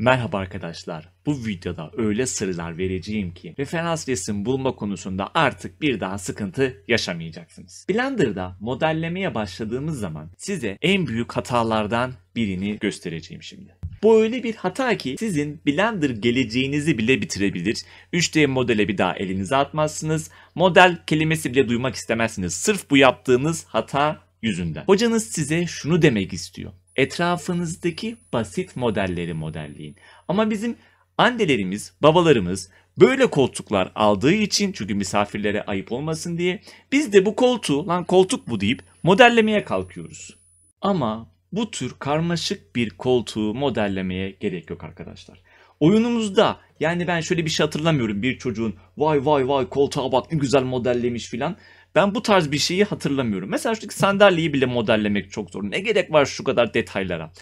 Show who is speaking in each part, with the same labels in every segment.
Speaker 1: Merhaba arkadaşlar. Bu videoda öyle sırlar vereceğim ki referans resim bulma konusunda artık bir daha sıkıntı yaşamayacaksınız. Blender'da modellemeye başladığımız zaman size en büyük hatalardan birini göstereceğim şimdi. Bu öyle bir hata ki sizin Blender geleceğinizi bile bitirebilir. 3D modele bir daha elinize atmazsınız. Model kelimesi bile duymak istemezsiniz. Sırf bu yaptığınız hata yüzünden. Hocanız size şunu demek istiyor etrafınızdaki basit modelleri modelleyin. Ama bizim annelerimiz, babalarımız böyle koltuklar aldığı için çünkü misafirlere ayıp olmasın diye biz de bu koltuğu lan koltuk bu deyip modellemeye kalkıyoruz. Ama bu tür karmaşık bir koltuğu modellemeye gerek yok arkadaşlar. Oyunumuzda yani ben şöyle bir şey hatırlamıyorum bir çocuğun vay vay vay koltuğa bak ne güzel modellemiş filan. Ben bu tarz bir şeyi hatırlamıyorum. Mesela şu sandalyeyi bile modellemek çok zor. Ne gerek var şu kadar detaylara?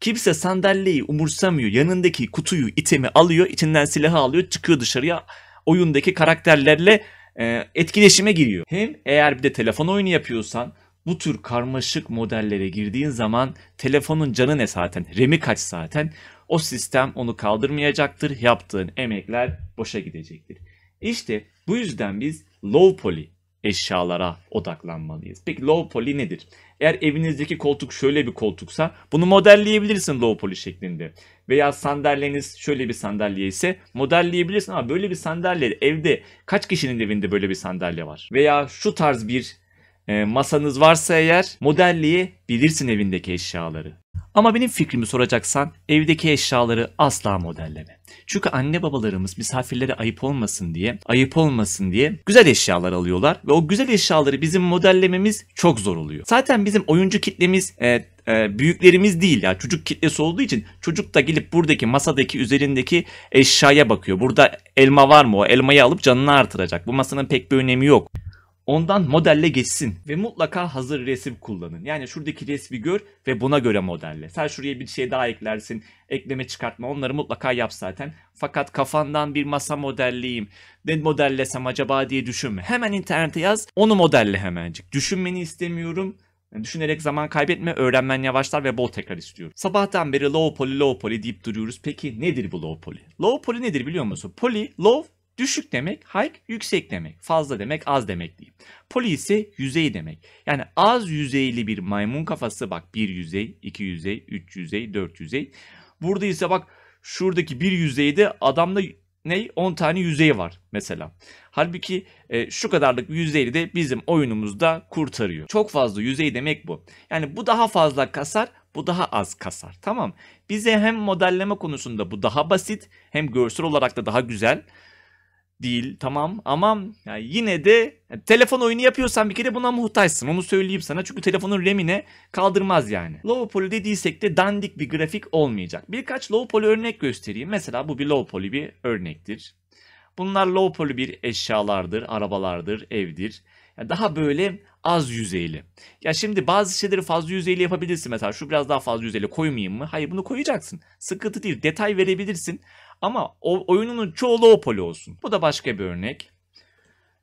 Speaker 1: Kimse sandalyeyi umursamıyor. Yanındaki kutuyu, itemi alıyor, içinden silahı alıyor, çıkıyor dışarıya. Oyundaki karakterlerle e, etkileşime giriyor. Hem eğer bir de telefon oyunu yapıyorsan bu tür karmaşık modellere girdiğin zaman telefonun canı ne zaten, remi kaç zaten o sistem onu kaldırmayacaktır. Yaptığın emekler boşa gidecektir. İşte bu yüzden biz low poly eşyalara odaklanmalıyız. Peki low poly nedir? Eğer evinizdeki koltuk şöyle bir koltuksa bunu modelleyebilirsin low poly şeklinde. Veya sandalyeniz şöyle bir sandalye ise modelleyebilirsin ama böyle bir sandalye evde kaç kişinin evinde böyle bir sandalye var? Veya şu tarz bir e, masanız varsa eğer modelleyebilirsin evindeki eşyaları. Ama benim fikrimi soracaksan evdeki eşyaları asla modelleme. Çünkü anne babalarımız misafirlere ayıp olmasın diye, ayıp olmasın diye güzel eşyalar alıyorlar ve o güzel eşyaları bizim modellememiz çok zor oluyor. Zaten bizim oyuncu kitlemiz e, e, büyüklerimiz değil ya çocuk kitlesi olduğu için çocuk da gelip buradaki masadaki üzerindeki eşyaya bakıyor. Burada elma var mı o elmayı alıp canını artıracak. Bu masanın pek bir önemi yok ondan modelle geçsin ve mutlaka hazır resim kullanın. Yani şuradaki resmi gör ve buna göre modelle. Sen şuraya bir şey daha eklersin, ekleme çıkartma onları mutlaka yap zaten. Fakat kafandan bir masa modelleyeyim, ne modellesem acaba diye düşünme. Hemen internete yaz, onu modelle hemencik. Düşünmeni istemiyorum, yani düşünerek zaman kaybetme, öğrenmen yavaşlar ve bol tekrar istiyorum. Sabahtan beri low poly low poly deyip duruyoruz. Peki nedir bu low poly? Low poly nedir biliyor musun? Poly, low Düşük demek hike, yüksek demek. Fazla demek az demek diyeyim. Poli ise yüzey demek. Yani az yüzeyli bir maymun kafası bak bir yüzey, iki yüzey, üç yüzey, dört yüzey. Burada ise bak şuradaki bir yüzeyde adamda ne 10 tane yüzey var mesela. Halbuki e, şu kadarlık bir yüzeyi de bizim oyunumuzda kurtarıyor. Çok fazla yüzey demek bu. Yani bu daha fazla kasar, bu daha az kasar. Tamam. Bize hem modelleme konusunda bu daha basit, hem görsel olarak da daha güzel değil tamam ama yani yine de yani telefon oyunu yapıyorsan bir kere buna muhtaçsın onu söyleyeyim sana çünkü telefonun remine kaldırmaz yani. Low poly dediysek de dandik bir grafik olmayacak. Birkaç low poly örnek göstereyim. Mesela bu bir low poly bir örnektir. Bunlar low poly bir eşyalardır, arabalardır, evdir. Yani daha böyle az yüzeyli. Ya şimdi bazı şeyleri fazla yüzeyli yapabilirsin mesela. Şu biraz daha fazla yüzeyli koymayayım mı? Hayır bunu koyacaksın. Sıkıntı değil. Detay verebilirsin. Ama o, oyununun çoğu low poly olsun. Bu da başka bir örnek.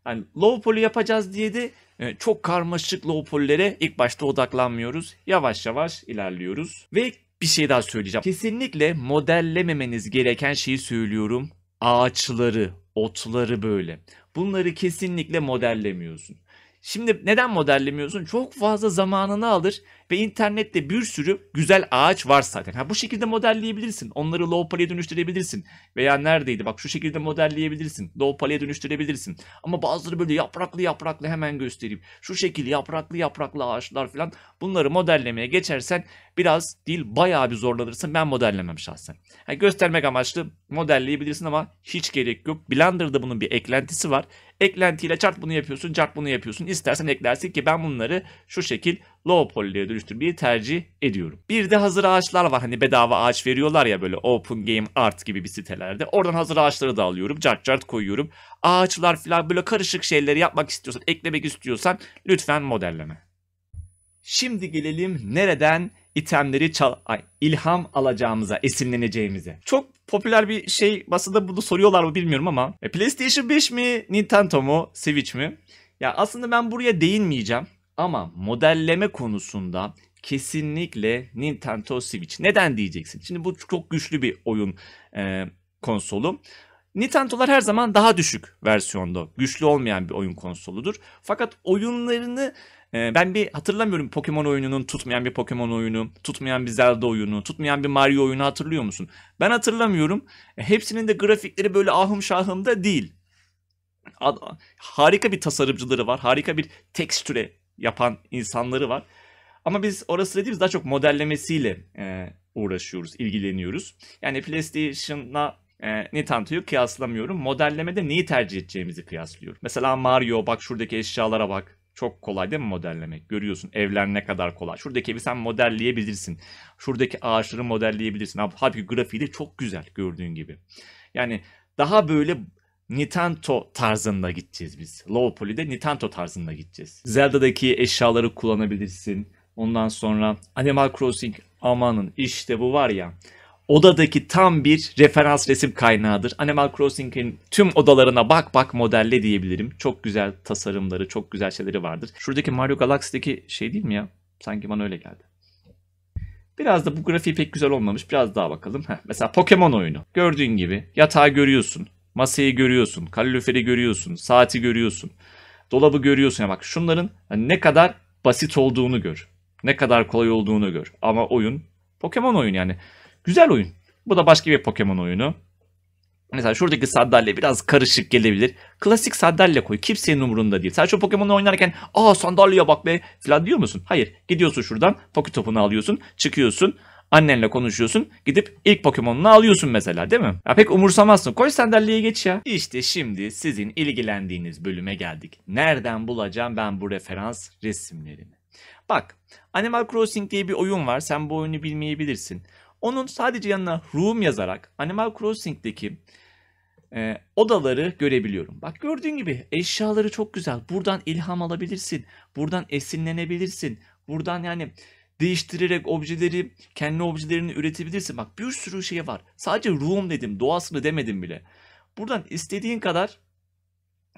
Speaker 1: Yani low poly yapacağız diye de e, çok karmaşık low polylere ilk başta odaklanmıyoruz. Yavaş yavaş ilerliyoruz. Ve bir şey daha söyleyeceğim. Kesinlikle modellememeniz gereken şeyi söylüyorum. Ağaçları, otları böyle. Bunları kesinlikle modellemiyorsun. Şimdi neden modellemiyorsun? Çok fazla zamanını alır ve internette bir sürü güzel ağaç var zaten. Ha, bu şekilde modelleyebilirsin. Onları low poly'e dönüştürebilirsin. Veya neredeydi bak şu şekilde modelleyebilirsin. Low poly'e dönüştürebilirsin. Ama bazıları böyle yapraklı yapraklı hemen göstereyim. Şu şekil yapraklı yapraklı ağaçlar falan. Bunları modellemeye geçersen biraz değil bayağı bir zorlanırsın. Ben modellemem şahsen. Ha, göstermek amaçlı modelleyebilirsin ama hiç gerek yok. Blender'da bunun bir eklentisi var. Eklentiyle çarp bunu yapıyorsun, çarp bunu yapıyorsun. İstersen eklersin ki ben bunları şu şekil low poly'lere dönüştürmeyi tercih ediyorum. Bir de hazır ağaçlar var. Hani bedava ağaç veriyorlar ya böyle Open Game Art gibi bir sitelerde. Oradan hazır ağaçları da alıyorum. Cart cart koyuyorum. Ağaçlar falan böyle karışık şeyleri yapmak istiyorsan, eklemek istiyorsan lütfen modelleme. Şimdi gelelim nereden itemleri çal ay, ilham alacağımıza, esinleneceğimize. Çok popüler bir şey basında bunu soruyorlar mı bilmiyorum ama e, PlayStation 5 mi, Nintendo mu, Switch mi? Ya aslında ben buraya değinmeyeceğim ama modelleme konusunda kesinlikle Nintendo Switch. Neden diyeceksin? Şimdi bu çok güçlü bir oyun e, konsolu. Nintendo'lar her zaman daha düşük versiyonda güçlü olmayan bir oyun konsoludur. Fakat oyunlarını ee, ben bir hatırlamıyorum Pokemon oyununun tutmayan bir Pokemon oyunu, tutmayan bir Zelda oyunu, tutmayan bir Mario oyunu hatırlıyor musun? Ben hatırlamıyorum. hepsinin de grafikleri böyle ahım şahım da değil. harika bir tasarımcıları var. Harika bir tekstüre yapan insanları var. Ama biz orası dediğimiz daha çok modellemesiyle e, uğraşıyoruz, ilgileniyoruz. Yani PlayStation'la e, Nintendo'yu kıyaslamıyorum. Modellemede neyi tercih edeceğimizi kıyaslıyorum. Mesela Mario bak şuradaki eşyalara bak. Çok kolay değil mi modellemek? Görüyorsun evler ne kadar kolay. Şuradaki evi sen modelleyebilirsin. Şuradaki ağaçları modelleyebilirsin. Halbuki grafiği de çok güzel gördüğün gibi. Yani daha böyle Nintendo tarzında gideceğiz biz. Low poly'de Nintendo tarzında gideceğiz. Zelda'daki eşyaları kullanabilirsin. Ondan sonra Animal Crossing amanın işte bu var ya odadaki tam bir referans resim kaynağıdır. Animal Crossing'in tüm odalarına bak bak modelle diyebilirim. Çok güzel tasarımları, çok güzel şeyleri vardır. Şuradaki Mario Galaxy'deki şey değil mi ya? Sanki bana öyle geldi. Biraz da bu grafiği pek güzel olmamış. Biraz daha bakalım. Heh, mesela Pokemon oyunu. Gördüğün gibi yatağı görüyorsun. Masayı görüyorsun. Kaloriferi görüyorsun. Saati görüyorsun. Dolabı görüyorsun. Ya bak şunların ne kadar basit olduğunu gör. Ne kadar kolay olduğunu gör. Ama oyun Pokemon oyun yani. Güzel oyun. Bu da başka bir Pokemon oyunu. Mesela şuradaki sandalye biraz karışık gelebilir. Klasik sandalye koy. Kimsenin umurunda değil. Sen şu Pokemon'u oynarken aa sandalyeye bak be falan diyor musun? Hayır. Gidiyorsun şuradan Pokétopunu alıyorsun. Çıkıyorsun. Annenle konuşuyorsun. Gidip ilk Pokemon'unu alıyorsun mesela değil mi? Ya pek umursamazsın. Koy sandalyeye geç ya. İşte şimdi sizin ilgilendiğiniz bölüme geldik. Nereden bulacağım ben bu referans resimlerini? Bak Animal Crossing diye bir oyun var. Sen bu oyunu bilmeyebilirsin. Onun sadece yanına room yazarak Animal Crossing'deki e, odaları görebiliyorum. Bak gördüğün gibi eşyaları çok güzel. Buradan ilham alabilirsin. Buradan esinlenebilirsin. Buradan yani değiştirerek objeleri, kendi objelerini üretebilirsin. Bak bir sürü şey var. Sadece room dedim, doğasını demedim bile. Buradan istediğin kadar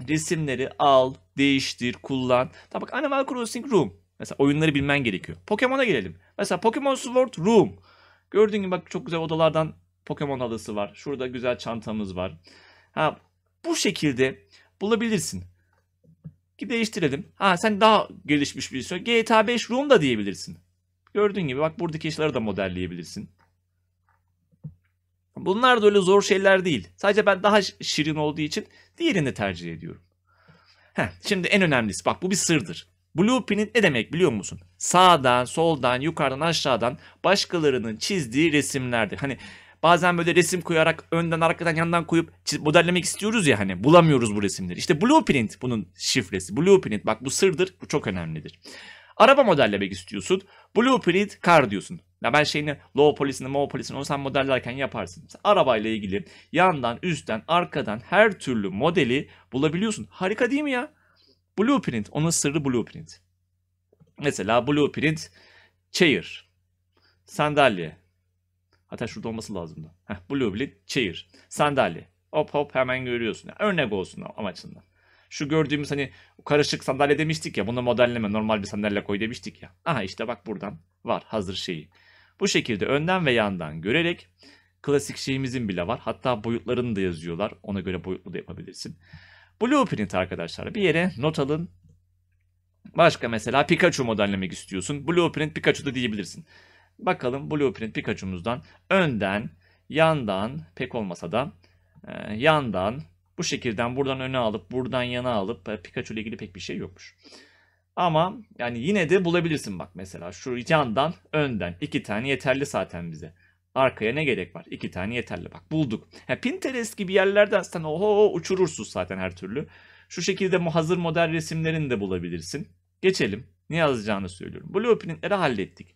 Speaker 1: resimleri al, değiştir, kullan. Tabi bak Animal Crossing Room. Mesela oyunları bilmen gerekiyor. Pokemon'a gelelim. Mesela Pokemon Sword Room. Gördüğün gibi bak çok güzel odalardan Pokemon halısı var. Şurada güzel çantamız var. Ha bu şekilde bulabilirsin. Ki değiştirelim. Ha sen daha gelişmiş bir şey. GTA 5 Room da diyebilirsin. Gördüğün gibi bak buradaki işleri de modelleyebilirsin. Bunlar da öyle zor şeyler değil. Sadece ben daha şirin olduğu için diğerini tercih ediyorum. Heh, şimdi en önemlisi bak bu bir sırdır. Blueprint ne demek biliyor musun? Sağdan, soldan, yukarıdan, aşağıdan başkalarının çizdiği resimlerdir. Hani bazen böyle resim koyarak önden arkadan yandan koyup modellemek istiyoruz ya hani bulamıyoruz bu resimleri. İşte blueprint bunun şifresi. Blueprint bak bu sırdır bu çok önemlidir. Araba modellemek istiyorsun. Blueprint car diyorsun. Ya ben şeyini low polisini, mo polisini onu sen modellerken yaparsın. Sen arabayla ilgili yandan, üstten, arkadan her türlü modeli bulabiliyorsun. Harika değil mi ya? Blueprint. Onun sırrı blueprint. Mesela blueprint chair. Sandalye. Hatta şurada olması lazımdı. Heh, blueprint chair. Sandalye. Hop hop hemen görüyorsun. Yani örnek olsun amaçından. Şu gördüğümüz hani karışık sandalye demiştik ya. Bunu modelleme normal bir sandalye koy demiştik ya. Aha işte bak buradan var hazır şeyi. Bu şekilde önden ve yandan görerek klasik şeyimizin bile var. Hatta boyutlarını da yazıyorlar. Ona göre boyutlu da yapabilirsin. Blueprint arkadaşlar. Bir yere not alın. Başka mesela Pikachu modellemek istiyorsun. Blueprint Pikachu da diyebilirsin. Bakalım Blueprint Pikachu'muzdan önden, yandan, pek olmasa da e, yandan bu şekilde buradan öne alıp buradan yana alıp e, Pikachu ile ilgili pek bir şey yokmuş. Ama yani yine de bulabilirsin bak mesela şu yandan önden iki tane yeterli zaten bize. Arkaya ne gerek var? İki tane yeterli bak bulduk. Ha, Pinterest gibi yerlerden sen oho uçurursun zaten her türlü. Şu şekilde hazır model resimlerini de bulabilirsin. Geçelim. Ne yazacağını söylüyorum. Blueprintleri hallettik.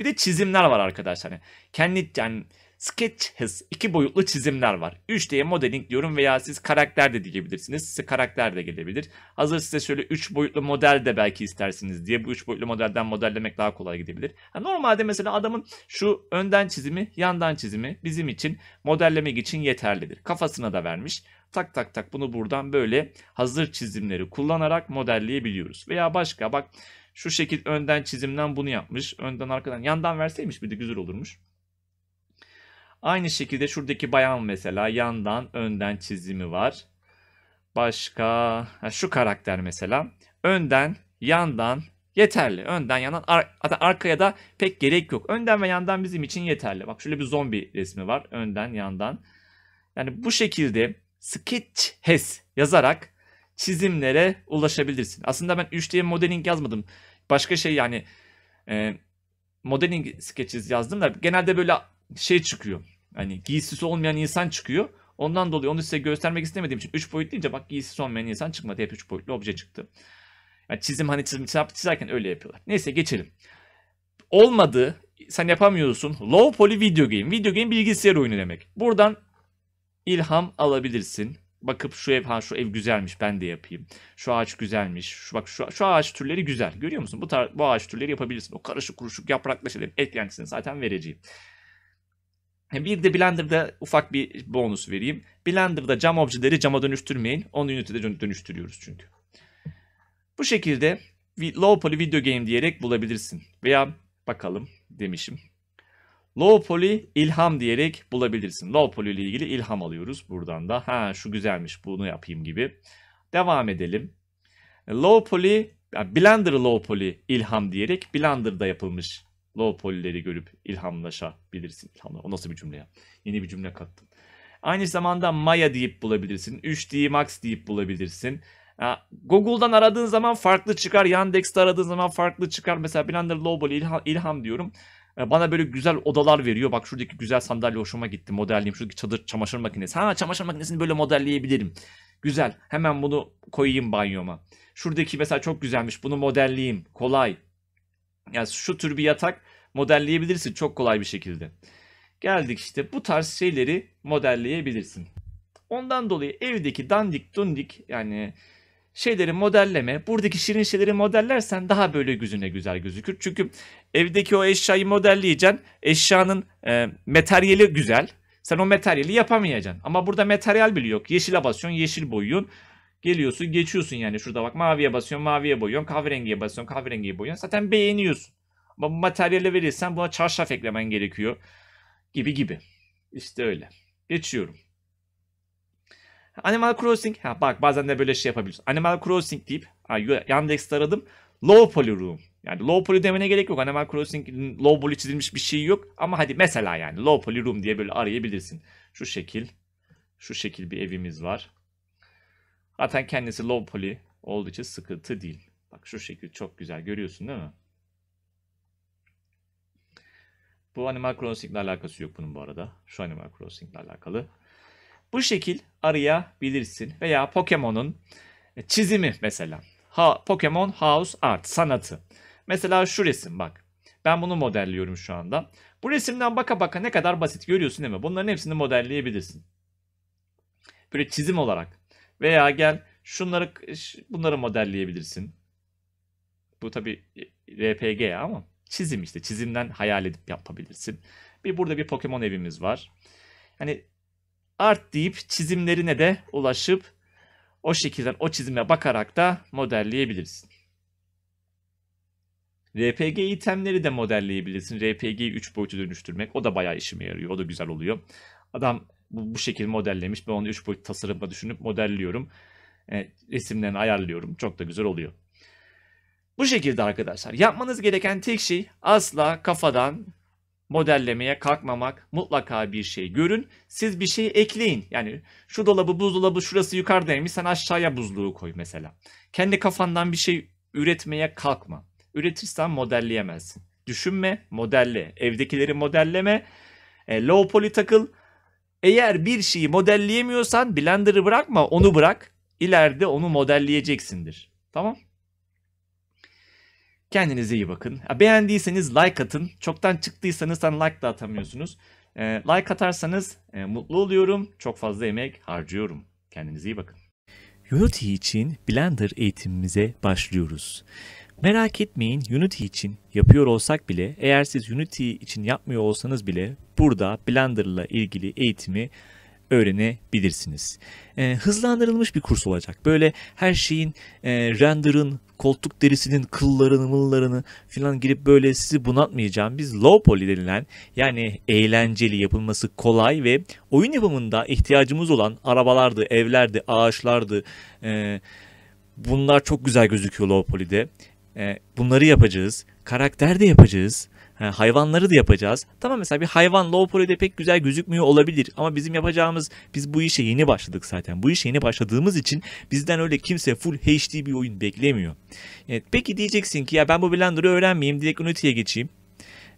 Speaker 1: Bir de çizimler var arkadaşlar. Yani kendi yani Sketches iki boyutlu çizimler var. 3D modeling diyorum veya siz karakter de diyebilirsiniz. Size karakter de gelebilir. Hazır size şöyle 3 boyutlu model de belki istersiniz diye bu 3 boyutlu modelden modellemek daha kolay gidebilir. Yani normalde mesela adamın şu önden çizimi, yandan çizimi bizim için modellemek için yeterlidir. Kafasına da vermiş tak tak tak bunu buradan böyle hazır çizimleri kullanarak modelleyebiliyoruz. Veya başka bak şu şekil önden çizimden bunu yapmış. Önden arkadan yandan verseymiş bir de güzel olurmuş. Aynı şekilde şuradaki bayan mesela yandan önden çizimi var. Başka şu karakter mesela önden yandan yeterli. Önden yandan ar hatta arkaya da pek gerek yok. Önden ve yandan bizim için yeterli. Bak şöyle bir zombi resmi var. Önden yandan. Yani bu şekilde sketch sketches yazarak çizimlere ulaşabilirsin. Aslında ben 3D modeling yazmadım. Başka şey yani e, modeling sketches yazdım da genelde böyle şey çıkıyor. Hani giysisi olmayan insan çıkıyor. Ondan dolayı onu size göstermek istemediğim için 3 boyut deyince bak giysisi olmayan insan çıkmadı. Hep 3 boyutlu obje çıktı. Yani çizim hani çizim çizerken öyle yapıyorlar. Neyse geçelim. Olmadı. Sen yapamıyorsun. Low poly video game. Video game bilgisayar oyunu demek. Buradan ilham alabilirsin. Bakıp şu ev ha şu ev güzelmiş ben de yapayım. Şu ağaç güzelmiş. Şu bak şu, şu ağaç türleri güzel. Görüyor musun? Bu tar bu ağaç türleri yapabilirsin. O karışık kuruşuk yapraklı şeyler eklentisini zaten vereceğim. E, bir de Blender'da ufak bir bonus vereyim. Blender'da cam objeleri cama dönüştürmeyin. Onu Unity'de dönüştürüyoruz çünkü. Bu şekilde Low Poly Video Game diyerek bulabilirsin. Veya bakalım demişim. Low Poly ilham diyerek bulabilirsin. Low Poly ile ilgili ilham alıyoruz buradan da. Ha şu güzelmiş bunu yapayım gibi. Devam edelim. E, low Poly, yani Blender Low Poly ilham diyerek Blender'da yapılmış low poly'leri görüp ilhamlaşabilirsin. İlhamla, o nasıl bir cümle ya? Yeni bir cümle kattım. Aynı zamanda Maya deyip bulabilirsin. 3D Max deyip bulabilirsin. Google'dan aradığın zaman farklı çıkar. Yandex'te aradığın zaman farklı çıkar. Mesela Blender Global ilham, ilham diyorum. E, bana böyle güzel odalar veriyor. Bak şuradaki güzel sandalye hoşuma gitti. Modelleyeyim. Şuradaki çadır çamaşır makinesi. Ha çamaşır makinesini böyle modelleyebilirim. Güzel. Hemen bunu koyayım banyoma. Şuradaki mesela çok güzelmiş. Bunu modelleyeyim. Kolay. Yani şu tür bir yatak modelleyebilirsin çok kolay bir şekilde. Geldik işte bu tarz şeyleri modelleyebilirsin. Ondan dolayı evdeki dandik dundik yani şeyleri modelleme. Buradaki şirin şeyleri modellersen daha böyle gözüne güzel gözükür. Çünkü evdeki o eşyayı modelleyeceksin. Eşyanın e, materyali güzel. Sen o materyali yapamayacaksın. Ama burada materyal bile yok. Yeşile basıyorsun, yeşil boyuyorsun. Geliyorsun geçiyorsun yani şurada bak maviye basıyorsun maviye boyuyorsun kahverengiye basıyorsun kahverengiye boyuyorsun zaten beğeniyorsun. Ama bu materyale verirsen buna çarşaf eklemen gerekiyor gibi gibi. İşte öyle. Geçiyorum. Animal Crossing. Ha bak bazen de böyle şey yapabiliriz. Animal Crossing deyip ha, yandex aradım. Low poly room. Yani low poly demene gerek yok. Animal Crossing low poly çizilmiş bir şey yok. Ama hadi mesela yani low poly room diye böyle arayabilirsin. Şu şekil. Şu şekil bir evimiz var. Zaten kendisi low poly olduğu için sıkıntı değil. Bak şu şekil çok güzel görüyorsun değil mi? Bu Animal Crossing ile alakası yok bunun bu arada. Şu Animal Crossing ile alakalı. Bu şekil arayabilirsin. Veya Pokemon'un çizimi mesela. Ha, Pokemon House Art sanatı. Mesela şu resim bak. Ben bunu modelliyorum şu anda. Bu resimden baka baka ne kadar basit görüyorsun değil mi? Bunların hepsini modelleyebilirsin. Böyle çizim olarak veya gel şunları bunları modelleyebilirsin. Bu tabi e, RPG ya ama çizim işte çizimden hayal edip yapabilirsin. Bir burada bir Pokemon evimiz var. Hani art deyip çizimlerine de ulaşıp o şekilde o çizime bakarak da modelleyebilirsin. RPG itemleri de modelleyebilirsin. RPG'yi 3 boyutu dönüştürmek o da bayağı işime yarıyor. O da güzel oluyor. Adam bu, bu şekilde modellemiş. Ben onu 3 boyut tasarımda düşünüp modelliyorum. E, resimlerini ayarlıyorum. Çok da güzel oluyor. Bu şekilde arkadaşlar. Yapmanız gereken tek şey asla kafadan modellemeye kalkmamak. Mutlaka bir şey görün. Siz bir şey ekleyin. Yani şu dolabı, buzdolabı şurası yukarıdaymış. Sen aşağıya buzluğu koy mesela. Kendi kafandan bir şey üretmeye kalkma. Üretirsen modelleyemezsin. Düşünme, modelle. Evdekileri modelleme. E, low poly takıl. Eğer bir şeyi modelleyemiyorsan Blender'ı bırakma onu bırak. İleride onu modelleyeceksindir. Tamam. Kendinize iyi bakın. Beğendiyseniz like atın. Çoktan çıktıysanız sen like da atamıyorsunuz. Ee, like atarsanız e, mutlu oluyorum. Çok fazla emek harcıyorum. Kendinize iyi bakın. Unity için Blender eğitimimize başlıyoruz. Merak etmeyin Unity için yapıyor olsak bile eğer siz Unity için yapmıyor olsanız bile burada Blender ile ilgili eğitimi öğrenebilirsiniz. E, hızlandırılmış bir kurs olacak. Böyle her şeyin e, render'ın, koltuk derisinin kıllarını, mıllarını falan girip böyle sizi bunaltmayacağım. Biz low poly denilen yani eğlenceli yapılması kolay ve oyun yapımında ihtiyacımız olan arabalardı, evlerdi, ağaçlardı, e, Bunlar çok güzel gözüküyor low poly'de. E, bunları yapacağız. Karakter de yapacağız. hayvanları da yapacağız. Tamam mesela bir hayvan low poly'de pek güzel gözükmüyor olabilir ama bizim yapacağımız biz bu işe yeni başladık zaten. Bu işe yeni başladığımız için bizden öyle kimse full HD bir oyun beklemiyor. Evet, peki diyeceksin ki ya ben bu Blender'ı öğrenmeyeyim direkt Unity'ye geçeyim.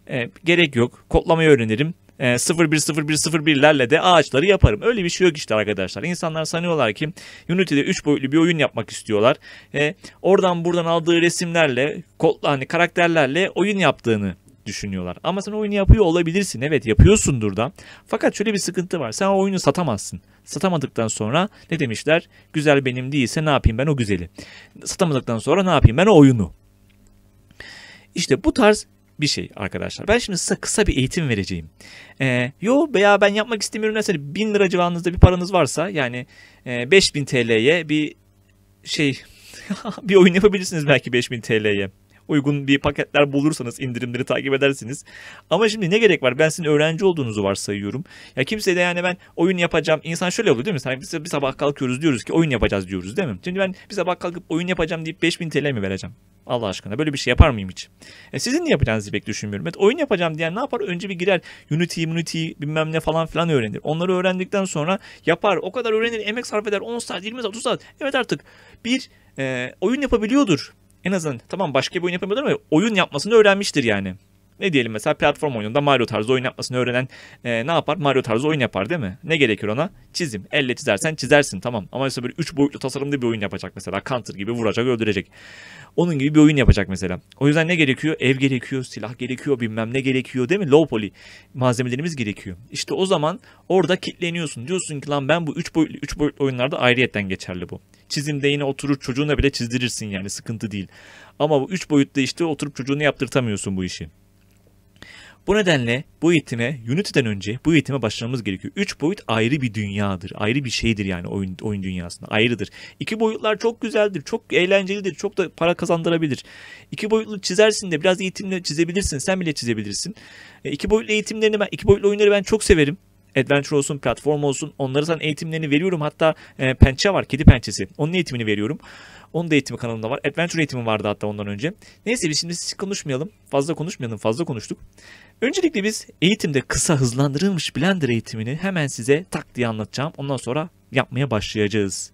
Speaker 1: E, gerek yok. Kodlamayı öğrenirim e, ee, 010101'lerle de ağaçları yaparım. Öyle bir şey yok işte arkadaşlar. İnsanlar sanıyorlar ki Unity'de 3 boyutlu bir oyun yapmak istiyorlar. E, oradan buradan aldığı resimlerle, hani karakterlerle oyun yaptığını düşünüyorlar. Ama sen oyunu yapıyor olabilirsin. Evet yapıyorsundur da. Fakat şöyle bir sıkıntı var. Sen o oyunu satamazsın. Satamadıktan sonra ne demişler? Güzel benim değilse ne yapayım ben o güzeli. Satamadıktan sonra ne yapayım ben o oyunu. İşte bu tarz bir şey arkadaşlar. Ben şimdi size kısa bir eğitim vereceğim. Ee, yo veya ben yapmak istemiyorum mesela 1000 lira civarınızda bir paranız varsa yani e, 5000 TL'ye bir şey bir oyun yapabilirsiniz belki 5000 TL'ye uygun bir paketler bulursanız indirimleri takip edersiniz. Ama şimdi ne gerek var? Ben sizin öğrenci olduğunuzu varsayıyorum. Ya kimse de yani ben oyun yapacağım. İnsan şöyle oluyor değil mi? Sen biz bir sabah kalkıyoruz diyoruz ki oyun yapacağız diyoruz değil mi? Şimdi ben bir sabah kalkıp oyun yapacağım deyip 5000 TL mi vereceğim? Allah aşkına böyle bir şey yapar mıyım hiç? E sizin ne yapacağınızı pek düşünmüyorum. Evet, oyun yapacağım diyen ne yapar? Önce bir girer Unity, Unity bilmem ne falan filan öğrenir. Onları öğrendikten sonra yapar. O kadar öğrenir, emek sarf eder. 10 saat, 20 saat, 30 saat. Evet artık bir e, oyun yapabiliyordur en azından tamam başka bir oyun yapamadır ama oyun yapmasını öğrenmiştir yani ne diyelim mesela platform oyununda Mario tarzı oyun yapmasını öğrenen e, ne yapar? Mario tarzı oyun yapar değil mi? Ne gerekir ona? Çizim. Elle çizersen çizersin tamam. Ama mesela böyle 3 boyutlu tasarımlı bir oyun yapacak mesela. Counter gibi vuracak öldürecek. Onun gibi bir oyun yapacak mesela. O yüzden ne gerekiyor? Ev gerekiyor, silah gerekiyor, bilmem ne gerekiyor değil mi? Low poly malzemelerimiz gerekiyor. İşte o zaman orada kitleniyorsun. Diyorsun ki lan ben bu 3 boyutlu, 3 boyutlu oyunlarda ayrıyetten geçerli bu. Çizimde yine oturur çocuğuna bile çizdirirsin yani sıkıntı değil. Ama bu 3 boyutta işte oturup çocuğunu yaptırtamıyorsun bu işi. Bu nedenle bu eğitime Unity'den önce bu eğitime başlamamız gerekiyor. 3 boyut ayrı bir dünyadır. Ayrı bir şeydir yani oyun, oyun dünyasında. Ayrıdır. 2 boyutlar çok güzeldir. Çok eğlencelidir. Çok da para kazandırabilir. 2 boyutlu çizersin de biraz eğitimle çizebilirsin. Sen bile çizebilirsin. 2 e, boyutlu eğitimlerini ben, 2 boyutlu oyunları ben çok severim. Adventure olsun, platform olsun. onları sen eğitimlerini veriyorum. Hatta e, pençe var, kedi pençesi. Onun eğitimini veriyorum. Onun da eğitimi kanalında var. Adventure eğitimi vardı hatta ondan önce. Neyse biz şimdi siz konuşmayalım. Fazla konuşmayalım. Fazla konuştuk. Öncelikle biz eğitimde kısa hızlandırılmış Blender eğitimini hemen size tak diye anlatacağım. Ondan sonra yapmaya başlayacağız.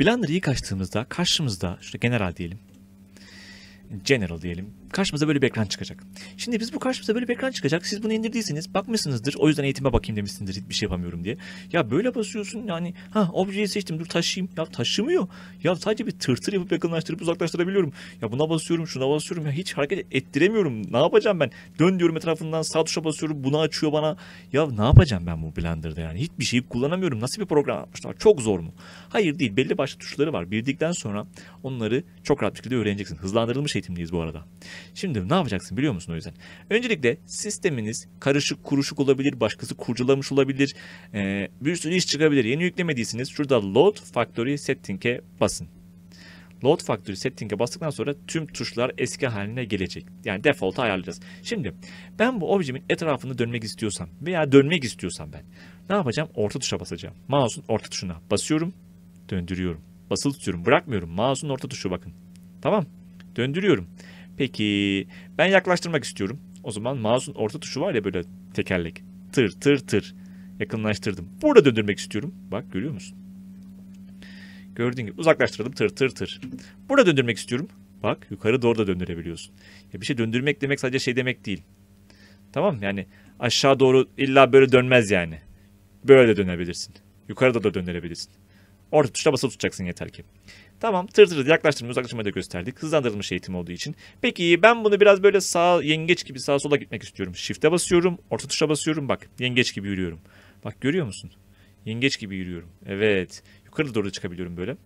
Speaker 1: Blender'ı ilk açtığımızda karşımızda şurada general diyelim. General diyelim karşımıza böyle bir ekran çıkacak. Şimdi biz bu karşımıza böyle bir ekran çıkacak. Siz bunu indirdiyseniz bakmışsınızdır. O yüzden eğitime bakayım demişsinizdir. Hiçbir şey yapamıyorum diye. Ya böyle basıyorsun yani ha objeyi seçtim dur taşıyayım. Ya taşımıyor. Ya sadece bir tırtır yapıp yakınlaştırıp uzaklaştırabiliyorum. Ya buna basıyorum şuna basıyorum. Ya hiç hareket ettiremiyorum. Ne yapacağım ben? Dön diyorum etrafından sağ tuşa basıyorum. Bunu açıyor bana. Ya ne yapacağım ben bu Blender'da yani? Hiçbir şeyi kullanamıyorum. Nasıl bir program yapmışlar? Çok zor mu? Hayır değil. Belli başlı tuşları var. Bildikten sonra onları çok rahat bir şekilde öğreneceksin. Hızlandırılmış eğitimdeyiz bu arada. Şimdi ne yapacaksın biliyor musun o yüzden? Öncelikle sisteminiz karışık kuruşuk olabilir, başkası kurcalamış olabilir, ee, bir sürü iş çıkabilir. Yeni yüklemediyseniz şurada Load Factory Setting'e basın. Load Factory Setting'e bastıktan sonra tüm tuşlar eski haline gelecek. Yani default'a ayarlayacağız. Şimdi ben bu objemin etrafını dönmek istiyorsam veya dönmek istiyorsam ben ne yapacağım? Orta tuşa basacağım. Mouse'un orta tuşuna basıyorum, döndürüyorum. Basılı tutuyorum, bırakmıyorum. Mouse'un orta tuşu bakın. Tamam, döndürüyorum. Peki ben yaklaştırmak istiyorum. O zaman mouse'un orta tuşu var ya böyle tekerlek. Tır tır tır. Yakınlaştırdım. Burada döndürmek istiyorum. Bak görüyor musun? Gördüğün gibi uzaklaştırdım tır tır tır. Burada döndürmek istiyorum. Bak yukarı doğru da döndürebiliyorsun. Ya bir şey döndürmek demek sadece şey demek değil. Tamam yani aşağı doğru illa böyle dönmez yani. Böyle de dönebilirsin. Yukarıda da döndürebilirsin. Orta tuşla basılı tutacaksın yeter ki. Tamam tır tır yaklaştırma uzaklaşmayı da gösterdik. Hızlandırılmış eğitim olduğu için. Peki ben bunu biraz böyle sağ yengeç gibi sağa sola gitmek istiyorum. Shift'e basıyorum. Orta tuşa basıyorum. Bak yengeç gibi yürüyorum. Bak görüyor musun? Yengeç gibi yürüyorum. Evet. Yukarı doğru çıkabiliyorum böyle.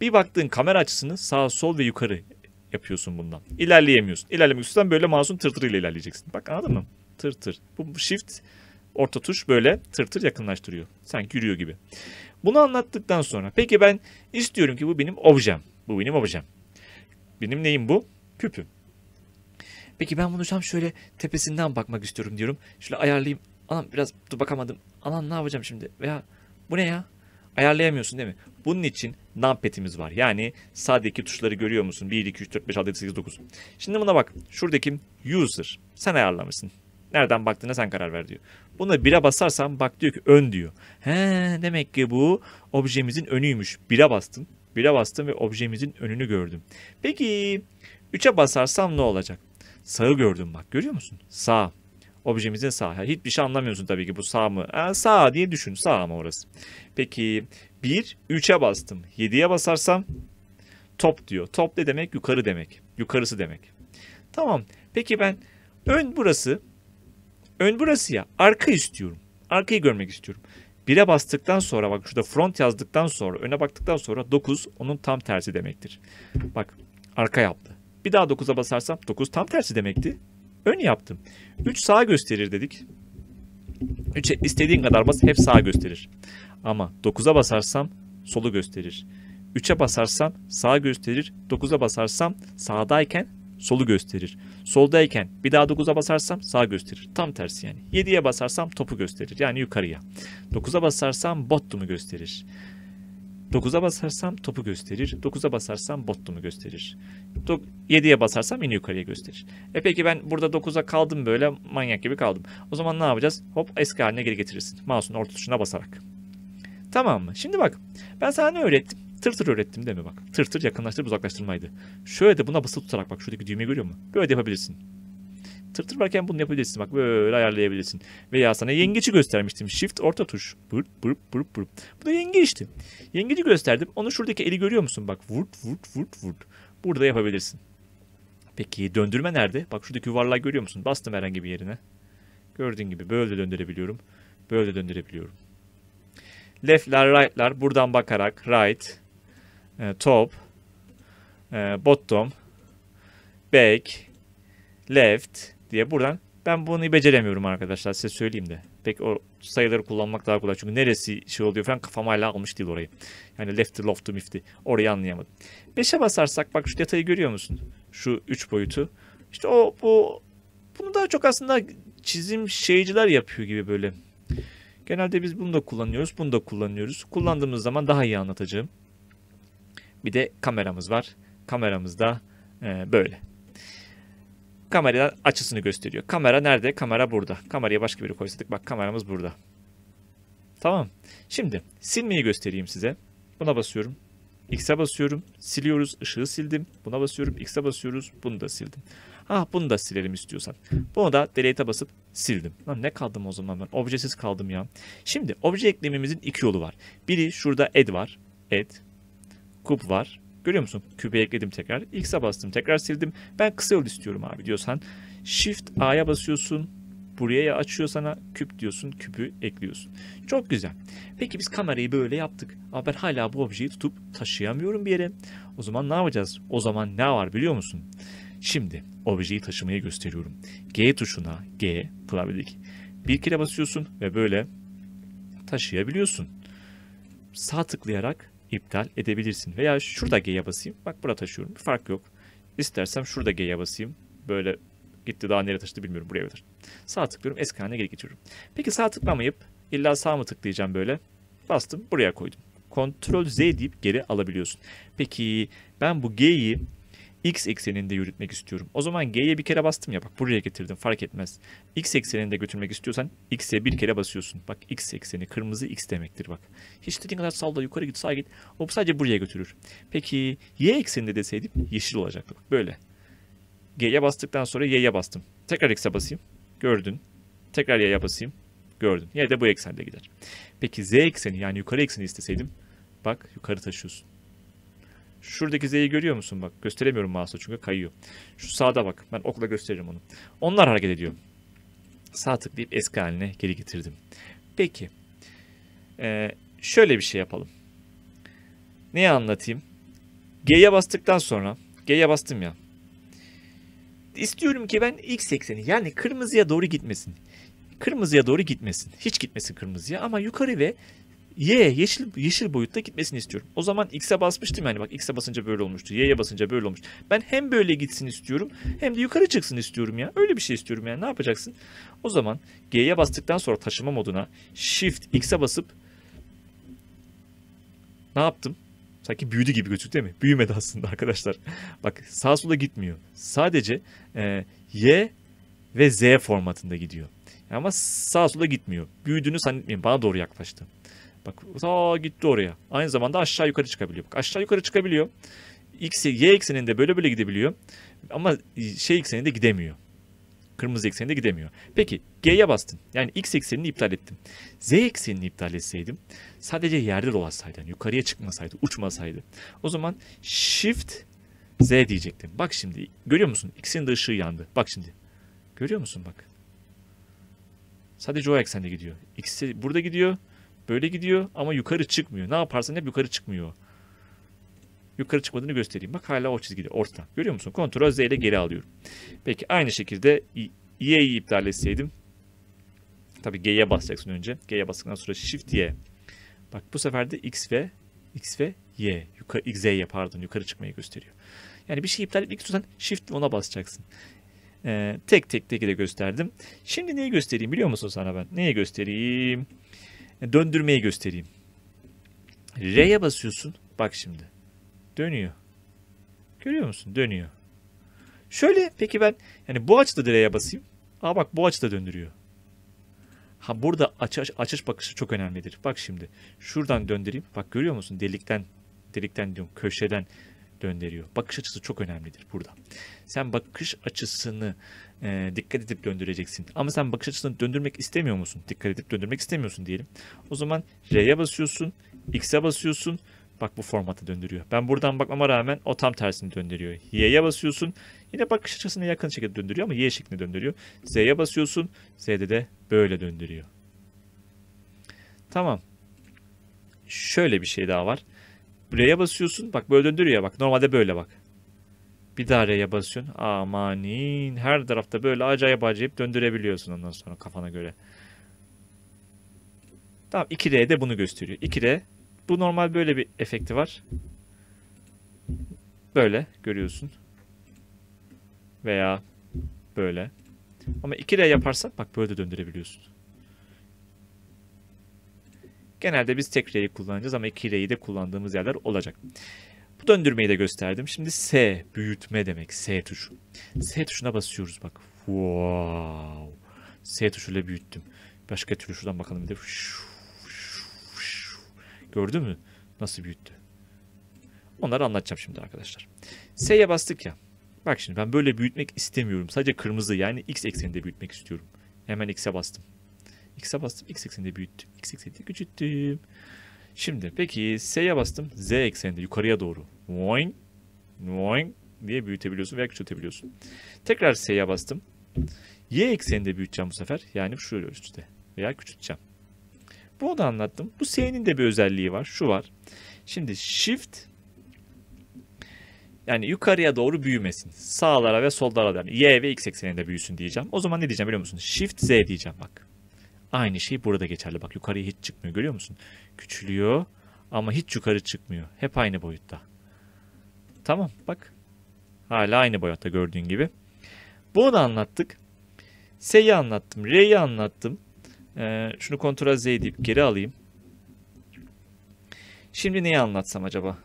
Speaker 1: Bir baktığın kamera açısını sağ sol ve yukarı yapıyorsun bundan. İlerleyemiyorsun. İlerlemek istiyorsan böyle masum tır tır ile ilerleyeceksin. Bak anladın mı? Tır tır. Bu shift orta tuş böyle tır tır yakınlaştırıyor. Sanki yürüyor gibi. Bunu anlattıktan sonra peki ben istiyorum ki bu benim objem. Bu benim objem. Benim neyim bu? Küpüm. Peki ben bunu tam şöyle tepesinden bakmak istiyorum diyorum. Şöyle ayarlayayım. Anam biraz dur bakamadım. Anam ne yapacağım şimdi? Veya bu ne ya? Ayarlayamıyorsun değil mi? Bunun için numpetimiz var. Yani sağdaki tuşları görüyor musun? 1, 2, 3, 4, 5, 6, 7, 8, 9. Şimdi buna bak. Şuradaki user. Sen ayarlamışsın. Nereden baktığına sen karar ver diyor. Buna bira basarsan bak diyor ki ön diyor. He demek ki bu objemizin önüymüş. Bira bastın. Bira bastım ve objemizin önünü gördüm. Peki 3'e basarsam ne olacak? Sağı gördüm bak görüyor musun? Sağ. Objemizin sağı. Yani hiçbir şey anlamıyorsun tabii ki bu sağ mı? Ha, sağ diye düşün. Sağ mı orası. Peki 1, 3'e bastım. 7'ye basarsam top diyor. Top ne demek? Yukarı demek. Yukarısı demek. Tamam. Peki ben ön burası Ön burası ya. Arka istiyorum. Arkayı görmek istiyorum. 1'e bastıktan sonra bak şurada front yazdıktan sonra öne baktıktan sonra 9 onun tam tersi demektir. Bak arka yaptı. Bir daha 9'a basarsam 9 tam tersi demekti. Ön yaptım. 3 sağa gösterir dedik. 3'e istediğin kadar bas hep sağa gösterir. Ama 9'a basarsam solu gösterir. 3'e basarsam sağa gösterir. 9'a basarsam sağdayken solu gösterir. Soldayken bir daha 9'a basarsam sağ gösterir. Tam tersi yani. 7'ye basarsam topu gösterir. Yani yukarıya. 9'a basarsam bottomu gösterir. 9'a basarsam topu gösterir. 9'a basarsam bottomu gösterir. 7'ye basarsam yine yukarıya gösterir. E peki ben burada 9'a kaldım böyle manyak gibi kaldım. O zaman ne yapacağız? Hop eski haline geri getirirsin. Mouse'un orta tuşuna basarak. Tamam mı? Şimdi bak ben sana ne öğrettim? Tır tır öğrettim değil mi bak. Tır tır yakınlaştırıp uzaklaştırmaydı. Şöyle de buna basılı tutarak bak şuradaki düğmeyi görüyor musun? Böyle de yapabilirsin. Tır tır varken bunu yapabilirsin bak böyle ayarlayabilirsin. Veya sana yengeci göstermiştim. Shift orta tuş. Burp burp burp burp. Bu da yengeçti. Yengeci gösterdim. Onun şuradaki eli görüyor musun? Bak vurt vurt vurt vurt. Burada yapabilirsin. Peki döndürme nerede? Bak şuradaki yuvarlağı görüyor musun? Bastım herhangi bir yerine. Gördüğün gibi böyle de döndürebiliyorum. Böyle de döndürebiliyorum. Left'ler, rightler. buradan bakarak right, e, top, e, bottom, back, left diye buradan ben bunu beceremiyorum arkadaşlar size söyleyeyim de. Pek o sayıları kullanmak daha kolay. Çünkü neresi şey oluyor falan kafam hala almış değil orayı. Yani lefty, left mifty. Orayı anlayamadım. 5'e basarsak bak şu detayı görüyor musun? Şu 3 boyutu. İşte o bu bunu daha çok aslında çizim şeyciler yapıyor gibi böyle. Genelde biz bunu da kullanıyoruz, bunu da kullanıyoruz. Kullandığımız zaman daha iyi anlatacağım. Bir de kameramız var. Kameramız da e, böyle. Kameradan açısını gösteriyor. Kamera nerede? Kamera burada. Kameraya başka biri koysaydık. Bak kameramız burada. Tamam. Şimdi silmeyi göstereyim size. Buna basıyorum. X'e basıyorum. Siliyoruz. Işığı sildim. Buna basıyorum. X'e basıyoruz. Bunu da sildim. Ah bunu da silelim istiyorsan. Bunu da delete'e basıp sildim. Lan ne kaldım o zaman ben? Objesiz kaldım ya. Şimdi obje eklememizin iki yolu var. Biri şurada add var. Add kub var. Görüyor musun? Kübe ekledim tekrar. X'e bastım tekrar sildim. Ben kısa yol istiyorum abi diyorsan. Shift A'ya basıyorsun. Buraya açıyor sana küp diyorsun. Küpü ekliyorsun. Çok güzel. Peki biz kamerayı böyle yaptık. Ama ben hala bu objeyi tutup taşıyamıyorum bir yere. O zaman ne yapacağız? O zaman ne var biliyor musun? Şimdi objeyi taşımayı gösteriyorum. G tuşuna G klavyedeki bir kere basıyorsun ve böyle taşıyabiliyorsun. Sağ tıklayarak iptal edebilirsin. Veya şurada G'ye basayım. Bak burada taşıyorum. Bir fark yok. İstersem şurada G'ye basayım. Böyle gitti daha nereye taşıdı bilmiyorum. Buraya kadar. Sağ tıklıyorum. Eski haline geri geçiyorum. Peki sağ tıklamayıp illa sağ mı tıklayacağım böyle? Bastım. Buraya koydum. Ctrl Z deyip geri alabiliyorsun. Peki ben bu G'yi x ekseninde yürütmek istiyorum. O zaman g'ye bir kere bastım ya bak buraya getirdim fark etmez. x ekseninde götürmek istiyorsan x'e bir kere basıyorsun. Bak x ekseni kırmızı x demektir bak. Hiç dediğin kadar salla yukarı git sağa git. O sadece buraya götürür. Peki y ekseninde deseydim yeşil olacaktı bak böyle. G'ye bastıktan sonra y'ye bastım. Tekrar x'e basayım. Gördün. Tekrar y'ye basayım. Gördün. Y de bu eksende gider. Peki z ekseni yani yukarı ekseni isteseydim bak yukarı taşıyorsun. Şuradaki Z'yi görüyor musun? Bak gösteremiyorum mouse'la çünkü kayıyor. Şu sağda bak. Ben okla gösteririm onu. Onlar hareket ediyor. Sağ tıklayıp eski haline geri getirdim. Peki. Ee, şöyle bir şey yapalım. Neyi anlatayım? G'ye bastıktan sonra G'ye bastım ya. İstiyorum ki ben x ekseni yani kırmızıya doğru gitmesin. Kırmızıya doğru gitmesin. Hiç gitmesin kırmızıya ama yukarı ve Y yeşil yeşil boyutta gitmesini istiyorum. O zaman X'e basmıştım yani bak X'e basınca böyle olmuştu. Y'ye basınca böyle olmuş. Ben hem böyle gitsin istiyorum hem de yukarı çıksın istiyorum ya. Öyle bir şey istiyorum yani ne yapacaksın? O zaman G'ye bastıktan sonra taşıma moduna Shift X'e basıp ne yaptım? Sanki büyüdü gibi gözüktü değil mi? Büyümedi aslında arkadaşlar. Bak sağ sola gitmiyor. Sadece e, Y ve Z formatında gidiyor. Ama sağ sola gitmiyor. Büyüdüğünü zannetmeyin. Bana doğru yaklaştı. Bak ta gitti oraya. Aynı zamanda aşağı yukarı çıkabiliyor. Bak aşağı yukarı çıkabiliyor. X, y ekseninde böyle böyle gidebiliyor. Ama şey ekseninde gidemiyor. Kırmızı ekseninde gidemiyor. Peki G'ye bastın. Yani X eksenini iptal ettim. Z eksenini iptal etseydim sadece yerde dolaşsaydı. Yani yukarıya çıkmasaydı, uçmasaydı. O zaman Shift Z diyecektim. Bak şimdi görüyor musun? X'in de ışığı yandı. Bak şimdi. Görüyor musun bak. Sadece o eksende gidiyor. X burada gidiyor. Böyle gidiyor ama yukarı çıkmıyor. Ne yaparsan hep yukarı çıkmıyor. Yukarı çıkmadığını göstereyim. Bak hala o çizgide ortada. Görüyor musun? Ctrl Z ile geri alıyorum. Peki aynı şekilde Y'yi iptal etseydim. Tabii G'ye basacaksın önce. G'ye bastıktan sonra Shift Y. Bak bu sefer de X ve X ve Y. Yukarı, X, Z'ye pardon yukarı çıkmayı gösteriyor. Yani bir şey iptal etmek istiyorsan Shift ona basacaksın. Ee, tek tek tek de gösterdim. Şimdi neyi göstereyim biliyor musun sana ben? Neyi göstereyim? döndürmeyi göstereyim. R'ye basıyorsun. Bak şimdi. Dönüyor. Görüyor musun? Dönüyor. Şöyle peki ben yani bu açıda R'ye basayım. Aa bak bu açıda döndürüyor. Ha burada açış, açış bakışı çok önemlidir. Bak şimdi şuradan döndüreyim. Bak görüyor musun? Delikten delikten diyorum köşeden döndürüyor. Bakış açısı çok önemlidir burada. Sen bakış açısını e, dikkat edip döndüreceksin. Ama sen bakış açısını döndürmek istemiyor musun? Dikkat edip döndürmek istemiyorsun diyelim. O zaman R'ye basıyorsun, X'e basıyorsun. Bak bu formatı döndürüyor. Ben buradan bakmama rağmen o tam tersini döndürüyor. Y'ye basıyorsun. Yine bakış açısını yakın şekilde döndürüyor ama Y şeklinde döndürüyor. Z'ye basıyorsun. Z'de de böyle döndürüyor. Tamam. Şöyle bir şey daha var. R'ye basıyorsun. Bak böyle döndürüyor ya, bak. Normalde böyle bak. Bir daha R'ye basıyorsun. Amanin. Her tarafta böyle acayip acayip döndürebiliyorsun ondan sonra kafana göre. Tamam 2R de bunu gösteriyor. 2R. Bu normal böyle bir efekti var. Böyle görüyorsun. Veya böyle. Ama 2R yaparsak bak böyle de döndürebiliyorsun. Genelde biz tek reyi kullanacağız ama iki reyi de kullandığımız yerler olacak. Bu döndürmeyi de gösterdim. Şimdi S büyütme demek. S tuşu. S tuşuna basıyoruz bak. Wow. S tuşuyla büyüttüm. Başka türlü şuradan bakalım bir de. Gördün mü? Nasıl büyüttü? Onları anlatacağım şimdi arkadaşlar. S'ye bastık ya. Bak şimdi ben böyle büyütmek istemiyorum. Sadece kırmızı yani X ekseninde büyütmek istiyorum. Hemen X'e bastım. X'e bastım. X ekseninde büyüttüm. X ekseninde küçülttüm. Şimdi peki S'ye bastım. Z ekseninde yukarıya doğru. Boing. Boing diye büyütebiliyorsun veya küçültebiliyorsun. Tekrar S'ye bastım. Y ekseninde büyüteceğim bu sefer. Yani şöyle üstte veya küçülteceğim. Bunu da anlattım. Bu S'nin de bir özelliği var. Şu var. Şimdi shift yani yukarıya doğru büyümesin. Sağlara ve sollara da. Yani y ve x ekseninde büyüsün diyeceğim. O zaman ne diyeceğim biliyor musun? Shift z diyeceğim bak. Aynı şey burada geçerli. Bak yukarıya hiç çıkmıyor görüyor musun? Küçülüyor ama hiç yukarı çıkmıyor. Hep aynı boyutta. Tamam bak. Hala aynı boyutta gördüğün gibi. Bunu anlattık. S'yi anlattım. R'yi anlattım. Ee, şunu kontrol Z deyip geri alayım. Şimdi neyi anlatsam acaba?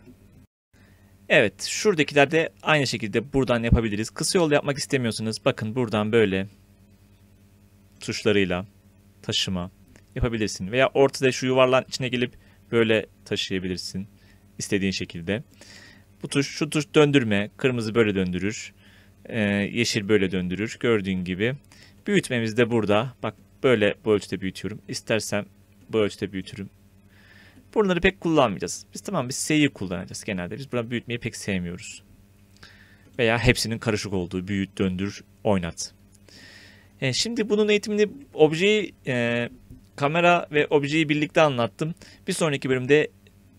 Speaker 1: Evet şuradakiler de aynı şekilde buradan yapabiliriz. Kısa yol yapmak istemiyorsunuz. bakın buradan böyle tuşlarıyla taşıma yapabilirsin. Veya ortada şu yuvarlan içine gelip böyle taşıyabilirsin istediğin şekilde. Bu tuş şu tuş döndürme. Kırmızı böyle döndürür. E, yeşil böyle döndürür. Gördüğün gibi. Büyütmemiz de burada. Bak böyle bu ölçüde büyütüyorum. İstersen bu ölçüde büyütürüm. Bunları pek kullanmayacağız. Biz tamam biz S'yi kullanacağız genelde. Biz burada büyütmeyi pek sevmiyoruz. Veya hepsinin karışık olduğu büyüt, döndür, oynat. E, şimdi bunun eğitimini objeyi e, kamera ve objeyi birlikte anlattım. Bir sonraki bölümde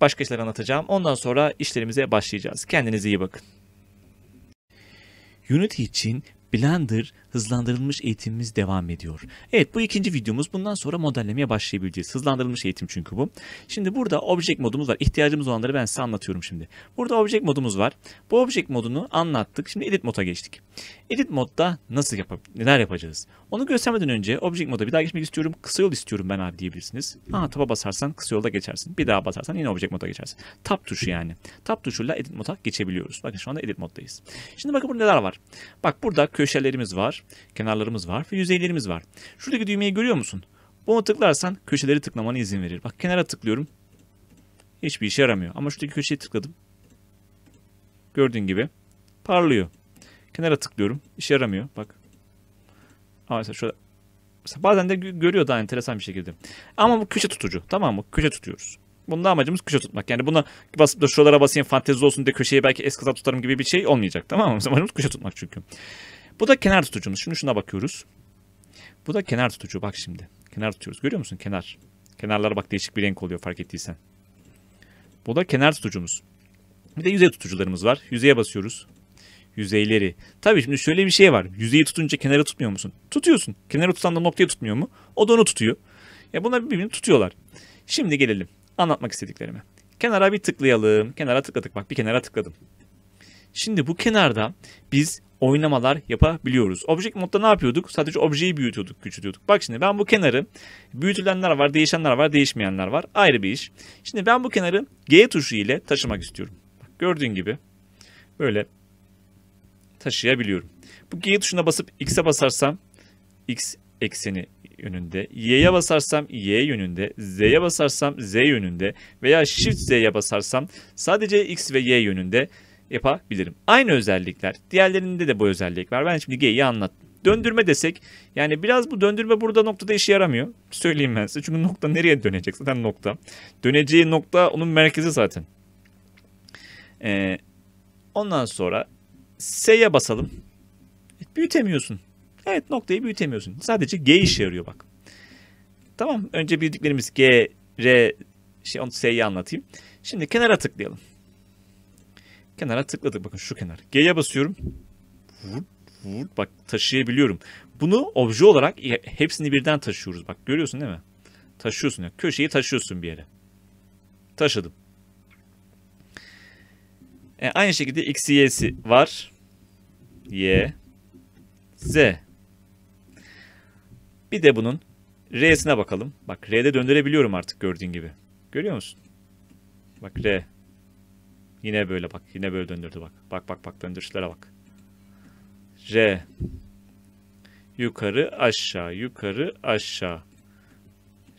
Speaker 1: başka işler anlatacağım. Ondan sonra işlerimize başlayacağız. Kendinize iyi bakın. Unity için Blender hızlandırılmış eğitimimiz devam ediyor. Evet bu ikinci videomuz. Bundan sonra modellemeye başlayabileceğiz. Hızlandırılmış eğitim çünkü bu. Şimdi burada object modumuz var. İhtiyacımız olanları ben size anlatıyorum şimdi. Burada object modumuz var. Bu object modunu anlattık. Şimdi edit moda geçtik. Edit modda nasıl yapab neler yapacağız? Onu göstermeden önce object moda bir daha geçmek istiyorum. Kısa yol istiyorum ben abi diyebilirsiniz. Aha taba basarsan kısa yolda geçersin. Bir daha basarsan yine object moda geçersin. Tab tuşu yani. Tab tuşuyla edit moda geçebiliyoruz. Bakın şu anda edit moddayız. Şimdi bakın burada neler var. Bak burada köşelerimiz var, kenarlarımız var ve yüzeylerimiz var. Şuradaki düğmeyi görüyor musun? Bunu tıklarsan köşeleri tıklamana izin verir. Bak kenara tıklıyorum. Hiçbir işe yaramıyor. Ama şuradaki köşeye tıkladım. Gördüğün gibi parlıyor. Kenara tıklıyorum. İşe yaramıyor. Bak. Ama mesela şöyle mesela bazen de görüyor daha enteresan bir şekilde. Ama bu köşe tutucu. Tamam mı? Köşe tutuyoruz. Bunun amacımız köşe tutmak. Yani buna basıp da şuralara basayım fantezi olsun diye köşeyi belki eskaza tutarım gibi bir şey olmayacak. Tamam mı? Amacımız köşe tutmak çünkü. Bu da kenar tutucumuz. Şimdi şuna bakıyoruz. Bu da kenar tutucu. Bak şimdi. Kenar tutuyoruz. Görüyor musun? Kenar. Kenarlara bak değişik bir renk oluyor fark ettiysen. Bu da kenar tutucumuz. Bir de yüzey tutucularımız var. Yüzeye basıyoruz. Yüzeyleri. Tabii şimdi şöyle bir şey var. Yüzeyi tutunca kenara tutmuyor musun? Tutuyorsun. Kenara tutan da noktayı tutmuyor mu? O da onu tutuyor. Ya bunlar birbirini tutuyorlar. Şimdi gelelim anlatmak istediklerime. Kenara bir tıklayalım. Kenara tıkladık. Bak bir kenara tıkladım. Şimdi bu kenarda biz oynamalar yapabiliyoruz. Object modda ne yapıyorduk? Sadece objeyi büyütüyorduk, küçültüyorduk. Bak şimdi ben bu kenarı büyütülenler var, değişenler var, değişmeyenler var. Ayrı bir iş. Şimdi ben bu kenarı G tuşu ile taşımak istiyorum. Bak, gördüğün gibi böyle taşıyabiliyorum. Bu G tuşuna basıp X'e basarsam X ekseni yönünde, Y'ye basarsam Y yönünde, Z'ye basarsam Z yönünde veya Shift Z'ye basarsam sadece X ve Y yönünde yapabilirim. Aynı özellikler. Diğerlerinde de bu özellik var. Ben şimdi G'yi anlattım. Döndürme desek yani biraz bu döndürme burada noktada işe yaramıyor. Söyleyeyim ben size. Çünkü nokta nereye dönecek? Zaten nokta. Döneceği nokta onun merkezi zaten. Ee, ondan sonra S'ye basalım. Büyütemiyorsun. Evet noktayı büyütemiyorsun. Sadece G işe yarıyor bak. Tamam önce bildiklerimiz G, R, şey, onu S'yi anlatayım. Şimdi kenara tıklayalım. Kenara tıkladık. Bakın şu kenar. G'ye basıyorum. Vup, vup. Bak taşıyabiliyorum. Bunu obje olarak hepsini birden taşıyoruz. Bak görüyorsun değil mi? Taşıyorsun. Yani köşeyi taşıyorsun bir yere. Taşıdım. E, aynı şekilde X, Y'si var. Y, Z. Bir de bunun R'sine bakalım. Bak R'de döndürebiliyorum artık gördüğün gibi. Görüyor musun? Bak R. Yine böyle bak. Yine böyle döndürdü bak. Bak bak bak döndürüşlere bak. R. Yukarı aşağı. Yukarı aşağı.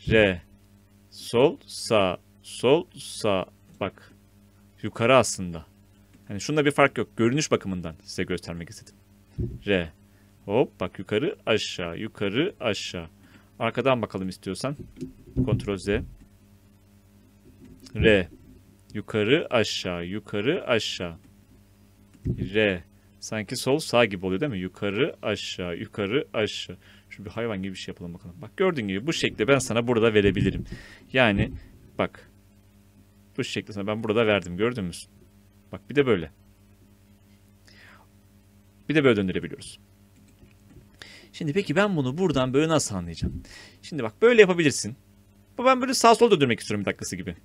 Speaker 1: R. Sol sağ. Sol sağ. Bak. Yukarı aslında. Yani şunda bir fark yok. Görünüş bakımından size göstermek istedim. R. Hop bak yukarı aşağı. Yukarı aşağı. Arkadan bakalım istiyorsan. Ctrl Z. R. Yukarı aşağı, yukarı aşağı. re Sanki sol sağ gibi oluyor değil mi? Yukarı aşağı, yukarı aşağı. Şu bir hayvan gibi bir şey yapalım bakalım. Bak gördüğün gibi bu şekilde ben sana burada verebilirim. Yani bak. Bu şekilde sana ben burada verdim gördün müsün? Bak bir de böyle. Bir de böyle döndürebiliyoruz. Şimdi peki ben bunu buradan böyle nasıl anlayacağım? Şimdi bak böyle yapabilirsin. Ben böyle sağ sol döndürmek istiyorum bir dakikası gibi.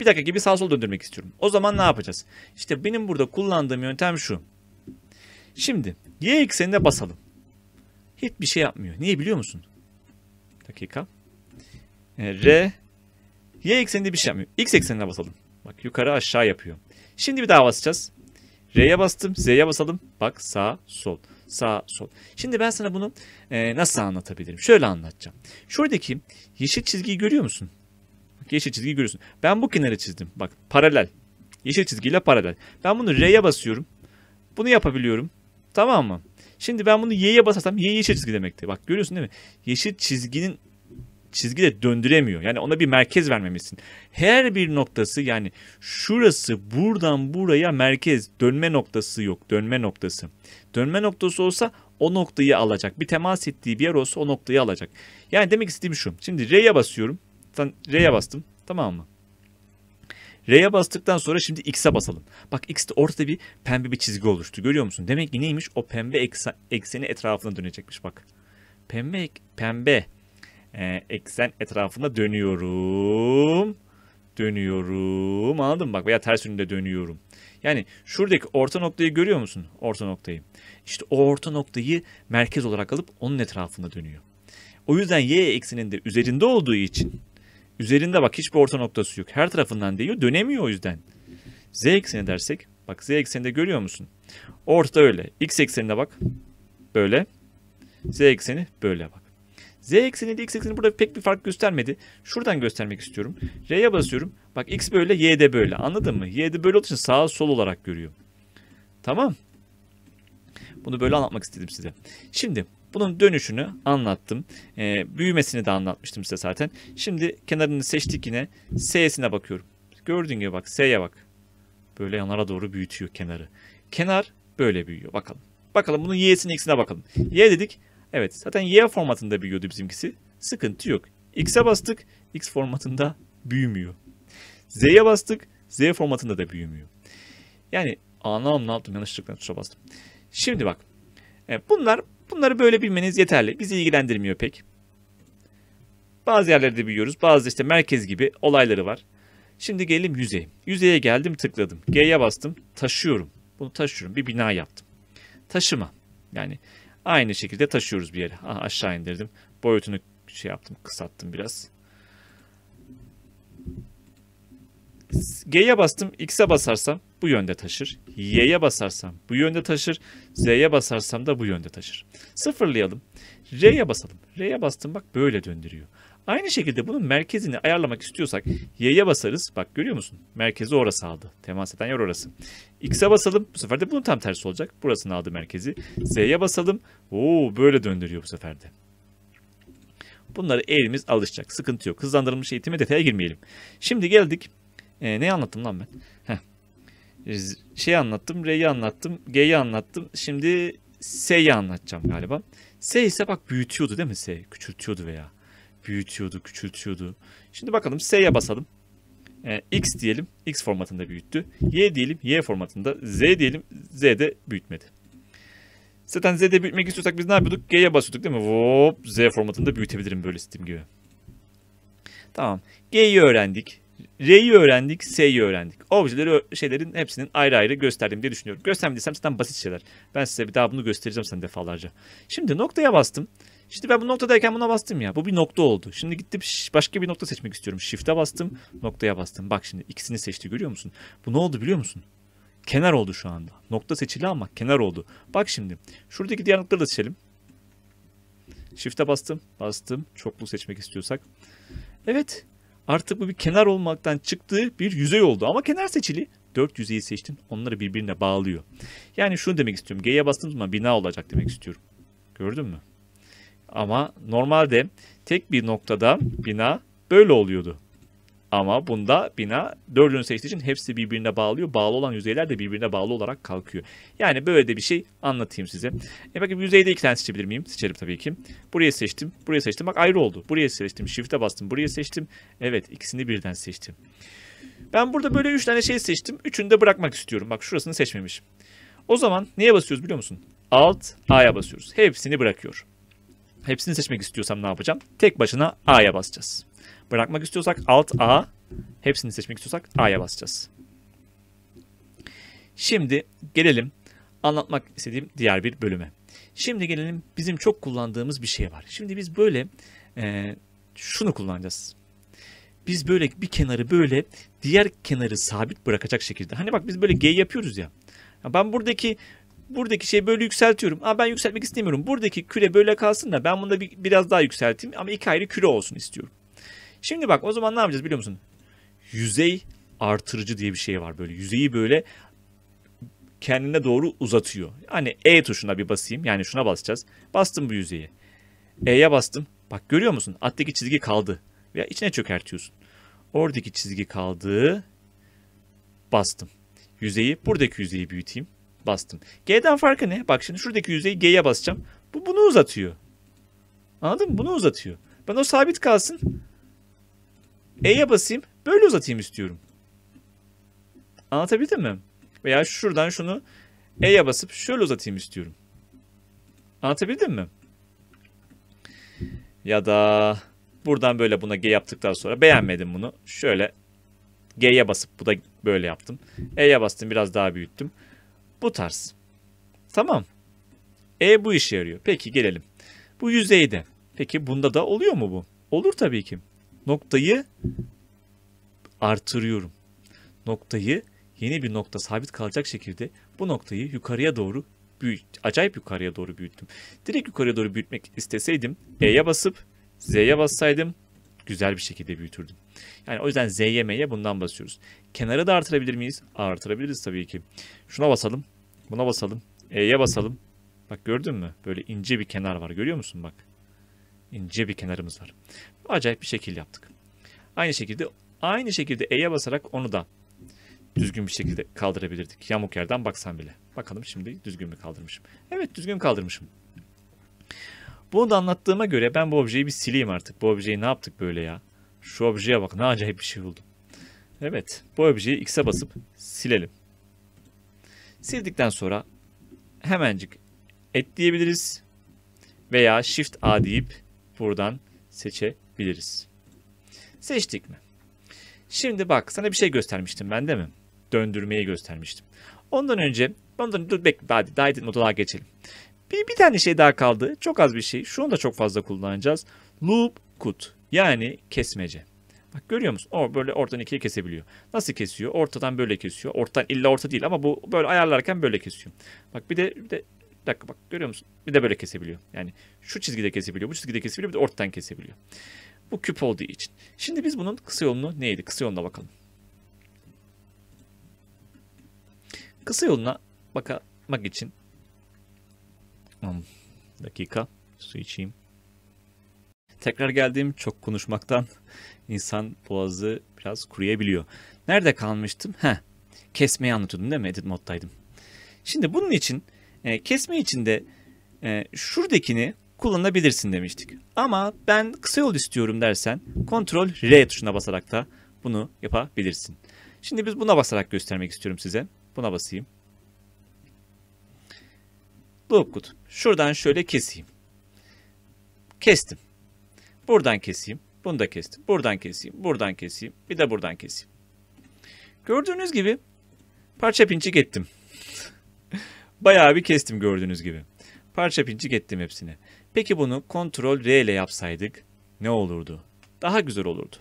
Speaker 1: Bir dakika gibi sağ sol döndürmek istiyorum. O zaman ne yapacağız? İşte benim burada kullandığım yöntem şu. Şimdi y eksenine basalım. Hiçbir şey yapmıyor. Niye biliyor musun? Dakika. E, R y ekseninde bir şey yapmıyor. X eksenine basalım. Bak yukarı aşağı yapıyor. Şimdi bir daha basacağız. R'ye bastım. Z'ye basalım. Bak sağ sol. Sağ sol. Şimdi ben sana bunu e, nasıl anlatabilirim? Şöyle anlatacağım. Şuradaki yeşil çizgiyi görüyor musun? yeşil çizgi görüyorsun. Ben bu kenarı çizdim. Bak paralel. Yeşil çizgiyle paralel. Ben bunu R'ye basıyorum. Bunu yapabiliyorum. Tamam mı? Şimdi ben bunu Y'ye basarsam Y yeşil çizgi demekti. Bak görüyorsun değil mi? Yeşil çizginin çizgi de döndüremiyor. Yani ona bir merkez vermemişsin. Her bir noktası yani şurası buradan buraya merkez dönme noktası yok. Dönme noktası. Dönme noktası olsa o noktayı alacak. Bir temas ettiği bir yer olsa o noktayı alacak. Yani demek istediğim şu. Şimdi R'ye basıyorum. R'ye bastım. Tamam mı? R'ye bastıktan sonra şimdi X'e basalım. Bak X'te ortada bir pembe bir çizgi oluştu. Görüyor musun? Demek ki neymiş? O pembe eksen, ekseni etrafına dönecekmiş bak. Pembe pembe e, eksen etrafında dönüyorum. Dönüyorum. Anladın mı? Bak veya ters yönünde dönüyorum. Yani şuradaki orta noktayı görüyor musun? Orta noktayı. İşte o orta noktayı merkez olarak alıp onun etrafında dönüyor. O yüzden y ekseninde üzerinde olduğu için Üzerinde bak hiçbir orta noktası yok. Her tarafından değiyor. Dönemiyor o yüzden. Z ekseni dersek bak Z ekseninde görüyor musun? Ortada öyle. X eksenine bak. Böyle. Z ekseni böyle bak. Z ekseni de, X ekseni burada pek bir fark göstermedi. Şuradan göstermek istiyorum. R'ye basıyorum. Bak X böyle Y de böyle. Anladın mı? Y de böyle olduğu için sağ, sol olarak görüyor. Tamam. Bunu böyle anlatmak istedim size. Şimdi bunun dönüşünü anlattım. E, büyümesini de anlatmıştım size zaten. Şimdi kenarını seçtik yine. S'sine bakıyorum. Gördüğün gibi bak S'ye bak. Böyle yanara doğru büyütüyor kenarı. Kenar böyle büyüyor bakalım. Bakalım bunun y'sinin X'ine bakalım. Y dedik. Evet zaten Y formatında büyüyordu bizimkisi. Sıkıntı yok. X'e bastık. X formatında büyümüyor. Z'ye bastık. Z formatında da büyümüyor. Yani anlamam ne yaptım yanlışlıkla tuşa bastım. Şimdi bak. E, bunlar Bunları böyle bilmeniz yeterli. Bizi ilgilendirmiyor pek. Bazı yerlerde biliyoruz. Bazı işte merkez gibi olayları var. Şimdi gelelim yüzeye. Yüzeye geldim tıkladım. G'ye bastım. Taşıyorum. Bunu taşıyorum. Bir bina yaptım. Taşıma. Yani aynı şekilde taşıyoruz bir yere. Aha, aşağı indirdim. Boyutunu şey yaptım. Kısalttım biraz. G'ye bastım. X'e basarsam bu yönde taşır. Y'ye basarsam bu yönde taşır. Z'ye basarsam da bu yönde taşır. Sıfırlayalım. R'ye basalım. R'ye bastım bak böyle döndürüyor. Aynı şekilde bunun merkezini ayarlamak istiyorsak y'ye basarız. Bak görüyor musun? Merkezi orası aldı. Temas eden yer orası. X'e basalım. Bu sefer de bunun tam tersi olacak. Burasını aldı merkezi. Z'ye basalım. Oo böyle döndürüyor bu sefer de. Bunları elimiz alışacak. Sıkıntı yok. Hızlandırılmış eğitime detaya girmeyelim. Şimdi geldik. Ee, ne anlattım lan ben? şey anlattım, R'yi anlattım, G'yi anlattım. Şimdi S'yi anlatacağım galiba. S ise bak büyütüyordu değil mi S? Küçültüyordu veya. Büyütüyordu, küçültüyordu. Şimdi bakalım S'ye basalım. Ee, X diyelim, X formatında büyüttü. Y diyelim, Y formatında. Z diyelim, Z'de büyütmedi. Zaten Z'de büyütmek istiyorsak biz ne yapıyorduk? G'ye basıyorduk değil mi? Hop Z formatında büyütebilirim böyle istediğim gibi. Tamam. G'yi öğrendik. R'yi öğrendik, S'yi öğrendik. Objeleri şeylerin hepsinin ayrı ayrı gösterdim diye düşünüyorum. Göstermediysem zaten basit şeyler. Ben size bir daha bunu göstereceğim sen defalarca. Şimdi noktaya bastım. Şimdi ben bu noktadayken buna bastım ya. Bu bir nokta oldu. Şimdi gittim başka bir nokta seçmek istiyorum. Shift'e bastım, noktaya bastım. Bak şimdi ikisini seçti görüyor musun? Bu ne oldu biliyor musun? Kenar oldu şu anda. Nokta seçili ama kenar oldu. Bak şimdi şuradaki diğer noktaları da seçelim. Shift'e bastım, bastım. Çoklu seçmek istiyorsak. Evet, Artık bu bir kenar olmaktan çıktığı bir yüzey oldu. Ama kenar seçili. dört yüzeyi seçtin, Onları birbirine bağlıyor. Yani şunu demek istiyorum. G'ye bastığım zaman bina olacak demek istiyorum. Gördün mü? Ama normalde tek bir noktada bina böyle oluyordu. Ama bunda bina dördünü seçtiği için hepsi birbirine bağlıyor. Bağlı olan yüzeyler de birbirine bağlı olarak kalkıyor. Yani böyle de bir şey anlatayım size. E bakın yüzeyde iki tane seçebilir miyim? Seçerim tabii ki. Buraya seçtim. Buraya seçtim. Bak ayrı oldu. Buraya seçtim. Shift'e bastım. Buraya seçtim. Evet ikisini birden seçtim. Ben burada böyle üç tane şey seçtim. Üçünü de bırakmak istiyorum. Bak şurasını seçmemişim. O zaman neye basıyoruz biliyor musun? Alt A'ya basıyoruz. Hepsini bırakıyor. Hepsini seçmek istiyorsam ne yapacağım? Tek başına A'ya basacağız bırakmak istiyorsak Alt A. Hepsini seçmek istiyorsak A'ya basacağız. Şimdi gelelim anlatmak istediğim diğer bir bölüme. Şimdi gelelim bizim çok kullandığımız bir şey var. Şimdi biz böyle e, şunu kullanacağız. Biz böyle bir kenarı böyle diğer kenarı sabit bırakacak şekilde. Hani bak biz böyle G yapıyoruz ya. Ben buradaki buradaki şeyi böyle yükseltiyorum. Aa ben yükseltmek istemiyorum. Buradaki küre böyle kalsın da ben bunu da bir, biraz daha yükselteyim ama iki ayrı küre olsun istiyorum. Şimdi bak o zaman ne yapacağız biliyor musun? Yüzey artırıcı diye bir şey var böyle. Yüzeyi böyle kendine doğru uzatıyor. Hani E tuşuna bir basayım. Yani şuna basacağız. Bastım bu yüzeyi. E'ye bastım. Bak görüyor musun? Alttaki çizgi kaldı. Veya içine çökertiyorsun. Oradaki çizgi kaldı. Bastım. Yüzeyi, buradaki yüzeyi büyüteyim. Bastım. G'den farkı ne? Bak şimdi şuradaki yüzeyi G'ye basacağım. Bu bunu uzatıyor. Anladın mı? Bunu uzatıyor. Ben o sabit kalsın. E'ye basayım. Böyle uzatayım istiyorum. Anlatabildim mi? Veya şuradan şunu E'ye basıp şöyle uzatayım istiyorum. Anlatabildim mi? Ya da buradan böyle buna G yaptıktan sonra beğenmedim bunu. Şöyle G'ye basıp bu da böyle yaptım. E'ye bastım biraz daha büyüttüm. Bu tarz. Tamam. E bu işe yarıyor. Peki gelelim. Bu yüzeyde. Peki bunda da oluyor mu bu? Olur tabii ki. Noktayı artırıyorum. Noktayı yeni bir nokta sabit kalacak şekilde bu noktayı yukarıya doğru büyüt, acayip yukarıya doğru büyüttüm. Direkt yukarıya doğru büyütmek isteseydim E'ye basıp Z'ye bassaydım güzel bir şekilde büyütürdüm. Yani o yüzden Z'ye M'ye bundan basıyoruz. Kenarı da artırabilir miyiz? Artırabiliriz tabii ki. Şuna basalım. Buna basalım. E'ye basalım. Bak gördün mü? Böyle ince bir kenar var. Görüyor musun bak? ince bir kenarımız var. Acayip bir şekil yaptık. Aynı şekilde aynı şekilde E'ye basarak onu da düzgün bir şekilde kaldırabilirdik. Yamuk yerden baksan bile. Bakalım şimdi düzgün mü kaldırmışım. Evet düzgün kaldırmışım. Bunu da anlattığıma göre ben bu objeyi bir sileyim artık. Bu objeyi ne yaptık böyle ya? Şu objeye bak ne acayip bir şey buldum. Evet bu objeyi X'e basıp silelim. Sildikten sonra hemencik et diyebiliriz. Veya Shift A deyip buradan seçebiliriz. Seçtik mi? Şimdi bak sana bir şey göstermiştim ben değil mi? Döndürmeyi göstermiştim. Ondan önce ondan dur bekle hadi daha edit moda geçelim. Bir, bir tane şey daha kaldı. Çok az bir şey. Şunu da çok fazla kullanacağız. Loop cut. Yani kesmece. Bak görüyor musun? O böyle ortadan ikiye kesebiliyor. Nasıl kesiyor? Ortadan böyle kesiyor. Ortadan illa orta değil ama bu böyle ayarlarken böyle kesiyor. Bak bir de, bir de bir dakika bak görüyor musun? Bir de böyle kesebiliyor. Yani şu çizgide kesebiliyor, bu çizgide kesebiliyor, bir de ortadan kesebiliyor. Bu küp olduğu için. Şimdi biz bunun kısa yolunu neydi? Kısa yoluna bakalım. Kısa yoluna bakmak için hmm, dakika su içeyim. Tekrar geldiğim çok konuşmaktan insan boğazı biraz kuruyabiliyor. Nerede kalmıştım? Heh, kesmeyi anlatıyordum değil mi? Edit moddaydım. Şimdi bunun için e, kesme için de e, şuradakini kullanabilirsin demiştik. Ama ben kısa yol istiyorum dersen kontrol R tuşuna basarak da bunu yapabilirsin. Şimdi biz buna basarak göstermek istiyorum size. Buna basayım. Loopgood. Şuradan şöyle keseyim. Kestim. Buradan keseyim. Bunu da kestim. Buradan keseyim. Buradan keseyim. Bir de buradan keseyim. Gördüğünüz gibi parça pinçik ettim. Bayağı bir kestim gördüğünüz gibi. Parça pincik ettim hepsini. Peki bunu kontrol R ile yapsaydık ne olurdu? Daha güzel olurdu.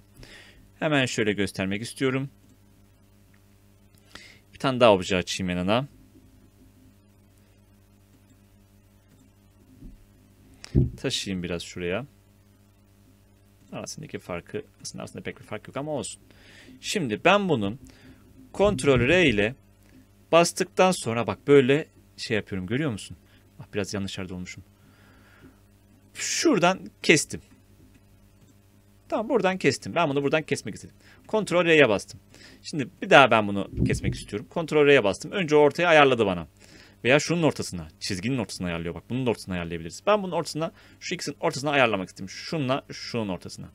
Speaker 1: Hemen şöyle göstermek istiyorum. Bir tane daha obje açayım yanına. Taşıyayım biraz şuraya. Arasındaki farkı aslında, aslında pek bir fark yok ama olsun. Şimdi ben bunun Ctrl R ile bastıktan sonra bak böyle şey yapıyorum görüyor musun? Ah, biraz yanlış yerde olmuşum. Şuradan kestim. Tamam buradan kestim. Ben bunu buradan kesmek istedim. Ctrl R'ye bastım. Şimdi bir daha ben bunu kesmek istiyorum. Ctrl R'ye bastım. Önce ortayı ayarladı bana. Veya şunun ortasına, çizginin ortasına ayarlıyor. Bak bunun ortasına ayarlayabiliriz. Ben bunun ortasına, şu ikisinin ortasına ayarlamak istedim. Şununla şunun ortasına.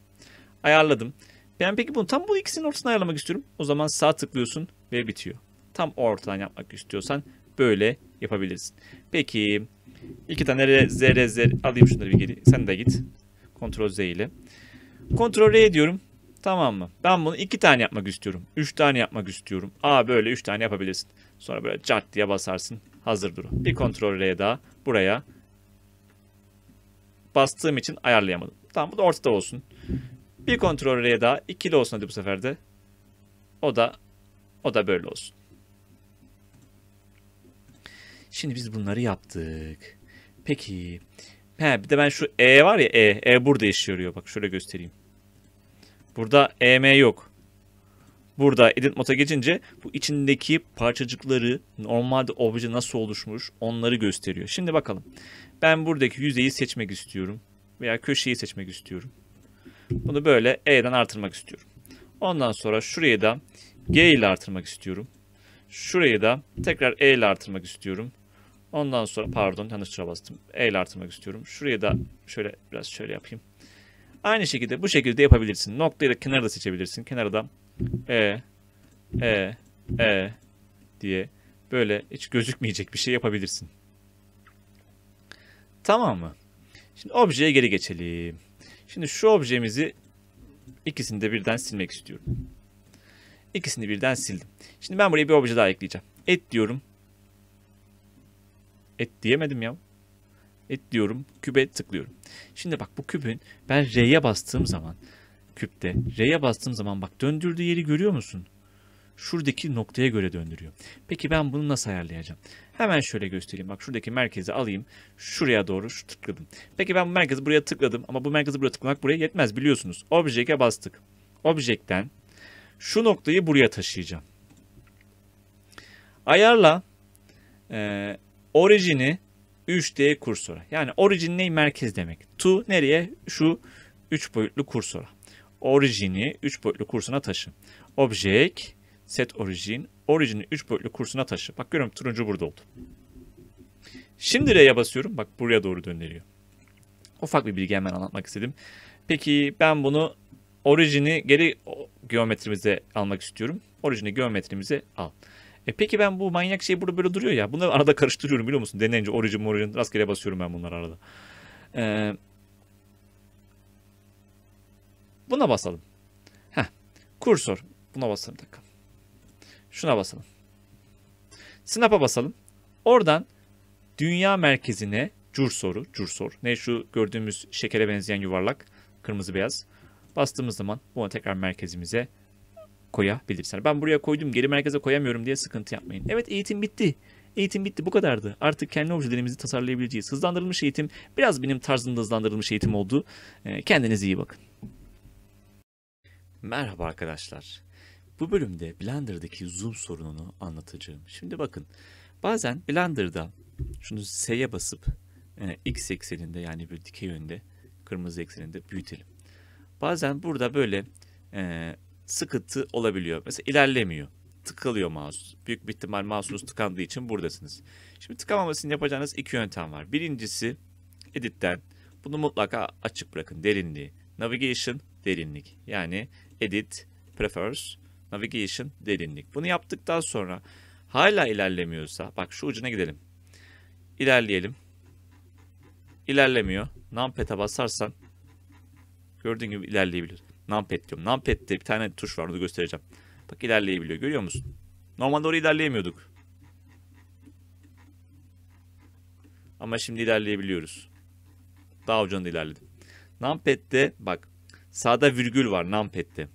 Speaker 1: Ayarladım. Ben peki bunu tam bu ikisinin ortasına ayarlamak istiyorum. O zaman sağ tıklıyorsun ve bitiyor. Tam ortadan yapmak istiyorsan böyle yapabilirsin. Peki iki tane Z, R, Z alayım şunları bir geri. Sen de git. Ctrl Z ile. Ctrl R diyorum. Tamam mı? Ben bunu iki tane yapmak istiyorum. Üç tane yapmak istiyorum. Aa böyle üç tane yapabilirsin. Sonra böyle cart diye basarsın. Hazır duru. Bir Ctrl R daha buraya bastığım için ayarlayamadım. Tamam bu da ortada olsun. Bir Ctrl R daha ikili olsun hadi bu sefer de. O da o da böyle olsun. Şimdi biz bunları yaptık. Peki. He, bir de ben şu E var ya E. E burada işe yarıyor. Bak şöyle göstereyim. Burada EM yok. Burada edit moda geçince bu içindeki parçacıkları normalde obje nasıl oluşmuş onları gösteriyor. Şimdi bakalım. Ben buradaki yüzeyi seçmek istiyorum. Veya köşeyi seçmek istiyorum. Bunu böyle E'den artırmak istiyorum. Ondan sonra şurayı da G ile artırmak istiyorum. Şurayı da tekrar E ile artırmak istiyorum. Ondan sonra pardon yanlış tuşa bastım. Eğil artırmak istiyorum. Şuraya da şöyle biraz şöyle yapayım. Aynı şekilde bu şekilde yapabilirsin. Noktayı da kenarda seçebilirsin. da E, E, E diye böyle hiç gözükmeyecek bir şey yapabilirsin. Tamam mı? Şimdi objeye geri geçelim. Şimdi şu objemizi ikisini de birden silmek istiyorum. İkisini birden sildim. Şimdi ben buraya bir obje daha ekleyeceğim. Et diyorum et diyemedim ya. Et diyorum. Kübe tıklıyorum. Şimdi bak bu küpün ben R'ye bastığım zaman küpte R'ye bastığım zaman bak döndürdüğü yeri görüyor musun? Şuradaki noktaya göre döndürüyor. Peki ben bunu nasıl ayarlayacağım? Hemen şöyle göstereyim. Bak şuradaki merkezi alayım. Şuraya doğru şu tıkladım. Peki ben bu merkezi buraya tıkladım ama bu merkezi buraya tıklamak buraya yetmez biliyorsunuz. Object'e bastık. Object'ten şu noktayı buraya taşıyacağım. Ayarla. Ee, orijini 3D kursora. Yani orijin ne? Merkez demek. To nereye? Şu 3 boyutlu kursora. Orijini 3 boyutlu kursuna taşı. Object set origin. Orijini 3 boyutlu kursuna taşı. Bak görüyorum turuncu burada oldu. Şimdi R'ye basıyorum. Bak buraya doğru döndürüyor. Ufak bir bilgi hemen anlatmak istedim. Peki ben bunu orijini geri geometrimize almak istiyorum. Orijini geometrimize al. E peki ben bu manyak şey burada böyle duruyor ya. Bunları arada karıştırıyorum biliyor musun? Deneyince origin origin rastgele basıyorum ben bunları arada. Ee, buna basalım. Heh. Kursor. Buna basalım. Bir dakika. Şuna basalım. Snap'a basalım. Oradan dünya merkezine cursoru, cursor. Ne şu gördüğümüz şekere benzeyen yuvarlak. Kırmızı beyaz. Bastığımız zaman bunu tekrar merkezimize koyabilirsiniz. Ben buraya koydum geri merkeze koyamıyorum diye sıkıntı yapmayın. Evet eğitim bitti. Eğitim bitti bu kadardı. Artık kendi objelerimizi tasarlayabileceğiz. Hızlandırılmış eğitim biraz benim tarzımda hızlandırılmış eğitim oldu. Ee, kendinize iyi bakın. Merhaba arkadaşlar. Bu bölümde Blender'daki zoom sorununu anlatacağım. Şimdi bakın bazen Blender'da şunu S'ye basıp e, X ekseninde yani bir dikey yönde kırmızı ekseninde büyütelim. Bazen burada böyle e, sıkıntı olabiliyor. Mesela ilerlemiyor. Tıkılıyor mouse. Büyük bir ihtimal mouse'unuz tıkandığı için buradasınız. Şimdi tıkanmaması için yapacağınız iki yöntem var. Birincisi editten bunu mutlaka açık bırakın. Derinliği. Navigation derinlik. Yani edit prefers navigation derinlik. Bunu yaptıktan sonra hala ilerlemiyorsa bak şu ucuna gidelim. İlerleyelim. İlerlemiyor. Numpad'e basarsan gördüğün gibi ilerleyebilir. Numpad diyorum. Numpad'de bir tane tuş var onu göstereceğim. Bak ilerleyebiliyor görüyor musun? Normalde oraya ilerleyemiyorduk. Ama şimdi ilerleyebiliyoruz. Daha ucuna da ilerledim. Numpad'de bak sağda virgül var numpad'de.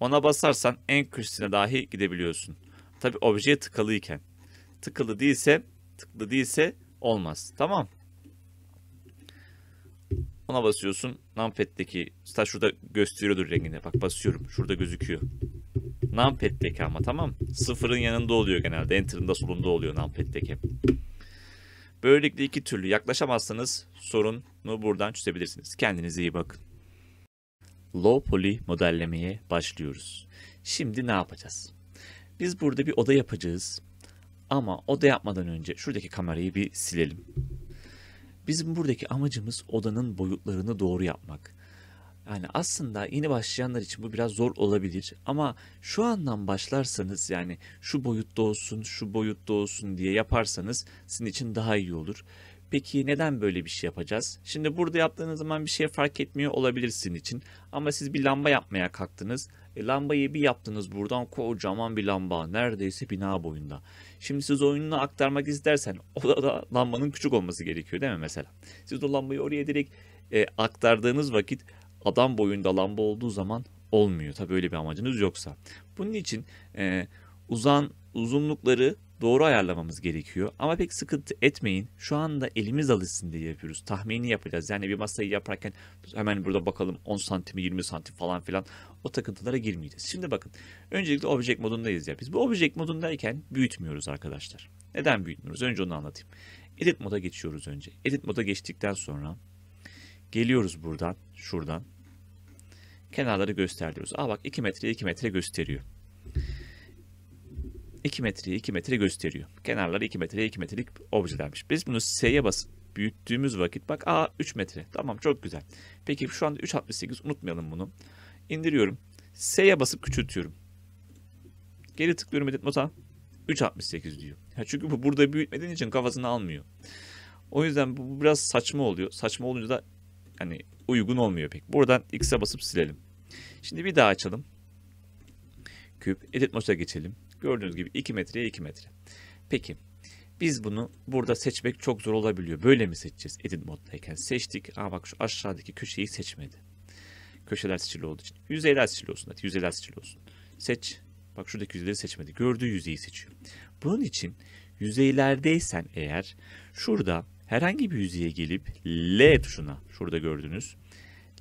Speaker 1: Ona basarsan en köşesine dahi gidebiliyorsun. Tabi objeye tıkalıyken. Tıkalı değilse tıklı değilse olmaz. Tamam. Ona basıyorsun. Numpad'deki hatta şurada gösteriyordur rengini. Bak basıyorum. Şurada gözüküyor. Numpad'deki ama tamam. Sıfırın yanında oluyor genelde. Enter'ın da solunda oluyor Numpad'deki. Böylelikle iki türlü yaklaşamazsanız sorunu buradan çözebilirsiniz. Kendinize iyi bakın. Low poly modellemeye başlıyoruz. Şimdi ne yapacağız? Biz burada bir oda yapacağız. Ama oda yapmadan önce şuradaki kamerayı bir silelim. Bizim buradaki amacımız odanın boyutlarını doğru yapmak. Yani aslında yeni başlayanlar için bu biraz zor olabilir ama şu andan başlarsanız yani şu boyutta olsun, şu boyutta olsun diye yaparsanız sizin için daha iyi olur. Peki neden böyle bir şey yapacağız? Şimdi burada yaptığınız zaman bir şey fark etmiyor olabilir sizin için. Ama siz bir lamba yapmaya kalktınız. E, lambayı bir yaptınız buradan kocaman bir lamba. Neredeyse bina boyunda. Şimdi siz oyununu aktarmak istersen odada lambanın küçük olması gerekiyor değil mi mesela? Siz o lambayı oraya direkt e, aktardığınız vakit adam boyunda lamba olduğu zaman olmuyor. Tabii öyle bir amacınız yoksa. Bunun için e, uzan uzunlukları doğru ayarlamamız gerekiyor. Ama pek sıkıntı etmeyin. Şu anda elimiz alışsın diye yapıyoruz. Tahmini yapacağız. Yani bir masayı yaparken hemen burada bakalım 10 santim, 20 santim falan filan o takıntılara girmeyeceğiz. Şimdi bakın öncelikle object modundayız ya biz. Bu object modundayken büyütmüyoruz arkadaşlar. Neden büyütmüyoruz? Önce onu anlatayım. Edit moda geçiyoruz önce. Edit moda geçtikten sonra geliyoruz buradan şuradan kenarları göster Aa bak 2 metre 2 metre gösteriyor. 2 metreye 2 metre gösteriyor. Kenarları 2 metreye 2 metrelik objelermiş. Biz bunu S'ye basıp büyüttüğümüz vakit bak a 3 metre. Tamam çok güzel. Peki şu anda 3.68 unutmayalım bunu. İndiriyorum. S'ye basıp küçültüyorum. Geri tıklıyorum edit nota. 3.68 diyor. Ya çünkü bu burada büyütmediğin için kafasını almıyor. O yüzden bu biraz saçma oluyor. Saçma olunca da hani uygun olmuyor pek. Buradan x'e basıp silelim. Şimdi bir daha açalım. Küp edit mode'a geçelim. Gördüğünüz gibi 2 metreye 2 metre. Peki biz bunu burada seçmek çok zor olabiliyor. Böyle mi seçeceğiz? Edit moddayken seçtik. Aa bak şu aşağıdaki köşeyi seçmedi. Köşeler seçili olduğu için. Yüzeyler seçili olsun. Hadi yüzeyler seçili olsun. Seç. Bak şuradaki yüzeyleri seçmedi. Gördüğü yüzeyi seçiyor. Bunun için yüzeylerdeysen eğer şurada herhangi bir yüzeye gelip L tuşuna şurada gördüğünüz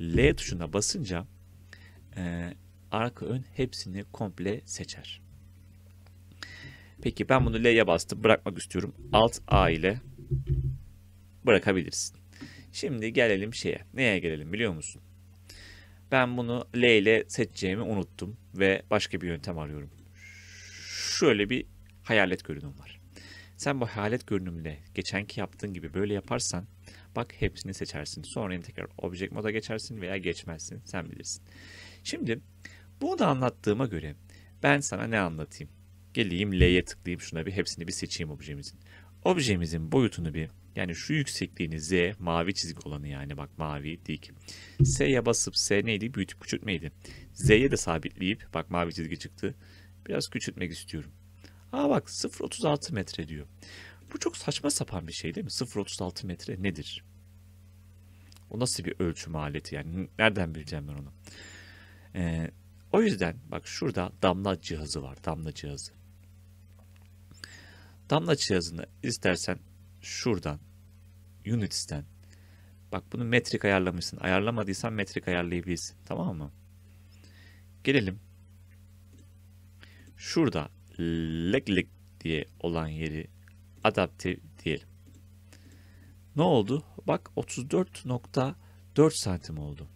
Speaker 1: L tuşuna basınca e, arka ön hepsini komple seçer. Peki ben bunu L'ye bastım. Bırakmak istiyorum. Alt A ile bırakabilirsin. Şimdi gelelim şeye. Neye gelelim biliyor musun? Ben bunu L ile seçeceğimi unuttum ve başka bir yöntem arıyorum. Şöyle bir hayalet görünüm var. Sen bu hayalet görünümle geçenki yaptığın gibi böyle yaparsan bak hepsini seçersin. Sonra yine tekrar object moda geçersin veya geçmezsin. Sen bilirsin. Şimdi bunu da anlattığıma göre ben sana ne anlatayım? Geleyim L'ye tıklayayım şuna bir hepsini bir seçeyim objemizin. Objemizin boyutunu bir yani şu yüksekliğini Z mavi çizgi olanı yani bak mavi dik. S'ye basıp S neydi? Büyütüp küçültmeydi. Z'ye de sabitleyip bak mavi çizgi çıktı. Biraz küçültmek istiyorum. Aa bak 0.36 metre diyor. Bu çok saçma sapan bir şey değil mi? 0.36 metre nedir? O nasıl bir ölçüm aleti yani? Nereden bileceğim ben onu? Ee, o yüzden bak şurada damla cihazı var. Damla cihazı. Damla cihazını istersen şuradan Unit'sten bak bunu metrik ayarlamışsın. Ayarlamadıysan metrik ayarlayabilirsin. Tamam mı? Gelelim. Şurada leg leg diye olan yeri adaptif diyelim. Ne oldu? Bak 34.4 santim oldu.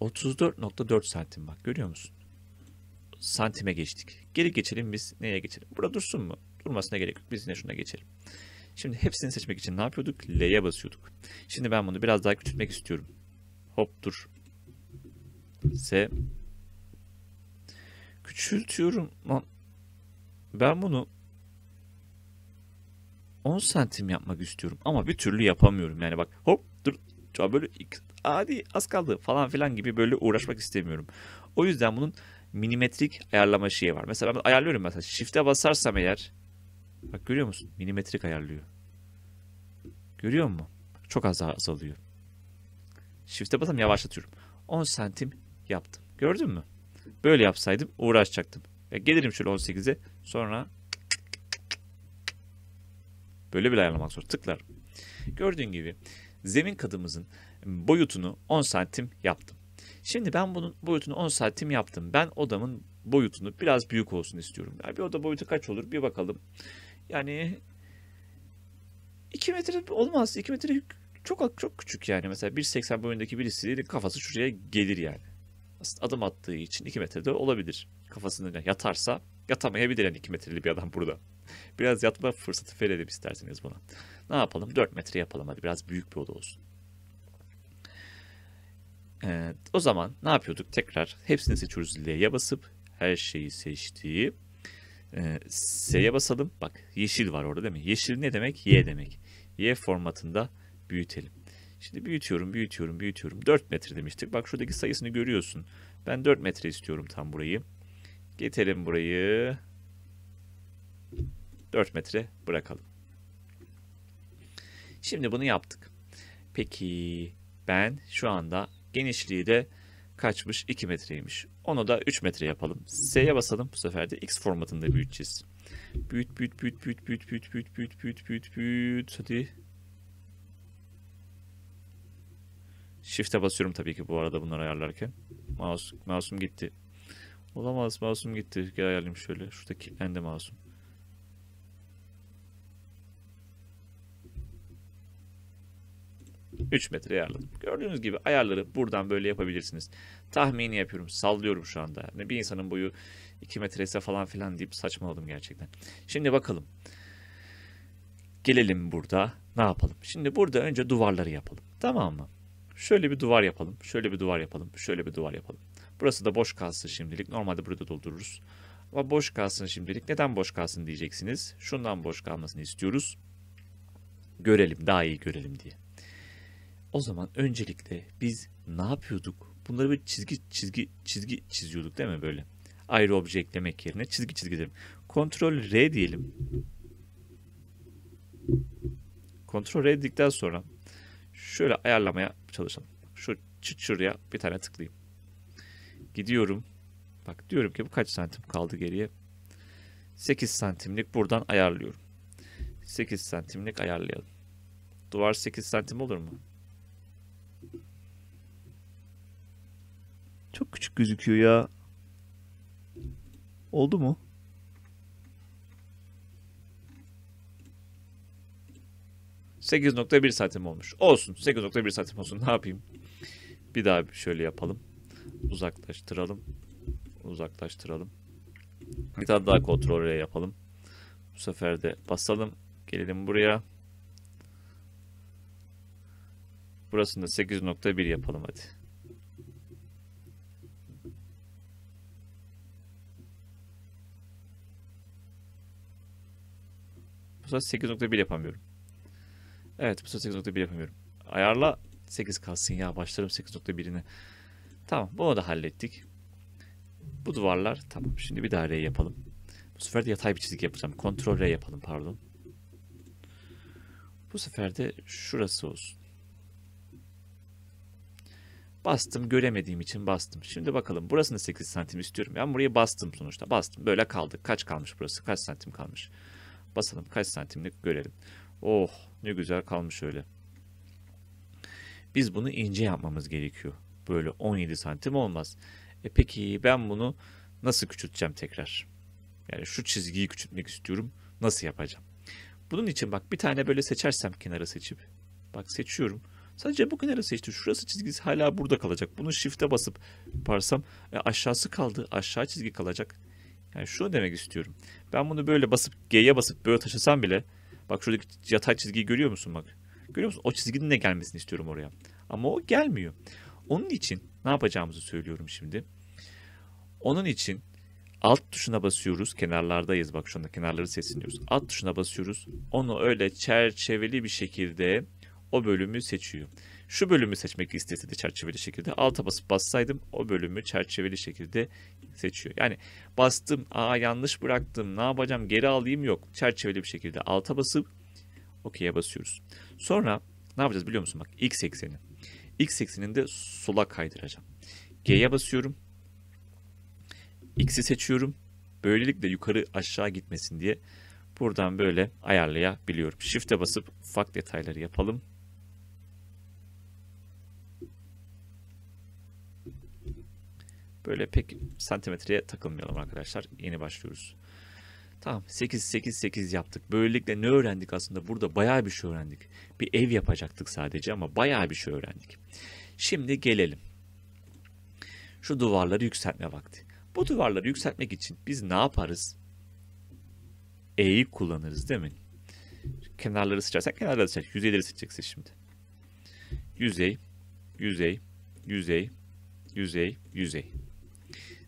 Speaker 1: 34.4 santim bak görüyor musun? santime geçtik. Geri geçelim biz neye geçelim? Burada dursun mu? Durmasına gerek yok. Biz yine şuna geçelim. Şimdi hepsini seçmek için ne yapıyorduk? L'ye basıyorduk. Şimdi ben bunu biraz daha küçültmek istiyorum. Hop dur. S. Küçültüyorum. Ben bunu 10 santim yapmak istiyorum ama bir türlü yapamıyorum. Yani bak hop dur böyle hadi az kaldı falan filan gibi böyle uğraşmak istemiyorum. O yüzden bunun minimetrik ayarlama şeyi var. Mesela ben ayarlıyorum mesela. Shift'e basarsam eğer bak görüyor musun? Minimetrik ayarlıyor. Görüyor musun? Çok az daha azalıyor. Shift'e basam yavaşlatıyorum. 10 santim yaptım. Gördün mü? Böyle yapsaydım uğraşacaktım. Ya gelirim şöyle 18'e sonra böyle bile ayarlamak zor. Tıklarım. Gördüğün gibi zemin kadımızın boyutunu 10 santim yaptım. Şimdi ben bunun boyutunu 10 santim yaptım. Ben odamın boyutunu biraz büyük olsun istiyorum. Yani bir oda boyutu kaç olur bir bakalım. Yani 2 metre olmaz. 2 metre çok çok küçük yani. Mesela 1.80 boyundaki birisinin kafası şuraya gelir yani. Aslında adım attığı için 2 metre de olabilir. Kafasını yatarsa yatamayabilir yani 2 metreli bir adam burada. Biraz yatma fırsatı verelim isterseniz buna. Ne yapalım? 4 metre yapalım hadi biraz büyük bir oda olsun. Evet, o zaman ne yapıyorduk? Tekrar hepsini seçiyoruz. L'ye basıp her şeyi seçtiği e, S'ye basalım. Bak yeşil var orada değil mi? Yeşil ne demek? Y demek. Y formatında büyütelim. Şimdi büyütüyorum, büyütüyorum, büyütüyorum. 4 metre demiştik. Bak şuradaki sayısını görüyorsun. Ben 4 metre istiyorum tam burayı. Getelim burayı. 4 metre bırakalım. Şimdi bunu yaptık. Peki ben şu anda Genişliği de kaçmış? 2 metreymiş. Onu da 3 metre yapalım. S'ye basalım. Bu sefer de X formatında büyüteceğiz. Büyüt, büyüt, büyüt, büyüt, büyüt, büyüt, büyüt, büyüt, büyüt, büyüt, büyüt. Hadi. Shift'e basıyorum tabii ki bu arada bunları ayarlarken. Mouse, mouse'um gitti. Olamaz mouse'um gitti. Gel ayarlayayım şöyle. Şuradaki kilitlendi mouse'um. 3 metre ayarladım. Gördüğünüz gibi ayarları buradan böyle yapabilirsiniz. Tahmini yapıyorum. Sallıyorum şu anda. Yani bir insanın boyu 2 metre falan filan deyip saçmaladım gerçekten. Şimdi bakalım. Gelelim burada. Ne yapalım? Şimdi burada önce duvarları yapalım. Tamam mı? Şöyle bir duvar yapalım. Şöyle bir duvar yapalım. Şöyle bir duvar yapalım. Burası da boş kalsın şimdilik. Normalde burada doldururuz. Ama boş kalsın şimdilik. Neden boş kalsın diyeceksiniz. Şundan boş kalmasını istiyoruz. Görelim, daha iyi görelim diye. O zaman öncelikle biz ne yapıyorduk? Bunları bir çizgi çizgi çizgi çiziyorduk değil mi böyle? Ayrı obje eklemek yerine çizgi çizgi dedim. Ctrl R diyelim. Ctrl R dedikten sonra şöyle ayarlamaya çalışalım. Şu çıt şuraya bir tane tıklayayım. Gidiyorum. Bak diyorum ki bu kaç santim kaldı geriye? 8 santimlik buradan ayarlıyorum. 8 santimlik ayarlayalım. Duvar 8 santim olur mu? Çok küçük gözüküyor ya. Oldu mu? ...8.1 saatim olmuş. Olsun. 8.1 saatim olsun. Ne yapayım? Bir daha şöyle yapalım. Uzaklaştıralım. Uzaklaştıralım. Bir tane daha kontrole yapalım. Bu sefer de basalım. Gelelim buraya. Burasını da 8.1 yapalım hadi. sefer 8.1 yapamıyorum. Evet bu sefer 8.1 yapamıyorum. Ayarla 8 kalsın ya başlarım 8.1'ine. Tamam bunu da hallettik. Bu duvarlar tamam şimdi bir daireye yapalım. Bu sefer de yatay bir çizik yapacağım. Kontrol R yapalım pardon. Bu sefer de şurası olsun. Bastım göremediğim için bastım. Şimdi bakalım burasını 8 santim istiyorum. Ben burayı bastım sonuçta. Bastım böyle kaldı. Kaç kalmış burası? Kaç santim kalmış? Basalım kaç santimlik görelim. Oh ne güzel kalmış öyle. Biz bunu ince yapmamız gerekiyor. Böyle 17 santim olmaz. E peki ben bunu nasıl küçülteceğim tekrar? Yani şu çizgiyi küçültmek istiyorum. Nasıl yapacağım? Bunun için bak bir tane böyle seçersem kenara seçip. Bak seçiyorum. Sadece bu kenara seçtim. Şurası çizgisi hala burada kalacak. Bunu shift'e basıp yaparsam e, aşağısı kaldı. Aşağı çizgi kalacak. Yani şunu demek istiyorum. Ben bunu böyle basıp G'ye basıp böyle taşısam bile bak şuradaki yatay çizgiyi görüyor musun bak? Görüyor musun? O çizginin de gelmesini istiyorum oraya. Ama o gelmiyor. Onun için ne yapacağımızı söylüyorum şimdi. Onun için alt tuşuna basıyoruz. Kenarlardayız bak şu anda kenarları sesleniyoruz. Alt tuşuna basıyoruz. Onu öyle çerçeveli bir şekilde o bölümü seçiyor şu bölümü seçmek isteseydi çerçeveli şekilde alta basıp bassaydım o bölümü çerçeveli şekilde seçiyor. Yani bastım aa yanlış bıraktım ne yapacağım geri alayım yok. Çerçeveli bir şekilde alta basıp OK'ye basıyoruz. Sonra ne yapacağız biliyor musun? Bak X ekseni. X ekseninde sola kaydıracağım. G'ye basıyorum. X'i seçiyorum. Böylelikle yukarı aşağı gitmesin diye buradan böyle ayarlayabiliyorum. Shift'e basıp ufak detayları yapalım. Böyle pek santimetreye takılmayalım arkadaşlar. Yeni başlıyoruz. Tamam 8 8 8 yaptık. Böylelikle ne öğrendik aslında? Burada bayağı bir şey öğrendik. Bir ev yapacaktık sadece ama bayağı bir şey öğrendik. Şimdi gelelim. Şu duvarları yükseltme vakti. Bu duvarları yükseltmek için biz ne yaparız? E'yi kullanırız değil mi? Kenarları sıçarsak kenarları sıçar. Yüzeyleri sıçacaksın şimdi. Yüzey, yüzey, yüzey, yüzey, yüzey.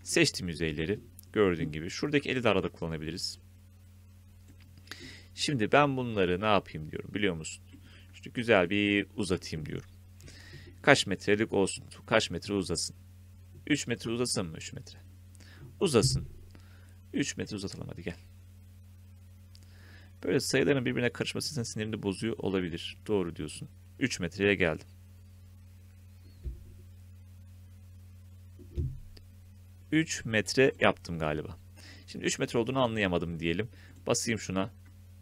Speaker 1: Seçtim yüzeyleri. Gördüğün gibi. Şuradaki eli de arada kullanabiliriz. Şimdi ben bunları ne yapayım diyorum biliyor musun? Şunu güzel bir uzatayım diyorum. Kaç metrelik olsun? Kaç metre uzasın? 3 metre uzasın mı 3 metre? Uzasın. 3 metre uzatalım hadi gel. Böyle sayıların birbirine karışması senin sinirini bozuyor olabilir. Doğru diyorsun. 3 metreye geldim. 3 metre yaptım galiba. Şimdi 3 metre olduğunu anlayamadım diyelim. Basayım şuna.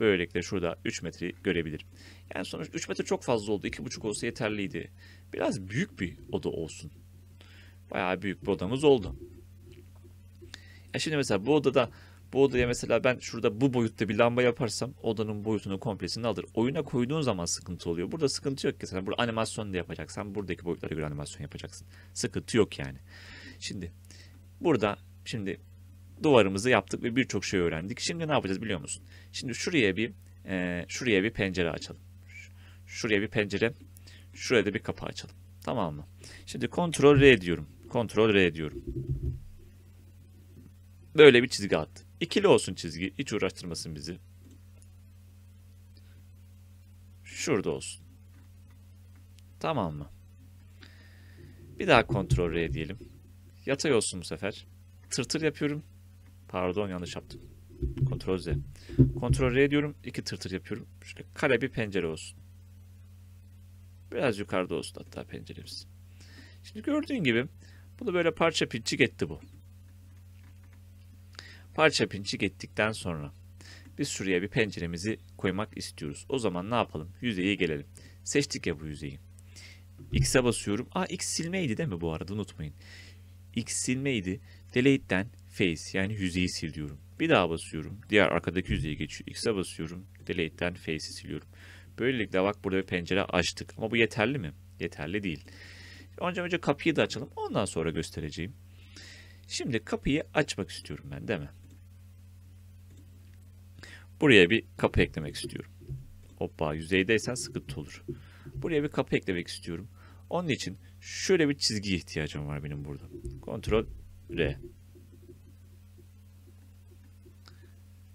Speaker 1: Böylelikle şurada 3 metre görebilirim. Yani sonuç 3 metre çok fazla oldu. 2,5 olsa yeterliydi. Biraz büyük bir oda olsun. Bayağı büyük bir odamız oldu. Ya şimdi mesela bu odada bu odaya mesela ben şurada bu boyutta bir lamba yaparsam odanın boyutunu komplesini alır. Oyuna koyduğun zaman sıkıntı oluyor. Burada sıkıntı yok ki. Sen burada animasyon da yapacaksan buradaki boyutlara göre animasyon yapacaksın. Sıkıntı yok yani. Şimdi Burada şimdi duvarımızı yaptık ve birçok şey öğrendik. Şimdi ne yapacağız biliyor musun? Şimdi şuraya bir e, şuraya bir pencere açalım. Şuraya bir pencere, şuraya da bir kapı açalım. Tamam mı? Şimdi kontrol R diyorum. Kontrol R diyorum. Böyle bir çizgi attı. İkili olsun çizgi. Hiç uğraştırmasın bizi. Şurada olsun. Tamam mı? Bir daha kontrol R diyelim. Yatay olsun bu sefer. Tırtır yapıyorum. Pardon yanlış yaptım. Ctrl Z. Ctrl R diyorum. İki tırtır yapıyorum. Şöyle kare bir pencere olsun. Biraz yukarıda olsun hatta penceremiz. Şimdi gördüğün gibi bunu böyle parça pinçik etti bu. Parça pinçik ettikten sonra biz şuraya bir penceremizi koymak istiyoruz. O zaman ne yapalım? Yüzeye gelelim. Seçtik ya bu yüzeyi. X'e basıyorum. Aa X silmeydi değil mi bu arada unutmayın. X silmeydi. Delete'den face yani yüzeyi sil diyorum. Bir daha basıyorum. Diğer arkadaki yüzeyi geçiyor. X'e basıyorum. Delete'den face'i siliyorum. Böylelikle bak burada bir pencere açtık. Ama bu yeterli mi? Yeterli değil. Önce önce kapıyı da açalım. Ondan sonra göstereceğim. Şimdi kapıyı açmak istiyorum ben değil mi? Buraya bir kapı eklemek istiyorum. Hoppa yüzeydeysen sıkıntı olur. Buraya bir kapı eklemek istiyorum. Onun için Şöyle bir çizgiye ihtiyacım var benim burada. Ctrl R.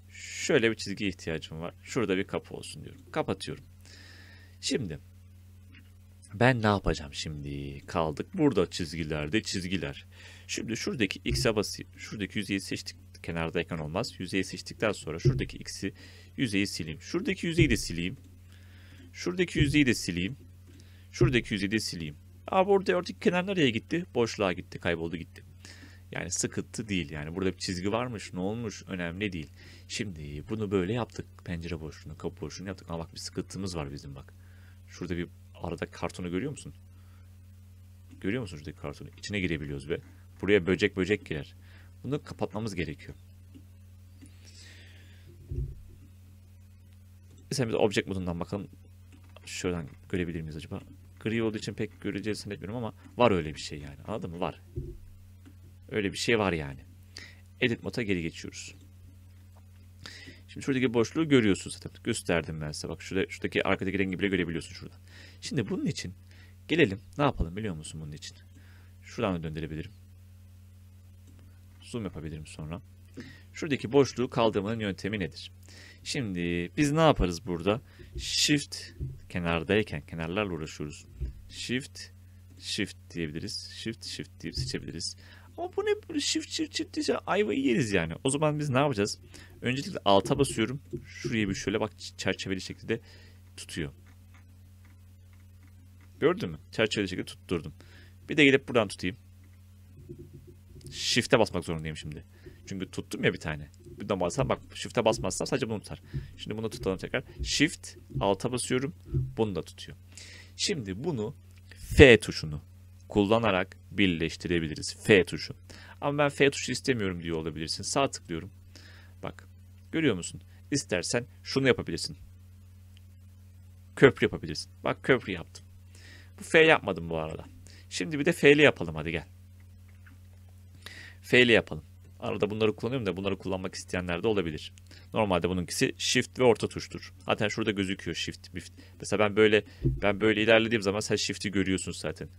Speaker 1: Şöyle bir çizgiye ihtiyacım var. Şurada bir kapı olsun diyorum. Kapatıyorum. Şimdi ben ne yapacağım şimdi? Kaldık burada çizgilerde çizgiler. Şimdi şuradaki x'e basayım. Şuradaki yüzeyi seçtik. Kenardayken olmaz. Yüzeyi seçtikten sonra şuradaki x'i yüzeyi sileyim. Şuradaki yüzeyi de sileyim. Şuradaki yüzeyi de sileyim. Şuradaki yüzeyi de sileyim. Abi orada artık kenar nereye gitti? Boşluğa gitti, kayboldu gitti. Yani sıkıntı değil yani burada bir çizgi varmış ne olmuş önemli değil. Şimdi bunu böyle yaptık pencere boşluğunu kapı boşluğunu yaptık ama bak bir sıkıntımız var bizim bak. Şurada bir arada kartonu görüyor musun? Görüyor musun şuradaki kartonu? İçine girebiliyoruz be. buraya böcek böcek girer. Bunu kapatmamız gerekiyor. Sen bir de object modundan bakalım. Şuradan görebilir miyiz acaba? Gri olduğu için pek göreceğiz zannetmiyorum ama var öyle bir şey yani. Anladın mı? Var. Öyle bir şey var yani. Edit mode'a geri geçiyoruz. Şimdi şuradaki boşluğu görüyorsunuz zaten. Gösterdim ben size. Bak şurada, şuradaki arkadaki rengi bile görebiliyorsun şuradan. Şimdi bunun için gelelim. Ne yapalım biliyor musun bunun için? Şuradan da döndürebilirim. Zoom yapabilirim sonra. Şuradaki boşluğu kaldırmanın yöntemi nedir? Şimdi biz ne yaparız Burada Shift kenardayken kenarlarla uğraşıyoruz. Shift shift diyebiliriz. Shift shift diye seçebiliriz. Ama bu ne böyle shift shift shift diyece ayvayı yeriz yani. O zaman biz ne yapacağız? Öncelikle alta basıyorum. Şuraya bir şöyle bak çerçeveli şekilde tutuyor. Gördün mü? Çerçeveli şekilde tutturdum. Bir de gelip buradan tutayım. Shift'e basmak zorundayım şimdi. Çünkü tuttum ya bir tane. Buna basarsam bak shift'e basmazsam sadece bunu tutar. Şimdi bunu tutalım tekrar. Shift alta basıyorum. Bunu da tutuyor. Şimdi bunu F tuşunu kullanarak birleştirebiliriz. F tuşu. Ama ben F tuşu istemiyorum diyor olabilirsin. Sağ tıklıyorum. Bak görüyor musun? İstersen şunu yapabilirsin. Köprü yapabilirsin. Bak köprü yaptım. Bu F yapmadım bu arada. Şimdi bir de F'li yapalım hadi gel. F'li yapalım. Arada bunları kullanıyorum da bunları kullanmak isteyenler de olabilir. Normalde bununkisi shift ve orta tuştur. Zaten şurada gözüküyor shift. Bift. Mesela ben böyle ben böyle ilerlediğim zaman sen shift'i görüyorsun zaten.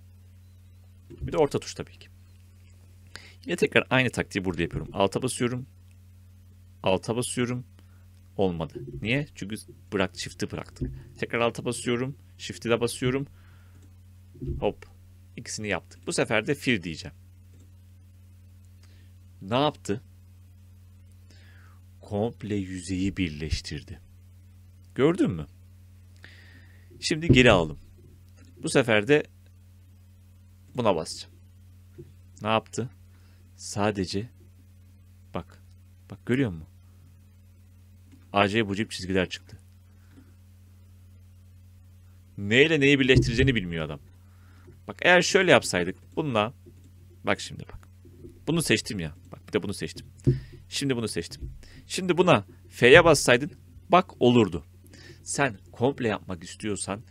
Speaker 1: Bir de orta tuş tabii ki. Yine tekrar aynı taktiği burada yapıyorum. Alta basıyorum. Alta basıyorum. Olmadı. Niye? Çünkü bırak shift'i bıraktık. Tekrar alta basıyorum. Shift'i de basıyorum. Hop. İkisini yaptık. Bu sefer de fir diyeceğim ne yaptı? Komple yüzeyi birleştirdi. Gördün mü? Şimdi geri aldım. Bu sefer de buna basacağım. Ne yaptı? Sadece bak. Bak görüyor musun? AC bucuk çizgiler çıktı. Neyle neyi birleştireceğini bilmiyor adam. Bak eğer şöyle yapsaydık bununla bak şimdi bak. Bunu seçtim ya. Bir de bunu seçtim. Şimdi bunu seçtim. Şimdi buna F'ye bassaydın bak olurdu. Sen komple yapmak istiyorsan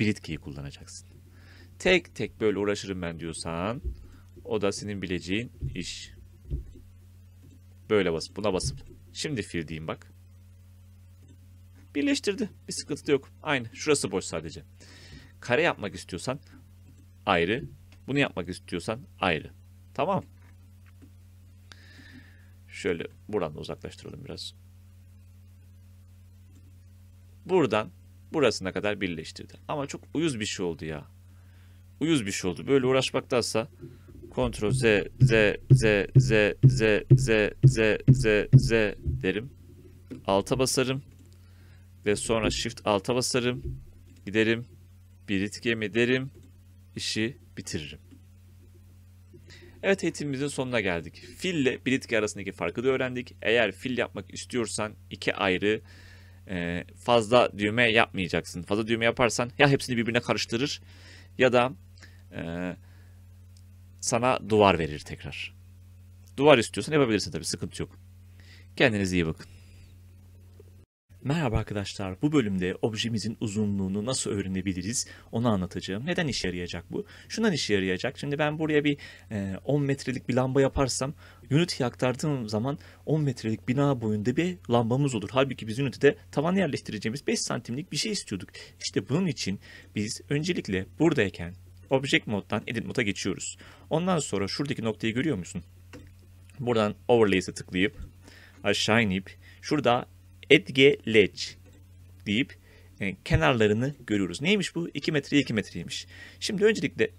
Speaker 1: Brit kullanacaksın. Tek tek böyle uğraşırım ben diyorsan o da senin bileceğin iş. Böyle basıp buna basıp. Şimdi fir diyeyim bak. Birleştirdi. Bir sıkıntı yok. Aynı. Şurası boş sadece. Kare yapmak istiyorsan ayrı. Bunu yapmak istiyorsan ayrı. Tamam. Şöyle buradan da uzaklaştıralım biraz. Buradan burasına kadar birleştirdi. Ama çok uyuz bir şey oldu ya. Uyuz bir şey oldu. Böyle uğraşmaktansa Ctrl Z, Z, Z, Z, Z, Z, Z, Z, Z derim. Alta basarım. Ve sonra Shift alta basarım. Giderim. Birit gemi derim. İşi bitiririm. Evet eğitimimizin sonuna geldik. Fil ile Bilitki arasındaki farkı da öğrendik. Eğer fil yapmak istiyorsan iki ayrı e, fazla düğme yapmayacaksın. Fazla düğme yaparsan ya hepsini birbirine karıştırır ya da e, sana duvar verir tekrar. Duvar istiyorsan yapabilirsin tabii sıkıntı yok. Kendinize iyi bakın. Merhaba arkadaşlar, bu bölümde objemizin uzunluğunu nasıl öğrenebiliriz onu anlatacağım. Neden işe yarayacak bu? Şundan işe yarayacak. Şimdi ben buraya bir e, 10 metrelik bir lamba yaparsam Unity'ye aktardığım zaman 10 metrelik bina boyunda bir lambamız olur. Halbuki biz Unity'de tavan yerleştireceğimiz 5 santimlik bir şey istiyorduk. İşte bunun için biz öncelikle buradayken Object Mode'dan Edit Mode'a geçiyoruz. Ondan sonra şuradaki noktayı görüyor musun? Buradan Overlay'e tıklayıp aşağı inip şurada Edge Ledge deyip e, kenarlarını görüyoruz. Neymiş bu? 2 metreye 2 metreymiş. Şimdi öncelikle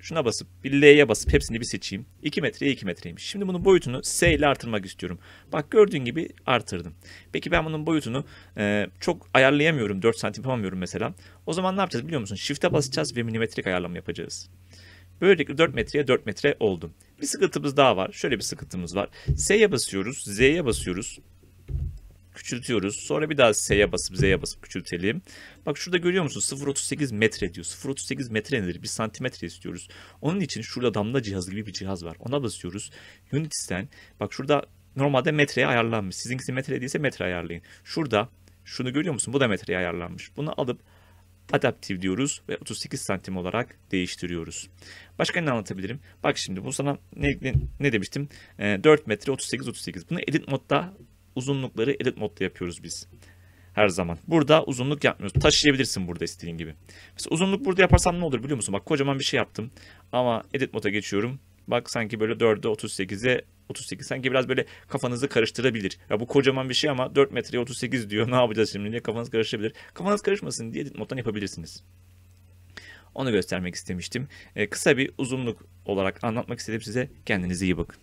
Speaker 1: şuna basıp bir L'ye basıp hepsini bir seçeyim. 2 metreye 2 metreymiş. Şimdi bunun boyutunu S ile artırmak istiyorum. Bak gördüğün gibi artırdım. Peki ben bunun boyutunu e, çok ayarlayamıyorum. 4 santim yapamıyorum mesela. O zaman ne yapacağız biliyor musun? Shift'e basacağız ve milimetrik ayarlama yapacağız. Böylelikle 4 metreye 4 metre oldu. Bir sıkıntımız daha var. Şöyle bir sıkıntımız var. S'ye basıyoruz, Z'ye basıyoruz küçültüyoruz. Sonra bir daha S'ye basıp Z'ye basıp küçültelim. Bak şurada görüyor musun? 0.38 metre diyor. 0.38 metre nedir? Bir santimetre istiyoruz. Onun için şurada damla cihaz gibi bir cihaz var. Ona basıyoruz. Unitys'ten bak şurada normalde metreye ayarlanmış. Sizinkisi metre değilse metre ayarlayın. Şurada şunu görüyor musun? Bu da metreye ayarlanmış. Bunu alıp adaptif diyoruz ve 38 santim olarak değiştiriyoruz. Başka ne anlatabilirim? Bak şimdi bu sana ne, ne, ne demiştim? E, ee, 4 metre 38 38. Bunu edit modda uzunlukları edit modda yapıyoruz biz. Her zaman. Burada uzunluk yapmıyoruz. Taşıyabilirsin burada istediğin gibi. Mesela uzunluk burada yaparsam ne olur biliyor musun? Bak kocaman bir şey yaptım. Ama edit moda geçiyorum. Bak sanki böyle 4'e 38'e 38 sanki biraz böyle kafanızı karıştırabilir. Ya bu kocaman bir şey ama 4 metreye 38 diyor. Ne yapacağız şimdi diye kafanız karışabilir. Kafanız karışmasın diye edit moddan yapabilirsiniz. Onu göstermek istemiştim. Ee, kısa bir uzunluk olarak anlatmak istedim size. Kendinize iyi bakın.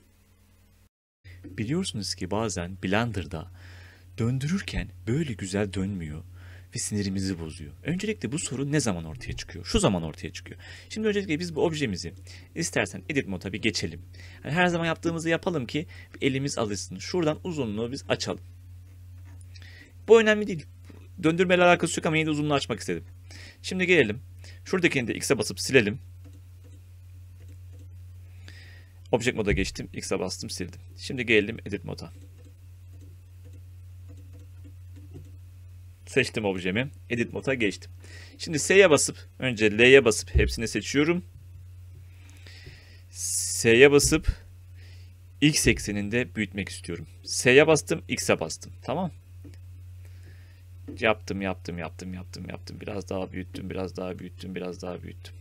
Speaker 1: Biliyorsunuz ki bazen blenderda döndürürken böyle güzel dönmüyor ve sinirimizi bozuyor. Öncelikle bu sorun ne zaman ortaya çıkıyor? Şu zaman ortaya çıkıyor. Şimdi öncelikle biz bu objemizi istersen edit moda bir geçelim. Yani her zaman yaptığımızı yapalım ki elimiz alışsın. Şuradan uzunluğu biz açalım. Bu önemli değil. Döndürmeyle alakası yok ama yine de uzunluğu açmak istedim. Şimdi gelelim. Şuradakini de X'e basıp silelim. Object modea geçtim. X'e bastım sildim. Şimdi geldim edit moda. Seçtim objemi. Edit moda geçtim. Şimdi S'ye basıp önce L'ye basıp hepsini seçiyorum. S'ye basıp X ekseninde büyütmek istiyorum. S'ye bastım, X'e bastım. Tamam. Yaptım, yaptım, yaptım, yaptım, yaptım. Biraz daha büyüttüm, biraz daha büyüttüm, biraz daha büyüttüm.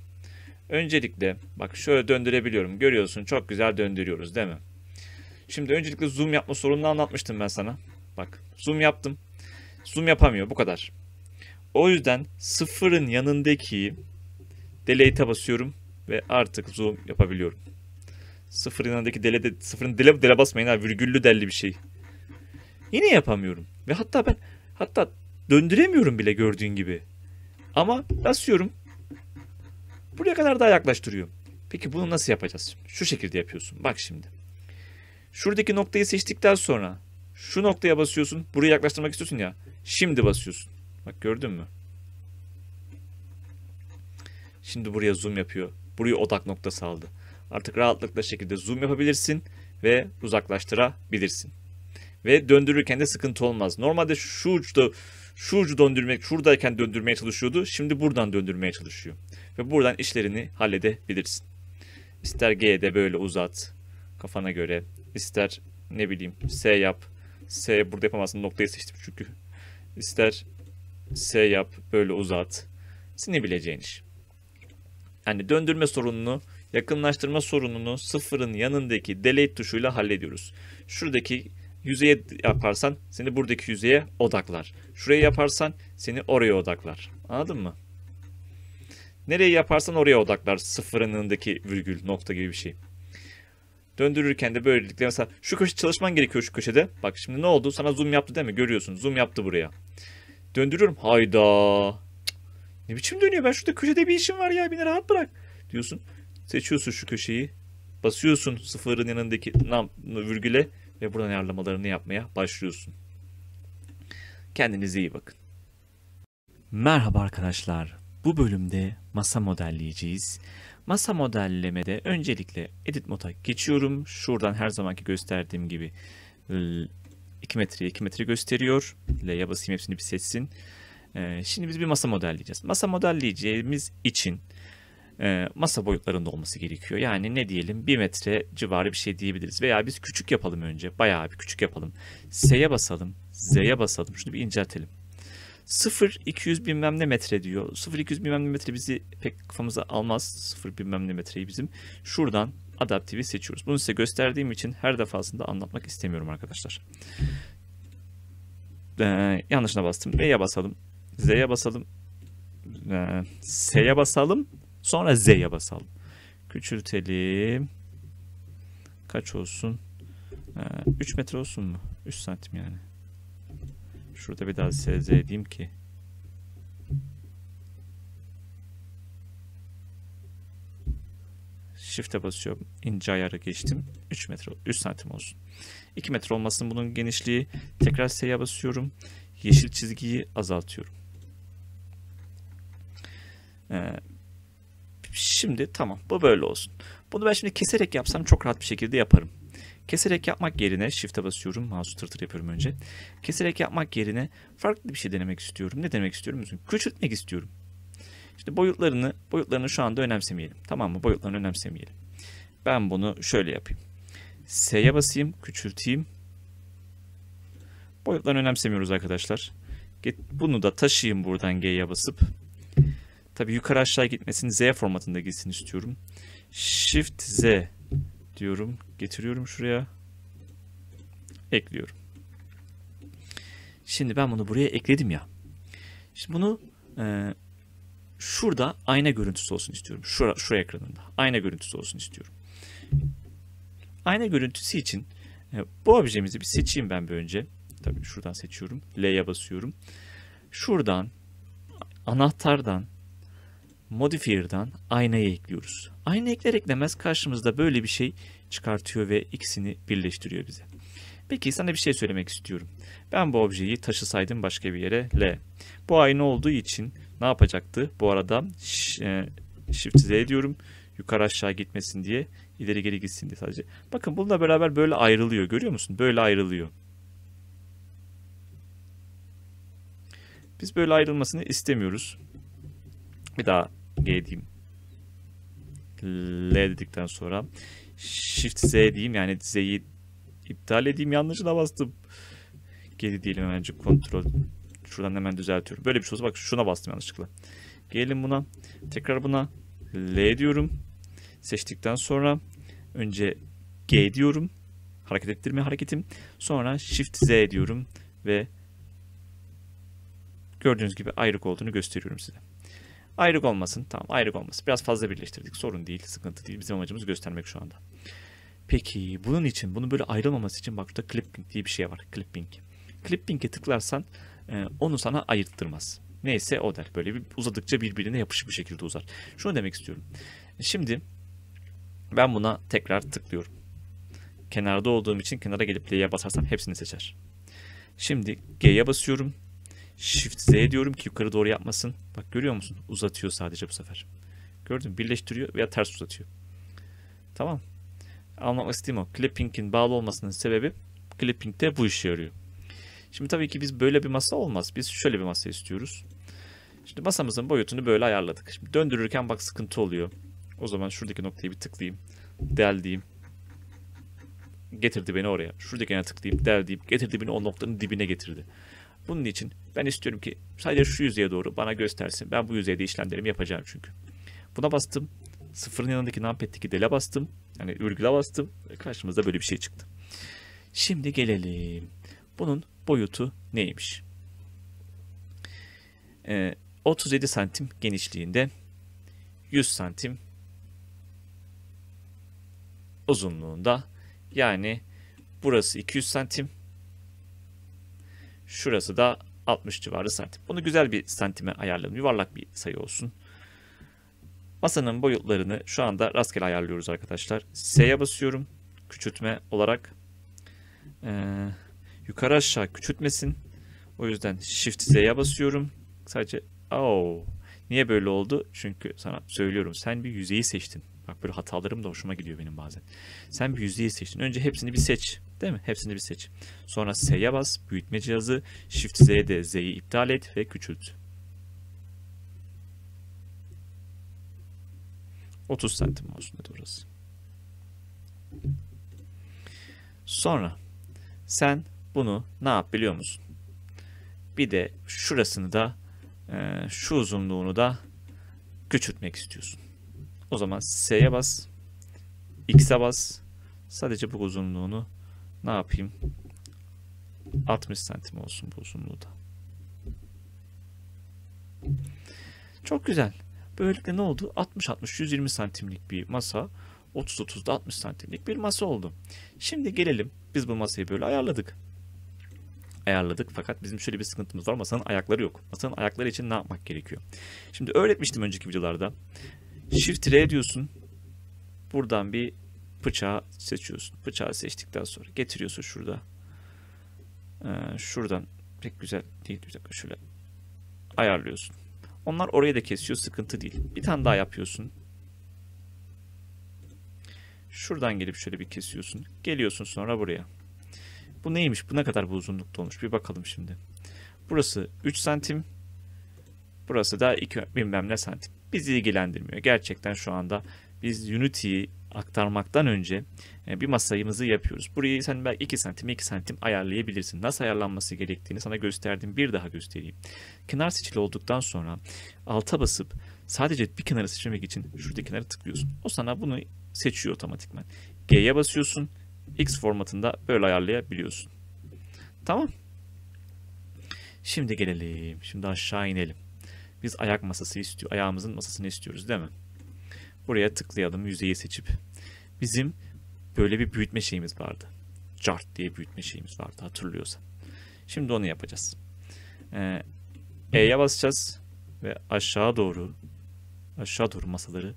Speaker 1: Öncelikle bak şöyle döndürebiliyorum. Görüyorsun çok güzel döndürüyoruz değil mi? Şimdi öncelikle zoom yapma sorununu anlatmıştım ben sana. Bak zoom yaptım. Zoom yapamıyor bu kadar. O yüzden sıfırın yanındaki delete'e basıyorum ve artık zoom yapabiliyorum. Sıfırın yanındaki dele de, sıfırın dele dele basmayın ha virgüllü delli bir şey. Yine yapamıyorum. Ve hatta ben hatta döndüremiyorum bile gördüğün gibi. Ama basıyorum Buraya kadar daha yaklaştırıyor. Peki bunu nasıl yapacağız? Şu şekilde yapıyorsun. Bak şimdi. Şuradaki noktayı seçtikten sonra şu noktaya basıyorsun. burayı yaklaştırmak istiyorsun ya. Şimdi basıyorsun. Bak gördün mü? Şimdi buraya zoom yapıyor. Burayı odak noktası aldı. Artık rahatlıkla şekilde zoom yapabilirsin ve uzaklaştırabilirsin. Ve döndürürken de sıkıntı olmaz. Normalde şu ucu, şu ucu döndürmek, şuradayken döndürmeye çalışıyordu. Şimdi buradan döndürmeye çalışıyor ve buradan işlerini halledebilirsin. İster G'de böyle uzat kafana göre, ister ne bileyim S yap. S burada yapamazsın noktayı seçtim çünkü. İster S yap böyle uzat. seni bileceğin iş. Yani döndürme sorununu yakınlaştırma sorununu sıfırın yanındaki delete tuşuyla hallediyoruz. Şuradaki yüzeye yaparsan seni buradaki yüzeye odaklar. Şurayı yaparsan seni oraya odaklar. Anladın mı? Nereye yaparsan oraya odaklar. Sıfırın önündeki virgül nokta gibi bir şey. Döndürürken de böylelikle mesela şu köşe çalışman gerekiyor şu köşede. Bak şimdi ne oldu? Sana zoom yaptı değil mi? Görüyorsun. Zoom yaptı buraya. Döndürüyorum. Hayda. Ne biçim dönüyor? Ben şurada köşede bir işim var ya. Beni rahat bırak. Diyorsun. Seçiyorsun şu köşeyi. Basıyorsun sıfırın yanındaki nam, virgüle ve buradan ayarlamalarını yapmaya başlıyorsun. Kendinize iyi bakın. Merhaba arkadaşlar. Bu bölümde masa modelleyeceğiz. Masa modellemede öncelikle edit moda geçiyorum. Şuradan her zamanki gösterdiğim gibi 2 e, metre 2 metre gösteriyor. L'ye basayım hepsini bir seçsin. E, şimdi biz bir masa modelleyeceğiz. Masa modelleyeceğimiz için e, masa boyutlarında olması gerekiyor. Yani ne diyelim 1 metre civarı bir şey diyebiliriz. Veya biz küçük yapalım önce. Bayağı bir küçük yapalım. S'ye basalım. Z'ye basalım. Şunu bir inceltelim. 0-200 bilmem ne metre diyor. 0-200 bilmem ne metre bizi pek kafamıza almaz. 0 bilmem ne metreyi bizim. Şuradan adaptivi seçiyoruz. Bunu size gösterdiğim için her defasında anlatmak istemiyorum arkadaşlar. Ee, yanlışına bastım. B'ye basalım. Z'ye basalım. Ee, S'ye basalım. Sonra Z'ye basalım. Küçültelim. Kaç olsun? Ee, 3 metre olsun mu? 3 santim yani. Şurada bir daha SZ edeyim ki. Shift'e basıyorum. İnce ayarı geçtim. 3 metre, 3 santim olsun. 2 metre olmasın bunun genişliği. Tekrar S'ye basıyorum. Yeşil çizgiyi azaltıyorum. Ee, şimdi tamam bu böyle olsun. Bunu ben şimdi keserek yapsam çok rahat bir şekilde yaparım. Keserek yapmak yerine shift'e basıyorum. Mouse'u tır yapıyorum önce. Keserek yapmak yerine farklı bir şey denemek istiyorum. Ne demek istiyorum? Küçültmek istiyorum. İşte boyutlarını, boyutlarını şu anda önemsemeyelim. Tamam mı? Boyutlarını önemsemeyelim. Ben bunu şöyle yapayım. S'ye basayım, küçülteyim. Boyutlarını önemsemiyoruz arkadaşlar. Bunu da taşıyayım buradan G'ye basıp. Tabi yukarı aşağı gitmesin Z formatında gitsin istiyorum. Shift Z diyorum. Getiriyorum şuraya. Ekliyorum. Şimdi ben bunu buraya ekledim ya. Şimdi bunu e, şurada ayna görüntüsü olsun istiyorum. Şura, şuraya ekranında. Ayna görüntüsü olsun istiyorum. Ayna görüntüsü için e, bu objemizi bir seçeyim ben bir önce. Tabii şuradan seçiyorum. L'ye basıyorum. Şuradan anahtardan modifier'dan aynaya ekliyoruz. Ayna ekler eklemez karşımızda böyle bir şey çıkartıyor ve ikisini birleştiriyor bize. Peki sana bir şey söylemek istiyorum. Ben bu objeyi taşısaydım başka bir yere L. Bu ayna olduğu için ne yapacaktı? Bu arada e, Shift Z diyorum. Yukarı aşağı gitmesin diye. ileri geri gitsin diye sadece. Bakın bununla beraber böyle ayrılıyor. Görüyor musun? Böyle ayrılıyor. Biz böyle ayrılmasını istemiyoruz. Bir daha G diyeyim. L dedikten sonra Shift Z diyeyim yani Z'yi iptal edeyim. Yanlışına bastım. Geri diyelim önce kontrol, Şuradan hemen düzeltiyorum. Böyle bir şey olsa bak şuna bastım yanlışlıkla. Gelin buna. Tekrar buna L diyorum. Seçtikten sonra önce G diyorum. Hareket ettirme hareketim. Sonra Shift Z diyorum ve gördüğünüz gibi ayrık olduğunu gösteriyorum size. Ayrık olmasın. Tamam ayrık olmasın. Biraz fazla birleştirdik. Sorun değil. Sıkıntı değil. Bizim amacımız göstermek şu anda. Peki bunun için bunu böyle ayrılmaması için bak burada clipping diye bir şey var. Clipping. Clipping'e tıklarsan e, onu sana ayırttırmaz. Neyse o der. Böyle bir uzadıkça birbirine yapışık bir şekilde uzar. Şunu demek istiyorum. Şimdi ben buna tekrar tıklıyorum. Kenarda olduğum için kenara gelip L'ye basarsam hepsini seçer. Şimdi G'ye basıyorum. Shift Z diyorum ki yukarı doğru yapmasın. Bak görüyor musun? Uzatıyor sadece bu sefer. Gördün mü? Birleştiriyor veya ters uzatıyor. Tamam. Anlatmak istediğim o. Clipping'in bağlı olmasının sebebi clipping bu işe yarıyor. Şimdi tabii ki biz böyle bir masa olmaz. Biz şöyle bir masa istiyoruz. Şimdi masamızın boyutunu böyle ayarladık. Şimdi döndürürken bak sıkıntı oluyor. O zaman şuradaki noktayı bir tıklayayım. Del diyeyim. Getirdi beni oraya. Şuradaki yana tıklayıp del deyip getirdi beni o noktanın dibine getirdi. Bunun için ben istiyorum ki sadece şu yüzeye doğru bana göstersin. Ben bu yüzeyde işlemlerimi yapacağım çünkü. Buna bastım. Sıfırın yanındaki numpad'deki dele bastım. Yani virgül'e bastım. Ve karşımıza böyle bir şey çıktı. Şimdi gelelim. Bunun boyutu neymiş? Ee, 37 santim genişliğinde 100 santim uzunluğunda yani burası 200 santim Şurası da 60 civarı santim. Bunu güzel bir santime ayarlayalım. Yuvarlak bir sayı olsun. Masanın boyutlarını şu anda rastgele ayarlıyoruz arkadaşlar. S'ye basıyorum. Küçültme olarak. Ee, yukarı aşağı küçültmesin. O yüzden Shift Z'ye basıyorum. Sadece oh, niye böyle oldu? Çünkü sana söylüyorum sen bir yüzeyi seçtin. Bak böyle hatalarım da hoşuma gidiyor benim bazen. Sen bir yüzdeyi seçtin. Önce hepsini bir seç. Değil mi? Hepsini bir seç. Sonra S'ye bas. Büyütme cihazı. Shift z'de de Z'yi iptal et ve küçült. 30 santim olsun dedi orası. Sonra sen bunu ne yap biliyor musun? Bir de şurasını da şu uzunluğunu da küçültmek istiyorsun. O zaman S'ye bas. X'e bas. Sadece bu uzunluğunu ne yapayım? 60 santim olsun bu uzunluğu da. Çok güzel. Böylelikle ne oldu? 60-60-120 santimlik bir masa 30-30'da 60 santimlik bir masa oldu. Şimdi gelelim. Biz bu masayı böyle ayarladık. Ayarladık fakat bizim şöyle bir sıkıntımız var. Masanın ayakları yok. Masanın ayakları için ne yapmak gerekiyor? Şimdi öğretmiştim önceki videolarda. Shift R diyorsun. Buradan bir bıçağı seçiyorsun. Bıçağı seçtikten sonra getiriyorsun şurada. Ee, şuradan pek güzel değil. Bir dakika şöyle ayarlıyorsun. Onlar oraya da kesiyor. Sıkıntı değil. Bir tane daha yapıyorsun. Şuradan gelip şöyle bir kesiyorsun. Geliyorsun sonra buraya. Bu neymiş? Bu ne kadar bu uzunlukta olmuş? Bir bakalım şimdi. Burası 3 santim. Burası da 2 bilmem ne santim bizi ilgilendirmiyor. Gerçekten şu anda biz Unity'yi aktarmaktan önce e, bir masayımızı yapıyoruz. Burayı sen belki 2 santim 2 santim ayarlayabilirsin. Nasıl ayarlanması gerektiğini sana gösterdim. Bir daha göstereyim. Kenar seçili olduktan sonra alta basıp sadece bir kenarı seçmek için şurada kenara tıklıyorsun. O sana bunu seçiyor otomatikman. G'ye basıyorsun. X formatında böyle ayarlayabiliyorsun. Tamam. Şimdi gelelim. Şimdi aşağı inelim. Biz ayak masası istiyor, ayağımızın masasını istiyoruz değil mi? Buraya tıklayalım yüzeyi seçip. Bizim böyle bir büyütme şeyimiz vardı. Chart diye büyütme şeyimiz vardı hatırlıyorsan. Şimdi onu yapacağız. Ee, E'ye basacağız ve aşağı doğru aşağı doğru masaları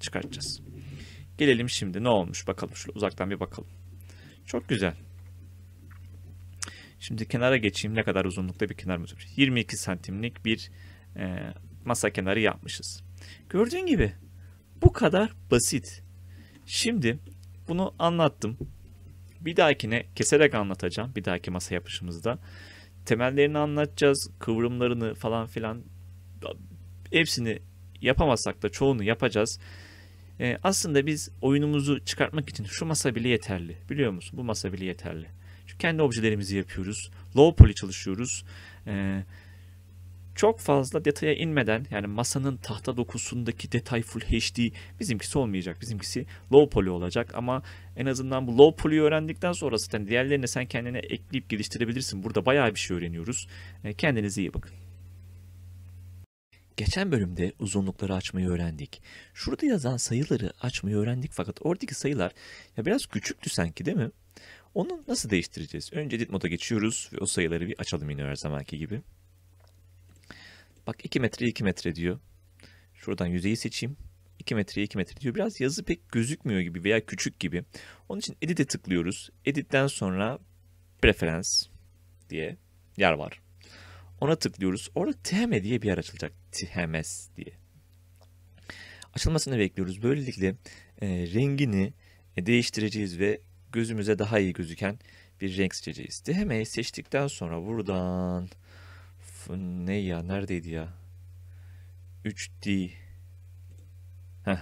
Speaker 1: çıkartacağız. Gelelim şimdi ne olmuş bakalım şöyle uzaktan bir bakalım. Çok güzel. Şimdi kenara geçeyim. Ne kadar uzunlukta bir kenarımız var? 22 santimlik bir e, masa kenarı yapmışız. Gördüğün gibi bu kadar basit. Şimdi bunu anlattım. Bir dahakine keserek anlatacağım. Bir dahaki masa yapışımızda. Temellerini anlatacağız. Kıvrımlarını falan filan. Hepsini yapamazsak da çoğunu yapacağız. Ee, aslında biz oyunumuzu çıkartmak için şu masa bile yeterli. Biliyor musun? Bu masa bile yeterli. Kendi objelerimizi yapıyoruz. Low poly çalışıyoruz. Ee, çok fazla detaya inmeden yani masanın tahta dokusundaki detay full HD bizimkisi olmayacak. Bizimkisi low poly olacak ama en azından bu low poly'yi öğrendikten sonra zaten diğerlerini sen kendine ekleyip geliştirebilirsin. Burada bayağı bir şey öğreniyoruz. Ee, kendinize iyi bakın. Geçen bölümde uzunlukları açmayı öğrendik. Şurada yazan sayıları açmayı öğrendik fakat oradaki sayılar ya biraz küçüktü sanki değil mi? Onu nasıl değiştireceğiz? Önce edit moda geçiyoruz ve o sayıları bir açalım yine her zamanki gibi. Bak 2 metre 2 metre diyor. Şuradan yüzeyi seçeyim. 2 metre 2 metre diyor. Biraz yazı pek gözükmüyor gibi veya küçük gibi. Onun için edit'e tıklıyoruz. Edit'ten sonra preferans diye yer var. Ona tıklıyoruz. Orada TM diye bir yer açılacak. TMS diye. Açılmasını bekliyoruz. Böylelikle e, rengini e, değiştireceğiz ve gözümüze daha iyi gözüken bir renk seçeceğiz. Dehemeyi seçtikten sonra buradan ne ya neredeydi ya? 3D Heh.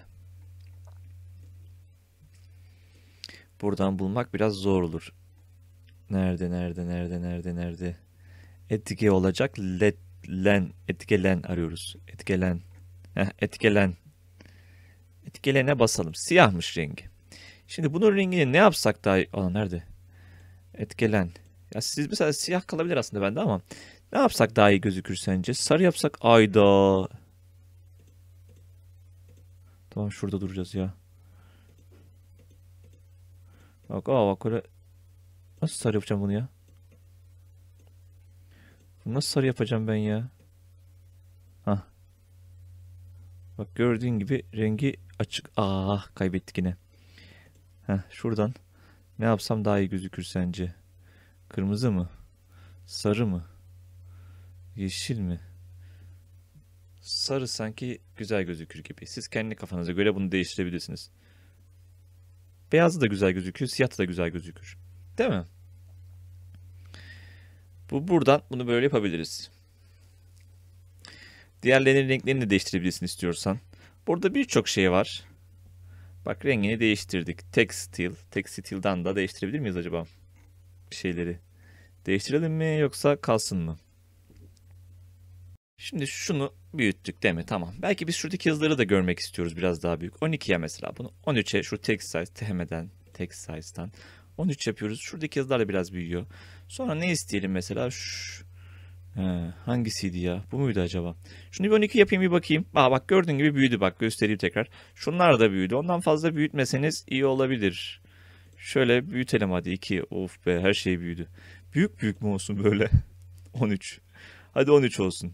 Speaker 1: Buradan bulmak biraz zor olur. Nerede nerede nerede nerede nerede? Etike olacak led len etkelen arıyoruz. Etkelen. Heh, etkelen. Etkilene basalım. Siyahmış rengi. Şimdi bunun rengini ne yapsak daha iyi olan nerede? Etkelen. Ya siz mesela siyah kalabilir aslında bende ama ne yapsak daha iyi gözükür sence? Sarı yapsak ayda. Tamam şurada duracağız ya. Bak aa bak öyle. Nasıl sarı yapacağım bunu ya? Nasıl sarı yapacağım ben ya? Hah. Bak gördüğün gibi rengi açık. Ah kaybettik yine. Heh, şuradan. Ne yapsam daha iyi gözükür sence? Kırmızı mı? Sarı mı? Yeşil mi? Sarı sanki güzel gözükür gibi. Siz kendi kafanıza göre bunu değiştirebilirsiniz. Beyazı da güzel gözükür, siyah da güzel gözükür. Değil mi? Bu buradan bunu böyle yapabiliriz. Diğerlerinin renklerini de değiştirebilirsin istiyorsan. Burada birçok şey var. Bak rengini değiştirdik. Textil. Textil'dan da değiştirebilir miyiz acaba? Bir şeyleri. Değiştirelim mi yoksa kalsın mı? Şimdi şunu büyüttük değil mi? Tamam. Belki biz şuradaki yazıları da görmek istiyoruz biraz daha büyük. 12'ye mesela bunu. 13'e şu text size TM'den, text size'dan. 13 yapıyoruz. Şuradaki yazılar da biraz büyüyor. Sonra ne isteyelim mesela? Şu, He, hangisiydi ya? Bu muydu acaba? Şunu bir 12 yapayım bir bakayım. Aa bak gördüğün gibi büyüdü bak göstereyim tekrar. Şunlar da büyüdü. Ondan fazla büyütmeseniz iyi olabilir. Şöyle büyütelim hadi 2. Of be her şey büyüdü. Büyük büyük mü olsun böyle? 13. Hadi 13 olsun.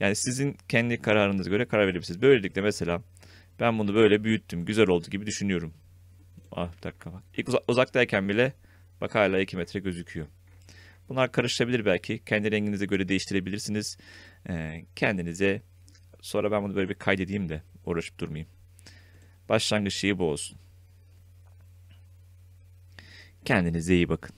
Speaker 1: Yani sizin kendi kararınıza göre karar verebilirsiniz. Böylelikle mesela ben bunu böyle büyüttüm. Güzel oldu gibi düşünüyorum. Ah bir dakika bak. İlk uzaktayken bile bak hala 2 metre gözüküyor. Bunlar karışabilir belki. Kendi renginize göre değiştirebilirsiniz. E, kendinize sonra ben bunu böyle bir kaydedeyim de uğraşıp durmayayım. Başlangıç şeyi bu olsun. Kendinize iyi bakın.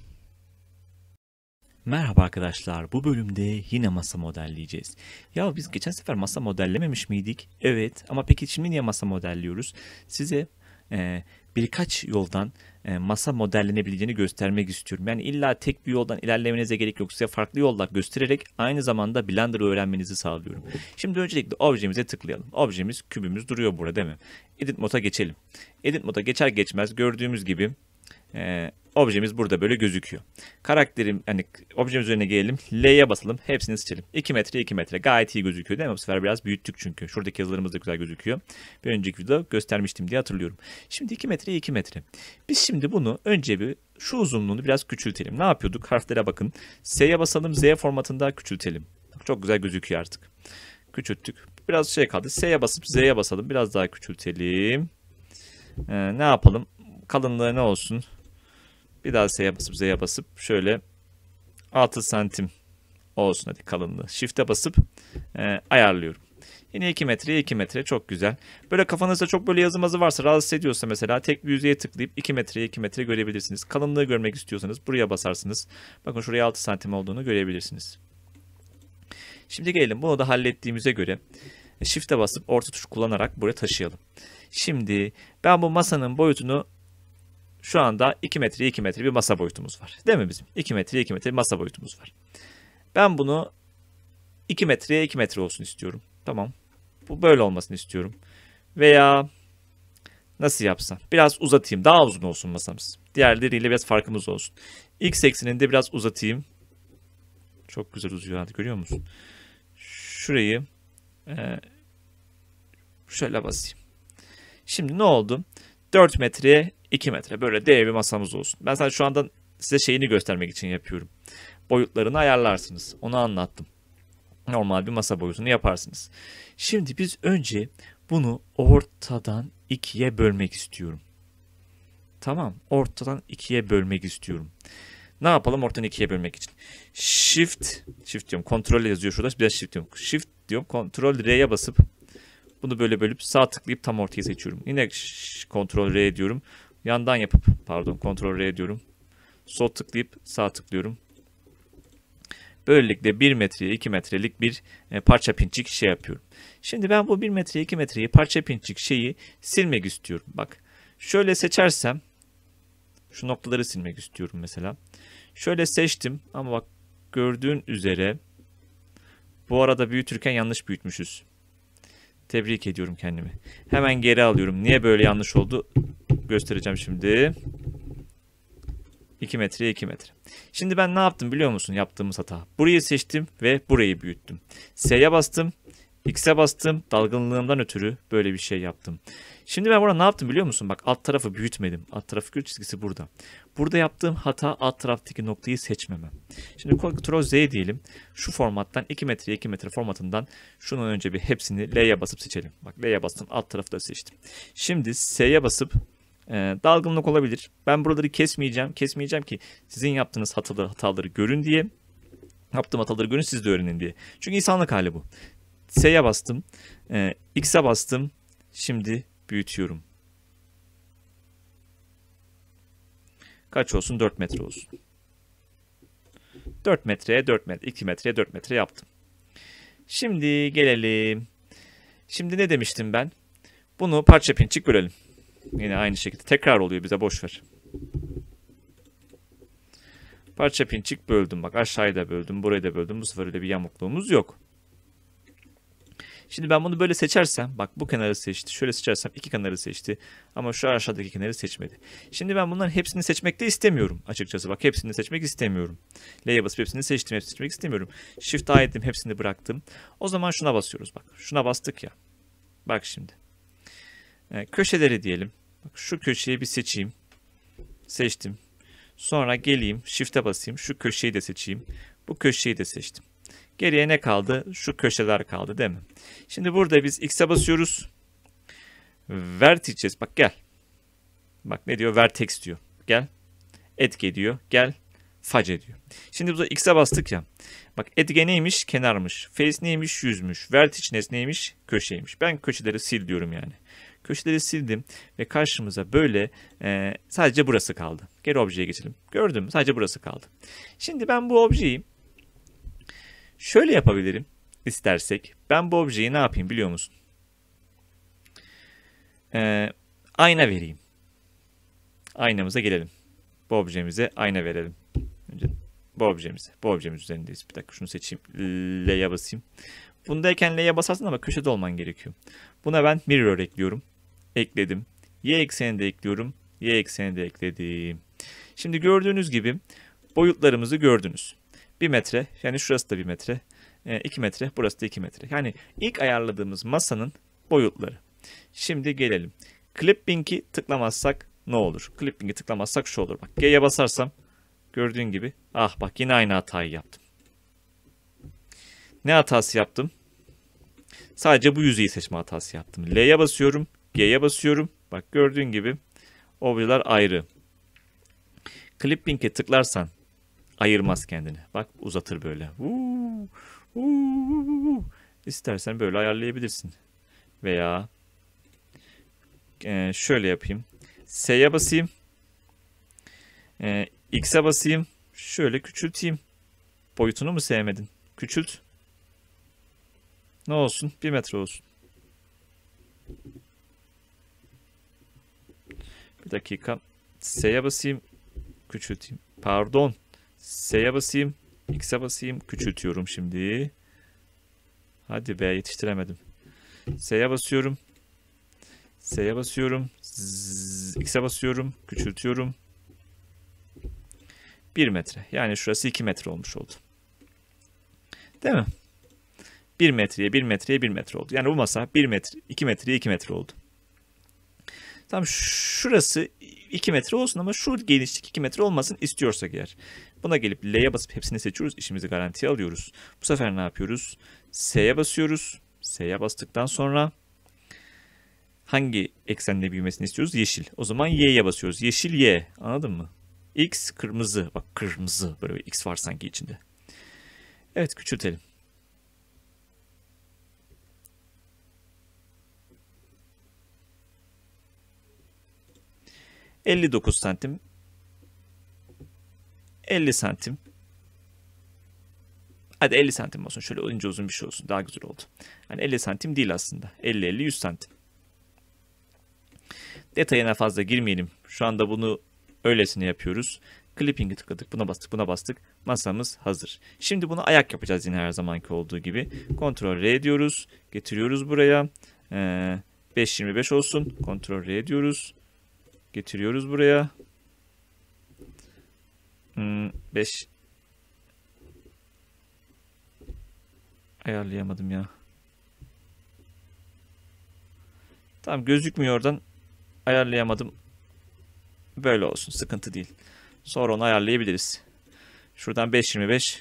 Speaker 1: Merhaba arkadaşlar, bu bölümde yine masa modelleyeceğiz. Ya biz geçen sefer masa modellememiş miydik? Evet, ama peki şimdi niye masa modelliyoruz? Size e, birkaç yoldan e, masa modellenebildiğini göstermek istiyorum. Yani illa tek bir yoldan ilerlemenize gerek yok. Size farklı yollar göstererek aynı zamanda Blender'ı öğrenmenizi sağlıyorum. Şimdi öncelikle objemize tıklayalım. Objemiz, kübümüz duruyor burada değil mi? Edit moda geçelim. Edit moda geçer geçmez gördüğümüz gibi e, objemiz burada böyle gözüküyor. Karakterim hani objemiz üzerine gelelim. L'ye basalım. Hepsini seçelim. 2 metre 2 metre. Gayet iyi gözüküyor değil mi? Bu sefer biraz büyüttük çünkü. Şuradaki yazılarımız da güzel gözüküyor. Bir önceki videoda göstermiştim diye hatırlıyorum. Şimdi 2 metre 2 metre. Biz şimdi bunu önce bir şu uzunluğunu biraz küçültelim. Ne yapıyorduk? Harflere bakın. S'ye basalım. Z formatında küçültelim. Çok güzel gözüküyor artık. Küçülttük. Biraz şey kaldı. S'ye basıp Z'ye basalım. Biraz daha küçültelim. Ee, ne yapalım? Kalınlığı ne olsun? Bir daha S'ye basıp Z'ye basıp şöyle 6 santim olsun hadi kalınlığı. Shift'e basıp e, ayarlıyorum. Yine 2 metreye 2 metre çok güzel. Böyle kafanızda çok böyle yazımazı varsa rahatsız ediyorsa mesela tek bir yüzeye tıklayıp 2 metreye 2 metre görebilirsiniz. Kalınlığı görmek istiyorsanız buraya basarsınız. Bakın şuraya 6 santim olduğunu görebilirsiniz. Şimdi gelelim bunu da hallettiğimize göre Shift'e basıp orta tuş kullanarak buraya taşıyalım. Şimdi ben bu masanın boyutunu şu anda 2 metre 2 metre bir masa boyutumuz var. Değil mi bizim? 2 metre 2 metre masa boyutumuz var. Ben bunu 2 metreye 2 metre olsun istiyorum. Tamam. Bu böyle olmasını istiyorum. Veya nasıl yapsam? Biraz uzatayım. Daha uzun olsun masamız. Diğerleriyle biraz farkımız olsun. X eksenini de biraz uzatayım. Çok güzel uzuyor hadi görüyor musun? Şurayı e, şöyle basayım. Şimdi ne oldu? 4 metreye 2 metre böyle dev bir masamız olsun. Ben sadece şu anda size şeyini göstermek için yapıyorum. Boyutlarını ayarlarsınız. Onu anlattım. Normal bir masa boyutunu yaparsınız. Şimdi biz önce bunu ortadan ikiye bölmek istiyorum. Tamam ortadan ikiye bölmek istiyorum. Ne yapalım ortadan ikiye bölmek için? Shift, shift diyorum. Kontrol yazıyor şurada. biraz shift diyorum. Shift diyorum. Kontrol R'ye basıp bunu böyle bölüp sağ tıklayıp tam ortaya seçiyorum. Yine kontrol R diyorum yandan yapıp pardon kontrol R diyorum. Sol tıklayıp sağ tıklıyorum. Böylelikle 1 metreye 2 metrelik bir e, parça pinçik şey yapıyorum. Şimdi ben bu 1 metreye 2 metreyi parça pinçik şeyi silmek istiyorum. Bak şöyle seçersem şu noktaları silmek istiyorum mesela. Şöyle seçtim ama bak gördüğün üzere bu arada büyütürken yanlış büyütmüşüz. Tebrik ediyorum kendimi. Hemen geri alıyorum. Niye böyle yanlış oldu? Göstereceğim şimdi. 2 metre, 2 metre. Şimdi ben ne yaptım biliyor musun yaptığımız hata? Burayı seçtim ve burayı büyüttüm. S'ye bastım X'e bastım. Dalgınlığımdan ötürü böyle bir şey yaptım. Şimdi ben burada ne yaptım biliyor musun? Bak alt tarafı büyütmedim. Alt tarafı kül çizgisi burada. Burada yaptığım hata alt taraftaki noktayı seçmemem. Şimdi Ctrl Z diyelim. Şu formattan 2 metre 2 metre formatından şunun önce bir hepsini L'ye basıp seçelim. Bak L'ye bastım alt tarafı da seçtim. Şimdi S'ye basıp e, dalgınlık olabilir. Ben buraları kesmeyeceğim. Kesmeyeceğim ki sizin yaptığınız hataları, hataları görün diye yaptığım hataları görün siz de öğrenin diye. Çünkü insanlık hali bu. S'ye bastım. E, X'e bastım. Şimdi büyütüyorum. Kaç olsun? 4 metre olsun. 4 metreye 4 metre, 2 metreye 4 metre yaptım. Şimdi gelelim. Şimdi ne demiştim ben? Bunu parça pinçik bölelim. Yine aynı şekilde tekrar oluyor bize boş ver. Parça pinçik böldüm. Bak aşağıya da böldüm, buraya da böldüm. Bu sefer öyle bir yamukluğumuz yok. Şimdi ben bunu böyle seçersem bak bu kenarı seçti. Şöyle seçersem iki kenarı seçti. Ama şu aşağıdaki kenarı seçmedi. Şimdi ben bunların hepsini seçmek de istemiyorum açıkçası. Bak hepsini seçmek istemiyorum. L'ye basıp hepsini seçtim. Hepsini seçmek istemiyorum. Shift A ettim. Hepsini bıraktım. O zaman şuna basıyoruz bak. Şuna bastık ya. Bak şimdi. Yani ee, köşeleri diyelim. Bak şu köşeyi bir seçeyim. Seçtim. Sonra geleyim. Shift'e basayım. Şu köşeyi de seçeyim. Bu köşeyi de seçtim. Geriye ne kaldı? Şu köşeler kaldı değil mi? Şimdi burada biz x'e basıyoruz. Vertices. Bak gel. Bak ne diyor? Vertex diyor. Gel. Etke diyor. Gel. Face diyor. Şimdi burada x'e bastık ya. Bak etge neymiş? Kenarmış. Face neymiş? Yüzmüş. Vertices neymiş? Köşeymiş. Ben köşeleri sil diyorum yani. Köşeleri sildim ve karşımıza böyle e, sadece burası kaldı. Geri objeye geçelim. Gördün mü? Sadece burası kaldı. Şimdi ben bu objeyi Şöyle yapabilirim istersek. Ben bu objeyi ne yapayım biliyor musun? Ee, ayna vereyim. Aynamıza gelelim. Bu objemize ayna verelim. Önce bu objemize. Bu objemiz üzerindeyiz. Bir dakika şunu seçeyim. L'ye basayım. Bundayken L'ye basarsın ama köşede olman gerekiyor. Buna ben mirror ekliyorum. Ekledim. Y ekseni de ekliyorum. Y ekseni de ekledim. Şimdi gördüğünüz gibi boyutlarımızı gördünüz. 1 metre yani şurası da 1 metre. 2 e, metre burası da 2 metre. Yani ilk ayarladığımız masanın boyutları. Şimdi gelelim. Clipping'i tıklamazsak ne olur? Clipping'i tıklamazsak şu olur. Bak G'ye basarsam gördüğün gibi ah bak yine aynı hatayı yaptım. Ne hatası yaptım? Sadece bu yüzeyi seçme hatası yaptım. L'ye basıyorum. G'ye basıyorum. Bak gördüğün gibi objeler ayrı. Clipping'e tıklarsan Ayırmaz kendini. Bak uzatır böyle.
Speaker 2: Uuu, uuu.
Speaker 1: İstersen böyle ayarlayabilirsin. Veya e, şöyle yapayım. S'ye basayım. E, X'e basayım. Şöyle küçülteyim. Boyutunu mu sevmedin? Küçült. Ne olsun? Bir metre olsun. Bir dakika. S'ye basayım. Küçülteyim. Pardon. S'ye basayım. X'e basayım. Küçültüyorum şimdi. Hadi be yetiştiremedim. S'ye basıyorum. S'ye basıyorum. X'e basıyorum. Küçültüyorum. 1 metre. Yani şurası 2 metre olmuş oldu. Değil mi? 1 metreye 1 metreye 1 metre oldu. Yani bu masa 1 metre, 2 metreye 2 metre oldu. Tamam, şurası 2 metre olsun ama şu genişlik 2 metre olmasın istiyorsak eğer. Buna gelip L'ye basıp hepsini seçiyoruz. İşimizi garantiye alıyoruz. Bu sefer ne yapıyoruz? S'ye basıyoruz. S'ye bastıktan sonra hangi eksende büyümesini istiyoruz? Yeşil. O zaman Y'ye basıyoruz. Yeşil Y. Anladın mı? X kırmızı. Bak kırmızı. Böyle bir X var sanki içinde. Evet küçültelim. ...59 santim 50 santim. Hadi 50 santim olsun. Şöyle ince uzun bir şey olsun. Daha güzel oldu. Yani 50 santim değil aslında. 50-50-100 santim. Detayına fazla girmeyelim. Şu anda bunu öylesine yapıyoruz. Clipping'i tıkladık. Buna bastık. Buna bastık. Masamız hazır. Şimdi bunu ayak yapacağız yine her zamanki olduğu gibi. Ctrl R diyoruz. Getiriyoruz buraya. Ee, 5.25 olsun. Ctrl R diyoruz. Getiriyoruz buraya. 5 hmm, ayarlayamadım ya. Tamam gözükmüyor oradan. Ayarlayamadım. Böyle olsun. Sıkıntı değil. Sonra onu ayarlayabiliriz. Şuradan 5.25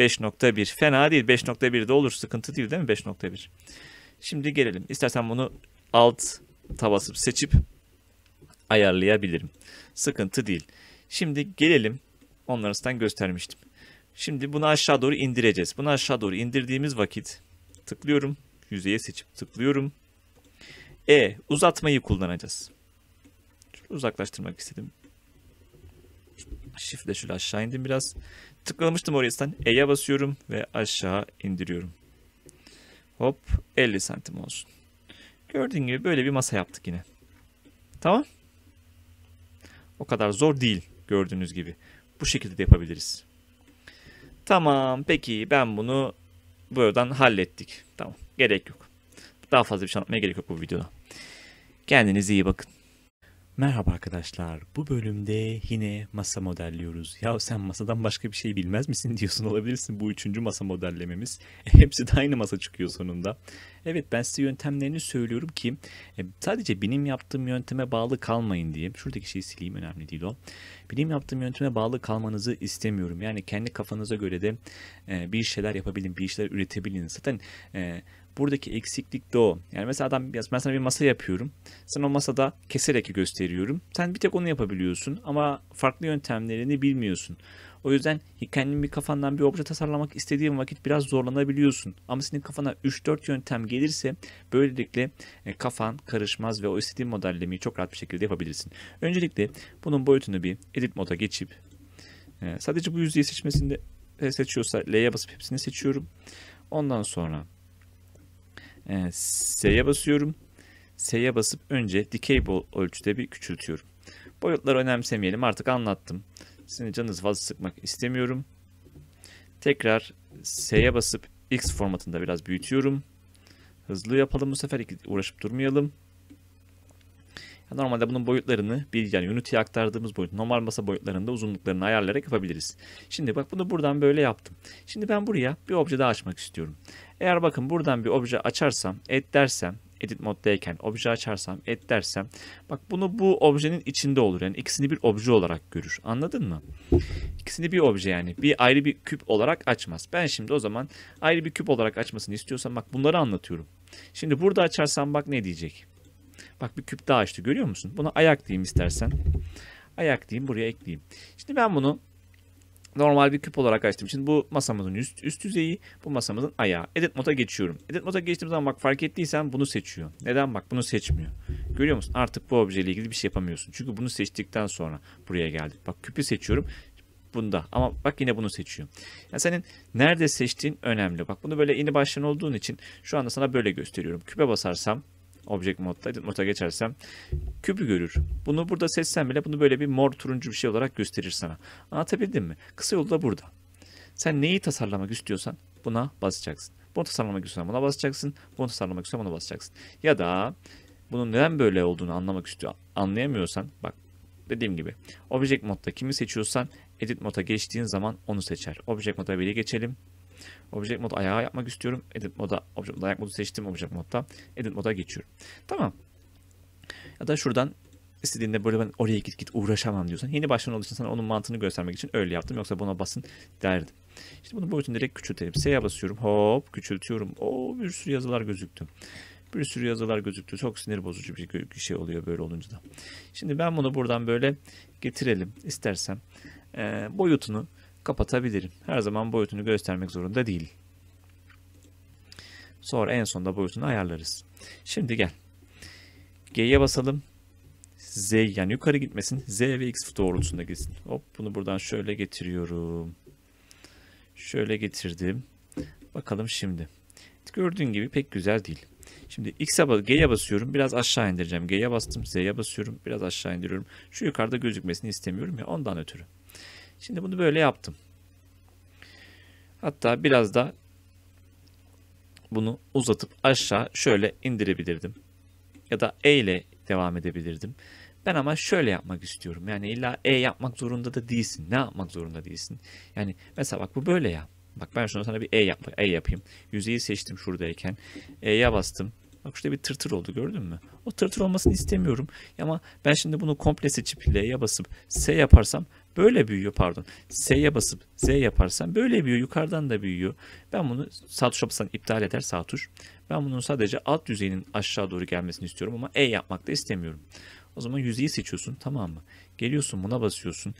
Speaker 1: 5.1 fena değil. 5.1 de olur. Sıkıntı değil değil mi? 5.1 Şimdi gelelim. istersen bunu alt tabası seçip ayarlayabilirim. Sıkıntı değil. Şimdi gelelim Onları göstermiştim. Şimdi bunu aşağı doğru indireceğiz. Bunu aşağı doğru indirdiğimiz vakit tıklıyorum. Yüzeye seçip tıklıyorum. E uzatmayı kullanacağız. Şöyle uzaklaştırmak istedim. Shift'le şöyle aşağı indim biraz. Tıklamıştım oraya zaten. E'ye basıyorum ve aşağı indiriyorum. Hop 50 santim olsun. Gördüğün gibi böyle bir masa yaptık yine. Tamam. O kadar zor değil gördüğünüz gibi. Bu şekilde de yapabiliriz. Tamam peki ben bunu buradan hallettik. Tamam gerek yok. Daha fazla bir şey anlatmaya gerek yok bu videoda. Kendinize iyi bakın. Merhaba arkadaşlar. Bu bölümde yine masa modelliyoruz. Ya sen masadan başka bir şey bilmez misin diyorsun olabilirsin. Bu üçüncü masa modellememiz. Hepsi de aynı masa çıkıyor sonunda. Evet ben size yöntemlerini söylüyorum ki e, sadece benim yaptığım yönteme bağlı kalmayın diye. Şuradaki şeyi sileyim önemli değil o. Benim yaptığım yönteme bağlı kalmanızı istemiyorum. Yani kendi kafanıza göre de e, bir şeyler yapabilin, bir şeyler üretebilin. Zaten e, Buradaki eksiklik de o. Yani mesela adam, ben sana bir masa yapıyorum. Sen o masada keserek gösteriyorum. Sen bir tek onu yapabiliyorsun ama farklı yöntemlerini bilmiyorsun. O yüzden kendin bir kafandan bir obje tasarlamak istediğin vakit biraz zorlanabiliyorsun. Ama senin kafana 3-4 yöntem gelirse böylelikle e, kafan karışmaz ve o istediğin modellemeyi çok rahat bir şekilde yapabilirsin. Öncelikle bunun boyutunu bir edit moda geçip e, sadece bu yüzeyi seçmesinde e, seçiyorsa L'ye basıp hepsini seçiyorum. Ondan sonra e, S'ye basıyorum. S'ye basıp önce dikey bol ölçüde bir küçültüyorum. Boyutları önemsemeyelim artık anlattım. Sizin canınızı fazla sıkmak istemiyorum. Tekrar S'ye basıp X formatında biraz büyütüyorum. Hızlı yapalım bu sefer uğraşıp durmayalım. Normalde bunun boyutlarını bir yani Unity'ye aktardığımız boyut normal masa boyutlarında uzunluklarını ayarlayarak yapabiliriz. Şimdi bak bunu buradan böyle yaptım. Şimdi ben buraya bir obje daha açmak istiyorum. Eğer bakın buradan bir obje açarsam, et dersem, edit moddayken obje açarsam, et dersem bak bunu bu objenin içinde olur. Yani ikisini bir obje olarak görür. Anladın mı? İkisini bir obje yani. Bir ayrı bir küp olarak açmaz. Ben şimdi o zaman ayrı bir küp olarak açmasını istiyorsam bak bunları anlatıyorum. Şimdi burada açarsam bak ne diyecek? Bak bir küp daha açtı görüyor musun? Buna ayak diyeyim istersen. Ayak diyeyim buraya ekleyeyim. Şimdi ben bunu normal bir küp olarak açtığım için bu masamızın üst, üst yüzeyi, bu masamızın ayağı. Edit moda geçiyorum. Edit moda geçtiğim zaman bak fark ettiysen bunu seçiyor. Neden bak bunu seçmiyor. Görüyor musun? Artık bu objeyle ilgili bir şey yapamıyorsun. Çünkü bunu seçtikten sonra buraya geldik. Bak küpü seçiyorum bunda ama bak yine bunu seçiyorum. Yani senin nerede seçtiğin önemli. Bak bunu böyle yeni başlayan olduğun için şu anda sana böyle gösteriyorum. Küpe basarsam Object modda edit moda geçersem küpü görür. Bunu burada seçsem bile bunu böyle bir mor turuncu bir şey olarak gösterir sana. Anlatabildim mi? Kısa yolda burada. Sen neyi tasarlamak istiyorsan buna basacaksın. Bunu tasarlamak istiyorsan buna basacaksın. Bunu tasarlamak istiyorsan buna basacaksın. Ya da bunun neden böyle olduğunu anlamak istiyor. Anlayamıyorsan bak dediğim gibi object modda kimi seçiyorsan edit moda geçtiğin zaman onu seçer. Object moda bile geçelim. Object mod ayağa yapmak istiyorum. Edit moda, object ayak modu seçtim object modda. Edit moda geçiyorum. Tamam. Ya da şuradan istediğinde böyle ben oraya git git uğraşamam diyorsan yeni başlayan olduğu için sana onun mantığını göstermek için öyle yaptım yoksa buna basın derdim. İşte bunu boyutunu direkt küçültelim. S'ye basıyorum hop küçültüyorum. O bir sürü yazılar gözüktü. Bir sürü yazılar gözüktü. Çok sinir bozucu bir şey oluyor böyle olunca da. Şimdi ben bunu buradan böyle getirelim istersen. E, boyutunu kapatabilirim. Her zaman boyutunu göstermek zorunda değil. Sonra en sonda boyutunu ayarlarız. Şimdi gel. G'ye basalım. Z yani yukarı gitmesin. Z ve X doğrultusunda gitsin. Hop bunu buradan şöyle getiriyorum. Şöyle getirdim. Bakalım şimdi. Gördüğün gibi pek güzel değil. Şimdi X'e G'ye basıyorum. Biraz aşağı indireceğim. G'ye bastım. Z'ye basıyorum. Biraz aşağı indiriyorum. Şu yukarıda gözükmesini istemiyorum ya ondan ötürü. Şimdi bunu böyle yaptım. Hatta biraz da bunu uzatıp aşağı şöyle indirebilirdim. Ya da E ile devam edebilirdim. Ben ama şöyle yapmak istiyorum. Yani illa E yapmak zorunda da değilsin. Ne yapmak zorunda değilsin. Yani mesela bak bu böyle ya. Bak ben şunu sana bir E, yap e yapayım. Yüzeyi seçtim şuradayken. E'ye bastım. Bak şurada bir tırtır oldu gördün mü? O tırtır olmasını istemiyorum. Ama ben şimdi bunu komple seçip L'ye basıp S yaparsam Böyle büyüyor pardon. S'ye basıp Z yaparsan böyle büyüyor. Yukarıdan da büyüyor. Ben bunu sağ tuş bassan iptal eder sağ tuş. Ben bunun sadece alt yüzeyinin aşağı doğru gelmesini istiyorum ama E yapmak da istemiyorum. O zaman yüzeyi seçiyorsun tamam mı? Geliyorsun buna basıyorsun.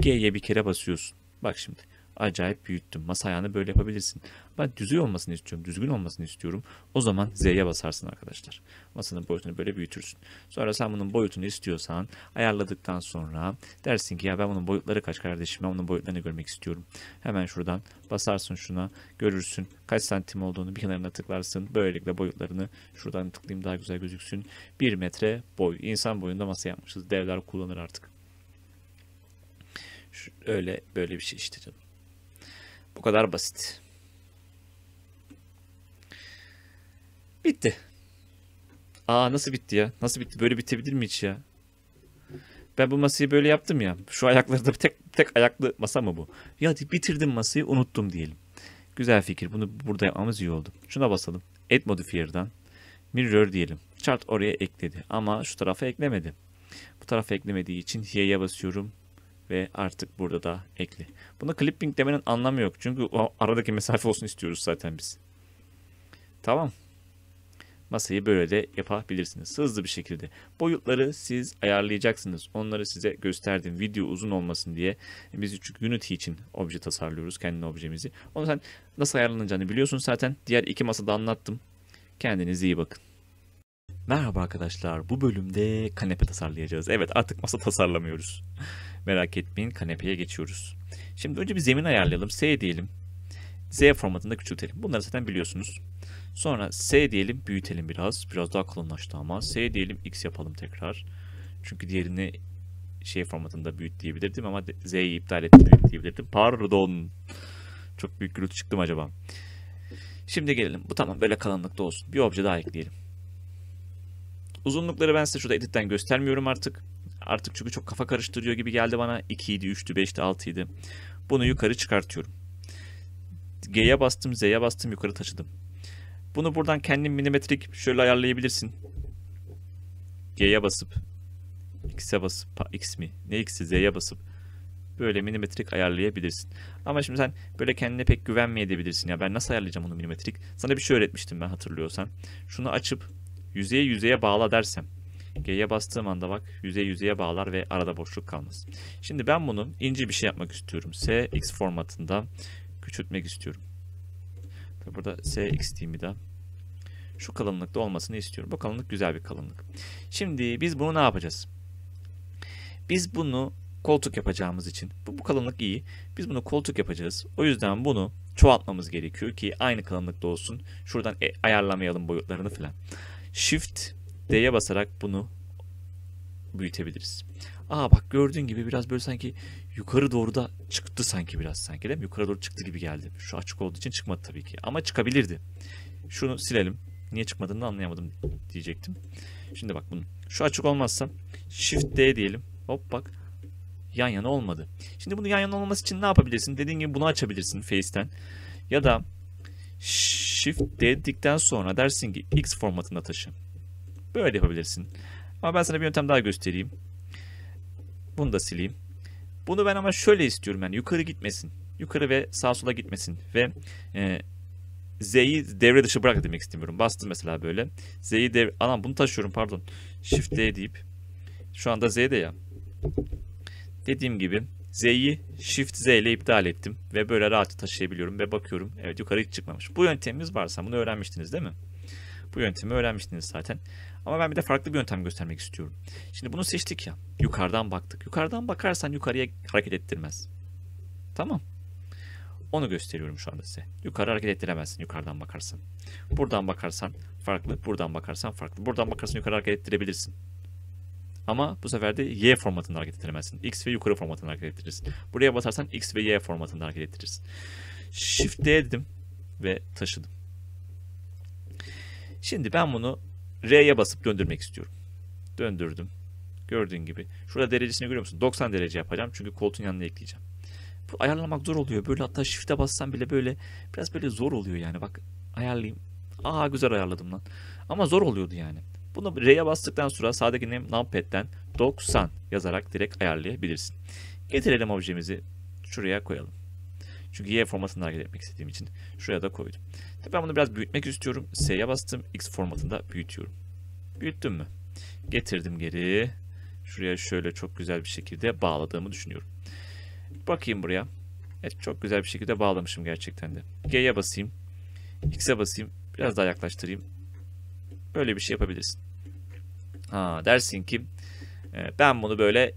Speaker 1: G'ye bir kere basıyorsun. Bak şimdi acayip büyüttüm. Masa ayağını böyle yapabilirsin. Ben düzgün olmasını istiyorum. Düzgün olmasını istiyorum. O zaman Z'ye basarsın arkadaşlar. Masanın boyutunu böyle büyütürsün. Sonra sen bunun boyutunu istiyorsan ayarladıktan sonra dersin ki ya ben bunun boyutları kaç kardeşim ben bunun boyutlarını görmek istiyorum. Hemen şuradan basarsın şuna görürsün kaç santim olduğunu bir kenarına tıklarsın. Böylelikle boyutlarını şuradan tıklayayım daha güzel gözüksün. 1 metre boy. İnsan boyunda masa yapmışız. Devler kullanır artık. Öyle böyle bir şey işte canım. Bu kadar basit. Bitti. Aa nasıl bitti ya? Nasıl bitti? Böyle bitebilir mi hiç ya? Ben bu masayı böyle yaptım ya. Şu ayakları da tek tek ayaklı masa mı bu? Ya bitirdim masayı unuttum diyelim. Güzel fikir. Bunu burada yapmamız iyi oldu. Şuna basalım. Add modifier'dan mirror diyelim. Chart oraya ekledi ama şu tarafa eklemedi. Bu tarafa eklemediği için y'ye basıyorum ve artık burada da ekle. Buna clipping demenin anlamı yok. Çünkü o aradaki mesafe olsun istiyoruz zaten biz. Tamam. Masayı böyle de yapabilirsiniz. Hızlı bir şekilde. Boyutları siz ayarlayacaksınız. Onları size gösterdim. Video uzun olmasın diye. Biz çünkü Unity için obje tasarlıyoruz. Kendi objemizi. Onu sen nasıl ayarlanacağını biliyorsun zaten. Diğer iki masada anlattım. Kendinize iyi bakın. Merhaba arkadaşlar. Bu bölümde kanepe tasarlayacağız. Evet artık masa tasarlamıyoruz. Merak etmeyin kanepeye geçiyoruz. Şimdi önce bir zemin ayarlayalım. S diyelim. Z formatında küçültelim. Bunları zaten biliyorsunuz. Sonra S diyelim büyütelim biraz. Biraz daha kalınlaştı ama. S diyelim X yapalım tekrar. Çünkü diğerini şey formatında büyüt diyebilirdim ama Z'yi iptal ettim diyebilirdim. Pardon. Çok büyük gürültü çıktım acaba. Şimdi gelelim. Bu tamam böyle kalınlıkta olsun. Bir obje daha ekleyelim. Uzunlukları ben size şurada editten göstermiyorum artık. Artık çünkü çok kafa karıştırıyor gibi geldi bana. 2 idi, 3'tü, 5'ti, 6 idi. Bunu yukarı çıkartıyorum. G'ye bastım, Z'ye bastım, yukarı taşıdım. Bunu buradan kendin milimetrik şöyle ayarlayabilirsin. G'ye basıp X'e basıp X mi? Ne X'i? Z'ye basıp böyle milimetrik ayarlayabilirsin. Ama şimdi sen böyle kendine pek güvenmeye güvenmeyebilirsin ya. Ben nasıl ayarlayacağım onu milimetrik? Sana bir şey öğretmiştim ben hatırlıyorsan. Şunu açıp yüzeye yüzeye bağla dersem G'ye bastığım anda bak yüzey yüzeye bağlar ve arada boşluk kalmaz. Şimdi ben bunu ince bir şey yapmak istiyorum. SX formatında küçültmek istiyorum. Tabi burada SX diyeyim bir daha. Şu kalınlıkta olmasını istiyorum. Bu kalınlık güzel bir kalınlık. Şimdi biz bunu ne yapacağız? Biz bunu koltuk yapacağımız için bu, bu kalınlık iyi. Biz bunu koltuk yapacağız. O yüzden bunu çoğaltmamız gerekiyor ki aynı kalınlıkta olsun. Şuradan e ayarlamayalım boyutlarını falan. Shift D'ye basarak bunu büyütebiliriz. Aa bak gördüğün gibi biraz böyle sanki yukarı doğru da çıktı sanki biraz sanki değil mi? Yukarı doğru çıktı gibi geldi. Şu açık olduğu için çıkmadı tabii ki ama çıkabilirdi. Şunu silelim. Niye çıkmadığını anlayamadım diyecektim. Şimdi bak bunu. Şu açık olmazsa Shift D diyelim. Hop bak yan yana olmadı. Şimdi bunu yan yana olması için ne yapabilirsin? Dediğim gibi bunu açabilirsin Face'ten. Ya da Shift D' dedikten sonra dersin ki X formatında taşı. Böyle yapabilirsin. Ama ben sana bir yöntem daha göstereyim. Bunu da sileyim. Bunu ben ama şöyle istiyorum yani yukarı gitmesin. Yukarı ve sağ sola gitmesin. Ve e, Z'yi devre dışı bırak demek istemiyorum. Bastım mesela böyle. Z'yi devre... Anam bunu taşıyorum pardon. Shift D deyip. Şu anda Z'de ya. Dediğim gibi Z'yi Shift Z ile iptal ettim. Ve böyle rahat taşıyabiliyorum. Ve bakıyorum. Evet yukarı hiç çıkmamış. Bu yöntemimiz varsa bunu öğrenmiştiniz değil mi? Bu yöntemi öğrenmiştiniz zaten. Ama ben bir de farklı bir yöntem göstermek istiyorum. Şimdi bunu seçtik ya. Yukarıdan baktık. Yukarıdan bakarsan yukarıya hareket ettirmez. Tamam. Onu gösteriyorum şu anda size. Yukarı hareket ettiremezsin yukarıdan bakarsan. Buradan bakarsan farklı, buradan bakarsan farklı. Buradan bakarsan yukarı hareket ettirebilirsin. Ama bu sefer de Y formatında hareket ettiremezsin. X ve yukarı formatında hareket ettirirsin. Buraya basarsan X ve Y formatında hareket ettirirsin. Shift D dedim ve taşıdım. Şimdi ben bunu R'ye basıp döndürmek istiyorum. Döndürdüm. Gördüğün gibi. Şurada derecesini görüyor musun? 90 derece yapacağım çünkü koltuğun yanına ekleyeceğim. Bu ayarlamak zor oluyor. Böyle hatta shift'e bassam bile böyle biraz böyle zor oluyor yani. Bak ayarlayayım. Aa güzel ayarladım lan. Ama zor oluyordu yani. Bunu R'ye bastıktan sonra sağdaki numpadd'den 90 yazarak direkt ayarlayabilirsin. Getirelim objemizi şuraya koyalım. Çünkü Y formatında hareket etmek istediğim için şuraya da koydum. Ben bunu biraz büyütmek istiyorum. S'ye bastım. X formatında büyütüyorum. Büyüttüm mü? Getirdim geri. Şuraya şöyle çok güzel bir şekilde bağladığımı düşünüyorum. Bakayım buraya. Evet çok güzel bir şekilde bağlamışım gerçekten de. G'ye basayım. X'e basayım. Biraz daha yaklaştırayım. Böyle bir şey yapabilirsin. Ha, dersin ki e, ben bunu böyle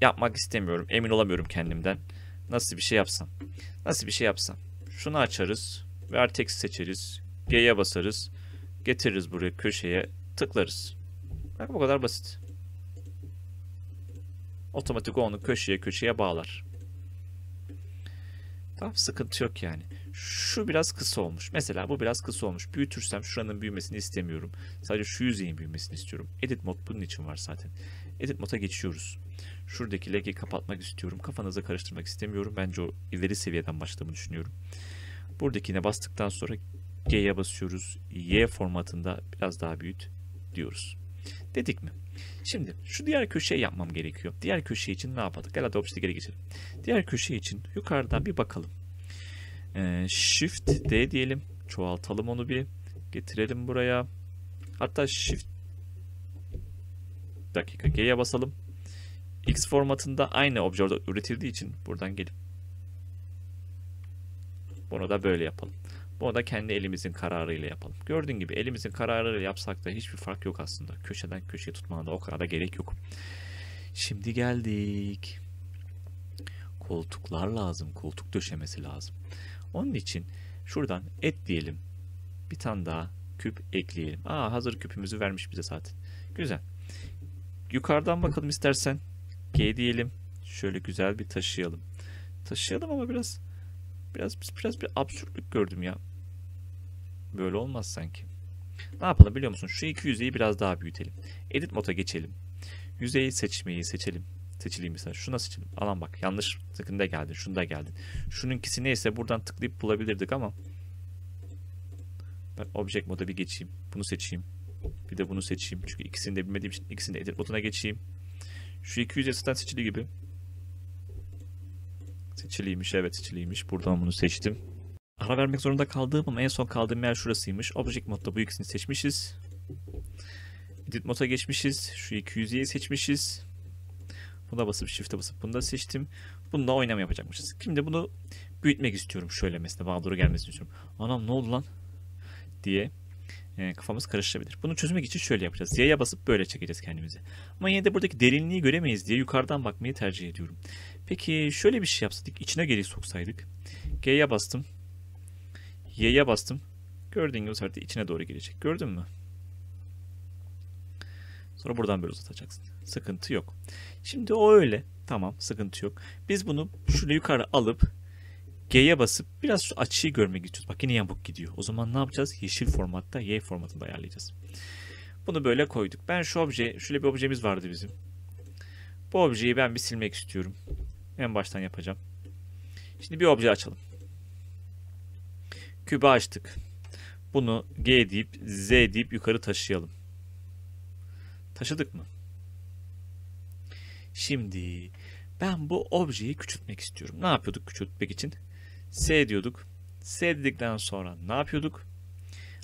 Speaker 1: yapmak istemiyorum. Emin olamıyorum kendimden. Nasıl bir şey yapsam? Nasıl bir şey yapsam? Şunu açarız. Vertex seçeriz. G'ye basarız. Getiririz buraya köşeye. Tıklarız. Bak bu kadar basit. Otomatik onu köşeye köşeye bağlar. Tamam sıkıntı yok yani. Şu biraz kısa olmuş. Mesela bu biraz kısa olmuş. Büyütürsem şuranın büyümesini istemiyorum. Sadece şu yüzeyin büyümesini istiyorum. Edit mod bunun için var zaten. Edit mod'a geçiyoruz. Şuradaki lag'i kapatmak istiyorum. Kafanızı karıştırmak istemiyorum. Bence o ileri seviyeden başlamayı düşünüyorum. Buradakine bastıktan sonra G'ye basıyoruz. Y formatında biraz daha büyüt diyoruz. Dedik mi? Şimdi şu diğer köşeyi yapmam gerekiyor. Diğer köşe için ne yapalım? Gel hadi obsidiyene geri geçelim. Diğer köşe için yukarıdan bir bakalım. Ee, shift D diyelim. Çoğaltalım onu bir. Getirelim buraya. Hatta shift dakika G'ye basalım. X formatında aynı obje orada üretildiği için buradan gelip bunu da böyle yapalım. Bunu da kendi elimizin kararıyla yapalım. Gördüğün gibi elimizin kararıyla yapsak da hiçbir fark yok aslında. Köşeden köşeye tutmana da o kadar da gerek yok. Şimdi geldik. Koltuklar lazım. Koltuk döşemesi lazım. Onun için şuradan et diyelim. Bir tane daha küp ekleyelim. Aa hazır küpümüzü vermiş bize zaten. Güzel. Yukarıdan bakalım istersen. G diyelim. Şöyle güzel bir taşıyalım. Taşıyalım ama biraz Biraz biraz bir absürtlük gördüm ya. Böyle olmaz sanki. Ne yapalım biliyor musun? Şu iki yüzeyi biraz daha büyütelim. Edit moda geçelim. Yüzeyi seçmeyi seçelim. Seçileyim mesela. Şuna seçelim. Alan bak yanlış tıkında geldin. Şunda geldin. Şununkisi neyse buradan tıklayıp bulabilirdik ama ben object moda bir geçeyim. Bunu seçeyim. Bir de bunu seçeyim. Çünkü ikisini de bilmediğim için ikisini de edit moduna geçeyim. Şu iki yüzey zaten seçili gibi içiliymiş evet içiliymiş. Buradan bunu seçtim. Ara vermek zorunda kaldığım ama en son kaldığım yer şurasıymış. Object modda bu ikisini seçmişiz. Edit moda geçmişiz. Şu 200'yi seçmişiz. Buna basıp shift'e basıp bunu da seçtim. Bununla oynama yapacakmışız. Şimdi bunu büyütmek istiyorum şöyle mesela bana doğru gelmesini istiyorum. Anam ne oldu lan? diye e, kafamız karışabilir. Bunu çözmek için şöyle yapacağız. Y'ye basıp böyle çekeceğiz kendimizi. Ama yine de buradaki derinliği göremeyiz diye yukarıdan bakmayı tercih ediyorum. Peki şöyle bir şey yapsaydık. içine geri soksaydık. G'ye bastım. Y'ye bastım. Gördüğün gibi sefer içine doğru gelecek. Gördün mü? Sonra buradan böyle uzatacaksın. Sıkıntı yok. Şimdi o öyle. Tamam sıkıntı yok. Biz bunu şöyle yukarı alıp G'ye basıp biraz şu açıyı görmek istiyoruz. Bak yine yamuk gidiyor. O zaman ne yapacağız? Yeşil formatta Y formatında ayarlayacağız. Bunu böyle koyduk. Ben şu obje, şöyle bir objemiz vardı bizim. Bu objeyi ben bir silmek istiyorum. En baştan yapacağım. Şimdi bir obje açalım. Kübe açtık. Bunu G deyip Z deyip yukarı taşıyalım. Taşıdık mı? Şimdi ben bu objeyi küçültmek istiyorum. Ne yapıyorduk küçültmek için? S diyorduk. S dedikten sonra ne yapıyorduk?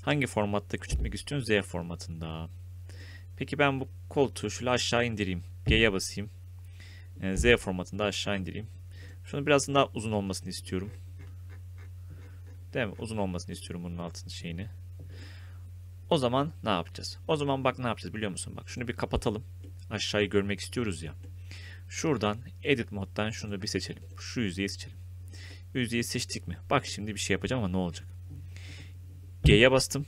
Speaker 1: Hangi formatta küçültmek istiyorsun? Z formatında. Peki ben bu koltuğu şöyle aşağı indireyim. G'ye basayım. Ee, Z formatında aşağı indireyim. Şunu biraz daha uzun olmasını istiyorum. Değil mi? Uzun olmasını istiyorum bunun altının şeyini. O zaman ne yapacağız? O zaman bak ne yapacağız biliyor musun? Bak şunu bir kapatalım. Aşağıyı görmek istiyoruz ya. Şuradan edit moddan şunu bir seçelim. Şu yüzeyi seçelim. Yüzeyi seçtik mi? Bak şimdi bir şey yapacağım ama ne olacak? G'ye bastım.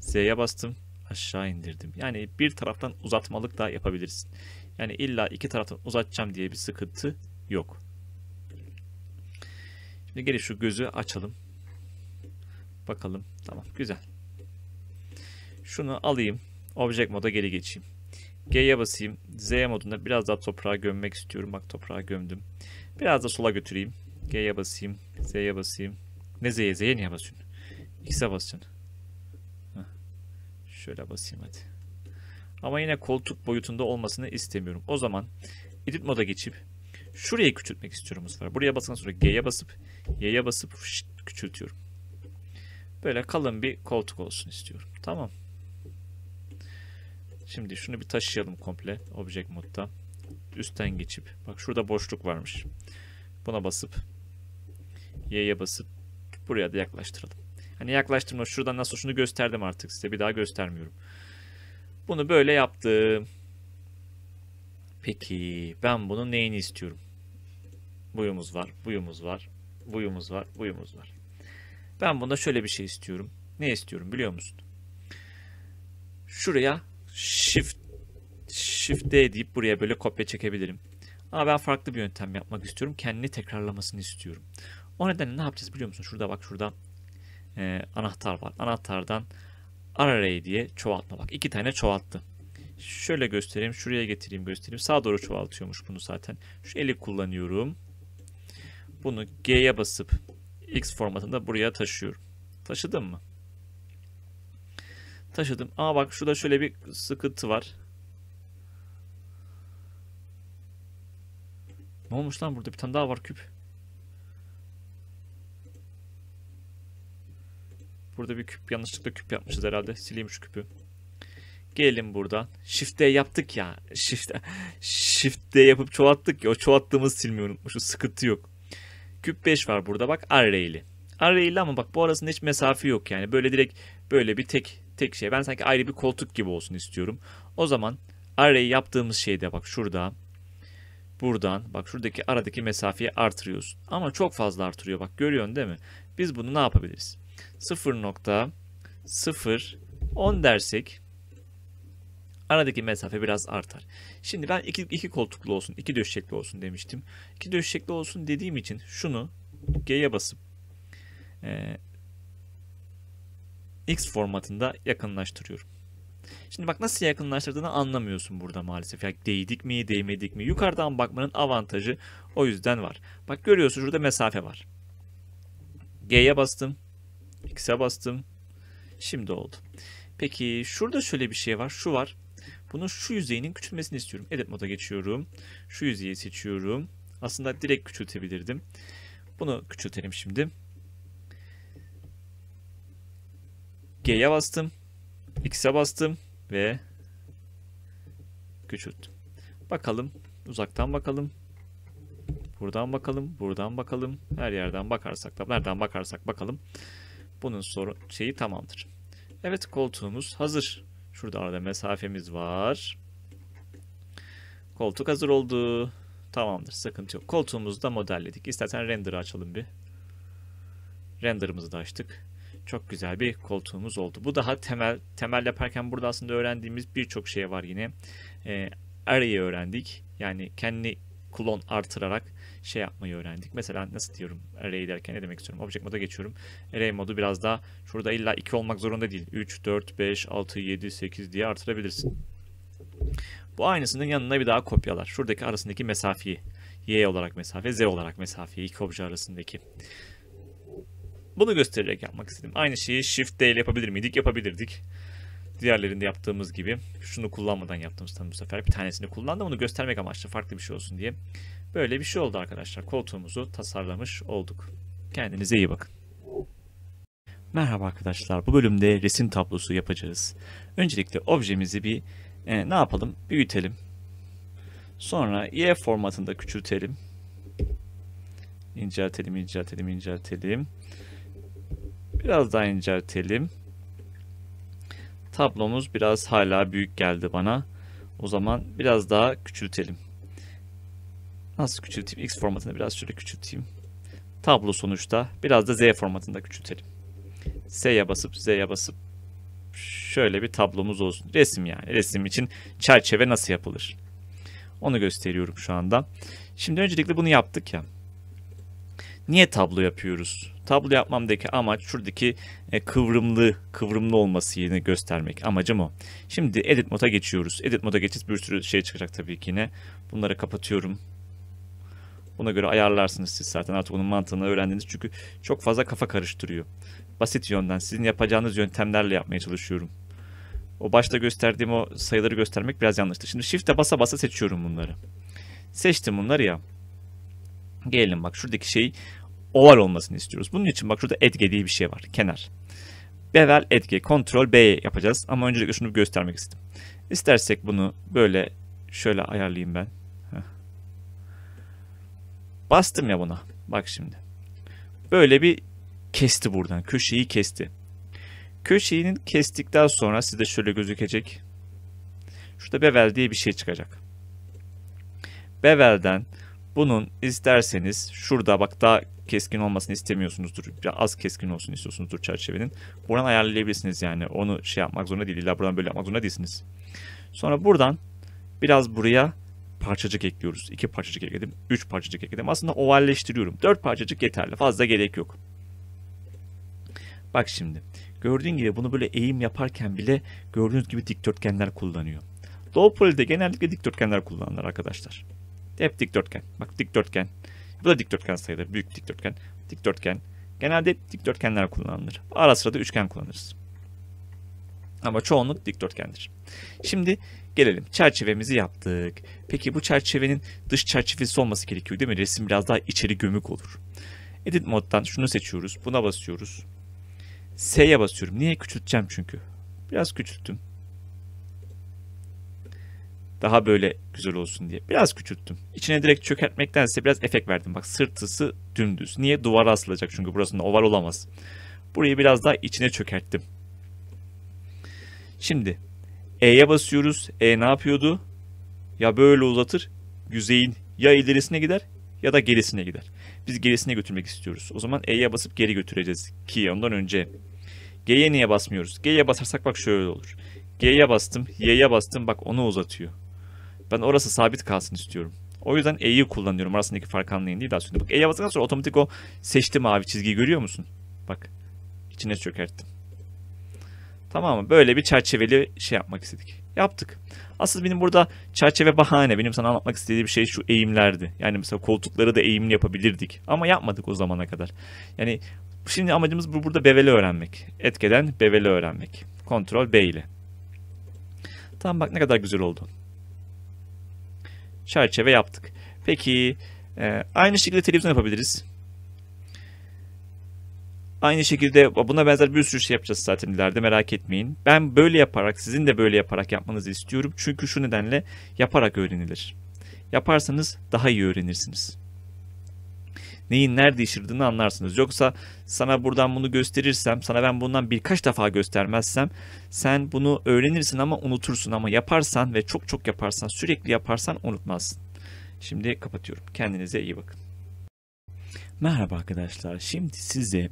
Speaker 1: Z'ye bastım. Aşağı indirdim. Yani bir taraftan uzatmalık da yapabilirsin. Yani illa iki taraftan uzatacağım diye bir sıkıntı yok. Şimdi gelin şu gözü açalım. Bakalım. Tamam. Güzel. Şunu alayım. Object moda geri geçeyim. G'ye basayım. Z modunda biraz daha toprağa gömmek istiyorum. Bak toprağa gömdüm. Biraz da sola götüreyim. G'ye basayım. Z'ye basayım. Ne Z'ye? Z'ye niye basıyorsun? X'e basıyorsun. Şöyle basayım hadi. Ama yine koltuk boyutunda olmasını istemiyorum. O zaman edit moda geçip şurayı küçültmek istiyorum bu Buraya basan sonra G'ye basıp Y'ye basıp şşt, küçültüyorum. Böyle kalın bir koltuk olsun istiyorum. Tamam. Şimdi şunu bir taşıyalım komple object modda. Üstten geçip bak şurada boşluk varmış. Buna basıp Y'ye basıp buraya da yaklaştıralım. Hani yaklaştırma şuradan nasıl şunu gösterdim artık size bir daha göstermiyorum. Bunu böyle yaptım. Peki ben bunun neyini istiyorum? Buyumuz var, buyumuz var, buyumuz var, buyumuz var. Ben bunda şöyle bir şey istiyorum. Ne istiyorum biliyor musun? Şuraya shift shift D deyip buraya böyle kopya çekebilirim. Ama ben farklı bir yöntem yapmak istiyorum. Kendini tekrarlamasını istiyorum. O nedenle ne yapacağız biliyor musun? Şurada bak şurada e, anahtar var. Anahtardan array diye çoğaltma. Bak iki tane çoğalttı. Şöyle göstereyim. Şuraya getireyim göstereyim. Sağa doğru çoğaltıyormuş bunu zaten. Şu eli kullanıyorum. Bunu G'ye basıp X formatında buraya taşıyorum. Taşıdım mı? Taşıdım. Aa bak şurada şöyle bir sıkıntı var. Ne olmuş lan burada bir tane daha var küp. Burada bir küp yanlışlıkla küp yapmışız herhalde. Sileyim şu küpü. Gelin buradan. Shift D yaptık ya. Shift, Shift D yapıp çoğalttık ya. O çoğalttığımızı silmeyi unutmuşuz. Sıkıntı yok. Küp 5 var burada bak. Array'li. Array'li ama bak bu arasında hiç mesafe yok yani. Böyle direkt böyle bir tek tek şey. Ben sanki ayrı bir koltuk gibi olsun istiyorum. O zaman array yaptığımız şeyde bak şurada. Buradan bak şuradaki aradaki mesafeyi artırıyoruz. Ama çok fazla artırıyor bak görüyorsun değil mi? Biz bunu ne yapabiliriz? 0.010 dersek aradaki mesafe biraz artar. Şimdi ben iki, iki koltuklu olsun, iki döşekli olsun demiştim. İki döşekli olsun dediğim için şunu G'ye basıp e, X formatında yakınlaştırıyorum. Şimdi bak nasıl yakınlaştırdığını anlamıyorsun burada maalesef. Yani değdik mi, değmedik mi? Yukarıdan bakmanın avantajı o yüzden var. Bak görüyorsun şurada mesafe var. G'ye bastım. X'e bastım. Şimdi oldu. Peki şurada şöyle bir şey var. Şu var. Bunun şu yüzeyinin küçülmesini istiyorum. Edit moda geçiyorum. Şu yüzeyi seçiyorum. Aslında direkt küçültebilirdim. Bunu küçültelim şimdi. G'ye bastım. X'e bastım ve küçülttüm. Bakalım. Uzaktan bakalım. Buradan bakalım. Buradan bakalım. Her yerden bakarsak da nereden bakarsak bakalım. Bunun soru şeyi tamamdır. Evet koltuğumuz hazır. Şurada arada mesafemiz var. Koltuk hazır oldu. Tamamdır sıkıntı yok. Koltuğumuzu da modelledik. İstersen render'ı açalım bir. Render'ımızı da açtık. Çok güzel bir koltuğumuz oldu. Bu daha temel temel yaparken burada aslında öğrendiğimiz birçok şey var yine. Ee, array'i öğrendik. Yani kendi klon artırarak şey yapmayı öğrendik. Mesela nasıl diyorum array derken ne demek istiyorum? Object moda geçiyorum. Array modu biraz daha şurada illa 2 olmak zorunda değil. 3, 4, 5, 6, 7, 8 diye artırabilirsin. Bu aynısının yanına bir daha kopyalar. Şuradaki arasındaki mesafeyi. Y olarak mesafe, Z olarak mesafe. iki obje arasındaki. Bunu göstererek yapmak istedim. Aynı şeyi Shift D ile yapabilir miydik? Yapabilirdik. Diğerlerinde yaptığımız gibi. Şunu kullanmadan yaptığımız tabii bu sefer. Bir tanesini kullandım. bunu göstermek amaçlı farklı bir şey olsun diye. Böyle bir şey oldu arkadaşlar. Koltuğumuzu tasarlamış olduk. Kendinize iyi bakın. Merhaba arkadaşlar. Bu bölümde resim tablosu yapacağız. Öncelikle objemizi bir e, ne yapalım? Büyütelim. Sonra Y formatında küçültelim. İnceltelim, inceltelim, inceltelim. Biraz daha inceltelim. Tablomuz biraz hala büyük geldi bana. O zaman biraz daha küçültelim. Nasıl küçülteyim? X formatını biraz şöyle küçülteyim. Tablo sonuçta. Biraz da Z formatında küçültelim. S'ye basıp Z'ye basıp şöyle bir tablomuz olsun. Resim yani. Resim için çerçeve nasıl yapılır? Onu gösteriyorum şu anda. Şimdi öncelikle bunu yaptık ya. Niye tablo yapıyoruz? Tablo yapmamdaki amaç şuradaki e, kıvrımlı, kıvrımlı olması yine göstermek. Amacım o. Şimdi edit moda geçiyoruz. Edit moda geçip bir sürü şey çıkacak tabii ki yine. Bunları kapatıyorum. Ona göre ayarlarsınız siz zaten artık onun mantığını öğrendiniz. Çünkü çok fazla kafa karıştırıyor. Basit yönden sizin yapacağınız yöntemlerle yapmaya çalışıyorum. O başta gösterdiğim o sayıları göstermek biraz yanlıştı. Şimdi shift'e basa basa seçiyorum bunları. Seçtim bunları ya. Gelelim bak şuradaki şey oval olmasını istiyoruz. Bunun için bak şurada edge diye bir şey var. Kenar. Bevel edge. Ctrl B yapacağız. Ama öncelikle şunu göstermek istedim. İstersek bunu böyle şöyle ayarlayayım ben. Bastım ya buna. Bak şimdi. Böyle bir kesti buradan. Köşeyi kesti. Köşeyi kestikten sonra size şöyle gözükecek. Şurada bevel diye bir şey çıkacak. Bevelden bunun isterseniz şurada bak daha keskin olmasını istemiyorsunuzdur. Biraz az keskin olsun istiyorsunuzdur çerçevenin. Buradan ayarlayabilirsiniz yani. Onu şey yapmak zorunda değil. İlla buradan böyle yapmak zorunda değilsiniz. Sonra buradan biraz buraya parçacık ekliyoruz. İki parçacık ekledim. üç parçacık ekledim. Aslında ovalleştiriyorum. Dört parçacık yeterli. Fazla gerek yok. Bak şimdi. Gördüğün gibi bunu böyle eğim yaparken bile gördüğünüz gibi dikdörtgenler kullanıyor. Doğu polide genellikle dikdörtgenler kullanırlar arkadaşlar. Hep dikdörtgen. Bak dikdörtgen. Bu da dikdörtgen sayılır. Büyük dikdörtgen. Dikdörtgen. Genelde hep dikdörtgenler kullanılır. Ara sıra da üçgen kullanırız. Ama çoğunluk dikdörtgendir. Şimdi Gelelim çerçevemizi yaptık. Peki bu çerçevenin dış çerçevesi olması gerekiyor değil mi? Resim biraz daha içeri gömük olur. Edit moddan şunu seçiyoruz. Buna basıyoruz. S'ye basıyorum. Niye? Küçülteceğim çünkü. Biraz küçülttüm. Daha böyle güzel olsun diye. Biraz küçülttüm. İçine direkt çökertmektense biraz efekt verdim. Bak sırtısı dümdüz. Niye? Duvara asılacak çünkü burasında oval olamaz. Burayı biraz daha içine çökerttim. Şimdi E'ye basıyoruz. E ne yapıyordu? Ya böyle uzatır. Yüzeyin ya ilerisine gider ya da gerisine gider. Biz gerisine götürmek istiyoruz. O zaman E'ye basıp geri götüreceğiz ki ondan önce. G'ye niye basmıyoruz? G'ye basarsak bak şöyle olur. G'ye bastım, Y'ye bastım bak onu uzatıyor. Ben orası sabit kalsın istiyorum. O yüzden E'yi kullanıyorum. Arasındaki farkı anlayın diye daha sonra. Bak E'ye bastıktan sonra otomatik o seçti mavi çizgiyi görüyor musun? Bak içine çökerttim. Tamam mı? Böyle bir çerçeveli şey yapmak istedik. Yaptık. Aslında benim burada çerçeve bahane. Benim sana anlatmak istediğim şey şu eğimlerdi. Yani mesela koltukları da eğimli yapabilirdik. Ama yapmadık o zamana kadar. Yani şimdi amacımız bu, burada beveli öğrenmek. Etkeden beveli öğrenmek. Kontrol B ile. Tamam bak ne kadar güzel oldu. Çerçeve yaptık. Peki e, aynı şekilde televizyon yapabiliriz. Aynı şekilde buna benzer bir sürü şey yapacağız zaten ileride merak etmeyin. Ben böyle yaparak sizin de böyle yaparak yapmanızı istiyorum. Çünkü şu nedenle yaparak öğrenilir. Yaparsanız daha iyi öğrenirsiniz. Neyin nerede işirdiğini anlarsınız. Yoksa sana buradan bunu gösterirsem, sana ben bundan birkaç defa göstermezsem sen bunu öğrenirsin ama unutursun ama yaparsan ve çok çok yaparsan, sürekli yaparsan unutmazsın. Şimdi kapatıyorum. Kendinize iyi bakın. Merhaba arkadaşlar. Şimdi size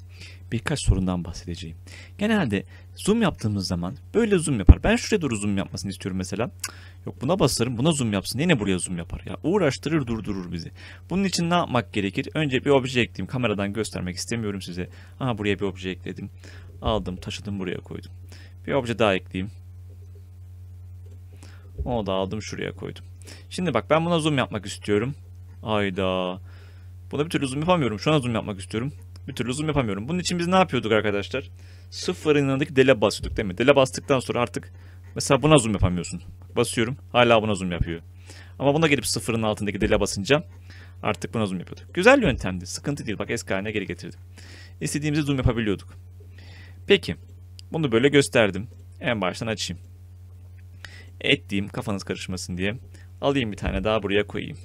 Speaker 1: birkaç sorundan bahsedeceğim. Genelde zoom yaptığımız zaman böyle zoom yapar. Ben şuraya doğru zoom yapmasını istiyorum mesela. Yok buna basarım buna zoom yapsın. Yine buraya zoom yapar. Ya uğraştırır durdurur bizi. Bunun için ne yapmak gerekir? Önce bir obje ekleyeyim. Kameradan göstermek istemiyorum size. Aha buraya bir obje ekledim. Aldım taşıdım buraya koydum. Bir obje daha ekleyeyim. Onu da aldım şuraya koydum. Şimdi bak ben buna zoom yapmak istiyorum. Ayda. Buna bir türlü zoom yapamıyorum. Şu an zoom yapmak istiyorum. Bir türlü zoom yapamıyorum. Bunun için biz ne yapıyorduk arkadaşlar? Sıfırın yanındaki dele basıyorduk değil mi? Dele bastıktan sonra artık mesela buna zoom yapamıyorsun. Basıyorum. Hala buna zoom yapıyor. Ama buna gelip sıfırın altındaki dele basınca artık buna zoom yapıyorduk. Güzel yöntemdi. Sıkıntı değil. Bak eski haline geri getirdim. İstediğimizi zoom yapabiliyorduk. Peki. Bunu böyle gösterdim. En baştan açayım. Ettiğim kafanız karışmasın diye. Alayım bir tane daha buraya koyayım.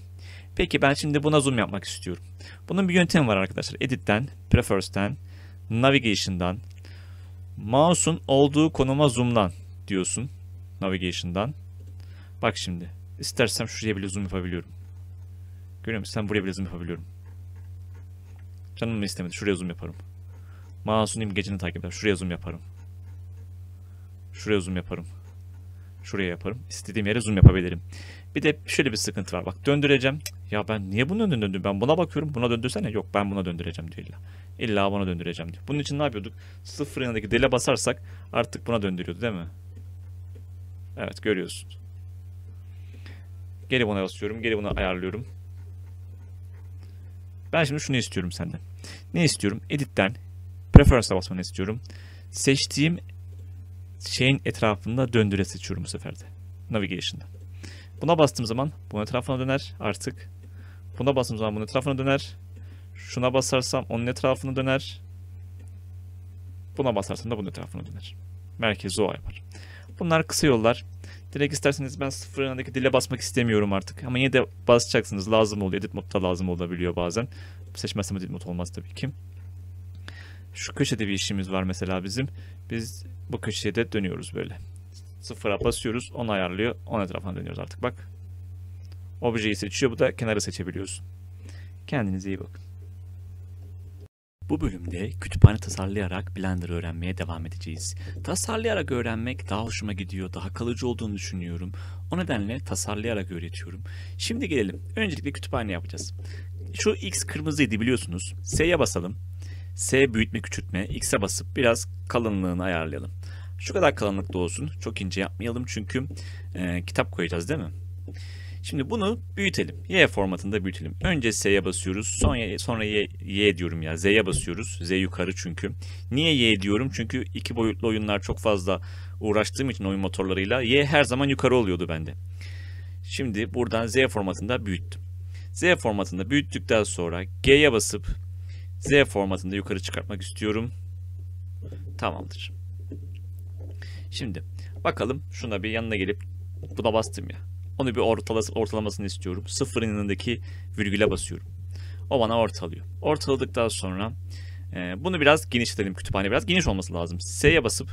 Speaker 1: Peki ben şimdi buna zoom yapmak istiyorum. Bunun bir yöntemi var arkadaşlar. Edit'ten, Prefers'ten, Navigation'dan, mouse'un olduğu konuma zoomlan diyorsun. Navigation'dan. Bak şimdi. İstersem şuraya bile zoom yapabiliyorum. Görüyor musun? Sen buraya bile zoom yapabiliyorum. Canım mı istemedi? Şuraya zoom yaparım. Mouse'un imgecini takip eder. Şuraya zoom yaparım. Şuraya zoom yaparım. Şuraya yaparım. İstediğim yere zoom yapabilirim. Bir de şöyle bir sıkıntı var. Bak döndüreceğim. Ya ben niye bunun önüne döndüm? Ben buna bakıyorum buna döndürsene. Yok ben buna döndüreceğim diyor illa. İlla buna döndüreceğim diyor. Bunun için ne yapıyorduk? Sıfır yanındaki dele basarsak artık buna döndürüyordu değil mi? Evet görüyorsunuz. Geri buna basıyorum. Geri buna ayarlıyorum. Ben şimdi şunu istiyorum senden. Ne istiyorum? Edit'ten Preference'a basmanı istiyorum. Seçtiğim şeyin etrafında döndüre seçiyorum bu sefer de. Navigation'da. Buna bastığım zaman bunun etrafına döner artık Buna bastığım zaman bunun etrafına döner. Şuna basarsam onun etrafına döner. Buna basarsam da bunun etrafına döner. Merkezi o yapar. Bunlar kısa yollar. Direkt isterseniz ben sıfır yanındaki dile basmak istemiyorum artık. Ama yine de basacaksınız. Lazım oluyor. Edit modda lazım olabiliyor bazen. Seçmezsem edit mod olmaz tabii ki. Şu köşede bir işimiz var mesela bizim. Biz bu köşeye de dönüyoruz böyle. Sıfıra basıyoruz. 10 ayarlıyor. 10 etrafına dönüyoruz artık bak objeyi seçiyor. Bu da kenarı seçebiliyorsun. Kendinize iyi bakın. Bu bölümde kütüphane tasarlayarak Blender öğrenmeye devam edeceğiz. Tasarlayarak öğrenmek daha hoşuma gidiyor, daha kalıcı olduğunu düşünüyorum. O nedenle tasarlayarak öğretiyorum. Şimdi gelelim. Öncelikle kütüphane yapacağız. Şu X kırmızıydı biliyorsunuz. S'ye basalım. S büyütme küçültme. X'e basıp biraz kalınlığını ayarlayalım. Şu kadar kalınlıkta olsun. Çok ince yapmayalım çünkü e, kitap koyacağız değil mi? Şimdi bunu büyütelim. Y formatında büyütelim. Önce S'ye basıyoruz. Sonra, sonra y, y diyorum ya. Z'ye basıyoruz. Z yukarı çünkü. Niye Y diyorum? Çünkü iki boyutlu oyunlar çok fazla uğraştığım için oyun motorlarıyla Y her zaman yukarı oluyordu bende. Şimdi buradan Z formatında büyüttüm. Z formatında büyüttükten sonra G'ye basıp Z formatında yukarı çıkartmak istiyorum. Tamamdır. Şimdi bakalım şuna bir yanına gelip buna bastım ya. Onu bir ortalas ortalamasını istiyorum. Sıfırın yanındaki virgüle basıyorum. O bana ortalıyor. Ortaladıktan sonra e, bunu biraz genişletelim. Kütüphane biraz geniş olması lazım. S'ye basıp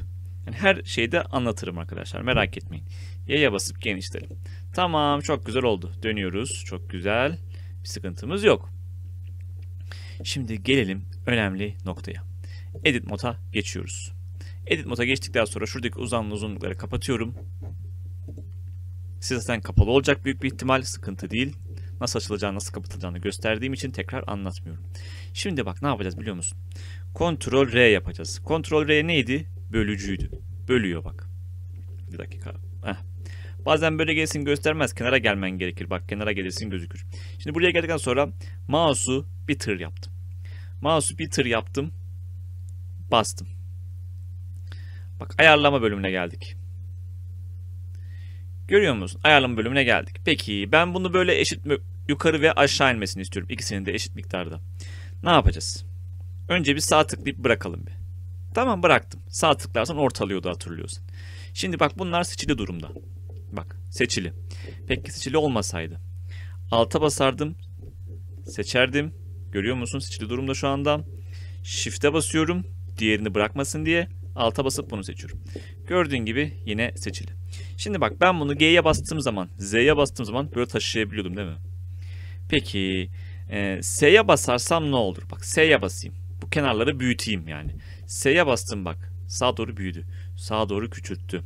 Speaker 1: yani her şeyi de anlatırım arkadaşlar. Merak etmeyin. Y'ye basıp genişletelim. Tamam çok güzel oldu. Dönüyoruz. Çok güzel. Bir sıkıntımız yok. Şimdi gelelim önemli noktaya. Edit moda geçiyoruz. Edit moda geçtikten sonra şuradaki uzanma uzunlukları kapatıyorum. Sizden kapalı olacak büyük bir ihtimal. Sıkıntı değil. Nasıl açılacağını, nasıl kapatılacağını gösterdiğim için tekrar anlatmıyorum. Şimdi bak ne yapacağız biliyor musun? Ctrl R yapacağız. Ctrl R neydi? Bölücüydü. Bölüyor bak. Bir dakika. Heh. Bazen böyle gelsin göstermez. Kenara gelmen gerekir. Bak kenara gelirsin gözükür. Şimdi buraya geldikten sonra mouse'u bir tır yaptım. Mouse'u bir tır yaptım. Bastım. Bak ayarlama bölümüne geldik. Görüyor musun? Ayarlama bölümüne geldik. Peki ben bunu böyle eşit yukarı ve aşağı inmesini istiyorum. İkisinin de eşit miktarda. Ne yapacağız? Önce bir sağ tıklayıp bırakalım bir. Tamam bıraktım. Sağ tıklarsan ortalıyordu hatırlıyorsun. Şimdi bak bunlar seçili durumda. Bak seçili. Peki seçili olmasaydı. Alta basardım. Seçerdim. Görüyor musun seçili durumda şu anda. Shift'e basıyorum. Diğerini bırakmasın diye. Alta basıp bunu seçiyorum. Gördüğün gibi yine seçili. Şimdi bak ben bunu G'ye bastığım zaman, Z'ye bastığım zaman böyle taşıyabiliyordum değil mi? Peki e, S'ye basarsam ne olur? Bak S'ye basayım. Bu kenarları büyüteyim yani. S'ye bastım bak. Sağa doğru büyüdü. Sağa doğru küçülttü.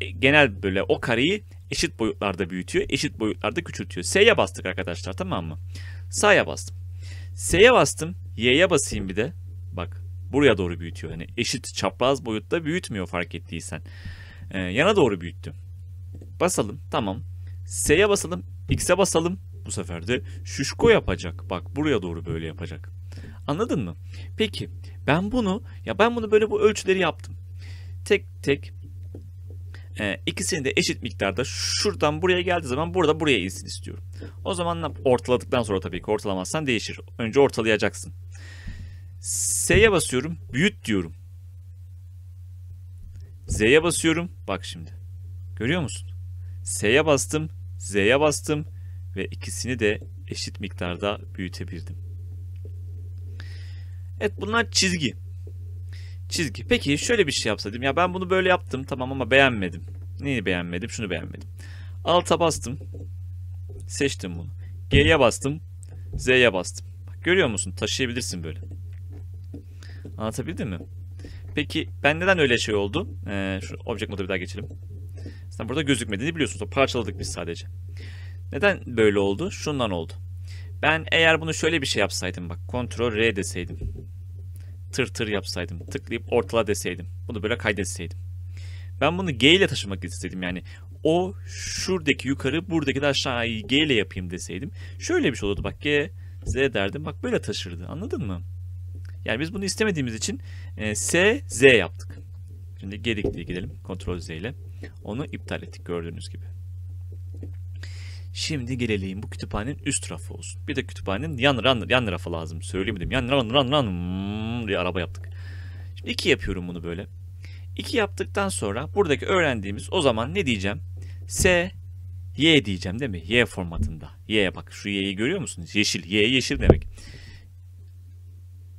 Speaker 1: E, genel böyle o kareyi eşit boyutlarda büyütüyor, eşit boyutlarda küçültüyor. S'ye bastık arkadaşlar tamam mı? Sağya bastım. S'ye bastım, Y'ye basayım bir de buraya doğru büyütüyor. Yani eşit çapraz boyutta büyütmüyor fark ettiysen. Ee, yana doğru büyüttü. Basalım tamam. S'ye basalım. X'e basalım. Bu sefer de şuşko yapacak. Bak buraya doğru böyle yapacak. Anladın mı? Peki ben bunu ya ben bunu böyle bu ölçüleri yaptım. Tek tek e, ikisini de eşit miktarda şuradan buraya geldiği zaman burada buraya insin istiyorum. O zaman ortaladıktan sonra tabii ki ortalamazsan değişir. Önce ortalayacaksın. S'ye basıyorum. Büyüt diyorum. Z'ye basıyorum. Bak şimdi. Görüyor musun? S'ye bastım. Z'ye bastım. Ve ikisini de eşit miktarda büyütebildim. Evet bunlar çizgi. Çizgi. Peki şöyle bir şey yapsaydım. Ya ben bunu böyle yaptım tamam ama beğenmedim. Neyi beğenmedim? Şunu beğenmedim. Alta bastım. Seçtim bunu. G'ye bastım. Z'ye bastım. Bak, görüyor musun? Taşıyabilirsin böyle. Anlatabildim mi? Peki ben neden öyle şey oldu? Ee, şu object mode'a bir daha geçelim. Sen burada gözükmediğini biliyorsunuz. Parçaladık biz sadece. Neden böyle oldu? Şundan oldu. Ben eğer bunu şöyle bir şey yapsaydım bak. Ctrl R deseydim. Tır tır yapsaydım. Tıklayıp ortala deseydim. Bunu böyle kaydetseydim. Ben bunu G ile taşımak istedim yani. O şuradaki yukarı buradaki de aşağıyı G ile yapayım deseydim. Şöyle bir şey olurdu bak G Z derdim. Bak böyle taşırdı anladın mı? Yani biz bunu istemediğimiz için e, S, Z yaptık. Şimdi geri gidelim. Ctrl Z ile. Onu iptal ettik gördüğünüz gibi. Şimdi gelelim bu kütüphanenin üst rafı olsun. Bir de kütüphanenin yan, yan, yan rafı lazım. Söyleyemedim. Yan ran ran ran hmm, diye araba yaptık. Şimdi iki yapıyorum bunu böyle. İki yaptıktan sonra buradaki öğrendiğimiz o zaman ne diyeceğim? S, Y diyeceğim değil mi? Y formatında. Y'ye bak. Şu Y'yi görüyor musunuz? Yeşil. Y yeşil demek.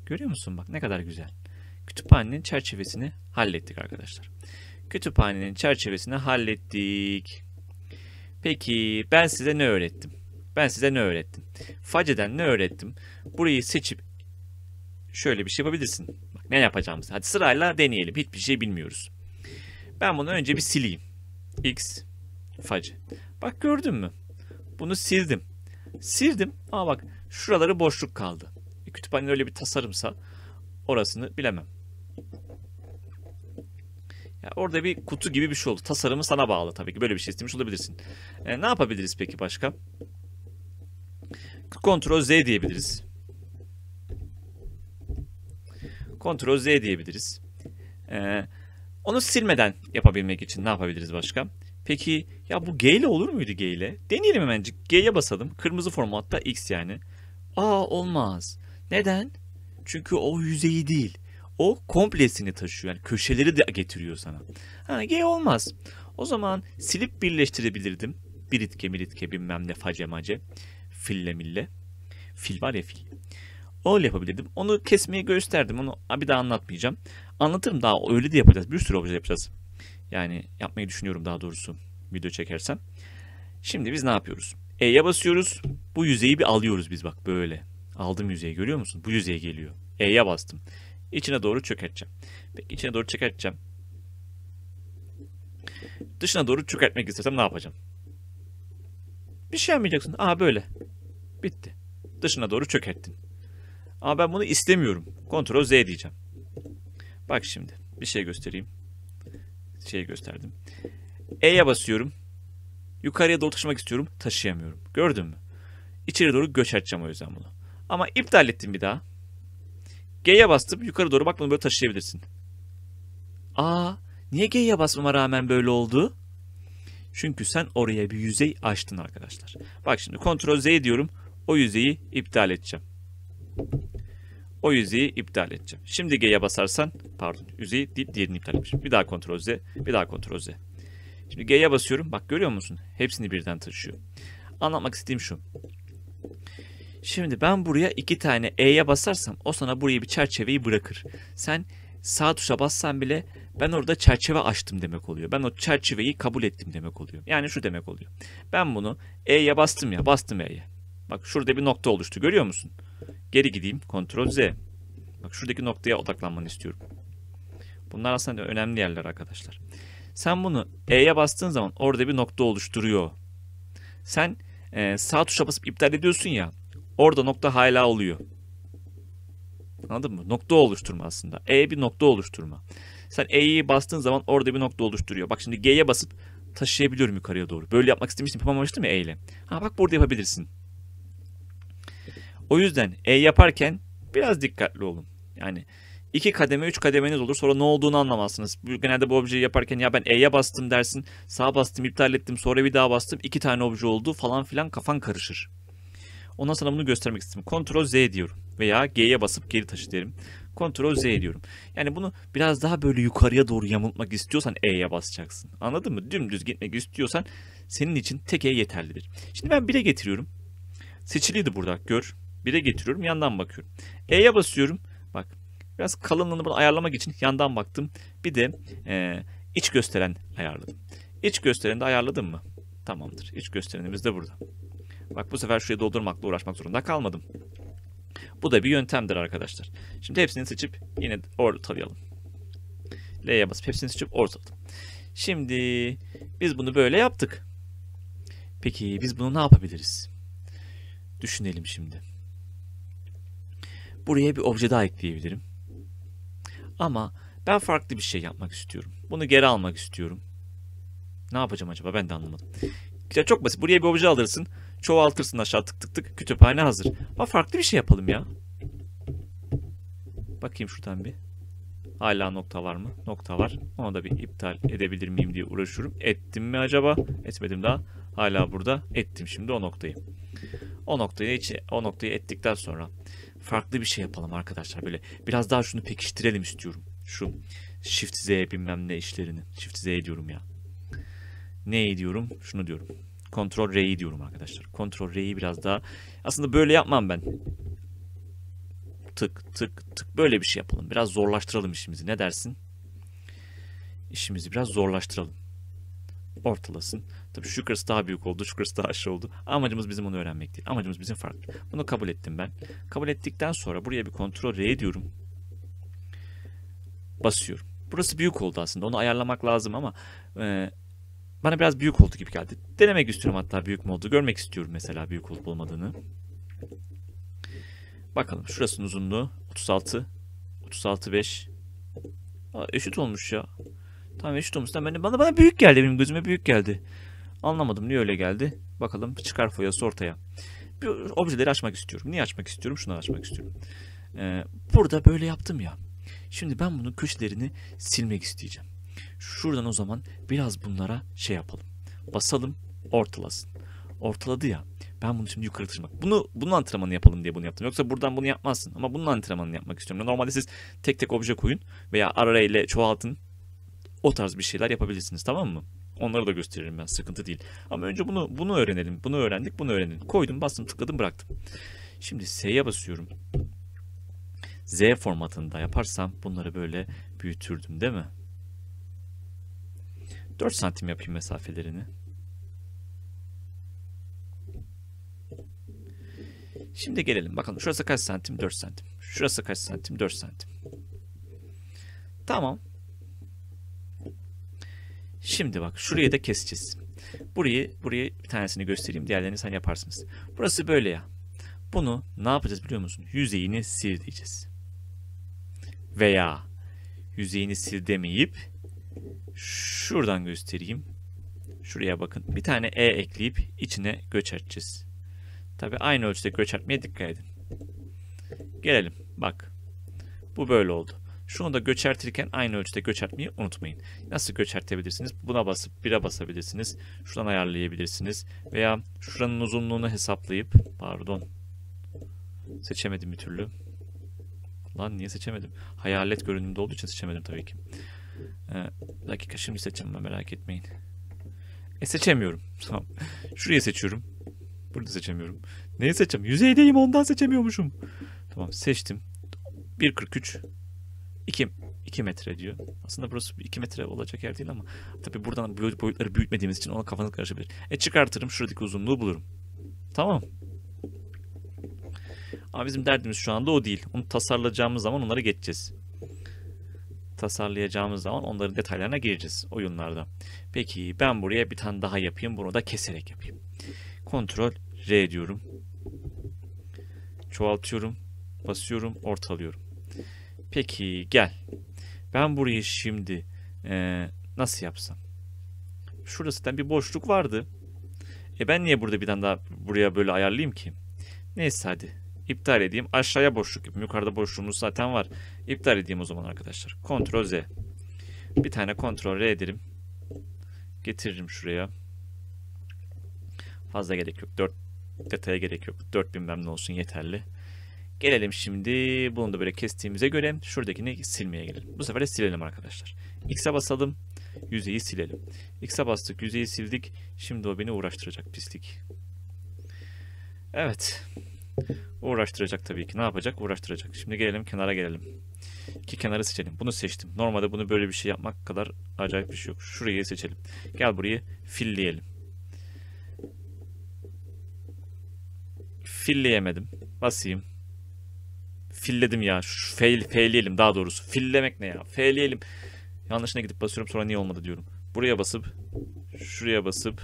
Speaker 1: Görüyor musun bak ne kadar güzel. Kütüphanenin çerçevesini hallettik arkadaşlar. Kütüphanenin çerçevesini hallettik. Peki ben size ne öğrettim? Ben size ne öğrettim? Faceden ne öğrettim? Burayı seçip şöyle bir şey yapabilirsin. Bak ne yapacağımız. Hadi sırayla deneyelim. Hiçbir şey bilmiyoruz. Ben bunu önce bir sileyim. X face. Bak gördün mü? Bunu sildim. Sildim ama bak şuraları boşluk kaldı. E, kütüphanenin öyle bir tasarımsa orasını bilemem. Yani orada bir kutu gibi bir şey oldu. Tasarımı sana bağlı tabii ki. Böyle bir şey istemiş olabilirsin. E, ne yapabiliriz peki başka? Ctrl Z diyebiliriz. Ctrl Z diyebiliriz. E, onu silmeden yapabilmek için ne yapabiliriz başka? Peki ya bu G ile olur muydu G ile? Deneyelim hemencik. G'ye basalım. Kırmızı formatta X yani. Aa olmaz. Neden? Çünkü o yüzeyi değil. O komplesini taşıyor. Yani köşeleri de getiriyor sana. Ha, G olmaz. O zaman silip birleştirebilirdim. Biritke miritke bilmem ne face mace. Fille mille. Fil var ya fil. Öyle yapabilirdim. Onu kesmeye gösterdim. Onu bir daha anlatmayacağım. Anlatırım daha öyle de yapacağız. Bir sürü obje yapacağız. Yani yapmayı düşünüyorum daha doğrusu. Video çekersem. Şimdi biz ne yapıyoruz? E'ye basıyoruz. Bu yüzeyi bir alıyoruz biz bak böyle aldım yüzeye görüyor musun? Bu yüzeye geliyor. E'ye bastım. İçine doğru çökerteceğim. Peki içine doğru çökerteceğim. Dışına doğru çökertmek istesem ne yapacağım? Bir şey yapmayacaksın. Aa böyle. Bitti. Dışına doğru çökerttin. Ama ben bunu istemiyorum. Ctrl Z diyeceğim. Bak şimdi bir şey göstereyim. Şey gösterdim. E'ye basıyorum. Yukarıya doğru taşımak istiyorum. Taşıyamıyorum. Gördün mü? İçeri doğru göç edeceğim o yüzden bunu. Ama iptal ettim bir daha. G'ye bastım. Yukarı doğru bak bunu böyle taşıyabilirsin. Aa, niye G'ye basmama rağmen böyle oldu? Çünkü sen oraya bir yüzey açtın arkadaşlar. Bak şimdi Ctrl Z diyorum. O yüzeyi iptal edeceğim. O yüzeyi iptal edeceğim. Şimdi G'ye basarsan pardon yüzeyi deyip diğerini iptal etmişim. Bir daha Ctrl Z, bir daha Ctrl Z. Şimdi G'ye basıyorum. Bak görüyor musun? Hepsini birden taşıyor. Anlatmak istediğim şu. Şimdi ben buraya iki tane E'ye basarsam o sana burayı bir çerçeveyi bırakır. Sen sağ tuşa bassan bile ben orada çerçeve açtım demek oluyor. Ben o çerçeveyi kabul ettim demek oluyor. Yani şu demek oluyor. Ben bunu E'ye bastım ya bastım E'ye. Bak şurada bir nokta oluştu görüyor musun? Geri gideyim Ctrl Z. Bak şuradaki noktaya odaklanmanı istiyorum. Bunlar aslında önemli yerler arkadaşlar. Sen bunu E'ye bastığın zaman orada bir nokta oluşturuyor. Sen e, sağ tuşa basıp iptal ediyorsun ya. Orada nokta hala oluyor. Anladın mı? Nokta oluşturma aslında. E bir nokta oluşturma. Sen E'yi bastığın zaman orada bir nokta oluşturuyor. Bak şimdi G'ye basıp taşıyabiliyorum yukarıya doğru. Böyle yapmak istemiştim yapamamıştım ya E ile. Ha bak burada yapabilirsin. O yüzden E yaparken biraz dikkatli olun. Yani iki kademe, üç kademeniz olur. Sonra ne olduğunu anlamazsınız. Genelde bu objeyi yaparken ya ben E'ye bastım dersin. sağ bastım, iptal ettim. Sonra bir daha bastım. iki tane obje oldu falan filan kafan karışır. Ondan sonra bunu göstermek istedim. Ctrl Z diyorum veya G'ye basıp geri taşı derim. Ctrl Z diyorum. Yani bunu biraz daha böyle yukarıya doğru yamultmak istiyorsan E'ye basacaksın. Anladın mı? Dümdüz gitmek istiyorsan senin için tek E yeterlidir. Şimdi ben 1'e getiriyorum. Seçiliydi burada gör. 1'e getiriyorum yandan bakıyorum. E'ye basıyorum. Bak biraz kalınlığını bunu ayarlamak için yandan baktım. Bir de e, iç gösteren ayarladım. İç göstereni ayarladım mı? Tamamdır. İç gösterenimiz de burada. Bak bu sefer şuraya doldurmakla uğraşmak zorunda kalmadım. Bu da bir yöntemdir arkadaşlar. Şimdi hepsini seçip yine ortalayalım. L'ye basıp hepsini seçip ortaladım. Şimdi biz bunu böyle yaptık. Peki biz bunu ne yapabiliriz? Düşünelim şimdi. Buraya bir obje daha ekleyebilirim. Ama ben farklı bir şey yapmak istiyorum. Bunu geri almak istiyorum. Ne yapacağım acaba ben de anlamadım. Ya çok basit. Buraya bir obje alırsın çoğaltırsın aşağı tık tık tık. Kütüphane hazır. Ama farklı bir şey yapalım ya. Bakayım şuradan bir. Hala nokta var mı? Nokta var. Ona da bir iptal edebilir miyim diye uğraşıyorum. Ettim mi acaba? Etmedim daha. Hala burada. Ettim şimdi o noktayı. O noktayı hiç, o noktayı ettikten sonra farklı bir şey yapalım arkadaşlar. Böyle biraz daha şunu pekiştirelim istiyorum. Şu Shift Z bilmem ne işlerini. Shift Z diyorum ya. Ne diyorum? Şunu diyorum. Kontrol R'yi diyorum arkadaşlar. Kontrol R'yi biraz daha. Aslında böyle yapmam ben. Tık tık tık böyle bir şey yapalım. Biraz zorlaştıralım işimizi. Ne dersin? İşimizi biraz zorlaştıralım. Ortalasın. Tabii şu kırısı daha büyük oldu, şu kırısı daha aşağı oldu. Amacımız bizim onu öğrenmek değil. Amacımız bizim farklı. Bunu kabul ettim ben. Kabul ettikten sonra buraya bir kontrol R diyorum. Basıyorum. Burası büyük oldu aslında. Onu ayarlamak lazım ama e, bana biraz büyük oldu gibi geldi. Denemek istiyorum hatta büyük mü oldu. Görmek istiyorum mesela büyük olup olmadığını. Bakalım şurasının uzunluğu 36. 36 5. Aa, eşit olmuş ya. Tamam eşit olmuş. Tamam, bana, bana büyük geldi. Benim gözüme büyük geldi. Anlamadım niye öyle geldi. Bakalım çıkar foyası ortaya. Bir objeleri açmak istiyorum. Niye açmak istiyorum? Şunları açmak istiyorum. Ee, burada böyle yaptım ya. Şimdi ben bunun köşelerini silmek isteyeceğim. Şuradan o zaman biraz bunlara şey yapalım. Basalım ortalasın. Ortaladı ya. Ben bunu şimdi yukarı taşımak. Bunu bunun antrenmanını yapalım diye bunu yaptım. Yoksa buradan bunu yapmazsın. Ama bunun antrenmanını yapmak istiyorum. Normalde siz tek tek obje koyun veya arareyle çoğaltın. O tarz bir şeyler yapabilirsiniz tamam mı? Onları da gösteririm ben sıkıntı değil. Ama önce bunu bunu öğrenelim. Bunu öğrendik bunu öğrenin. Koydum bastım tıkladım bıraktım. Şimdi S'ye basıyorum. Z formatında yaparsam bunları böyle büyütürdüm değil mi? 4 santim yapayım mesafelerini. Şimdi gelelim bakalım şurası kaç santim? 4 santim. Şurası kaç santim? 4 santim. Tamam. Şimdi bak şuraya da keseceğiz. Burayı, burayı bir tanesini göstereyim. Diğerlerini sen yaparsınız. Burası böyle ya. Bunu ne yapacağız biliyor musun? Yüzeyini sil diyeceğiz. Veya yüzeyini sil demeyip şuradan göstereyim. Şuraya bakın. Bir tane E ekleyip içine göç edeceğiz. Tabi aynı ölçüde göç etmeye dikkat edin. Gelelim. Bak. Bu böyle oldu. Şunu da göçertirken aynı ölçüde göçertmeyi unutmayın. Nasıl göçertebilirsiniz? Buna basıp bire basabilirsiniz. Şuradan ayarlayabilirsiniz. Veya şuranın uzunluğunu hesaplayıp pardon seçemedim bir türlü. Lan niye seçemedim? Hayalet görünümde olduğu için seçemedim tabii ki. Ee, dakika şimdi seçeceğim ben merak etmeyin. E seçemiyorum. Tamam. şuraya seçiyorum. Burada seçemiyorum. Neyi seçeceğim? Yüzeydeyim ondan seçemiyormuşum. Tamam seçtim. 1.43 2 2 metre diyor. Aslında burası 2 metre olacak yer değil ama tabii buradan boyutları büyütmediğimiz için ona kafanız karışabilir. E çıkartırım şuradaki uzunluğu bulurum. Tamam. Ama bizim derdimiz şu anda o değil. Onu tasarlayacağımız zaman onlara geçeceğiz tasarlayacağımız zaman onların detaylarına gireceğiz oyunlarda. Peki ben buraya bir tane daha yapayım. Bunu da keserek yapayım. Ctrl R diyorum. Çoğaltıyorum. Basıyorum. Ortalıyorum. Peki gel. Ben burayı şimdi e, nasıl yapsam? Şurada bir boşluk vardı. E ben niye burada bir tane daha buraya böyle ayarlayayım ki? Neyse hadi. İptal edeyim. Aşağıya boşluk yapayım. Yukarıda boşluğumuz zaten var. İptal edeyim o zaman arkadaşlar. Ctrl Z. Bir tane Ctrl R edelim. Getiririm şuraya. Fazla gerek yok. 4 detaya gerek yok. 4 bilmem ne olsun yeterli. Gelelim şimdi bunu da böyle kestiğimize göre şuradakini silmeye gelelim. Bu sefer de silelim arkadaşlar. X'e basalım. Yüzeyi silelim. X'e bastık. Yüzeyi sildik. Şimdi o beni uğraştıracak pislik. Evet. Uğraştıracak tabii ki. Ne yapacak? Uğraştıracak. Şimdi gelelim kenara gelelim. İki kenarı seçelim. Bunu seçtim. Normalde bunu böyle bir şey yapmak kadar acayip bir şey yok. Şurayı seçelim. Gel burayı filleyelim. Filleyemedim. Basayım. Filledim ya. Şu Fail, failleyelim daha doğrusu. Fillemek ne ya? Failleyelim. Yanlışına gidip basıyorum sonra niye olmadı diyorum. Buraya basıp şuraya basıp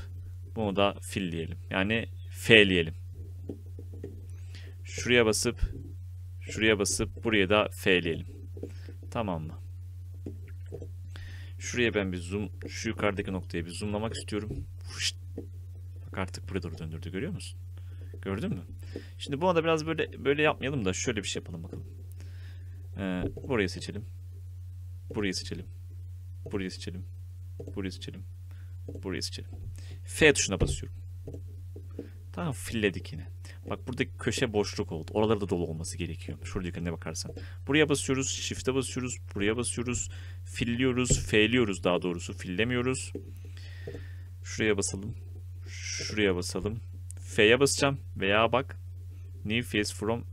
Speaker 1: bunu da filleyelim. Yani f'leyelim. Şuraya basıp şuraya basıp buraya da f'leyelim. Tamam mı? Şuraya ben bir zoom, şu yukarıdaki noktaya bir zoomlamak istiyorum. Fışt. Bak artık buraya doğru döndürdü görüyor musun? Gördün mü? Şimdi bu da biraz böyle böyle yapmayalım da şöyle bir şey yapalım bakalım. Ee, burayı seçelim. Burayı seçelim. Burayı seçelim. Burayı seçelim. Burayı seçelim. F tuşuna basıyorum. Tamam filledik yine. Bak buradaki köşe boşluk oldu. Oralar da dolu olması gerekiyor. Şuradaki ne bakarsan. Buraya basıyoruz. Shift'e basıyoruz. Buraya basıyoruz. Filliyoruz. F'liyoruz daha doğrusu. Fillemiyoruz. Şuraya basalım. Şuraya basalım. F'ye basacağım. Veya bak. New face from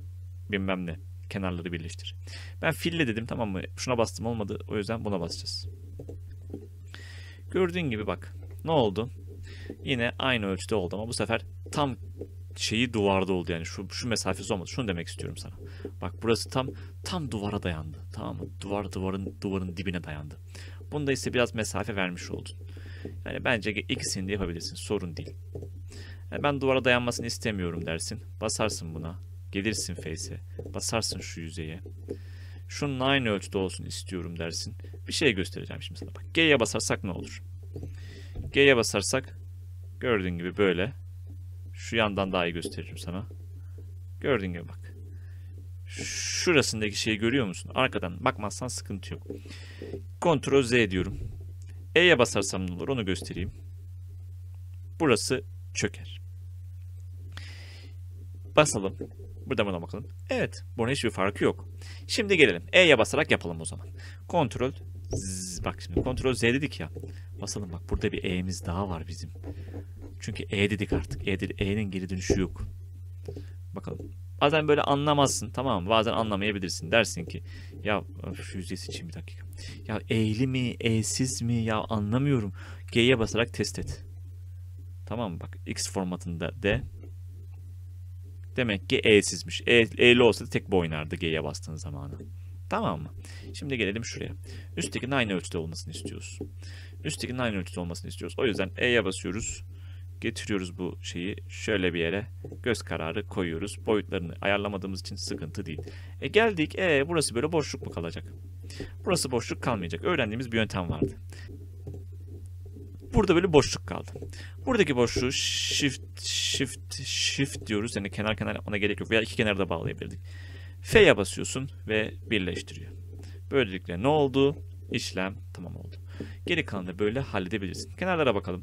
Speaker 1: bilmem ne. Kenarları birleştir. Ben fille dedim tamam mı? Şuna bastım olmadı. O yüzden buna basacağız. Gördüğün gibi bak. Ne oldu? Yine aynı ölçüde oldu ama bu sefer tam şeyi duvarda oldu yani şu, şu mesafesi olmadı. Şunu demek istiyorum sana. Bak burası tam tam duvara dayandı. Tamam mı? Duvar duvarın duvarın dibine dayandı. Bunda ise biraz mesafe vermiş oldun. Yani bence ikisini de yapabilirsin. Sorun değil. Yani ben duvara dayanmasını istemiyorum dersin. Basarsın buna. Gelirsin face'e. Basarsın şu yüzeye. Şunun aynı ölçüde olsun istiyorum dersin. Bir şey göstereceğim şimdi sana. Bak G'ye basarsak ne olur? G'ye basarsak gördüğün gibi böyle şu yandan daha iyi gösteririm sana. Gördüğün gibi bak. Şurasındaki şeyi görüyor musun? Arkadan bakmazsan sıkıntı yok. Ctrl Z diyorum. E'ye basarsam ne olur onu göstereyim. Burası çöker. Basalım. Burada buna bakalım. Evet. Bunun hiçbir farkı yok. Şimdi gelelim. E'ye basarak yapalım o zaman. Ctrl Z. Bak şimdi Ctrl Z dedik ya. Basalım bak. Burada bir E'miz daha var bizim. Çünkü E dedik artık. E E'nin geri dönüşü yok. Bakalım. Bazen böyle anlamazsın tamam mı? Bazen anlamayabilirsin. Dersin ki ya şu yüzeyi seçeyim bir dakika. Ya E'li mi, E'siz mi ya anlamıyorum. G'ye basarak test et. Tamam mı? Bak X formatında de. Demek ki E'sizmiş. E, E'li olsa tek boy oynardı G'ye bastığın zamanı. Tamam mı? Şimdi gelelim şuraya. Üsttekinin aynı ölçüde olmasını istiyoruz. Üsttekinin aynı ölçüde olmasını istiyoruz. O yüzden E'ye basıyoruz getiriyoruz bu şeyi şöyle bir yere göz kararı koyuyoruz. Boyutlarını ayarlamadığımız için sıkıntı değil. E geldik e burası böyle boşluk mu kalacak? Burası boşluk kalmayacak. Öğrendiğimiz bir yöntem vardı. Burada böyle boşluk kaldı. Buradaki boşluğu shift shift shift diyoruz. Yani kenar kenar yapmana gerek yok veya iki da bağlayabilirdik. F'ye basıyorsun ve birleştiriyor. Böylelikle ne oldu? İşlem tamam oldu. Geri kalanı da böyle halledebilirsin. Kenarlara bakalım.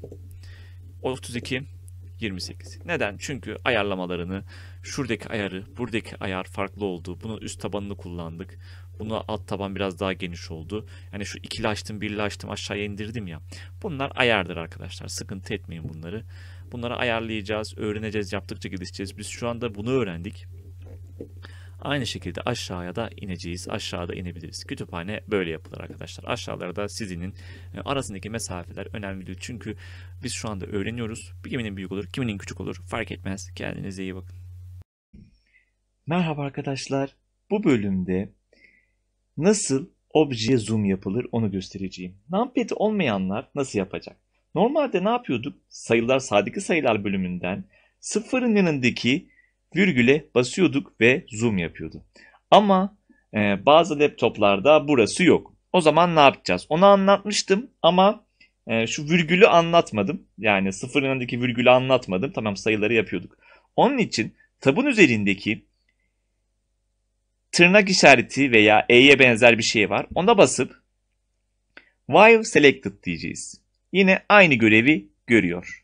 Speaker 1: 32 28. Neden? Çünkü ayarlamalarını şuradaki ayarı, buradaki ayar farklı oldu. Bunun üst tabanını kullandık. Buna alt taban biraz daha geniş oldu. Yani şu ikili açtım, birli açtım, aşağıya indirdim ya. Bunlar ayardır arkadaşlar. Sıkıntı etmeyin bunları. Bunları ayarlayacağız, öğreneceğiz, yaptıkça gelişeceğiz. Biz şu anda bunu öğrendik. Aynı şekilde aşağıya da ineceğiz. Aşağıda inebiliriz. Kütüphane böyle yapılır arkadaşlar. Aşağılarda sizinin e, arasındaki mesafeler önemli değil. Çünkü biz şu anda öğreniyoruz. Kiminin büyük olur, kiminin küçük olur fark etmez. Kendinize iyi bakın. Merhaba arkadaşlar. Bu bölümde nasıl objeye zoom yapılır onu göstereceğim. Numpad'i olmayanlar nasıl yapacak? Normalde ne yapıyorduk? Sayılar sadiki sayılar bölümünden sıfırın yanındaki virgüle basıyorduk ve zoom yapıyordu. Ama e, bazı laptoplarda burası yok. O zaman ne yapacağız? Onu anlatmıştım ama e, şu virgülü anlatmadım. Yani sıfırın önündeki virgülü anlatmadım. Tamam sayıları yapıyorduk. Onun için tabun üzerindeki tırnak işareti veya E'ye benzer bir şey var. Ona basıp while selected diyeceğiz. Yine aynı görevi görüyor.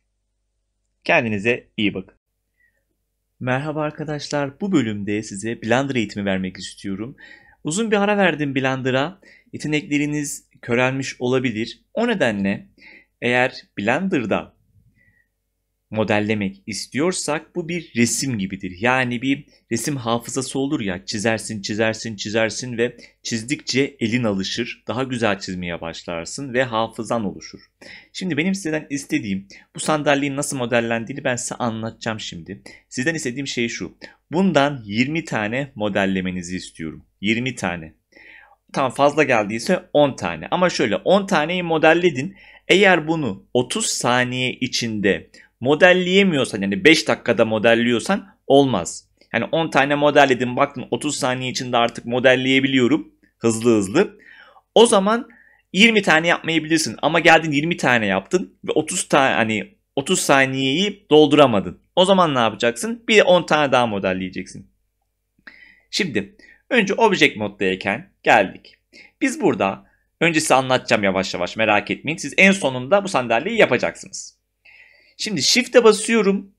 Speaker 1: Kendinize iyi bakın. Merhaba arkadaşlar. Bu bölümde size Blender eğitimi vermek istiyorum. Uzun bir ara verdim Blender'a. Yetenekleriniz körelmiş olabilir. O nedenle eğer Blender'da modellemek istiyorsak bu bir resim gibidir. Yani bir resim hafızası olur ya çizersin çizersin çizersin ve çizdikçe elin alışır daha güzel çizmeye başlarsın ve hafızan oluşur. Şimdi benim sizden istediğim bu sandalyenin nasıl modellendiğini ben size anlatacağım şimdi. Sizden istediğim şey şu bundan 20 tane modellemenizi istiyorum 20 tane. Tam fazla geldiyse 10 tane ama şöyle 10 taneyi modelledin. Eğer bunu 30 saniye içinde modelleyemiyorsan yani 5 dakikada modelliyorsan olmaz. Yani 10 tane modelledim baktın 30 saniye içinde artık modelleyebiliyorum hızlı hızlı. O zaman 20 tane yapmayabilirsin ama geldin 20 tane yaptın ve 30 tane hani 30 saniyeyi dolduramadın. O zaman ne yapacaksın? Bir de 10 tane daha modelleyeceksin. Şimdi önce object moddayken geldik. Biz burada önce size anlatacağım yavaş yavaş merak etmeyin. Siz en sonunda bu sandalyeyi yapacaksınız. Şimdi shift'e basıyorum.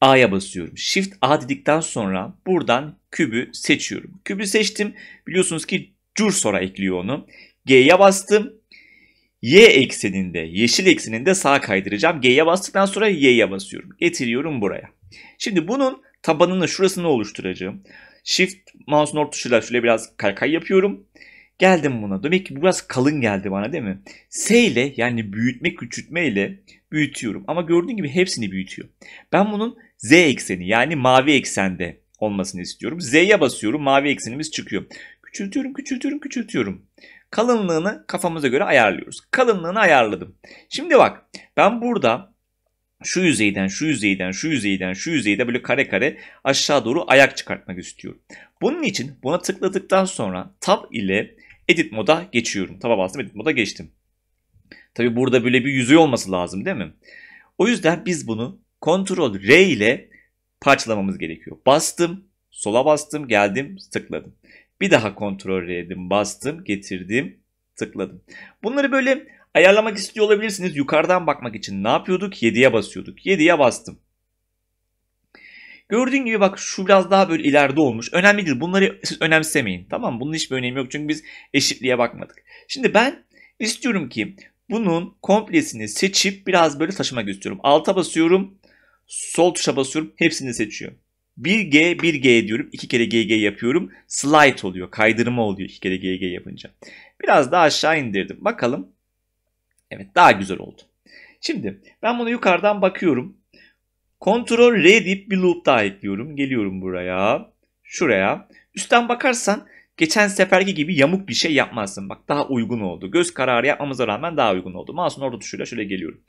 Speaker 1: A'ya basıyorum. Shift A dedikten sonra buradan kübü seçiyorum. Kübü seçtim. Biliyorsunuz ki Cursor'a ekliyor onu. G'ye bastım. Y ekseninde, yeşil ekseninde sağa kaydıracağım. G'ye bastıktan sonra Y'ye basıyorum. Getiriyorum buraya. Şimdi bunun tabanını şurasını oluşturacağım. Shift mouse'un orta tuşuyla şöyle biraz kaykay yapıyorum. Geldim buna. Demek ki biraz kalın geldi bana değil mi? S ile yani büyütme küçültme ile büyütüyorum. Ama gördüğün gibi hepsini büyütüyor. Ben bunun z ekseni yani mavi eksende olmasını istiyorum. Z'ye basıyorum mavi eksenimiz çıkıyor. Küçültüyorum küçültüyorum küçültüyorum. Kalınlığını kafamıza göre ayarlıyoruz. Kalınlığını ayarladım. Şimdi bak ben burada şu yüzeyden, şu yüzeyden, şu yüzeyden, şu yüzeyde böyle kare kare aşağı doğru ayak çıkartmak istiyorum. Bunun için buna tıkladıktan sonra Tab ile Edit moda geçiyorum. Tab'a bastım Edit moda geçtim. Tabi burada böyle bir yüzey olması lazım değil mi? O yüzden biz bunu kontrol R ile parçalamamız gerekiyor. Bastım, sola bastım, geldim, tıkladım. Bir daha kontrol R'dim, bastım, getirdim, tıkladım. Bunları böyle ayarlamak istiyor olabilirsiniz. Yukarıdan bakmak için ne yapıyorduk? 7'ye basıyorduk. 7'ye bastım. Gördüğün gibi bak şu biraz daha böyle ileride olmuş. Önemli değil. Bunları siz önemsemeyin. Tamam mı? Bunun hiçbir önemi yok. Çünkü biz eşitliğe bakmadık. Şimdi ben istiyorum ki bunun komplesini seçip biraz böyle taşımak istiyorum. Alta basıyorum. Sol tuşa basıyorum. Hepsini seçiyor. 1G 1G diyorum. 2 kere GG yapıyorum. Slide oluyor. Kaydırma oluyor 2 kere GG yapınca. Biraz daha aşağı indirdim. Bakalım. Evet daha güzel oldu. Şimdi ben bunu yukarıdan bakıyorum. Ctrl R deyip bir loop daha ekliyorum. Geliyorum buraya. Şuraya. Üstten bakarsan geçen seferki gibi yamuk bir şey yapmazsın. Bak daha uygun oldu. Göz kararı yapmamıza rağmen daha uygun oldu. Mouse'un orada tuşuyla şöyle geliyorum.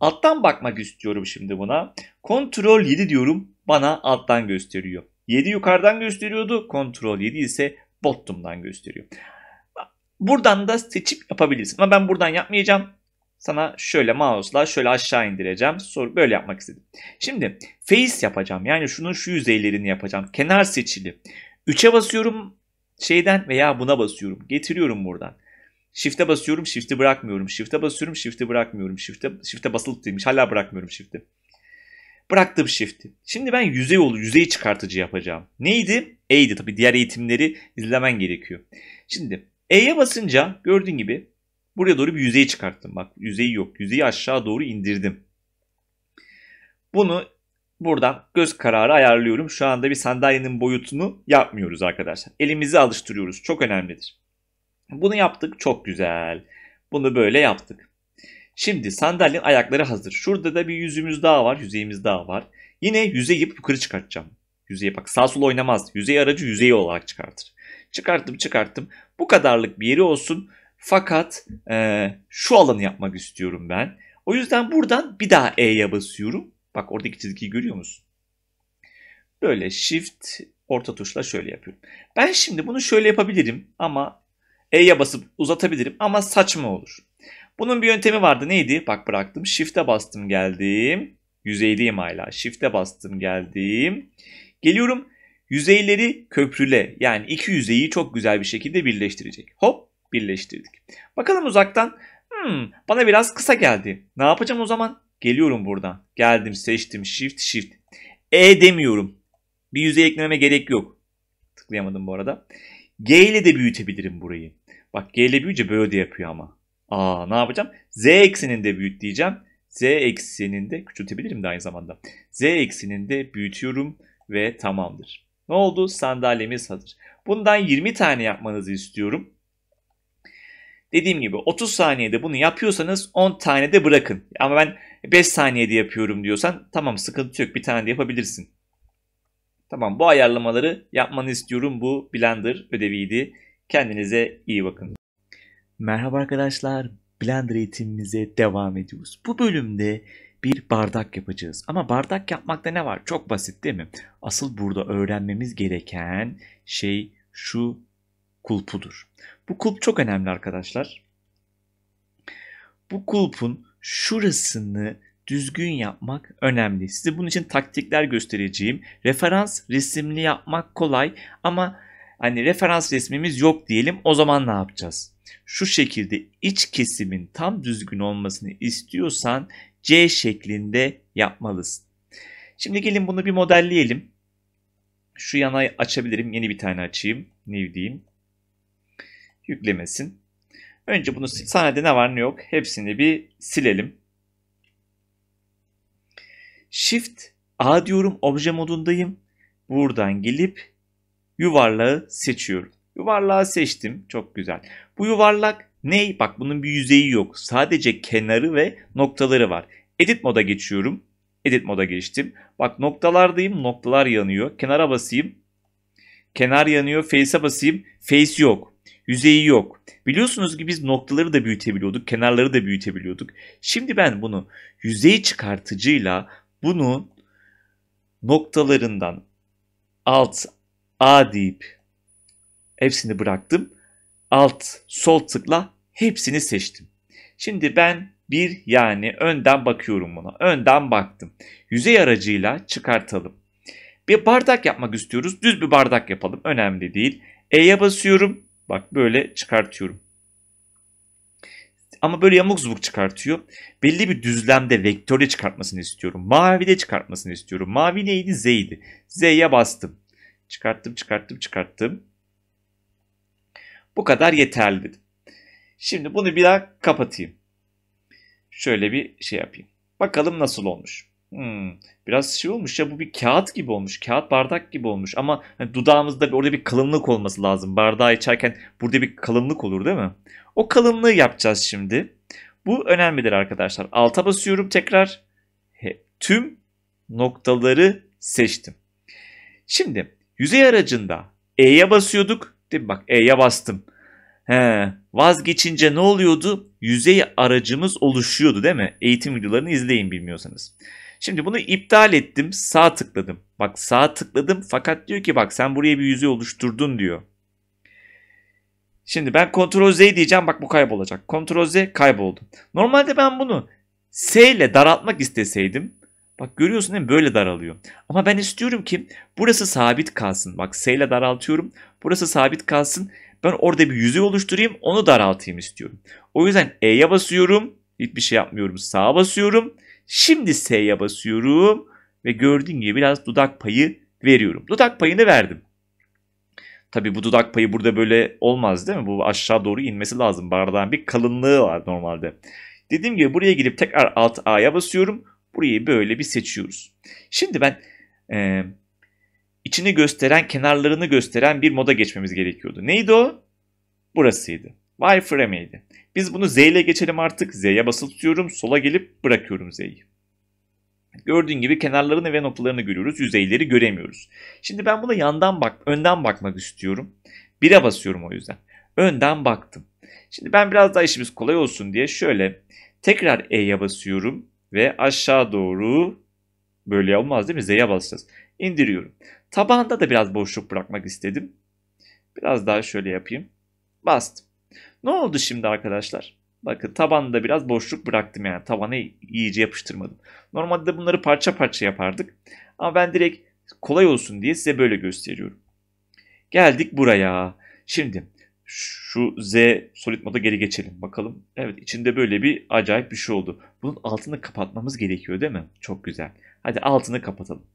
Speaker 1: Alttan bakmak istiyorum şimdi buna. Kontrol 7 diyorum. Bana alttan gösteriyor. 7 yukarıdan gösteriyordu. Kontrol 7 ise bottom'dan gösteriyor. Buradan da seçip yapabilirsin. Ama ben buradan yapmayacağım. Sana şöyle mouse'la şöyle aşağı indireceğim. Soru böyle yapmak istedim. Şimdi face yapacağım. Yani şunun şu yüzeylerini yapacağım. Kenar seçili. 3'e basıyorum Şeyden veya buna basıyorum. Getiriyorum buradan. Shift'e basıyorum, shift'i bırakmıyorum. Shift'e basıyorum, shift'i bırakmıyorum. Shift'e shift'e basılı tutayımmış. Hala bırakmıyorum shift'i. Bıraktım shift'i. Şimdi ben yüzey olur, yüzey çıkartıcı yapacağım. Neydi? E'ydi tabii. Diğer eğitimleri izlemen gerekiyor. Şimdi E'ye basınca gördüğün gibi buraya doğru bir yüzey çıkarttım. Bak yüzeyi yok. Yüzeyi aşağı doğru indirdim. Bunu Buradan göz kararı ayarlıyorum. Şu anda bir sandalyenin boyutunu yapmıyoruz arkadaşlar. Elimizi alıştırıyoruz. Çok önemlidir. Bunu yaptık. Çok güzel. Bunu böyle yaptık. Şimdi sandalyenin ayakları hazır. Şurada da bir yüzümüz daha var. Yüzeyimiz daha var. Yine yüzeyi yukarı çıkartacağım. Yüzeye bak sağ sol oynamaz. Yüzey aracı yüzeyi olarak çıkartır. Çıkarttım çıkarttım. Bu kadarlık bir yeri olsun. Fakat e, şu alanı yapmak istiyorum ben. O yüzden buradan bir daha E'ye basıyorum. Bak oradaki çizgiyi görüyor musun? Böyle shift orta tuşla şöyle yapıyorum. Ben şimdi bunu şöyle yapabilirim ama E'ye basıp uzatabilirim ama saçma olur. Bunun bir yöntemi vardı neydi? Bak bıraktım shift'e bastım geldim. Yüzeydeyim hala. Shift'e bastım geldim. Geliyorum yüzeyleri köprüle yani iki yüzeyi çok güzel bir şekilde birleştirecek. Hop birleştirdik. Bakalım uzaktan hmm, bana biraz kısa geldi. Ne yapacağım o zaman? Geliyorum buradan. Geldim seçtim shift shift. E demiyorum. Bir yüzey eklememe gerek yok. Tıklayamadım bu arada. G ile de büyütebilirim burayı. Bak G ile büyüyünce böyle de yapıyor ama. Aa ne yapacağım? Z ekseninde büyüt diyeceğim. Z ekseninde küçültebilirim de aynı zamanda. Z ekseninde büyütüyorum ve tamamdır. Ne oldu? Sandalyemiz hazır. Bundan 20 tane yapmanızı istiyorum. Dediğim gibi 30 saniyede bunu yapıyorsanız 10 tane de bırakın. Ama ben 5 saniyede yapıyorum diyorsan tamam sıkıntı yok bir tane de yapabilirsin. Tamam bu ayarlamaları yapmanı istiyorum. Bu Blender ödeviydi. Kendinize iyi bakın. Merhaba arkadaşlar. Blender eğitimimize devam ediyoruz. Bu bölümde bir bardak yapacağız. Ama bardak yapmakta ne var? Çok basit değil mi? Asıl burada öğrenmemiz gereken şey şu kulpudur. Bu kulp çok önemli arkadaşlar. Bu kulpun şurasını düzgün yapmak önemli. Size bunun için taktikler göstereceğim. Referans resimli yapmak kolay ama hani referans resmimiz yok diyelim o zaman ne yapacağız? Şu şekilde iç kesimin tam düzgün olmasını istiyorsan C şeklinde yapmalısın. Şimdi gelin bunu bir modelleyelim. Şu yana açabilirim. Yeni bir tane açayım. New diyeyim. Yüklemesin. Önce bunu sahnede ne var ne yok hepsini bir silelim. Shift A diyorum obje modundayım. Buradan gelip yuvarlağı seçiyorum. Yuvarlağı seçtim. Çok güzel. Bu yuvarlak ne? Bak bunun bir yüzeyi yok. Sadece kenarı ve noktaları var. Edit moda geçiyorum. Edit moda geçtim. Bak noktalardayım. Noktalar yanıyor. Kenara basayım. Kenar yanıyor. Face'e basayım. Face yok yüzeyi yok. Biliyorsunuz ki biz noktaları da büyütebiliyorduk, kenarları da büyütebiliyorduk. Şimdi ben bunu yüzey çıkartıcıyla bunun noktalarından alt A deyip hepsini bıraktım. Alt sol tıkla hepsini seçtim. Şimdi ben bir yani önden bakıyorum buna. Önden baktım. Yüzey aracıyla çıkartalım. Bir bardak yapmak istiyoruz. Düz bir bardak yapalım. Önemli değil. E'ye basıyorum. Bak böyle çıkartıyorum. Ama böyle yamuk zubuk çıkartıyor. Belli bir düzlemde vektörle çıkartmasını istiyorum. Mavide çıkartmasını istiyorum. Mavi neydi? Z'ydi. Z'ye bastım. Çıkarttım, çıkarttım, çıkarttım. Bu kadar yeterli dedim. Şimdi bunu bir daha kapatayım. Şöyle bir şey yapayım. Bakalım nasıl olmuş. Hmm, biraz şey olmuş ya bu bir kağıt gibi olmuş. Kağıt bardak gibi olmuş ama hani dudağımızda orada bir kalınlık olması lazım. Bardağı içerken burada bir kalınlık olur değil mi? O kalınlığı yapacağız şimdi. Bu önemlidir arkadaşlar. Alta basıyorum tekrar. He, tüm noktaları seçtim. Şimdi yüzey aracında E'ye basıyorduk. Değil mi? Bak E'ye bastım. He, vazgeçince ne oluyordu? Yüzey aracımız oluşuyordu değil mi? Eğitim videolarını izleyin bilmiyorsanız. Şimdi bunu iptal ettim sağ tıkladım. Bak sağ tıkladım fakat diyor ki bak sen buraya bir yüzey oluşturdun diyor. Şimdi ben Ctrl Z diyeceğim bak bu kaybolacak. Ctrl Z kayboldu. Normalde ben bunu S ile daraltmak isteseydim. Bak görüyorsun değil mi böyle daralıyor. Ama ben istiyorum ki burası sabit kalsın. Bak S ile daraltıyorum. Burası sabit kalsın. Ben orada bir yüzey oluşturayım onu daraltayım istiyorum. O yüzden E'ye basıyorum. Hiçbir şey yapmıyorum. Sağa basıyorum. Şimdi S'ye basıyorum ve gördüğün gibi biraz dudak payı veriyorum. Dudak payını verdim. Tabi bu dudak payı burada böyle olmaz değil mi? Bu aşağı doğru inmesi lazım. Bardağın bir kalınlığı var normalde. Dediğim gibi buraya gelip tekrar alt A'ya basıyorum. Burayı böyle bir seçiyoruz. Şimdi ben e, içini gösteren, kenarlarını gösteren bir moda geçmemiz gerekiyordu. Neydi o? Burasıydı. Wireframe'iydi. Biz bunu Z ile geçelim artık. Z'ye basılı tutuyorum. Sola gelip bırakıyorum Z'yi. Gördüğün gibi kenarlarını ve noktalarını görüyoruz. Yüzeyleri göremiyoruz. Şimdi ben buna yandan bak, önden bakmak istiyorum. 1'e basıyorum o yüzden. Önden baktım. Şimdi ben biraz daha işimiz kolay olsun diye şöyle tekrar E'ye basıyorum ve aşağı doğru böyle olmaz değil mi? Z'ye basacağız. İndiriyorum. Tabanda da biraz boşluk bırakmak istedim. Biraz daha şöyle yapayım. Bastım. Ne oldu şimdi arkadaşlar? Bakın tabanda biraz boşluk bıraktım yani tabana iyice yapıştırmadım. Normalde bunları parça parça yapardık. Ama ben direkt kolay olsun diye size böyle gösteriyorum. Geldik buraya. Şimdi şu Z solid moda geri geçelim bakalım. Evet içinde böyle bir acayip bir şey oldu. Bunun altını kapatmamız gerekiyor değil mi? Çok güzel. Hadi altını kapatalım.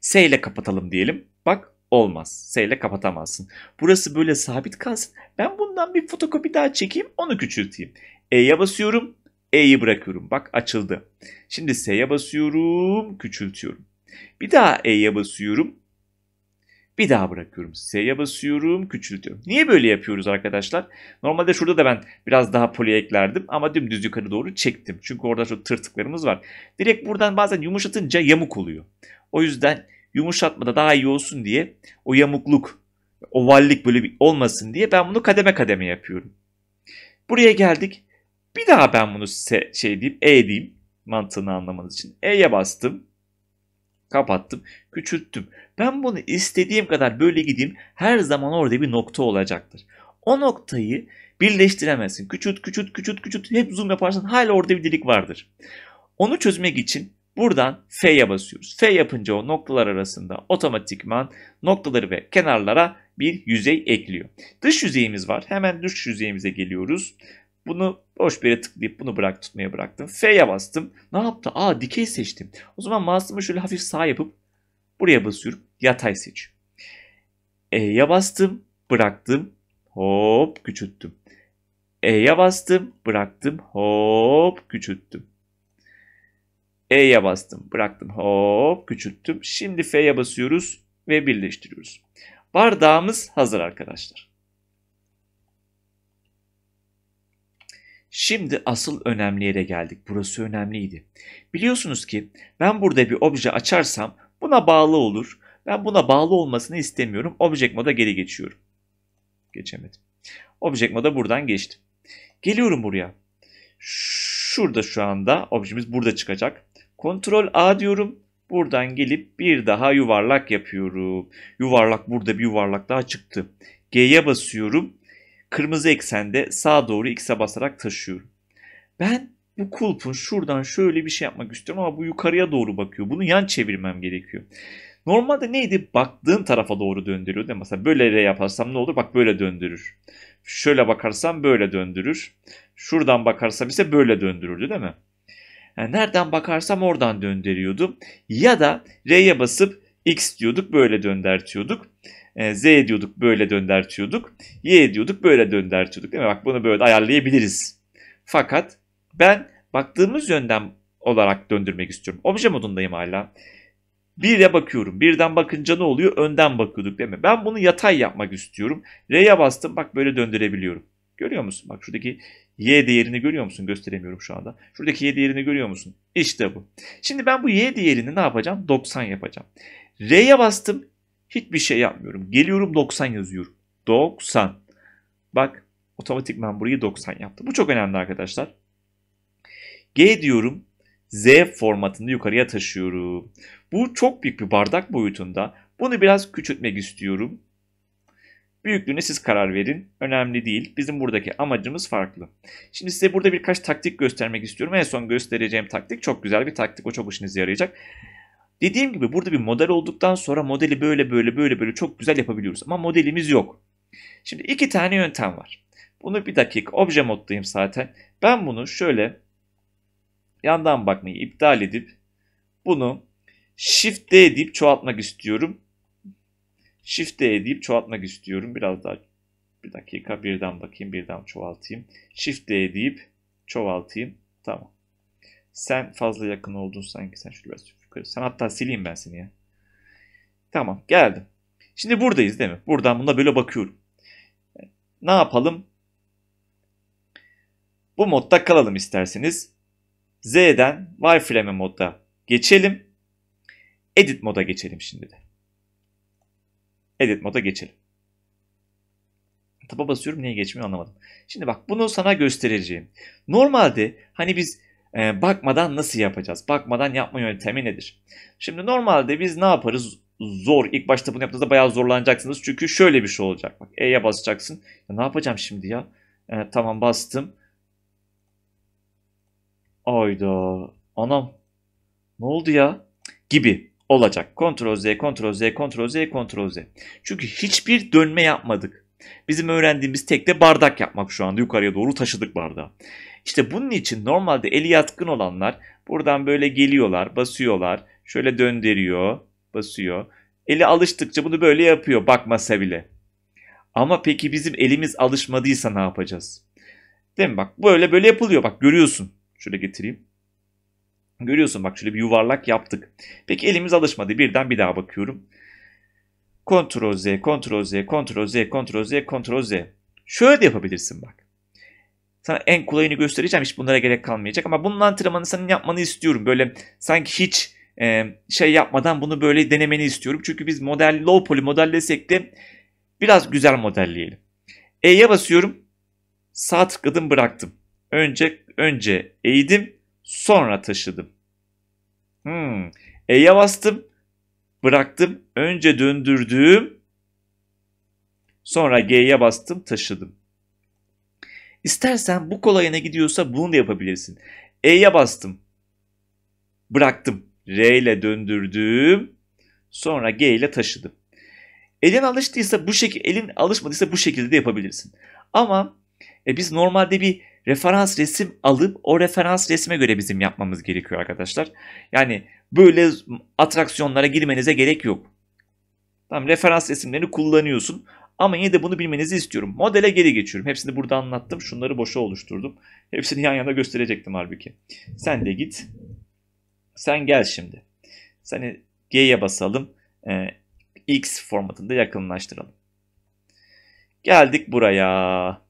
Speaker 1: S ile kapatalım diyelim. Bak olmaz. S ile kapatamazsın. Burası böyle sabit kalsın. Ben bundan bir fotokopi daha çekeyim onu küçülteyim. E'ye basıyorum. E'yi bırakıyorum. Bak açıldı. Şimdi S'ye basıyorum. Küçültüyorum. Bir daha E'ye basıyorum. Bir daha bırakıyorum. S'ye basıyorum, küçültüyorum. Niye böyle yapıyoruz arkadaşlar? Normalde şurada da ben biraz daha poli eklerdim ama dümdüz yukarı doğru çektim. Çünkü orada şu tırtıklarımız var. Direkt buradan bazen yumuşatınca yamuk oluyor. O yüzden yumuşatmada daha iyi olsun diye o yamukluk, ovallik böyle bir olmasın diye ben bunu kademe kademe yapıyorum. Buraya geldik. Bir daha ben bunu size şey diyeyim, E diyeyim mantığını anlamanız için. E'ye bastım. Kapattım. Küçülttüm. Ben bunu istediğim kadar böyle gideyim. Her zaman orada bir nokta olacaktır. O noktayı birleştiremezsin. Küçült, küçült, küçült, küçült. Hep zoom yaparsan hala orada bir delik vardır. Onu çözmek için Buradan F'ye basıyoruz. F yapınca o noktalar arasında otomatikman noktaları ve kenarlara bir yüzey ekliyor. Dış yüzeyimiz var. Hemen dış yüzeyimize geliyoruz. Bunu boş bir yere tıklayıp bunu bırak tutmaya bıraktım. F'ye bastım. Ne yaptı? Aa dikey seçtim. O zaman mouse'ımı şöyle hafif sağ yapıp buraya basıyorum. Yatay seç. E'ye bastım. Bıraktım. Hop küçülttüm. E'ye bastım. Bıraktım. Hop küçülttüm. E'ye bastım. Bıraktım. Hop küçülttüm. Şimdi F'ye basıyoruz ve birleştiriyoruz. Bardağımız hazır arkadaşlar. Şimdi asıl önemli yere geldik. Burası önemliydi. Biliyorsunuz ki ben burada bir obje açarsam buna bağlı olur. Ben buna bağlı olmasını istemiyorum. Object moda geri geçiyorum. Geçemedim. Object moda buradan geçtim. Geliyorum buraya. Şurada şu anda objemiz burada çıkacak. Kontrol A diyorum. Buradan gelip bir daha yuvarlak yapıyorum. Yuvarlak burada bir yuvarlak daha çıktı. G'ye basıyorum. Kırmızı eksende sağa doğru X'e basarak taşıyorum. Ben bu kulpun şuradan şöyle bir şey yapmak istiyorum ama bu yukarıya doğru bakıyor. Bunu yan çevirmem gerekiyor. Normalde neydi? Baktığın tarafa doğru döndürüyor değil mi? Mesela böyle R yaparsam ne olur? Bak böyle döndürür. Şöyle bakarsam böyle döndürür. Şuradan bakarsam ise böyle döndürürdü değil mi? Yani nereden bakarsam oradan döndürüyordum. Ya da R'ye basıp X diyorduk böyle döndertiyorduk. E, Z diyorduk böyle döndertiyorduk. Y diyorduk böyle döndertiyorduk. Değil mi? Bak bunu böyle ayarlayabiliriz. Fakat ben baktığımız yönden olarak döndürmek istiyorum. Obje modundayım hala. 1'e bakıyorum. Birden bakınca ne oluyor? Önden bakıyorduk değil mi? Ben bunu yatay yapmak istiyorum. R'ye bastım bak böyle döndürebiliyorum. Görüyor musun? Bak şuradaki Y değerini görüyor musun? Gösteremiyorum şu anda. Şuradaki Y değerini görüyor musun? İşte bu. Şimdi ben bu Y değerini ne yapacağım? 90 yapacağım. R'ye bastım. Hiçbir şey yapmıyorum. Geliyorum 90 yazıyorum. 90. Bak otomatikman burayı 90 yaptı. Bu çok önemli arkadaşlar. G diyorum. Z formatında yukarıya taşıyorum. Bu çok büyük bir bardak boyutunda. Bunu biraz küçültmek istiyorum. Büyüklüğüne siz karar verin. Önemli değil. Bizim buradaki amacımız farklı. Şimdi size burada birkaç taktik göstermek istiyorum. En son göstereceğim taktik çok güzel bir taktik. O çok işinize yarayacak. Dediğim gibi burada bir model olduktan sonra modeli böyle böyle böyle böyle çok güzel yapabiliyoruz. Ama modelimiz yok. Şimdi iki tane yöntem var. Bunu bir dakika obje moddayım zaten. Ben bunu şöyle yandan bakmayı iptal edip bunu shift D deyip çoğaltmak istiyorum. Shift D deyip çoğaltmak istiyorum. Biraz daha bir dakika birden bakayım birden çoğaltayım. Shift D deyip çoğaltayım. Tamam. Sen fazla yakın oldun sanki. Sen şöyle biraz yukarı. Sen hatta sileyim ben seni ya. Tamam geldim. Şimdi buradayız değil mi? Buradan buna böyle bakıyorum. Ne yapalım? Bu modda kalalım isterseniz. Z'den wireframe modda geçelim. Edit moda geçelim şimdi de edit moda geçelim. Taba basıyorum niye geçmiyor anlamadım. Şimdi bak bunu sana göstereceğim. Normalde hani biz e, bakmadan nasıl yapacağız? Bakmadan yapma yöntemi nedir? Şimdi normalde biz ne yaparız? Zor. İlk başta bunu yaptığınızda bayağı zorlanacaksınız. Çünkü şöyle bir şey olacak. Bak E'ye basacaksın. Ya ne yapacağım şimdi ya? E, tamam bastım. Ayda. Anam. Ne oldu ya? Gibi olacak. Ctrl Z, Ctrl Z, Ctrl Z, Ctrl Z. Çünkü hiçbir dönme yapmadık. Bizim öğrendiğimiz tek de bardak yapmak şu anda. Yukarıya doğru taşıdık bardağı. İşte bunun için normalde eli yatkın olanlar buradan böyle geliyorlar, basıyorlar. Şöyle döndürüyor, basıyor. Eli alıştıkça bunu böyle yapıyor bakmasa bile. Ama peki bizim elimiz alışmadıysa ne yapacağız? Değil mi? Bak böyle böyle yapılıyor. Bak görüyorsun. Şöyle getireyim. Görüyorsun bak şöyle bir yuvarlak yaptık. Peki elimiz alışmadı. Birden bir daha bakıyorum. Ctrl Z, Ctrl Z, Ctrl Z, Ctrl Z, Ctrl Z. Şöyle de yapabilirsin bak. Sana en kolayını göstereceğim. Hiç bunlara gerek kalmayacak. Ama bunun antrenmanı senin yapmanı istiyorum. Böyle sanki hiç e, şey yapmadan bunu böyle denemeni istiyorum. Çünkü biz model, low poly modellesek de biraz güzel modelleyelim. E'ye basıyorum. Sağ tıkladım bıraktım. Önce önce eğdim sonra taşıdım. Hmm. E'ye bastım. Bıraktım. Önce döndürdüm. Sonra G'ye bastım. Taşıdım. İstersen bu kolayına gidiyorsa bunu da yapabilirsin. E'ye bastım. Bıraktım. R ile döndürdüm. Sonra G ile taşıdım. Elin alıştıysa bu şekilde, elin alışmadıysa bu şekilde de yapabilirsin. Ama e, biz normalde bir referans resim alıp o referans resme göre bizim yapmamız gerekiyor arkadaşlar. Yani böyle atraksiyonlara girmenize gerek yok. Tamam referans resimlerini kullanıyorsun ama yine de bunu bilmenizi istiyorum. Modele geri geçiyorum. Hepsini burada anlattım. Şunları boşa oluşturdum. Hepsini yan yana gösterecektim halbuki. Sen de git. Sen gel şimdi. Seni G'ye basalım. Ee, X formatında yakınlaştıralım. Geldik buraya.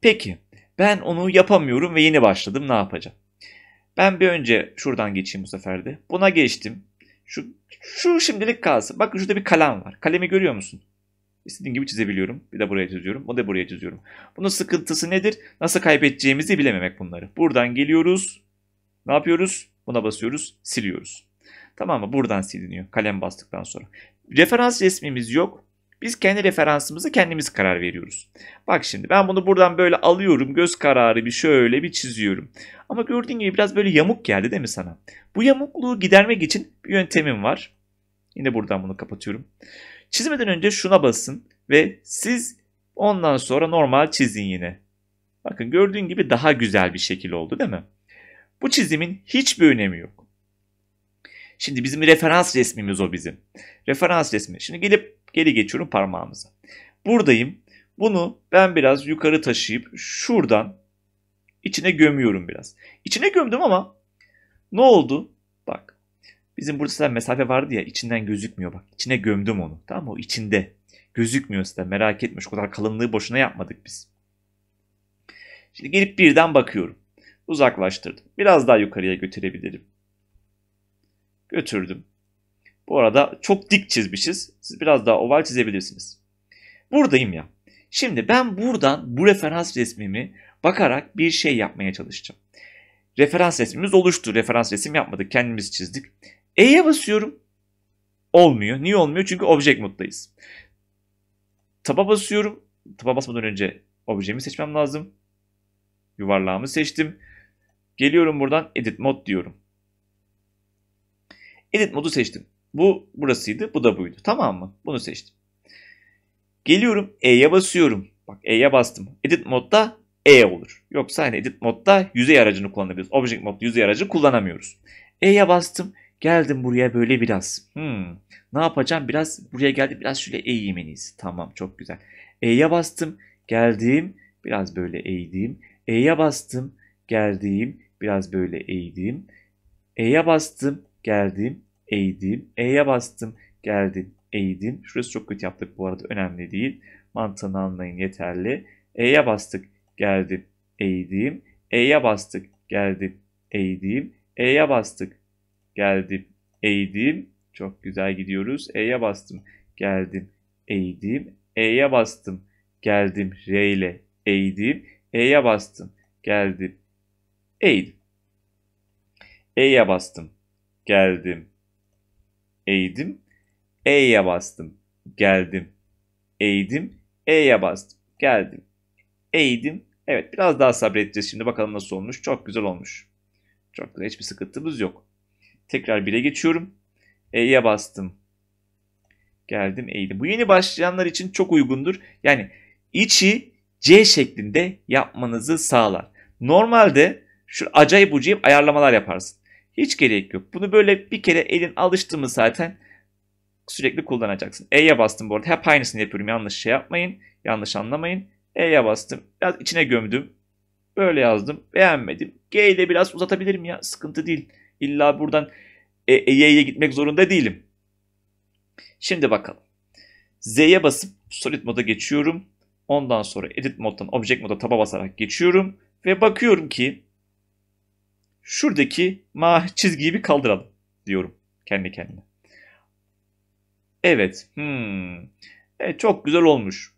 Speaker 1: Peki. Ben onu yapamıyorum ve yeni başladım ne yapacağım? Ben bir önce şuradan geçeyim bu sefer de. Buna geçtim. Şu, şu şimdilik kalsın. Bakın şurada bir kalem var. Kalemi görüyor musun? İstediğim gibi çizebiliyorum. Bir de buraya çiziyorum. O da buraya çiziyorum. Bunun sıkıntısı nedir? Nasıl kaybedeceğimizi bilememek bunları. Buradan geliyoruz. Ne yapıyoruz? Buna basıyoruz. Siliyoruz. Tamam mı? Buradan siliniyor. Kalem bastıktan sonra. Referans resmimiz yok. Biz kendi referansımızı kendimiz karar veriyoruz. Bak şimdi ben bunu buradan böyle alıyorum. Göz kararı bir şöyle bir çiziyorum. Ama gördüğün gibi biraz böyle yamuk geldi değil mi sana? Bu yamukluğu gidermek için bir yöntemim var. Yine buradan bunu kapatıyorum. Çizmeden önce şuna basın ve siz ondan sonra normal çizin yine. Bakın gördüğün gibi daha güzel bir şekil oldu değil mi? Bu çizimin hiçbir önemi yok. Şimdi bizim referans resmimiz o bizim. Referans resmi. Şimdi gelip Geri geçiyorum parmağımıza. Buradayım. Bunu ben biraz yukarı taşıyıp şuradan içine gömüyorum biraz. İçine gömdüm ama ne oldu? Bak bizim burada size mesafe vardı ya içinden gözükmüyor bak. İçine gömdüm onu tamam mı? O içinde. Gözükmüyor size. merak etme şu kadar kalınlığı boşuna yapmadık biz. Şimdi gelip birden bakıyorum. Uzaklaştırdım. Biraz daha yukarıya götürebilirim. Götürdüm. Bu arada çok dik çizmişiz. Siz biraz daha oval çizebilirsiniz. Buradayım ya. Şimdi ben buradan bu referans resmimi bakarak bir şey yapmaya çalışacağım. Referans resmimiz oluştu. Referans resim yapmadık. Kendimiz çizdik. E'ye basıyorum. Olmuyor. Niye olmuyor? Çünkü object moddayız. Taba basıyorum. Taba basmadan önce objemi seçmem lazım. Yuvarlağımı seçtim. Geliyorum buradan edit mod diyorum. Edit modu seçtim. Bu burasıydı, bu da buydu. Tamam mı? Bunu seçtim. Geliyorum E'ye basıyorum. Bak E'ye bastım. Edit modda E olur. Yoksa hani edit modda yüzey aracını kullanabiliriz. Object modda yüzey aracı kullanamıyoruz. E'ye bastım. Geldim buraya böyle biraz. Hmm, ne yapacağım? Biraz buraya geldim. Biraz şöyle eğeyim en iyisi. Tamam çok güzel. E'ye bastım. Geldim. Biraz böyle eğdim. E'ye bastım. Geldim. Biraz böyle eğdim. E'ye bastım. Geldim eğdim. E'ye bastım. Geldim. Eğdim. Şurası çok kötü yaptık bu arada. Önemli değil. Mantığını anlayın yeterli. E'ye bastık. Geldim. Eğdim. E'ye bastık. Geldim. Eğdim. E'ye bastık. Geldim. Eğdim. Çok güzel gidiyoruz. E'ye bastım. Geldim. Eğdim. E'ye bastım. Geldim. R ile eğdim. E'ye bastım. Geldim. Eğdim. E'ye bastım. Geldim eğdim. E'ye bastım. Geldim. Eğdim. E'ye bastım. Geldim. Eğdim. Evet biraz daha sabredeceğiz şimdi. Bakalım nasıl olmuş. Çok güzel olmuş. Çok güzel. Hiçbir sıkıntımız yok. Tekrar 1'e geçiyorum. E'ye bastım. Geldim eğdim. Bu yeni başlayanlar için çok uygundur. Yani içi C şeklinde yapmanızı sağlar. Normalde şu acayip ucayıp ayarlamalar yaparsın. Hiç gerek yok. Bunu böyle bir kere elin alıştı mı zaten sürekli kullanacaksın. E'ye bastım bu arada. Hep aynısını yapıyorum. Yanlış şey yapmayın. Yanlış anlamayın. E'ye bastım. Biraz içine gömdüm. Böyle yazdım. Beğenmedim. G ile biraz uzatabilirim ya. Sıkıntı değil. İlla buradan E'ye e, e gitmek zorunda değilim. Şimdi bakalım. Z'ye basıp solid moda geçiyorum. Ondan sonra edit moddan object moda taba basarak geçiyorum. Ve bakıyorum ki şuradaki ma çizgiyi bir kaldıralım diyorum kendi kendime. Evet. Hmm. Evet, çok güzel olmuş.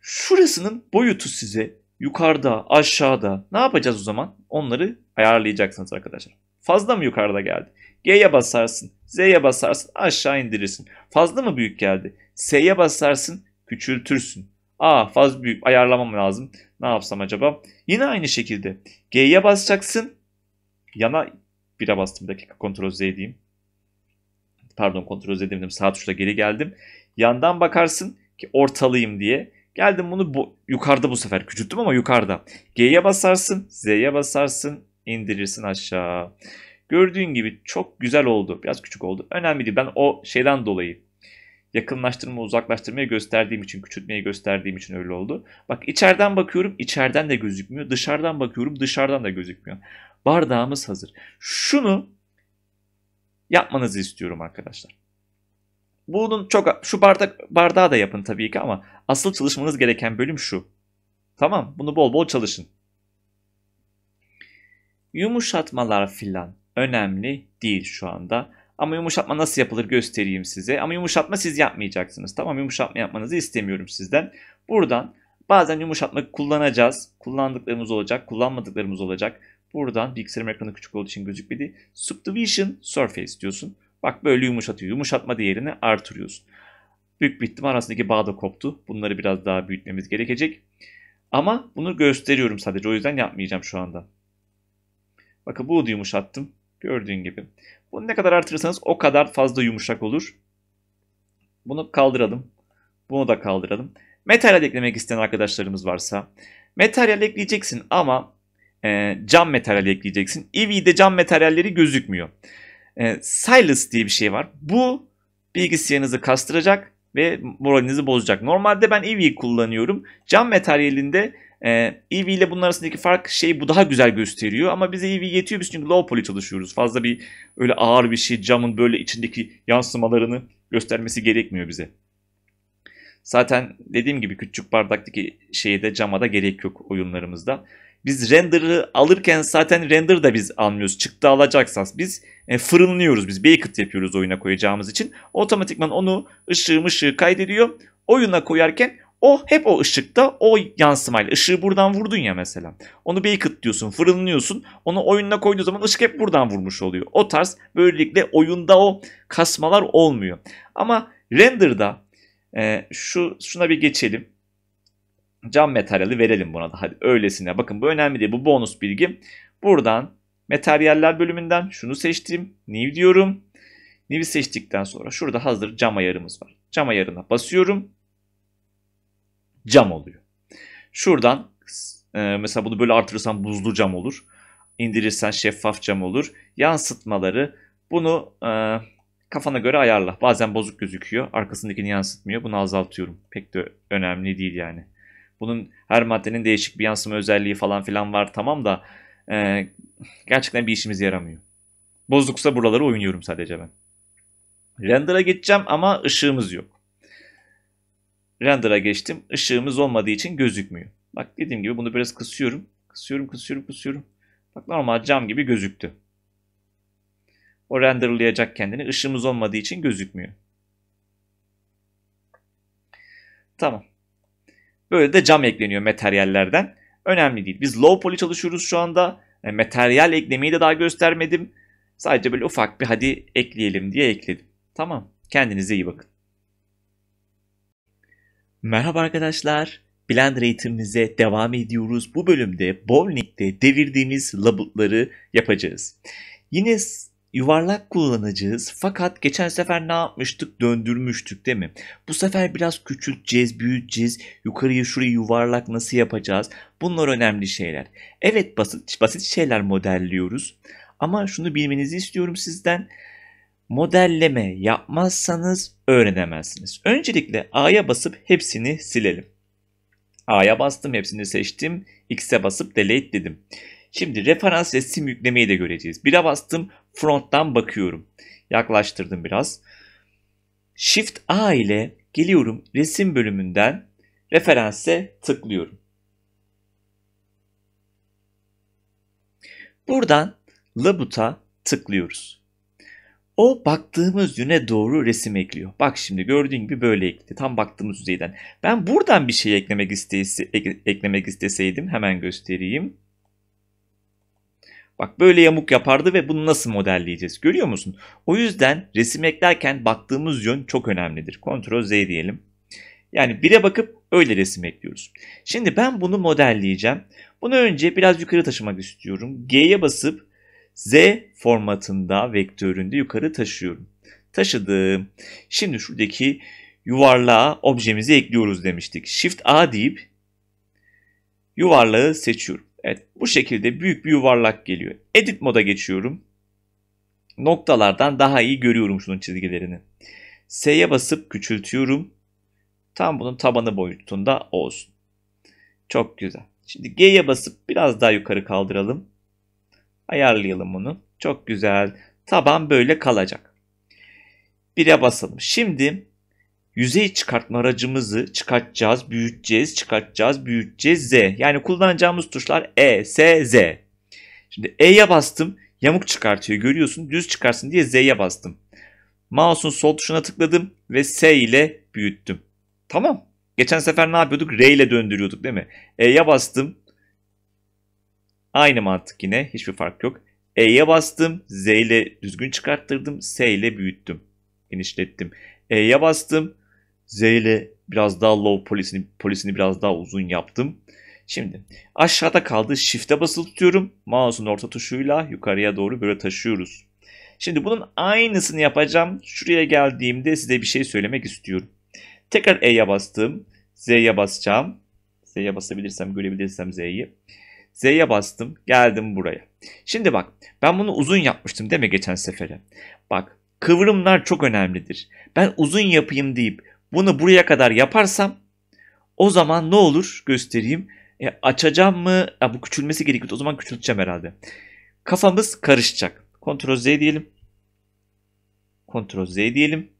Speaker 1: Şurasının boyutu size yukarıda, aşağıda ne yapacağız o zaman? Onları ayarlayacaksınız arkadaşlar. Fazla mı yukarıda geldi? G'ye basarsın, Z'ye basarsın, aşağı indirirsin. Fazla mı büyük geldi? S'ye basarsın, küçültürsün. A faz büyük ayarlamam lazım. Ne yapsam acaba? Yine aynı şekilde G'ye basacaksın, yana bira bastım. Bir dakika kontrol Z diyeyim. Pardon kontrol Z demedim. Sağ tuşla geri geldim. Yandan bakarsın ki ortalıyım diye. Geldim bunu bu, yukarıda bu sefer küçülttüm ama yukarıda. G'ye basarsın, Z'ye basarsın, indirirsin aşağı. Gördüğün gibi çok güzel oldu. Biraz küçük oldu. Önemli değil. Ben o şeyden dolayı yakınlaştırma, uzaklaştırmayı gösterdiğim için, küçültmeyi gösterdiğim için öyle oldu. Bak içeriden bakıyorum, içeriden de gözükmüyor. Dışarıdan bakıyorum, dışarıdan da gözükmüyor. Bardağımız hazır. Şunu yapmanızı istiyorum arkadaşlar. Bunun çok şu bardak bardağı da yapın tabii ki ama asıl çalışmanız gereken bölüm şu. Tamam, bunu bol bol çalışın. Yumuşatmalar filan önemli değil şu anda. Ama yumuşatma nasıl yapılır göstereyim size. Ama yumuşatma siz yapmayacaksınız. Tamam yumuşatma yapmanızı istemiyorum sizden. Buradan bazen yumuşatma kullanacağız. Kullandıklarımız olacak, kullanmadıklarımız olacak. Buradan bilgisayarım ekranı küçük olduğu için gözükmedi. Subdivision Surface diyorsun. Bak böyle yumuşatıyor. Yumuşatma değerini artırıyorsun. Büyük bir ihtimal arasındaki bağ da koptu. Bunları biraz daha büyütmemiz gerekecek. Ama bunu gösteriyorum sadece. O yüzden yapmayacağım şu anda. Bakın bunu da yumuşattım. Gördüğün gibi. Bunu ne kadar artırırsanız o kadar fazla yumuşak olur. Bunu kaldıralım. Bunu da kaldıralım. Materyal eklemek isteyen arkadaşlarımız varsa. Materyal ekleyeceksin ama e, cam materyal ekleyeceksin. Eevee'de cam materyalleri gözükmüyor. E, Silas diye bir şey var. Bu bilgisayarınızı kastıracak ve moralinizi bozacak. Normalde ben Eevee kullanıyorum. Cam materyalinde e, Eevee ile bunun arasındaki fark şey bu daha güzel gösteriyor. Ama bize Eevee yetiyor biz çünkü low poly çalışıyoruz. Fazla bir öyle ağır bir şey camın böyle içindeki yansımalarını göstermesi gerekmiyor bize. Zaten dediğim gibi küçük bardaktaki şeye de cama da gerek yok oyunlarımızda. Biz render'ı alırken zaten render da biz almıyoruz. Çıktı alacaksak biz e, fırınlıyoruz biz. Baked yapıyoruz oyuna koyacağımız için. Otomatikman onu ışığı ışığı kaydediyor. Oyuna koyarken o hep o ışıkta o yansımayla. ışığı buradan vurdun ya mesela. Onu baked diyorsun, fırınlıyorsun. Onu oyununa koyduğu zaman ışık hep buradan vurmuş oluyor. O tarz böylelikle oyunda o kasmalar olmuyor. Ama render'da e, şu şuna bir geçelim cam materyali verelim buna da. Hadi öylesine. Bakın bu önemli değil. Bu bonus bilgi. Buradan materyaller bölümünden şunu seçtim. New diyorum. New'i seçtikten sonra şurada hazır cam ayarımız var. Cam ayarına basıyorum. Cam oluyor. Şuradan e, mesela bunu böyle artırırsan buzlu cam olur. İndirirsen şeffaf cam olur. Yansıtmaları bunu e, kafana göre ayarla. Bazen bozuk gözüküyor. Arkasındakini yansıtmıyor. Bunu azaltıyorum. Pek de önemli değil yani. Bunun her maddenin değişik bir yansıma özelliği falan filan var tamam da e, gerçekten bir işimiz yaramıyor. Bozuksa buraları oynuyorum sadece ben. Render'a geçeceğim ama ışığımız yok. Render'a geçtim. Işığımız olmadığı için gözükmüyor. Bak dediğim gibi bunu biraz kısıyorum. Kısıyorum, kısıyorum, kısıyorum. Bak normal cam gibi gözüktü. O renderlayacak kendini. Işığımız olmadığı için gözükmüyor. Tamam. Böyle de cam ekleniyor materyallerden. Önemli değil. Biz low poly çalışıyoruz şu anda. Yani e, materyal eklemeyi de daha göstermedim. Sadece böyle ufak bir hadi ekleyelim diye ekledim. Tamam. Kendinize iyi bakın. Merhaba arkadaşlar. Blender eğitimimize devam ediyoruz. Bu bölümde Bowling'de devirdiğimiz labutları yapacağız. Yine yuvarlak kullanacağız. Fakat geçen sefer ne yapmıştık? Döndürmüştük değil mi? Bu sefer biraz küçülteceğiz, büyüteceğiz. Yukarıya şurayı yuvarlak nasıl yapacağız? Bunlar önemli şeyler. Evet basit, basit şeyler modelliyoruz. Ama şunu bilmenizi istiyorum sizden. Modelleme yapmazsanız öğrenemezsiniz. Öncelikle A'ya basıp hepsini silelim. A'ya bastım hepsini seçtim. X'e basıp delete dedim. Şimdi referans resim yüklemeyi de göreceğiz. 1'e bastım fronttan bakıyorum. Yaklaştırdım biraz. Shift A ile geliyorum resim bölümünden referanse tıklıyorum. Buradan labut'a tıklıyoruz. O baktığımız yöne doğru resim ekliyor. Bak şimdi gördüğün gibi böyle ekledi. Tam baktığımız yüzeyden. Ben buradan bir şey eklemek, istesi, eklemek isteseydim hemen göstereyim. Bak böyle yamuk yapardı ve bunu nasıl modelleyeceğiz görüyor musun? O yüzden resim eklerken baktığımız yön çok önemlidir. Ctrl Z diyelim. Yani 1'e bakıp öyle resim ekliyoruz. Şimdi ben bunu modelleyeceğim. Bunu önce biraz yukarı taşımak istiyorum. G'ye basıp Z formatında vektöründe yukarı taşıyorum. Taşıdım. Şimdi şuradaki yuvarlığa objemizi ekliyoruz demiştik. Shift A deyip yuvarlığı seçiyorum. Evet bu şekilde büyük bir yuvarlak geliyor. Edit moda geçiyorum. Noktalardan daha iyi görüyorum şunun çizgilerini. S'ye basıp küçültüyorum. Tam bunun tabanı boyutunda olsun. Çok güzel. Şimdi G'ye basıp biraz daha yukarı kaldıralım. Ayarlayalım bunu. Çok güzel. Taban böyle kalacak. 1'e basalım. Şimdi yüzey çıkartma aracımızı çıkartacağız, büyüteceğiz, çıkartacağız, büyüteceğiz Z. Yani kullanacağımız tuşlar E, S, Z. Şimdi E'ye bastım. Yamuk çıkartıyor görüyorsun. Düz çıkarsın diye Z'ye bastım. Mouse'un sol tuşuna tıkladım ve S ile büyüttüm. Tamam. Geçen sefer ne yapıyorduk? R ile döndürüyorduk değil mi? E'ye bastım. Aynı mantık yine. Hiçbir fark yok. E'ye bastım. Z ile düzgün çıkarttırdım. S ile büyüttüm. Genişlettim. E'ye bastım. Z ile biraz daha low polisini, polisini biraz daha uzun yaptım. Şimdi aşağıda kaldı. Shift'e basılı tutuyorum. Mouse'un orta tuşuyla yukarıya doğru böyle taşıyoruz. Şimdi bunun aynısını yapacağım. Şuraya geldiğimde size bir şey söylemek istiyorum. Tekrar E'ye bastım. Z'ye basacağım. Z'ye basabilirsem, görebilirsem Z'yi. Z'ye bastım. Geldim buraya. Şimdi bak ben bunu uzun yapmıştım değil mi geçen sefere? Bak kıvrımlar çok önemlidir. Ben uzun yapayım deyip bunu buraya kadar yaparsam o zaman ne olur göstereyim. E, açacağım mı? Ya, bu küçülmesi gerekiyor. O zaman küçülteceğim herhalde. Kafamız karışacak. Ctrl Z diyelim. Ctrl Z diyelim.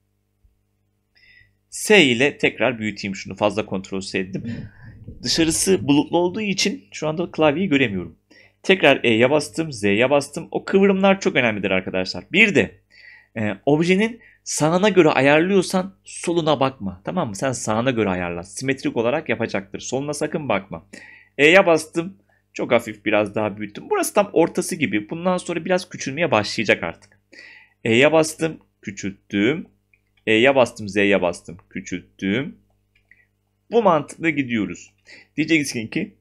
Speaker 1: S ile tekrar büyüteyim şunu. Fazla Ctrl S dedim. Dışarısı bulutlu olduğu için şu anda klavyeyi göremiyorum. Tekrar E'ye bastım, Z'ye bastım. O kıvrımlar çok önemlidir arkadaşlar. Bir de e, objenin Sağına göre ayarlıyorsan soluna bakma. Tamam mı? Sen sağına göre ayarla. Simetrik olarak yapacaktır. Soluna sakın bakma. E'ye bastım. Çok hafif biraz daha büyüttüm. Burası tam ortası gibi. Bundan sonra biraz küçülmeye başlayacak artık. E'ye bastım. Küçülttüm. E'ye bastım. Z'ye bastım. Küçülttüm. Bu mantıkla gidiyoruz. Diyeceksin ki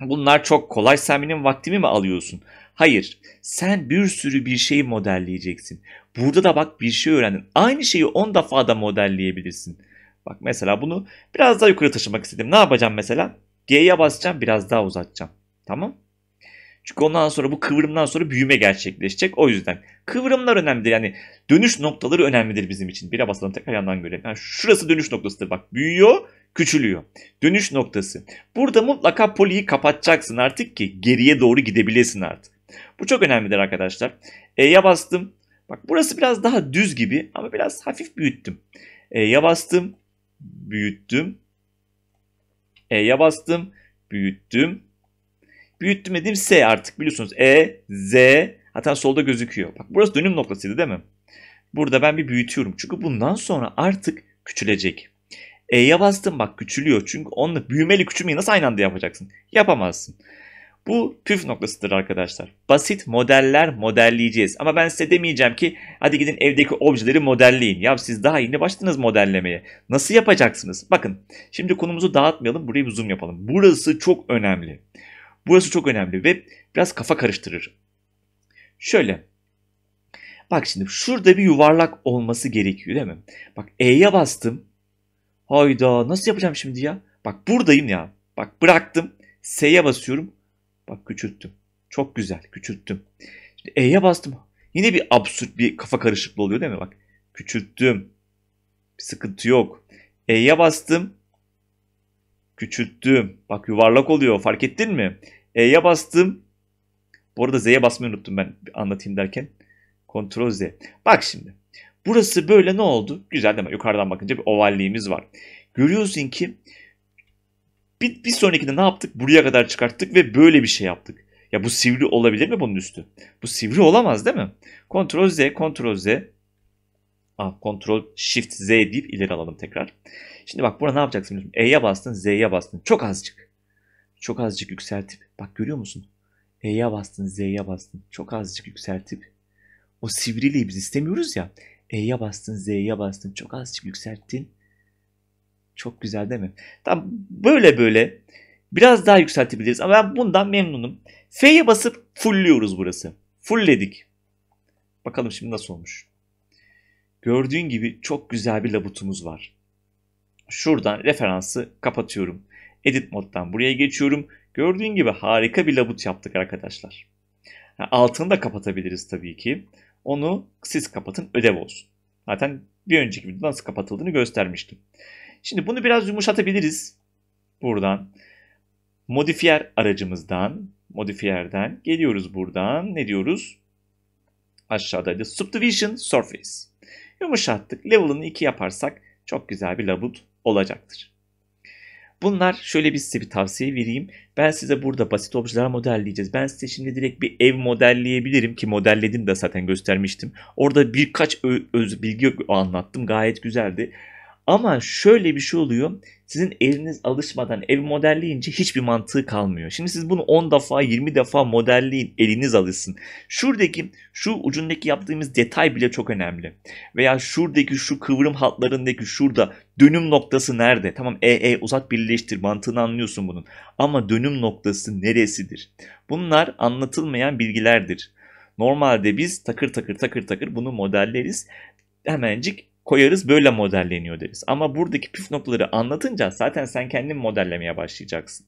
Speaker 1: bunlar çok kolay. Sen benim vaktimi mi alıyorsun? Hayır. Sen bir sürü bir şeyi modelleyeceksin. Burada da bak bir şey öğrendin. Aynı şeyi 10 defa da modelleyebilirsin. Bak mesela bunu biraz daha yukarı taşımak istedim. Ne yapacağım mesela? G'ye basacağım biraz daha uzatacağım. Tamam. Çünkü ondan sonra bu kıvrımdan sonra büyüme gerçekleşecek. O yüzden kıvrımlar önemlidir. Yani dönüş noktaları önemlidir bizim için. Bire basalım tekrar yandan görelim. Yani şurası dönüş noktasıdır. Bak büyüyor, küçülüyor. Dönüş noktası. Burada mutlaka poliyi kapatacaksın artık ki geriye doğru gidebilesin artık. Bu çok önemlidir arkadaşlar. E'ye bastım. Bak burası biraz daha düz gibi ama biraz hafif büyüttüm. E'ye bastım. Büyüttüm. E'ye bastım. Büyüttüm. Büyüttüm dedim S artık biliyorsunuz. E, Z hatta solda gözüküyor. Bak burası dönüm noktasıydı değil mi? Burada ben bir büyütüyorum. Çünkü bundan sonra artık küçülecek. E'ye bastım bak küçülüyor. Çünkü onunla büyümeli küçülmeyi nasıl aynı anda yapacaksın? Yapamazsın. Bu püf noktasıdır arkadaşlar. Basit modeller modelleyeceğiz. Ama ben size demeyeceğim ki hadi gidin evdeki objeleri modelleyin. Ya siz daha yeni başladınız modellemeye. Nasıl yapacaksınız? Bakın şimdi konumuzu dağıtmayalım. burayı bir zoom yapalım. Burası çok önemli. Burası çok önemli ve biraz kafa karıştırır. Şöyle. Bak şimdi şurada bir yuvarlak olması gerekiyor değil mi? Bak E'ye bastım. Hayda nasıl yapacağım şimdi ya? Bak buradayım ya. Bak bıraktım. S'ye basıyorum Bak küçülttüm. Çok güzel küçülttüm. Şimdi E'ye bastım. Yine bir absürt bir kafa karışıklığı oluyor değil mi? Bak küçülttüm. Bir sıkıntı yok. E'ye bastım. Küçülttüm. Bak yuvarlak oluyor. Fark ettin mi? E'ye bastım. Bu arada Z'ye basmayı unuttum ben anlatayım derken. Ctrl Z. Bak şimdi. Burası böyle ne oldu? Güzel değil mi? Yukarıdan bakınca bir ovalliğimiz var. Görüyorsun ki bir, bir sonrakinde ne yaptık? Buraya kadar çıkarttık ve böyle bir şey yaptık. Ya bu sivri olabilir mi bunun üstü? Bu sivri olamaz değil mi? Ctrl Z, Ctrl Z. Ah, Ctrl Shift Z deyip ileri alalım tekrar. Şimdi bak burada ne yapacaksın? E'ye bastın, Z'ye bastın. Çok azıcık. Çok azıcık yükseltip. Bak görüyor musun? E'ye bastın, Z'ye bastın. Çok azıcık yükseltip. O sivriliği biz istemiyoruz ya. E'ye bastın, Z'ye bastın. Çok azıcık yükselttin. Çok güzel değil mi? Tam böyle böyle biraz daha yükseltebiliriz ama ben bundan memnunum. F'ye basıp fullliyoruz burası. Fullledik. Bakalım şimdi nasıl olmuş. Gördüğün gibi çok güzel bir labutumuz var. Şuradan referansı kapatıyorum. Edit moddan buraya geçiyorum. Gördüğün gibi harika bir labut yaptık arkadaşlar. Altını da kapatabiliriz tabii ki. Onu siz kapatın ödev olsun. Zaten bir önceki videoda nasıl kapatıldığını göstermiştim. Şimdi bunu biraz yumuşatabiliriz buradan. Modifiyer aracımızdan, modifiyerden geliyoruz buradan. Ne diyoruz? Aşağıda Aşağıdaydı. Subdivision Surface. Yumuşattık. Level'ını 2 yaparsak çok güzel bir labut olacaktır. Bunlar şöyle bir size bir tavsiye vereyim. Ben size burada basit objeler modelleyeceğiz. Ben size şimdi direkt bir ev modelleyebilirim ki modelledim de zaten göstermiştim. Orada birkaç öz bilgi anlattım. Gayet güzeldi. Ama şöyle bir şey oluyor. Sizin eliniz alışmadan ev modelleyince hiçbir mantığı kalmıyor. Şimdi siz bunu 10 defa 20 defa modelleyin eliniz alışsın. Şuradaki şu ucundaki yaptığımız detay bile çok önemli. Veya şuradaki şu kıvrım hatlarındaki şurada dönüm noktası nerede? Tamam ee e uzak birleştir mantığını anlıyorsun bunun. Ama dönüm noktası neresidir? Bunlar anlatılmayan bilgilerdir. Normalde biz takır takır takır takır bunu modelleriz. Hemencik koyarız böyle modelleniyor deriz. Ama buradaki püf noktaları anlatınca zaten sen kendin modellemeye başlayacaksın.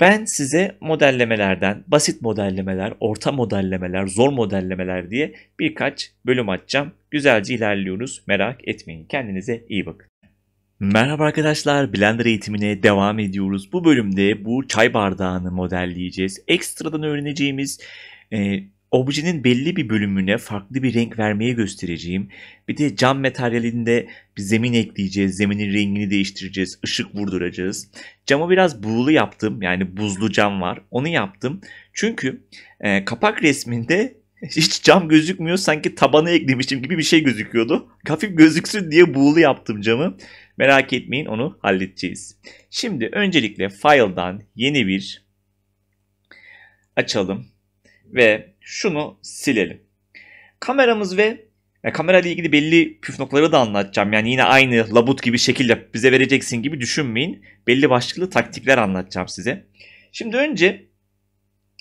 Speaker 1: Ben size modellemelerden, basit modellemeler, orta modellemeler, zor modellemeler diye birkaç bölüm açacağım. Güzelce ilerliyoruz. Merak etmeyin. Kendinize iyi bakın. Merhaba arkadaşlar, Blender eğitimine devam ediyoruz. Bu bölümde bu çay bardağını modelleyeceğiz. Ekstradan öğreneceğimiz e, objenin belli bir bölümüne farklı bir renk vermeye göstereceğim. Bir de cam materyalinde bir zemin ekleyeceğiz. Zeminin rengini değiştireceğiz. ışık vurduracağız. Camı biraz buğulu yaptım. Yani buzlu cam var. Onu yaptım. Çünkü e, kapak resminde hiç cam gözükmüyor. Sanki tabana eklemişim gibi bir şey gözüküyordu. Hafif gözüksün diye buğulu yaptım camı. Merak etmeyin onu halledeceğiz. Şimdi öncelikle file'dan yeni bir açalım ve şunu silelim. Kameramız ve yani kamera ile ilgili belli püf noktaları da anlatacağım. Yani yine aynı labut gibi şekilde bize vereceksin gibi düşünmeyin. Belli başlı taktikler anlatacağım size. Şimdi önce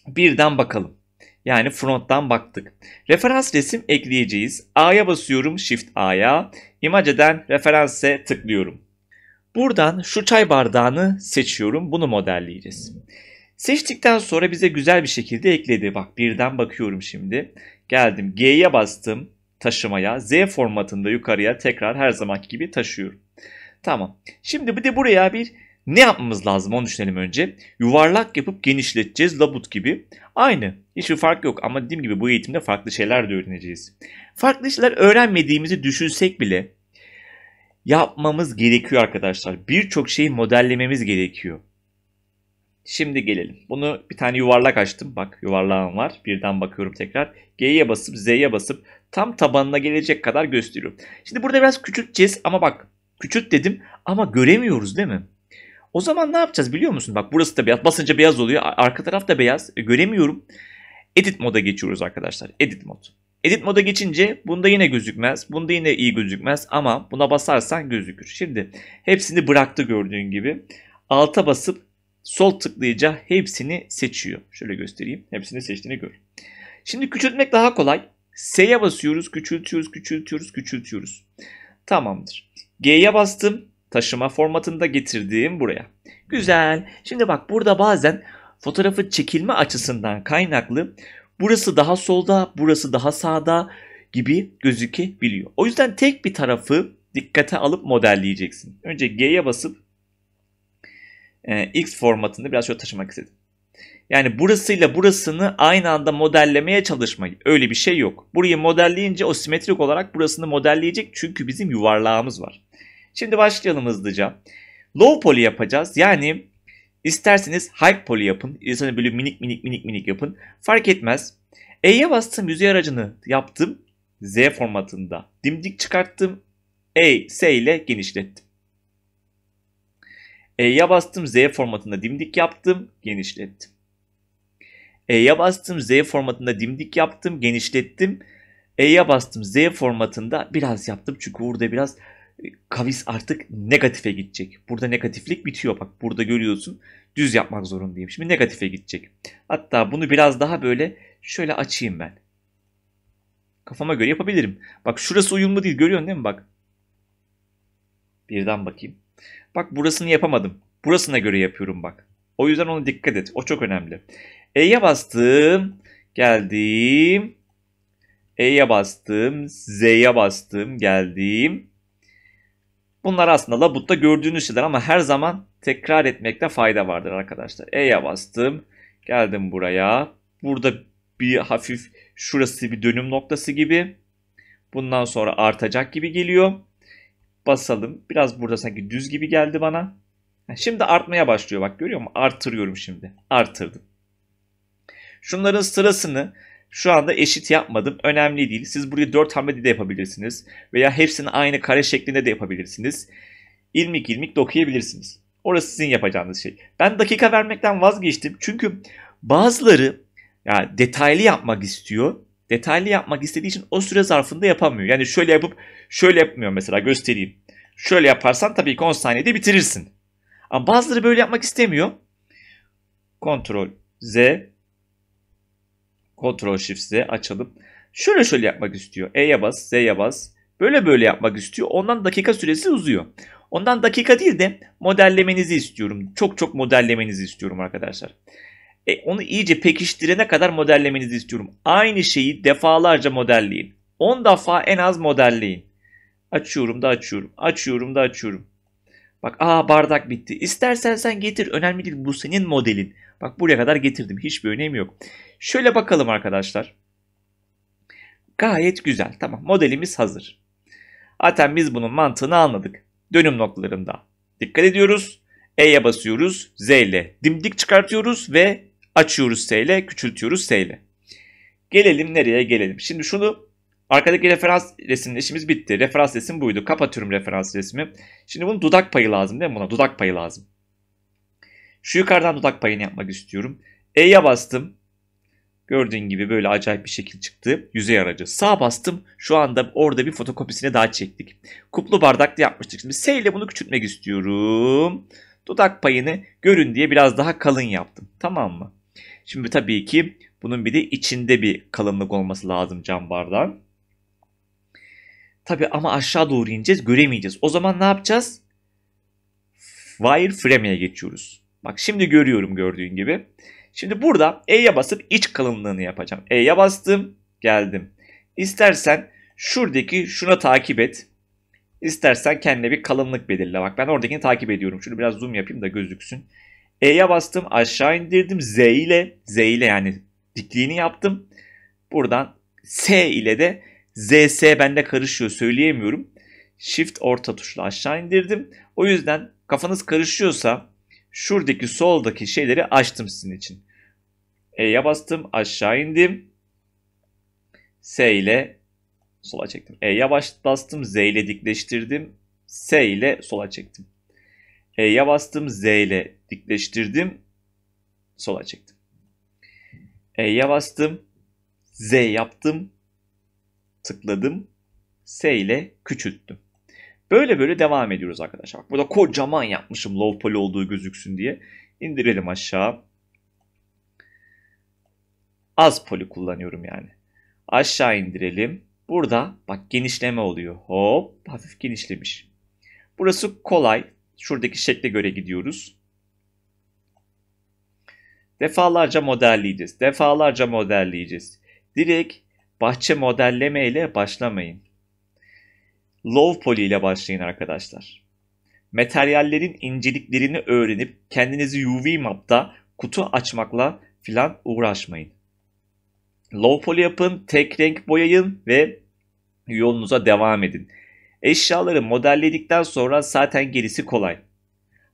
Speaker 1: birden bakalım. Yani fronttan baktık. Referans resim ekleyeceğiz. A'ya basıyorum Shift A'ya. İmajeden referanse tıklıyorum. Buradan şu çay bardağını seçiyorum. Bunu modelleyeceğiz. Seçtikten sonra bize güzel bir şekilde ekledi. Bak birden bakıyorum şimdi. Geldim G'ye bastım taşımaya. Z formatında yukarıya tekrar her zamanki gibi taşıyorum. Tamam. Şimdi bir de buraya bir ne yapmamız lazım onu düşünelim önce. Yuvarlak yapıp genişleteceğiz labut gibi. Aynı. Hiçbir fark yok ama dediğim gibi bu eğitimde farklı şeyler de öğreneceğiz. Farklı şeyler öğrenmediğimizi düşünsek bile yapmamız gerekiyor arkadaşlar. Birçok şeyi modellememiz gerekiyor. Şimdi gelelim. Bunu bir tane yuvarlak açtım. Bak yuvarlağım var. Birden bakıyorum tekrar. G'ye basıp Z'ye basıp tam tabanına gelecek kadar gösteriyorum. Şimdi burada biraz küçülteceğiz ama bak küçült dedim ama göremiyoruz değil mi? O zaman ne yapacağız biliyor musun? Bak burası da beyaz. Basınca beyaz oluyor. Arka taraf da beyaz. E, göremiyorum. Edit moda geçiyoruz arkadaşlar. Edit mod. Edit moda geçince bunda yine gözükmez. Bunda yine iyi gözükmez ama buna basarsan gözükür. Şimdi hepsini bıraktı gördüğün gibi. Alta basıp sol tıklayıca hepsini seçiyor. Şöyle göstereyim. Hepsini seçtiğini gör. Şimdi küçültmek daha kolay. S'ye basıyoruz, küçültüyoruz, küçültüyoruz, küçültüyoruz. Tamamdır. G'ye bastım. Taşıma formatında getirdiğim buraya. Güzel. Şimdi bak burada bazen fotoğrafı çekilme açısından kaynaklı burası daha solda, burası daha sağda gibi gözükebiliyor. O yüzden tek bir tarafı dikkate alıp modelleyeceksin. Önce G'ye basıp e, X formatında biraz şöyle taşımak istedim. Yani burasıyla burasını aynı anda modellemeye çalışmak Öyle bir şey yok. Burayı modelleyince o simetrik olarak burasını modelleyecek çünkü bizim yuvarlağımız var. Şimdi başlayalım hızlıca. Low poly yapacağız. Yani isterseniz high poly yapın. İsterseniz böyle minik minik minik minik yapın. Fark etmez. E'ye bastım yüzey aracını yaptım. Z formatında. Dimdik çıkarttım. E, S ile genişlettim. E'ye bastım Z formatında dimdik yaptım genişlettim. E'ye bastım Z formatında dimdik yaptım genişlettim. E'ye bastım Z formatında biraz yaptım çünkü burada biraz e, kavis artık negatife gidecek. Burada negatiflik bitiyor bak burada görüyorsun düz yapmak zorundayım. Şimdi negatife gidecek. Hatta bunu biraz daha böyle şöyle açayım ben. Kafama göre yapabilirim. Bak şurası uyumlu değil görüyorsun değil mi bak. Birden bakayım. Bak burasını yapamadım. Burasına göre yapıyorum bak. O yüzden ona dikkat et. O çok önemli. E'ye bastım. Geldim. E'ye bastım. Z'ye bastım. Geldim. Bunlar aslında labutta gördüğünüz şeyler ama her zaman tekrar etmekte fayda vardır arkadaşlar. E'ye bastım. Geldim buraya. Burada bir hafif şurası bir dönüm noktası gibi. Bundan sonra artacak gibi geliyor basalım. Biraz burada sanki düz gibi geldi bana. Şimdi artmaya başlıyor bak görüyor musun? Artırıyorum şimdi. Artırdım. Şunların sırasını şu anda eşit yapmadım. Önemli değil. Siz buraya 4 hamlede de yapabilirsiniz. Veya hepsini aynı kare şeklinde de yapabilirsiniz. İlmik ilmik dokuyabilirsiniz. Orası sizin yapacağınız şey. Ben dakika vermekten vazgeçtim. Çünkü bazıları yani detaylı yapmak istiyor detaylı yapmak istediği için o süre zarfında yapamıyor. Yani şöyle yapıp şöyle yapmıyor mesela göstereyim. Şöyle yaparsan tabii ki 10 saniyede bitirirsin. Ama bazıları böyle yapmak istemiyor. Ctrl Z Ctrl Shift Z açalım. Şöyle şöyle yapmak istiyor. E'ye bas, Z'ye bas. Böyle böyle yapmak istiyor. Ondan dakika süresi uzuyor. Ondan dakika değil de modellemenizi istiyorum. Çok çok modellemenizi istiyorum arkadaşlar. E, onu iyice pekiştirene kadar modellemenizi istiyorum. Aynı şeyi defalarca modelleyin. 10 defa en az modelleyin. Açıyorum da açıyorum. Açıyorum da açıyorum. Bak aa bardak bitti. İstersen sen getir. Önemli değil. Bu senin modelin. Bak buraya kadar getirdim. Hiçbir önemi yok. Şöyle bakalım arkadaşlar. Gayet güzel. Tamam modelimiz hazır. Zaten biz bunun mantığını anladık. Dönüm noktalarında. Dikkat ediyoruz. E'ye basıyoruz. Z ile dimdik çıkartıyoruz ve Açıyoruz S ile, küçültüyoruz S ile. Gelelim nereye gelelim. Şimdi şunu arkadaki referans resimle işimiz bitti. Referans resim buydu. Kapatıyorum referans resmi. Şimdi bunun dudak payı lazım değil mi buna? Dudak payı lazım. Şu yukarıdan dudak payını yapmak istiyorum. E'ye bastım. Gördüğün gibi böyle acayip bir şekil çıktı. Yüzey aracı. Sağ bastım. Şu anda orada bir fotokopisini daha çektik. Kuplu bardaklı yapmıştık. Şimdi S ile bunu küçültmek istiyorum. Dudak payını görün diye biraz daha kalın yaptım. Tamam mı? Şimdi tabii ki bunun bir de içinde bir kalınlık olması lazım cam bardağın. Tabii ama aşağı doğru ineceğiz göremeyeceğiz. O zaman ne yapacağız? Wireframe'e geçiyoruz. Bak şimdi görüyorum gördüğün gibi. Şimdi burada E'ye basıp iç kalınlığını yapacağım. E'ye bastım geldim. İstersen şuradaki şuna takip et. İstersen kendine bir kalınlık belirle. Bak ben oradakini takip ediyorum. Şunu biraz zoom yapayım da gözüksün. E'ye bastım aşağı indirdim Z ile Z ile yani dikliğini yaptım. Buradan S ile de ZS bende karışıyor söyleyemiyorum. Shift orta tuşla aşağı indirdim. O yüzden kafanız karışıyorsa şuradaki soldaki şeyleri açtım sizin için. E'ye bastım aşağı indim. S ile sola çektim. E'ye bastım Z ile dikleştirdim. S ile sola çektim. E'ye bastım Z ile dikleştirdim. Sola çektim. E'ye bastım. Z yaptım. Tıkladım. S ile küçülttüm. Böyle böyle devam ediyoruz arkadaşlar. Bak burada kocaman yapmışım low poly olduğu gözüksün diye. İndirelim aşağı. Az poli kullanıyorum yani. Aşağı indirelim. Burada bak genişleme oluyor. Hop hafif genişlemiş. Burası kolay. Şuradaki şekle göre gidiyoruz. Defalarca modelleyeceğiz. Defalarca modelleyeceğiz. Direkt bahçe modelleme ile başlamayın. Low poly ile başlayın arkadaşlar. Materyallerin inceliklerini öğrenip kendinizi UV mapta kutu açmakla filan uğraşmayın. Low poly yapın, tek renk boyayın ve yolunuza devam edin. Eşyaları modelledikten sonra zaten gerisi kolay.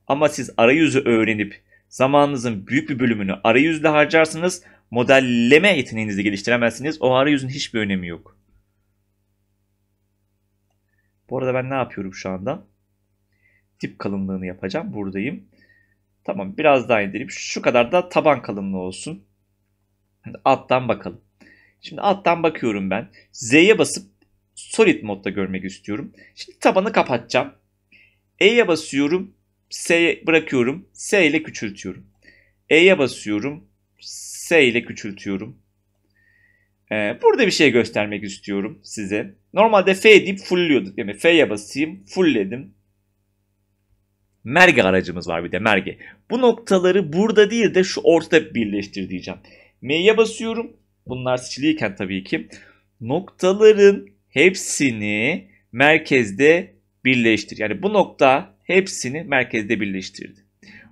Speaker 1: Ama siz arayüzü öğrenip zamanınızın büyük bir bölümünü arayüzle harcarsınız. Modelleme yeteneğinizi geliştiremezsiniz. O arayüzün hiçbir önemi yok. Bu arada ben ne yapıyorum şu anda? Tip kalınlığını yapacağım. Buradayım. Tamam biraz daha indireyim. Şu kadar da taban kalınlığı olsun. Alttan bakalım. Şimdi alttan bakıyorum ben. Z'ye basıp solid modda görmek istiyorum. Şimdi tabanı kapatacağım. E'ye basıyorum. S bırakıyorum. S ile küçültüyorum. E'ye basıyorum. S ile küçültüyorum. Ee, burada bir şey göstermek istiyorum size. Normalde F deyip fullliyorduk. Yani F'ye basayım. Fullledim. Merge aracımız var bir de merge. Bu noktaları burada değil de şu ortada birleştir diyeceğim. M'ye basıyorum. Bunlar seçiliyken tabii ki. Noktaların hepsini merkezde birleştir. Yani bu nokta hepsini merkezde birleştirdi.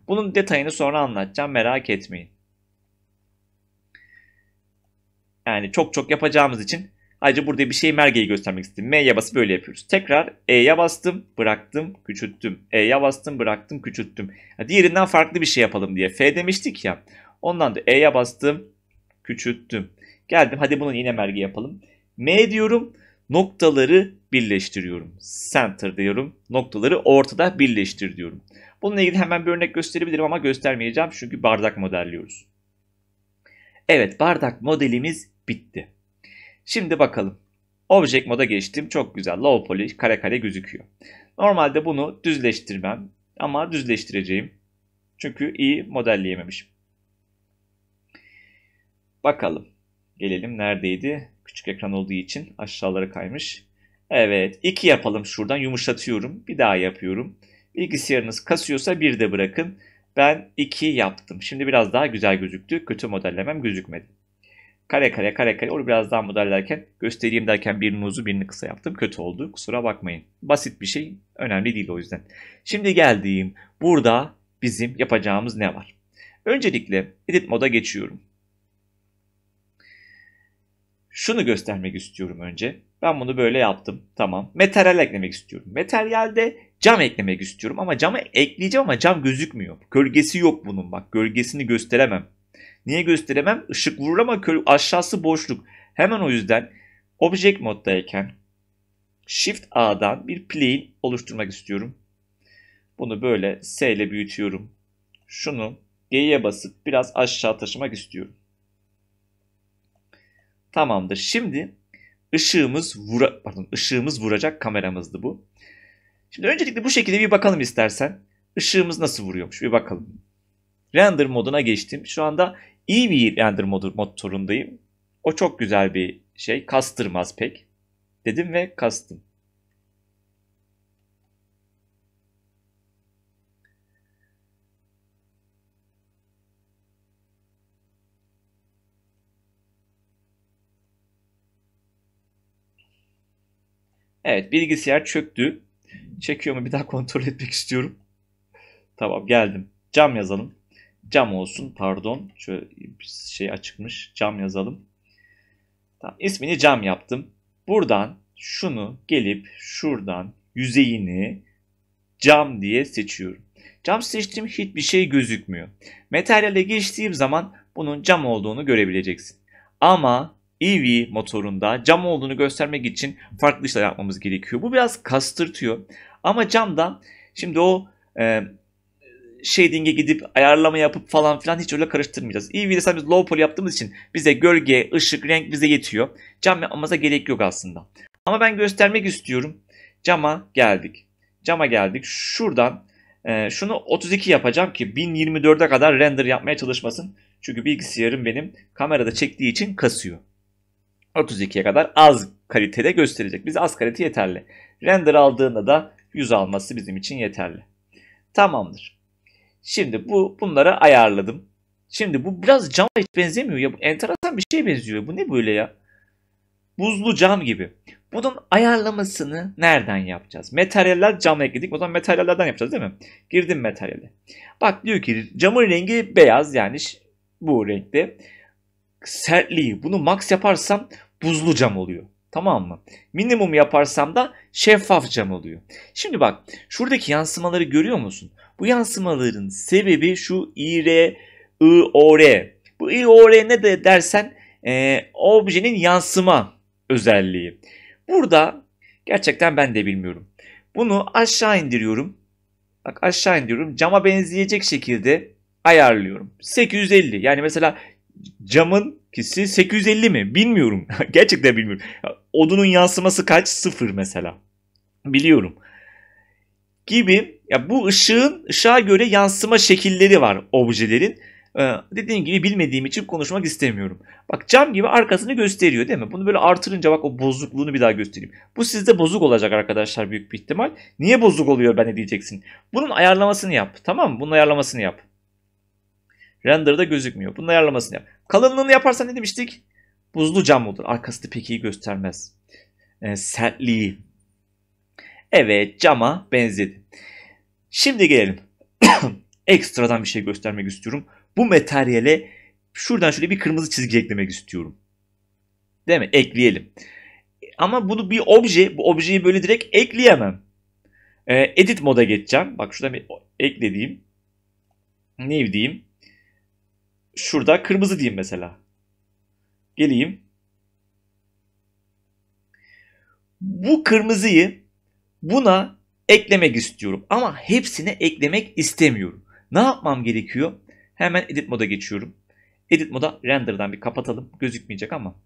Speaker 1: Bunun detayını sonra anlatacağım merak etmeyin. Yani çok çok yapacağımız için ayrıca burada bir şey mergeyi göstermek istedim. M'ye basıp böyle yapıyoruz. Tekrar E'ye bastım, bıraktım, küçülttüm. E'ye bastım, bıraktım, küçülttüm. Yani diğerinden farklı bir şey yapalım diye. F demiştik ya. Ondan da E'ye bastım, küçülttüm. Geldim hadi bunun yine merge yapalım. M diyorum noktaları birleştiriyorum. Center diyorum. Noktaları ortada birleştir diyorum. Bununla ilgili hemen bir örnek gösterebilirim ama göstermeyeceğim çünkü bardak modelliyoruz. Evet bardak modelimiz bitti. Şimdi bakalım. Object moda geçtim. Çok güzel. Low poly kare kare gözüküyor. Normalde bunu düzleştirmem ama düzleştireceğim. Çünkü iyi modelleyememişim. Bakalım. Gelelim neredeydi? Küçük ekran olduğu için aşağılara kaymış. Evet 2 yapalım şuradan yumuşatıyorum. Bir daha yapıyorum. Bilgisayarınız kasıyorsa bir de bırakın. Ben 2 yaptım. Şimdi biraz daha güzel gözüktü. Kötü modellemem gözükmedi. Kare kare kare kare onu biraz daha modellerken göstereyim derken birini uzun birini kısa yaptım. Kötü oldu kusura bakmayın. Basit bir şey önemli değil o yüzden. Şimdi geldiğim burada bizim yapacağımız ne var? Öncelikle edit moda geçiyorum şunu göstermek istiyorum önce. Ben bunu böyle yaptım. Tamam. Materyal eklemek istiyorum. Materyalde cam eklemek istiyorum ama camı ekleyeceğim ama cam gözükmüyor. Gölgesi yok bunun bak. Gölgesini gösteremem. Niye gösteremem? Işık vurur ama aşağısı boşluk. Hemen o yüzden object moddayken Shift A'dan bir plane oluşturmak istiyorum. Bunu böyle S ile büyütüyorum. Şunu G'ye basıp biraz aşağı taşımak istiyorum. Tamamdır. Şimdi ışığımız vura pardon ışığımız vuracak kameramızdı bu. Şimdi öncelikle bu şekilde bir bakalım istersen. Işığımız nasıl vuruyormuş bir bakalım. Render moduna geçtim. Şu anda iyi bir render modu, motorundayım. O çok güzel bir şey. Kastırmaz pek. Dedim ve kastım. Evet bilgisayar çöktü. Çekiyor mu bir daha kontrol etmek istiyorum. Tamam geldim. Cam yazalım. Cam olsun pardon. Şöyle şey açıkmış. Cam yazalım. Tamam ismini cam yaptım. Buradan şunu gelip şuradan yüzeyini cam diye seçiyorum. Cam seçtiğim hiçbir şey gözükmüyor. Materyale geçtiğim zaman bunun cam olduğunu görebileceksin. Ama EV motorunda cam olduğunu göstermek için farklı işler yapmamız gerekiyor. Bu biraz kastırtıyor. Ama cam da şimdi o e, shading'e gidip ayarlama yapıp falan filan hiç öyle karıştırmayacağız. EV'de sadece low poly yaptığımız için bize gölge, ışık, renk bize yetiyor. Cam yapmamıza gerek yok aslında. Ama ben göstermek istiyorum. Cama geldik. Cama geldik. Şuradan e, şunu 32 yapacağım ki 1024'e kadar render yapmaya çalışmasın. Çünkü bilgisayarım benim kamerada çektiği için kasıyor. 32'ye kadar az kalitede gösterecek. Biz az kalite yeterli. Render aldığında da 100 alması bizim için yeterli. Tamamdır. Şimdi bu bunları ayarladım. Şimdi bu biraz cama hiç benzemiyor ya. Bu enteresan bir şey benziyor. Bu ne böyle ya? Buzlu cam gibi. Bunun ayarlamasını nereden yapacağız? Materyaller cama ekledik. O zaman materyallerden yapacağız değil mi? Girdim materyale. Bak diyor ki camın rengi beyaz yani bu renkte sertliği bunu max yaparsam buzlu cam oluyor. Tamam mı? Minimum yaparsam da şeffaf cam oluyor. Şimdi bak şuradaki yansımaları görüyor musun? Bu yansımaların sebebi şu IR, IOR. Bu IOR ne de dersen e, objenin yansıma özelliği. Burada gerçekten ben de bilmiyorum. Bunu aşağı indiriyorum. Bak aşağı indiriyorum. Cama benzeyecek şekilde ayarlıyorum. 850 yani mesela camın kisi 850 mi? Bilmiyorum. Gerçekten bilmiyorum. Odunun yansıması kaç? Sıfır mesela. Biliyorum. Gibi ya bu ışığın ışığa göre yansıma şekilleri var objelerin. Ee, dediğim gibi bilmediğim için konuşmak istemiyorum. Bak cam gibi arkasını gösteriyor değil mi? Bunu böyle artırınca bak o bozukluğunu bir daha göstereyim. Bu sizde bozuk olacak arkadaşlar büyük bir ihtimal. Niye bozuk oluyor ben de diyeceksin. Bunun ayarlamasını yap. Tamam mı? Bunun ayarlamasını yap. Render'da gözükmüyor. Bunun ayarlamasını yap. Kalınlığını yaparsan ne demiştik? Buzlu cam olur. Arkası pek iyi göstermez. E, sertliği. Evet cama benzedi. Şimdi gelelim. Ekstradan bir şey göstermek istiyorum. Bu materyale şuradan şöyle bir kırmızı çizgi eklemek istiyorum. Değil mi? Ekleyelim. Ama bunu bir obje, bu objeyi böyle direkt ekleyemem. E, edit moda geçeceğim. Bak şuradan bir eklediğim. Ne diyeyim? şurada kırmızı diyeyim mesela. Geleyim. Bu kırmızıyı buna eklemek istiyorum ama hepsine eklemek istemiyorum. Ne yapmam gerekiyor? Hemen edit moda geçiyorum. Edit moda render'dan bir kapatalım. Gözükmeyecek ama.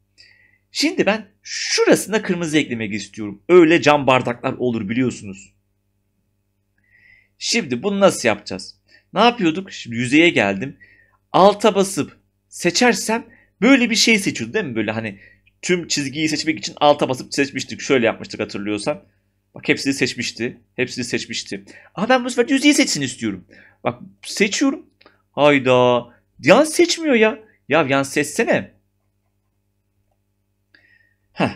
Speaker 1: Şimdi ben şurasına kırmızı eklemek istiyorum. Öyle cam bardaklar olur biliyorsunuz. Şimdi bunu nasıl yapacağız? Ne yapıyorduk? Şimdi yüzeye geldim alta basıp seçersem böyle bir şey seçiyordu değil mi? Böyle hani tüm çizgiyi seçmek için alta basıp seçmiştik. Şöyle yapmıştık hatırlıyorsan. Bak hepsini seçmişti. Hepsini seçmişti. Aa ben bu sefer yüzeyi seçsin istiyorum. Bak seçiyorum. Hayda. Yan seçmiyor ya. Ya yan seçsene. Heh.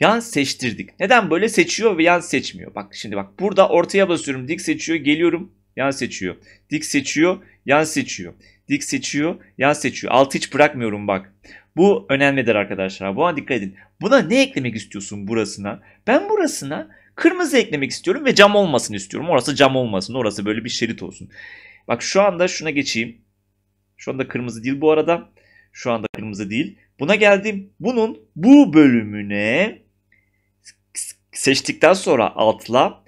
Speaker 1: Yan seçtirdik. Neden böyle seçiyor ve yan seçmiyor? Bak şimdi bak burada ortaya basıyorum. Dik seçiyor. Geliyorum. Yan seçiyor. Dik seçiyor. Yan seçiyor. Dik seçiyor, yan seçiyor. Altı hiç bırakmıyorum bak. Bu önemlidir arkadaşlar. Buna dikkat edin. Buna ne eklemek istiyorsun burasına? Ben burasına kırmızı eklemek istiyorum ve cam olmasını istiyorum. Orası cam olmasın. Orası böyle bir şerit olsun. Bak şu anda şuna geçeyim. Şu anda kırmızı değil bu arada. Şu anda kırmızı değil. Buna geldim. Bunun bu bölümüne seçtikten sonra altla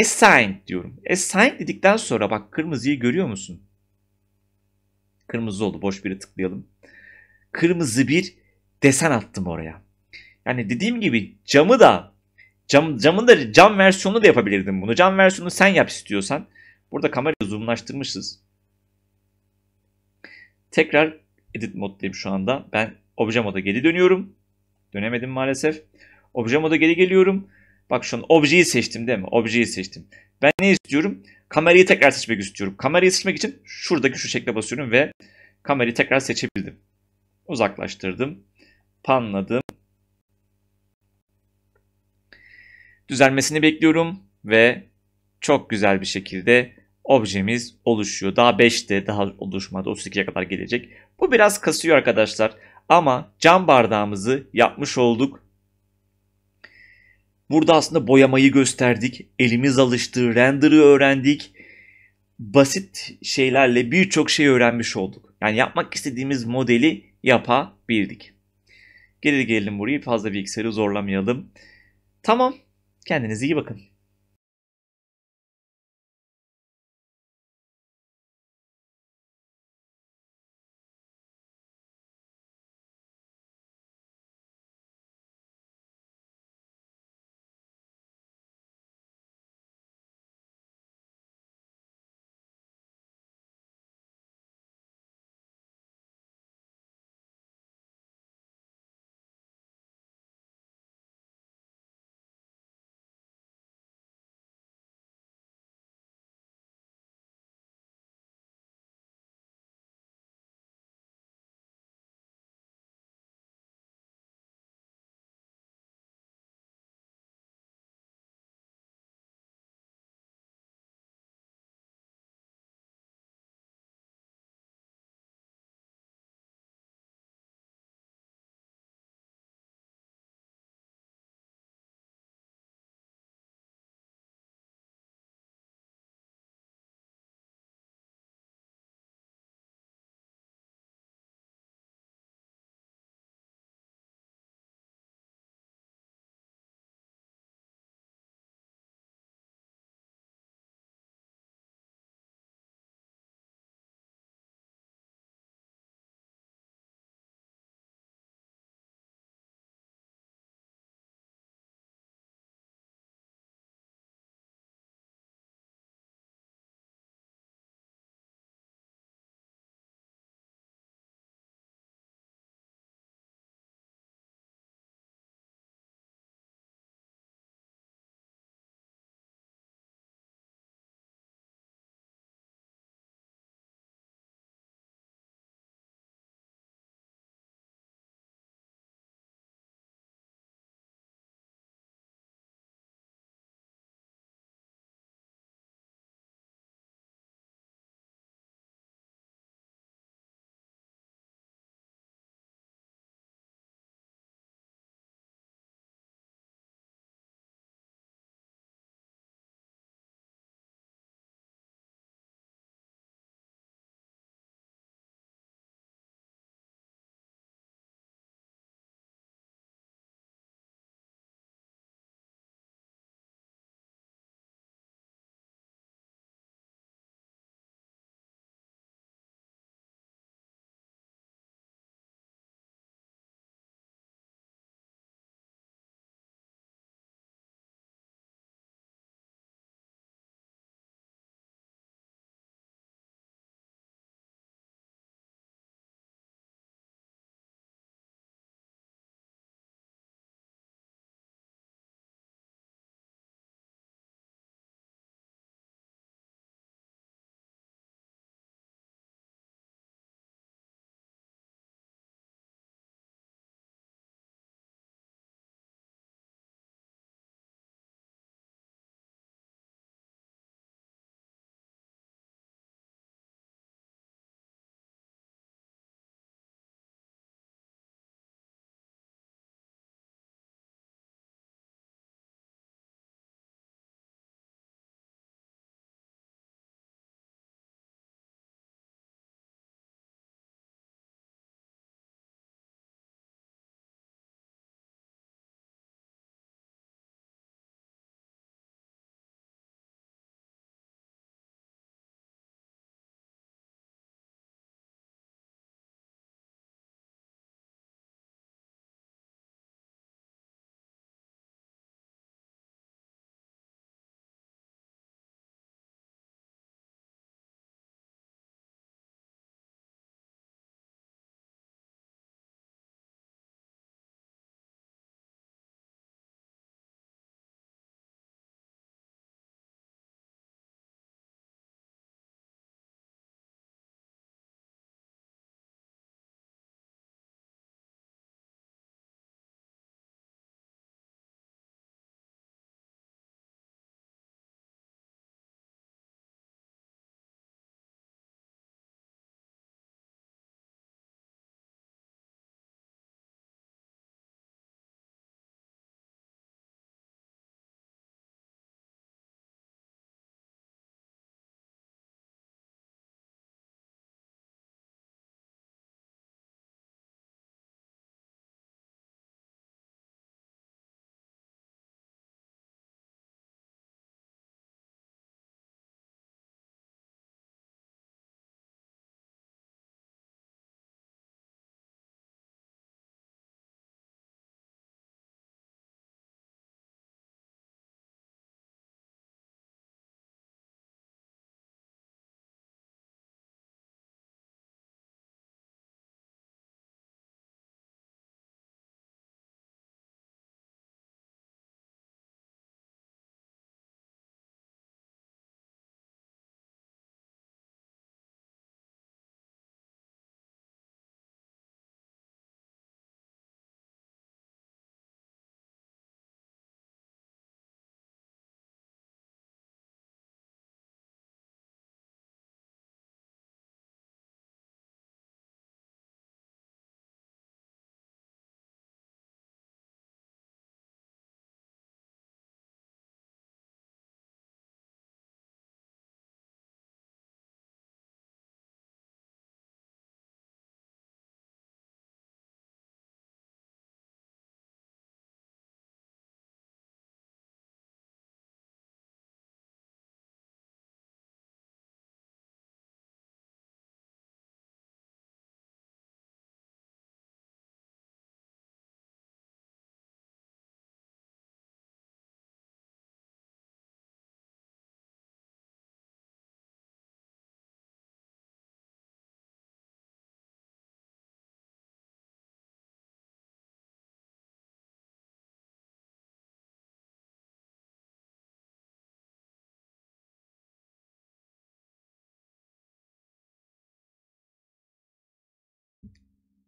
Speaker 1: assign diyorum. Assign dedikten sonra bak kırmızıyı görüyor musun? Kırmızı oldu. Boş biri tıklayalım. Kırmızı bir desen attım oraya. Yani dediğim gibi camı da cam, camı da cam versiyonu da yapabilirdim bunu. Cam versiyonu sen yap istiyorsan. Burada kamerayı zoomlaştırmışız. Tekrar edit moddayım şu anda. Ben obje moda geri dönüyorum. Dönemedim maalesef. Obje moda geri geliyorum. Bak şu an objeyi seçtim değil mi? Objeyi seçtim. Ben ne istiyorum? Kamerayı tekrar seçmek istiyorum. Kamerayı seçmek için şuradaki şu şekle basıyorum ve kamerayı tekrar seçebildim. Uzaklaştırdım. Panladım. Düzelmesini bekliyorum ve çok güzel bir şekilde objemiz oluşuyor. Daha 5'te daha oluşmadı. 32'ye kadar gelecek. Bu biraz kasıyor arkadaşlar. Ama cam bardağımızı yapmış olduk Burada aslında boyamayı gösterdik. Elimiz alıştı, render'ı öğrendik. Basit şeylerle birçok şey öğrenmiş olduk. Yani yapmak istediğimiz modeli yapabildik. Gelir gelelim burayı fazla bilgisayarı zorlamayalım.
Speaker 3: Tamam. Kendinize iyi bakın.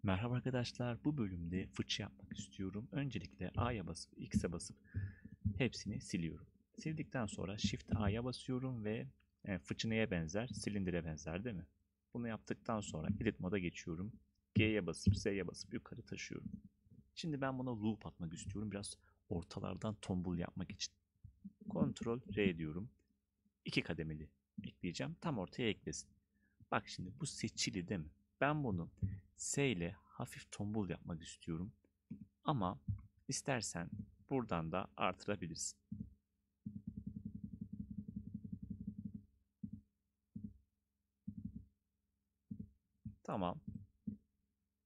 Speaker 3: Merhaba arkadaşlar bu bölümde fıçı yapmak istiyorum. Öncelikle A'ya basıp X'e basıp
Speaker 1: hepsini siliyorum. Sildikten sonra Shift A'ya basıyorum ve e, fıçı neye benzer? Silindire benzer değil mi? Bunu yaptıktan sonra Edit mode'a geçiyorum. G'ye basıp S'ye basıp yukarı taşıyorum. Şimdi ben buna loop atmak istiyorum. Biraz ortalardan tombul yapmak için. Ctrl R diyorum. İki kademeli ekleyeceğim. Tam ortaya eklesin. Bak şimdi bu seçili değil mi? Ben bunu S ile hafif tombul yapmak istiyorum. Ama istersen buradan da artırabilirsin. Tamam.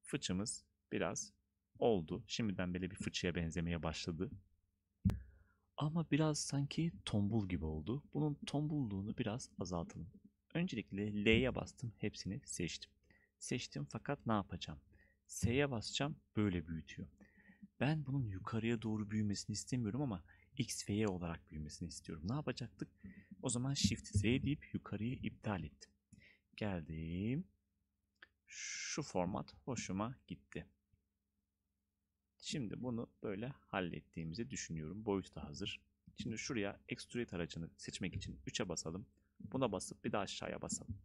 Speaker 1: Fıçımız biraz oldu. Şimdiden böyle bir fıçıya benzemeye başladı. Ama biraz sanki tombul gibi oldu. Bunun tombulluğunu biraz azaltalım. Öncelikle L'ye bastım. Hepsini seçtim. Seçtim fakat ne yapacağım? S'ye basacağım böyle büyütüyor. Ben bunun yukarıya doğru büyümesini istemiyorum ama x ve y olarak büyümesini istiyorum. Ne yapacaktık? O zaman shift z deyip yukarıyı iptal ettim. Geldim. Şu format hoşuma gitti. Şimdi bunu böyle hallettiğimizi düşünüyorum. Boyut da hazır. Şimdi şuraya extrude aracını seçmek için 3'e basalım. Buna basıp bir daha aşağıya basalım.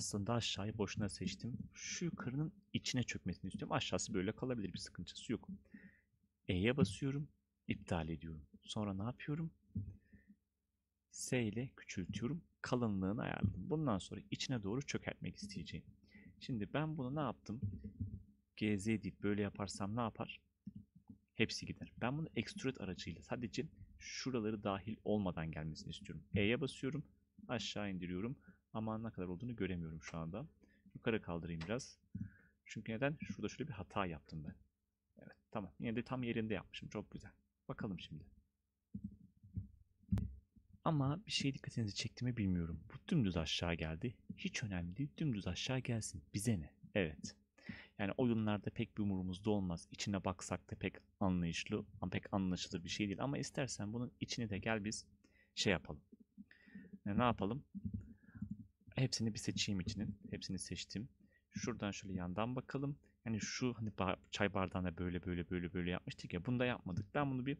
Speaker 1: aslında aşağıyı boşuna seçtim. Şu yukarının içine çökmesini istiyorum. Aşağısı böyle kalabilir bir sıkıntısı yok. E'ye basıyorum. iptal ediyorum. Sonra ne yapıyorum? S ile küçültüyorum. Kalınlığını ayarladım. Bundan sonra içine doğru çökertmek isteyeceğim. Şimdi ben bunu ne yaptım? GZ deyip böyle yaparsam ne yapar? Hepsi gider. Ben bunu extrude aracıyla sadece şuraları dahil olmadan gelmesini istiyorum. E'ye basıyorum. Aşağı indiriyorum. Ama ne kadar olduğunu göremiyorum şu anda. Yukarı kaldırayım biraz. Çünkü neden? Şurada şöyle bir hata yaptım ben. Evet tamam. Yine de tam yerinde yapmışım. Çok güzel. Bakalım şimdi. Ama bir şey dikkatinizi çekti mi bilmiyorum. Bu dümdüz aşağı geldi. Hiç önemli değil. Dümdüz aşağı gelsin. Bize ne? Evet. Yani oyunlarda pek bir umurumuzda olmaz. İçine baksak da pek anlayışlı, pek anlaşılır bir şey değil. Ama istersen bunun içine de gel biz şey yapalım. ne yapalım? hepsini bir seçeyim içinin. Hepsini seçtim. Şuradan şöyle yandan bakalım. Yani şu hani bar, çay bardağına böyle böyle böyle böyle yapmıştık ya. Bunu da yapmadık. Ben bunu bir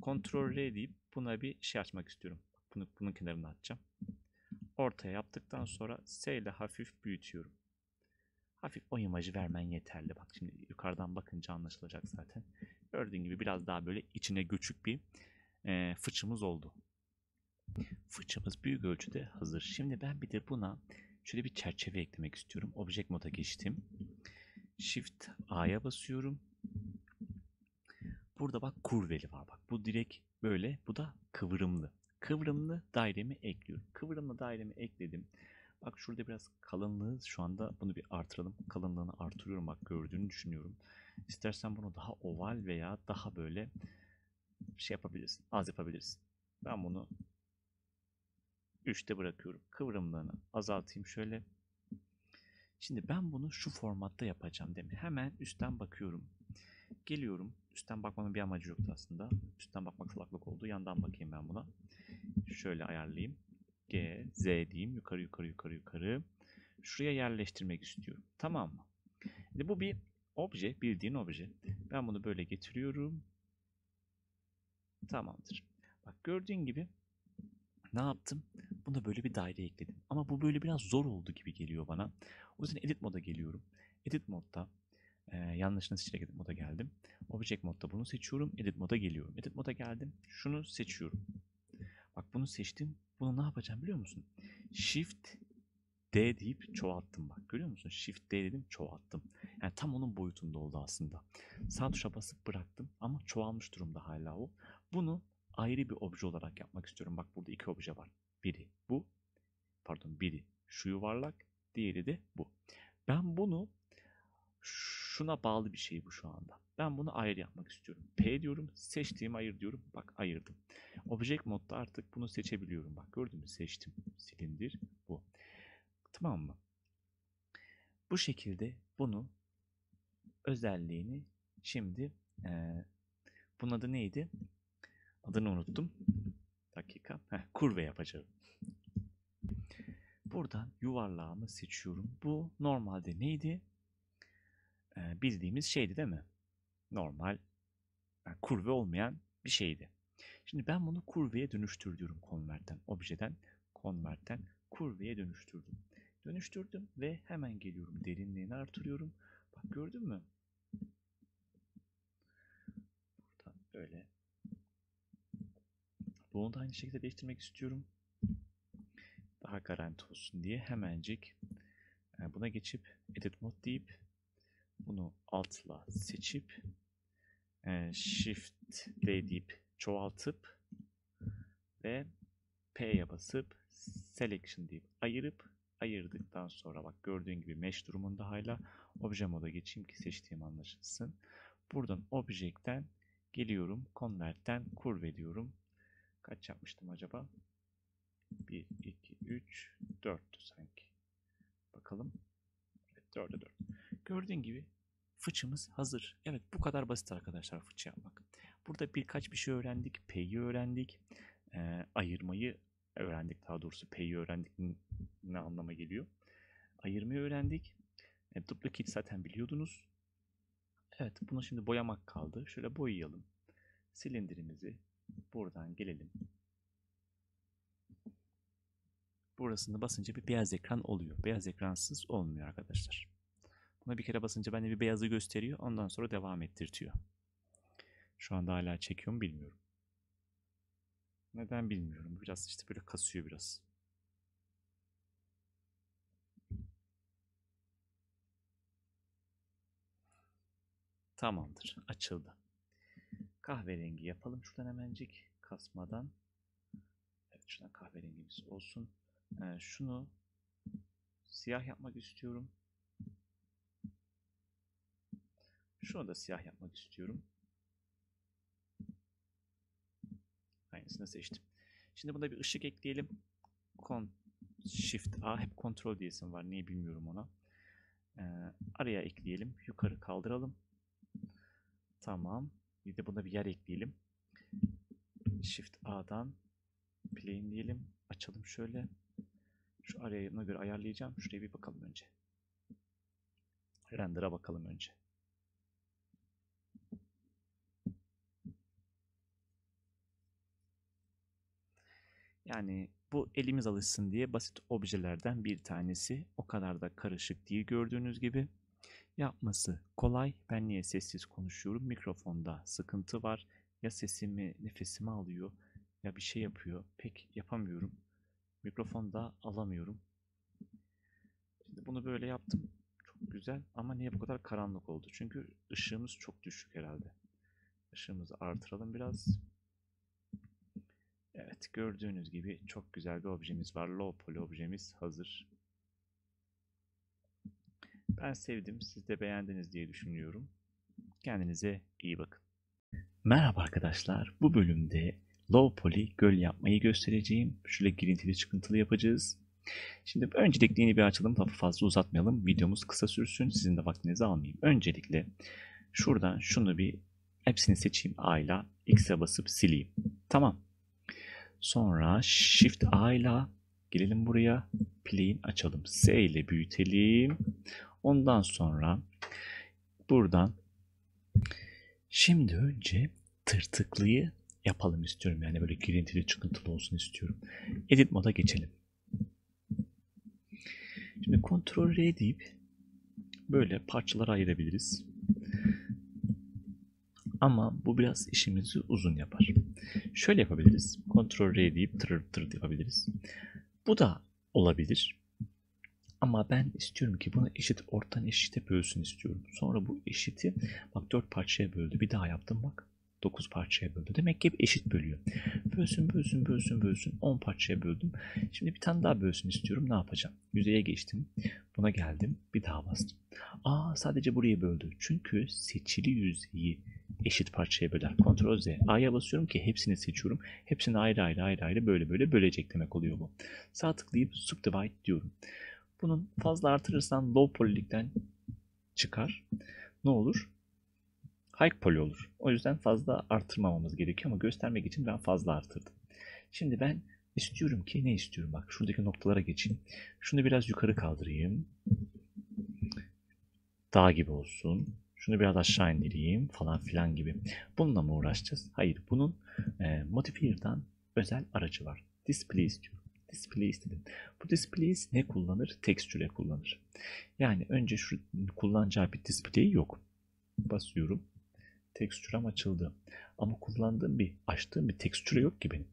Speaker 1: kontrol R deyip buna bir şey açmak istiyorum. Bunu bunun kenarına atacağım. Ortaya yaptıktan sonra S ile hafif büyütüyorum. Hafif o imajı vermen yeterli. Bak şimdi yukarıdan bakınca anlaşılacak zaten. Gördüğün gibi biraz daha böyle içine göçük bir e, fıçımız oldu. Fırçamız büyük ölçüde hazır. Şimdi ben bir de buna şöyle bir çerçeve eklemek istiyorum. Object moda geçtim. Shift A'ya basıyorum. Burada bak kurveli var bak. Bu direkt böyle. Bu da kıvrımlı. Kıvrımlı dairemi ekliyorum. Kıvrımlı dairemi ekledim. Bak şurada biraz kalınlığı şu anda bunu bir artıralım. Kalınlığını artırıyorum bak gördüğünü düşünüyorum. İstersen bunu daha oval veya daha böyle şey yapabilirsin. Az yapabilirsin. Ben bunu 3'te bırakıyorum. Kıvrımlarını azaltayım şöyle. Şimdi ben bunu şu formatta yapacağım değil mi? Hemen üstten bakıyorum. Geliyorum. Üstten bakmanın bir amacı yoktu aslında. Üstten bakmak salaklık oldu. Yandan bakayım ben buna. Şöyle ayarlayayım. G, Z diyeyim. Yukarı yukarı yukarı yukarı. Şuraya yerleştirmek istiyorum. Tamam mı? Şimdi bu bir obje. Bildiğin obje. Ben bunu böyle getiriyorum. Tamamdır. Bak gördüğün gibi ne yaptım? buna böyle bir daire ekledim. Ama bu böyle biraz zor oldu gibi geliyor bana. O yüzden edit moda geliyorum. Edit modda e, yanlışını seçerek edit moda geldim. Object modda bunu seçiyorum. Edit moda geliyorum. Edit moda geldim. Şunu seçiyorum. Bak bunu seçtim. Bunu ne yapacağım biliyor musun? Shift D deyip çoğalttım bak. Görüyor musun? Shift D dedim çoğalttım. Yani tam onun boyutunda oldu aslında. Sağ tuşa basıp bıraktım ama çoğalmış durumda hala o. Bunu ayrı bir obje olarak yapmak istiyorum. Bak burada iki obje var pardon biri şu yuvarlak diğeri de bu. Ben bunu şuna bağlı bir şey bu şu anda. Ben bunu ayır yapmak istiyorum. P diyorum, seçtiğim ayır diyorum. Bak ayırdım. Object modda artık bunu seçebiliyorum. Bak gördün mü? Seçtim. Silindir bu. Tamam mı? Bu şekilde bunu özelliğini şimdi e, bunun adı neydi? Adını unuttum. Dakika. Heh, kurve yapacağım. Buradan yuvarlağımı seçiyorum. Bu normalde neydi? Ee, bildiğimiz şeydi değil mi? Normal, yani kurve olmayan bir şeydi. Şimdi ben bunu kurveye dönüştürüyorum konverten objeden konverten kurveye dönüştürdüm. Dönüştürdüm ve hemen geliyorum derinliğini artırıyorum. Bak gördün mü? Buradan böyle. Bunu da aynı şekilde değiştirmek istiyorum daha garanti olsun diye hemencik e, buna geçip edit mode deyip bunu altla seçip e, shift D deyip çoğaltıp ve P'ye basıp selection deyip ayırıp ayırdıktan sonra bak gördüğün gibi mesh durumunda hala obje moda geçeyim ki seçtiğim anlaşılsın. Buradan objekten geliyorum. Convert'ten kurve diyorum. Kaç yapmıştım acaba? 1, 2, 3, 4 sanki. Bakalım. Evet 4'e 4. Gördüğün gibi fıçımız hazır. Evet bu kadar basit arkadaşlar fıçı yapmak. Burada birkaç bir şey öğrendik. P'yi öğrendik. E, ayırmayı öğrendik daha doğrusu. P'yi öğrendik ne anlama geliyor. Ayırmayı öğrendik. E, duplicate zaten biliyordunuz. Evet buna şimdi boyamak kaldı. Şöyle boyayalım. Silindirimizi buradan gelelim. Burasını basınca bir beyaz ekran oluyor. Beyaz ekransız olmuyor arkadaşlar. Buna bir kere basınca bende bir beyazı gösteriyor. Ondan sonra devam ettirtiyor. Şu anda hala çekiyor mu bilmiyorum. Neden bilmiyorum. Biraz işte böyle kasıyor biraz. Tamamdır. Açıldı. Kahverengi yapalım şuradan hemencik kasmadan. Evet şuradan kahverengimiz olsun. Ee, şunu siyah yapmak istiyorum. Şunu da siyah yapmak istiyorum. Aynısını seçtim. Şimdi buna bir ışık ekleyelim. Kon Shift A hep kontrol diyesin var. Niye bilmiyorum ona. Ee, araya ekleyelim. Yukarı kaldıralım. Tamam. Bir de buna bir yer ekleyelim. Shift A'dan playin diyelim. Açalım şöyle. Şu arayayına göre ayarlayacağım. Şuraya bir bakalım önce. Render'a bakalım önce. Yani bu elimiz alışsın diye basit objelerden bir tanesi. O kadar da karışık değil gördüğünüz gibi. Yapması kolay. Ben niye sessiz konuşuyorum? Mikrofonda sıkıntı var. Ya sesimi, nefesimi alıyor ya bir şey yapıyor. Pek yapamıyorum. Mikrofonu da alamıyorum. Şimdi bunu böyle yaptım. Çok güzel ama niye bu kadar karanlık oldu? Çünkü ışığımız çok düşük herhalde. Işığımızı artıralım biraz. Evet gördüğünüz gibi çok güzel bir objemiz var. Low poly objemiz hazır. Ben sevdim. Siz de beğendiniz diye düşünüyorum. Kendinize iyi bakın. Merhaba arkadaşlar. Bu bölümde low poly göl yapmayı göstereceğim. Şöyle girintili çıkıntılı yapacağız. Şimdi öncelikle yeni bir açalım. Lafı fazla uzatmayalım. Videomuz kısa sürsün. Sizin de vaktinizi almayayım. Öncelikle şuradan şunu bir hepsini seçeyim. A ile X'e basıp sileyim. Tamam. Sonra Shift A ile gelelim buraya. Play'in açalım. S ile büyütelim. Ondan sonra buradan
Speaker 3: şimdi önce
Speaker 1: tırtıklıyı yapalım istiyorum. Yani böyle girintili çıkıntılı olsun istiyorum. Edit moda geçelim. Şimdi Ctrl R deyip böyle parçalara ayırabiliriz. Ama bu biraz işimizi uzun yapar. Şöyle yapabiliriz. Ctrl R deyip tır tır yapabiliriz. Bu da olabilir. Ama ben istiyorum ki bunu eşit ortadan eşite bölsün istiyorum. Sonra bu eşiti bak dört parçaya böldü. Bir daha yaptım bak. 9 parçaya böldü. Demek ki hep eşit bölüyor. Bölsün, bölsün, bölsün, bölsün. 10 parçaya böldüm. Şimdi bir tane daha bölsün istiyorum. Ne yapacağım? Yüzeye geçtim. Buna geldim. Bir daha bastım. Aa sadece buraya böldü. Çünkü seçili yüzeyi eşit parçaya böler. Ctrl Z. A'ya basıyorum ki hepsini seçiyorum. Hepsini ayrı ayrı ayrı ayrı böyle böyle bölecek demek oluyor bu. Sağ tıklayıp subdivide diyorum. Bunun fazla artırırsan low poly'likten çıkar. Ne olur? high poly olur. O yüzden fazla artırmamamız gerekiyor ama göstermek için ben fazla artırdım. Şimdi ben istiyorum ki ne istiyorum? Bak şuradaki noktalara geçeyim. Şunu biraz yukarı kaldırayım. Dağ gibi olsun. Şunu biraz aşağı indireyim falan filan gibi. Bununla mı uğraşacağız? Hayır. Bunun e, modifier'dan özel aracı var. Display istiyorum. Display istedim. Bu display ne kullanır? Tekstüre kullanır. Yani önce şu kullanacağı bir display yok. Basıyorum. Tekstürem açıldı. Ama kullandığım bir, açtığım bir tekstüre yok ki benim.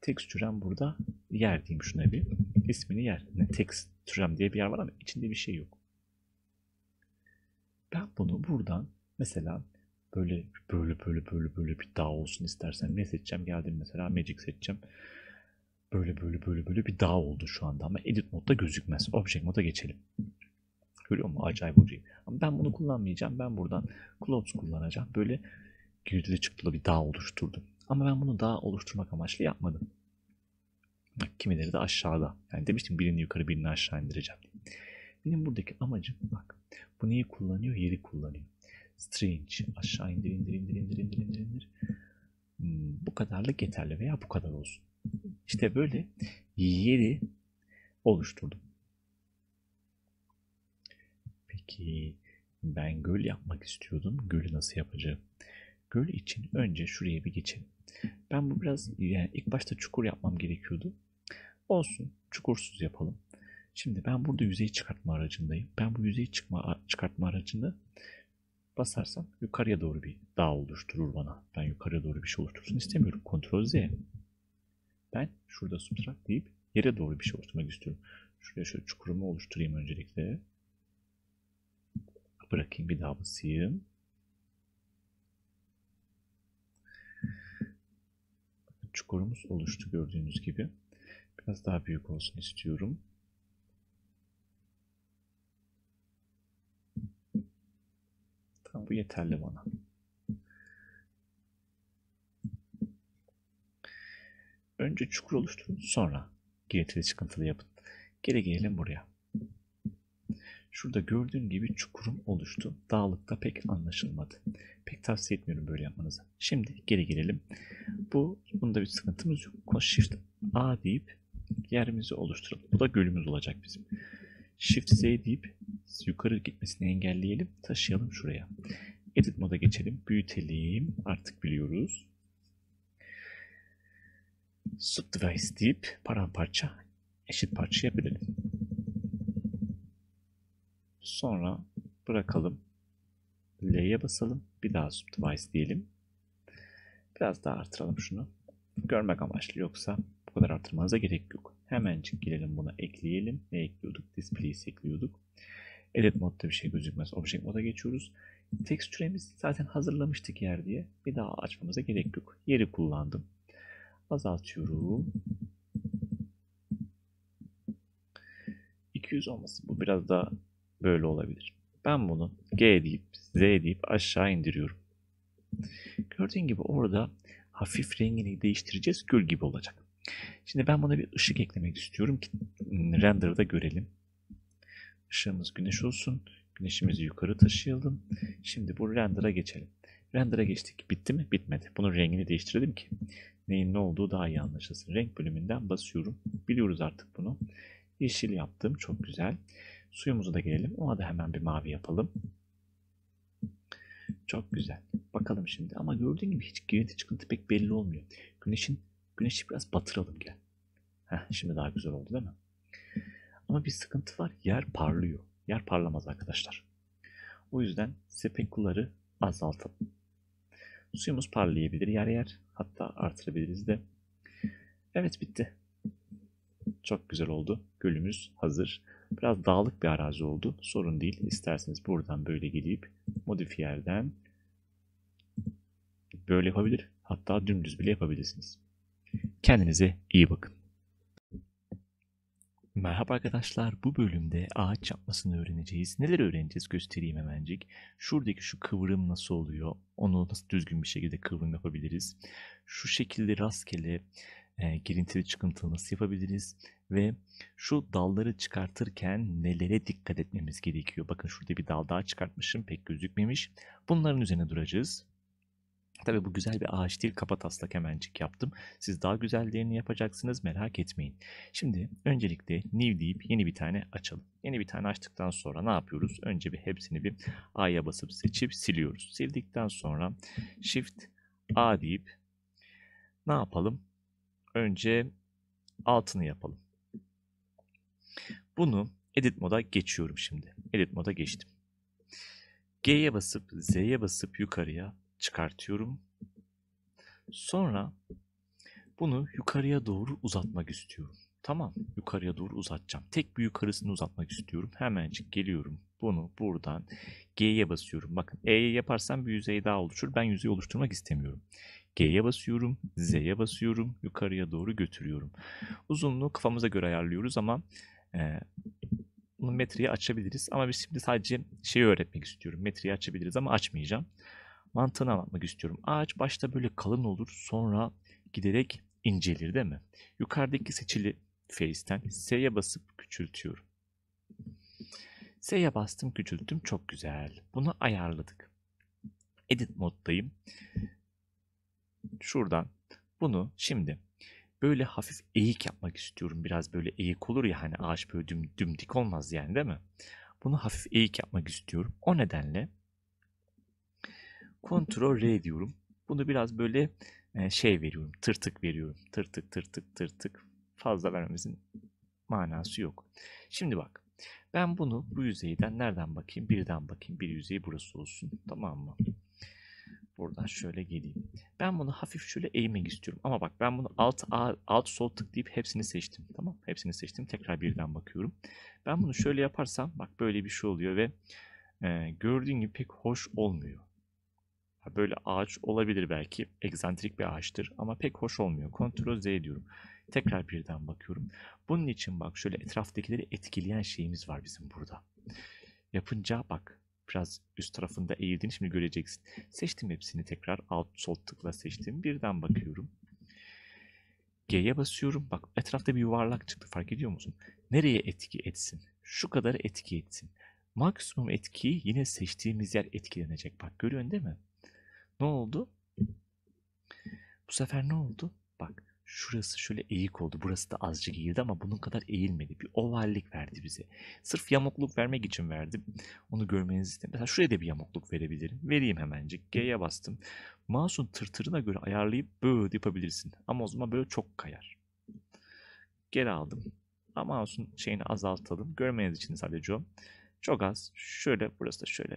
Speaker 1: Tekstürem burada yer diyeyim şuna bir. İsmini yer. Ne tekstürem diye bir yer var ama içinde bir şey yok. Ben bunu buradan mesela böyle böyle böyle böyle böyle bir dağ olsun istersen ne seçeceğim? Geldim mesela Magic seçeceğim. Böyle böyle böyle böyle bir dağ oldu şu anda ama edit modda gözükmez. Object moda geçelim. Görüyor musun? Acayip hocayım. Ama ben bunu kullanmayacağım. Ben buradan Clouds kullanacağım. Böyle girdili çıktılı bir dağ oluşturdum. Ama ben bunu dağ oluşturmak amaçlı yapmadım. Bak kimileri de aşağıda. Yani demiştim birini yukarı birini aşağı indireceğim diye. Benim buradaki amacım bak. Bu neyi kullanıyor? Yeri kullanıyor. Strange. Aşağı indir indir indir indir indir indir indir. Hmm, bu kadarlık yeterli veya bu kadar olsun. İşte böyle yeri oluşturdum. Ki ben göl yapmak istiyordum. Gölü nasıl yapacağım? Göl için önce şuraya bir geçelim. Ben bu biraz yani ilk başta çukur yapmam gerekiyordu. Olsun çukursuz yapalım. Şimdi ben burada yüzey çıkartma aracındayım. Ben bu yüzey çıkma, çıkartma aracını basarsam yukarıya doğru bir dağ oluşturur bana. Ben yukarıya doğru bir şey oluştursun istemiyorum. Ctrl Z. Ben şurada subtract deyip yere doğru bir şey oluşturmak istiyorum. Şuraya şöyle çukurumu oluşturayım öncelikle bırakayım bir daha basayım. Çukurumuz oluştu gördüğünüz gibi. Biraz daha büyük olsun istiyorum.
Speaker 3: Tamam bu yeterli bana.
Speaker 1: Önce çukur oluşturun sonra giritili çıkıntılı yapın. Geri gelelim buraya. Şurada gördüğün gibi çukurum oluştu. Dağlıkta pek anlaşılmadı. Pek tavsiye etmiyorum böyle yapmanızı. Şimdi geri gelelim. Bu bunda bir sıkıntımız yok. Ctrl Shift A deyip yerimizi oluşturalım. Bu da gölümüz olacak bizim. Shift Z deyip yukarı gitmesini engelleyelim. Taşıyalım şuraya. Edit moda geçelim. Büyütelim. Artık biliyoruz. Subdivise deyip paramparça eşit parçaya bölelim. Sonra bırakalım. L'ye basalım. Bir daha Subdivise diyelim. Biraz daha artıralım şunu. Görmek amaçlı yoksa bu kadar artırmanıza gerek yok. Hemencik girelim buna ekleyelim. Ne ekliyorduk? Display'i ekliyorduk. Edit modda bir şey gözükmez. Object moda geçiyoruz. Tekstüremiz zaten hazırlamıştık yer diye. Bir daha açmamıza gerek yok. Yeri kullandım. Azaltıyorum. 200 olması Bu biraz daha böyle olabilir. Ben bunu G deyip Z deyip aşağı indiriyorum. Gördüğün gibi orada hafif rengini değiştireceğiz. Gül gibi olacak. Şimdi ben buna bir ışık eklemek istiyorum ki hmm, render'da görelim. Işığımız güneş olsun. Güneşimizi yukarı taşıyalım. Şimdi bu render'a geçelim. Render'a geçtik. Bitti mi? Bitmedi. Bunun rengini değiştirelim ki neyin ne olduğu daha iyi anlaşılsın. Renk bölümünden basıyorum. Biliyoruz artık bunu. Yeşil yaptım. Çok güzel. Suyumuzu da gelelim. Ona da hemen bir mavi yapalım. Çok güzel. Bakalım şimdi. Ama gördüğün gibi hiç girdi çıkıntı pek belli olmuyor. Güneşin güneşi biraz batıralım gel. Heh, şimdi daha güzel oldu değil mi? Ama bir sıkıntı var. Yer parlıyor. Yer parlamaz arkadaşlar. O yüzden sepekuları azaltalım. Suyumuz parlayabilir yer yer. Hatta artırabiliriz de. Evet bitti. Çok güzel oldu. Gölümüz hazır. Biraz dağlık bir arazi oldu. Sorun değil. İsterseniz buradan böyle gelip modifiyerden böyle yapabilir. Hatta dümdüz bile yapabilirsiniz. Kendinize iyi bakın. Merhaba arkadaşlar. Bu bölümde ağaç yapmasını öğreneceğiz. Neler öğreneceğiz göstereyim hemencik. Şuradaki şu kıvrım nasıl oluyor? Onu nasıl düzgün bir şekilde kıvrım yapabiliriz? Şu şekilde rastgele e, girinti ve çıkıntı nasıl yapabiliriz ve şu dalları çıkartırken nelere dikkat etmemiz gerekiyor? Bakın şurada bir dal daha çıkartmışım pek gözükmemiş. Bunların üzerine duracağız. Tabi bu güzel bir ağaç değil kapa taslak hemencik yaptım. Siz daha güzellerini yapacaksınız merak etmeyin. Şimdi öncelikle new deyip yeni bir tane açalım. Yeni bir tane açtıktan sonra ne yapıyoruz? Önce bir hepsini bir A'ya basıp seçip siliyoruz. Sildikten sonra Shift A deyip ne yapalım? önce altını yapalım. Bunu edit moda geçiyorum şimdi. Edit moda geçtim. G'ye basıp Z'ye basıp yukarıya çıkartıyorum. Sonra bunu yukarıya doğru uzatmak istiyorum. Tamam yukarıya doğru uzatacağım. Tek bir yukarısını uzatmak istiyorum. Hemencik geliyorum. Bunu buradan G'ye basıyorum. Bakın E'ye yaparsam bir yüzey daha oluşur. Ben yüzey oluşturmak istemiyorum. G'ye basıyorum, Z'ye basıyorum, yukarıya doğru götürüyorum. Uzunluğu kafamıza göre ayarlıyoruz ama e, bunu metreye açabiliriz. Ama biz şimdi sadece şeyi öğretmek istiyorum. Metreyi açabiliriz ama açmayacağım. Mantığını anlatmak istiyorum. Ağaç başta böyle kalın olur sonra giderek incelir değil mi? Yukarıdaki seçili face'ten S'ye basıp küçültüyorum. S'ye bastım küçülttüm çok güzel. Bunu ayarladık. Edit moddayım şuradan bunu şimdi böyle hafif eğik yapmak istiyorum. Biraz böyle eğik olur ya hani ağaç böyle düm, dümdik olmaz yani değil mi? Bunu hafif eğik yapmak istiyorum. O nedenle Ctrl R diyorum. Bunu biraz böyle e, şey veriyorum. Tırtık veriyorum. Tırtık tırtık tırtık. Fazla vermemizin manası yok. Şimdi bak. Ben bunu bu yüzeyden nereden bakayım? Birden bakayım. Bir yüzeyi burası olsun. Tamam mı? Buradan şöyle geleyim. Ben bunu hafif şöyle eğmek istiyorum. Ama bak ben bunu alt alt sol tıklayıp hepsini seçtim. Tamam hepsini seçtim. Tekrar birden bakıyorum. Ben bunu şöyle yaparsam bak böyle bir şey oluyor ve e, gördüğün gibi pek hoş olmuyor. Ha, böyle ağaç olabilir belki. Egzantrik bir ağaçtır ama pek hoş olmuyor. Ctrl Z diyorum. Tekrar birden bakıyorum. Bunun için bak şöyle etraftakileri etkileyen şeyimiz var bizim burada. Yapınca bak biraz üst tarafında eğildiğini şimdi göreceksin. Seçtim hepsini tekrar alt sol tıkla seçtim. Birden bakıyorum. G'ye basıyorum. Bak etrafta bir yuvarlak çıktı fark ediyor musun? Nereye etki etsin? Şu kadar etki etsin. Maksimum etkiyi yine seçtiğimiz yer etkilenecek. Bak görüyorsun değil mi? Ne oldu? Bu sefer ne oldu? Bak şurası şöyle eğik oldu. Burası da azıcık eğildi ama bunun kadar eğilmedi. Bir ovallik verdi bize. Sırf yamukluk vermek için verdim. Onu görmenizi istedim. Mesela şuraya da bir yamukluk verebilirim. Vereyim hemencik. G'ye bastım. Mouse'un tırtırına göre ayarlayıp böyle yapabilirsin. Ama o zaman böyle çok kayar. Geri aldım. Ama mouse'un şeyini azaltalım. Görmeniz için sadece o. Çok az. Şöyle burası da şöyle.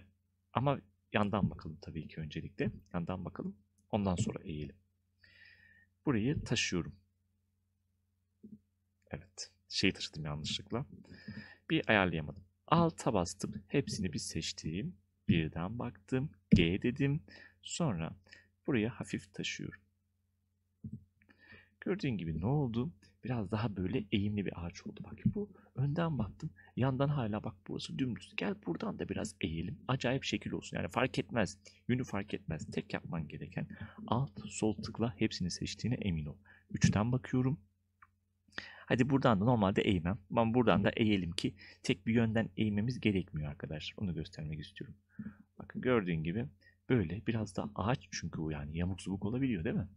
Speaker 1: Ama yandan bakalım tabii ki öncelikle. Yandan bakalım. Ondan sonra eğelim burayı taşıyorum. Evet. Şeyi taşıdım yanlışlıkla. Bir ayarlayamadım. Alta bastım. Hepsini bir seçtim. Birden baktım. G dedim. Sonra buraya hafif taşıyorum. Gördüğün gibi ne oldu? biraz daha böyle eğimli bir ağaç oldu. Bak bu önden baktım. Yandan hala bak burası dümdüz. Gel buradan da biraz eğelim. Acayip şekil olsun. Yani fark etmez. Yönü fark etmez. Tek yapman gereken alt sol tıkla hepsini seçtiğine emin ol. Üçten bakıyorum. Hadi buradan da normalde eğmem. Ben buradan da eğelim ki tek bir yönden eğmemiz gerekmiyor arkadaşlar. Onu göstermek istiyorum. Bakın gördüğün gibi böyle biraz da ağaç çünkü bu yani yamuk subuk olabiliyor değil mi?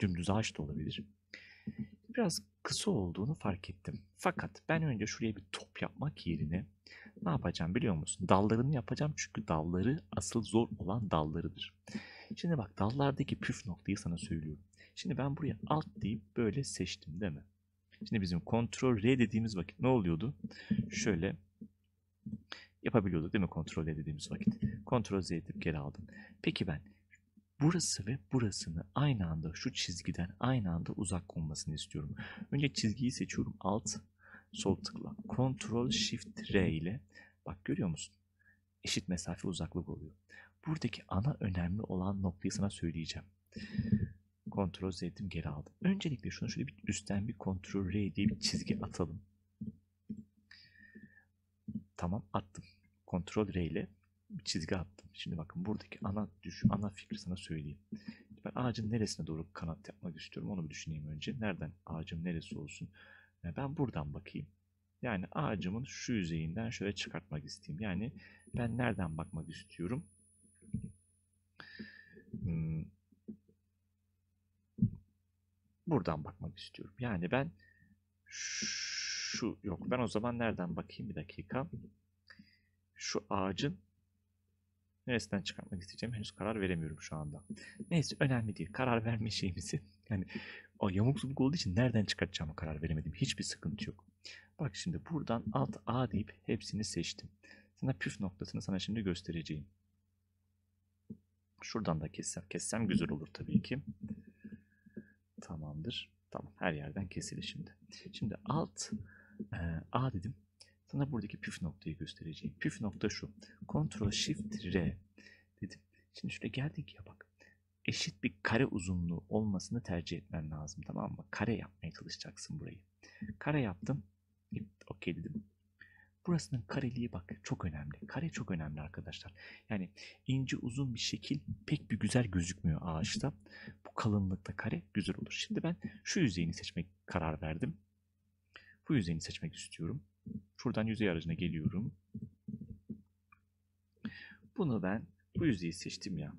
Speaker 1: Dümdüz ağaç da olabilir biraz kısa olduğunu fark ettim. Fakat ben önce şuraya bir top yapmak yerine ne yapacağım biliyor musun? Dallarını yapacağım çünkü dalları asıl zor olan dallarıdır. Şimdi bak dallardaki püf noktayı sana söylüyorum. Şimdi ben buraya alt deyip böyle seçtim değil mi? Şimdi bizim kontrol R dediğimiz vakit ne oluyordu? Şöyle yapabiliyorduk, değil mi kontrol R dediğimiz vakit? Kontrol Z edip geri aldım. Peki ben burası ve burasını aynı anda şu çizgiden aynı anda uzak olmasını istiyorum. Önce çizgiyi seçiyorum alt sol tıkla Ctrl Shift R ile bak görüyor musun? Eşit mesafe uzaklık oluyor. Buradaki ana önemli olan noktayı sana söyleyeceğim. Ctrl Z ettim geri aldım. Öncelikle şunu şöyle bir üstten bir Ctrl R diye bir çizgi atalım. Tamam attım. Ctrl R ile bir çizgi attım. Şimdi bakın buradaki ana düş, ana fikri sana söyleyeyim. Ben ağacın neresine doğru kanat yapmak istiyorum onu bir düşüneyim önce. Nereden ağacım neresi olsun? Yani ben buradan bakayım. Yani ağacımın şu yüzeyinden şöyle çıkartmak isteyeyim. Yani ben nereden bakmak istiyorum? Hmm. Buradan bakmak istiyorum. Yani ben şu yok. Ben o zaman nereden bakayım bir dakika. Şu ağacın neresinden çıkartmak isteyeceğim henüz karar veremiyorum şu anda. Neyse önemli değil. Karar verme şeyimizi. Yani o yamuk subuk olduğu için nereden çıkartacağımı karar veremedim. Hiçbir sıkıntı yok. Bak şimdi buradan alt A deyip hepsini seçtim. Sana püf noktasını sana şimdi göstereceğim. Şuradan da kessem. Kessem güzel olur tabii ki. Tamamdır. Tamam her yerden kesili şimdi. Şimdi alt e, A dedim. Sana buradaki püf noktayı göstereceğim. Püf nokta şu. Ctrl Shift R dedim. Şimdi şöyle geldik ya bak. Eşit bir kare uzunluğu olmasını tercih etmen lazım tamam mı? Kare yapmaya çalışacaksın burayı. Kare yaptım. Okey dedim. Burasının kareliği bak çok önemli. Kare çok önemli arkadaşlar. Yani ince uzun bir şekil pek bir güzel gözükmüyor ağaçta. Bu kalınlıkta kare güzel olur. Şimdi ben şu yüzeyini seçmek karar verdim. Bu yüzeyini seçmek istiyorum. Şuradan yüzey aracına geliyorum. Bunu ben bu yüzeyi seçtim ya.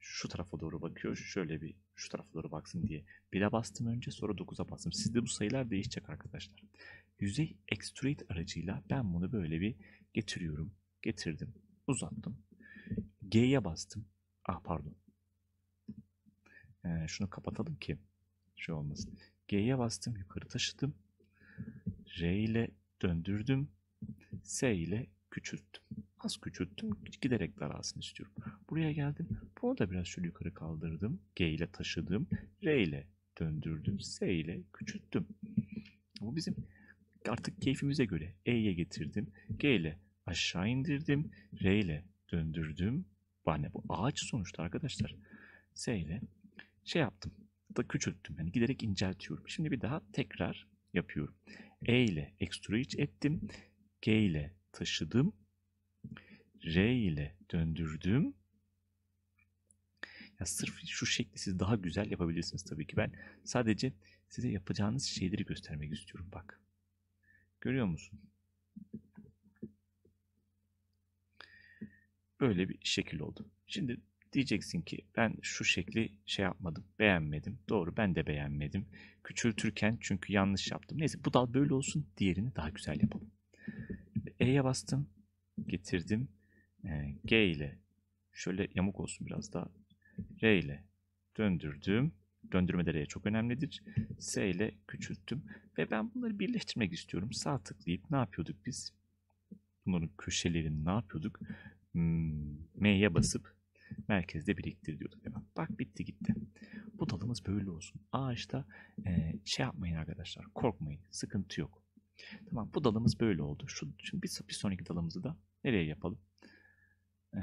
Speaker 1: Şu tarafa doğru bakıyor. Şöyle bir şu tarafa doğru baksın diye. 1'e bastım önce sonra 9'a bastım. Sizde bu sayılar değişecek arkadaşlar. Yüzey extrude aracıyla ben bunu böyle bir getiriyorum. Getirdim. Uzattım. G'ye bastım. Ah pardon. Ee, şunu kapatalım ki şey olmasın. G'ye bastım. Yukarı taşıdım. R ile döndürdüm. S ile küçülttüm. Az küçülttüm. Giderek daralsın istiyorum. Buraya geldim. Bunu da biraz şöyle yukarı kaldırdım. G ile taşıdım. R ile döndürdüm. S ile küçülttüm. Bu bizim artık keyfimize göre E'ye getirdim. G ile aşağı indirdim. R ile döndürdüm. Yani bu ağaç sonuçta arkadaşlar. S ile şey yaptım da küçülttüm. Yani giderek inceltiyorum. Şimdi bir daha tekrar yapıyorum. E ile extrude ettim. G ile taşıdım. R ile döndürdüm. Ya sırf şu şekli siz daha güzel yapabilirsiniz tabii ki. Ben sadece size yapacağınız şeyleri göstermek istiyorum. Bak. Görüyor musun? Böyle bir şekil oldu. Şimdi Diyeceksin ki ben şu şekli şey yapmadım, beğenmedim. Doğru ben de beğenmedim. Küçültürken çünkü yanlış yaptım. Neyse bu dal böyle olsun, diğerini daha güzel yapalım. E'ye bastım, getirdim. Ee, G ile şöyle yamuk olsun biraz daha. R ile döndürdüm. Döndürme R'ye çok önemlidir. S ile küçülttüm. Ve ben bunları birleştirmek istiyorum. Sağ tıklayıp ne yapıyorduk biz? Bunların köşelerini ne yapıyorduk? Hmm, M'ye basıp merkezde biriktir diyorduk. Hemen. Bak bitti gitti. Bu dalımız böyle olsun. Ağaçta e, şey yapmayın arkadaşlar. Korkmayın. Sıkıntı yok. Tamam bu dalımız böyle oldu. Şu, şimdi bir, bir sonraki dalımızı da nereye yapalım? Ee,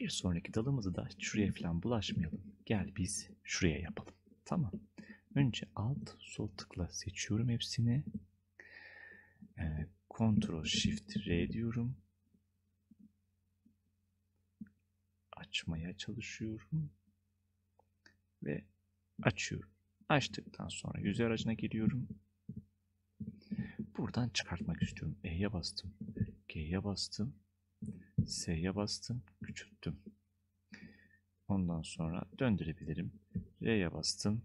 Speaker 1: bir sonraki dalımızı da şuraya falan bulaşmayalım. Gel biz şuraya yapalım. Tamam. Önce alt sol tıkla seçiyorum hepsini. Ee, Ctrl Shift R diyorum. açmaya çalışıyorum. Ve açıyorum. Açtıktan sonra yüzey aracına giriyorum. Buradan çıkartmak istiyorum. E'ye bastım. G'ye bastım. S'ye bastım. Küçülttüm. Ondan sonra döndürebilirim. R'ye bastım.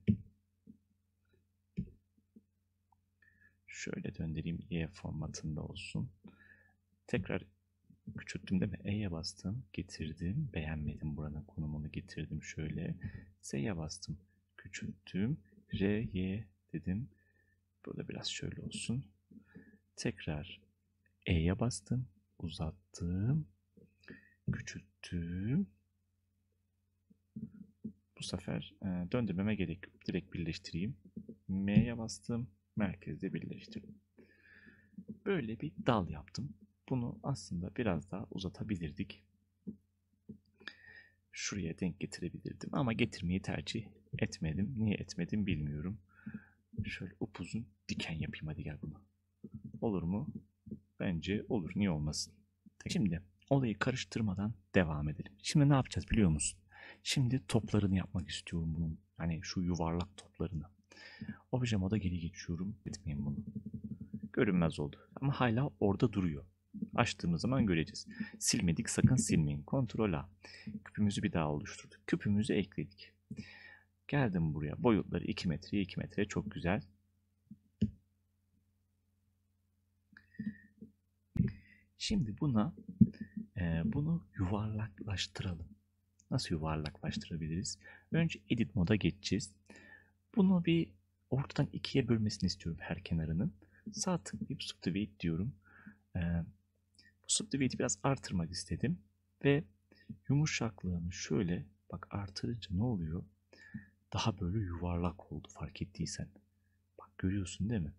Speaker 1: Şöyle döndüreyim. Y formatında olsun. Tekrar küçülttüm değil mi? E'ye bastım, getirdim, beğenmedim buranın konumunu getirdim şöyle. S'ye bastım, küçülttüm, R, Y dedim. Burada biraz şöyle olsun. Tekrar E'ye bastım, uzattım, küçülttüm. Bu sefer e, döndürmeme gerek yok. Direkt birleştireyim. M'ye bastım, merkezde birleştirdim. Böyle bir dal yaptım. Bunu aslında biraz daha uzatabilirdik. Şuraya denk getirebilirdim ama getirmeyi tercih etmedim. Niye etmedim bilmiyorum. Şöyle upuzun diken yapayım hadi gel bunu. Olur mu? Bence olur. Niye olmasın? Şimdi olayı karıştırmadan devam edelim. Şimdi ne yapacağız biliyor musun? Şimdi toplarını yapmak istiyorum bunun. Hani şu yuvarlak toplarını. Obje moda geri geçiyorum. Etmeyeyim bunu. Görünmez oldu. Ama hala orada duruyor. Açtığımız zaman göreceğiz. Silmedik sakın silmeyin. Ctrl A. Küpümüzü bir daha oluşturduk. Küpümüzü ekledik. Geldim buraya. Boyutları 2 metre 2 metre çok güzel. Şimdi buna e, bunu yuvarlaklaştıralım. Nasıl yuvarlaklaştırabiliriz? Önce edit moda geçeceğiz. Bunu bir ortadan ikiye bölmesini istiyorum her kenarının. Sağ tıklayıp subdivide diyorum. E, Subdivide'i biraz artırmak istedim. Ve yumuşaklığını şöyle bak artırınca ne oluyor? Daha böyle yuvarlak oldu fark ettiysen. Bak görüyorsun değil mi?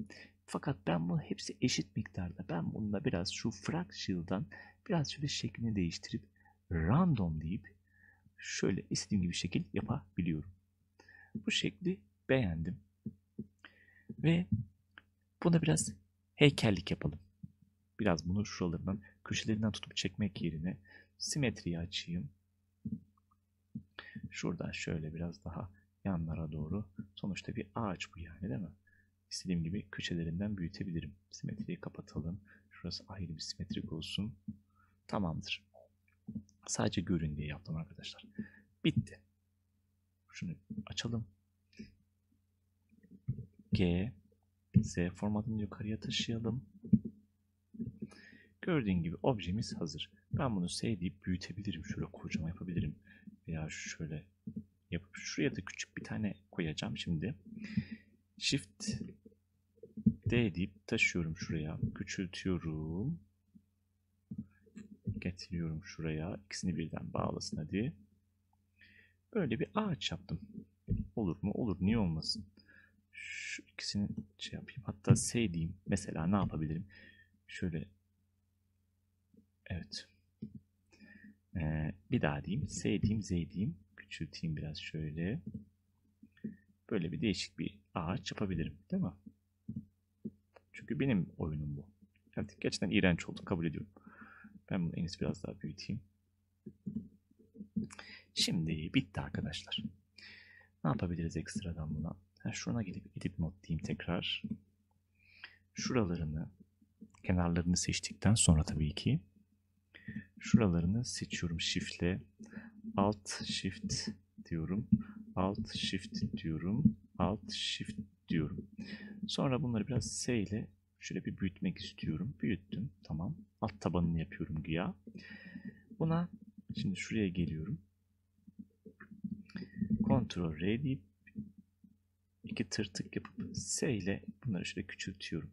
Speaker 1: Fakat ben bunu hepsi eşit miktarda. Ben bununla biraz şu fractal'dan biraz şöyle şeklini değiştirip random deyip şöyle istediğim gibi şekil yapabiliyorum. Bu şekli beğendim. Ve buna biraz heykellik yapalım. Biraz bunu şuralarından köşelerinden tutup çekmek yerine simetriyi açayım. Şuradan şöyle biraz daha yanlara doğru. Sonuçta bir ağaç bu yani değil mi? İstediğim gibi köşelerinden büyütebilirim. Simetriyi kapatalım. Şurası ayrı bir simetrik olsun. Tamamdır. Sadece görün diye yaptım arkadaşlar. Bitti. Şunu açalım. G, Z formatını yukarıya taşıyalım. Gördüğün gibi objemiz hazır. Ben bunu sevdiğip büyütebilirim. Şöyle kocaman yapabilirim. Veya şöyle yapıp şuraya da küçük bir tane koyacağım şimdi. Shift D deyip taşıyorum şuraya. Küçültüyorum. Getiriyorum şuraya. İkisini birden bağlasın hadi. Böyle bir ağaç yaptım. Olur mu? Olur. Niye olmasın? Şu ikisini şey yapayım. Hatta sevdiğim mesela ne yapabilirim? Şöyle Bir daha diyeyim. S diyeyim, Z diyeyim. Küçülteyim biraz şöyle. Böyle bir değişik bir ağaç yapabilirim. Değil mi? Çünkü benim oyunum bu. Artık gerçekten iğrenç oldu. Kabul ediyorum. Ben bunu en iyisi biraz daha büyüteyim. Şimdi bitti arkadaşlar. Ne yapabiliriz ekstradan buna? Ha, şuna gidip edit mode diyeyim tekrar. Şuralarını, kenarlarını seçtikten sonra tabii ki Şuralarını seçiyorum Shift'le. Alt Shift diyorum. Alt Shift diyorum. Alt Shift diyorum. Sonra bunları biraz S ile şöyle bir büyütmek istiyorum. Büyüttüm. Tamam. Alt tabanını yapıyorum güya. Buna şimdi şuraya geliyorum. Ctrl R deyip iki tırtık yapıp S ile bunları şöyle küçültüyorum.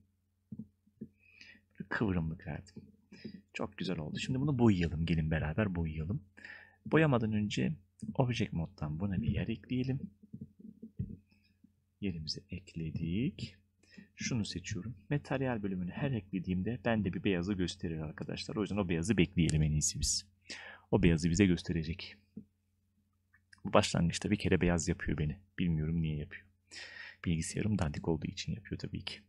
Speaker 1: Böyle kıvrımlık verdim. Çok güzel oldu. Şimdi bunu boyayalım. Gelin beraber boyayalım. Boyamadan önce Object Mode'dan buna bir yer ekleyelim. Yerimizi ekledik. Şunu seçiyorum. Materyal bölümünü her eklediğimde ben de bir beyazı gösterir arkadaşlar. O yüzden o beyazı bekleyelim en iyisi biz. O beyazı bize gösterecek. Bu başlangıçta bir kere beyaz yapıyor beni. Bilmiyorum niye yapıyor. Bilgisayarım dandik olduğu için yapıyor tabii ki.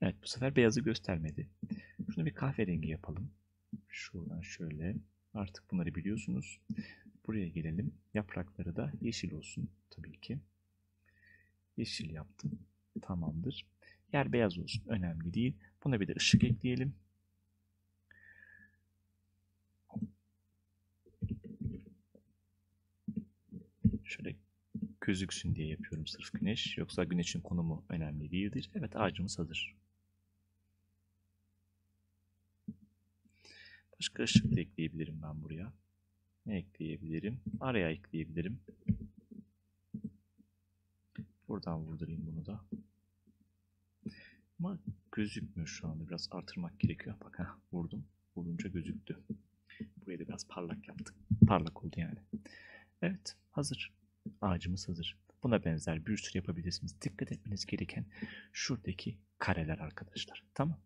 Speaker 1: Evet bu sefer beyazı göstermedi. Bunu bir kahverengi yapalım. Şuradan şöyle. Artık bunları biliyorsunuz. Buraya gelelim. Yaprakları da yeşil olsun tabii ki. Yeşil yaptım. Tamamdır. Yer beyaz olsun. Önemli değil. Buna bir de ışık ekleyelim. Şöyle gözüksün diye yapıyorum sırf güneş. Yoksa güneşin konumu önemli değildir. Evet ağacımız hazır. Başka ışık da ekleyebilirim ben buraya. Ne ekleyebilirim? Araya ekleyebilirim. Buradan vurdurayım bunu da. Ama gözükmüyor şu anda. Biraz artırmak gerekiyor. Bak ha vurdum. Vurunca gözüktü. Burayı da biraz parlak yaptık. Parlak oldu yani. Evet hazır. Ağacımız hazır. Buna benzer bir sürü yapabilirsiniz. Dikkat etmeniz gereken şuradaki kareler arkadaşlar. Tamam.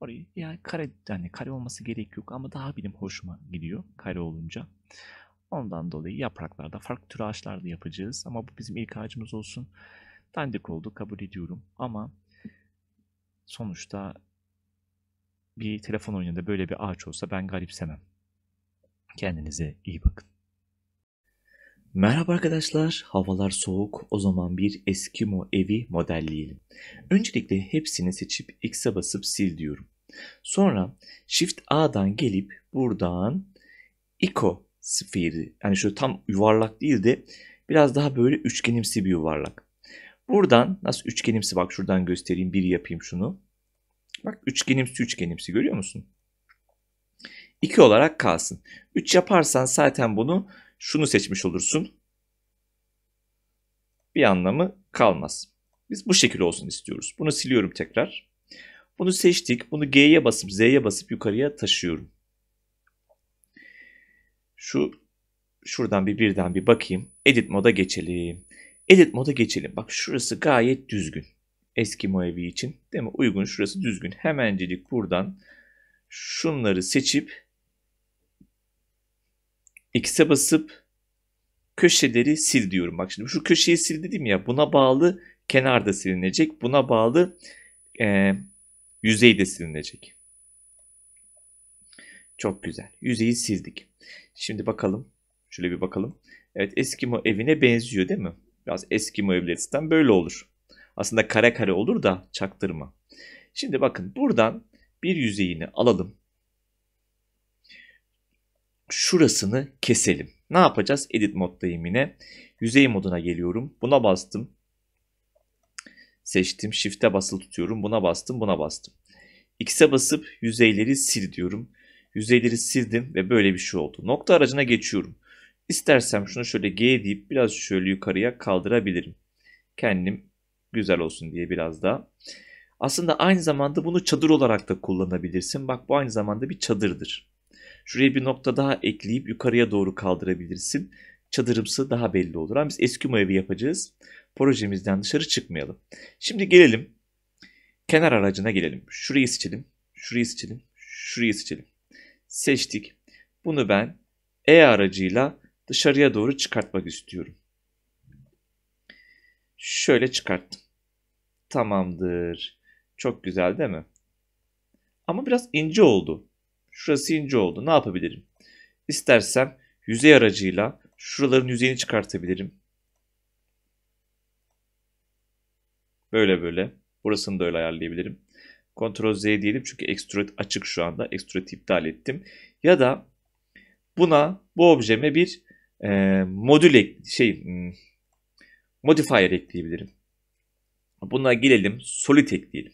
Speaker 1: Orayı yani kare yani kare olması gerek yok ama daha benim hoşuma gidiyor kare olunca. Ondan dolayı yapraklarda farklı tür ağaçlarda yapacağız ama bu bizim ilk ağacımız olsun. Dandik oldu kabul ediyorum ama sonuçta bir telefon oyununda böyle bir ağaç olsa ben garipsemem. Kendinize iyi bakın. Merhaba arkadaşlar, havalar soğuk, o zaman bir Eskimo evi modelleyelim. Öncelikle hepsini seçip X'e basıp sil diyorum. Sonra Shift A'dan gelip buradan Iko sferi, yani şöyle tam yuvarlak değil de biraz daha böyle üçgenimsi bir yuvarlak. Buradan nasıl üçgenimsi bak şuradan göstereyim bir yapayım şunu. Bak üçgenimsi üçgenimsi görüyor musun? 2 olarak kalsın. 3 yaparsan zaten bunu şunu seçmiş olursun. Bir anlamı kalmaz. Biz bu şekilde olsun istiyoruz. Bunu siliyorum tekrar. Bunu seçtik. Bunu G'ye basıp Z'ye basıp yukarıya taşıyorum. Şu şuradan bir birden bir bakayım. Edit moda geçelim. Edit moda geçelim. Bak şurası gayet düzgün. Eski Moevi için değil mi? Uygun şurası düzgün. Hemencilik buradan şunları seçip X'e basıp köşeleri sil diyorum. Bak şimdi şu köşeyi sil dedim ya buna bağlı kenar da silinecek. Buna bağlı e, yüzey de silinecek. Çok güzel. Yüzeyi sildik. Şimdi bakalım. Şöyle bir bakalım. Evet Eskimo evine benziyor değil mi? Biraz Eskimo evlerinden böyle olur. Aslında kare kare olur da çaktırma. Şimdi bakın buradan bir yüzeyini alalım şurasını keselim. Ne yapacağız? Edit moddayım yine. Yüzey moduna geliyorum. Buna bastım. Seçtim. Shift'e basılı tutuyorum. Buna bastım. Buna bastım. X'e basıp yüzeyleri sil diyorum. Yüzeyleri sildim ve böyle bir şey oldu. Nokta aracına geçiyorum. İstersem şunu şöyle G deyip biraz şöyle yukarıya kaldırabilirim. Kendim güzel olsun diye biraz daha. Aslında aynı zamanda bunu çadır olarak da kullanabilirsin. Bak bu aynı zamanda bir çadırdır. Şuraya bir nokta daha ekleyip yukarıya doğru kaldırabilirsin. Çadırımsı daha belli olur. Ama biz Eskimo evi yapacağız. Projemizden dışarı çıkmayalım. Şimdi gelelim. Kenar aracına gelelim. Şurayı seçelim. Şurayı seçelim. Şurayı seçelim. Seçtik. Bunu ben E aracıyla dışarıya doğru çıkartmak istiyorum. Şöyle çıkarttım. Tamamdır. Çok güzel değil mi? Ama biraz ince oldu. Şurası ince oldu. Ne yapabilirim? İstersem yüzey aracıyla şuraların yüzeyini çıkartabilirim. Böyle böyle. Burasını da öyle ayarlayabilirim. Ctrl Z diyelim çünkü extrude açık şu anda. Extrude iptal ettim. Ya da buna bu objeme bir e, modül ek, şey hmm, modifier ekleyebilirim. Buna gelelim solid ekleyelim.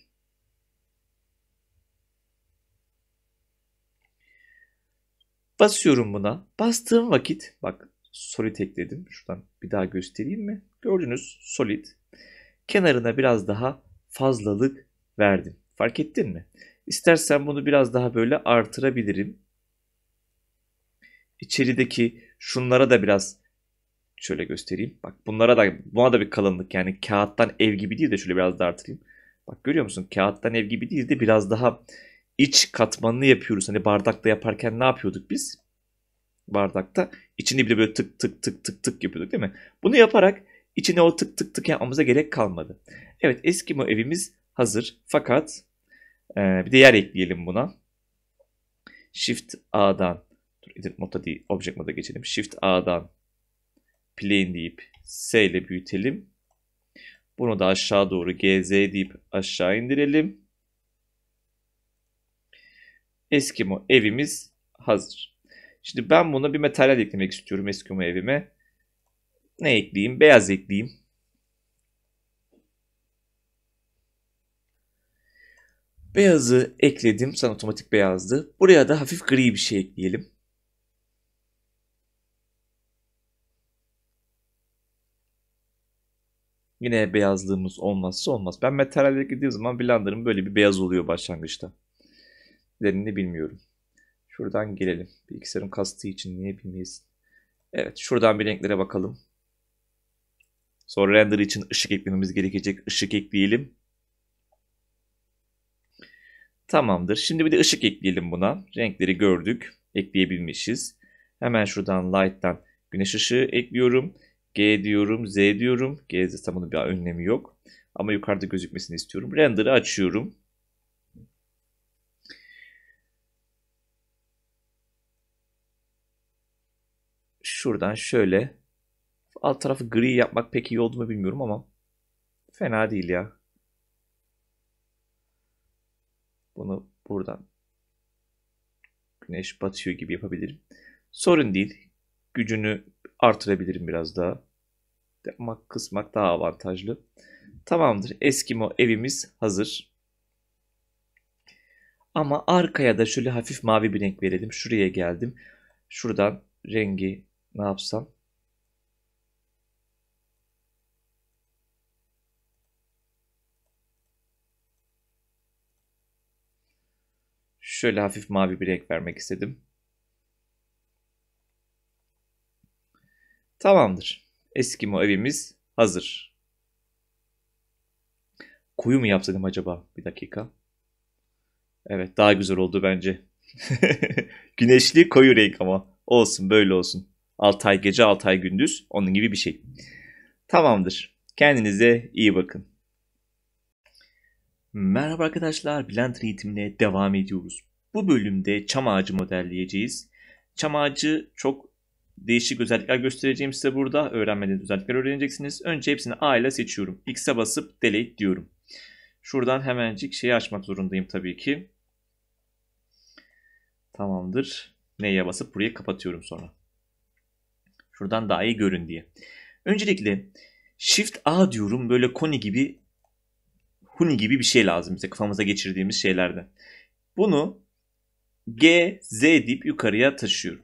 Speaker 1: Basıyorum buna. Bastığım vakit bak solid ekledim. Şuradan bir daha göstereyim mi? Gördünüz solid. Kenarına biraz daha fazlalık verdim. Fark ettin mi? İstersen bunu biraz daha böyle artırabilirim. İçerideki şunlara da biraz şöyle göstereyim. Bak bunlara da buna da bir kalınlık yani kağıttan ev gibi değil de şöyle biraz da artırayım. Bak görüyor musun? Kağıttan ev gibi değil de biraz daha iç katmanını yapıyoruz. Hani bardakta yaparken ne yapıyorduk biz? Bardakta içini bile böyle tık tık tık tık tık yapıyorduk değil mi? Bunu yaparak içine o tık tık tık yapmamıza gerek kalmadı. Evet eski Eskimo evimiz hazır fakat e, bir de yer ekleyelim buna. Shift A'dan dur edit moda değil object moda geçelim. Shift A'dan plane deyip S ile büyütelim. Bunu da aşağı doğru GZ deyip aşağı indirelim. Eskimo evimiz hazır. Şimdi ben buna bir materyal eklemek istiyorum Eskimo evime. Ne ekleyeyim? Beyaz ekleyeyim. Beyazı ekledim. Sana otomatik beyazdı. Buraya da hafif gri bir şey ekleyelim. Yine beyazlığımız olmazsa olmaz. Ben materyale eklediğim zaman Blender'ın böyle bir beyaz oluyor başlangıçta nedenini bilmiyorum. Şuradan gelelim. Bilgisayarın kastığı için niye bilmeyiz. Evet şuradan bir renklere bakalım. Sonra render için ışık eklememiz gerekecek. Işık ekleyelim. Tamamdır. Şimdi bir de ışık ekleyelim buna. Renkleri gördük. Ekleyebilmişiz. Hemen şuradan light'tan güneş ışığı ekliyorum. G diyorum, Z diyorum. G zaten bunun bir önlemi yok. Ama yukarıda gözükmesini istiyorum. Render'ı açıyorum. Şuradan şöyle. Alt tarafı gri yapmak pek iyi oldu mu bilmiyorum ama fena değil ya. Bunu buradan güneş batıyor gibi yapabilirim. Sorun değil. Gücünü artırabilirim biraz daha. Yapmak kısmak daha avantajlı. Tamamdır. Eskimo evimiz hazır. Ama arkaya da şöyle hafif mavi bir renk verelim. Şuraya geldim. Şuradan rengi ne yapsam? Şöyle hafif mavi bir renk vermek istedim. Tamamdır. Eskimo evimiz hazır. Kuyu mu yapsaydım acaba? Bir dakika. Evet daha güzel oldu bence. Güneşli koyu renk ama. Olsun böyle olsun. 6 ay gece 6 ay gündüz onun gibi bir şey. Tamamdır. Kendinize iyi bakın. Merhaba arkadaşlar. Bülent eğitimine devam ediyoruz. Bu bölümde çam ağacı modelleyeceğiz. Çam ağacı çok değişik özellikler göstereceğim size burada. Öğrenmeden özellikler öğreneceksiniz. Önce hepsini A ile seçiyorum. X'e basıp delete diyorum. Şuradan hemencik şeyi açmak zorundayım tabii ki. Tamamdır. N'ye basıp buraya kapatıyorum sonra. Şuradan daha iyi görün diye. Öncelikle Shift A diyorum böyle koni gibi huni gibi bir şey lazım bize kafamıza geçirdiğimiz şeylerde. Bunu G, Z deyip yukarıya taşıyorum.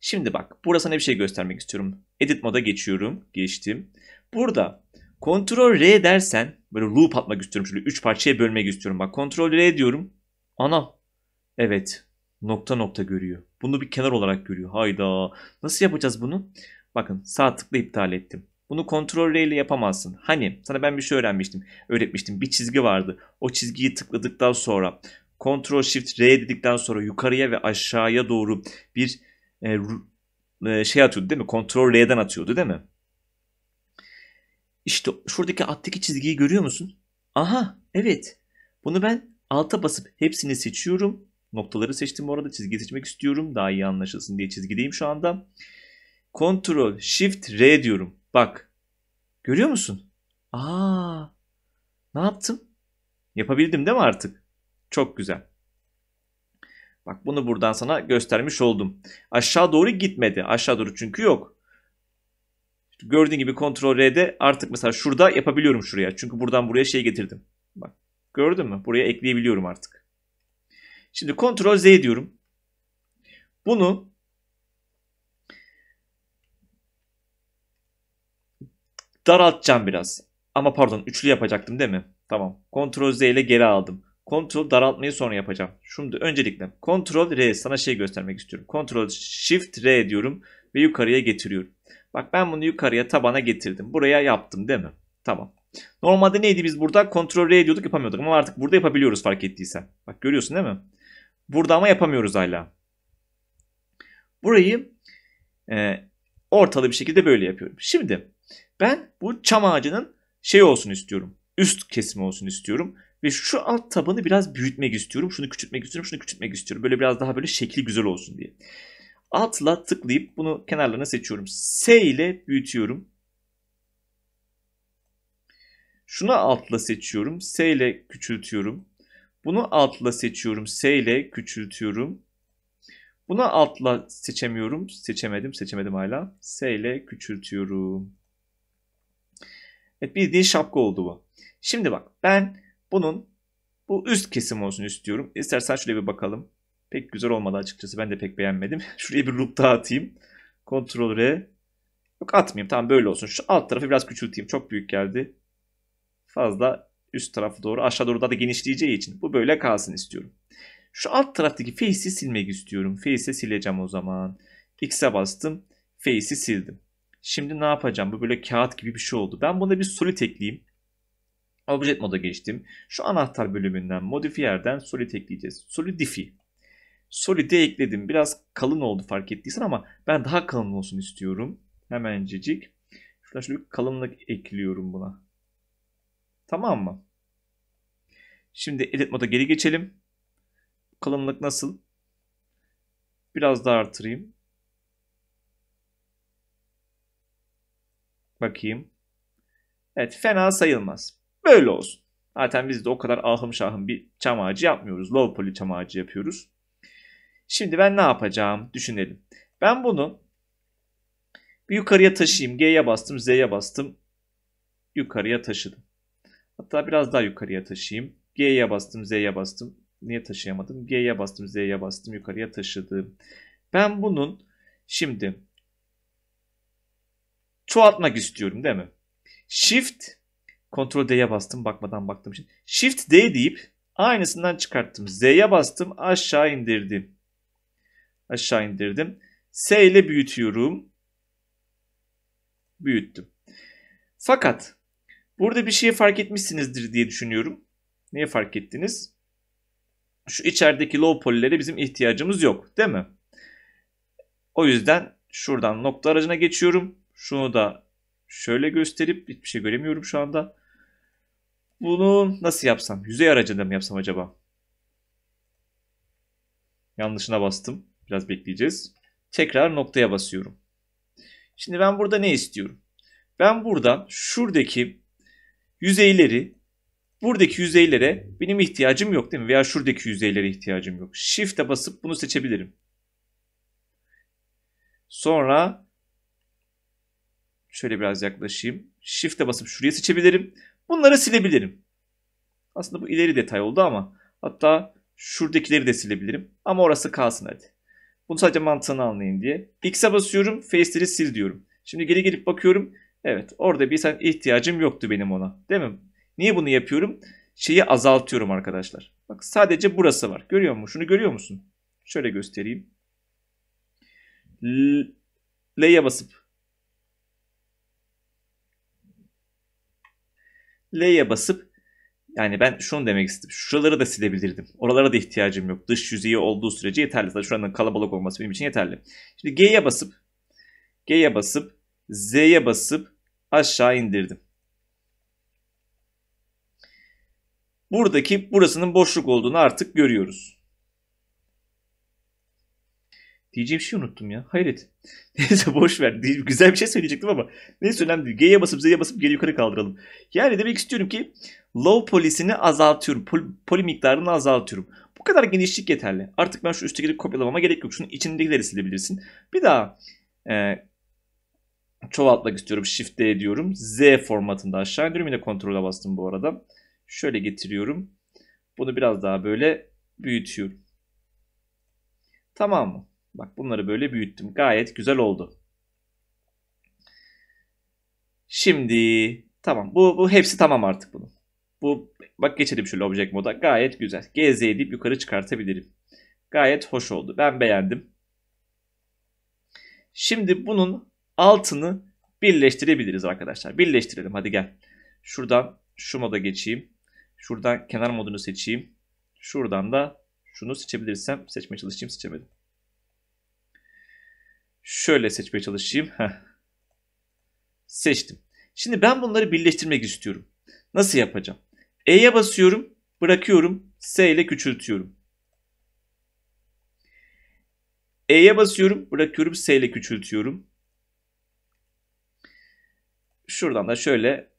Speaker 1: Şimdi bak burada bir şey göstermek istiyorum. Edit moda geçiyorum. Geçtim. Burada Ctrl R dersen böyle loop atmak istiyorum. Şöyle 3 parçaya bölmek istiyorum. Bak Ctrl R diyorum. Ana. Evet. Nokta nokta görüyor. Bunu bir kenar olarak görüyor. Hayda. Nasıl yapacağız bunu? Bakın sağ tıkla iptal ettim. Bunu kontrol R ile yapamazsın. Hani sana ben bir şey öğrenmiştim. Öğretmiştim. Bir çizgi vardı. O çizgiyi tıkladıktan sonra kontrol Shift R dedikten sonra yukarıya ve aşağıya doğru bir e, e, şey atıyordu değil mi? Kontrol R'den atıyordu değil mi? İşte şuradaki alttaki çizgiyi görüyor musun? Aha evet. Bunu ben alta basıp hepsini seçiyorum Noktaları seçtim bu arada. Çizgi seçmek istiyorum. Daha iyi anlaşılsın diye çizgideyim şu anda. Ctrl Shift R diyorum. Bak. Görüyor musun? Aa. Ne yaptım? Yapabildim değil mi artık? Çok güzel. Bak bunu buradan sana göstermiş oldum. Aşağı doğru gitmedi. Aşağı doğru çünkü yok. gördüğün gibi Ctrl R'de artık mesela şurada yapabiliyorum şuraya. Çünkü buradan buraya şey getirdim. Bak gördün mü? Buraya ekleyebiliyorum artık. Şimdi Ctrl Z diyorum. Bunu daraltacağım biraz. Ama pardon üçlü yapacaktım değil mi? Tamam. Ctrl Z ile geri aldım. Ctrl daraltmayı sonra yapacağım. Şimdi öncelikle Ctrl R sana şey göstermek istiyorum. Ctrl Shift R diyorum ve yukarıya getiriyorum. Bak ben bunu yukarıya tabana getirdim. Buraya yaptım değil mi? Tamam. Normalde neydi biz burada? Ctrl R diyorduk yapamıyorduk ama artık burada yapabiliyoruz fark ettiysen. Bak görüyorsun değil mi? Burada ama yapamıyoruz hala. Burayı e, ortalı bir şekilde böyle yapıyorum. Şimdi ben bu çam ağacının şey olsun istiyorum. Üst kesimi olsun istiyorum. Ve şu alt tabanı biraz büyütmek istiyorum. Şunu küçültmek istiyorum. Şunu küçültmek istiyorum. Böyle biraz daha böyle şekil güzel olsun diye. Altla tıklayıp bunu kenarlarına seçiyorum. S ile büyütüyorum. Şunu altla seçiyorum. S ile küçültüyorum. Bunu altla seçiyorum. S ile küçültüyorum. Buna altla seçemiyorum. Seçemedim. Seçemedim hala. S ile küçültüyorum. Evet bildiğin şapka oldu bu. Şimdi bak ben bunun bu üst kesim olsun istiyorum. İstersen şuraya bir bakalım. Pek güzel olmadı açıkçası. Ben de pek beğenmedim. şuraya bir loop daha atayım. Ctrl R. Yok atmayayım. Tamam böyle olsun. Şu alt tarafı biraz küçülteyim. Çok büyük geldi. Fazla üst tarafı doğru aşağı doğru da genişleyeceği için bu böyle kalsın istiyorum. Şu alt taraftaki face'i silmek istiyorum. Face'i sileceğim o zaman. X'e bastım. Face'i sildim. Şimdi ne yapacağım? Bu böyle kağıt gibi bir şey oldu. Ben buna bir solid ekleyeyim. Object moda geçtim. Şu anahtar bölümünden modifier'den solid ekleyeceğiz. Solidify. Solidi ekledim. Biraz kalın oldu fark ettiysen ama ben daha kalın olsun istiyorum. Hemencecik. Şuradan şöyle bir kalınlık ekliyorum buna. Tamam mı? Şimdi edit moda geri geçelim. Kalınlık nasıl? Biraz daha artırayım. Bakayım. Evet fena sayılmaz. Böyle olsun. Zaten biz de o kadar ahım şahım bir çam ağacı yapmıyoruz. Low poly çam ağacı yapıyoruz. Şimdi ben ne yapacağım? Düşünelim. Ben bunu bir yukarıya taşıyayım. G'ye bastım, Z'ye bastım. Yukarıya taşıdım. Hatta biraz daha yukarıya taşıyayım. G'ye bastım, Z'ye bastım. Niye taşıyamadım? G'ye bastım, Z'ye bastım, yukarıya taşıdım. Ben bunun şimdi çoğaltmak istiyorum değil mi? Shift Ctrl D'ye bastım bakmadan baktım şimdi. Shift D deyip aynısından çıkarttım. Z'ye bastım aşağı indirdim. Aşağı indirdim. S ile büyütüyorum. Büyüttüm. Fakat Burada bir şeyi fark etmişsinizdir diye düşünüyorum. Niye fark ettiniz? Şu içerideki low polilere bizim ihtiyacımız yok değil mi? O yüzden şuradan nokta aracına geçiyorum. Şunu da şöyle gösterip hiçbir şey göremiyorum şu anda. Bunu nasıl yapsam? Yüzey aracında mı yapsam acaba? Yanlışına bastım. Biraz bekleyeceğiz. Tekrar noktaya basıyorum. Şimdi ben burada ne istiyorum? Ben burada şuradaki yüzeyleri buradaki yüzeylere benim ihtiyacım yok değil mi? Veya şuradaki yüzeylere ihtiyacım yok. Shift'e basıp bunu seçebilirim. Sonra şöyle biraz yaklaşayım. Shift'e basıp şuraya seçebilirim. Bunları silebilirim. Aslında bu ileri detay oldu ama hatta şuradakileri de silebilirim. Ama orası kalsın hadi. Bunu sadece mantığını anlayın diye. X'e basıyorum. Face'leri sil diyorum. Şimdi geri gelip bakıyorum. Evet orada bir sen ihtiyacım yoktu benim ona. Değil mi? Niye bunu yapıyorum? Şeyi azaltıyorum arkadaşlar. Bak sadece burası var. Görüyor musun? Şunu görüyor musun? Şöyle göstereyim. L'ye basıp L'ye basıp yani ben şunu demek istedim. Şuraları da silebilirdim. Oralara da ihtiyacım yok. Dış yüzeyi olduğu sürece yeterli. Zaten şuranın kalabalık olması benim için yeterli. Şimdi G'ye basıp G'ye basıp Z'ye basıp aşağı indirdim. Buradaki burasının boşluk olduğunu artık görüyoruz. Diyeceğim bir şey unuttum ya. Hayret. Neyse boş ver. Güzel bir şey söyleyecektim ama neyse önemli değil. G'ye basıp Z'ye basıp geri yukarı kaldıralım. Yani demek istiyorum ki low polisini azaltıyorum. Pol, poli miktarını azaltıyorum. Bu kadar genişlik yeterli. Artık ben şu üstteki kopyalamama gerek yok. Şunun içindekileri silebilirsin. Bir daha e, çoğaltmak istiyorum. Shift D diyorum. Z formatında aşağı indiriyorum. Yine kontrole bastım bu arada. Şöyle getiriyorum. Bunu biraz daha böyle büyütüyorum. Tamam mı? Bak bunları böyle büyüttüm. Gayet güzel oldu. Şimdi tamam. Bu, bu hepsi tamam artık bunun. Bu bak geçelim şöyle object moda. Gayet güzel. GZ deyip yukarı çıkartabilirim. Gayet hoş oldu. Ben beğendim. Şimdi bunun altını birleştirebiliriz arkadaşlar. Birleştirelim hadi gel. Şuradan şu moda geçeyim. Şuradan kenar modunu seçeyim. Şuradan da şunu seçebilirsem seçmeye çalışayım seçemedim. Şöyle seçmeye çalışayım. Heh. Seçtim. Şimdi ben bunları birleştirmek istiyorum. Nasıl yapacağım? E'ye basıyorum, bırakıyorum, S ile küçültüyorum. E'ye basıyorum, bırakıyorum, S ile küçültüyorum. Şuradan da şöyle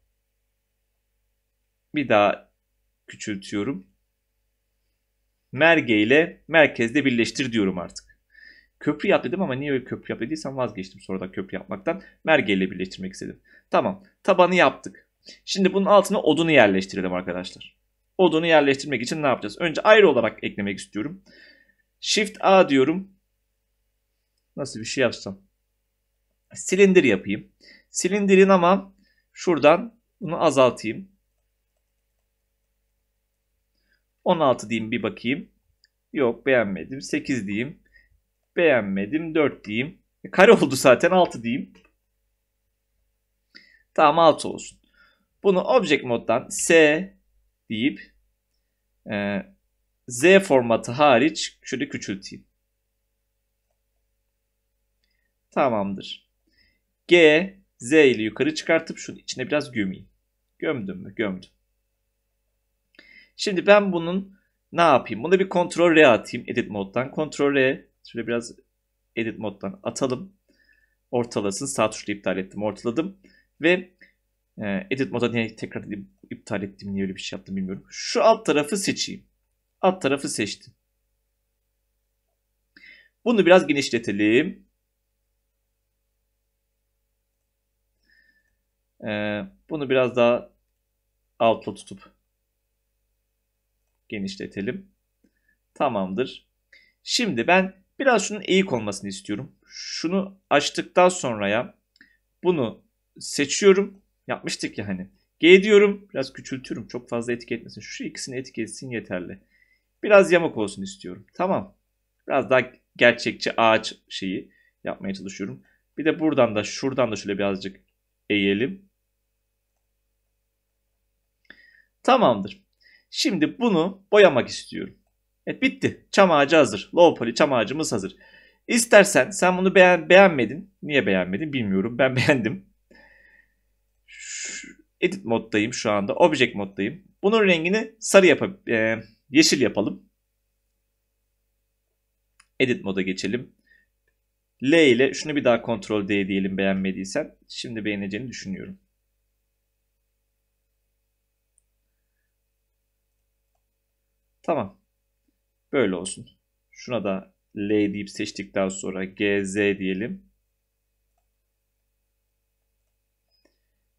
Speaker 1: bir daha küçültüyorum. Merge ile merkezde birleştir diyorum artık. Köprü yap dedim ama niye öyle köprü yap dediysem vazgeçtim sonradan köprü yapmaktan. Merge ile birleştirmek istedim. Tamam tabanı yaptık. Şimdi bunun altına odunu yerleştirelim arkadaşlar. Odunu yerleştirmek için ne yapacağız? Önce ayrı olarak eklemek istiyorum. Shift A diyorum. Nasıl bir şey yapsam? Silindir yapayım. Silindirin ama şuradan bunu azaltayım. 16 diyeyim bir bakayım. Yok beğenmedim. 8 diyeyim. Beğenmedim. 4 diyeyim. E, kare oldu zaten 6 diyeyim. Tamam 6 olsun. Bunu object moddan S deyip e, Z formatı hariç şöyle küçülteyim. Tamamdır. G Z ile yukarı çıkartıp şunu içine biraz gömeyim. Gömdüm mü? Gömdüm. Şimdi ben bunun ne yapayım? Bunu bir Ctrl R atayım edit moddan. Ctrl R şöyle biraz edit moddan atalım. Ortalasın. Sağ tuşla iptal ettim. Ortaladım. Ve e, edit moda niye tekrar iptal ettim? Niye öyle bir şey yaptım bilmiyorum. Şu alt tarafı seçeyim. Alt tarafı seçtim. Bunu biraz genişletelim. Ee, bunu biraz daha altla tutup genişletelim. Tamamdır. Şimdi ben biraz şunun eğik olmasını istiyorum. Şunu açtıktan sonra ya bunu seçiyorum. Yapmıştık ya hani. G diyorum. Biraz küçültüyorum. Çok fazla etiketmesin. Şu ikisini etki yeterli. Biraz yamak olsun istiyorum. Tamam. Biraz daha gerçekçi ağaç şeyi yapmaya çalışıyorum. Bir de buradan da şuradan da şöyle birazcık eğelim. Tamamdır. Şimdi bunu boyamak istiyorum. Evet bitti. Çam ağacı hazır. Low poly çam ağacımız hazır. İstersen sen bunu beğen beğenmedin. Niye beğenmedin bilmiyorum. Ben beğendim. Şu, edit moddayım şu anda. Object moddayım. Bunun rengini sarı yapıp e, yeşil yapalım. Edit moda geçelim. L ile şunu bir daha kontrol D diyelim beğenmediysen. Şimdi beğeneceğini düşünüyorum. Tamam. Böyle olsun. Şuna da L deyip seçtikten sonra GZ diyelim.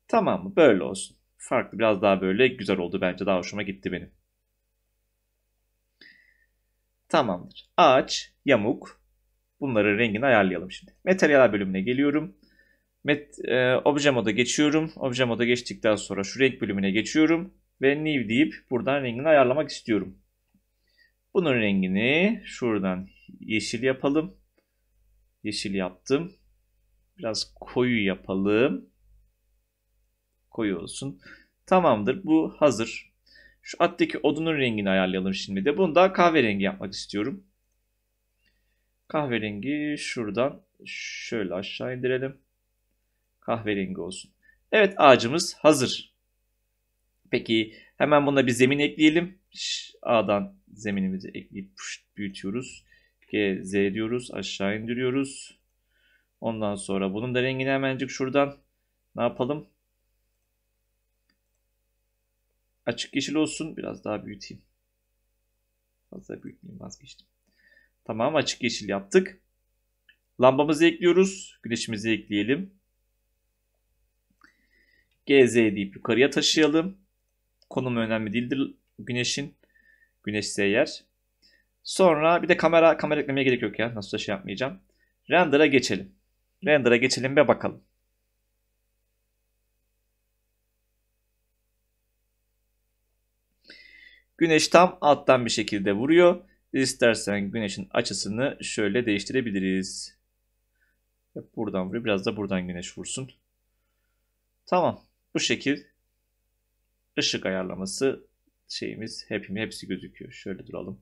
Speaker 1: Tamam mı? Böyle olsun. Farklı biraz daha böyle güzel oldu bence. Daha hoşuma gitti benim. Tamamdır. Ağaç, yamuk. Bunların rengini ayarlayalım şimdi. Materyaller bölümüne geliyorum. Met, e, obje moda geçiyorum. Obje moda geçtikten sonra şu renk bölümüne geçiyorum. Ve new deyip buradan rengini ayarlamak istiyorum. Bunun rengini şuradan yeşil yapalım. Yeşil yaptım. Biraz koyu yapalım. Koyu olsun. Tamamdır. Bu hazır. Şu attaki odunun rengini ayarlayalım şimdi de. Bunu da kahverengi yapmak istiyorum. Kahverengi şuradan şöyle aşağı indirelim. Kahverengi olsun. Evet ağacımız hazır. Peki hemen buna bir zemin ekleyelim. A'dan zeminimizi ekleyip pışt, büyütüyoruz. GZ diyoruz. Aşağı indiriyoruz. Ondan sonra bunun da rengini hemencik şuradan ne yapalım? Açık yeşil olsun. Biraz daha büyüteyim. Fazla büyütmeyeyim vazgeçtim. Tamam açık yeşil yaptık. Lambamızı ekliyoruz. Güneşimizi ekleyelim. GZ deyip yukarıya taşıyalım. Konum önemli değildir güneşin. Güneşse yer. Sonra bir de kamera kamera eklemeye gerek yok ya. Nasıl şey yapmayacağım. Render'a geçelim. Render'a geçelim ve bakalım. Güneş tam alttan bir şekilde vuruyor. İstersen güneşin açısını şöyle değiştirebiliriz. Buradan vuruyor. Biraz da buradan güneş vursun. Tamam. Bu şekil ışık ayarlaması şeyimiz hepim hepsi gözüküyor. Şöyle duralım.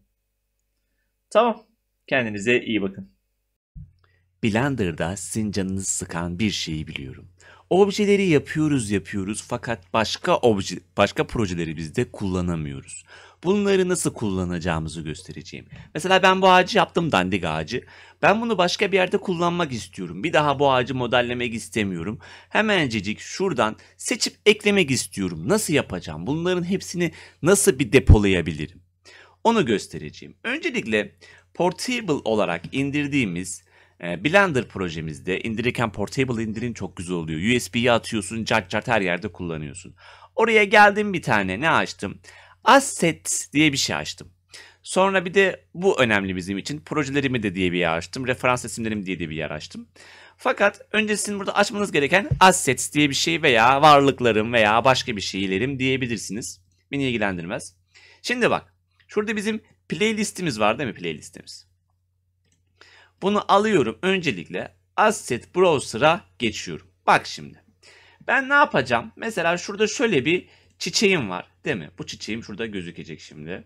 Speaker 1: Tamam. Kendinize iyi bakın. Blender'da sizin canınızı sıkan bir şeyi biliyorum. Objeleri yapıyoruz yapıyoruz fakat başka obje, başka projeleri bizde kullanamıyoruz. Bunları nasıl kullanacağımızı göstereceğim. Mesela ben bu ağacı yaptım dandik ağacı. Ben bunu başka bir yerde kullanmak istiyorum. Bir daha bu ağacı modellemek istemiyorum. Hemencecik şuradan seçip eklemek istiyorum. Nasıl yapacağım? Bunların hepsini nasıl bir depolayabilirim? Onu göstereceğim. Öncelikle portable olarak indirdiğimiz ee, Blender projemizde indirirken portable indirin çok güzel oluyor. USB'ye atıyorsun, cart cart her yerde kullanıyorsun. Oraya geldim bir tane ne açtım? Asset diye bir şey açtım. Sonra bir de bu önemli bizim için. Projelerimi de diye bir yer açtım. Referans isimlerim diye de bir yer açtım. Fakat öncesinde burada açmanız gereken assets diye bir şey veya varlıklarım veya başka bir şeylerim diyebilirsiniz. Beni ilgilendirmez. Şimdi bak. Şurada bizim playlistimiz var değil mi playlistimiz? Bunu alıyorum öncelikle Asset Browser'a geçiyorum. Bak şimdi. Ben ne yapacağım? Mesela şurada şöyle bir çiçeğim var değil mi? Bu çiçeğim şurada gözükecek şimdi.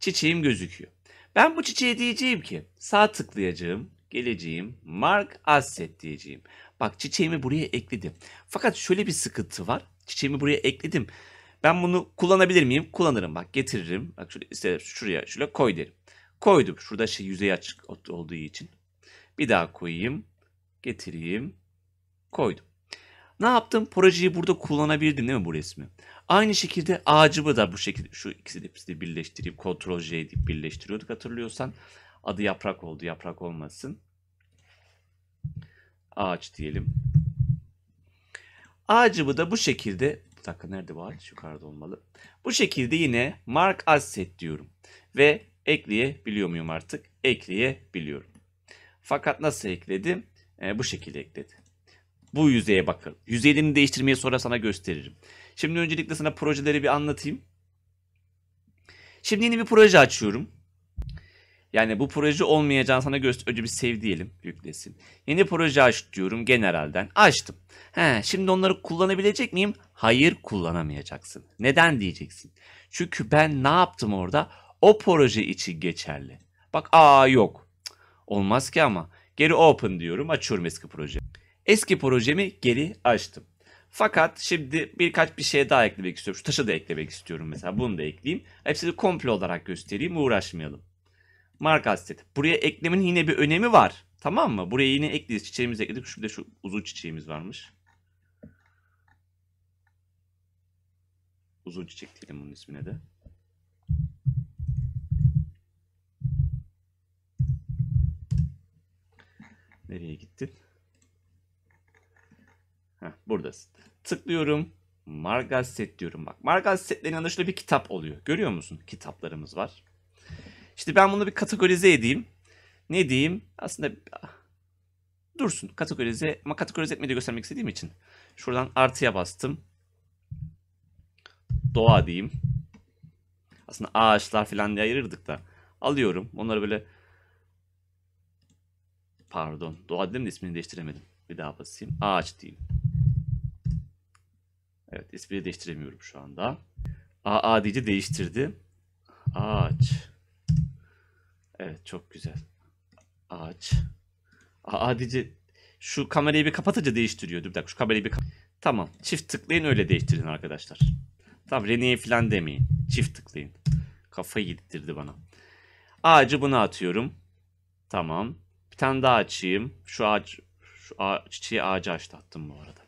Speaker 1: Çiçeğim gözüküyor. Ben bu çiçeğe diyeceğim ki sağ tıklayacağım. Geleceğim. Mark Asset diyeceğim. Bak çiçeğimi buraya ekledim. Fakat şöyle bir sıkıntı var. Çiçeğimi buraya ekledim. Ben bunu kullanabilir miyim? Kullanırım bak getiririm. Bak şöyle işte şuraya şöyle koy derim. Koydum. Şurada şey yüzey açık olduğu için. Bir daha koyayım. Getireyim. Koydum. Ne yaptım? Projeyi burada kullanabildim değil mi bu resmi? Aynı şekilde ağacımı da bu şekilde şu ikisini hepsini birleştireyim. Ctrl J deyip birleştiriyorduk hatırlıyorsan. Adı yaprak oldu. Yaprak olmasın. Ağaç diyelim. Ağacımı da bu şekilde bir dakika nerede bu ağaç? Yukarıda olmalı. Bu şekilde yine mark asset diyorum. Ve ekleyebiliyor muyum artık? Ekleyebiliyorum. Fakat nasıl ekledim? E, bu şekilde ekledim. Bu yüzeye bakın. Yüzeyini değiştirmeyi sonra sana gösteririm. Şimdi öncelikle sana projeleri bir anlatayım. Şimdi yeni bir proje açıyorum. Yani bu proje olmayacağını sana göster. Önce bir sev diyelim. Yüklesin. Yeni proje aç diyorum generalden. Açtım. He, şimdi onları kullanabilecek miyim? Hayır kullanamayacaksın. Neden diyeceksin. Çünkü ben ne yaptım orada? O proje için geçerli. Bak aa yok. olmaz ki ama. Geri open diyorum. Açıyorum eski proje. Eski projemi geri açtım. Fakat şimdi birkaç bir şey daha eklemek istiyorum. Şu taşı da eklemek istiyorum mesela. Bunu da ekleyeyim. Hepsini komple olarak göstereyim. Uğraşmayalım. Marka set. Buraya eklemenin yine bir önemi var. Tamam mı? Buraya yine ekleyeceğiz. Çiçeğimizi ekledik. Şurada şu uzun çiçeğimiz varmış. Uzun çiçek diyelim bunun ismine de. Nereye gittin? Heh, buradasın. Tıklıyorum. Margal set diyorum bak. Margal setlerin anlaşılı bir kitap oluyor. Görüyor musun? Kitaplarımız var. İşte ben bunu bir kategorize edeyim. Ne diyeyim? Aslında ah, dursun kategorize ama kategorize etmeyi de göstermek istediğim için. Şuradan artıya bastım. Doğa diyeyim. Aslında ağaçlar falan diye ayırırdık da. Alıyorum. Onları böyle Pardon. Doğa dedim de ismini değiştiremedim. Bir daha basayım. Ağaç diyeyim. Evet ismini değiştiremiyorum şu anda. AA diyece değiştirdi. Ağaç. Evet çok güzel. Ağaç. AA diyece şu kamerayı bir kapatınca değiştiriyor. Dur bir dakika şu kamerayı bir Tamam. Çift tıklayın öyle değiştirin arkadaşlar. Tamam Reni'ye falan demeyin. Çift tıklayın. Kafayı yedirdi bana. Ağacı buna atıyorum. Tamam tane daha açayım. Şu ağaç şu ağaç, çiçeği ağacı açlattım bu arada.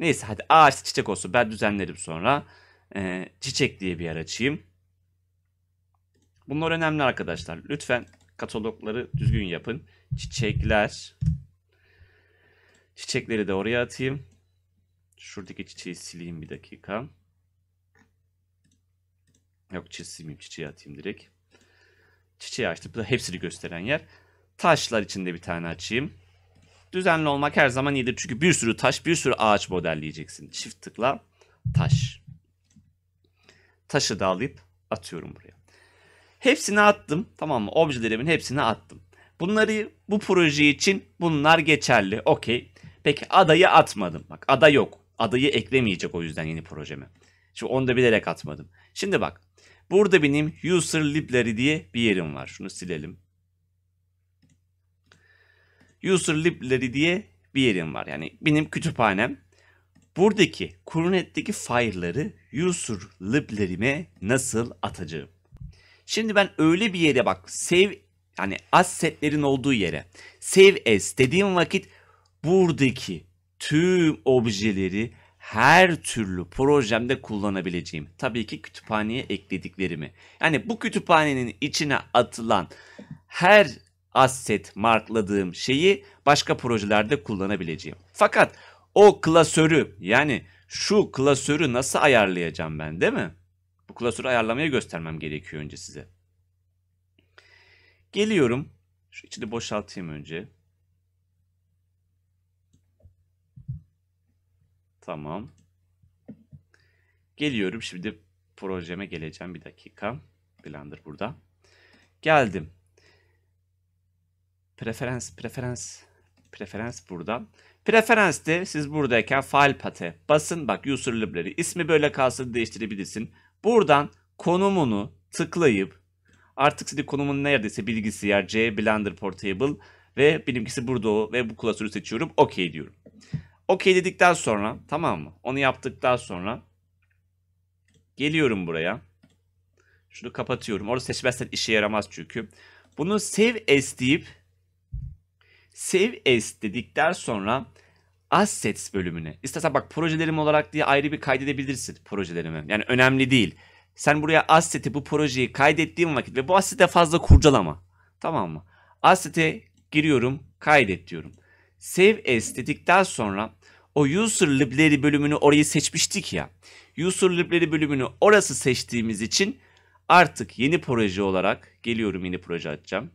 Speaker 1: Neyse hadi ağaç çiçek olsun. Ben düzenlerim sonra. Ee, çiçek diye bir yer açayım. Bunlar önemli arkadaşlar. Lütfen katalogları düzgün yapın. Çiçekler. Çiçekleri de oraya atayım. Şuradaki çiçeği sileyim bir dakika. Yok çizmeyeyim çiçeği atayım direkt. Çiçeği açtım. Bu da hepsini gösteren yer. Taşlar içinde bir tane açayım. Düzenli olmak her zaman iyidir. Çünkü bir sürü taş, bir sürü ağaç modelleyeceksin. Çift tıkla taş. Taşı da alıp atıyorum buraya. Hepsini attım. Tamam mı? Objelerimin hepsini attım. Bunları bu proje için bunlar geçerli. Okey. Peki adayı atmadım. Bak ada yok. Adayı eklemeyecek o yüzden yeni projeme. Şimdi onu da bilerek atmadım. Şimdi bak. Burada benim user library diye bir yerim var. Şunu silelim user libleri diye bir yerim var. Yani benim kütüphanem. Buradaki Kurunet'teki file'ları user liblerime nasıl atacağım? Şimdi ben öyle bir yere bak save yani assetlerin olduğu yere save as dediğim vakit buradaki tüm objeleri her türlü projemde kullanabileceğim. Tabii ki kütüphaneye eklediklerimi. Yani bu kütüphanenin içine atılan her asset markladığım şeyi başka projelerde kullanabileceğim. Fakat o klasörü yani şu klasörü nasıl ayarlayacağım ben değil mi? Bu klasörü ayarlamayı göstermem gerekiyor önce size. Geliyorum. Şu içini boşaltayım önce. Tamam. Geliyorum şimdi projeme geleceğim bir dakika. Blender burada. Geldim. Preferans, preferans, preferans buradan. Preferens'te siz buradayken file pate basın. Bak user libleri ismi böyle kalsın değiştirebilirsin. Buradan konumunu tıklayıp artık senin konumun neredeyse bilgisi yer C Blender Portable ve benimkisi burada o ve bu klasörü seçiyorum. Okey diyorum. Okey dedikten sonra tamam mı? Onu yaptıktan sonra geliyorum buraya. Şunu kapatıyorum. Orada seçmezsen işe yaramaz çünkü. Bunu save as deyip Save As dedikten sonra Assets bölümüne. İstersen bak projelerim olarak diye ayrı bir kaydedebilirsin projelerimi. Yani önemli değil. Sen buraya asset'i bu projeyi kaydettiğim vakit ve bu asset'e fazla kurcalama. Tamam mı? Asset'e giriyorum kaydet diyorum. Save as dedikten sonra o user libleri bölümünü orayı seçmiştik ya. User libleri bölümünü orası seçtiğimiz için artık yeni proje olarak geliyorum yeni proje açacağım.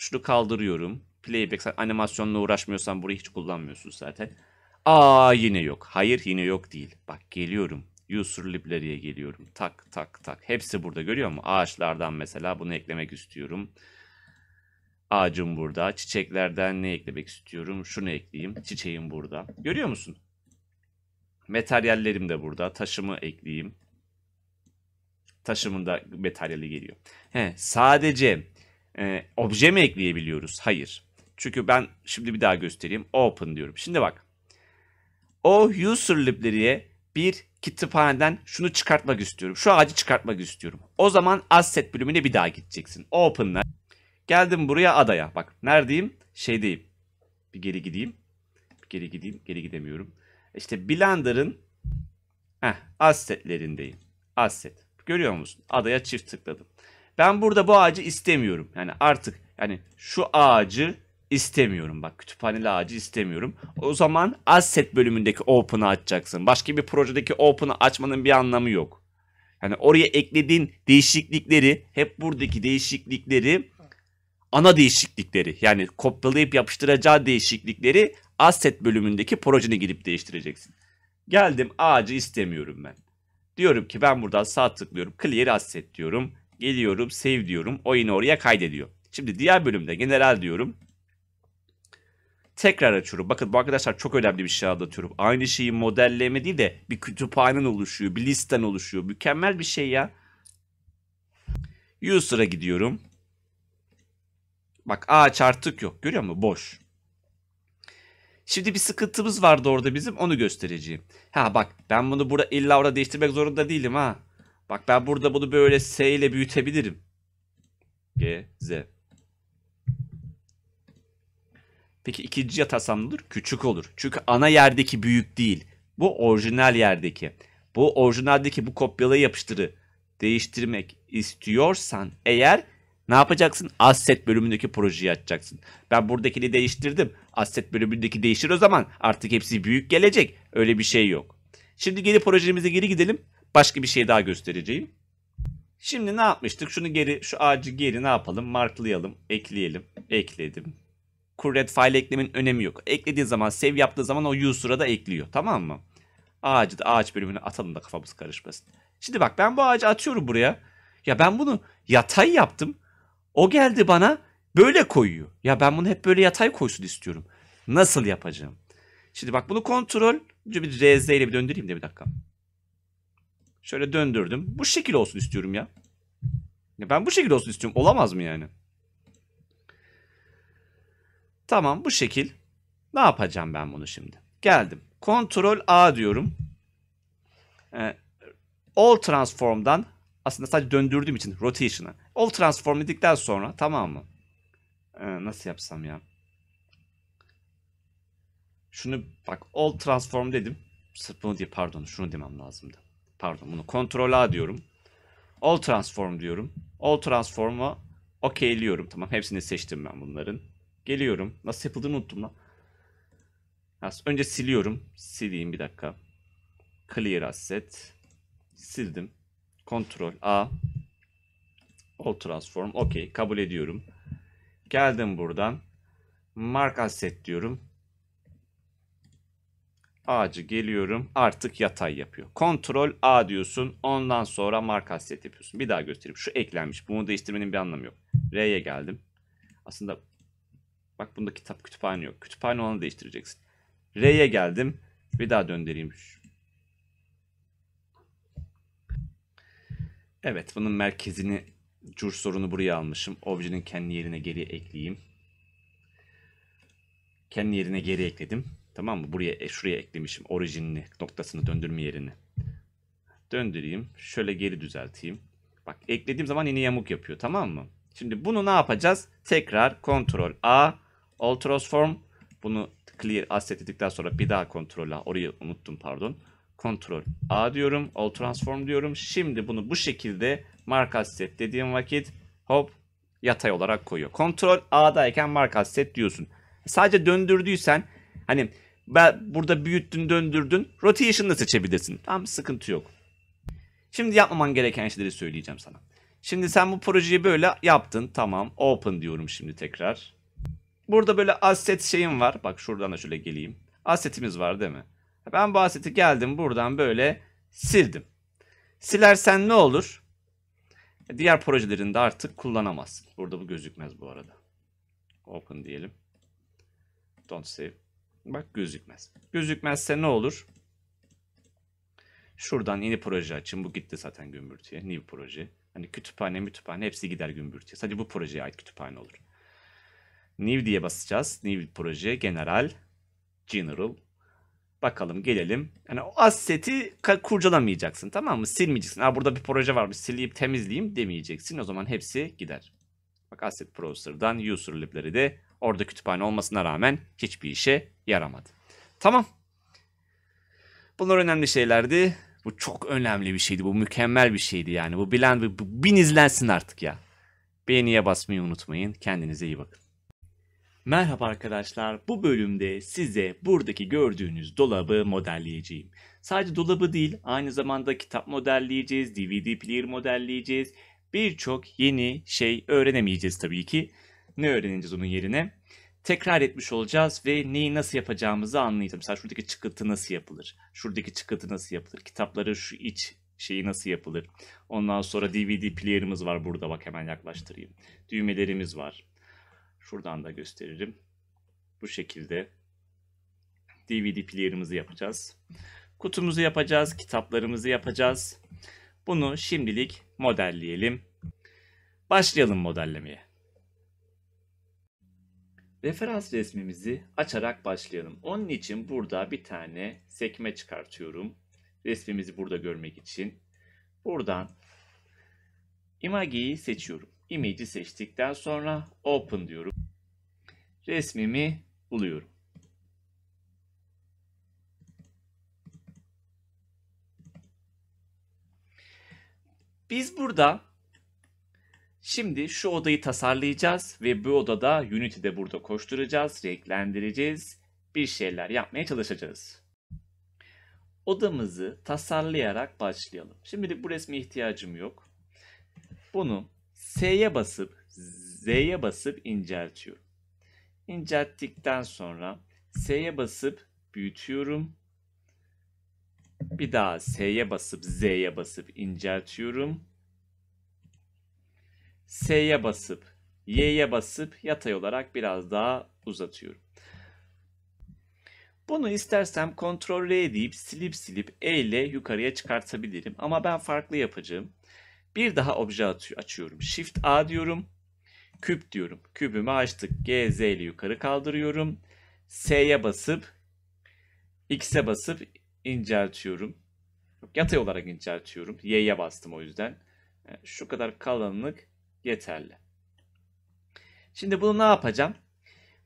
Speaker 1: Şunu kaldırıyorum. Playback animasyonla uğraşmıyorsan burayı hiç kullanmıyorsun zaten. Aa yine yok. Hayır yine yok değil. Bak geliyorum. User library'e geliyorum. Tak tak tak. Hepsi burada görüyor musun? Ağaçlardan mesela bunu eklemek istiyorum. Ağacım burada. Çiçeklerden ne eklemek istiyorum? Şunu ekleyeyim. Çiçeğim burada. Görüyor musun? Materyallerim de burada. Taşımı ekleyeyim. Taşımın da materyali geliyor. He, sadece e, obje mi ekleyebiliyoruz? Hayır. Çünkü ben şimdi bir daha göstereyim. Open diyorum. Şimdi bak. O user library'e bir kütüphaneden şunu çıkartmak istiyorum. Şu ağacı çıkartmak istiyorum. O zaman asset bölümüne bir daha gideceksin. Open'la. Geldim buraya adaya. Bak neredeyim? Şeydeyim. Bir geri gideyim. Bir geri gideyim. Geri gidemiyorum. İşte Blender'ın assetlerindeyim. Asset. Görüyor musun? Adaya çift tıkladım. Ben burada bu ağacı istemiyorum. Yani artık yani şu ağacı istemiyorum. Bak kütüphaneli ağacı istemiyorum. O zaman asset bölümündeki open'ı açacaksın. Başka bir projedeki open'ı açmanın bir anlamı yok. Yani oraya eklediğin değişiklikleri hep buradaki değişiklikleri ana değişiklikleri yani kopyalayıp yapıştıracağı değişiklikleri asset bölümündeki projene gidip değiştireceksin. Geldim ağacı istemiyorum ben. Diyorum ki ben buradan sağ tıklıyorum. Clear asset diyorum. Geliyorum save diyorum. Oyunu oraya kaydediyor. Şimdi diğer bölümde general diyorum. Tekrar açıyorum. Bakın bu arkadaşlar çok önemli bir şey anlatıyorum. Aynı şeyi modelleme değil de bir kütüphanen oluşuyor. Bir listen oluşuyor. Mükemmel bir şey ya. User'a gidiyorum. Bak ağaç artık yok. Görüyor musun? Boş. Şimdi bir sıkıntımız vardı orada bizim onu göstereceğim. Ha bak ben bunu burada illa orada değiştirmek zorunda değilim ha. Bak ben burada bunu böyle S ile büyütebilirim. G, Z. Peki ikinci yatarsam olur? Küçük olur. Çünkü ana yerdeki büyük değil. Bu orijinal yerdeki. Bu orijinaldeki bu kopyala yapıştırı değiştirmek istiyorsan eğer ne yapacaksın? Asset bölümündeki projeyi açacaksın. Ben buradakini değiştirdim. Asset bölümündeki değişir o zaman. Artık hepsi büyük gelecek. Öyle bir şey yok. Şimdi geri projemize geri gidelim başka bir şey daha göstereceğim. Şimdi ne yapmıştık? Şunu geri, şu ağacı geri ne yapalım? Marklayalım, ekleyelim, ekledim. Current file eklemenin önemi yok. Eklediği zaman, save yaptığı zaman o user'a da ekliyor. Tamam mı? Ağacı da ağaç bölümüne atalım da kafamız karışmasın. Şimdi bak ben bu ağacı atıyorum buraya. Ya ben bunu yatay yaptım. O geldi bana böyle koyuyor. Ya ben bunu hep böyle yatay koysun istiyorum. Nasıl yapacağım? Şimdi bak bunu kontrol. bir RZ ile bir döndüreyim de bir dakika. Şöyle döndürdüm. Bu şekil olsun istiyorum ya. ya ben bu şekil olsun istiyorum. Olamaz mı yani? Tamam bu şekil. Ne yapacağım ben bunu şimdi? Geldim. Ctrl A diyorum. Ee, all transform'dan aslında sadece döndürdüğüm için rotation'a. All transform dedikten sonra tamam mı? Ee, nasıl yapsam ya? Şunu bak all transform dedim. Sırf bunu diye pardon şunu demem lazımdı pardon bunu kontrol A diyorum. All transform diyorum. All transform'a okeyliyorum. Tamam hepsini seçtim ben bunların. Geliyorum. Nasıl yapıldığını unuttum lan. Önce siliyorum. Sileyim bir dakika. Clear asset. Sildim. kontrol A. All transform. Okey. Kabul ediyorum. Geldim buradan. Mark asset diyorum ağacı geliyorum artık yatay yapıyor. Kontrol A diyorsun ondan sonra marka set yapıyorsun. Bir daha göstereyim şu eklenmiş bunu değiştirmenin bir anlamı yok. R'ye geldim. Aslında bak bunda kitap kütüphane yok. Kütüphane olanı değiştireceksin. R'ye geldim bir daha döndüreyim. Evet bunun merkezini cursorunu buraya almışım. Objenin kendi yerine geri ekleyeyim. Kendi yerine geri ekledim. Tamam mı? Buraya e, şuraya eklemişim orijinini, noktasını döndürme yerini. Döndüreyim. Şöyle geri düzelteyim. Bak eklediğim zaman yine yamuk yapıyor tamam mı? Şimdi bunu ne yapacağız? Tekrar Ctrl A, all Transform. Bunu clear asset dedikten sonra bir daha Ctrl A. Orayı unuttum pardon. Ctrl A diyorum. all Transform diyorum. Şimdi bunu bu şekilde Mark Asset dediğim vakit hop yatay olarak koyuyor. Ctrl A'dayken Mark Asset diyorsun. Sadece döndürdüysen hani ben burada büyüttün döndürdün. Rotation'da seçebilirsin. Tamam sıkıntı yok. Şimdi yapmaman gereken şeyleri söyleyeceğim sana. Şimdi sen bu projeyi böyle yaptın. Tamam open diyorum şimdi tekrar. Burada böyle asset şeyim var. Bak şuradan da şöyle geleyim. Assetimiz var değil mi? Ben bu asseti geldim buradan böyle sildim. Silersen ne olur? Diğer projelerinde artık kullanamazsın. Burada bu gözükmez bu arada. Open diyelim. Don't save. Bak gözükmez. Gözükmezse ne olur? Şuradan yeni proje açın. Bu gitti zaten gümbürtüye. New proje. Hani kütüphane, kütüphane hepsi gider gümbürtüye. Sadece bu projeye ait kütüphane olur. New diye basacağız. New proje, general, general. Bakalım gelelim. Yani o asseti kurcalamayacaksın tamam mı? Silmeyeceksin. Aa, burada bir proje varmış sileyip temizleyeyim demeyeceksin. O zaman hepsi gider. Bak asset browser'dan user lib'leri de Orada kütüphane olmasına rağmen hiçbir işe yaramadı. Tamam. Bunlar önemli şeylerdi. Bu çok önemli bir şeydi. Bu mükemmel bir şeydi yani. Bu bilen bu bin izlensin artık ya. Beğeniye basmayı unutmayın. Kendinize iyi bakın. Merhaba arkadaşlar. Bu bölümde size buradaki gördüğünüz dolabı modelleyeceğim. Sadece dolabı değil, aynı zamanda kitap modelleyeceğiz, DVD player modelleyeceğiz. Birçok yeni şey öğrenemeyeceğiz tabii ki ne öğreneceğiz onun yerine? Tekrar etmiş olacağız ve neyi nasıl yapacağımızı anlayacağız. Mesela şuradaki çıkıntı nasıl yapılır? Şuradaki çıkıntı nasıl yapılır? Kitapları şu iç şeyi nasıl yapılır? Ondan sonra DVD player'ımız var burada bak hemen yaklaştırayım. Düğmelerimiz var. Şuradan da gösteririm. Bu şekilde DVD player'ımızı yapacağız. Kutumuzu yapacağız, kitaplarımızı yapacağız. Bunu şimdilik modelleyelim. Başlayalım modellemeye. Referans resmimizi açarak başlayalım. Onun için burada bir tane sekme çıkartıyorum. Resmimizi burada görmek için. Buradan imageyi seçiyorum. Image'i seçtikten sonra open diyorum. Resmimi buluyorum. Biz burada Şimdi şu odayı tasarlayacağız ve bu odada Unity'de burada koşturacağız, renklendireceğiz, bir şeyler yapmaya çalışacağız. Odamızı tasarlayarak başlayalım. Şimdilik bu resme ihtiyacım yok. Bunu S'ye basıp Z'ye basıp inceltiyorum. İncelttikten sonra S'ye basıp büyütüyorum. Bir daha S'ye basıp Z'ye basıp inceltiyorum. S'ye basıp Y'ye basıp yatay olarak biraz daha uzatıyorum. Bunu istersem Ctrl R deyip silip silip E ile yukarıya çıkartabilirim. Ama ben farklı yapacağım. Bir daha obje açıyorum. Shift A diyorum. Küp diyorum. Kübümü açtık. G, Z ile yukarı kaldırıyorum. S'ye basıp X'e basıp inceltiyorum. Yatay olarak inceltiyorum. Y'ye bastım o yüzden. Ee, şu kadar kalınlık yeterli. Şimdi bunu ne yapacağım?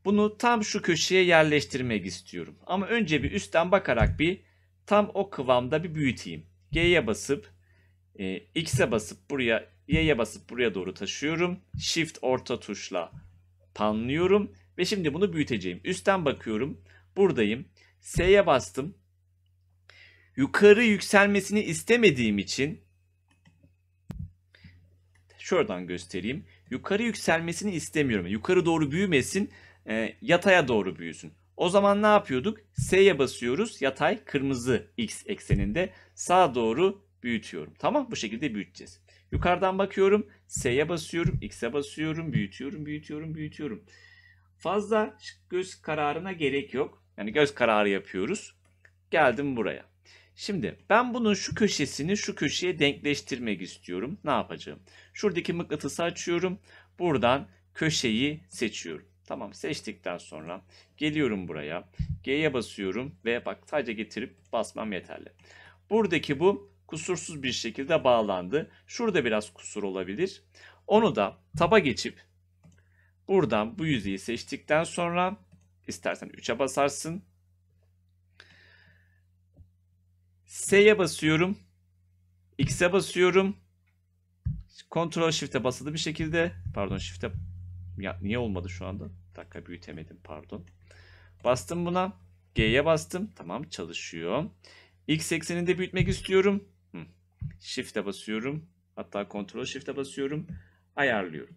Speaker 1: Bunu tam şu köşeye yerleştirmek istiyorum. Ama önce bir üstten bakarak bir tam o kıvamda bir büyüteyim. G'ye basıp e, X'e basıp buraya Y'ye basıp buraya doğru taşıyorum. Shift orta tuşla panlıyorum. Ve şimdi bunu büyüteceğim. Üstten bakıyorum. Buradayım. S'ye bastım. Yukarı yükselmesini istemediğim için Şuradan göstereyim. Yukarı yükselmesini istemiyorum. Yukarı doğru büyümesin, e, yataya doğru büyüsün. O zaman ne yapıyorduk? S'ye basıyoruz. Yatay kırmızı x ekseninde sağa doğru büyütüyorum. Tamam bu şekilde büyüteceğiz. Yukarıdan bakıyorum. S'ye basıyorum. X'e basıyorum. Büyütüyorum, büyütüyorum, büyütüyorum. Fazla göz kararına gerek yok. Yani göz kararı yapıyoruz. Geldim buraya. Şimdi ben bunun şu köşesini şu köşeye denkleştirmek istiyorum. Ne yapacağım? Şuradaki mıknatısı açıyorum. Buradan köşeyi seçiyorum. Tamam seçtikten sonra geliyorum buraya. G'ye basıyorum ve bak sadece getirip basmam yeterli. Buradaki bu kusursuz bir şekilde bağlandı. Şurada biraz kusur olabilir. Onu da taba geçip buradan bu yüzeyi seçtikten sonra istersen 3'e basarsın. S'ye basıyorum. X'e basıyorum. Ctrl Shift'e basılı bir şekilde pardon Shift'e ya, niye olmadı şu anda? Bir dakika büyütemedim pardon. Bastım buna. G'ye bastım. Tamam çalışıyor. X eksenini de büyütmek istiyorum. Shift'e basıyorum. Hatta Ctrl Shift'e basıyorum. Ayarlıyorum.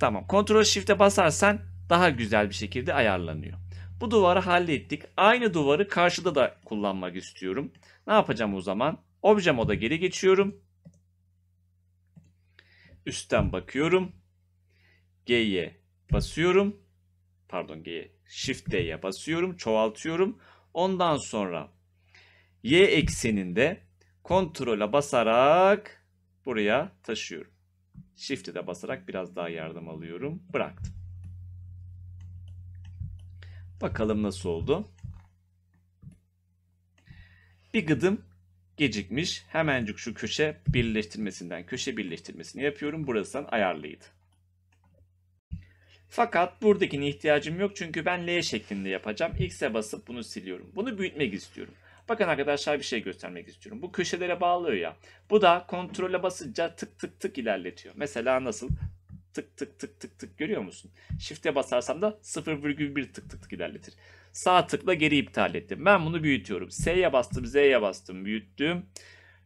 Speaker 1: Tamam. Ctrl Shift'e basarsan daha güzel bir şekilde ayarlanıyor. Bu duvarı hallettik. Aynı duvarı karşıda da kullanmak istiyorum. Ne yapacağım o zaman? Obje moda geri geçiyorum üstten bakıyorum. G'ye basıyorum. Pardon G'ye. Shift D'ye basıyorum. Çoğaltıyorum. Ondan sonra Y ekseninde kontrole basarak buraya taşıyorum. Shift'e de basarak biraz daha yardım alıyorum. Bıraktım. Bakalım nasıl oldu. Bir gıdım gecikmiş. Hemencik şu köşe birleştirmesinden köşe birleştirmesini yapıyorum. Burasından ayarlıydı. Fakat buradakine ihtiyacım yok çünkü ben L şeklinde yapacağım. X'e basıp bunu siliyorum. Bunu büyütmek istiyorum. Bakın arkadaşlar bir şey göstermek istiyorum. Bu köşelere bağlıyor ya. Bu da kontrole basınca tık tık tık ilerletiyor. Mesela nasıl? Tık tık tık tık tık görüyor musun? Shift'e basarsam da 0,1 tık tık tık ilerletir. Sağ tıkla geri iptal ettim. Ben bunu büyütüyorum. S'ye bastım, Z'ye bastım, büyüttüm.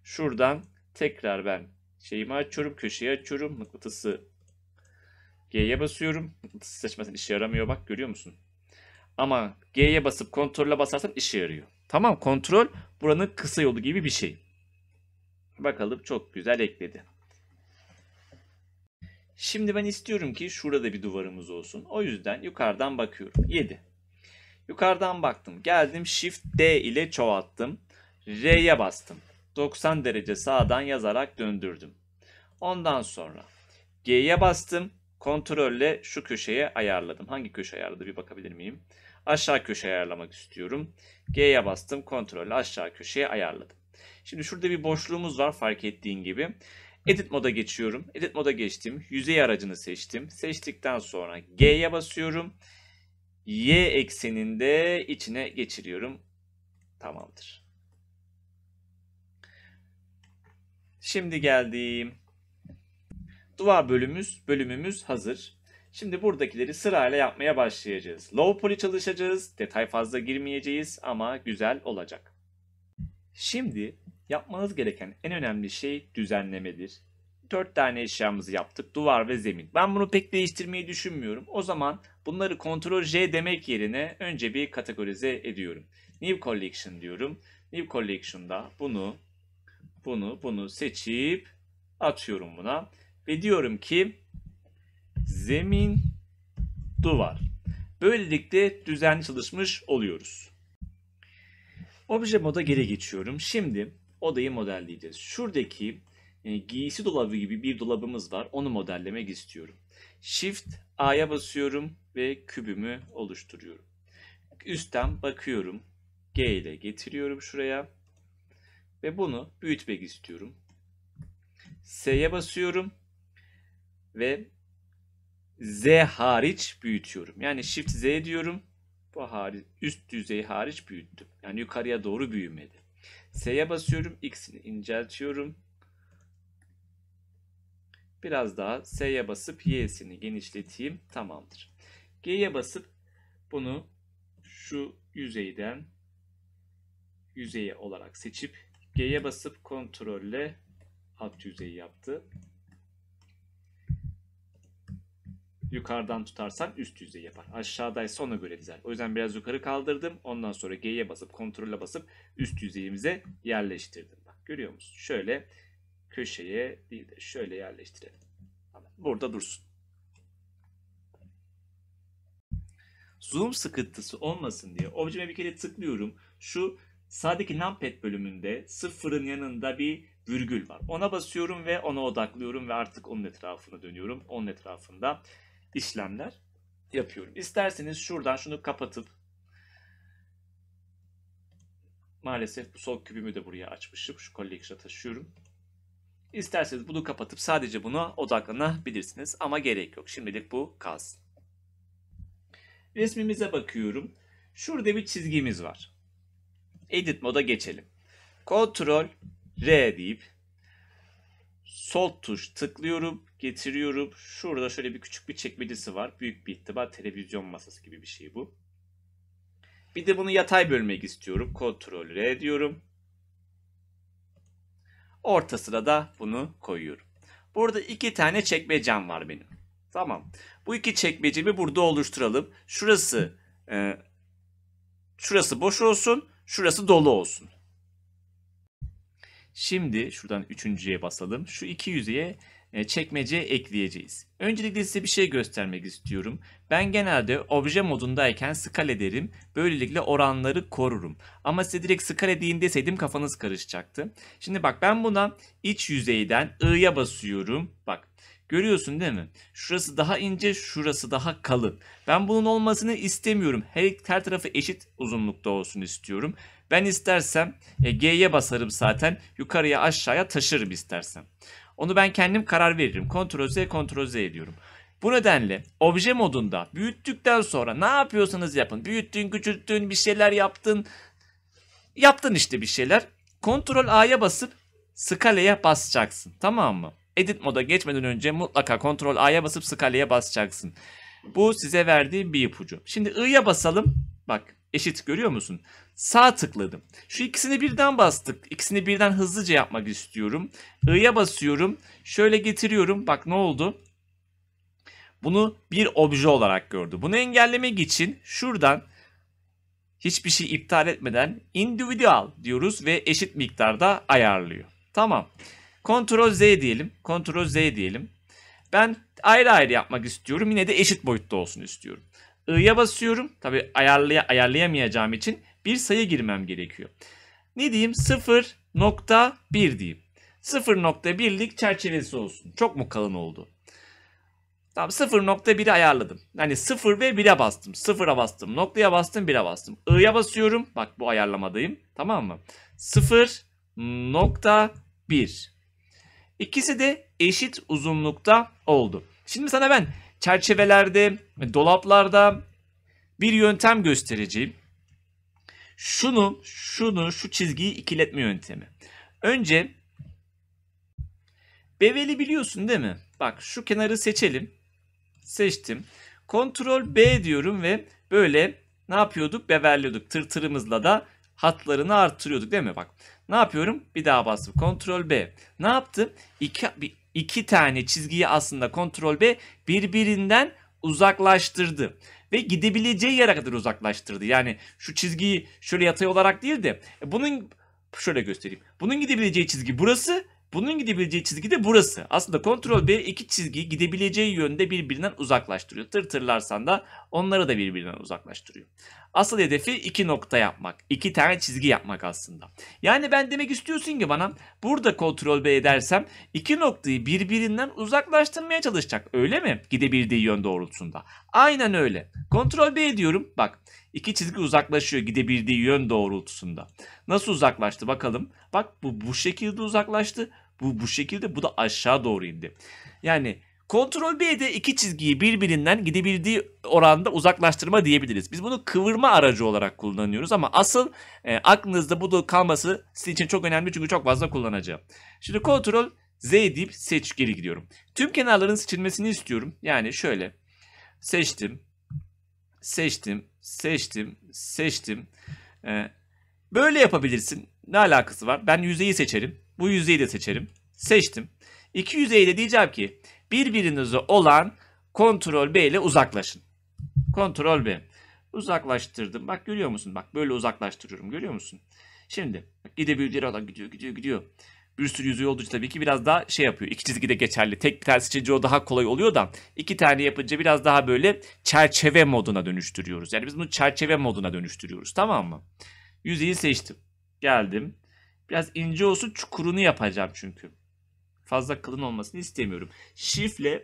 Speaker 1: Şuradan tekrar ben şeyimi açıyorum, köşeyi açıyorum. Mıknatısı G'ye basıyorum. Mıknatısı seçmesen işe yaramıyor bak görüyor musun? Ama G'ye basıp kontrole basarsan işe yarıyor. Tamam kontrol buranın kısa yolu gibi bir şey. Bakalım çok güzel ekledi. Şimdi ben istiyorum ki şurada bir duvarımız olsun. O yüzden yukarıdan bakıyorum. 7. Yukarıdan baktım. Geldim Shift D ile çoğalttım. R'ye bastım. 90 derece sağdan yazarak döndürdüm. Ondan sonra G'ye bastım. Kontrolle şu köşeye ayarladım. Hangi köşe ayarladı bir bakabilir miyim? Aşağı köşe ayarlamak istiyorum. G'ye bastım. Kontrolle aşağı köşeye ayarladım. Şimdi şurada bir boşluğumuz var fark ettiğin gibi. Edit moda geçiyorum. Edit moda geçtim. Yüzey aracını seçtim. Seçtikten sonra G'ye basıyorum y ekseninde içine geçiriyorum. Tamamdır. Şimdi geldiğim Duvar bölümümüz, bölümümüz hazır. Şimdi buradakileri sırayla yapmaya başlayacağız. Low poly çalışacağız. Detay fazla girmeyeceğiz ama güzel olacak. Şimdi yapmanız gereken en önemli şey düzenlemedir dört tane eşyamızı yaptık. Duvar ve zemin. Ben bunu pek değiştirmeyi düşünmüyorum. O zaman bunları Ctrl J demek yerine önce bir kategorize ediyorum. New Collection diyorum. New Collection'da bunu, bunu, bunu seçip atıyorum buna. Ve diyorum ki zemin, duvar. Böylelikle düzenli çalışmış oluyoruz. Obje moda geri geçiyorum. Şimdi odayı modelleyeceğiz. Şuradaki e, giysi dolabı gibi bir dolabımız var. Onu modellemek istiyorum. Shift A'ya basıyorum ve kübümü oluşturuyorum. Üstten bakıyorum. G ile getiriyorum şuraya. Ve bunu büyütmek istiyorum. S'ye basıyorum. Ve Z hariç büyütüyorum. Yani Shift Z diyorum. Bu hariç, üst düzey hariç büyüttüm. Yani yukarıya doğru büyümedi. S'ye basıyorum. X'ini inceltiyorum Biraz daha S'ye basıp Y'sini genişleteyim. Tamamdır. G'ye basıp bunu şu yüzeyden yüzeye olarak seçip G'ye basıp kontrolle alt yüzeyi yaptı. Yukarıdan tutarsan üst yüzey yapar. Aşağıdaysa ona göre dizer. O yüzden biraz yukarı kaldırdım. Ondan sonra G'ye basıp kontrolle basıp üst yüzeyimize yerleştirdim. Bak görüyor musun? Şöyle köşeye değil de şöyle yerleştirelim. Burada dursun. Zoom sıkıntısı olmasın diye objeme bir kere tıklıyorum. Şu sağdaki numpad bölümünde sıfırın yanında bir virgül var. Ona basıyorum ve ona odaklıyorum ve artık onun etrafına dönüyorum. Onun etrafında işlemler yapıyorum. İsterseniz şuradan şunu kapatıp maalesef bu sol kübümü de buraya açmışım. Şu collection'a taşıyorum. İsterseniz bunu kapatıp sadece buna odaklanabilirsiniz ama gerek yok. Şimdilik bu kalsın. Resmimize bakıyorum. Şurada bir çizgimiz var. Edit moda geçelim. Ctrl R deyip sol tuş tıklıyorum, getiriyorum. Şurada şöyle bir küçük bir çekmecesi var. Büyük bir ihtimal televizyon masası gibi bir şey bu. Bir de bunu yatay bölmek istiyorum. Ctrl R diyorum. Ortasına da bunu koyuyorum. Burada iki tane çekmecem var benim. Tamam. Bu iki çekmecemi burada oluşturalım. Şurası e, şurası boş olsun. Şurası dolu olsun. Şimdi şuradan üçüncüye basalım. Şu iki yüzeye e, çekmeceye ekleyeceğiz. Öncelikle size bir şey göstermek istiyorum. Ben genelde obje modundayken skal ederim. Böylelikle oranları korurum. Ama size direkt skal edeyim deseydim kafanız karışacaktı. Şimdi bak ben buna iç yüzeyden I'ya basıyorum. Bak görüyorsun değil mi? Şurası daha ince, şurası daha kalın. Ben bunun olmasını istemiyorum. Her, her tarafı eşit uzunlukta olsun istiyorum. Ben istersem e, G'ye basarım zaten. Yukarıya aşağıya taşırım istersem. Onu ben kendim karar veririm. Ctrl Z, Ctrl Z ediyorum. Bu nedenle obje modunda büyüttükten sonra ne yapıyorsanız yapın. Büyüttün, küçülttün, bir şeyler yaptın. Yaptın işte bir şeyler. Ctrl A'ya basıp skaleye basacaksın. Tamam mı? Edit moda geçmeden önce mutlaka Ctrl A'ya basıp skaleye basacaksın. Bu size verdiğim bir ipucu. Şimdi I'ya basalım. Bak eşit görüyor musun? Sağ tıkladım. Şu ikisini birden bastık. İkisini birden hızlıca yapmak istiyorum. I'ya basıyorum. Şöyle getiriyorum. Bak ne oldu? Bunu bir obje olarak gördü. Bunu engellemek için şuradan hiçbir şey iptal etmeden individual diyoruz ve eşit miktarda ayarlıyor. Tamam. Ctrl Z diyelim. Ctrl Z diyelim. Ben ayrı ayrı yapmak istiyorum. Yine de eşit boyutta olsun istiyorum. I'ya basıyorum. Tabi ayarlaya, ayarlayamayacağım için bir sayı girmem gerekiyor. Ne diyeyim? 0.1 diyeyim. 0.1'lik çerçevesi olsun. Çok mu kalın oldu? Tamam 0.1'i ayarladım. Yani 0 ve 1'e bastım. 0'a bastım. Noktaya bastım 1'e bastım. I'ya basıyorum. Bak bu ayarlamadayım. Tamam mı? 0.1 İkisi de eşit uzunlukta oldu. Şimdi sana ben çerçevelerde, dolaplarda bir yöntem göstereceğim. Şunu, şunu, şu çizgiyi ikiletme yöntemi. Önce beveli biliyorsun değil mi? Bak şu kenarı seçelim. Seçtim. Ctrl B diyorum ve böyle ne yapıyorduk? Beverliyorduk. Tırtırımızla da hatlarını arttırıyorduk, değil mi? Bak ne yapıyorum? Bir daha bastım. Ctrl B. Ne yaptı? İki, bir, iki tane çizgiyi aslında kontrol B birbirinden uzaklaştırdı ve gidebileceği yere kadar uzaklaştırdı. Yani şu çizgiyi şöyle yatay olarak değil de e, bunun şöyle göstereyim. Bunun gidebileceği çizgi burası, bunun gidebileceği çizgi de burası. Aslında kontrol B iki çizgiyi gidebileceği yönde birbirinden uzaklaştırıyor. Tırtırlarsan da Onları da birbirinden uzaklaştırıyor. Asıl hedefi iki nokta yapmak. iki tane çizgi yapmak aslında. Yani ben demek istiyorsun ki bana burada kontrol B edersem iki noktayı birbirinden uzaklaştırmaya çalışacak. Öyle mi? Gidebildiği yön doğrultusunda. Aynen öyle. Kontrol B diyorum. Bak iki çizgi uzaklaşıyor gidebildiği yön doğrultusunda. Nasıl uzaklaştı bakalım. Bak bu bu şekilde uzaklaştı. Bu bu şekilde bu da aşağı doğru indi. Yani Kontrol B'de iki çizgiyi birbirinden gidebildiği oranda uzaklaştırma diyebiliriz. Biz bunu kıvırma aracı olarak kullanıyoruz ama asıl e, aklınızda bu da kalması sizin için çok önemli çünkü çok fazla kullanacağım. Şimdi kontrol Z deyip seç geri gidiyorum. Tüm kenarların seçilmesini istiyorum. Yani şöyle seçtim, seçtim, seçtim, seçtim. Ee, böyle yapabilirsin. Ne alakası var? Ben yüzeyi seçerim. Bu yüzeyi de seçerim. Seçtim. İki yüzeyi de diyeceğim ki birbirinize olan kontrol B ile uzaklaşın. Kontrol B. Uzaklaştırdım. Bak görüyor musun? Bak böyle uzaklaştırıyorum. Görüyor musun? Şimdi bak, gidebildiği adam gidiyor gidiyor gidiyor. Bir sürü yüzüğü olduğu tabii ki biraz daha şey yapıyor. İki çizgi de geçerli. Tek bir tane seçince o daha kolay oluyor da iki tane yapınca biraz daha böyle çerçeve moduna dönüştürüyoruz. Yani biz bunu çerçeve moduna dönüştürüyoruz tamam mı? Yüzeyi seçtim. Geldim. Biraz ince olsun çukurunu yapacağım çünkü fazla kalın olmasını istemiyorum. Shift'le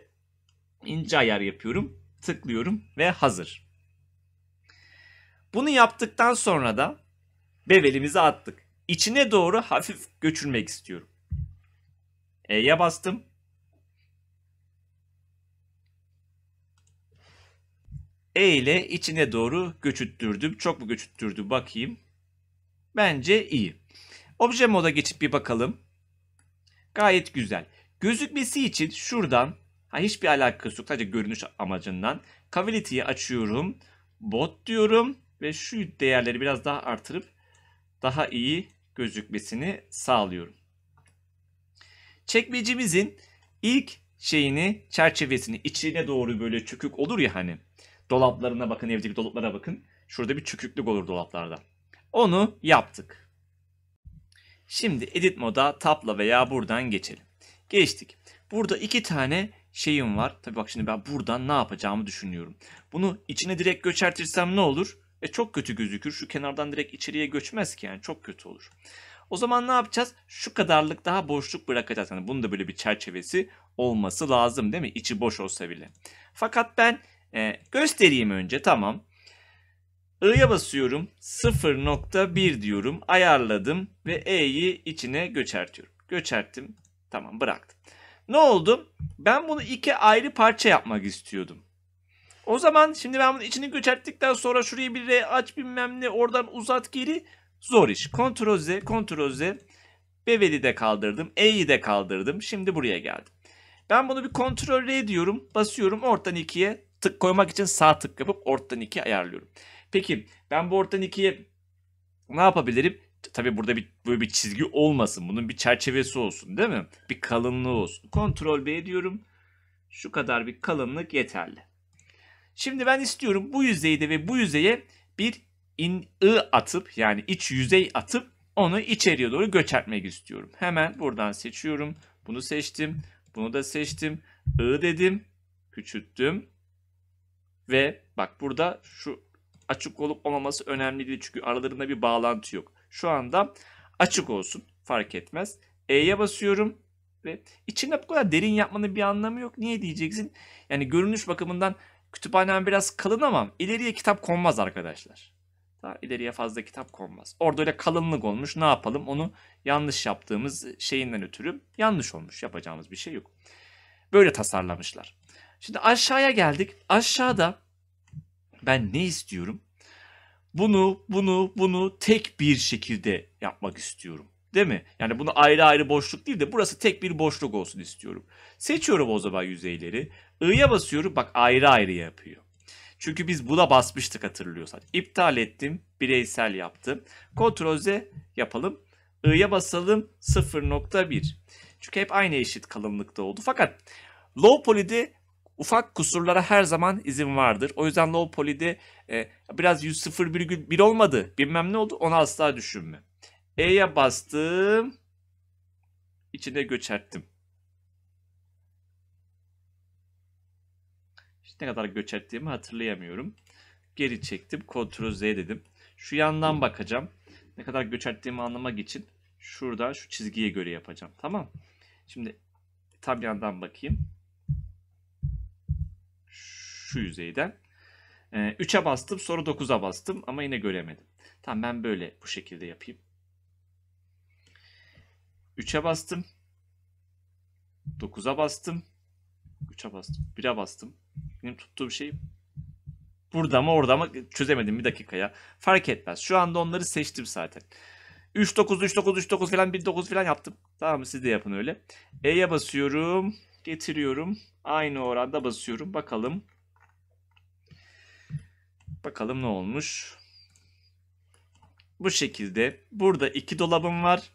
Speaker 1: ince ayar yapıyorum, tıklıyorum ve hazır. Bunu yaptıktan sonra da bevelimizi attık. İçine doğru hafif göçürmek istiyorum. E'ye bastım. E ile içine doğru göçüttürdüm. Çok mu göçüttürdü bakayım. Bence iyi. Obje moda geçip bir bakalım. Gayet güzel. Gözükmesi için şuradan ha hiçbir alakası yok. Sadece görünüş amacından cavity'yi açıyorum. Bot diyorum ve şu değerleri biraz daha artırıp daha iyi gözükmesini sağlıyorum. Çekmecimizin ilk şeyini, çerçevesini içine doğru böyle çökük olur ya hani. Dolaplarına bakın, evdeki dolaplara bakın. Şurada bir çöküklük olur dolaplarda. Onu yaptık. Şimdi edit moda tabla veya buradan geçelim. Geçtik. Burada iki tane şeyim var. Tabi bak şimdi ben buradan ne yapacağımı düşünüyorum. Bunu içine direkt göçertirsem ne olur? E çok kötü gözükür. Şu kenardan direkt içeriye göçmez ki yani çok kötü olur. O zaman ne yapacağız? Şu kadarlık daha boşluk bırakacağız. Yani bunun da böyle bir çerçevesi olması lazım değil mi? İçi boş olsa bile. Fakat ben e, göstereyim önce tamam. I'ya basıyorum. 0.1 diyorum. Ayarladım ve E'yi içine göçertiyorum. Göçerttim. Tamam bıraktım. Ne oldu? Ben bunu iki ayrı parça yapmak istiyordum. O zaman şimdi ben bunu içini göçerttikten sonra şurayı bir R aç bilmem ne oradan uzat geri zor iş. Ctrl Z, Ctrl Z. Bevel'i de kaldırdım. E'yi de kaldırdım. Şimdi buraya geldim. Ben bunu bir Ctrl R diyorum. Basıyorum ortadan ikiye tık koymak için sağ tık yapıp ortadan ikiye ayarlıyorum. Peki ben bu ortadan ikiye ne yapabilirim? Tabi burada bir böyle bir çizgi olmasın. Bunun bir çerçevesi olsun değil mi? Bir kalınlığı olsun. Ctrl B diyorum. Şu kadar bir kalınlık yeterli. Şimdi ben istiyorum bu yüzeyde ve bu yüzeye bir in, I atıp yani iç yüzey atıp onu içeriye doğru göç etmek istiyorum. Hemen buradan seçiyorum. Bunu seçtim. Bunu da seçtim. I dedim. Küçülttüm. Ve bak burada şu açık olup olmaması önemli değil çünkü aralarında bir bağlantı yok. Şu anda açık olsun fark etmez. E'ye basıyorum ve içinde bu kadar derin yapmanın bir anlamı yok. Niye diyeceksin? Yani görünüş bakımından kütüphanem biraz kalın ama ileriye kitap konmaz arkadaşlar. Daha ileriye fazla kitap konmaz. Orada öyle kalınlık olmuş. Ne yapalım? Onu yanlış yaptığımız şeyinden ötürü yanlış olmuş. Yapacağımız bir şey yok. Böyle tasarlamışlar. Şimdi aşağıya geldik. Aşağıda ben ne istiyorum? Bunu, bunu, bunu tek bir şekilde yapmak istiyorum. Değil mi? Yani bunu ayrı ayrı boşluk değil de burası tek bir boşluk olsun istiyorum. Seçiyorum o zaman yüzeyleri. I'ya basıyorum bak ayrı ayrı yapıyor. Çünkü biz buna basmıştık hatırlıyorsan. İptal ettim, bireysel yaptım. Ctrl Z yapalım. I'ya basalım 0.1. Çünkü hep aynı eşit kalınlıkta oldu. Fakat low poly'de ufak kusurlara her zaman izin vardır. O yüzden low poly'de e, biraz 100.0,1 olmadı. Bilmem ne oldu onu asla düşünme. E'ye bastım. İçine göçerttim. İşte ne kadar göçerttiğimi hatırlayamıyorum. Geri çektim. Ctrl Z dedim. Şu yandan bakacağım. Ne kadar göçerttiğimi anlamak için şurada şu çizgiye göre yapacağım. Tamam. Şimdi tam yandan bakayım şu yüzeyden. 3'e ee, bastım sonra 9'a bastım ama yine göremedim. Tamam ben böyle bu şekilde yapayım. 3'e bastım. 9'a bastım. 3'e bastım. 1'e bastım. Benim tuttuğum şey burada mı orada mı çözemedim bir dakikaya. Fark etmez. Şu anda onları seçtim zaten. 3 9 3 9 3 9 falan 1 9 falan yaptım. Tamam mı? Siz de yapın öyle. E'ye basıyorum. Getiriyorum. Aynı oranda basıyorum. Bakalım Bakalım ne olmuş. Bu şekilde burada iki dolabım var.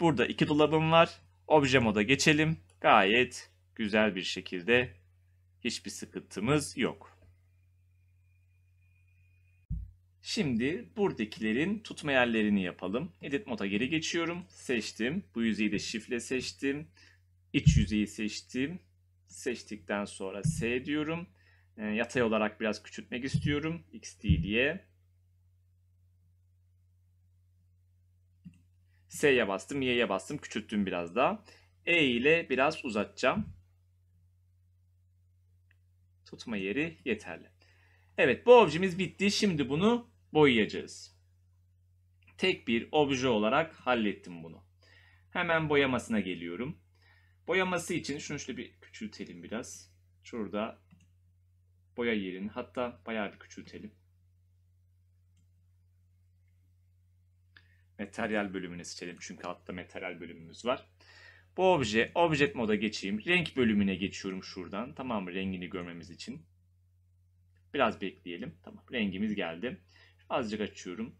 Speaker 1: Burada iki dolabım var. Obje moda geçelim. Gayet güzel bir şekilde hiçbir sıkıntımız yok. Şimdi buradakilerin tutma yerlerini yapalım. Edit moda geri geçiyorum. Seçtim. Bu yüzeyi de şifle seçtim. İç yüzeyi seçtim. Seçtikten sonra S diyorum. Ee, yatay olarak biraz küçültmek istiyorum. XT diye. S'ye bastım, Y'ye bastım. Küçülttüm biraz daha. E ile biraz uzatacağım. Tutma yeri yeterli. Evet bu objemiz bitti. Şimdi bunu boyayacağız. Tek bir obje olarak hallettim bunu. Hemen boyamasına geliyorum. Boyaması için şunu şöyle bir küçültelim biraz. Şurada boya yerini hatta bayağı bir küçültelim. Materyal bölümüne seçelim çünkü altta materyal bölümümüz var. Bu obje, object moda geçeyim. Renk bölümüne geçiyorum şuradan. Tamam Rengini görmemiz için. Biraz bekleyelim. Tamam. Rengimiz geldi. Azıcık açıyorum.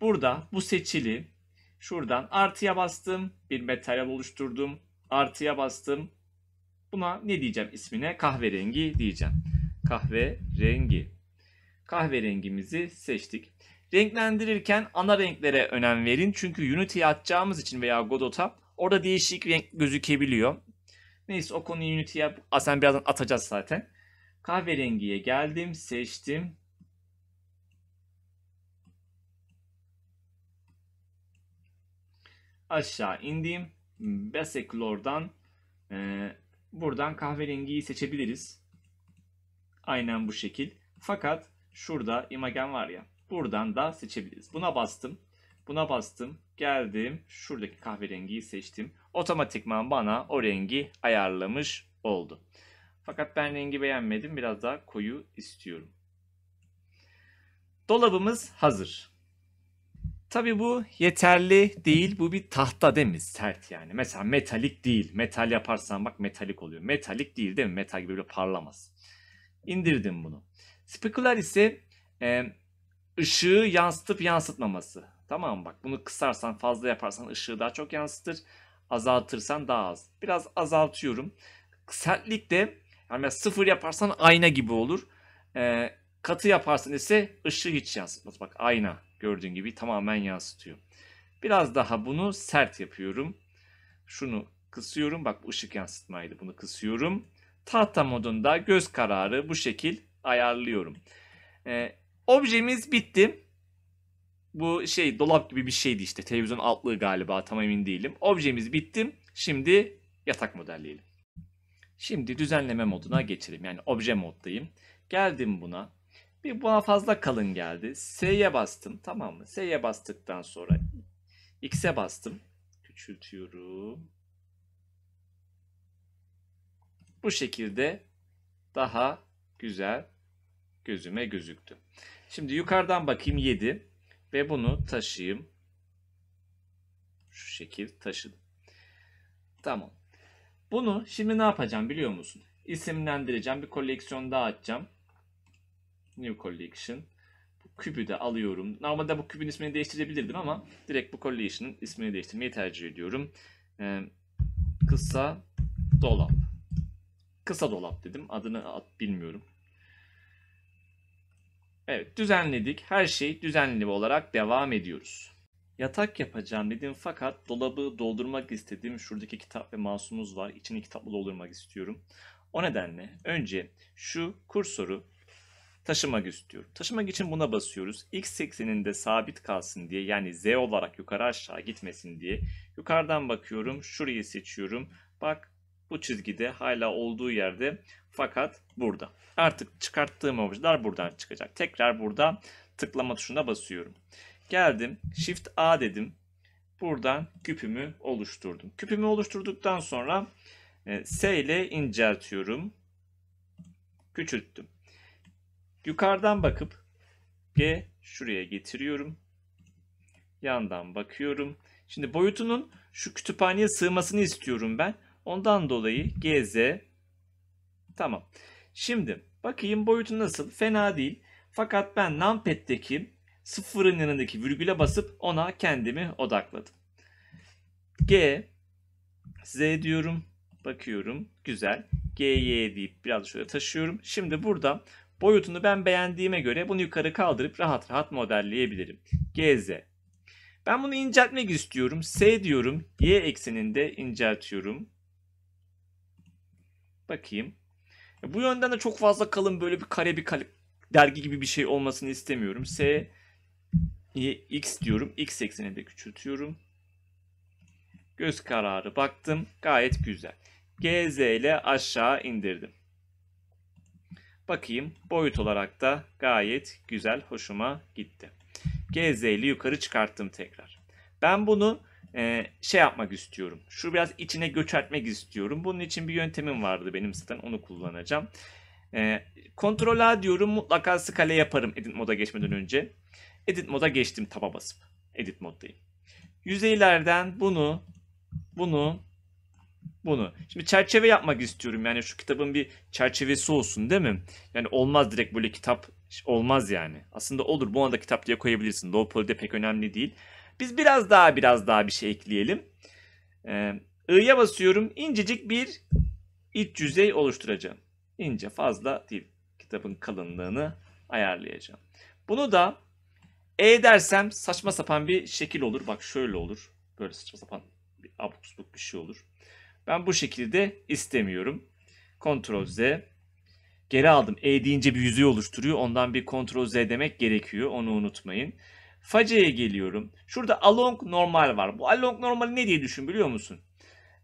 Speaker 1: Burada bu seçili. Şuradan artıya bastım. Bir materyal oluşturdum. Artıya bastım. Buna ne diyeceğim ismine? Kahverengi diyeceğim kahve rengi. kahve rengimizi seçtik. Renklendirirken ana renklere önem verin. Çünkü Unity'ye atacağımız için veya Godot'a orada değişik renk gözükebiliyor. Neyse o konuyu Unity'ye aslında birazdan atacağız zaten. Kahverengiye geldim, seçtim. Aşağı indiğim Basic Lore'dan e, buradan kahverengiyi seçebiliriz. Aynen bu şekil. Fakat şurada imagen var ya. Buradan da seçebiliriz. Buna bastım. Buna bastım. Geldim. Şuradaki kahverengiyi seçtim. Otomatikman bana o rengi ayarlamış oldu. Fakat ben rengi beğenmedim. Biraz daha koyu istiyorum. Dolabımız hazır. Tabi bu yeterli değil. Bu bir tahta değil mi? Sert yani. Mesela metalik değil. Metal yaparsan bak metalik oluyor. Metalik değil değil mi? Metal gibi böyle parlamaz indirdim bunu. Specular ise e, ışığı yansıtıp yansıtmaması. Tamam Bak bunu kısarsan fazla yaparsan ışığı daha çok yansıtır. Azaltırsan daha az. Biraz azaltıyorum. Sertlik de yani sıfır yaparsan ayna gibi olur. E, katı yaparsan ise ışığı hiç yansıtmaz. Bak ayna gördüğün gibi tamamen yansıtıyor. Biraz daha bunu sert yapıyorum. Şunu kısıyorum. Bak bu ışık yansıtmaydı. Bunu kısıyorum tahta modunda göz kararı bu şekil ayarlıyorum. Ee, objemiz bitti. Bu şey dolap gibi bir şeydi işte. Televizyon altlığı galiba tam emin değilim. Objemiz bitti. Şimdi yatak modelleyelim. Şimdi düzenleme moduna geçelim. Yani obje moddayım. Geldim buna. Bir buna fazla kalın geldi. S'ye bastım tamam mı? S'ye bastıktan sonra X'e bastım. Küçültüyorum. bu şekilde daha güzel gözüme gözüktü. Şimdi yukarıdan bakayım 7 ve bunu taşıyayım. Şu şekil taşıdım. Tamam. Bunu şimdi ne yapacağım biliyor musun? İsimlendireceğim. Bir koleksiyon daha açacağım. New Collection. Bu kübü de alıyorum. Normalde bu kübün ismini değiştirebilirdim ama direkt bu collection'ın ismini değiştirmeyi tercih ediyorum. Ee, kısa dolap. Kısa dolap dedim. Adını at, bilmiyorum. Evet düzenledik. Her şey düzenli olarak devam ediyoruz. Yatak yapacağım dedim fakat dolabı doldurmak istedim. Şuradaki kitap ve masumuz var. İçini kitapla doldurmak istiyorum. O nedenle önce şu kursoru taşımak istiyorum. Taşımak için buna basıyoruz. X ekseninde sabit kalsın diye yani Z olarak yukarı aşağı gitmesin diye. Yukarıdan bakıyorum. Şurayı seçiyorum. Bak bu çizgide hala olduğu yerde fakat burada. Artık çıkarttığım objeler buradan çıkacak. Tekrar burada tıklama tuşuna basıyorum. Geldim Shift A dedim. Buradan küpümü oluşturdum. Küpümü oluşturduktan sonra e, S ile inceltiyorum. Küçülttüm. Yukarıdan bakıp G şuraya getiriyorum. Yandan bakıyorum. Şimdi boyutunun şu kütüphaneye sığmasını istiyorum ben. Ondan dolayı GZ tamam. Şimdi bakayım boyutu nasıl? Fena değil. Fakat ben NumPad'deki sıfırın yanındaki virgüle basıp ona kendimi odakladım. G Z diyorum. Bakıyorum. Güzel. GY deyip biraz şöyle taşıyorum. Şimdi burada boyutunu ben beğendiğime göre bunu yukarı kaldırıp rahat rahat modelleyebilirim. GZ. Ben bunu inceltmek istiyorum. S diyorum. Y ekseninde inceltiyorum. Bakayım. Bu yönden de çok fazla kalın böyle bir kare bir kare, dergi gibi bir şey olmasını istemiyorum. S X diyorum. X eksenini de küçültüyorum. Göz kararı baktım. Gayet güzel. GZ ile aşağı indirdim. Bakayım boyut olarak da gayet güzel hoşuma gitti. GZ ile yukarı çıkarttım tekrar. Ben bunu e, şey yapmak istiyorum. Şu biraz içine göçertmek istiyorum. Bunun için bir yöntemim vardı benim zaten onu kullanacağım. E, kontrol A diyorum mutlaka skale yaparım edit moda geçmeden önce. Edit moda geçtim taba basıp. Edit moddayım. Yüzeylerden bunu, bunu, bunu. Şimdi çerçeve yapmak istiyorum. Yani şu kitabın bir çerçevesi olsun değil mi? Yani olmaz direkt böyle kitap olmaz yani. Aslında olur. Buna da kitap diye koyabilirsin. Low poly de pek önemli değil. Biz biraz daha biraz daha bir şey ekleyelim. Ee, basıyorum. İncecik bir iç yüzey oluşturacağım. İnce fazla değil. Kitabın kalınlığını ayarlayacağım. Bunu da E dersem saçma sapan bir şekil olur. Bak şöyle olur. Böyle saçma sapan bir abuk bir şey olur. Ben bu şekilde istemiyorum. Ctrl Z. Geri aldım. E deyince bir yüzey oluşturuyor. Ondan bir Ctrl Z demek gerekiyor. Onu unutmayın. Face'ye geliyorum. Şurada along normal var. Bu along normali ne diye düşün biliyor musun?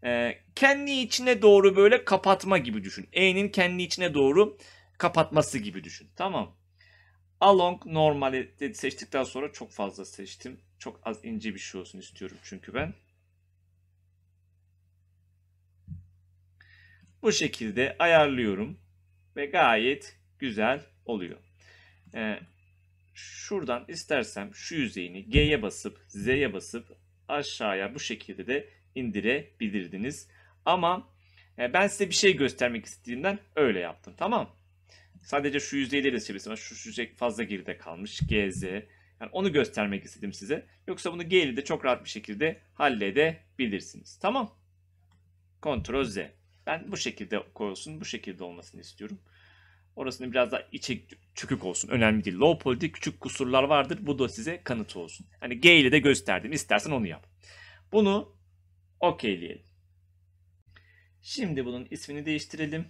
Speaker 1: Ee, kendi içine doğru böyle kapatma gibi düşün. E'nin kendi içine doğru kapatması gibi düşün. Tamam. Along normali seçtikten sonra çok fazla seçtim. Çok az ince bir şey olsun istiyorum çünkü ben. Bu şekilde ayarlıyorum ve gayet güzel oluyor. Ee, şuradan istersem şu yüzeyini G'ye basıp Z'ye basıp aşağıya bu şekilde de indirebilirdiniz. Ama e, ben size bir şey göstermek istediğimden öyle yaptım. Tamam Sadece şu yüzeyleri seçebilirsiniz. Şu, şu yüzey fazla geride kalmış. G, Yani onu göstermek istedim size. Yoksa bunu G ile de çok rahat bir şekilde halledebilirsiniz. Tamam. Ctrl Z. Ben bu şekilde koyulsun, bu şekilde olmasını istiyorum. Orasını biraz daha içe çökük olsun. Önemli değil. Low poly'de küçük kusurlar vardır. Bu da size kanıt olsun. Hani G ile de gösterdim. İstersen onu yap. Bunu okeyleyelim. Şimdi bunun ismini değiştirelim.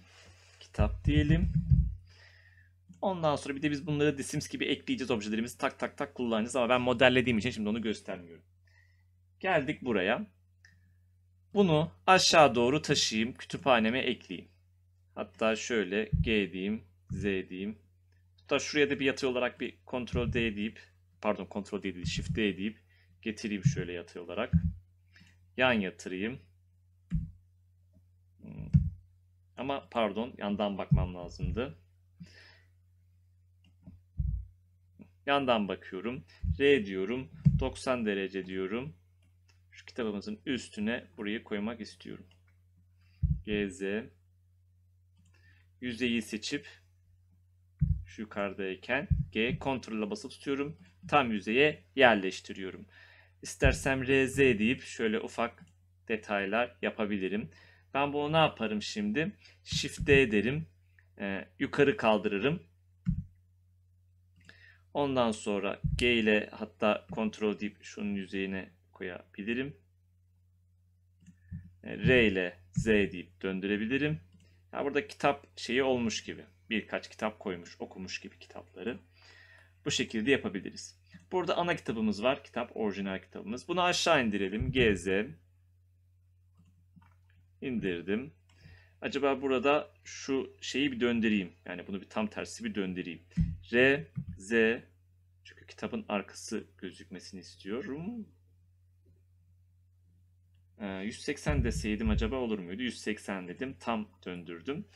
Speaker 1: Kitap diyelim. Ondan sonra bir de biz bunları The Sims gibi ekleyeceğiz objelerimizi tak tak tak kullanacağız ama ben modellediğim için şimdi onu göstermiyorum. Geldik buraya. Bunu aşağı doğru taşıyayım, kütüphaneme ekleyeyim. Hatta şöyle G diyeyim, Z diyeyim. Hatta şuraya da bir yatay olarak bir kontrol D deyip pardon kontrol D değil Shift D deyip getireyim şöyle yatay olarak. Yan yatırayım. Hmm. Ama pardon yandan bakmam lazımdı. Yandan bakıyorum. R diyorum. 90 derece diyorum. Şu kitabımızın üstüne burayı koymak istiyorum. GZ yüzeyi seçip şu yukarıdayken G kontrolle basıp tutuyorum. Tam yüzeye yerleştiriyorum. İstersem RZ deyip şöyle ufak detaylar yapabilirim. Ben bunu ne yaparım şimdi? Shift D derim. E, yukarı kaldırırım. Ondan sonra G ile hatta kontrol deyip şunun yüzeyine koyabilirim. Ee, R ile Z deyip döndürebilirim. Ya burada kitap şeyi olmuş gibi birkaç kitap koymuş, okumuş gibi kitapları. Bu şekilde yapabiliriz. Burada ana kitabımız var. Kitap orijinal kitabımız. Bunu aşağı indirelim. GZ indirdim. Acaba burada şu şeyi bir döndüreyim. Yani bunu bir tam tersi bir döndüreyim. R, Z çünkü kitabın arkası gözükmesini istiyorum. 180 ee, deseydim acaba olur muydu? 180 dedim. Tam döndürdüm.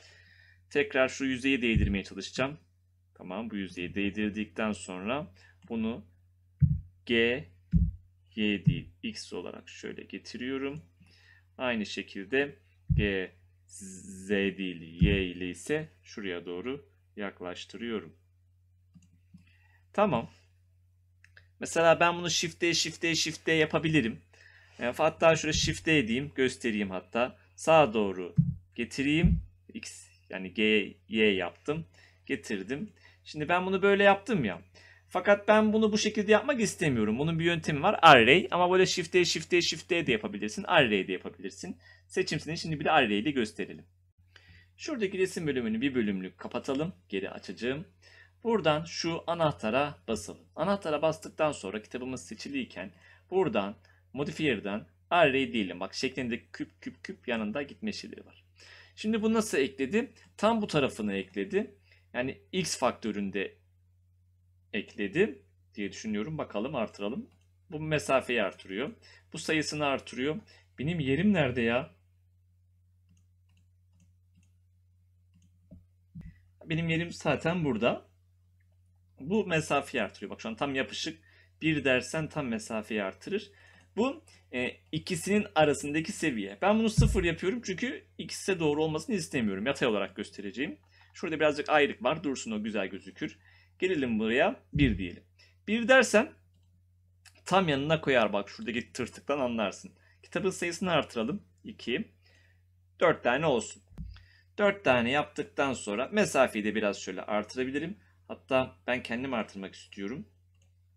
Speaker 1: Tekrar şu yüzeyi değdirmeye çalışacağım. Tamam bu yüzeyi değdirdikten sonra bunu G, Y değil X olarak şöyle getiriyorum. Aynı şekilde G, Z değil Y ile ise şuraya doğru yaklaştırıyorum. Tamam. Mesela ben bunu shift'e shift'e shift'e yapabilirim. E, hatta şöyle shift'e edeyim göstereyim hatta. Sağa doğru getireyim. X yani G, yaptım. Getirdim. Şimdi ben bunu böyle yaptım ya. Fakat ben bunu bu şekilde yapmak istemiyorum. Bunun bir yöntemi var. Array. Ama böyle shift E, shift de yapabilirsin. Array de yapabilirsin. Seçimsini şimdi bir de array ile gösterelim. Şuradaki resim bölümünü bir bölümlük kapatalım. Geri açacağım. Buradan şu anahtara basalım. Anahtara bastıktan sonra kitabımız seçiliyken buradan modifier'dan array diyelim. Bak şeklinde küp küp küp yanında gitme işleri var. Şimdi bu nasıl ekledi? Tam bu tarafını ekledi. Yani x faktöründe ekledi diye düşünüyorum. Bakalım artıralım. Bu mesafeyi artırıyor. Bu sayısını artırıyor. Benim yerim nerede ya? Benim yerim zaten burada. Bu mesafeyi artırıyor. Bak şu an tam yapışık. Bir dersen tam mesafeyi artırır. Bu e, ikisinin arasındaki seviye. Ben bunu sıfır yapıyorum çünkü ikisi doğru olmasını istemiyorum. Yatay olarak göstereceğim. Şurada birazcık ayrık var. Dursun o güzel gözükür. Gelelim buraya bir diyelim. Bir dersen tam yanına koyar bak şuradaki tırtıktan anlarsın. Kitabın sayısını artıralım. 2. dört tane olsun. Dört tane yaptıktan sonra mesafeyi de biraz şöyle artırabilirim. Hatta ben kendim artırmak istiyorum.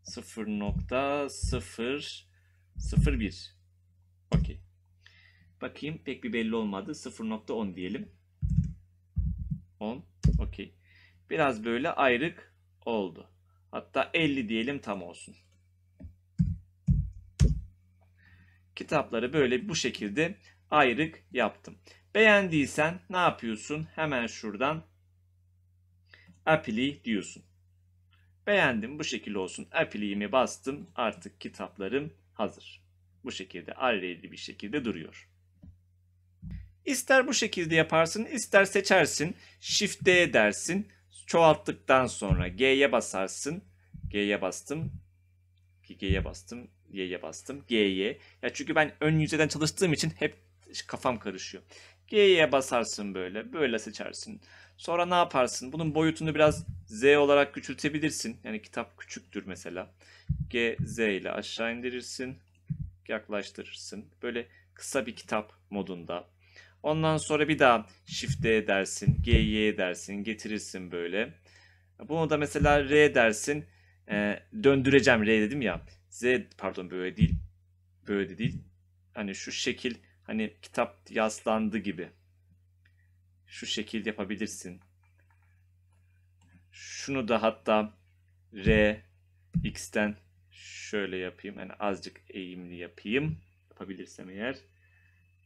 Speaker 1: 0.0 0,1. Okey. Bakayım pek bir belli olmadı. 0.10 diyelim. 10. Okey. Biraz böyle ayrık oldu. Hatta 50 diyelim tam olsun. Kitapları böyle bu şekilde ayrık yaptım. Beğendiysen ne yapıyorsun? Hemen şuradan Apply diyorsun. Beğendim bu şekilde olsun. Apply'imi bastım. Artık kitaplarım hazır. Bu şekilde alelli bir şekilde duruyor. İster bu şekilde yaparsın, ister seçersin. Shift edersin, dersin. Çoğalttıktan sonra G'ye basarsın. G'ye bastım. G'ye bastım. Y'ye bastım. G'ye. Ya çünkü ben ön yüzeden çalıştığım için hep kafam karışıyor. G'ye basarsın böyle. Böyle seçersin. Sonra ne yaparsın? Bunun boyutunu biraz Z olarak küçültebilirsin. Yani kitap küçüktür mesela. G, Z ile aşağı indirirsin. Yaklaştırırsın. Böyle kısa bir kitap modunda. Ondan sonra bir daha Shift D dersin. G, Y dersin. Getirirsin böyle. Bunu da mesela R dersin. Ee, döndüreceğim R dedim ya. Z pardon böyle değil. Böyle de değil. Hani şu şekil hani kitap yaslandı gibi şu şekilde yapabilirsin. Şunu da hatta R X'ten şöyle yapayım. Yani azıcık eğimli yapayım. Yapabilirsem eğer.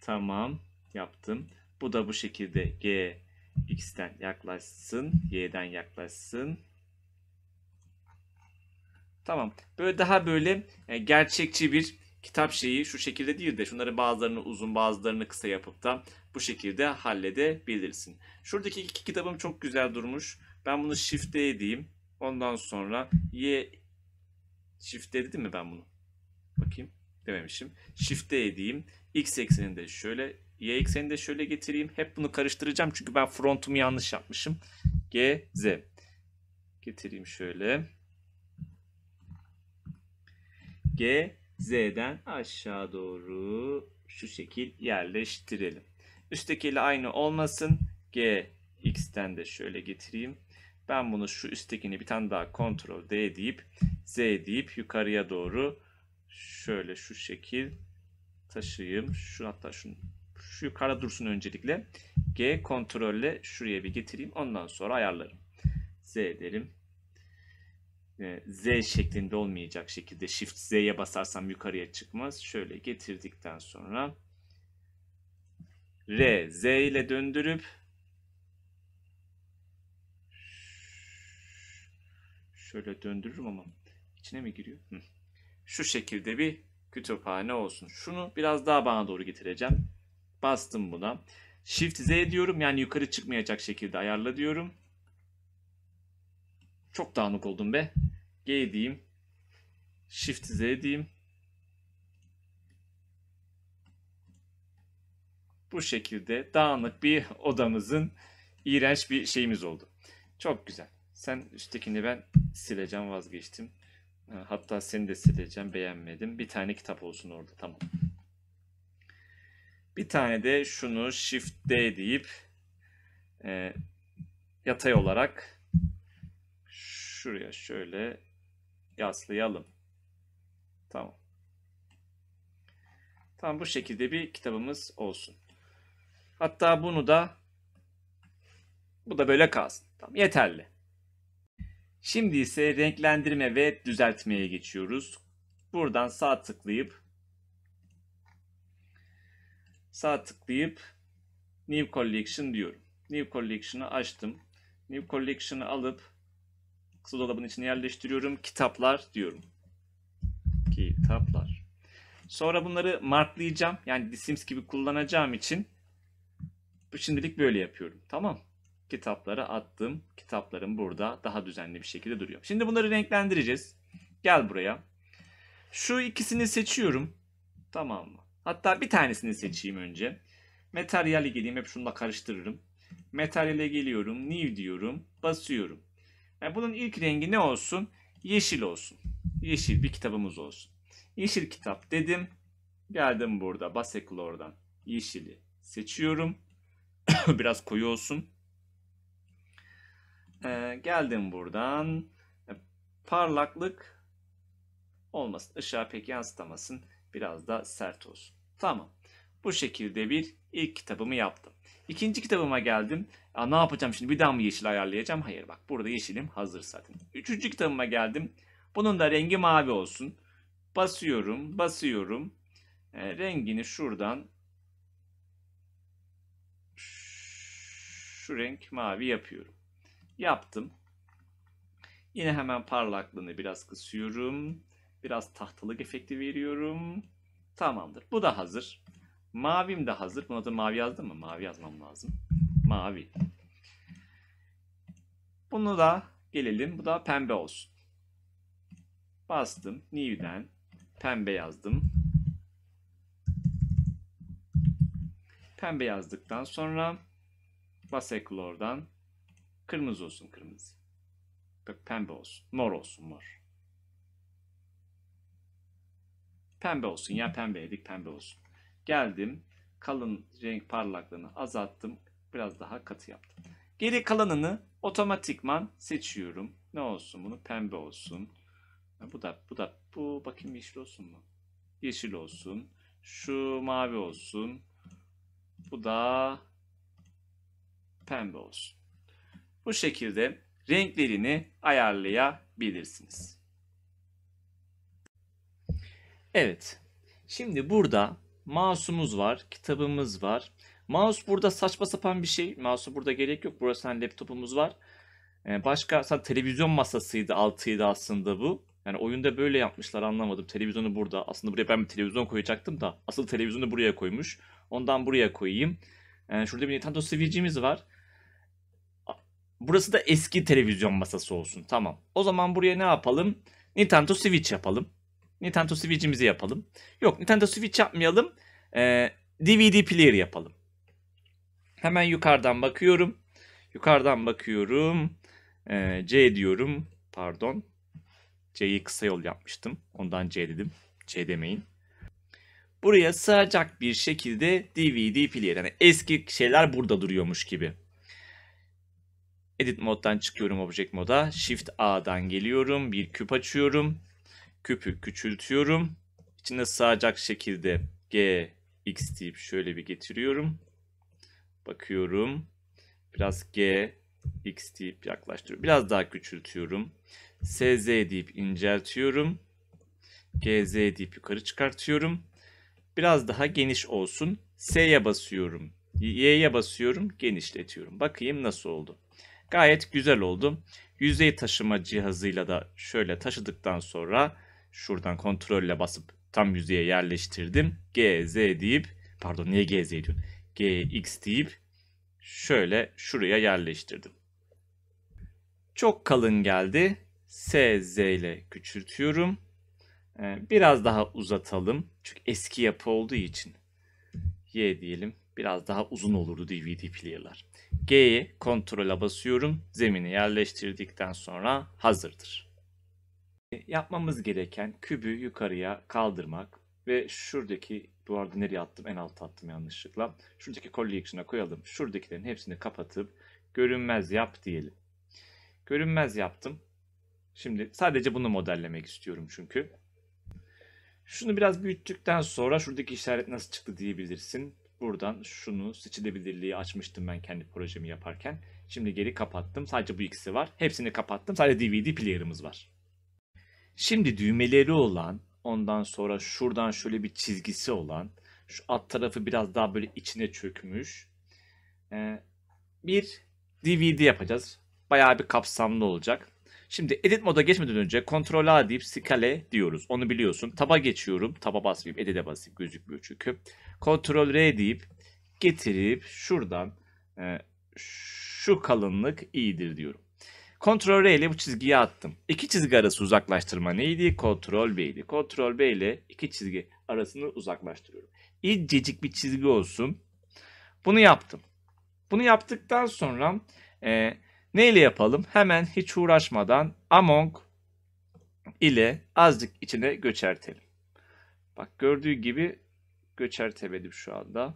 Speaker 1: Tamam. Yaptım. Bu da bu şekilde G X'ten yaklaşsın. Y'den yaklaşsın. Tamam. Böyle daha böyle e, gerçekçi bir kitap şeyi şu şekilde değil de şunları bazılarını uzun bazılarını kısa yapıp da bu şekilde halledebilirsin. Şuradaki iki kitabım çok güzel durmuş. Ben bunu shift'e edeyim. Ondan sonra y shift'e dedim mi ben bunu? Bakayım dememişim. Shift'e edeyim. X eksenini de şöyle y eksenini de şöyle getireyim. Hep bunu karıştıracağım çünkü ben frontumu yanlış yapmışım. G, Z. Getireyim şöyle. G, Z'den aşağı doğru şu şekil yerleştirelim. Üsttekiyle aynı olmasın. G X'ten de şöyle getireyim. Ben bunu şu üsttekini bir tane daha Ctrl D deyip Z deyip yukarıya doğru şöyle şu şekil taşıyayım. Şu hatta şunu şu yukarı dursun öncelikle. G kontrolle şuraya bir getireyim. Ondan sonra ayarlarım. Z derim. E, Z şeklinde olmayacak şekilde Shift Z'ye basarsam yukarıya çıkmaz. Şöyle getirdikten sonra R Z ile döndürüp şöyle döndürürüm ama içine mi giriyor? Hı. Şu şekilde bir kütüphane olsun. Şunu biraz daha bana doğru getireceğim. Bastım buna. Shift Z diyorum yani yukarı çıkmayacak şekilde ayarla diyorum. Çok dağınık oldum be. G diyeyim. Shift Z diyeyim. Bu şekilde dağınık bir odamızın iğrenç bir şeyimiz oldu. Çok güzel. Sen üsttekini ben sileceğim vazgeçtim. Ee, hatta seni de sileceğim beğenmedim. Bir tane kitap olsun orada tamam. Bir tane de şunu Shift D deyip e, yatay olarak şuraya şöyle yaslayalım. Tamam. Tam bu şekilde bir kitabımız olsun. Hatta bunu da bu da böyle kalsın. Tamam yeterli. Şimdi ise renklendirme ve düzeltmeye geçiyoruz. Buradan sağ tıklayıp sağ tıklayıp New Collection diyorum. New Collection'ı açtım. New Collection'ı alıp kısa dolabın içine yerleştiriyorum. Kitaplar diyorum. Kitaplar. Sonra bunları marklayacağım. Yani The Sims gibi kullanacağım için şimdilik böyle yapıyorum. Tamam. Kitapları attım. Kitaplarım burada daha düzenli bir şekilde duruyor. Şimdi bunları renklendireceğiz. Gel buraya. Şu ikisini seçiyorum. Tamam mı? Hatta bir tanesini seçeyim önce. Materyale geleyim. Hep şununla karıştırırım. Materyale geliyorum. New diyorum. Basıyorum. Yani bunun ilk rengi ne olsun? Yeşil olsun. Yeşil bir kitabımız olsun. Yeşil kitap dedim. Geldim burada Baseklor'dan yeşili seçiyorum. Biraz koyu olsun. Ee, geldim buradan. Parlaklık olmasın. Işığa pek yansıtamasın. Biraz da sert olsun. Tamam. Bu şekilde bir ilk kitabımı yaptım. İkinci kitabıma geldim. Ya ne yapacağım şimdi bir daha mı yeşil ayarlayacağım? Hayır bak burada yeşilim hazır zaten. Üçüncü kitabıma geldim. Bunun da rengi mavi olsun. Basıyorum, basıyorum. E, rengini şuradan şu renk mavi yapıyorum. Yaptım. Yine hemen parlaklığını biraz kısıyorum. Biraz tahtalık efekti veriyorum. Tamamdır. Bu da hazır. Mavim de hazır. Buna da mavi yazdım mı? Mavi yazmam lazım. Mavi. Bunu da gelelim. Bu da pembe olsun. Bastım. New'den pembe yazdım. Pembe yazdıktan sonra Baseklor'dan kırmızı olsun kırmızı. Pembe olsun. Mor olsun mor. Pembe olsun ya pembe dedik pembe olsun. Geldim. Kalın renk parlaklığını azalttım. Biraz daha katı yaptım. Geri kalanını otomatikman seçiyorum. Ne olsun bunu? Pembe olsun. Bu da bu da bu bakayım yeşil olsun mu? Yeşil olsun. Şu mavi olsun. Bu da pembe olsun. Bu şekilde renklerini ayarlayabilirsiniz. Evet. Şimdi burada Mouse'umuz var, kitabımız var. Mouse burada saçma sapan bir şey. Mouse'u burada gerek yok. Burası hani laptopumuz var. Ee, başka sen televizyon masasıydı, altıydı aslında bu. Yani oyunda böyle yapmışlar anlamadım. Televizyonu burada. Aslında buraya ben bir televizyon koyacaktım da asıl televizyonu buraya koymuş. Ondan buraya koyayım. Yani ee, şurada bir Nintendo Switch'imiz var. Burası da eski televizyon masası olsun. Tamam. O zaman buraya ne yapalım? Nintendo Switch yapalım. Nintendo Switch'imizi yapalım. Yok Nintendo Switch yapmayalım. Ee, DVD player yapalım. Hemen yukarıdan bakıyorum. Yukarıdan bakıyorum. Ee, C diyorum. Pardon. C'yi kısa yol yapmıştım. Ondan C dedim. C demeyin. Buraya sığacak bir şekilde DVD player. Yani eski şeyler burada duruyormuş gibi. Edit moddan çıkıyorum object moda. Shift A'dan geliyorum. Bir küp açıyorum küpü küçültüyorum. İçinde sığacak şekilde g x deyip şöyle bir getiriyorum. Bakıyorum. Biraz g x deyip yaklaştırıyorum. Biraz daha küçültüyorum. SZ deyip inceltiyorum. GZ deyip yukarı çıkartıyorum. Biraz daha geniş olsun. S'ye basıyorum. Y'ye basıyorum. Genişletiyorum. Bakayım nasıl oldu. Gayet güzel oldu. Yüzey taşıma cihazıyla da şöyle taşıdıktan sonra Şuradan kontrolle basıp tam yüzeye yerleştirdim. GZ Z deyip pardon niye GZ Z GX G, deyip şöyle şuraya yerleştirdim. Çok kalın geldi. S, ile küçültüyorum. Ee, biraz daha uzatalım. Çünkü eski yapı olduğu için. Y diyelim. Biraz daha uzun olurdu DVD player'lar. G'ye kontrole basıyorum. Zemini yerleştirdikten sonra hazırdır. Yapmamız gereken kübü yukarıya kaldırmak ve şuradaki bu arada nereye attım? En alta attım yanlışlıkla. Şuradaki collection'a koyalım. Şuradakilerin hepsini kapatıp görünmez yap diyelim. Görünmez yaptım. Şimdi sadece bunu modellemek istiyorum çünkü. Şunu biraz büyüttükten sonra şuradaki işaret nasıl çıktı diyebilirsin. Buradan şunu seçilebilirliği açmıştım ben kendi projemi yaparken. Şimdi geri kapattım. Sadece bu ikisi var. Hepsini kapattım. Sadece DVD player'ımız var. Şimdi düğmeleri olan, ondan sonra şuradan şöyle bir çizgisi olan, şu alt tarafı biraz daha böyle içine çökmüş e, bir DVD yapacağız. Bayağı bir kapsamlı olacak. Şimdi edit moda geçmeden önce kontrol A deyip skale diyoruz. Onu biliyorsun. Taba geçiyorum. Taba basmayıp edit'e basayım. Gözükmüyor çünkü. Kontrol R deyip getirip şuradan e, şu kalınlık iyidir diyorum. Kontrol R ile bu çizgiyi attım. İki çizgi arası uzaklaştırma neydi? Kontrol B idi. Kontrol B ile iki çizgi arasını uzaklaştırıyorum. İncecik bir çizgi olsun. Bunu yaptım. Bunu yaptıktan sonra e, ne ile yapalım? Hemen hiç uğraşmadan Among ile azıcık içine göçertelim. Bak gördüğü gibi göçertemedim şu anda.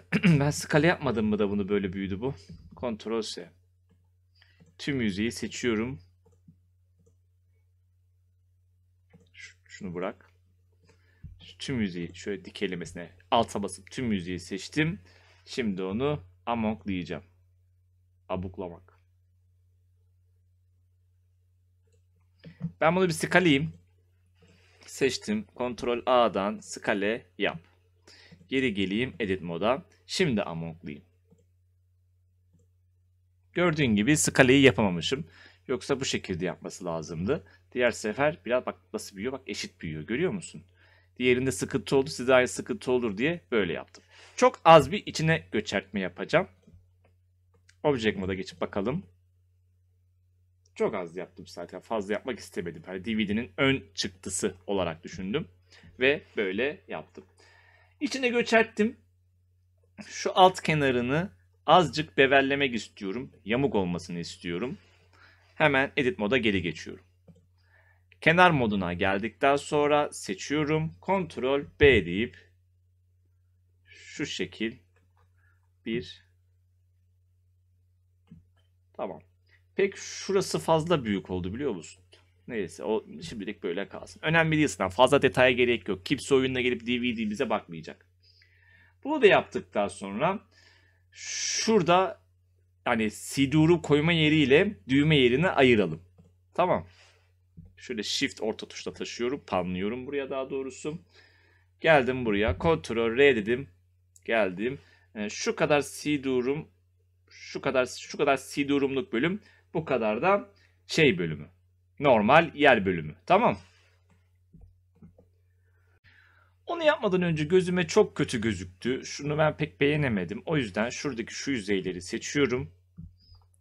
Speaker 1: ben skala yapmadım mı da bunu böyle büyüdü bu. Ctrl S. Tüm yüzeyi seçiyorum. Şunu bırak. Tüm yüzeyi şöyle dik kelimesine alta basıp tüm yüzeyi seçtim. Şimdi onu amoklayacağım. Abuklamak. Ben bunu bir skalayayım. Seçtim. Ctrl A'dan skale yap. Geri geleyim edit moda. Şimdi amonglayayım. Gördüğün gibi skaleyi yapamamışım. Yoksa bu şekilde yapması lazımdı. Diğer sefer biraz bak nasıl büyüyor bak eşit büyüyor görüyor musun? Diğerinde sıkıntı oldu size aynı sıkıntı olur diye böyle yaptım. Çok az bir içine göçertme yapacağım. Object moda geçip bakalım. Çok az yaptım zaten fazla yapmak istemedim. Hani DVD'nin ön çıktısı olarak düşündüm. Ve böyle yaptım. İçine göçerttim. Şu alt kenarını azıcık bevellemek istiyorum. Yamuk olmasını istiyorum. Hemen edit moda geri geçiyorum. Kenar moduna geldikten sonra seçiyorum. Ctrl B deyip şu şekil bir tamam. Pek şurası fazla büyük oldu biliyor musun? Neyse o şimdilik böyle kalsın. Önemli değil sınav. Fazla detaya gerek yok. Kimse oyununa gelip DVD'mize bakmayacak. Bunu da yaptıktan sonra şurada hani CD'uru koyma yeriyle düğme yerini ayıralım. Tamam. Şöyle shift orta tuşla taşıyorum. Panlıyorum buraya daha doğrusu. Geldim buraya. Ctrl R dedim. Geldim. Ee, şu kadar CD'urum şu kadar şu kadar CD'urumluk bölüm. Bu kadar da şey bölümü normal yer bölümü. Tamam. Onu yapmadan önce gözüme çok kötü gözüktü. Şunu ben pek beğenemedim. O yüzden şuradaki şu yüzeyleri seçiyorum.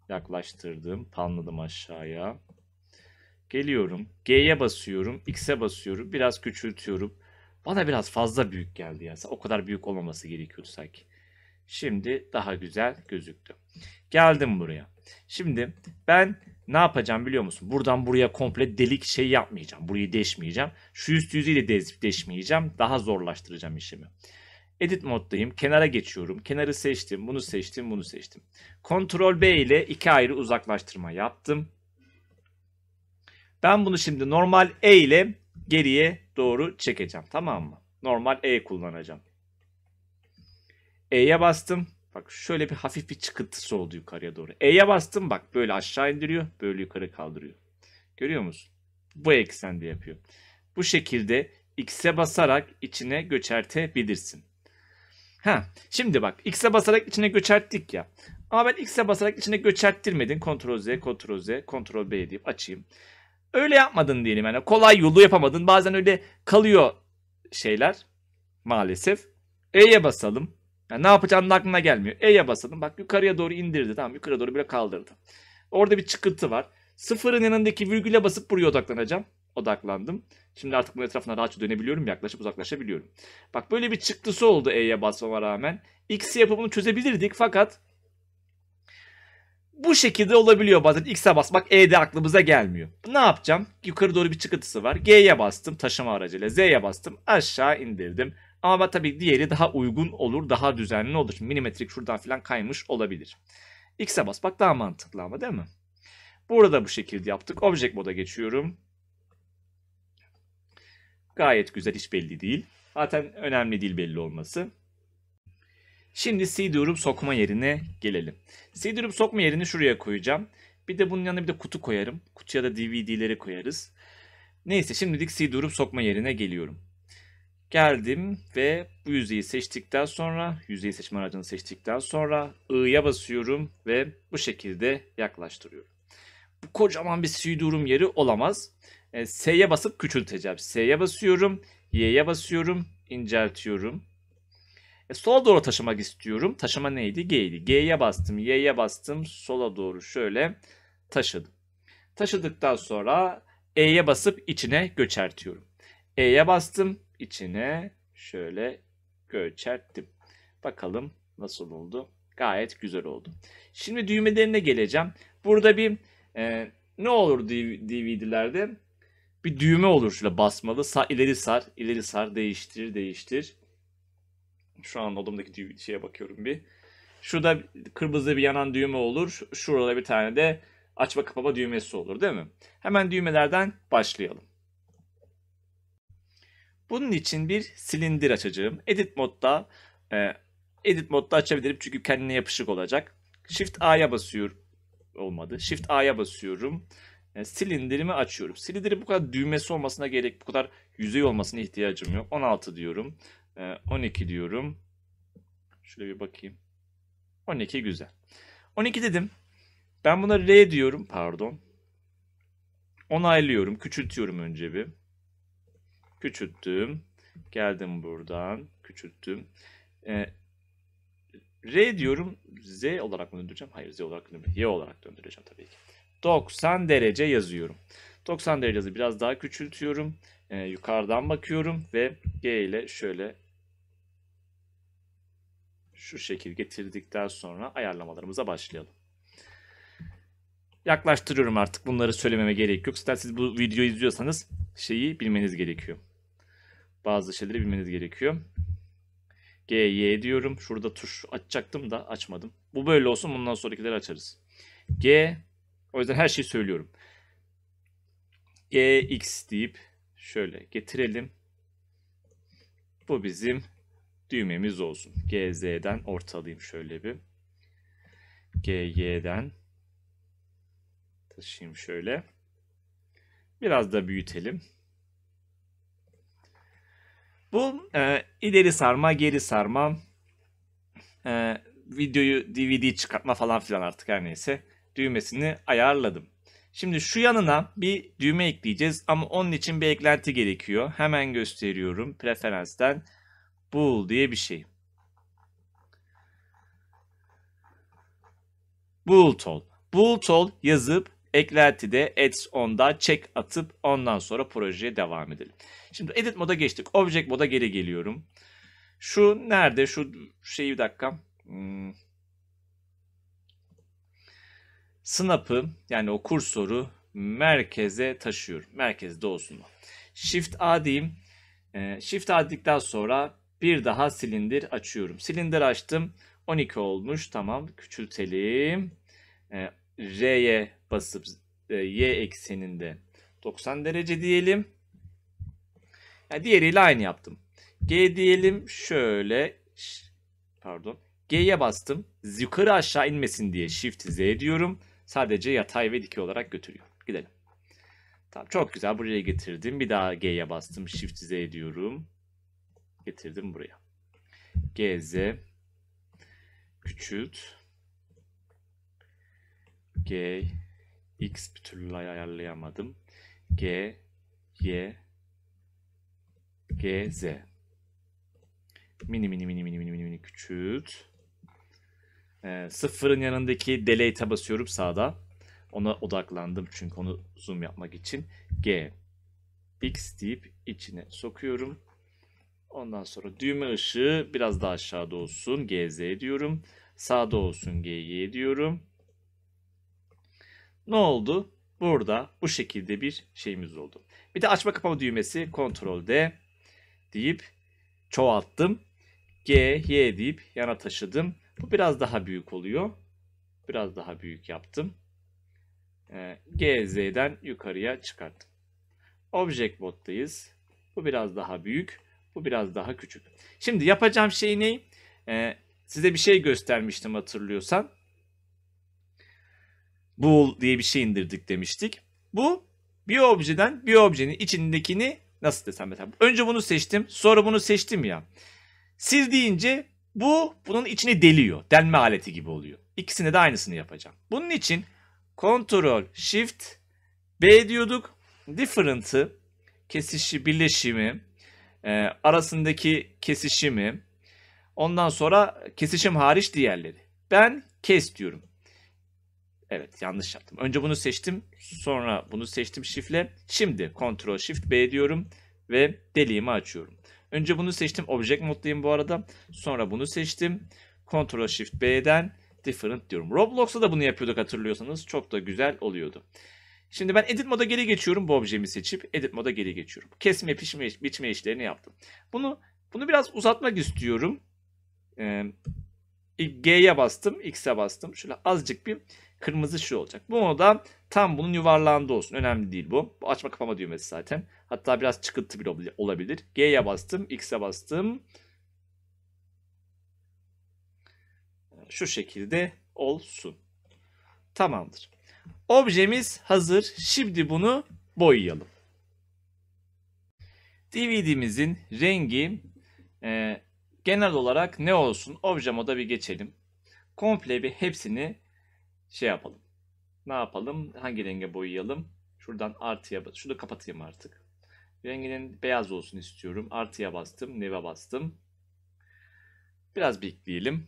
Speaker 1: Yaklaştırdım. Panladım aşağıya. Geliyorum. G'ye basıyorum. X'e basıyorum. Biraz küçültüyorum. Bana biraz fazla büyük geldi yani. O kadar büyük olmaması gerekiyordu sanki. Şimdi daha güzel gözüktü. Geldim buraya. Şimdi ben ne yapacağım biliyor musun? Buradan buraya komple delik şey yapmayacağım. Burayı deşmeyeceğim. Şu üst yüzüyle de deşmeyeceğim. Daha zorlaştıracağım işimi. Edit moddayım. Kenara geçiyorum. Kenarı seçtim. Bunu seçtim. Bunu seçtim. Ctrl B ile iki ayrı uzaklaştırma yaptım. Ben bunu şimdi normal E ile geriye doğru çekeceğim. Tamam mı? Normal E kullanacağım. E'ye bastım. Bak şöyle bir hafif bir çıkıntısı oldu yukarıya doğru. E'ye bastım bak böyle aşağı indiriyor böyle yukarı kaldırıyor. Görüyor musun? Bu eksende yapıyor. Bu şekilde X'e basarak içine göçertebilirsin. Ha, şimdi bak X'e basarak içine göçerttik ya. Ama ben X'e basarak içine göçerttirmedin. Ctrl Z, Ctrl Z, Ctrl B deyip açayım. Öyle yapmadın diyelim yani. Kolay yolu yapamadın. Bazen öyle kalıyor şeyler maalesef. E'ye basalım. Yani ne yapacağının aklına gelmiyor. E'ye basalım. Bak yukarıya doğru indirdi. Tamam yukarı doğru bile kaldırdı. Orada bir çıkıntı var. Sıfırın yanındaki virgüle basıp buraya odaklanacağım. Odaklandım. Şimdi artık bunun etrafına rahatça dönebiliyorum. Yaklaşıp uzaklaşabiliyorum. Bak böyle bir çıktısı oldu E'ye basmama rağmen. X bunu çözebilirdik fakat bu şekilde olabiliyor bazen. X'e basmak E'de aklımıza gelmiyor. Ne yapacağım? Yukarı doğru bir çıkıntısı var. G'ye bastım taşıma aracıyla. Z'ye bastım aşağı indirdim. Ama tabii diğeri daha uygun olur, daha düzenli olur. Şimdi milimetrik şuradan filan kaymış olabilir. X'e basmak daha mantıklı ama değil mi? Burada bu şekilde yaptık. Object moda geçiyorum. Gayet güzel, hiç belli değil. Zaten önemli değil belli olması. Şimdi CD-ROM sokma yerine gelelim. CD-ROM sokma yerini şuraya koyacağım. Bir de bunun yanına bir de kutu koyarım. Kutuya da DVD'leri koyarız. Neyse şimdilik CD-ROM sokma yerine geliyorum. Geldim ve bu yüzeyi seçtikten sonra, yüzeyi seçme aracını seçtikten sonra I'ya basıyorum ve bu şekilde yaklaştırıyorum. Bu kocaman bir südurum yeri olamaz. E, S'ye basıp küçülteceğim. S'ye basıyorum, Y'ye basıyorum, inceltiyorum. E, sola doğru taşımak istiyorum. Taşıma neydi? G'ydi. G'ye bastım, Y'ye bastım, sola doğru şöyle taşıdım. Taşıdıktan sonra E'ye basıp içine göçertiyorum. E'ye bastım, içine şöyle göçerttim. Bakalım nasıl oldu? Gayet güzel oldu. Şimdi düğmelerine geleceğim. Burada bir e, ne olur DVD'lerde? Bir düğme olur şöyle basmalı. Sağ, ileri sar, ileri sar, değiştir, değiştir. Şu an odamdaki DVD şeye bakıyorum bir. Şurada kırmızı bir yanan düğme olur. Şurada bir tane de açma kapama düğmesi olur değil mi? Hemen düğmelerden başlayalım. Bunun için bir silindir açacağım. Edit modda e, edit modda açabilirim çünkü kendine yapışık olacak. Shift A'ya basıyorum. Olmadı. Shift A'ya basıyorum. E, silindirimi açıyorum. Silindirin bu kadar düğmesi olmasına gerek, bu kadar yüzey olmasına ihtiyacım yok. 16 diyorum. E, 12 diyorum. Şöyle bir bakayım. 12 güzel. 12 dedim. Ben buna R diyorum. Pardon. Onaylıyorum. Küçültüyorum önce bir küçülttüm. Geldim buradan küçülttüm. E, R diyorum Z olarak mı döndüreceğim? Hayır Z olarak döndüreceğim. Y olarak döndüreceğim tabii ki. 90 derece yazıyorum. 90 derecesi biraz daha küçültüyorum. E, yukarıdan bakıyorum ve G ile şöyle şu şekil getirdikten sonra ayarlamalarımıza başlayalım. Yaklaştırıyorum artık bunları söylememe gerek yok. Zaten siz bu videoyu izliyorsanız şeyi bilmeniz gerekiyor bazı şeyleri bilmeniz gerekiyor. G, Y diyorum. Şurada tuş açacaktım da açmadım. Bu böyle olsun. Bundan sonrakileri açarız. G. O yüzden her şeyi söylüyorum. G, X deyip şöyle getirelim. Bu bizim düğmemiz olsun. G, Z'den ortalayayım şöyle bir. G, Y'den taşıyayım şöyle. Biraz da büyütelim. Bu e, ileri sarma, geri sarma, e, videoyu DVD çıkartma falan filan artık her neyse düğmesini ayarladım. Şimdi şu yanına bir düğme ekleyeceğiz ama onun için bir eklenti gerekiyor. Hemen gösteriyorum. Preferansten bul diye bir şey. Bul tool. bul tool yazıp Eklentide Ads On'da check atıp ondan sonra projeye devam edelim. Şimdi Edit moda geçtik. Object moda geri geliyorum. Şu nerede? Şu şeyi bir dakika. Hmm. Snap'ı yani o kursoru merkeze taşıyorum. Merkezde olsun. Shift A diyeyim. Ee, Shift A dedikten sonra bir daha silindir açıyorum. Silindir açtım. 12 olmuş. Tamam. Küçültelim. Ee, R'ye basıp e, Y ekseninde 90 derece diyelim. Yani diğeriyle aynı yaptım. G diyelim şöyle pardon. G'ye bastım. Yukarı aşağı inmesin diye Shift Z diyorum. Sadece yatay ve dikey olarak götürüyor. Gidelim. Tamam çok güzel buraya getirdim. Bir daha G'ye bastım. Shift Z diyorum. Getirdim buraya. G Z küçült G, X bir türlü ayarlayamadım. G, Y, G, Z. Mini mini mini mini mini mini, mini küçült. Ee, sıfırın yanındaki delete'e basıyorum sağda. Ona odaklandım çünkü onu zoom yapmak için. G, X deyip içine sokuyorum. Ondan sonra düğme ışığı biraz daha aşağıda olsun. G Z diyorum. Sağda olsun G Y diyorum. Ne oldu? Burada bu şekilde bir şeyimiz oldu. Bir de açma kapama düğmesi Ctrl D deyip çoğalttım. G, Y deyip yana taşıdım. Bu biraz daha büyük oluyor. Biraz daha büyük yaptım. Ee, G, Z'den yukarıya çıkarttım. Object Mod'dayız. Bu biraz daha büyük. Bu biraz daha küçük. Şimdi yapacağım şey ne? Ee, size bir şey göstermiştim hatırlıyorsan bool diye bir şey indirdik demiştik. Bu bir objeden bir objenin içindekini nasıl desem mesela. Önce bunu seçtim sonra bunu seçtim ya. Siz deyince bu bunun içini deliyor. Delme aleti gibi oluyor. İkisini de aynısını yapacağım. Bunun için Ctrl Shift B diyorduk. Different'ı kesişi birleşimi e, arasındaki kesişimi ondan sonra kesişim hariç diğerleri. Ben kes diyorum. Evet yanlış yaptım. Önce bunu seçtim. Sonra bunu seçtim şifle. Şimdi Ctrl Shift B diyorum ve deliğimi açıyorum. Önce bunu seçtim. Object moddayım bu arada. Sonra bunu seçtim. Ctrl Shift B'den different diyorum. Roblox'ta da bunu yapıyorduk hatırlıyorsanız. Çok da güzel oluyordu. Şimdi ben edit moda geri geçiyorum bu objemi seçip edit moda geri geçiyorum. Kesme, pişme, biçme işlerini yaptım. Bunu bunu biraz uzatmak istiyorum. Ee, G'ye bastım, X'e bastım. Şöyle azıcık bir Kırmızı şu olacak. Bu da tam bunun yuvarlağında olsun. Önemli değil bu. Bu açma kapama düğmesi zaten. Hatta biraz çıkıntı bile olabilir. G'ye bastım. X'e bastım. Şu şekilde olsun. Tamamdır. Objemiz hazır. Şimdi bunu boyayalım. DVD'mizin rengi e, genel olarak ne olsun obje moda bir geçelim. Komple bir hepsini şey yapalım. Ne yapalım? Hangi renge boyayalım? Şuradan artıya bas. Şunu kapatayım artık. Renginin beyaz olsun istiyorum. Artıya bastım. Neve bastım. Biraz bekleyelim.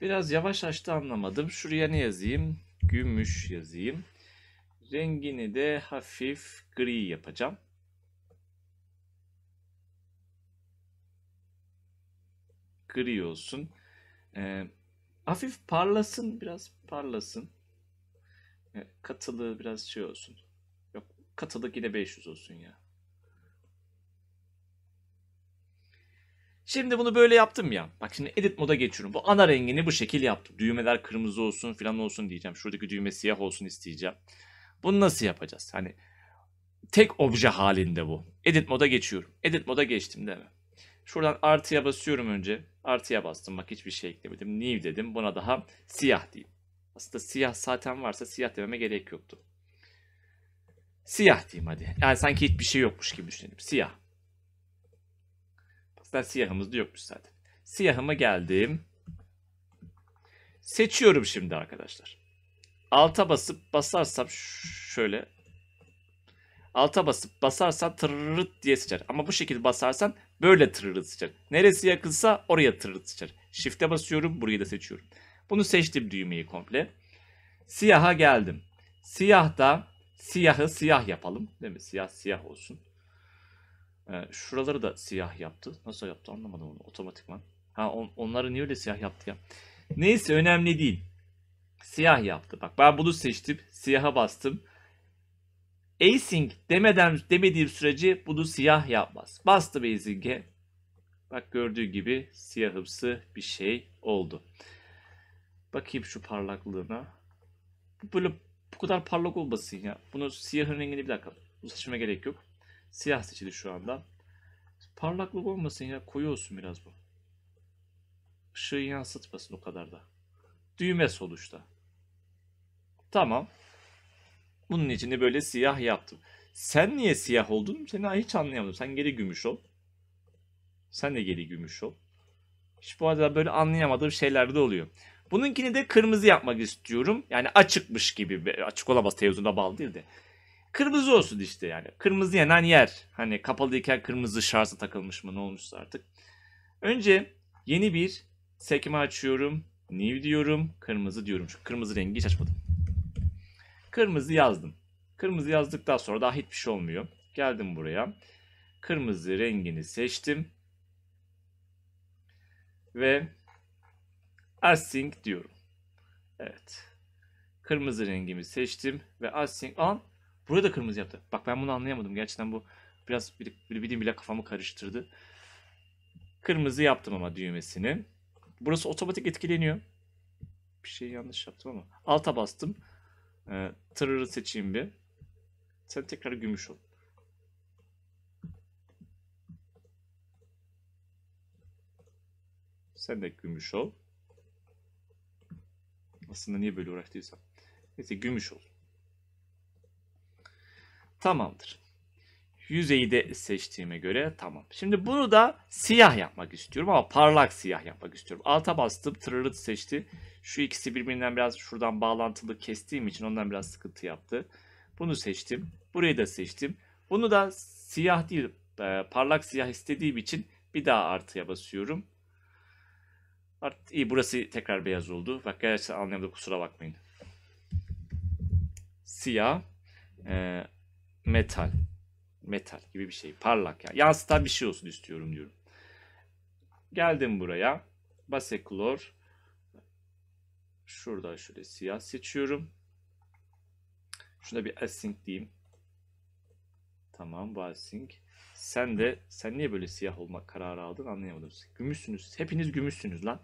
Speaker 1: Biraz yavaş açtı anlamadım. Şuraya ne yazayım? Gümüş yazayım. Rengini de hafif gri yapacağım. Gri olsun. E, hafif parlasın biraz parlasın. E, ee, katılığı biraz şey olsun. Yok katılık yine 500 olsun ya. Şimdi bunu böyle yaptım ya. Bak şimdi edit moda geçiyorum. Bu ana rengini bu şekil yaptım. Düğmeler kırmızı olsun filan olsun diyeceğim. Şuradaki düğme siyah olsun isteyeceğim. Bunu nasıl yapacağız? Hani tek obje halinde bu. Edit moda geçiyorum. Edit moda geçtim değil mi? Şuradan artıya basıyorum önce. Artıya bastım. Bak hiçbir şey eklemedim. New dedim. Buna daha siyah diyeyim. Aslında siyah zaten varsa siyah dememe gerek yoktu. Siyah diyeyim hadi. Yani sanki hiçbir şey yokmuş gibi düşündüm. Siyah. Zaten siyahımız da yokmuş zaten. Siyahıma geldim. Seçiyorum şimdi arkadaşlar. Alta basıp basarsam şöyle Alta basıp basarsan tırırıt diye sıçar. Ama bu şekilde basarsan böyle tırırıt sıçar. Neresi yakınsa oraya tırırıt sıçar. Shift'e basıyorum burayı da seçiyorum. Bunu seçtim düğmeyi komple. Siyaha geldim. Siyahta siyahı siyah yapalım. Değil mi? Siyah siyah olsun. Ee, şuraları da siyah yaptı. Nasıl yaptı anlamadım onu otomatikman. Ha on, onları niye öyle siyah yaptı ya? Neyse önemli değil. Siyah yaptı. Bak ben bunu seçtim. Siyaha bastım async demeden demediğim sürece bunu siyah yapmaz. Bastım asyn'e. Bak gördüğün gibi siyahımsı bir şey oldu. Bakayım şu parlaklığına. Bu böyle bu kadar parlak olmasın ya. Bunu siyahın rengini bir dakika. Bu seçime gerek yok. Siyah seçili şu anda. Parlaklık olmasın ya. Koyu olsun biraz bu. Işığı yansıtmasın o kadar da. Düğme sonuçta. Tamam. Bunun içini böyle siyah yaptım. Sen niye siyah oldun? Seni hiç anlayamadım. Sen geri gümüş ol. Sen de geri gümüş ol. İşte bu arada böyle anlayamadığım şeyler de oluyor. Bununkini de kırmızı yapmak istiyorum. Yani açıkmış gibi. Açık olamaz televizyonda bağlı değil de. Kırmızı olsun işte yani. Kırmızı yenen yer. Hani kapalıyken kırmızı şarja takılmış mı ne olmuşsa artık. Önce yeni bir sekme açıyorum. New diyorum. Kırmızı diyorum. Çünkü kırmızı rengi hiç açmadım. Kırmızı yazdım. Kırmızı yazdıktan sonra daha hiçbir şey olmuyor. Geldim buraya. Kırmızı rengini seçtim. Ve async diyorum. Evet. Kırmızı rengimi seçtim ve async on. Burada kırmızı yaptı. Bak ben bunu anlayamadım. Gerçekten bu biraz bildiğim bile kafamı karıştırdı. Kırmızı yaptım ama düğmesini. Burası otomatik etkileniyor. Bir şey yanlış yaptım ama. Alta bastım. E, tırırı seçeyim bir. Sen tekrar gümüş ol. Sen de gümüş ol. Aslında niye böyle uğraştıysam. Neyse gümüş ol. Tamamdır yüzeyi de seçtiğime göre tamam. Şimdi bunu da siyah yapmak istiyorum ama parlak siyah yapmak istiyorum. Alta bastım tırırıt seçti. Şu ikisi birbirinden biraz şuradan bağlantılı kestiğim için ondan biraz sıkıntı yaptı. Bunu seçtim. Burayı da seçtim. Bunu da siyah değil e, parlak siyah istediğim için bir daha artıya basıyorum. Art, iyi burası tekrar beyaz oldu. Bak gerçekten anlayamadım kusura bakmayın. Siyah e, metal metal gibi bir şey. Parlak ya. Yani. Yansıtan bir şey olsun istiyorum diyorum. Geldim buraya. Base klor. Şuradan şöyle siyah seçiyorum. Şuna bir async diyeyim. Tamam bu async. Sen de sen niye böyle siyah olmak kararı aldın anlayamadım. Gümüşsünüz. Hepiniz gümüşsünüz lan.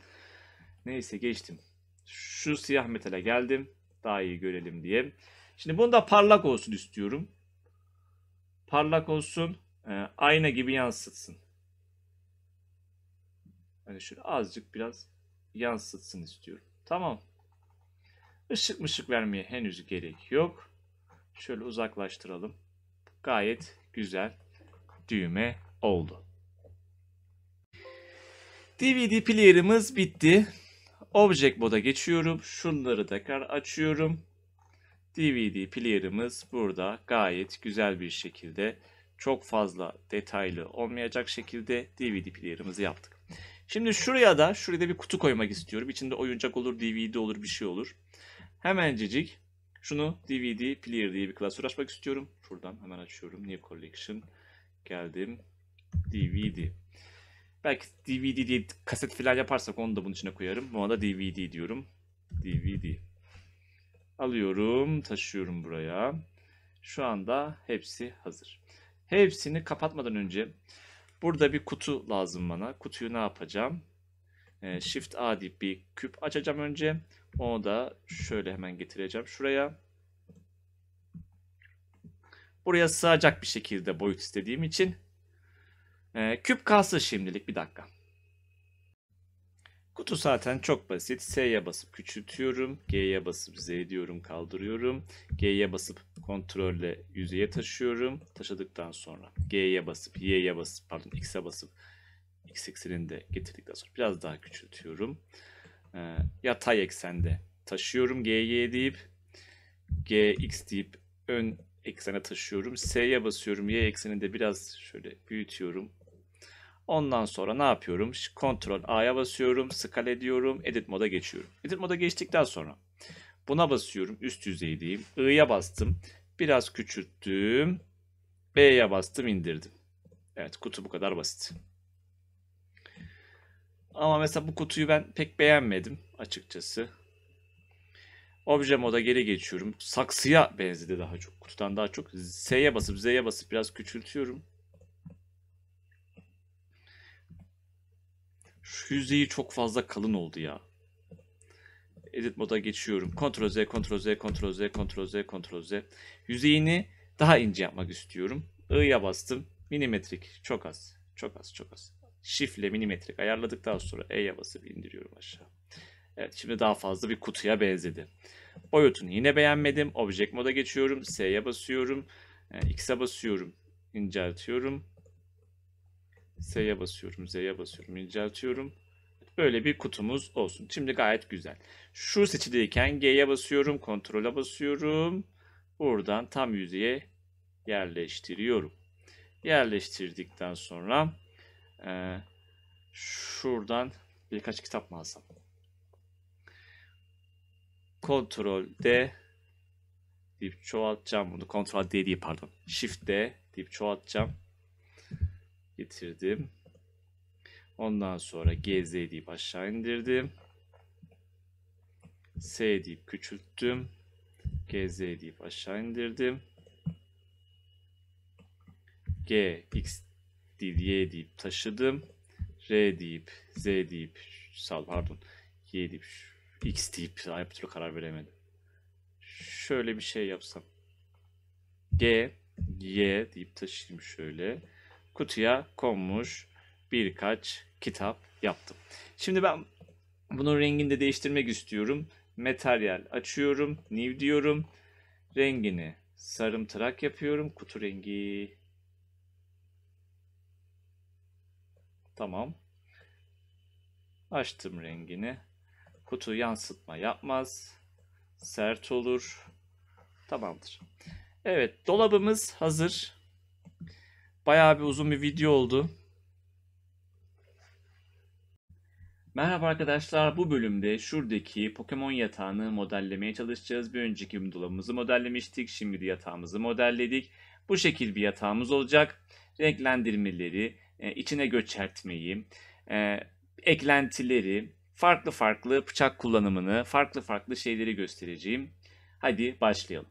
Speaker 1: Neyse geçtim. Şu siyah metale geldim. Daha iyi görelim diye. Şimdi bunu da parlak olsun istiyorum parlak olsun, e, ayna gibi yansıtsın. Hani şöyle azıcık biraz yansıtsın istiyorum. Tamam. Işık mışık vermeye henüz gerek yok. Şöyle uzaklaştıralım. Gayet güzel düğme oldu. DVD player'ımız bitti. Object mode'a geçiyorum. Şunları tekrar açıyorum. DVD player'ımız burada gayet güzel bir şekilde çok fazla detaylı olmayacak şekilde DVD player'ımızı yaptık. Şimdi şuraya da şuraya da bir kutu koymak istiyorum. İçinde oyuncak olur, DVD olur, bir şey olur. Hemencecik şunu DVD player diye bir klasör açmak istiyorum. Şuradan hemen açıyorum. New Collection geldim. DVD. Belki DVD diye kaset falan yaparsak onu da bunun içine koyarım. Bu anda DVD diyorum. DVD. Alıyorum, taşıyorum buraya. Şu anda hepsi hazır. Hepsini kapatmadan önce burada bir kutu lazım bana. Kutuyu ne yapacağım? E, Shift A deyip bir küp açacağım önce. Onu da şöyle hemen getireceğim şuraya. Buraya sığacak bir şekilde boyut istediğim için. E, küp kalsın şimdilik bir dakika. Kutu zaten çok basit. S'ye basıp küçültüyorum. G'ye basıp Z diyorum kaldırıyorum. G'ye basıp kontrolle yüzeye taşıyorum. Taşıdıktan sonra G'ye basıp Y'ye basıp pardon X'e basıp X eksenini de getirdikten sonra biraz daha küçültüyorum. Ee, yatay eksende taşıyorum G'ye deyip GX deyip ön eksene taşıyorum. S'ye basıyorum. Y eksenini de biraz şöyle büyütüyorum. Ondan sonra ne yapıyorum? Ctrl A'ya basıyorum, skale ediyorum, edit moda geçiyorum. Edit moda geçtikten sonra buna basıyorum, üst yüzey diyeyim. I'ya bastım, biraz küçülttüm. B'ye bastım, indirdim. Evet, kutu bu kadar basit. Ama mesela bu kutuyu ben pek beğenmedim açıkçası. Obje moda geri geçiyorum. Saksıya benzedi daha çok. Kutudan daha çok. S'ye basıp Z'ye basıp biraz küçültüyorum. Şu yüzeyi çok fazla kalın oldu ya. Edit moda geçiyorum. Ctrl Z, Ctrl Z, Ctrl Z, Ctrl Z, Ctrl Z. Yüzeyini daha ince yapmak istiyorum. I'ya bastım. Milimetrik. Çok az. Çok az, çok az. Shift ile milimetrik ayarladıktan sonra E'ye basıp indiriyorum aşağı. Evet şimdi daha fazla bir kutuya benzedi. Boyutunu yine beğenmedim. Object moda geçiyorum. S'ye basıyorum. Ee, X'e basıyorum. İnceltiyorum. S'ye basıyorum, Z'ye basıyorum, inceltiyorum. Böyle bir kutumuz olsun. Şimdi gayet güzel. Şu seçiliyken G'ye basıyorum, kontrole basıyorum. Buradan tam yüzeye yerleştiriyorum. Yerleştirdikten sonra e, şuradan birkaç kitap mı alsam? Kontrol D deyip çoğaltacağım bunu. Ctrl D diye pardon. Shift D deyip çoğaltacağım getirdim. Ondan sonra GZ deyip aşağı indirdim. S deyip küçülttüm. GZ deyip aşağı indirdim. G, X değil Y deyip taşıdım. R deyip, Z deyip, sal pardon, Y deyip, X deyip, daha bir türlü karar veremedim. Şöyle bir şey yapsam. G, Y deyip taşıyayım şöyle kutuya konmuş birkaç kitap yaptım. Şimdi ben bunun rengini de değiştirmek istiyorum. Materyal açıyorum. New diyorum. Rengini sarımtırak yapıyorum. Kutu rengi. Tamam. Açtım rengini. Kutu yansıtma yapmaz. Sert olur. Tamamdır. Evet dolabımız hazır. Bayağı bir uzun bir video oldu. Merhaba arkadaşlar, bu bölümde şuradaki Pokemon yatağını modellemeye çalışacağız. Bir önceki dolabımızı modellemiştik, şimdi de yatağımızı modelledik. Bu şekil bir yatağımız olacak. Renklendirmeleri, e, içine göçertmeyi, e, eklentileri, farklı farklı bıçak kullanımını, farklı farklı şeyleri göstereceğim. Hadi başlayalım.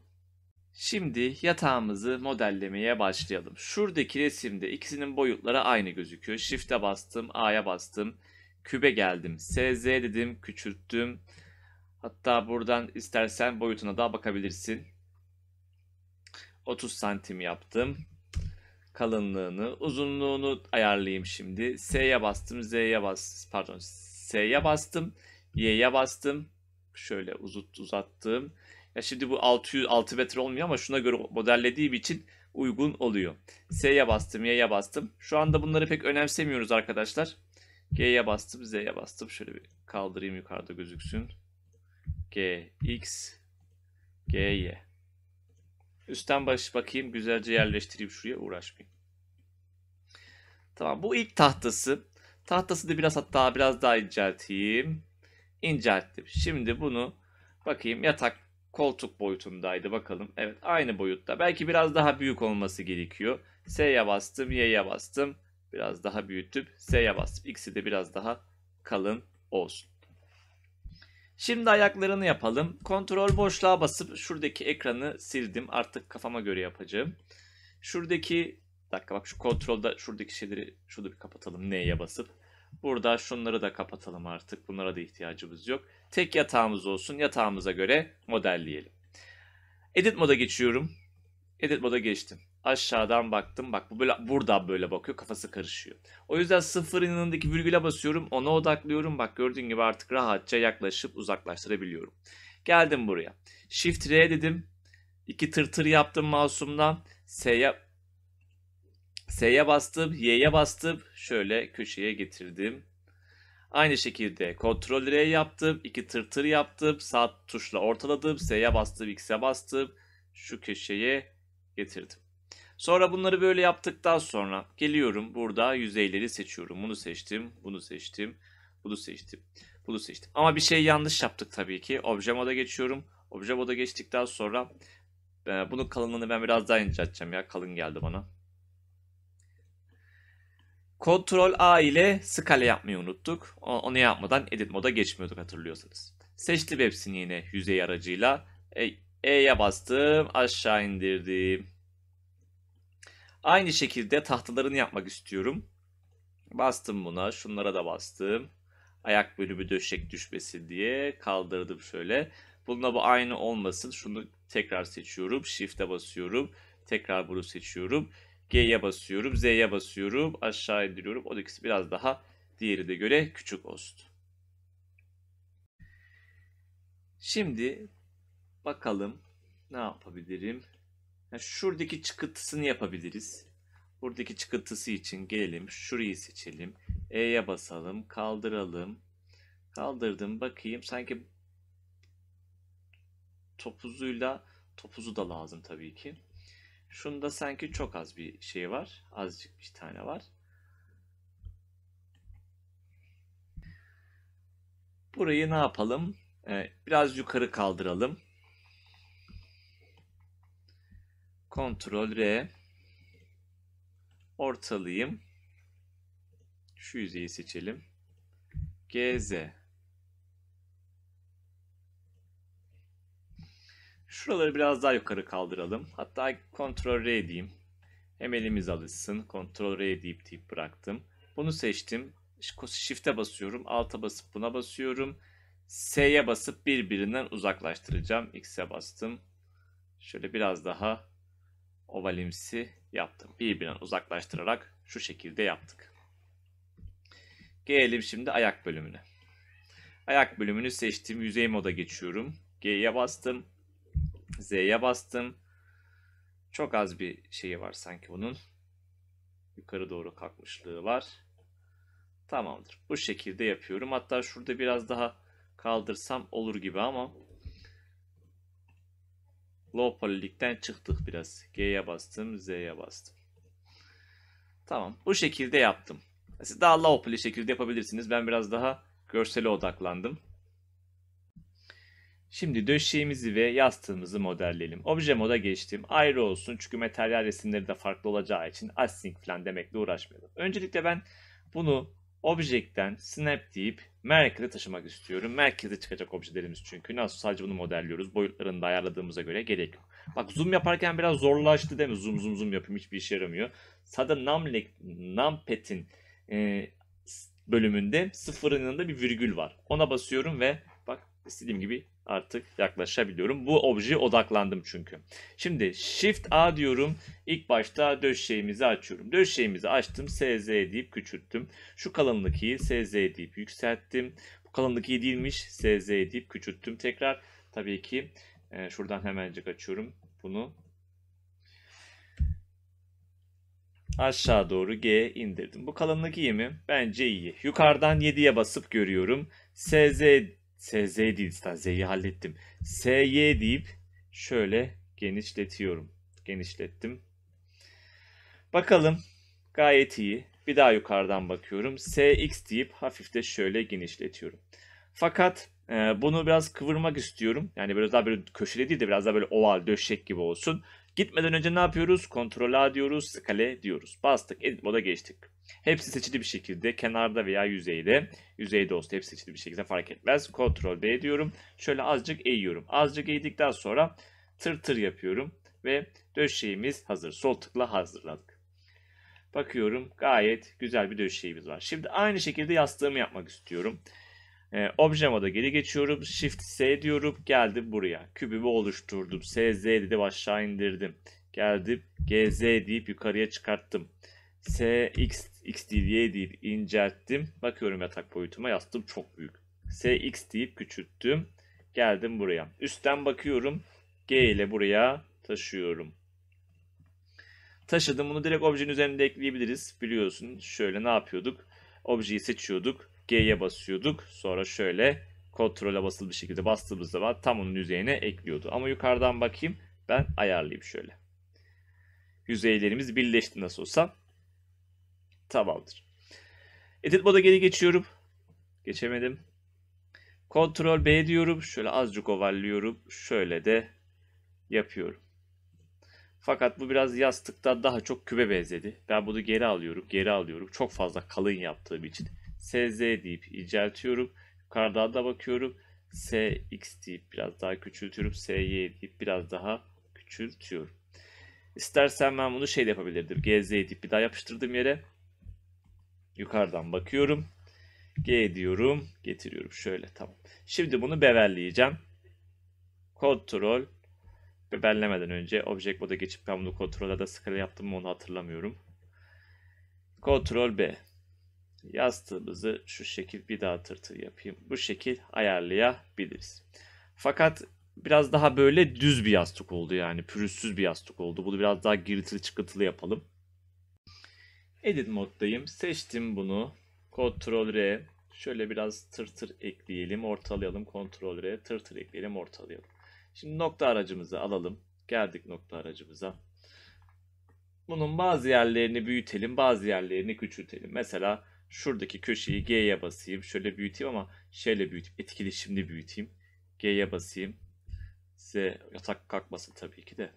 Speaker 1: Şimdi yatağımızı modellemeye başlayalım. Şuradaki resimde ikisinin boyutları aynı gözüküyor. Shift'e bastım, A'ya bastım. Kübe geldim. SZ dedim, küçülttüm. Hatta buradan istersen boyutuna da bakabilirsin. 30 santim yaptım. Kalınlığını, uzunluğunu ayarlayayım şimdi. S'ye bastım, Z'ye bastım, pardon, S'ye bastım, Y'ye bastım. Şöyle uzut uzattım. Ya şimdi bu 600 6 metre olmuyor ama şuna göre modellediğim için uygun oluyor. S'ye bastım, Y'ye bastım. Şu anda bunları pek önemsemiyoruz arkadaşlar. G'ye bastım, Z'ye bastım. Şöyle bir kaldırayım yukarıda gözüksün. G, X, G, Y. Üstten baş bakayım güzelce yerleştireyim şuraya uğraşmayayım. Tamam bu ilk tahtası. Tahtası da biraz hatta biraz daha incelteyim. İncelttim. Şimdi bunu bakayım yatak koltuk boyutundaydı bakalım. Evet aynı boyutta. Belki biraz daha büyük olması gerekiyor. S'ye bastım, Y'ye bastım. Biraz daha büyütüp S'ye bastım. İkisi de biraz daha kalın olsun. Şimdi ayaklarını yapalım. Kontrol boşluğa basıp şuradaki ekranı sildim. Artık kafama göre yapacağım. Şuradaki dakika bak şu kontrolda şuradaki şeyleri şurada bir kapatalım. N'ye basıp. Burada şunları da kapatalım artık. Bunlara da ihtiyacımız yok tek yatağımız olsun. Yatağımıza göre modelleyelim. Edit moda geçiyorum. Edit moda geçtim. Aşağıdan baktım. Bak bu böyle buradan böyle bakıyor. Kafası karışıyor. O yüzden sıfır yanındaki virgüle basıyorum. Ona odaklıyorum. Bak gördüğün gibi artık rahatça yaklaşıp uzaklaştırabiliyorum. Geldim buraya. Shift R dedim. İki tırtır yaptım masumdan. S'ye S'ye bastım, Y'ye bastım. Şöyle köşeye getirdim. Aynı şekilde Ctrl R yaptım, iki tırtır yaptım, sağ tuşla ortaladım, S'ye bastım, X'e bastım, şu köşeye getirdim. Sonra bunları böyle yaptıktan sonra geliyorum burada yüzeyleri seçiyorum. Bunu seçtim, bunu seçtim, bunu seçtim, bunu seçtim. Ama bir şey yanlış yaptık tabii ki. Obje moda geçiyorum. Obje moda geçtikten sonra e, bunun kalınlığını ben biraz daha incelteceğim ya. Kalın geldi bana. Ctrl A ile skale yapmayı unuttuk. Onu yapmadan edit moda geçmiyorduk hatırlıyorsanız. Seçtim hepsini yine yüzey aracıyla. E, E'ye bastım aşağı indirdim. Aynı şekilde tahtalarını yapmak istiyorum. Bastım buna şunlara da bastım. Ayak bölümü döşek düşmesin diye kaldırdım şöyle. Bununla bu aynı olmasın. Şunu tekrar seçiyorum. Shift'e basıyorum. Tekrar bunu seçiyorum. G'ye basıyorum. Z'ye basıyorum. Aşağı indiriyorum. O ikisi biraz daha diğerine göre küçük olsun. Şimdi bakalım ne yapabilirim. Yani şuradaki çıkıntısını yapabiliriz. Buradaki çıkıntısı için gelelim. Şurayı seçelim. E'ye basalım. Kaldıralım. Kaldırdım. Bakayım. Sanki topuzuyla topuzu da lazım tabii ki. Şunda sanki çok az bir şey var. Azıcık bir tane var. Burayı ne yapalım? Ee, biraz yukarı kaldıralım. Ctrl R ortalayayım. Şu yüzeyi seçelim. GZ Şuraları biraz daha yukarı kaldıralım. Hatta Ctrl R diyeyim. Hem elimiz alışsın. Ctrl R deyip deyip bıraktım. Bunu seçtim. Shift'e basıyorum. Alta basıp buna basıyorum. S'ye basıp birbirinden uzaklaştıracağım. X'e bastım. Şöyle biraz daha ovalimsi yaptım. Birbirinden uzaklaştırarak şu şekilde yaptık. Gelelim şimdi ayak bölümüne. Ayak bölümünü seçtim. Yüzey moda geçiyorum. G'ye bastım. Z'ye bastım. Çok az bir şeyi var sanki bunun. Yukarı doğru kalkmışlığı var. Tamamdır. Bu şekilde yapıyorum. Hatta şurada biraz daha kaldırsam olur gibi ama low polylikten çıktık biraz. G'ye bastım, Z'ye bastım. Tamam. Bu şekilde yaptım. Siz daha low poly şekilde yapabilirsiniz. Ben biraz daha görsele odaklandım. Şimdi döşeğimizi ve yastığımızı modelleyelim. Obje moda geçtim. Ayrı olsun çünkü materyal resimleri de farklı olacağı için async falan demekle uğraşmayalım. Öncelikle ben bunu objekten snap deyip merkeze taşımak istiyorum. Merkeze çıkacak objelerimiz çünkü. Nasıl sadece bunu modelliyoruz. Boyutlarını da ayarladığımıza göre gerek yok. Bak zoom yaparken biraz zorlaştı değil mi? Zoom zoom zoom yapayım hiçbir işe yaramıyor. Sada numpet'in e, bölümünde sıfırın yanında bir virgül var. Ona basıyorum ve bak istediğim gibi artık yaklaşabiliyorum. Bu objeye odaklandım çünkü. Şimdi Shift A diyorum. İlk başta döşeğimizi açıyorum. Döşeğimizi açtım. SZ deyip küçülttüm. Şu kalınlık iyi. SZ deyip yükselttim. Bu kalınlık iyi değilmiş. SZ deyip küçülttüm. Tekrar tabii ki e, şuradan hemencik açıyorum bunu. Aşağı doğru G indirdim. Bu kalınlık iyi mi? Bence iyi. Yukarıdan 7'ye basıp görüyorum. SZ SZ değil zaten Z'yi hallettim. SY deyip şöyle genişletiyorum. Genişlettim. Bakalım gayet iyi. Bir daha yukarıdan bakıyorum. SX deyip hafif de şöyle genişletiyorum. Fakat e, bunu biraz kıvırmak istiyorum. Yani biraz daha böyle köşeli değil de biraz daha böyle oval, döşek gibi olsun. Gitmeden önce ne yapıyoruz? Ctrl A diyoruz, skale diyoruz. Bastık, edit moda geçtik. Hepsi seçili bir şekilde kenarda veya yüzeyde. Yüzeyde olsun hepsi seçili bir şekilde fark etmez. Ctrl D diyorum. Şöyle azıcık eğiyorum. Azıcık eğdikten sonra tır tır yapıyorum. Ve döşeğimiz hazır. Sol tıkla hazırladık. Bakıyorum gayet güzel bir döşeğimiz var. Şimdi aynı şekilde yastığımı yapmak istiyorum. E, ee, Objema'da geri geçiyorum. Shift S diyorum. Geldim buraya. Kübümü oluşturdum. SZ dedim aşağı indirdim. Geldim GZ deyip yukarıya çıkarttım. SX X değil değil incelttim. Bakıyorum yatak boyutuma yastığım çok büyük. SX deyip küçülttüm. Geldim buraya. Üstten bakıyorum. G ile buraya taşıyorum. Taşıdım. Bunu direkt objenin üzerinde ekleyebiliriz. Biliyorsun şöyle ne yapıyorduk? Objeyi seçiyorduk. G'ye basıyorduk. Sonra şöyle kontrole basılı bir şekilde bastığımız zaman tam onun yüzeyine ekliyordu. Ama yukarıdan bakayım ben ayarlayayım şöyle. Yüzeylerimiz birleşti nasıl olsa. Tamamdır. Edit moda geri geçiyorum. Geçemedim. Ctrl B diyorum. Şöyle azıcık ovallıyorum. Şöyle de yapıyorum. Fakat bu biraz yastıktan daha çok kübe benzedi. Ben bunu geri alıyorum, geri alıyorum. Çok fazla kalın yaptığım için. SZ deyip inceltiyorum. Yukarıdan da bakıyorum. SX deyip biraz daha küçültüyorum. SY deyip biraz daha küçültüyorum. İstersen ben bunu şey yapabilirdim. GZ deyip bir daha yapıştırdım yere. Yukarıdan bakıyorum. G diyorum. Getiriyorum. Şöyle tamam. Şimdi bunu bevelleyeceğim. Kontrol. Bebellemeden önce Object Mode'a geçip ben bunu kontrola da skala yaptım mı onu hatırlamıyorum. Kontrol B. Yastığımızı şu şekil bir daha tırtır yapayım. Bu şekil ayarlayabiliriz. Fakat biraz daha böyle düz bir yastık oldu yani pürüzsüz bir yastık oldu. Bunu biraz daha girtili çıkıntılı yapalım. Edit moddayım. Seçtim bunu. Ctrl R. Şöyle biraz tır tır ekleyelim, ortalayalım. Ctrl R, Tır tır ekleyelim, ortalayalım. Şimdi nokta aracımızı alalım. Geldik nokta aracımıza. Bunun bazı yerlerini büyütelim, bazı yerlerini küçültelim. Mesela şuradaki köşeyi G'ye basayım. Şöyle büyüteyim ama şöyle büyüteyim. Etkileşimli büyüteyim. G'ye basayım. Z yatak kalkmasın tabii ki de.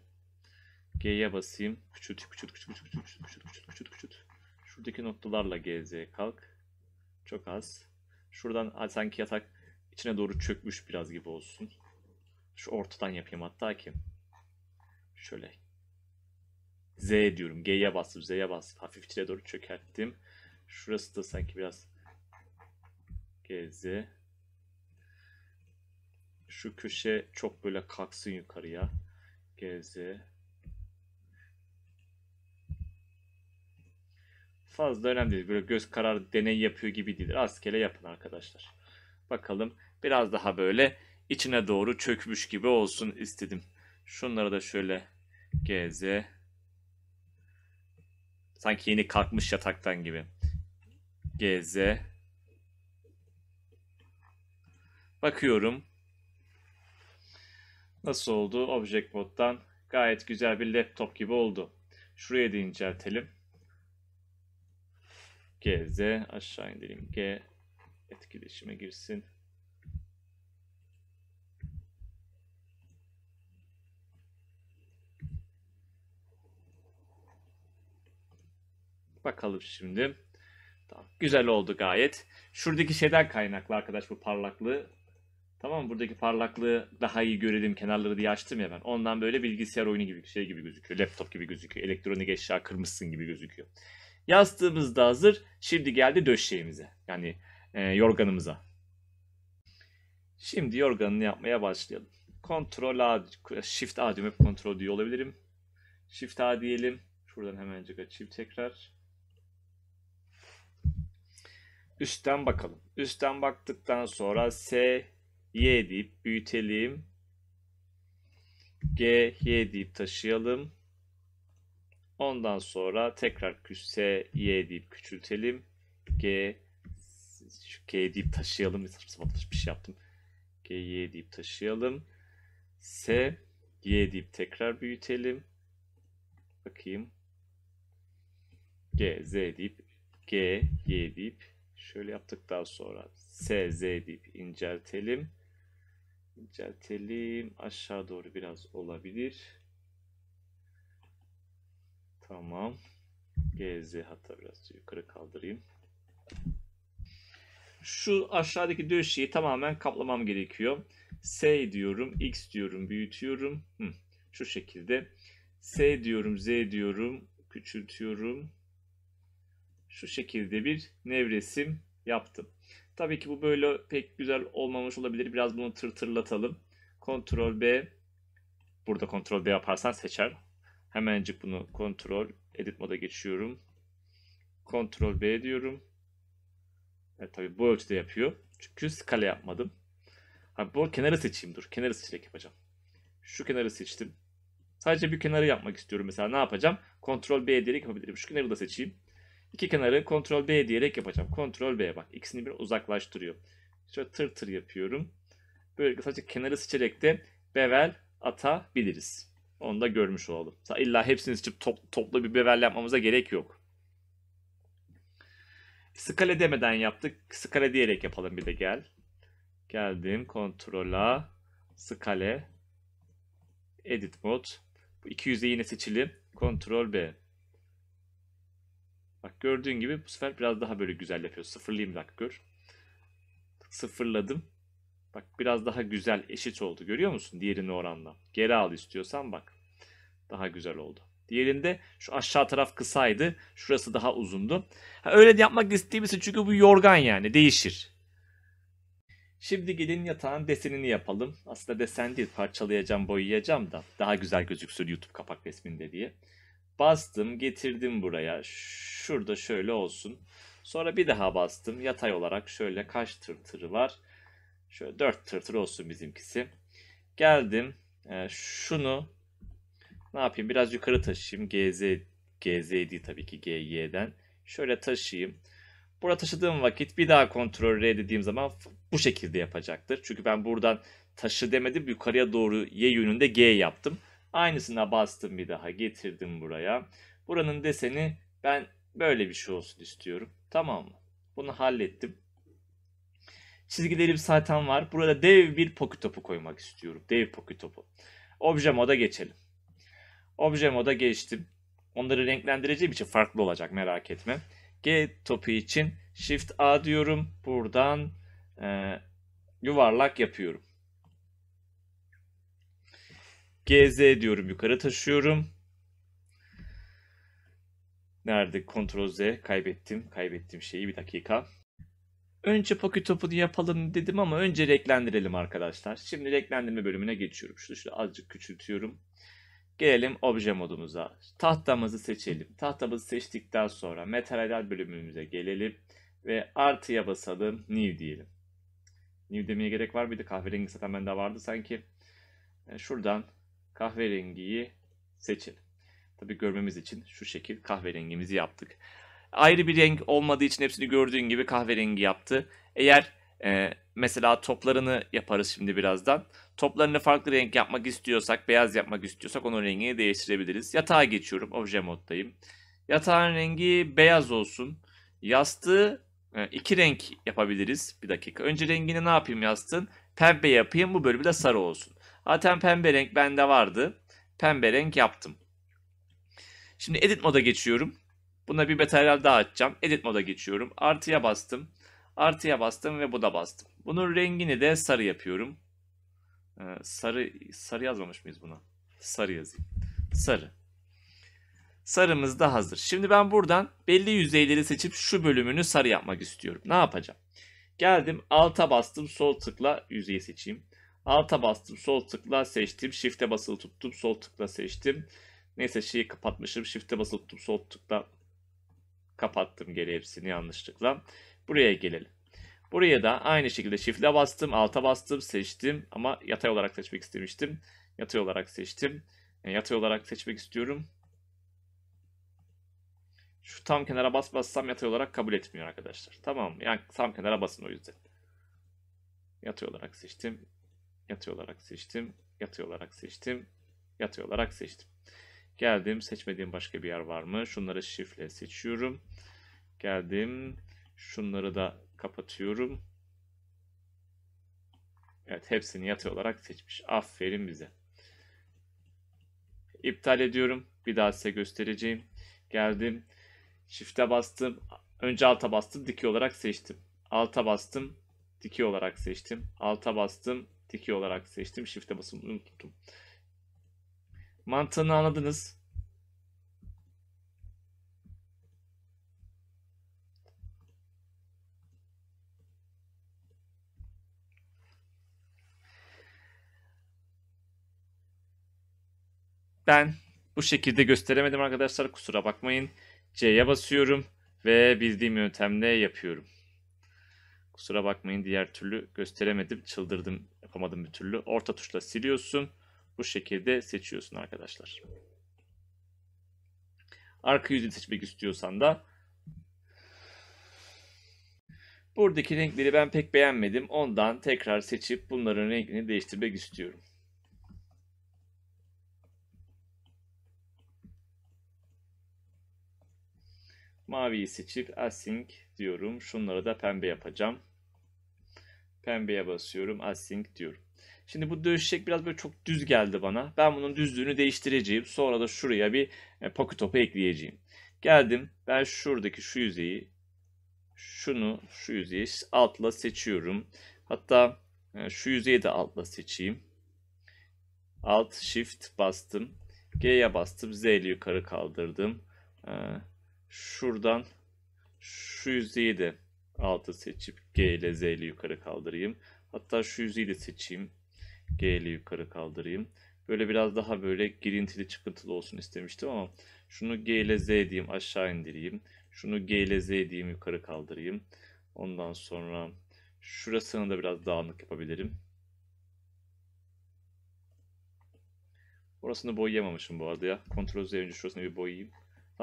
Speaker 1: G'ye basayım. Küçült, küçült, küçült, küçült, küçült, küçült, küçült, küçült, küçült. Şuradaki noktalarla GZ kalk. Çok az. Şuradan sanki yatak içine doğru çökmüş biraz gibi olsun. Şu ortadan yapayım hatta ki. Şöyle. Z diyorum. G'ye bastım. Z'ye bastım. Hafif içine doğru çökerttim. Şurası da sanki biraz GZ. Şu köşe çok böyle kalksın yukarıya. GZ. fazla önemli değil. Böyle göz kararı deney yapıyor gibi değil. Rastgele yapın arkadaşlar. Bakalım biraz daha böyle içine doğru çökmüş gibi olsun istedim. Şunları da şöyle geze, Sanki yeni kalkmış yataktan gibi. geze. Bakıyorum. Nasıl oldu? Object moddan gayet güzel bir laptop gibi oldu. Şuraya da inceltelim. GZ aşağı indirelim. G etkileşime girsin. Bakalım şimdi. Tamam. Güzel oldu gayet. Şuradaki şeyden kaynaklı arkadaş bu parlaklığı. Tamam buradaki parlaklığı daha iyi görelim kenarları diye açtım ya ben. Ondan böyle bilgisayar oyunu gibi şey gibi gözüküyor. Laptop gibi gözüküyor. Elektronik eşya kırmışsın gibi gözüküyor. Yastığımız da hazır. Şimdi geldi döşeğimize. Yani e, yorganımıza. Şimdi yorganını yapmaya başlayalım. Ctrl A, Shift A diyorum. Hep Ctrl diyor olabilirim. Shift A diyelim. Şuradan hemencik açayım tekrar. Üstten bakalım. Üstten baktıktan sonra S, Y deyip büyütelim. G, Y deyip taşıyalım. Ondan sonra tekrar küse y deyip küçültelim. G şu G deyip taşıyalım. Saçma sapan bir şey yaptım. G y deyip taşıyalım. S y deyip tekrar büyütelim. Bakayım. G z deyip G y deyip şöyle yaptıktan sonra S z deyip inceltelim. İnceltelim. Aşağı doğru biraz olabilir. Tamam. GZ hatta biraz yukarı kaldırayım. Şu aşağıdaki döşeyi tamamen kaplamam gerekiyor. S diyorum, X diyorum, büyütüyorum. Hı, şu şekilde. S diyorum, Z diyorum, küçültüyorum. Şu şekilde bir nevresim yaptım. Tabii ki bu böyle pek güzel olmamış olabilir. Biraz bunu tırtırlatalım. Ctrl B. Burada Ctrl B yaparsan seçer. Hemencik bunu kontrol edit moda geçiyorum. Kontrol B diyorum. Evet tabi bu ölçüde yapıyor. Çünkü skala yapmadım. Ha, bu kenarı seçeyim dur. Kenarı seçerek yapacağım. Şu kenarı seçtim. Sadece bir kenarı yapmak istiyorum mesela. Ne yapacağım? Ctrl B diyerek yapabilirim. Şu kenarı da seçeyim. İki kenarı Ctrl B diyerek yapacağım. Ctrl B bak. ikisini bir uzaklaştırıyor. Şöyle tır tır yapıyorum. Böyle sadece kenarı seçerek de bevel atabiliriz. Onu da görmüş olalım. İlla hepsini seçip top, toplu bir bevel yapmamıza gerek yok. Skale demeden yaptık. Skale diyerek yapalım bir de gel. Geldim kontrola. Skale. Edit mod. Bu 200'e yine seçelim. Kontrol B. Bak gördüğün gibi bu sefer biraz daha böyle güzel yapıyor. Sıfırlayayım bak gör. Sıfırladım. Bak biraz daha güzel eşit oldu görüyor musun diğerine oranla. Geri al istiyorsan bak daha güzel oldu. Diğerinde şu aşağı taraf kısaydı. Şurası daha uzundu. Ha, öyle yapmak isteyebilirsin çünkü bu yorgan yani değişir. Şimdi gelin yatağın desenini yapalım. Aslında desen değil parçalayacağım boyayacağım da daha güzel gözüksün YouTube kapak resminde diye. Bastım getirdim buraya. Şurada şöyle olsun. Sonra bir daha bastım. Yatay olarak şöyle kaç tırtırı var. Şöyle 4 tırtır olsun bizimkisi. Geldim. Ee, şunu ne yapayım biraz yukarı taşıyayım. GZ, GZ tabii ki GY'den. Şöyle taşıyayım. Burada taşıdığım vakit bir daha kontrol R dediğim zaman bu şekilde yapacaktır. Çünkü ben buradan taşı demedim yukarıya doğru Y yönünde G yaptım. Aynısına bastım bir daha getirdim buraya. Buranın deseni ben böyle bir şey olsun istiyorum. Tamam mı? Bunu hallettim. Çizgilerim zaten var. Burada dev bir poki topu koymak istiyorum. Dev poki topu. Obje moda geçelim. Obje moda geçtim. Onları renklendireceğim için farklı olacak merak etme. G topu için Shift A diyorum. Buradan e, yuvarlak yapıyorum. GZ diyorum yukarı taşıyorum. Nerede? Ctrl Z kaybettim. Kaybettim şeyi bir dakika. Önce poki topunu yapalım dedim ama önce renklendirelim arkadaşlar. Şimdi renklendirme bölümüne geçiyorum. Şunu şöyle azıcık küçültüyorum. Gelelim obje modumuza. Tahtamızı seçelim. Tahtamızı seçtikten sonra materyaller bölümümüze gelelim ve artıya basalım new diyelim. New demeye gerek var mıydı? Kahverengi zaten bende vardı sanki. E, şuradan kahverengiyi seçelim. Tabi görmemiz için şu şekil kahverengimizi yaptık. Ayrı bir renk olmadığı için hepsini gördüğün gibi kahverengi yaptı. Eğer e, mesela toplarını yaparız şimdi birazdan. Toplarını farklı renk yapmak istiyorsak, beyaz yapmak istiyorsak onun rengini değiştirebiliriz. Yatağa geçiyorum. Obje moddayım. Yatağın rengi beyaz olsun. Yastığı e, iki renk yapabiliriz. Bir dakika. Önce rengini ne yapayım yastığın? Pembe yapayım. Bu bölümü de sarı olsun. Zaten pembe renk bende vardı. Pembe renk yaptım. Şimdi edit moda geçiyorum. Buna bir materyal daha açacağım. Edit moda geçiyorum. Artıya bastım. Artıya bastım ve bu da bastım. Bunun rengini de sarı yapıyorum. Ee, sarı sarı yazmamış mıyız buna? Sarı yazayım. Sarı. Sarımız da hazır. Şimdi ben buradan belli yüzeyleri seçip şu bölümünü sarı yapmak istiyorum. Ne yapacağım? Geldim alta bastım sol tıkla yüzeyi seçeyim. Alta bastım sol tıkla seçtim. Shift'e basılı tuttum sol tıkla seçtim. Neyse şeyi kapatmışım. Shift'e basılı tuttum sol tıkla kapattım geri hepsini yanlışlıkla. Buraya gelelim. Buraya da aynı şekilde shift'e bastım, alta bastım, seçtim ama yatay olarak seçmek istemiştim. Yatay olarak seçtim. Yani e, yatay olarak seçmek istiyorum. Şu tam kenara bas bassam yatay olarak kabul etmiyor arkadaşlar. Tamam Yani tam kenara basın o yüzden. Yatay olarak seçtim. Yatay olarak seçtim. Yatay olarak seçtim. Yatay olarak seçtim. Geldim. Seçmediğim başka bir yer var mı? Şunları şifle seçiyorum. Geldim. Şunları da kapatıyorum. Evet hepsini yatay olarak seçmiş. Aferin bize. İptal ediyorum. Bir daha size göstereceğim. Geldim. Shift'e bastım. Önce alta bastım. Dikey olarak seçtim. Alta bastım. Dikey olarak seçtim. Alta bastım. Dikey olarak seçtim. Shift'e basıp unuttum. Mantığını anladınız. Ben bu şekilde gösteremedim arkadaşlar kusura bakmayın. C'ye basıyorum ve bildiğim yöntemle yapıyorum. Kusura bakmayın diğer türlü gösteremedim. Çıldırdım yapamadım bir türlü. Orta tuşla siliyorsun. Bu şekilde seçiyorsun arkadaşlar. Arka yüzü seçmek istiyorsan da Buradaki renkleri ben pek beğenmedim. Ondan tekrar seçip bunların rengini değiştirmek istiyorum. Maviyi seçip async diyorum. Şunları da pembe yapacağım. Pembeye basıyorum. Async diyorum. Şimdi bu dövüşecek biraz böyle çok düz geldi bana. Ben bunun düzlüğünü değiştireceğim. Sonra da şuraya bir e, pocket topu ekleyeceğim. Geldim. Ben şuradaki şu yüzeyi şunu şu yüzeyi altla seçiyorum. Hatta e, şu yüzeyi de altla seçeyim. Alt shift bastım. G'ye bastım. Z yukarı kaldırdım. E, Şuradan şu yüzdeyi de altı seçip G ile Z ile yukarı kaldırayım. Hatta şu yüzeyi de seçeyim. G ile yukarı kaldırayım. Böyle biraz daha böyle girintili çıkıntılı olsun istemiştim ama şunu G ile Z diyeyim aşağı indireyim. Şunu G ile Z diyeyim yukarı kaldırayım. Ondan sonra şurasını da biraz dağınık yapabilirim. Orasını boyayamamışım bu arada ya. Ctrl Z önce şurasını bir boyayayım.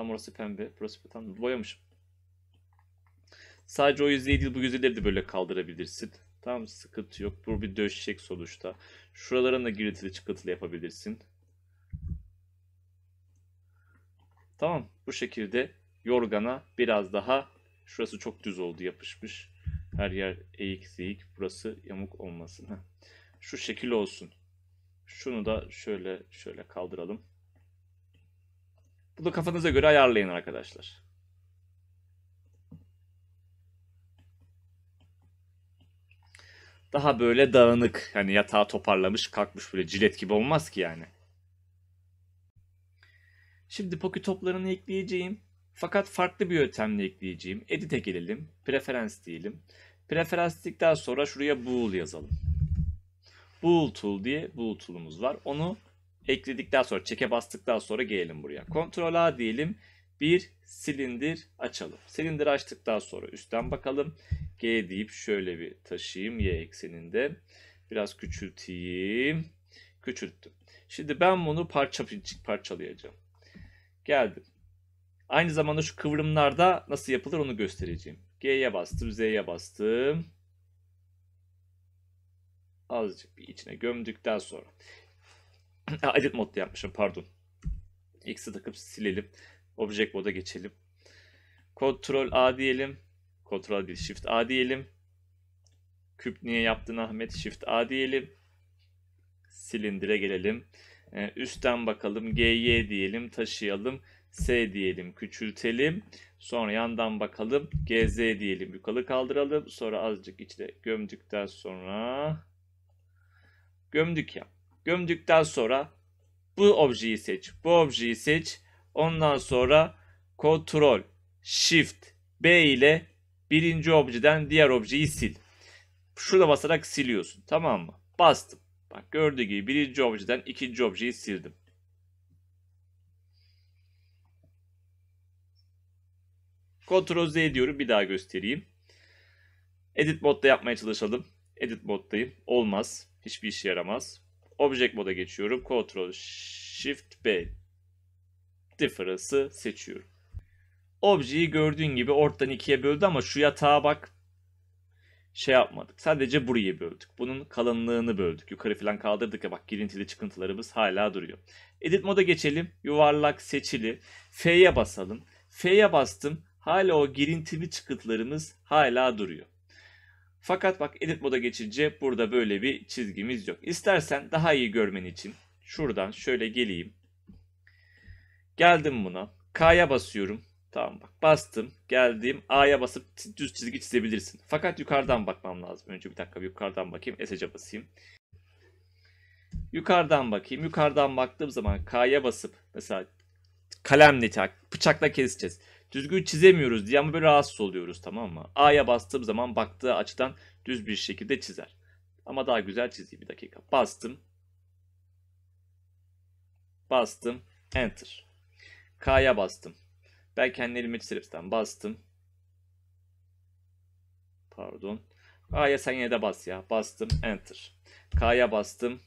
Speaker 1: Tam orası pembe. Burası tam boyamışım. Sadece o yüzeyi değil bu yüzeyleri de böyle kaldırabilirsin. Tam sıkıntı yok. Bu bir döşecek sonuçta. Şuralarına da giritili çıkıntılı yapabilirsin. Tamam bu şekilde yorgana biraz daha şurası çok düz oldu yapışmış. Her yer eğik eğik burası yamuk olmasın. Şu şekil olsun. Şunu da şöyle şöyle kaldıralım. Bunu kafanıza göre ayarlayın arkadaşlar. Daha böyle dağınık. hani yatağı toparlamış kalkmış böyle cilet gibi olmaz ki yani. Şimdi Poki toplarını ekleyeceğim. Fakat farklı bir yöntemle ekleyeceğim. Edit'e gelelim. Preference diyelim. Preference dedikten sonra şuraya bool yazalım. Bool tool diye bool tool'umuz var. Onu ekledikten sonra, çeke bastıktan sonra gelelim buraya. Ctrl A diyelim. Bir silindir açalım. silindir açtıktan sonra üstten bakalım. G deyip şöyle bir taşıyayım Y ekseninde. Biraz küçülteyim. Küçülttüm. Şimdi ben bunu parça parçalayacağım. Geldim. Aynı zamanda şu kıvrımlarda nasıl yapılır onu göstereceğim. G'ye bastım, Z'ye bastım. Azıcık bir içine gömdükten sonra edit modda yapmışım pardon. X'i takıp silelim. Object moda geçelim. Ctrl A diyelim. Ctrl değil Shift A diyelim. Küp niye yaptın Ahmet? Shift A diyelim. Silindire gelelim. Ee, üstten bakalım. GY diyelim. Taşıyalım. S diyelim. Küçültelim. Sonra yandan bakalım. GZ diyelim. Yukarı kaldıralım. Sonra azıcık içine gömdükten sonra gömdük ya. Gömdükten sonra bu objeyi seç, bu objeyi seç. Ondan sonra Ctrl, Shift, B ile birinci objeden diğer objeyi sil. Şurada basarak siliyorsun tamam mı? Bastım. Bak gördüğü gibi birinci objeden ikinci objeyi sildim. Ctrl Z diyorum bir daha göstereyim. Edit modda yapmaya çalışalım. Edit moddayım. Olmaz. Hiçbir işe yaramaz. Object moda geçiyorum. Ctrl Shift B difference'ı seçiyorum. Objeyi gördüğün gibi ortadan ikiye böldü ama şu yatağa bak şey yapmadık. Sadece burayı böldük. Bunun kalınlığını böldük. Yukarı falan kaldırdık ya bak girintili çıkıntılarımız hala duruyor. Edit moda geçelim. Yuvarlak seçili. F'ye basalım. F'ye bastım. Hala o girintili çıkıntılarımız hala duruyor. Fakat bak edit moda geçince burada böyle bir çizgimiz yok. İstersen daha iyi görmen için şuradan şöyle geleyim. Geldim buna. K'ya basıyorum. Tamam bak bastım. Geldim. A'ya basıp düz çizgi çizebilirsin. Fakat yukarıdan bakmam lazım. Önce bir dakika bir yukarıdan bakayım. Esece basayım. Yukarıdan bakayım. Yukarıdan baktığım zaman K'ya basıp mesela kalemle bıçakla keseceğiz düzgün çizemiyoruz diye ama böyle rahatsız oluyoruz tamam mı? A'ya bastığım zaman baktığı açıdan düz bir şekilde çizer. Ama daha güzel çizeyim bir dakika. Bastım. Bastım. Enter. K'ya bastım. Ben kendi elime çizerim bastım. Pardon. A'ya sen yine de bas ya. Bastım. Enter. K'ya bastım.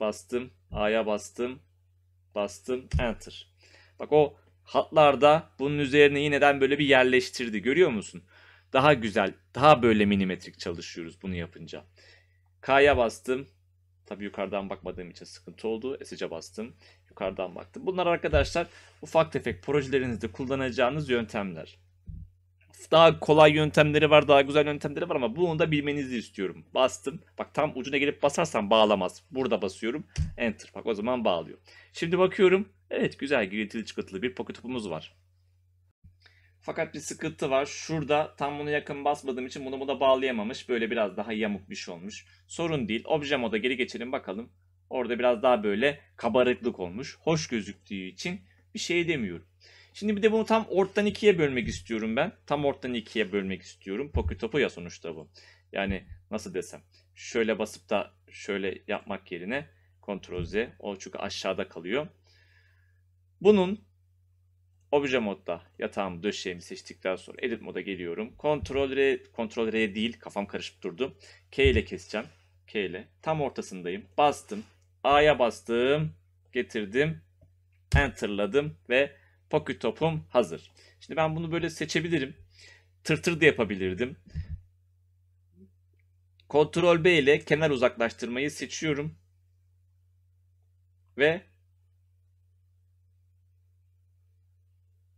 Speaker 1: Bastım. A'ya bastım. Bastım. Enter. Bak o Hatlarda bunun üzerine yineden böyle bir yerleştirdi. Görüyor musun? Daha güzel, daha böyle minimetrik çalışıyoruz bunu yapınca. K'ya bastım. Tabii yukarıdan bakmadığım için sıkıntı oldu. S'e bastım. Yukarıdan baktım. Bunlar arkadaşlar ufak tefek projelerinizde kullanacağınız yöntemler. Daha kolay yöntemleri var, daha güzel yöntemleri var ama bunu da bilmenizi istiyorum. Bastım. Bak tam ucuna gelip basarsam bağlamaz. Burada basıyorum. Enter. Bak o zaman bağlıyor. Şimdi bakıyorum. Evet güzel girintili çıkıntılı bir pocket hub'umuz var. Fakat bir sıkıntı var. Şurada tam buna yakın basmadığım için bunu da bağlayamamış. Böyle biraz daha yamuk bir şey olmuş. Sorun değil. Obje moda geri geçelim bakalım. Orada biraz daha böyle kabarıklık olmuş. Hoş gözüktüğü için bir şey demiyorum. Şimdi bir de bunu tam ortadan ikiye bölmek istiyorum ben. Tam ortadan ikiye bölmek istiyorum. Pocket topu ya sonuçta bu. Yani nasıl desem. Şöyle basıp da şöyle yapmak yerine Ctrl Z. O çünkü aşağıda kalıyor. Bunun obje modda yatağımı döşeğimi seçtikten sonra edit moda geliyorum. Ctrl R, Ctrl R değil kafam karışıp durdu. K ile keseceğim. K ile. Tam ortasındayım. Bastım. A'ya bastım. Getirdim. Enter'ladım ve Pocket topum hazır. Şimdi ben bunu böyle seçebilirim. Tırtır da yapabilirdim. Ctrl B ile kenar uzaklaştırmayı seçiyorum. Ve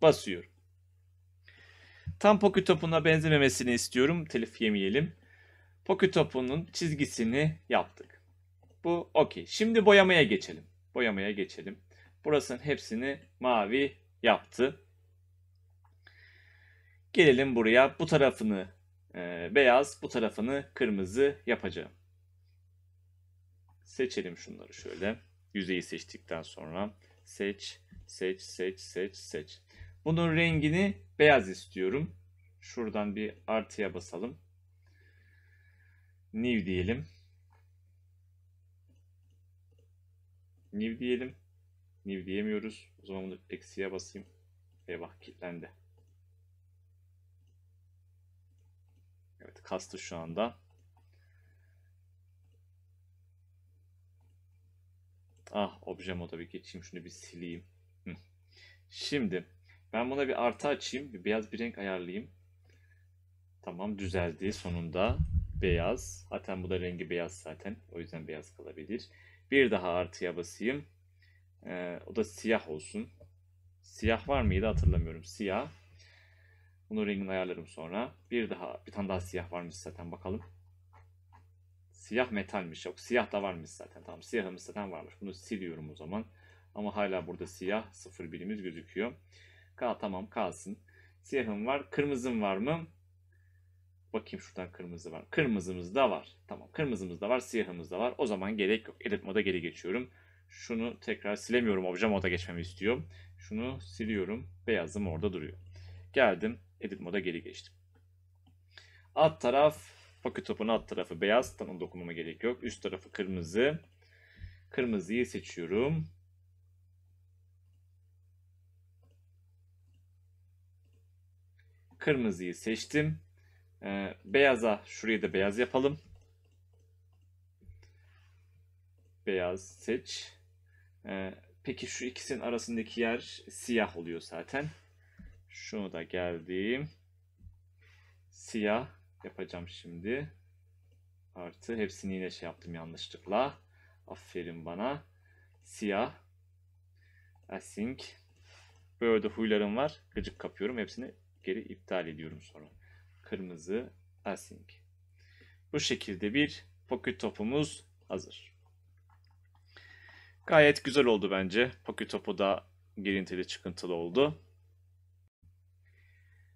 Speaker 1: basıyorum. Tam pocket topuna benzememesini istiyorum. Telif yemeyelim. Pocket topunun çizgisini yaptık. Bu okey. Şimdi boyamaya geçelim. Boyamaya geçelim. Burasının hepsini mavi yaptı. Gelelim buraya bu tarafını e, beyaz bu tarafını kırmızı yapacağım. Seçelim şunları şöyle. Yüzeyi seçtikten sonra seç, seç, seç, seç, seç. Bunun rengini beyaz istiyorum. Şuradan bir artıya basalım. New diyelim. New diyelim new diyemiyoruz. O zaman bunu eksiye basayım. Eyvah kilitlendi. Evet kastı şu anda. Ah obje moda bir geçeyim şunu bir sileyim. Şimdi ben buna bir artı açayım. Bir beyaz bir renk ayarlayayım. Tamam düzeldi sonunda. Beyaz. Zaten bu da rengi beyaz zaten. O yüzden beyaz kalabilir. Bir daha artıya basayım. Ee, o da siyah olsun. Siyah var mıydı hatırlamıyorum. Siyah. Bunu rengini ayarlarım sonra. Bir daha bir tane daha siyah varmış zaten bakalım. Siyah metalmiş. Yok siyah da varmış zaten. Tamam siyahımız zaten varmış. Bunu siliyorum o zaman. Ama hala burada siyah sıfır birimiz gözüküyor. Kal, tamam kalsın. Siyahım var. Kırmızım var mı? Bakayım şuradan kırmızı var. Kırmızımız da var. Tamam kırmızımız da var. Siyahımız da var. O zaman gerek yok. Edit moda geri geçiyorum. Şunu tekrar silemiyorum. Obje moda geçmemi istiyorum. Şunu siliyorum. Beyazım orada duruyor. Geldim. Edit moda geri geçtim. Alt taraf bakü topun alt tarafı beyaz. Tamam dokunmama gerek yok. Üst tarafı kırmızı. Kırmızıyı seçiyorum. Kırmızıyı seçtim. Ee, beyaza şurayı da beyaz yapalım. Beyaz seç. Ee, peki şu ikisinin arasındaki yer siyah oluyor zaten. Şunu da geldim. Siyah yapacağım şimdi. Artı hepsini yine şey yaptım yanlışlıkla. Aferin bana. Siyah. Async. Böyle de huylarım var. Gıcık kapıyorum. Hepsini geri iptal ediyorum sonra. Kırmızı async. Bu şekilde bir pocket topumuz hazır. Gayet güzel oldu bence. Poki da girintili çıkıntılı oldu.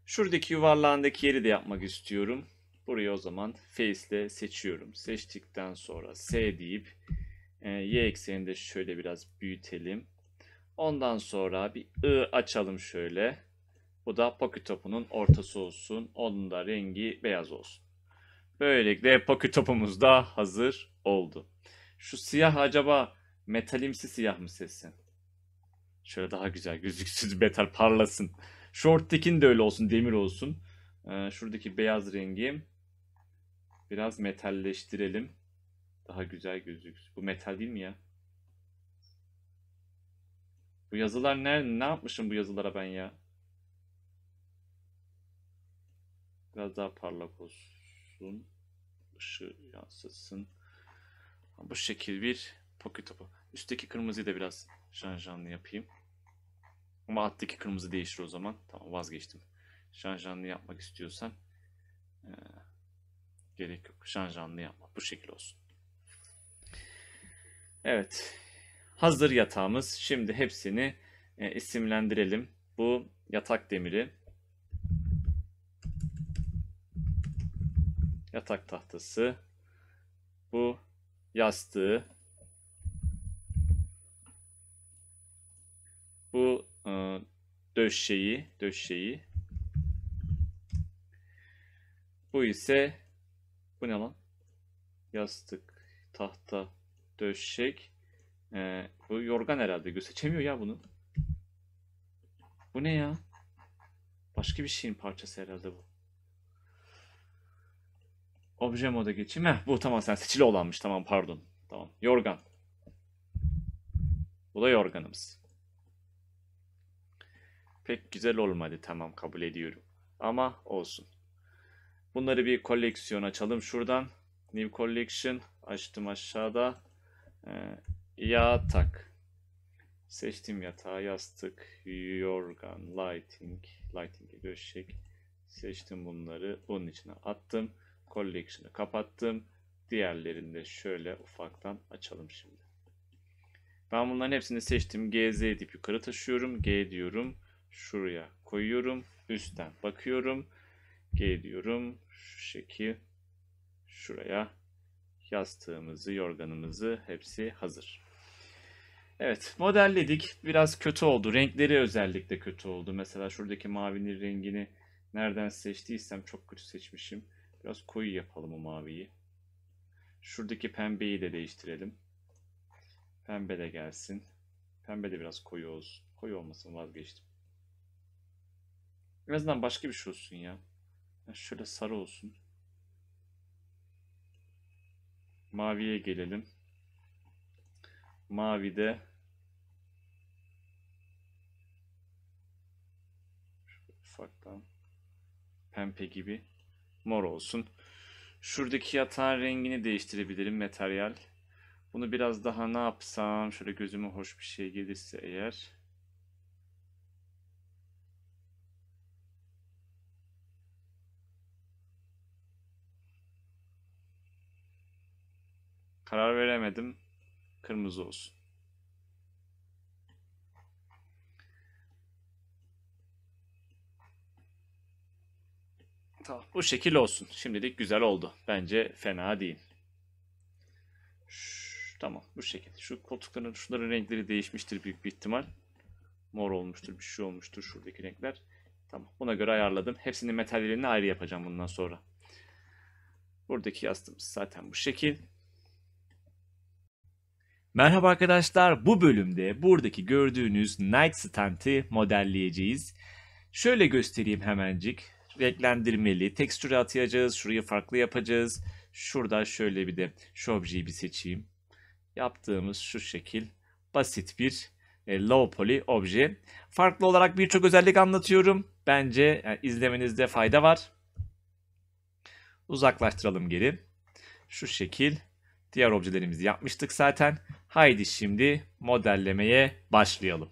Speaker 1: Şuradaki yuvarlağındaki yeri de yapmak istiyorum. Burayı o zaman face ile seçiyorum. Seçtikten sonra S deyip e, y eksenini de şöyle biraz büyütelim. Ondan sonra bir I açalım şöyle. Bu da poki topunun ortası olsun. Onun da rengi beyaz olsun. Böylelikle poki topumuz da hazır oldu. Şu siyah acaba Metalimsi siyah mı sesin? Şöyle daha güzel gözüksüz metal parlasın. Shorttekin de öyle olsun demir olsun. Ee, şuradaki beyaz rengi biraz metalleştirelim. Daha güzel gözüksün. Bu metal değil mi ya? Bu yazılar ne, ne yapmışım bu yazılara ben ya? Biraz daha parlak olsun. Işığı yansıtsın. Bu şekil bir Poki topu. Üstteki kırmızıyı da biraz şanjanlı yapayım. Ama alttaki kırmızı değişir o zaman. Tamam vazgeçtim. Şanjanlı yapmak istiyorsan e, gerek yok. Şanjanlı yapma. Bu şekilde olsun. Evet. Hazır yatağımız. Şimdi hepsini e, isimlendirelim. Bu yatak demiri. Yatak tahtası. Bu yastığı bu e, döş şeyi. Bu ise bu ne lan? Yastık, tahta, döşek. E, bu yorgan herhalde. Gösteremiyor ya bunu. Bu ne ya? Başka bir şeyin parçası herhalde bu. Obje moda geçeyim. Heh, bu tamam sen seçili olanmış. Tamam pardon. Tamam. Yorgan. Bu da yorganımız pek güzel olmadı tamam kabul ediyorum. Ama olsun. Bunları bir koleksiyon açalım şuradan. New Collection açtım aşağıda. Ee, yatak. Seçtim yatağı, yastık, yorgan, lighting, lighting döşek. Seçtim bunları. Bunun içine attım. Collection'ı kapattım. Diğerlerini de şöyle ufaktan açalım şimdi. Ben bunların hepsini seçtim. GZ edip yukarı taşıyorum. G diyorum şuraya koyuyorum. Üstten bakıyorum. Geliyorum. Şu şekil şuraya yastığımızı, yorganımızı hepsi hazır. Evet modelledik. Biraz kötü oldu. Renkleri özellikle kötü oldu. Mesela şuradaki mavinin rengini nereden seçtiysem çok kötü seçmişim. Biraz koyu yapalım o maviyi. Şuradaki pembeyi de değiştirelim. Pembe de gelsin. Pembe de biraz koyu olsun. Koyu olmasın vazgeçtim. En azından başka bir şey olsun ya. Şöyle sarı olsun. Maviye gelelim. Mavi de. ufaktan pembe gibi mor olsun. Şuradaki yatağın rengini değiştirebilirim materyal. Bunu biraz daha ne yapsam şöyle gözüme hoş bir şey gelirse eğer
Speaker 3: Karar veremedim. Kırmızı olsun. Tamam.
Speaker 1: Bu şekil olsun. Şimdilik güzel oldu. Bence fena değil. Şu, tamam. Bu şekil. Şu koltukların, şunların renkleri değişmiştir büyük bir ihtimal. Mor olmuştur, bir şey olmuştur şuradaki renkler. Tamam. Buna göre ayarladım. Hepsinin materyalini ayrı yapacağım bundan sonra. Buradaki yastığımız zaten bu şekil. Merhaba arkadaşlar, bu bölümde buradaki gördüğünüz Night Stand'i modelleyeceğiz. Şöyle göstereyim hemencik. Renklendirmeli, tekstürü atayacağız, şurayı farklı yapacağız. Şurada şöyle bir de şu objeyi bir seçeyim. Yaptığımız şu şekil basit bir e, low poly obje. Farklı olarak birçok özellik anlatıyorum. Bence yani e, izlemenizde fayda var. Uzaklaştıralım geri. Şu şekil. Diğer objelerimizi yapmıştık zaten. Haydi şimdi modellemeye başlayalım.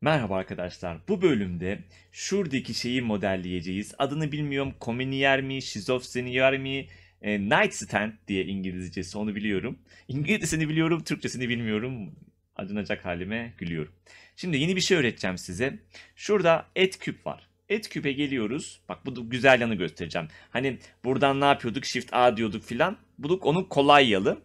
Speaker 1: Merhaba arkadaşlar. Bu bölümde şuradaki şeyi modelleyeceğiz. Adını bilmiyorum. Komüniyer mi, şizofreniyer mi, e, night diye İngilizcesi onu biliyorum. İngilizcesini biliyorum, Türkçesini bilmiyorum. Acınacak halime gülüyorum. Şimdi yeni bir şey öğreteceğim size. Şurada et küp var. Et küpe geliyoruz. Bak bu güzel yanı göstereceğim. Hani buradan ne yapıyorduk? Shift A diyorduk filan. Bulduk onun kolay yalı.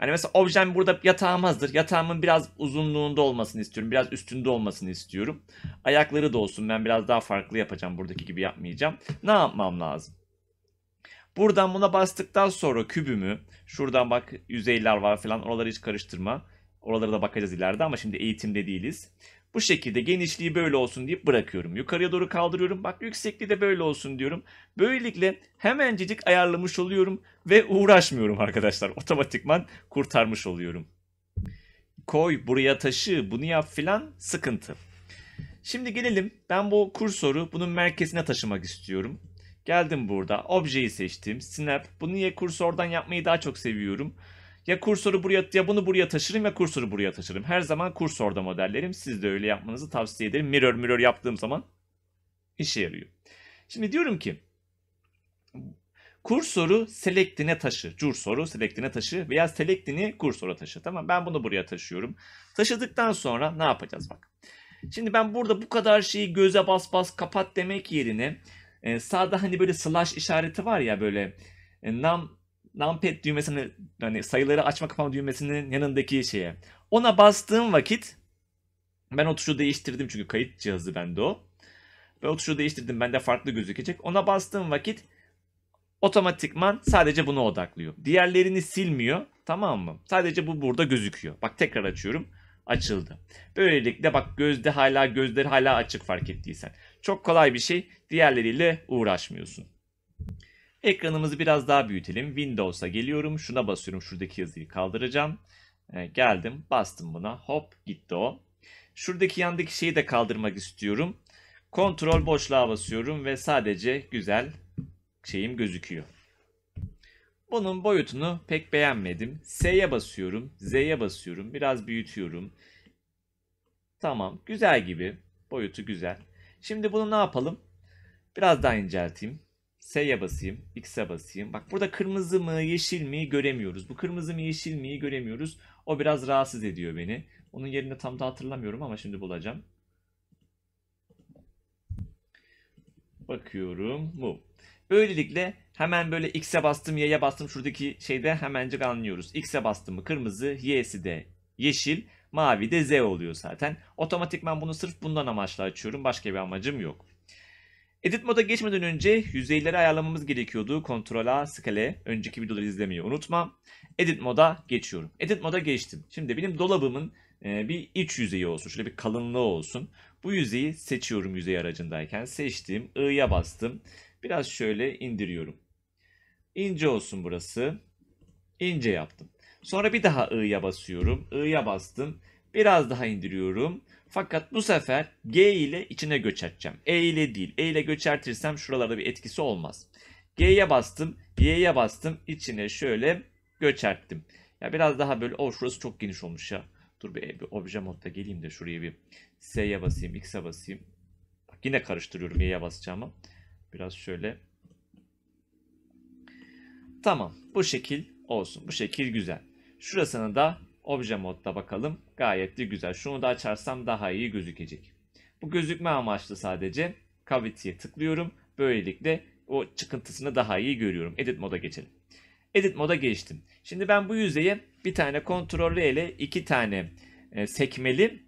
Speaker 1: Yani mesela objem burada yatağım hazır. Yatağımın biraz uzunluğunda olmasını istiyorum. Biraz üstünde olmasını istiyorum. Ayakları da olsun. Ben biraz daha farklı yapacağım. Buradaki gibi yapmayacağım. Ne yapmam lazım? Buradan buna bastıktan sonra kübümü şuradan bak yüzeyler var falan oraları hiç karıştırma. Oralara da bakacağız ileride ama şimdi eğitimde değiliz. Bu şekilde genişliği böyle olsun deyip bırakıyorum. Yukarıya doğru kaldırıyorum. Bak yüksekliği de böyle olsun diyorum. Böylelikle hemencecik ayarlamış oluyorum ve uğraşmıyorum arkadaşlar. Otomatikman kurtarmış oluyorum. Koy buraya taşı bunu yap filan sıkıntı. Şimdi gelelim ben bu kursoru bunun merkezine taşımak istiyorum. Geldim burada objeyi seçtim. Snap bunu niye kursordan yapmayı daha çok seviyorum. Ya kursoru buraya ya bunu buraya taşırım ya kursoru buraya taşırım. Her zaman kursorda modellerim. Siz de öyle yapmanızı tavsiye ederim. Mirror mirror yaptığım zaman işe yarıyor. Şimdi diyorum ki kursoru selectine taşı. Cursoru selectine taşı veya selectini kursora taşı. Tamam ben bunu buraya taşıyorum. Taşıdıktan sonra ne yapacağız bak. Şimdi ben burada bu kadar şeyi göze bas bas kapat demek yerine e, sağda hani böyle slash işareti var ya böyle e, nam numpad düğmesini hani sayıları açma kapama düğmesinin yanındaki şeye. Ona bastığım vakit ben o tuşu değiştirdim çünkü kayıt cihazı bende o. Ve o tuşu değiştirdim bende farklı gözükecek. Ona bastığım vakit otomatikman sadece buna odaklıyor. Diğerlerini silmiyor tamam mı? Sadece bu burada gözüküyor. Bak tekrar açıyorum açıldı. Böylelikle bak gözde hala gözleri hala açık fark ettiysen. Çok kolay bir şey diğerleriyle uğraşmıyorsun. Ekranımızı biraz daha büyütelim. Windows'a geliyorum. Şuna basıyorum. Şuradaki yazıyı kaldıracağım. E, geldim. Bastım buna. Hop gitti o. Şuradaki yandaki şeyi de kaldırmak istiyorum. Kontrol boşluğa basıyorum ve sadece güzel şeyim gözüküyor. Bunun boyutunu pek beğenmedim. S'ye basıyorum, Z'ye basıyorum, biraz büyütüyorum. Tamam, güzel gibi. Boyutu güzel. Şimdi bunu ne yapalım? Biraz daha incelteyim. S'ye basayım, X'e basayım. Bak burada kırmızı mı, yeşil mi göremiyoruz. Bu kırmızı mı, yeşil mi göremiyoruz. O biraz rahatsız ediyor beni. Onun yerini tam da hatırlamıyorum ama şimdi bulacağım. Bakıyorum bu. Böylelikle hemen böyle X'e bastım, Y'ye bastım. Şuradaki şeyde hemencik anlıyoruz. X'e bastım mı kırmızı, Y'si de yeşil, mavi de Z oluyor zaten. Otomatikman bunu sırf bundan amaçla açıyorum. Başka bir amacım yok. Edit moda geçmeden önce yüzeyleri ayarlamamız gerekiyordu. Ctrl A, Scale. Önceki videoları izlemeyi unutma. Edit moda geçiyorum. Edit moda geçtim. Şimdi benim dolabımın e, bir iç yüzeyi olsun. Şöyle bir kalınlığı olsun. Bu yüzeyi seçiyorum yüzey aracındayken. Seçtim. I'ya bastım. Biraz şöyle indiriyorum. İnce olsun burası. İnce yaptım. Sonra bir daha I'ya basıyorum. I'ya bastım. Biraz daha indiriyorum. Fakat bu sefer G ile içine göç edeceğim. E ile değil. E ile göçertirsem şuralarda bir etkisi olmaz. G'ye bastım. Y'ye bastım. içine şöyle göçerttim. Ya biraz daha böyle o oh, şurası çok geniş olmuş ya. Dur bir, e, bir obje modda geleyim de şuraya bir S'ye basayım. X'e basayım. Bak yine karıştırıyorum Y'ye basacağımı. Biraz şöyle. Tamam. Bu şekil olsun. Bu şekil güzel. Şurasını da Obje modda bakalım. Gayet de güzel. Şunu da açarsam daha iyi gözükecek. Bu gözükme amaçlı sadece cavity'ye tıklıyorum. Böylelikle o çıkıntısını daha iyi görüyorum. Edit moda geçelim. Edit moda geçtim. Şimdi ben bu yüzeye bir tane kontrol ile iki tane e, sekmeli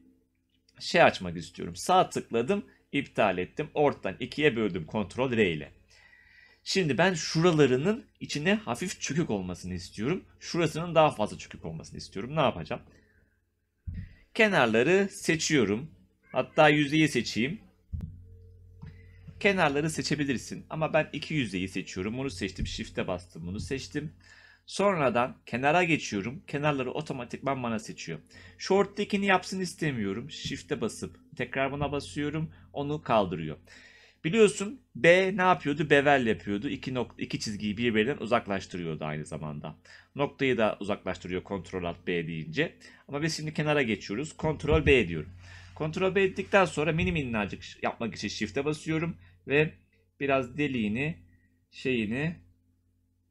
Speaker 1: şey açmak istiyorum. Sağ tıkladım, iptal ettim. Ortadan ikiye böldüm kontrol R ile. Şimdi ben şuralarının içine hafif çökük olmasını istiyorum. Şurasının daha fazla çökük olmasını istiyorum. Ne yapacağım? Kenarları seçiyorum. Hatta yüzeyi seçeyim. Kenarları seçebilirsin ama ben iki yüzeyi seçiyorum. Bunu seçtim. Shift'e bastım. Bunu seçtim. Sonradan kenara geçiyorum. Kenarları otomatikman bana seçiyor. Short'tekini yapsın istemiyorum. Shift'e basıp tekrar buna basıyorum. Onu kaldırıyor. Biliyorsun B ne yapıyordu? Bevel yapıyordu. İki, nokta, iki çizgiyi birbirinden uzaklaştırıyordu aynı zamanda. Noktayı da uzaklaştırıyor kontrol alt B deyince. Ama biz şimdi kenara geçiyoruz. Kontrol B diyorum. Kontrol B ettikten sonra mini minnacık yapmak için shift'e basıyorum. Ve biraz deliğini, şeyini,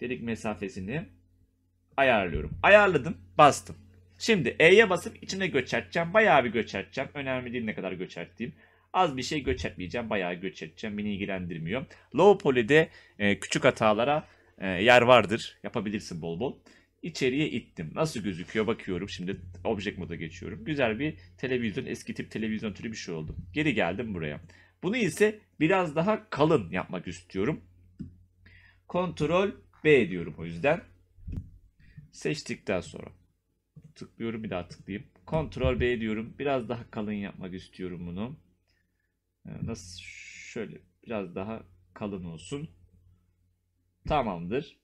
Speaker 1: delik mesafesini ayarlıyorum. Ayarladım, bastım. Şimdi E'ye basıp içine göçerteceğim. Bayağı bir göçerteceğim. Önemli değil ne kadar göçerttiğim. Az bir şey göç etmeyeceğim. Bayağı göç edeceğim. Beni ilgilendirmiyor. Low poly'de e, küçük hatalara e, yer vardır. Yapabilirsin bol bol. İçeriye ittim. Nasıl gözüküyor bakıyorum. Şimdi object moda geçiyorum. Güzel bir televizyon, eski tip televizyon türü bir şey oldu. Geri geldim buraya. Bunu ise biraz daha kalın yapmak istiyorum. Ctrl B diyorum o yüzden. Seçtikten sonra tıklıyorum bir daha tıklayayım. Ctrl B diyorum. Biraz daha kalın yapmak istiyorum bunu. Ee, nasıl şöyle biraz daha kalın olsun. Tamamdır.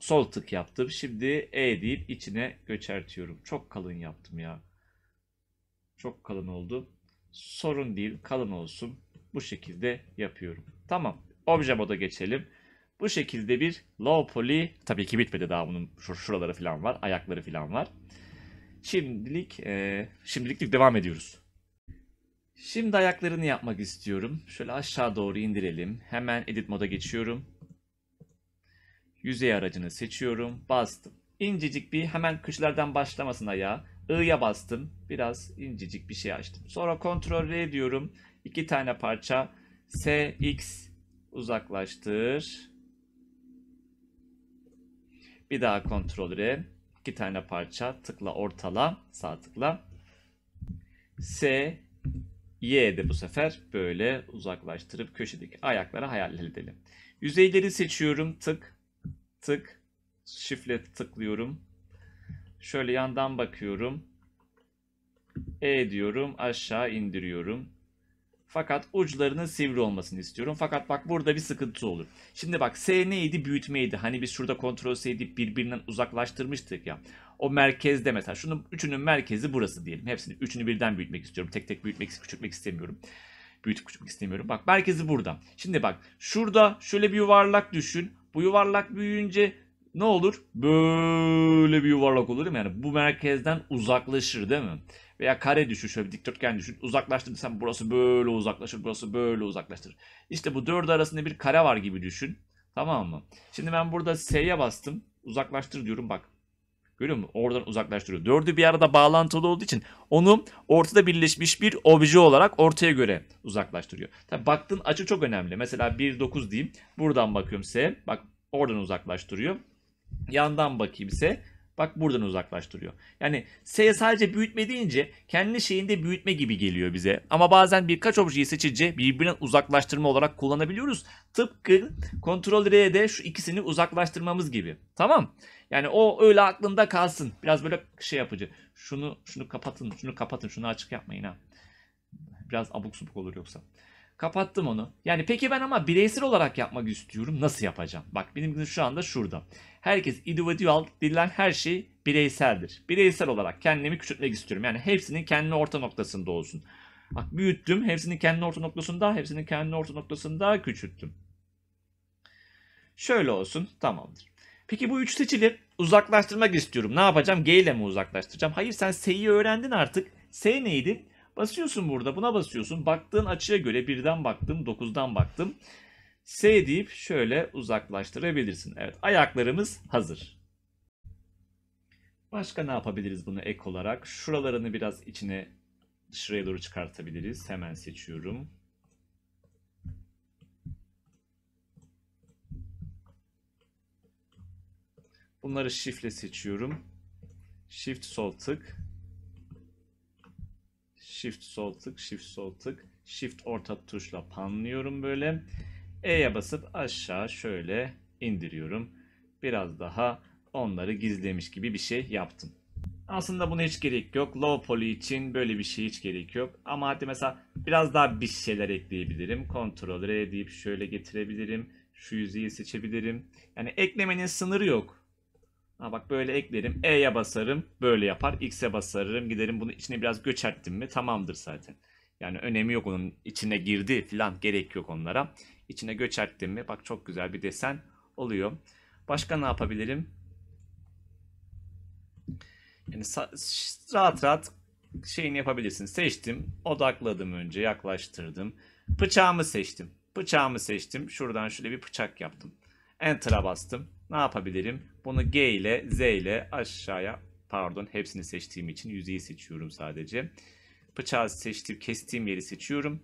Speaker 1: Sol tık yaptım. Şimdi E deyip içine göçertiyorum. Çok kalın yaptım ya. Çok kalın oldu. Sorun değil. Kalın olsun. Bu şekilde yapıyorum. Tamam. Obje moda geçelim. Bu şekilde bir low poly. Tabii ki bitmedi daha bunun şuraları falan var. Ayakları falan var. Şimdilik, e, şimdilik devam ediyoruz. Şimdi ayaklarını yapmak istiyorum. Şöyle aşağı doğru indirelim. Hemen edit moda geçiyorum. Yüzey aracını seçiyorum. Bastım. İncecik bir hemen kışlardan başlamasın ayağı. I'ya bastım. Biraz incecik bir şey açtım. Sonra kontrol R diyorum. İki tane parça. S, X uzaklaştır. Bir daha kontrol R. İki tane parça. Tıkla ortala. Sağ tıkla. S, Y de bu sefer böyle uzaklaştırıp köşedeki ayaklara hayal edelim. Yüzeyleri seçiyorum. Tık, tık, şifle tıklıyorum. Şöyle yandan bakıyorum. E diyorum aşağı indiriyorum. Fakat uçlarının sivri olmasını istiyorum. Fakat bak burada bir sıkıntı olur. Şimdi bak S neydi? Büyütmeydi. Hani biz şurada kontrol S deyip birbirinden uzaklaştırmıştık ya o merkezde mesela şunun üçünün merkezi burası diyelim. Hepsini üçünü birden büyütmek istiyorum. Tek tek büyütmek, küçültmek istemiyorum. Büyütüp küçültmek istemiyorum. Bak merkezi burada. Şimdi bak şurada şöyle bir yuvarlak düşün. Bu yuvarlak büyüyünce ne olur? Böyle bir yuvarlak olur değil mi? Yani bu merkezden uzaklaşır değil mi? Veya kare düşün şöyle bir dikdörtgen düşün. Uzaklaştır. Uzaklaştırırsan burası böyle uzaklaşır, burası böyle uzaklaştır. İşte bu dördü arasında bir kare var gibi düşün. Tamam mı? Şimdi ben burada S'ye bastım. Uzaklaştır diyorum bak. Görüyor musun? Oradan uzaklaştırıyor. Dördü bir arada bağlantılı olduğu için onu ortada birleşmiş bir obje olarak ortaya göre uzaklaştırıyor. Tabi baktığın açı çok önemli. Mesela 1.9 diyeyim. Buradan bakıyorum S. Bak oradan uzaklaştırıyor. Yandan bakayım S. Bak buradan uzaklaştırıyor. Yani S sadece büyütme deyince kendi şeyinde büyütme gibi geliyor bize. Ama bazen birkaç objeyi seçince birbirinden uzaklaştırma olarak kullanabiliyoruz. Tıpkı Ctrl R'de şu ikisini uzaklaştırmamız gibi. Tamam. Yani o öyle aklında kalsın. Biraz böyle şey yapıcı. Şunu şunu kapatın, şunu kapatın, şunu açık yapmayın ha. Biraz abuk subuk olur yoksa. Kapattım onu. Yani peki ben ama bireysel olarak yapmak istiyorum. Nasıl yapacağım? Bak benim şu anda şurada. Herkes individual dilen her şey bireyseldir. Bireysel olarak kendimi küçültmek istiyorum. Yani hepsinin kendi orta noktasında olsun. Bak büyüttüm. Hepsinin kendi orta noktasında, hepsinin kendi orta noktasında küçülttüm. Şöyle olsun. Tamamdır. Peki bu üç seçili uzaklaştırmak istiyorum. Ne yapacağım? G ile mi uzaklaştıracağım? Hayır sen S'yi öğrendin artık. S neydi? Basıyorsun burada buna basıyorsun. Baktığın açıya göre birden baktım, dokuzdan baktım. S deyip şöyle uzaklaştırabilirsin. Evet ayaklarımız hazır. Başka ne yapabiliriz bunu ek olarak? Şuralarını biraz içine dışarıya doğru çıkartabiliriz. Hemen seçiyorum. Bunları shift ile seçiyorum. Shift sol tık. Shift sol tık, shift sol tık. Shift orta tuşla panlıyorum böyle. E'ye basıp aşağı şöyle indiriyorum. Biraz daha onları gizlemiş gibi bir şey yaptım. Aslında buna hiç gerek yok. Low poly için böyle bir şey hiç gerek yok. Ama hadi mesela biraz daha bir şeyler ekleyebilirim. Ctrl R deyip şöyle getirebilirim. Şu yüzeyi seçebilirim. Yani eklemenin sınırı yok. Ha bak böyle eklerim. E'ye basarım. Böyle yapar. X'e basarım. Giderim bunu içine biraz göçerttim mi tamamdır zaten. Yani önemi yok onun içine girdi falan gerek yok onlara. İçine göçerttim mi bak çok güzel bir desen oluyor. Başka ne yapabilirim? Yani rahat rahat şeyini yapabilirsin. Seçtim, odakladım önce, yaklaştırdım. Bıçağımı seçtim. Bıçağımı seçtim. Şuradan şöyle bir bıçak yaptım. Enter'a bastım ne yapabilirim? Bunu G ile Z ile aşağıya pardon hepsini seçtiğim için yüzeyi seçiyorum sadece. Bıçağı seçtiğim kestiğim yeri seçiyorum.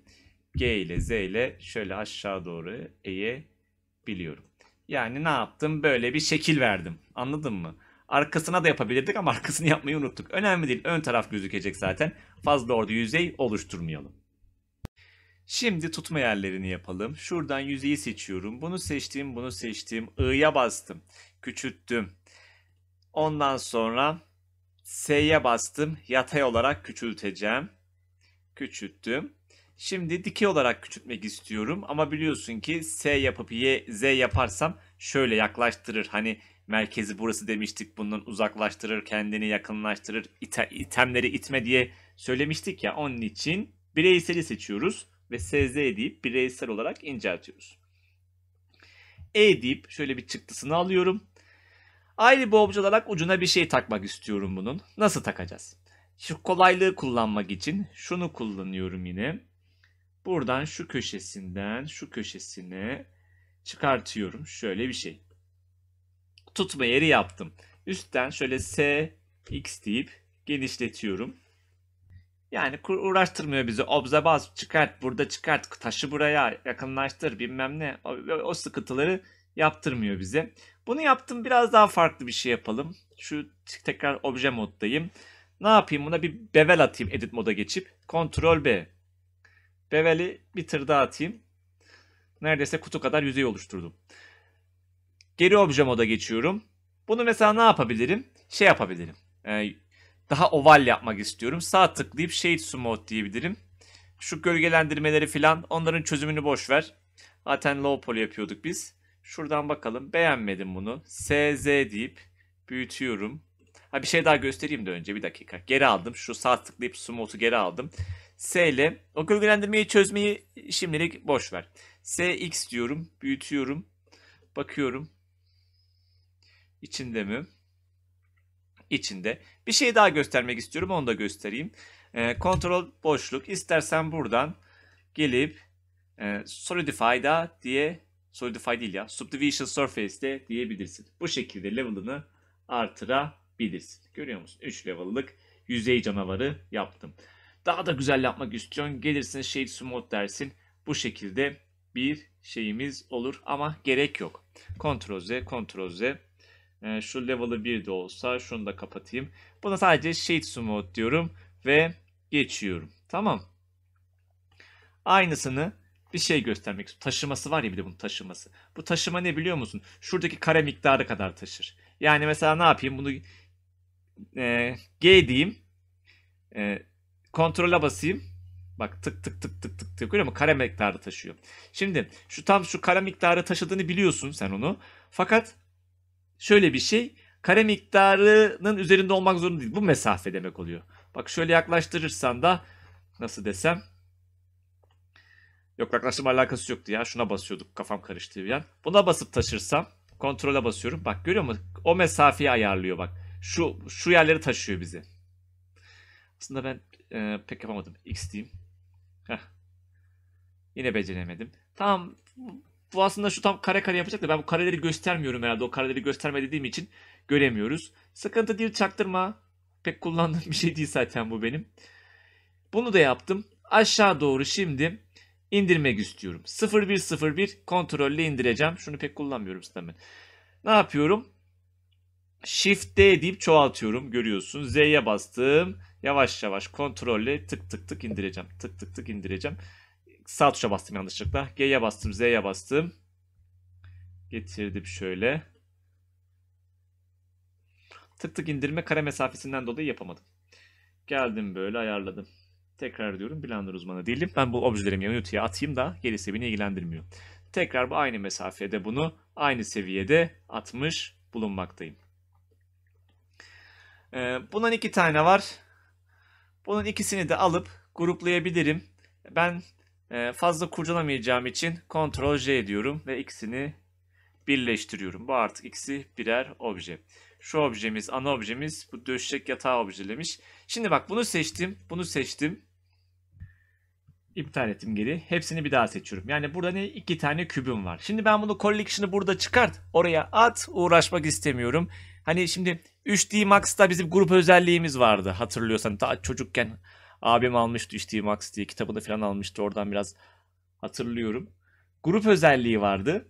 Speaker 1: G ile Z ile şöyle aşağı doğru eğebiliyorum. Yani ne yaptım? Böyle bir şekil verdim. Anladın mı? Arkasına da yapabilirdik ama arkasını yapmayı unuttuk. Önemli değil. Ön taraf gözükecek zaten. Fazla orada yüzey oluşturmayalım. Şimdi tutma yerlerini yapalım. Şuradan yüzeyi seçiyorum. Bunu seçtim, bunu seçtim. I'ya bastım. Küçülttüm. Ondan sonra S'ye bastım. Yatay olarak küçülteceğim. Küçülttüm. Şimdi dikey olarak küçültmek istiyorum ama biliyorsun ki S yapıp Y, Z yaparsam şöyle yaklaştırır. Hani merkezi burası demiştik bundan uzaklaştırır, kendini yakınlaştırır, ite, itemleri itme diye söylemiştik ya onun için bireyseli seçiyoruz ve SZ deyip bireysel olarak inceltiyoruz. E deyip şöyle bir çıktısını alıyorum. Ayrı bobcu olarak ucuna bir şey takmak istiyorum bunun. Nasıl takacağız? Şu kolaylığı kullanmak için şunu kullanıyorum yine. Buradan şu köşesinden şu köşesine çıkartıyorum. Şöyle bir şey. Tutma yeri yaptım. Üstten şöyle S, X deyip genişletiyorum. Yani uğraştırmıyor bizi. Obza bas, çıkart, burada çıkart, taşı buraya, yakınlaştır bilmem ne. O, o sıkıntıları yaptırmıyor bize. Bunu yaptım biraz daha farklı bir şey yapalım. Şu tekrar obje moddayım. Ne yapayım buna bir bevel atayım edit moda geçip. Ctrl B. Beveli bir tır daha atayım. Neredeyse kutu kadar yüzey oluşturdum. Geri obje moda geçiyorum. Bunu mesela ne yapabilirim? Şey yapabilirim. E, daha oval yapmak istiyorum. Sağ tıklayıp Shade Smooth diyebilirim. Şu gölgelendirmeleri filan onların çözümünü boş ver. Zaten low poly yapıyorduk biz. Şuradan bakalım. Beğenmedim bunu. SZ deyip büyütüyorum. Ha bir şey daha göstereyim de önce bir dakika. Geri aldım. Şu sağ tıklayıp smooth'u geri aldım. S ile o gölgelendirmeyi çözmeyi şimdilik boş ver. SX diyorum. Büyütüyorum. Bakıyorum. İçinde mi? içinde. Bir şey daha göstermek istiyorum. Onu da göstereyim. E, kontrol boşluk. İstersen buradan gelip e, Solidify'da diye Solidify değil ya. Subdivision Surface'de diyebilirsin. Bu şekilde level'ını artırabilirsin. Görüyor musun? 3 level'lık yüzey canavarı yaptım. Daha da güzel yapmak istiyorsun. Gelirsin Shade Smooth dersin. Bu şekilde bir şeyimiz olur ama gerek yok. Ctrl Z, Ctrl Z ee, şu level'ı bir de olsa şunu da kapatayım. Buna sadece shade smooth diyorum ve geçiyorum. Tamam. Aynısını bir şey göstermek istiyorum. Taşıması var ya bir de bunun taşıması. Bu taşıma ne biliyor musun? Şuradaki kare miktarı kadar taşır. Yani mesela ne yapayım bunu e, G diyeyim. E, kontrola basayım. Bak tık tık tık tık tık tık görüyor musun? Kare miktarı taşıyor. Şimdi şu tam şu kare miktarı taşıdığını biliyorsun sen onu. Fakat şöyle bir şey kare miktarının üzerinde olmak zorunda değil. Bu mesafe demek oluyor. Bak şöyle yaklaştırırsan da nasıl desem Yok yaklaştırma alakası yoktu ya. Şuna basıyorduk kafam karıştı bir an. Buna basıp taşırsam kontrole basıyorum. Bak görüyor musun? O mesafeyi ayarlıyor bak. Şu şu yerleri taşıyor bizi. Aslında ben e, pek yapamadım. X diyeyim. Heh. Yine beceremedim. Tamam bu aslında şu tam kare kare yapacak da ben bu kareleri göstermiyorum herhalde. O kareleri gösterme dediğim için göremiyoruz. Sıkıntı değil çaktırma. Pek kullandığım bir şey değil zaten bu benim. Bunu da yaptım. Aşağı doğru şimdi indirmek istiyorum. 0101 kontrolle indireceğim. Şunu pek kullanmıyorum zaten Ne yapıyorum? Shift D deyip çoğaltıyorum. Görüyorsun. Z'ye bastım. Yavaş yavaş kontrolle tık tık tık indireceğim. Tık tık tık indireceğim sağ tuşa bastım yanlışlıkla. G'ye bastım, Z'ye bastım. Getirdim şöyle. Tık tık indirme kare mesafesinden dolayı yapamadım. Geldim böyle ayarladım. Tekrar diyorum Blender uzmanı değilim. Ben bu objelerimi Unity'ye atayım da gerisi beni ilgilendirmiyor. Tekrar bu aynı mesafede bunu aynı seviyede atmış bulunmaktayım. Ee, bundan iki tane var. Bunun ikisini de alıp gruplayabilirim. Ben ee, fazla kurcalamayacağım için Ctrl J diyorum ve ikisini birleştiriyorum. Bu artık ikisi birer obje. Şu objemiz ana objemiz bu döşek yatağı objelemiş. Şimdi bak bunu seçtim bunu seçtim. İptal ettim geri. Hepsini bir daha seçiyorum. Yani burada ne? iki tane kübüm var. Şimdi ben bunu collection'ı burada çıkart. Oraya at. Uğraşmak istemiyorum. Hani şimdi 3D Max'ta bizim grup özelliğimiz vardı. Hatırlıyorsan daha çocukken Abim almıştı işte Max diye kitabını falan almıştı. Oradan biraz hatırlıyorum. Grup özelliği vardı.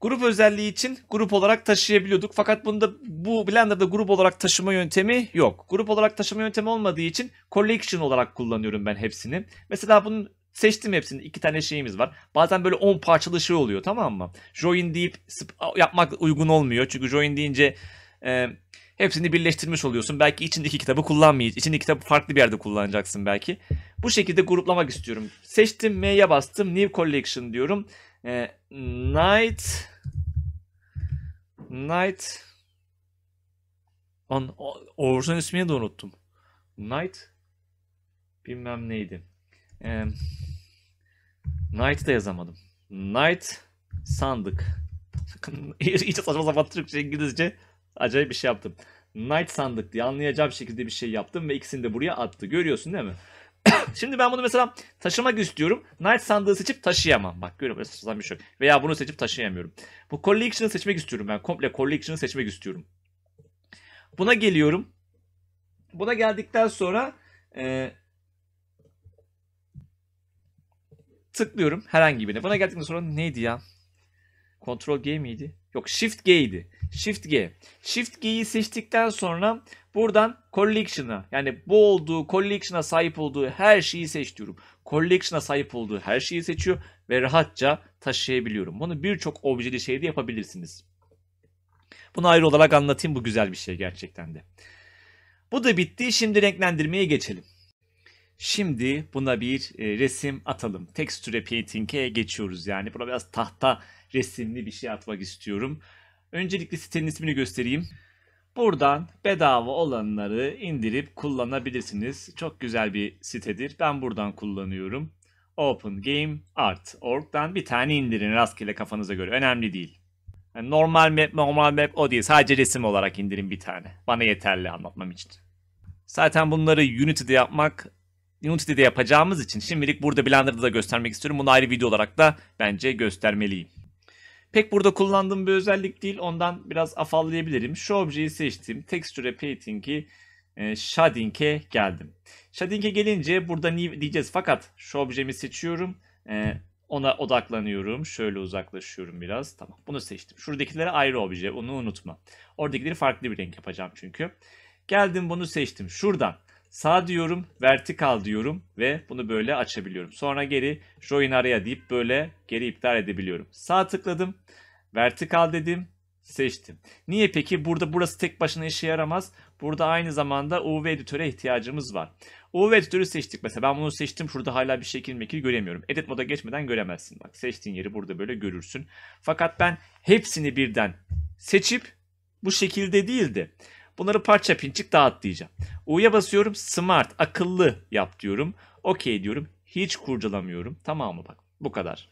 Speaker 1: Grup özelliği için grup olarak taşıyabiliyorduk. Fakat bunda bu Blender'da grup olarak taşıma yöntemi yok. Grup olarak taşıma yöntemi olmadığı için collection olarak kullanıyorum ben hepsini. Mesela bunun seçtim hepsini. İki tane şeyimiz var. Bazen böyle 10 parçalı şey oluyor tamam mı? Join deyip yapmak uygun olmuyor. Çünkü join deyince e, Hepsini birleştirmiş oluyorsun. Belki içindeki kitabı kullanmayız. İçindeki kitabı farklı bir yerde kullanacaksın belki. Bu şekilde gruplamak istiyorum. Seçtim M'ye bastım. New Collection diyorum. E, night Night An, Oğuzhan ismini de unuttum. Night bilmem neydi. E, ee, Night da yazamadım. Night sandık. İyice saçma sapan Türkçe, İngilizce acayip bir şey yaptım. Knight sandık diye anlayacağım şekilde bir şey yaptım ve ikisini de buraya attı. Görüyorsun değil mi? Şimdi ben bunu mesela taşımak istiyorum. Knight sandığı seçip taşıyamam. Bak görüyorum saçma bir şey yok. Veya bunu seçip taşıyamıyorum. Bu collection'ı seçmek istiyorum ben. Komple collection'ı seçmek istiyorum. Buna geliyorum. Buna geldikten sonra e, tıklıyorum herhangi birine. Buna geldikten sonra neydi ya? Control G miydi? Yok Shift G idi. Shift G. Shift G'yi seçtikten sonra buradan collection'a yani bu olduğu collection'a sahip olduğu her şeyi seç diyorum. Collection'a sahip olduğu her şeyi seçiyor ve rahatça taşıyabiliyorum. Bunu birçok objeli şeyde yapabilirsiniz. Bunu ayrı olarak anlatayım bu güzel bir şey gerçekten de. Bu da bitti. Şimdi renklendirmeye geçelim. Şimdi buna bir e, resim atalım. Texture Painting'e geçiyoruz. Yani buna biraz tahta resimli bir şey atmak istiyorum. Öncelikle sitenin ismini göstereyim. Buradan bedava olanları indirip kullanabilirsiniz. Çok güzel bir sitedir. Ben buradan kullanıyorum. OpenGameArt.org'dan bir tane indirin rastgele kafanıza göre. Önemli değil. Yani normal map, normal map o değil. Sadece resim olarak indirin bir tane. Bana yeterli anlatmam için. Zaten bunları Unity'de yapmak Unity'de yapacağımız için şimdilik burada Blender'da da göstermek istiyorum. Bunu ayrı video olarak da bence göstermeliyim. Pek burada kullandığım bir özellik değil. Ondan biraz afallayabilirim. Şu objeyi seçtim. Texture Painting'i e, Shading'e geldim. Shading'e gelince burada new diyeceğiz. Fakat şu objemi seçiyorum. E, ona odaklanıyorum. Şöyle uzaklaşıyorum biraz. Tamam bunu seçtim. Şuradakilere ayrı obje. Onu unutma. Oradakileri farklı bir renk yapacağım çünkü. Geldim bunu seçtim. Şuradan Sağ diyorum, vertikal diyorum ve bunu böyle açabiliyorum. Sonra geri join araya deyip böyle geri iptal edebiliyorum. Sağ tıkladım, vertikal dedim, seçtim. Niye peki? Burada burası tek başına işe yaramaz. Burada aynı zamanda UV editöre ihtiyacımız var. UV editörü seçtik mesela. Ben bunu seçtim. Şurada hala bir şekil mekil göremiyorum. Edit moda geçmeden göremezsin. Bak seçtiğin yeri burada böyle görürsün. Fakat ben hepsini birden seçip bu şekilde değildi. Bunları parça pinçik dağıt diyeceğim. U'ya basıyorum smart akıllı yap diyorum. Okey diyorum. Hiç kurcalamıyorum. Tamam mı bak bu kadar.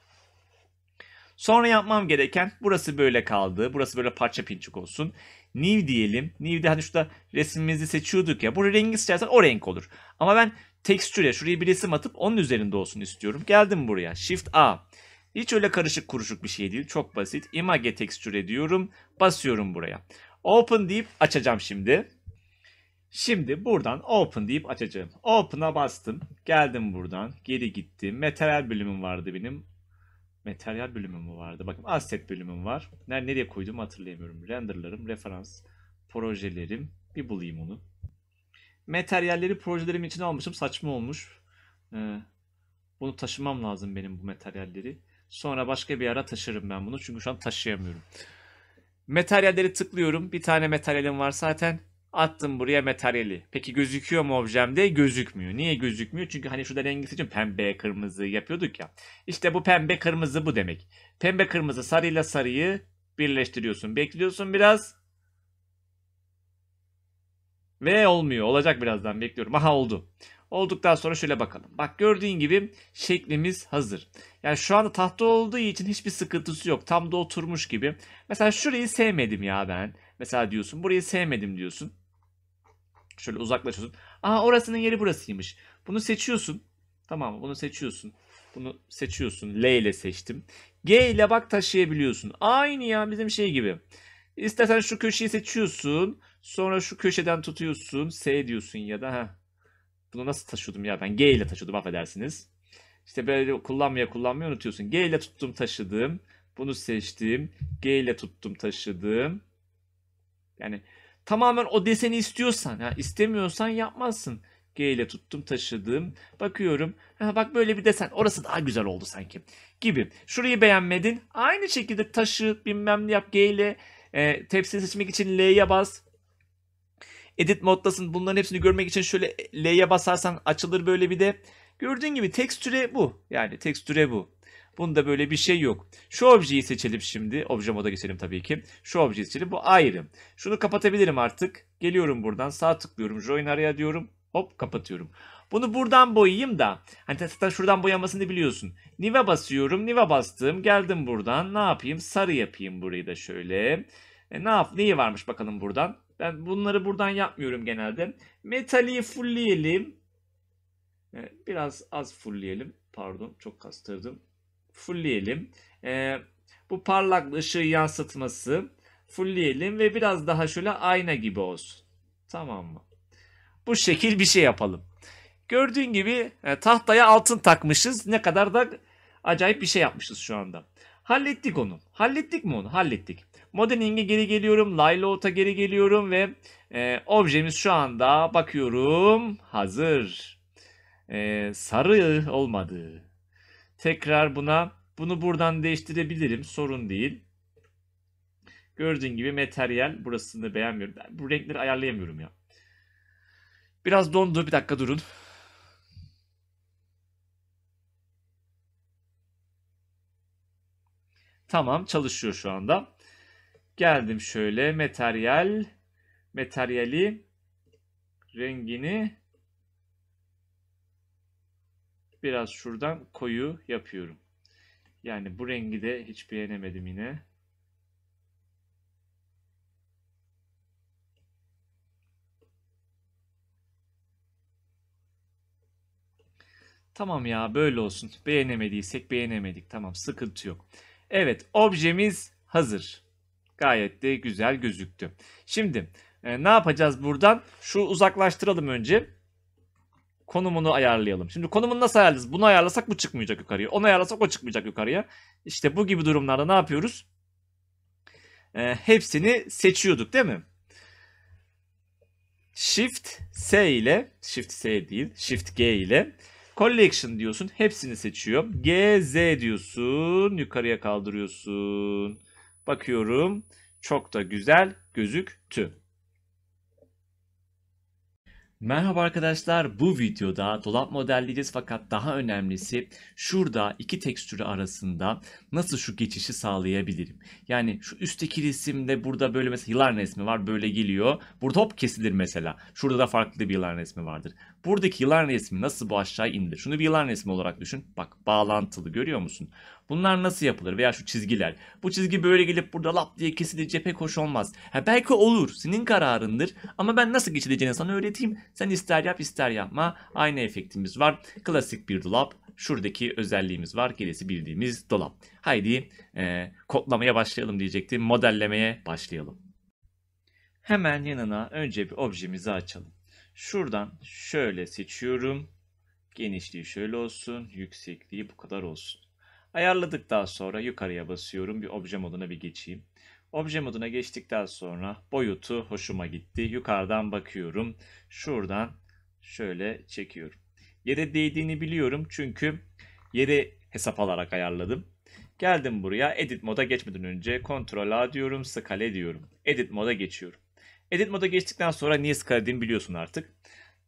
Speaker 1: Sonra yapmam gereken burası böyle kaldı. Burası böyle parça pinçik olsun. New diyelim. New'de hani şurada resmimizi seçiyorduk ya. Bu rengi seçersen o renk olur. Ama ben tekstüre şuraya bir resim atıp onun üzerinde olsun istiyorum. Geldim buraya. Shift A. Hiç öyle karışık kuruşuk bir şey değil. Çok basit. Image tekstüre diyorum. Basıyorum buraya. Open deyip açacağım şimdi. Şimdi buradan open deyip açacağım. Open'a bastım. Geldim buradan. Geri gittim. Materyal bölümüm vardı benim. Materyal bölümüm mü vardı? Bakın asset bölümüm var. Nerede, nereye koydum hatırlayamıyorum. Renderlarım, referans, projelerim. Bir bulayım onu. Materyalleri projelerim için almışım. Saçma olmuş. Ee, bunu taşımam lazım benim bu materyalleri. Sonra başka bir ara taşırım ben bunu. Çünkü şu an taşıyamıyorum. Materyalleri tıklıyorum. Bir tane materyalim var zaten. Attım buraya materyali. Peki gözüküyor mu objemde? Gözükmüyor. Niye gözükmüyor? Çünkü hani şurada rengi için pembe kırmızı yapıyorduk ya. İşte bu pembe kırmızı bu demek. Pembe kırmızı sarıyla sarıyı birleştiriyorsun. Bekliyorsun biraz. Ve olmuyor. Olacak birazdan bekliyorum. Aha oldu. Olduktan sonra şöyle bakalım. Bak gördüğün gibi şeklimiz hazır. Yani şu anda tahta olduğu için hiçbir sıkıntısı yok. Tam da oturmuş gibi. Mesela şurayı sevmedim ya ben. Mesela diyorsun burayı sevmedim diyorsun. Şöyle uzaklaşıyorsun. Aa orasının yeri burasıymış. Bunu seçiyorsun. Tamam mı? Bunu seçiyorsun. Bunu seçiyorsun. L ile seçtim. G ile bak taşıyabiliyorsun. Aynı ya bizim şey gibi. İstersen şu köşeyi seçiyorsun. Sonra şu köşeden tutuyorsun. S diyorsun ya da ha bunu nasıl taşıyordum ya ben? G ile taşıyordum affedersiniz. İşte böyle kullanmaya kullanmaya unutuyorsun. G ile tuttum taşıdım. Bunu seçtim. G ile tuttum taşıdım. Yani tamamen o deseni istiyorsan. Ya istemiyorsan yapmazsın. G ile tuttum taşıdım. Bakıyorum. Ha, bak böyle bir desen. Orası daha güzel oldu sanki. Gibi. Şurayı beğenmedin. Aynı şekilde taşı bilmem ne yap G ile e, tepsi seçmek için L'ye bas edit moddasın. Bunların hepsini görmek için şöyle L'ye basarsan açılır böyle bir de. Gördüğün gibi tekstüre bu. Yani tekstüre bu. Bunda böyle bir şey yok. Şu objeyi seçelim şimdi. Obje moda geçelim tabii ki. Şu objeyi seçelim. Bu ayrı. Şunu kapatabilirim artık. Geliyorum buradan. Sağ tıklıyorum. Join araya diyorum. Hop kapatıyorum. Bunu buradan boyayayım da. Hani zaten şuradan boyamasını biliyorsun. Niva basıyorum. Niva bastım. Geldim buradan. Ne yapayım? Sarı yapayım burayı da şöyle. E, ne yap? Neyi varmış bakalım buradan? Ben bunları buradan yapmıyorum genelde. Metali fullleyelim. Ee, biraz az fullleyelim. Pardon çok kastırdım. Fullleyelim. Ee, bu parlak ışığı yansıtması. Fullleyelim ve biraz daha şöyle ayna gibi olsun. Tamam mı? Bu şekil bir şey yapalım. Gördüğün gibi e, tahtaya altın takmışız. Ne kadar da acayip bir şey yapmışız şu anda. Hallettik onu. Hallettik mi onu? Hallettik. Modeling'e geri geliyorum. Laylout'a geri geliyorum ve e, objemiz şu anda bakıyorum hazır. E, sarı olmadı. Tekrar buna bunu buradan değiştirebilirim. Sorun değil. Gördüğün gibi materyal. Burasını beğenmiyorum. Ben bu renkleri ayarlayamıyorum ya. Biraz dondu. Bir dakika durun. Tamam çalışıyor şu anda. Geldim şöyle materyal. Materyali rengini biraz şuradan koyu yapıyorum. Yani bu rengi de hiç beğenemedim yine. Tamam ya böyle olsun. Beğenemediysek beğenemedik. Tamam sıkıntı yok. Evet objemiz hazır. Gayet de güzel gözüktü. Şimdi e, ne yapacağız buradan? Şu uzaklaştıralım önce. Konumunu ayarlayalım. Şimdi konumunu nasıl ayarlayacağız? Bunu ayarlasak bu çıkmayacak yukarıya. Onu ayarlasak o çıkmayacak yukarıya. İşte bu gibi durumlarda ne yapıyoruz? E, hepsini seçiyorduk değil mi? Shift S ile Shift S değil Shift G ile Collection diyorsun hepsini seçiyor. G Z diyorsun yukarıya kaldırıyorsun. Bakıyorum çok da güzel gözüktü. Merhaba arkadaşlar bu videoda dolap modelleyeceğiz fakat daha önemlisi şurada iki tekstürü arasında nasıl şu geçişi sağlayabilirim? Yani şu üstteki resimde burada böyle mesela yılan resmi var böyle geliyor. Burada hop kesilir mesela. Şurada da farklı bir yılan resmi vardır. Buradaki yılan resmi nasıl bu aşağı indir? Şunu bir yılan resmi olarak düşün. Bak bağlantılı görüyor musun? Bunlar nasıl yapılır veya şu çizgiler. Bu çizgi böyle gelip burada lap diye kesilince pek hoş olmaz. Ha, belki olur senin kararındır ama ben nasıl geçileceğini sana öğreteyim. Sen ister yap ister yapma aynı efektimiz var. Klasik bir dolap. Şuradaki özelliğimiz var. Gerisi bildiğimiz dolap. Haydi e, kodlamaya başlayalım diyecektim. Modellemeye başlayalım. Hemen yanına önce bir objemizi açalım. Şuradan şöyle seçiyorum. Genişliği şöyle olsun. Yüksekliği bu kadar olsun. Ayarladıktan sonra yukarıya basıyorum. Bir obje moduna bir geçeyim. Obje moduna geçtikten sonra boyutu hoşuma gitti. Yukarıdan bakıyorum. Şuradan şöyle çekiyorum. Yere değdiğini biliyorum çünkü yeri hesap alarak ayarladım. Geldim buraya edit moda geçmeden önce Ctrl A diyorum, skale diyorum. Edit moda geçiyorum. Edit moda geçtikten sonra niye sıkardığımı biliyorsun artık.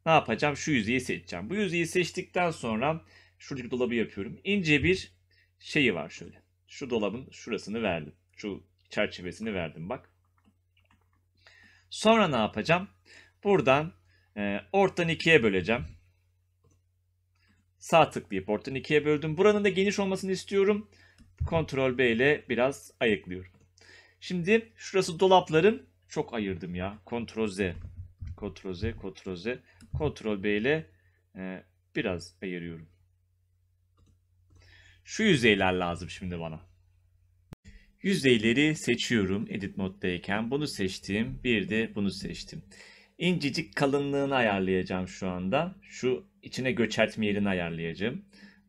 Speaker 1: Ne yapacağım? Şu yüzeyi seçeceğim. Bu yüzeyi seçtikten sonra şuradaki dolabı yapıyorum. İnce bir şeyi var şöyle. Şu dolabın şurasını verdim. Şu çerçevesini verdim bak. Sonra ne yapacağım? Buradan e, ortadan ikiye böleceğim. Sağ tıklayıp ortadan ikiye böldüm. Buranın da geniş olmasını istiyorum. Ctrl B ile biraz ayıklıyorum. Şimdi şurası dolapların çok ayırdım ya. Ctrl Z. Ctrl Z, Ctrl Z. Ctrl B ile e, biraz ayırıyorum. Şu yüzeyler lazım şimdi bana. Yüzeyleri seçiyorum edit moddayken. Bunu seçtim. Bir de bunu seçtim. İncecik kalınlığını ayarlayacağım şu anda. Şu içine göçertme yerini ayarlayacağım.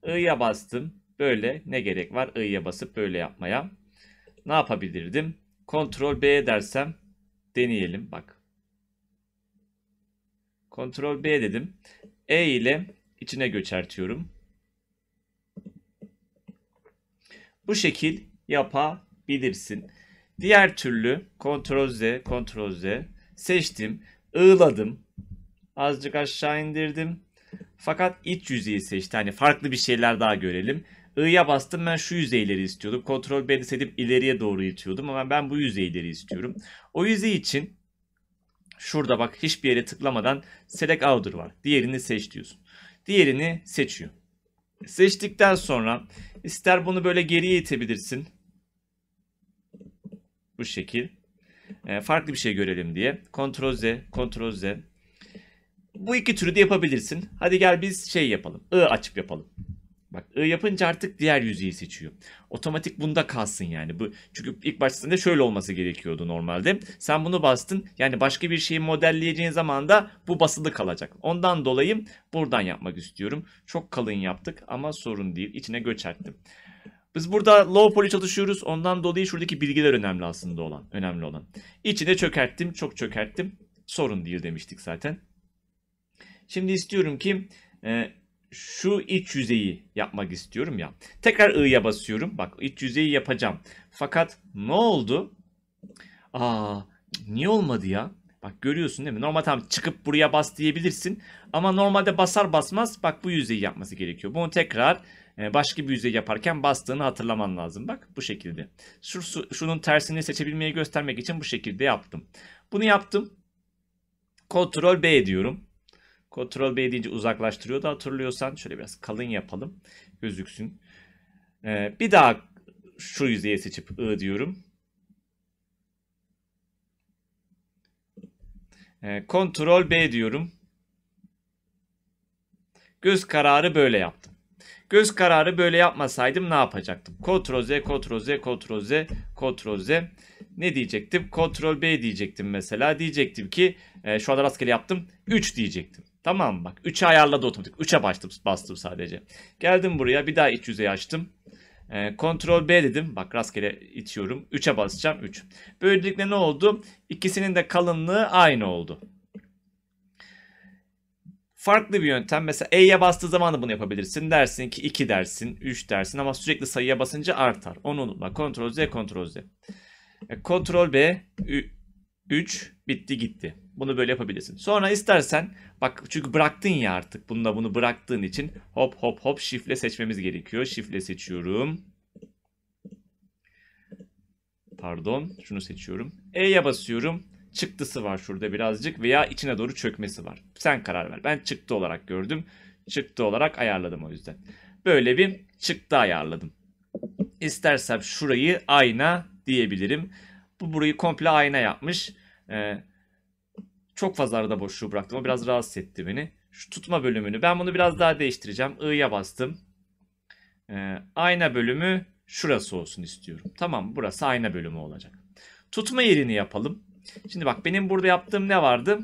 Speaker 1: I'ya bastım. Böyle ne gerek var I'ya basıp böyle yapmaya. Ne yapabilirdim? Ctrl B dersem deneyelim. Bak. Ctrl B dedim. E ile içine göçertiyorum. Bu şekil yapabilirsin. Diğer türlü Ctrl Z, Ctrl Z seçtim, ığladım, azıcık aşağı indirdim. Fakat iç yüzeyi seçti. Hani farklı bir şeyler daha görelim. I'ya bastım ben şu yüzeyleri istiyordum. Ctrl B edip ileriye doğru itiyordum ama ben bu yüzeyleri istiyorum. O yüzey için şurada bak hiçbir yere tıklamadan Select Outer var. Diğerini seç diyorsun. Diğerini seçiyor. Seçtikten sonra ister bunu böyle geriye itebilirsin. Bu şekil. E, farklı bir şey görelim diye. Ctrl Z, Ctrl Z. Bu iki türü de yapabilirsin. Hadi gel biz şey yapalım. I açıp yapalım. Bak I yapınca artık diğer yüzeyi seçiyor. Otomatik bunda kalsın yani. Bu, çünkü ilk başlasında şöyle olması gerekiyordu normalde. Sen bunu bastın. Yani başka bir şeyi modelleyeceğin zaman da bu basılı kalacak. Ondan dolayı buradan yapmak istiyorum. Çok kalın yaptık ama sorun değil. İçine göç ettim. Biz burada low poly çalışıyoruz. Ondan dolayı şuradaki bilgiler önemli aslında olan. Önemli olan. İçine çökerttim. Çok çökerttim. Sorun değil demiştik zaten. Şimdi istiyorum ki e, şu iç yüzeyi yapmak istiyorum ya. Tekrar i'ya basıyorum. Bak iç yüzeyi yapacağım. Fakat ne oldu? Aa niye olmadı ya? Bak görüyorsun değil mi? Normal tam çıkıp buraya bas diyebilirsin. Ama normalde basar basmaz bak bu yüzeyi yapması gerekiyor. Bunu tekrar e, başka bir yüzey yaparken bastığını hatırlaman lazım. Bak bu şekilde. Şu, şunun tersini seçebilmeyi göstermek için bu şekilde yaptım. Bunu yaptım. Ctrl B diyorum. Ctrl B deyince da hatırlıyorsan. Şöyle biraz kalın yapalım. Gözüksün. Ee, bir daha şu yüzeye seçip I diyorum. Ee, Ctrl B diyorum. Göz kararı böyle yaptım. Göz kararı böyle yapmasaydım ne yapacaktım? Ctrl Z, Ctrl Z, Ctrl Z, Ctrl Z. Ne diyecektim? Ctrl B diyecektim mesela. Diyecektim ki e, şu anda rastgele yaptım. 3 diyecektim. Tamam bak 3'e ayarladı otomatik. 3'e bastım, bastım sadece. Geldim buraya bir daha iç yüzeyi açtım. E, Ctrl B dedim. Bak rastgele itiyorum. 3'e basacağım 3. Böylelikle ne oldu? İkisinin de kalınlığı aynı oldu. Farklı bir yöntem mesela E'ye bastığı zaman da bunu yapabilirsin. Dersin ki 2 dersin, 3 dersin ama sürekli sayıya basınca artar. Onu unutma. Ctrl Z, Ctrl Z. E, Ctrl B, 3 bitti gitti. Bunu böyle yapabilirsin. Sonra istersen bak çünkü bıraktın ya artık. Bununla bunu bıraktığın için hop hop hop şifle seçmemiz gerekiyor. Şifle seçiyorum. Pardon şunu seçiyorum. E'ye basıyorum. Çıktısı var şurada birazcık veya içine doğru çökmesi var. Sen karar ver. Ben çıktı olarak gördüm. Çıktı olarak ayarladım o yüzden. Böyle bir çıktı ayarladım. İstersem şurayı ayna diyebilirim. Bu burayı komple ayna yapmış. Ee, çok fazla arada boşluğu bıraktım. O biraz rahatsız etti beni. Şu tutma bölümünü ben bunu biraz daha değiştireceğim. I'ya bastım. Ee, ayna bölümü şurası olsun istiyorum. Tamam burası ayna bölümü olacak. Tutma yerini yapalım. Şimdi bak benim burada yaptığım ne vardı?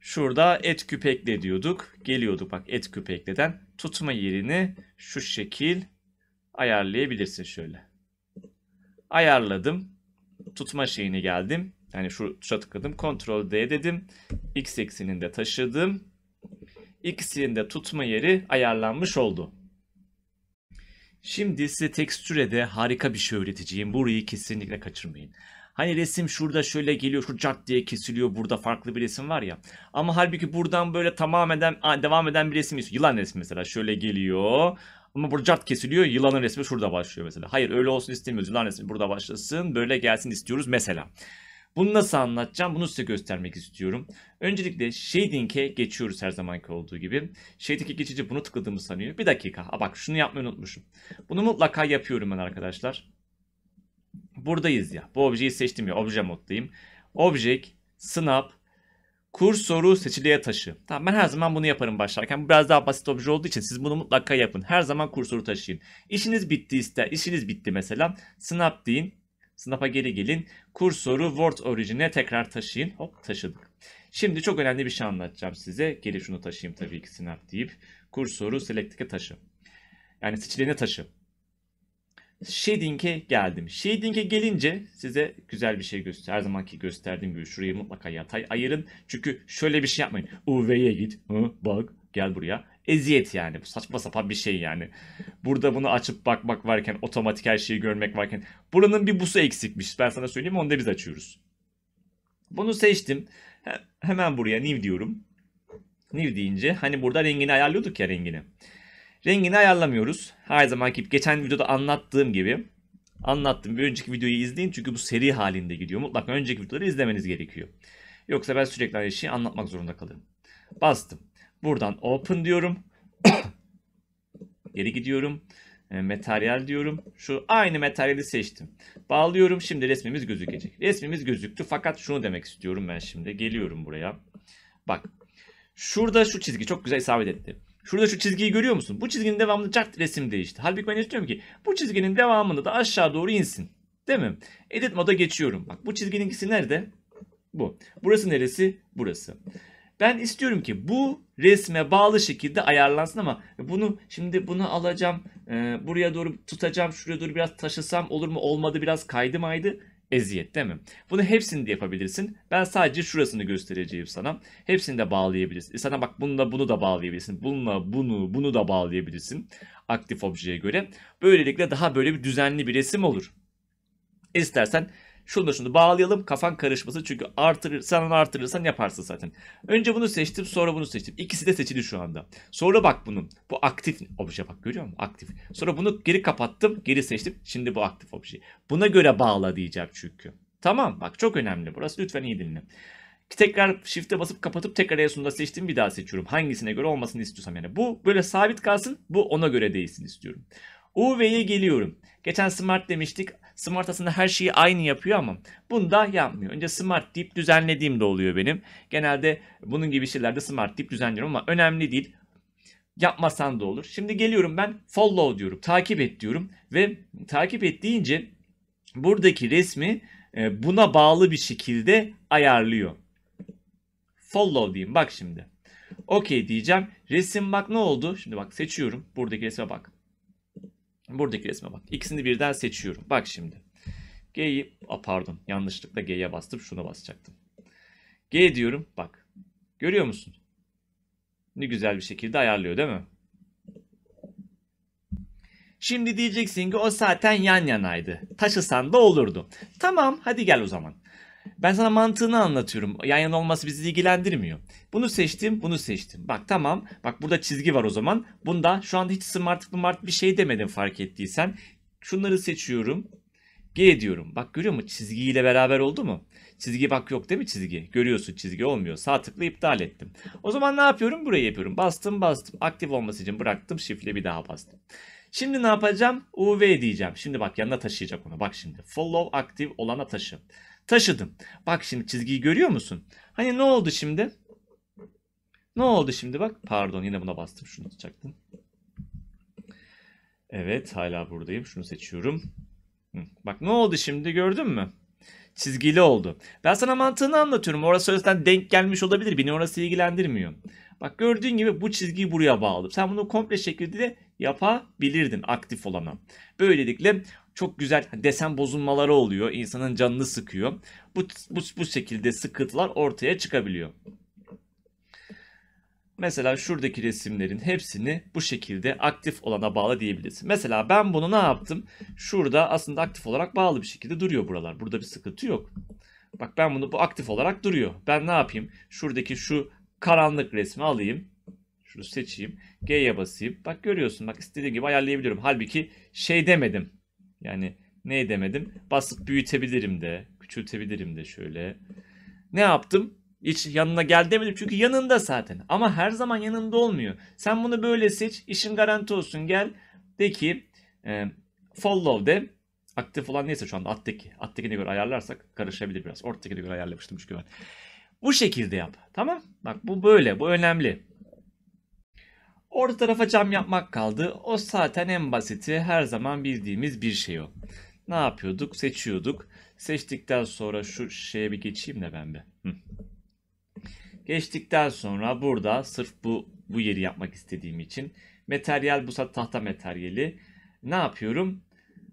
Speaker 1: Şurada et küp ekle diyorduk. Geliyorduk bak et küp ekleden. Tutma yerini şu şekil ayarlayabilirsin şöyle. Ayarladım. Tutma şeyini geldim. Yani şu tuşa tıkladım. Ctrl D dedim. X eksenini de taşıdım. X'in de tutma yeri ayarlanmış oldu. Şimdi size tekstürede harika bir şey öğreteceğim. Burayı kesinlikle kaçırmayın. Hani resim şurada şöyle geliyor, şu cart diye kesiliyor. Burada farklı bir resim var ya. Ama halbuki buradan böyle tamam eden, devam eden bir resim Yılan resmi mesela şöyle geliyor. Ama burada cart kesiliyor. Yılanın resmi şurada başlıyor mesela. Hayır öyle olsun istemiyoruz. Yılan resmi burada başlasın. Böyle gelsin istiyoruz mesela. Bunu nasıl anlatacağım? Bunu size göstermek istiyorum. Öncelikle shading'e geçiyoruz her zamanki olduğu gibi. Shading'e geçici bunu tıkladığımı sanıyor. Bir dakika. Aa, bak şunu yapmayı unutmuşum. Bunu mutlaka yapıyorum ben arkadaşlar. Buradayız ya. Bu objeyi seçtim ya. Obje moddayım. Object, snap, kursoru seçiliye taşı. Tamam ben her zaman bunu yaparım başlarken. Bu biraz daha basit obje olduğu için siz bunu mutlaka yapın. Her zaman kursoru taşıyın. İşiniz bitti ister. İşiniz bitti mesela. Snap deyin. Snap'a geri gelin. Kursoru Word orijine tekrar taşıyın. Hop taşıdık. Şimdi çok önemli bir şey anlatacağım size. Geri şunu taşıyayım tabii ki sinap deyip. Kursoru select'e taşı. Yani seçilene taşı. Shading'e geldim. Shading'e gelince size güzel bir şey göster. Her zamanki gösterdiğim gibi şurayı mutlaka yatay ayırın. Çünkü şöyle bir şey yapmayın. UV'ye git. Hı, bak gel buraya eziyet yani. Bu saçma sapan bir şey yani. Burada bunu açıp bakmak varken, otomatik her şeyi görmek varken. Buranın bir busu eksikmiş. Ben sana söyleyeyim onu da biz açıyoruz. Bunu seçtim. Hemen buraya new diyorum. New deyince hani burada rengini ayarlıyorduk ya rengini. Rengini ayarlamıyoruz. Her zaman ki geçen videoda anlattığım gibi anlattım. Bir önceki videoyu izleyin çünkü bu seri halinde gidiyor. Mutlaka önceki videoları izlemeniz gerekiyor. Yoksa ben sürekli aynı şeyi anlatmak zorunda kalırım. Bastım. Buradan open diyorum. Geri gidiyorum. E, materyal diyorum. Şu aynı materyali seçtim. Bağlıyorum. Şimdi resmimiz gözükecek. Resmimiz gözüktü fakat şunu demek istiyorum ben şimdi. Geliyorum buraya. Bak. Şurada şu çizgi çok güzel isabet etti. Şurada şu çizgiyi görüyor musun? Bu çizginin devamında cart resim değişti. Halbuki ben istiyorum ki bu çizginin devamında da aşağı doğru insin. Değil mi? Edit moda geçiyorum. Bak bu çizgininkisi nerede? Bu. Burası neresi? Burası ben istiyorum ki bu resme bağlı şekilde ayarlansın ama bunu şimdi bunu alacağım e, buraya doğru tutacağım şuraya doğru biraz taşısam olur mu olmadı biraz kaydı maydı eziyet değil mi? Bunu hepsini de yapabilirsin. Ben sadece şurasını göstereceğim sana. Hepsini de bağlayabilirsin. E sana bak bununla bunu da bağlayabilirsin. Bununla bunu bunu da bağlayabilirsin. Aktif objeye göre. Böylelikle daha böyle bir düzenli bir resim olur. İstersen şunu da şunu bağlayalım kafan karışmasın çünkü artırır, sen onu artırırsan yaparsın zaten. Önce bunu seçtim sonra bunu seçtim. İkisi de seçili şu anda. Sonra bak bunun bu aktif obje bak görüyor musun aktif. Sonra bunu geri kapattım geri seçtim şimdi bu aktif obje. Buna göre bağla diyeceğim çünkü. Tamam bak çok önemli burası lütfen iyi dinle. Tekrar shift'e basıp kapatıp tekrar en sonunda seçtim bir daha seçiyorum. Hangisine göre olmasını istiyorsam yani. Bu böyle sabit kalsın bu ona göre değilsin istiyorum. UV'ye geliyorum. Geçen Smart demiştik Smart aslında her şeyi aynı yapıyor ama bunu da yapmıyor. Önce Smart deyip düzenlediğim de oluyor benim. Genelde bunun gibi şeylerde Smart deyip düzenliyorum ama önemli değil. Yapmasan da olur. Şimdi geliyorum ben follow diyorum. Takip et diyorum. Ve takip et deyince buradaki resmi e, buna bağlı bir şekilde ayarlıyor. Follow diyeyim bak şimdi. Okey diyeceğim. Resim bak ne oldu? Şimdi bak seçiyorum. Buradaki resme bak. Buradaki resme bak. İkisini birden seçiyorum. Bak şimdi. G'yi pardon yanlışlıkla G'ye bastım. Şunu basacaktım. G diyorum. Bak. Görüyor musun? Ne güzel bir şekilde ayarlıyor değil mi? Şimdi diyeceksin ki o zaten yan yanaydı. Taşısan da olurdu. Tamam hadi gel o zaman. Ben sana mantığını anlatıyorum. Yan yana olması bizi ilgilendirmiyor. Bunu seçtim, bunu seçtim. Bak tamam, bak burada çizgi var o zaman. Bunda şu anda hiç smart smart bir şey demedim fark ettiysen. Şunları seçiyorum. G diyorum. Bak görüyor musun? Çizgiyle beraber oldu mu? Çizgi bak yok değil mi çizgi? Görüyorsun çizgi olmuyor. Sağ tıkla iptal ettim. O zaman ne yapıyorum? Burayı yapıyorum. Bastım bastım. Aktif olması için bıraktım. Shift'le bir daha bastım. Şimdi ne yapacağım? UV diyeceğim. Şimdi bak yanına taşıyacak onu. Bak şimdi. Follow aktif olana taşı taşıdım. Bak şimdi çizgiyi görüyor musun? Hani ne oldu şimdi? Ne oldu şimdi? Bak pardon yine buna bastım. Şunu tutacaktım. Evet hala buradayım. Şunu seçiyorum. Bak ne oldu şimdi gördün mü? Çizgili oldu. Ben sana mantığını anlatıyorum. Orası öylesinden denk gelmiş olabilir. Beni orası ilgilendirmiyor. Bak gördüğün gibi bu çizgiyi buraya bağladım. Sen bunu komple şekilde yapabilirdin aktif olana. Böylelikle çok güzel desen bozulmaları oluyor. İnsanın canını sıkıyor. Bu, bu, bu şekilde sıkıntılar ortaya çıkabiliyor. Mesela şuradaki resimlerin hepsini bu şekilde aktif olana bağlı diyebiliriz. Mesela ben bunu ne yaptım? Şurada aslında aktif olarak bağlı bir şekilde duruyor buralar. Burada bir sıkıntı yok. Bak ben bunu bu aktif olarak duruyor. Ben ne yapayım? Şuradaki şu karanlık resmi alayım. Şunu seçeyim. G'ye basayım. Bak görüyorsun bak istediğim gibi ayarlayabiliyorum. Halbuki şey demedim. Yani ne demedim? Basıp büyütebilirim de, küçültebilirim de şöyle. Ne yaptım? Hiç yanına gel demedim çünkü yanında zaten. Ama her zaman yanında olmuyor. Sen bunu böyle seç, işin garanti olsun. Gel de ki e, follow de. Aktif olan neyse şu anda attaki. Attakine göre ayarlarsak karışabilir biraz. Orttakine göre ayarlamıştım çünkü ben. Bu şekilde yap. Tamam? Bak bu böyle. Bu önemli. Orta tarafa cam yapmak kaldı. O zaten en basiti her zaman bildiğimiz bir şey o. Ne yapıyorduk? Seçiyorduk. Seçtikten sonra şu şeye bir geçeyim de ben bir. Geçtikten sonra burada sırf bu bu yeri yapmak istediğim için materyal bu tahta materyali ne yapıyorum?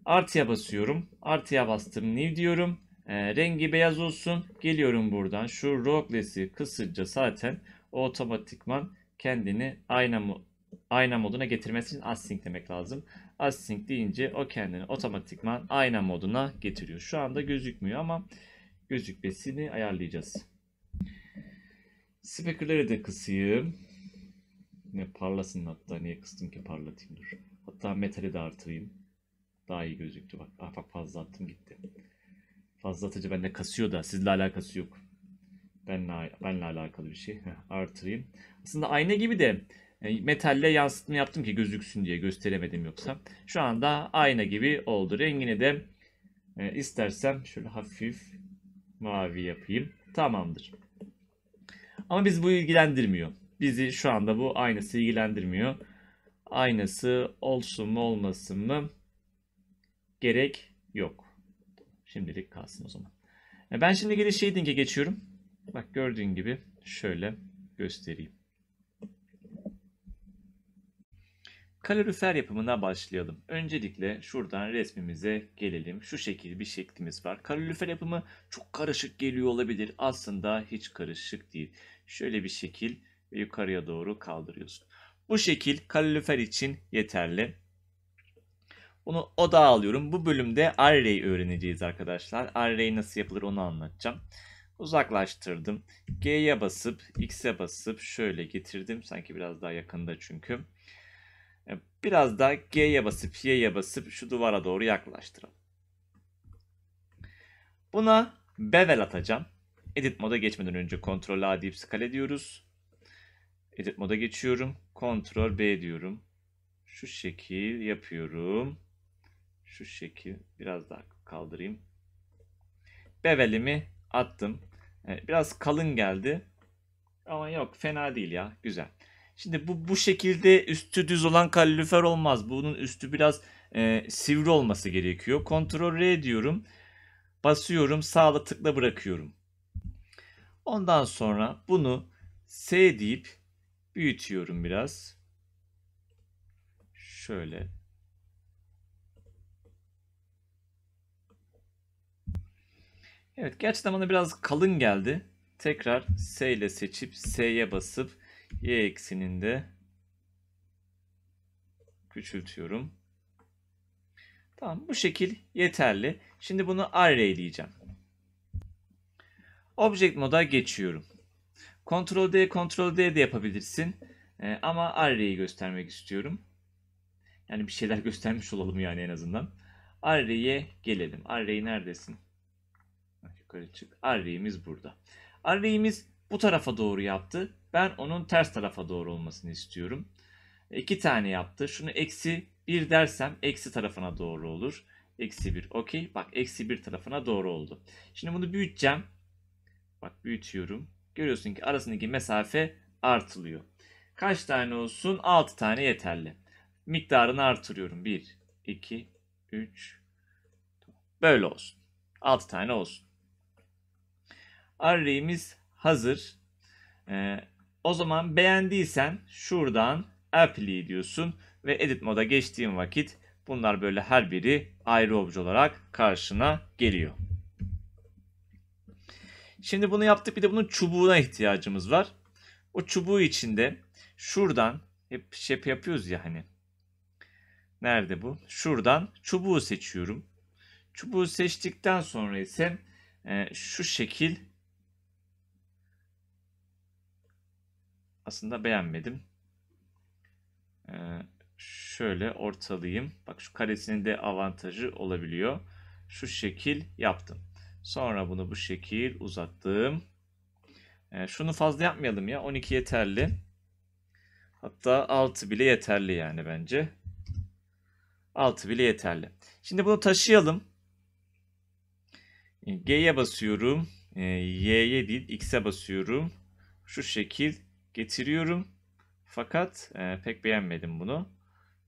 Speaker 1: Artıya basıyorum. Artıya bastım. New diyorum. E, rengi beyaz olsun. Geliyorum buradan. Şu roglesi kısırca zaten otomatikman kendini aynamı ayna moduna getirmesi için async demek lazım. Async deyince o kendini otomatikman ayna moduna getiriyor. Şu anda gözükmüyor ama gözükmesini ayarlayacağız. Speaker'ları da kısayım. Ne parlasın hatta niye kıstım ki parlatayım dur. Hatta metali de artırayım. Daha iyi gözüktü bak. Ah bak fazla attım gitti. Fazla atıcı bende kasıyor da sizle alakası yok. Benle, benle alakalı bir şey. artırayım. Aslında ayna gibi de metalle yansıtma yaptım ki gözüksün diye gösteremedim yoksa. Şu anda ayna gibi oldu. Rengini de e, istersem şöyle hafif mavi yapayım. Tamamdır. Ama biz bu ilgilendirmiyor. Bizi şu anda bu aynası ilgilendirmiyor. Aynası olsun mu olmasın mı gerek yok. Şimdilik kalsın o zaman. E, ben şimdi geri shading'e geçiyorum. Bak gördüğün gibi şöyle göstereyim. Kalorifer yapımına başlayalım. Öncelikle şuradan resmimize gelelim. Şu şekil bir şeklimiz var. Kalorifer yapımı çok karışık geliyor olabilir. Aslında hiç karışık değil. Şöyle bir şekil ve yukarıya doğru kaldırıyorsun. Bu şekil kalorifer için yeterli. Bunu odağa alıyorum. Bu bölümde array öğreneceğiz arkadaşlar. Array nasıl yapılır onu anlatacağım. Uzaklaştırdım. G'ye basıp X'e basıp şöyle getirdim. Sanki biraz daha yakında çünkü. Çünkü Biraz da G'ye basıp Y'ye basıp şu duvara doğru yaklaştıralım. Buna bevel atacağım. Edit moda geçmeden önce Ctrl A deyip skale diyoruz. Edit moda geçiyorum. Ctrl B diyorum. Şu şekil yapıyorum. Şu şekil biraz daha kaldırayım. Bevelimi attım. Evet, biraz kalın geldi. Ama yok fena değil ya. Güzel. Şimdi bu bu şekilde üstü düz olan kalorifer olmaz. Bunun üstü biraz e, sivri olması gerekiyor. Ctrl R diyorum. Basıyorum sağla tıkla bırakıyorum. Ondan sonra bunu S deyip büyütüyorum biraz. Şöyle. Evet gerçekten bana biraz kalın geldi. Tekrar S ile seçip S'ye basıp y e eksenini de küçültüyorum. Tamam bu şekil yeterli. Şimdi bunu arrayleyeceğim. Object moda geçiyorum. Ctrl D, Ctrl D de yapabilirsin. Ee, ama array'i göstermek istiyorum. Yani bir şeyler göstermiş olalım yani en azından. Array'e gelelim. Array neredesin? Yukarı çık. Array'imiz burada. Array'imiz bu tarafa doğru yaptı. Ben onun ters tarafa doğru olmasını istiyorum. 2 tane yaptı. Şunu eksi 1 dersem eksi tarafına doğru olur. Eksi 1 okey. Bak eksi 1 tarafına doğru oldu. Şimdi bunu büyüteceğim. Bak büyütüyorum. Görüyorsun ki arasındaki mesafe artılıyor. Kaç tane olsun? 6 tane yeterli. Miktarını artırıyorum. 1, 2, 3. Böyle olsun. 6 tane olsun. Array'imiz hazır. Ee, o zaman beğendiysen şuradan Apply diyorsun ve Edit moda geçtiğin vakit bunlar böyle her biri ayrı obje olarak karşına geliyor. Şimdi bunu yaptık bir de bunun çubuğuna ihtiyacımız var. O çubuğu içinde şuradan hep şey yapıyoruz ya hani. Nerede bu? Şuradan çubuğu seçiyorum. Çubuğu seçtikten sonra ise e, şu şekil aslında beğenmedim. Ee, şöyle ortalayayım. Bak şu karesinin de avantajı olabiliyor. Şu şekil yaptım. Sonra bunu bu şekil uzattım. Ee, şunu fazla yapmayalım ya. 12 yeterli. Hatta 6 bile yeterli yani bence. 6 bile yeterli. Şimdi bunu taşıyalım. G'ye basıyorum. Ee, y'ye değil X'e basıyorum. Şu şekil getiriyorum. Fakat e, pek beğenmedim bunu.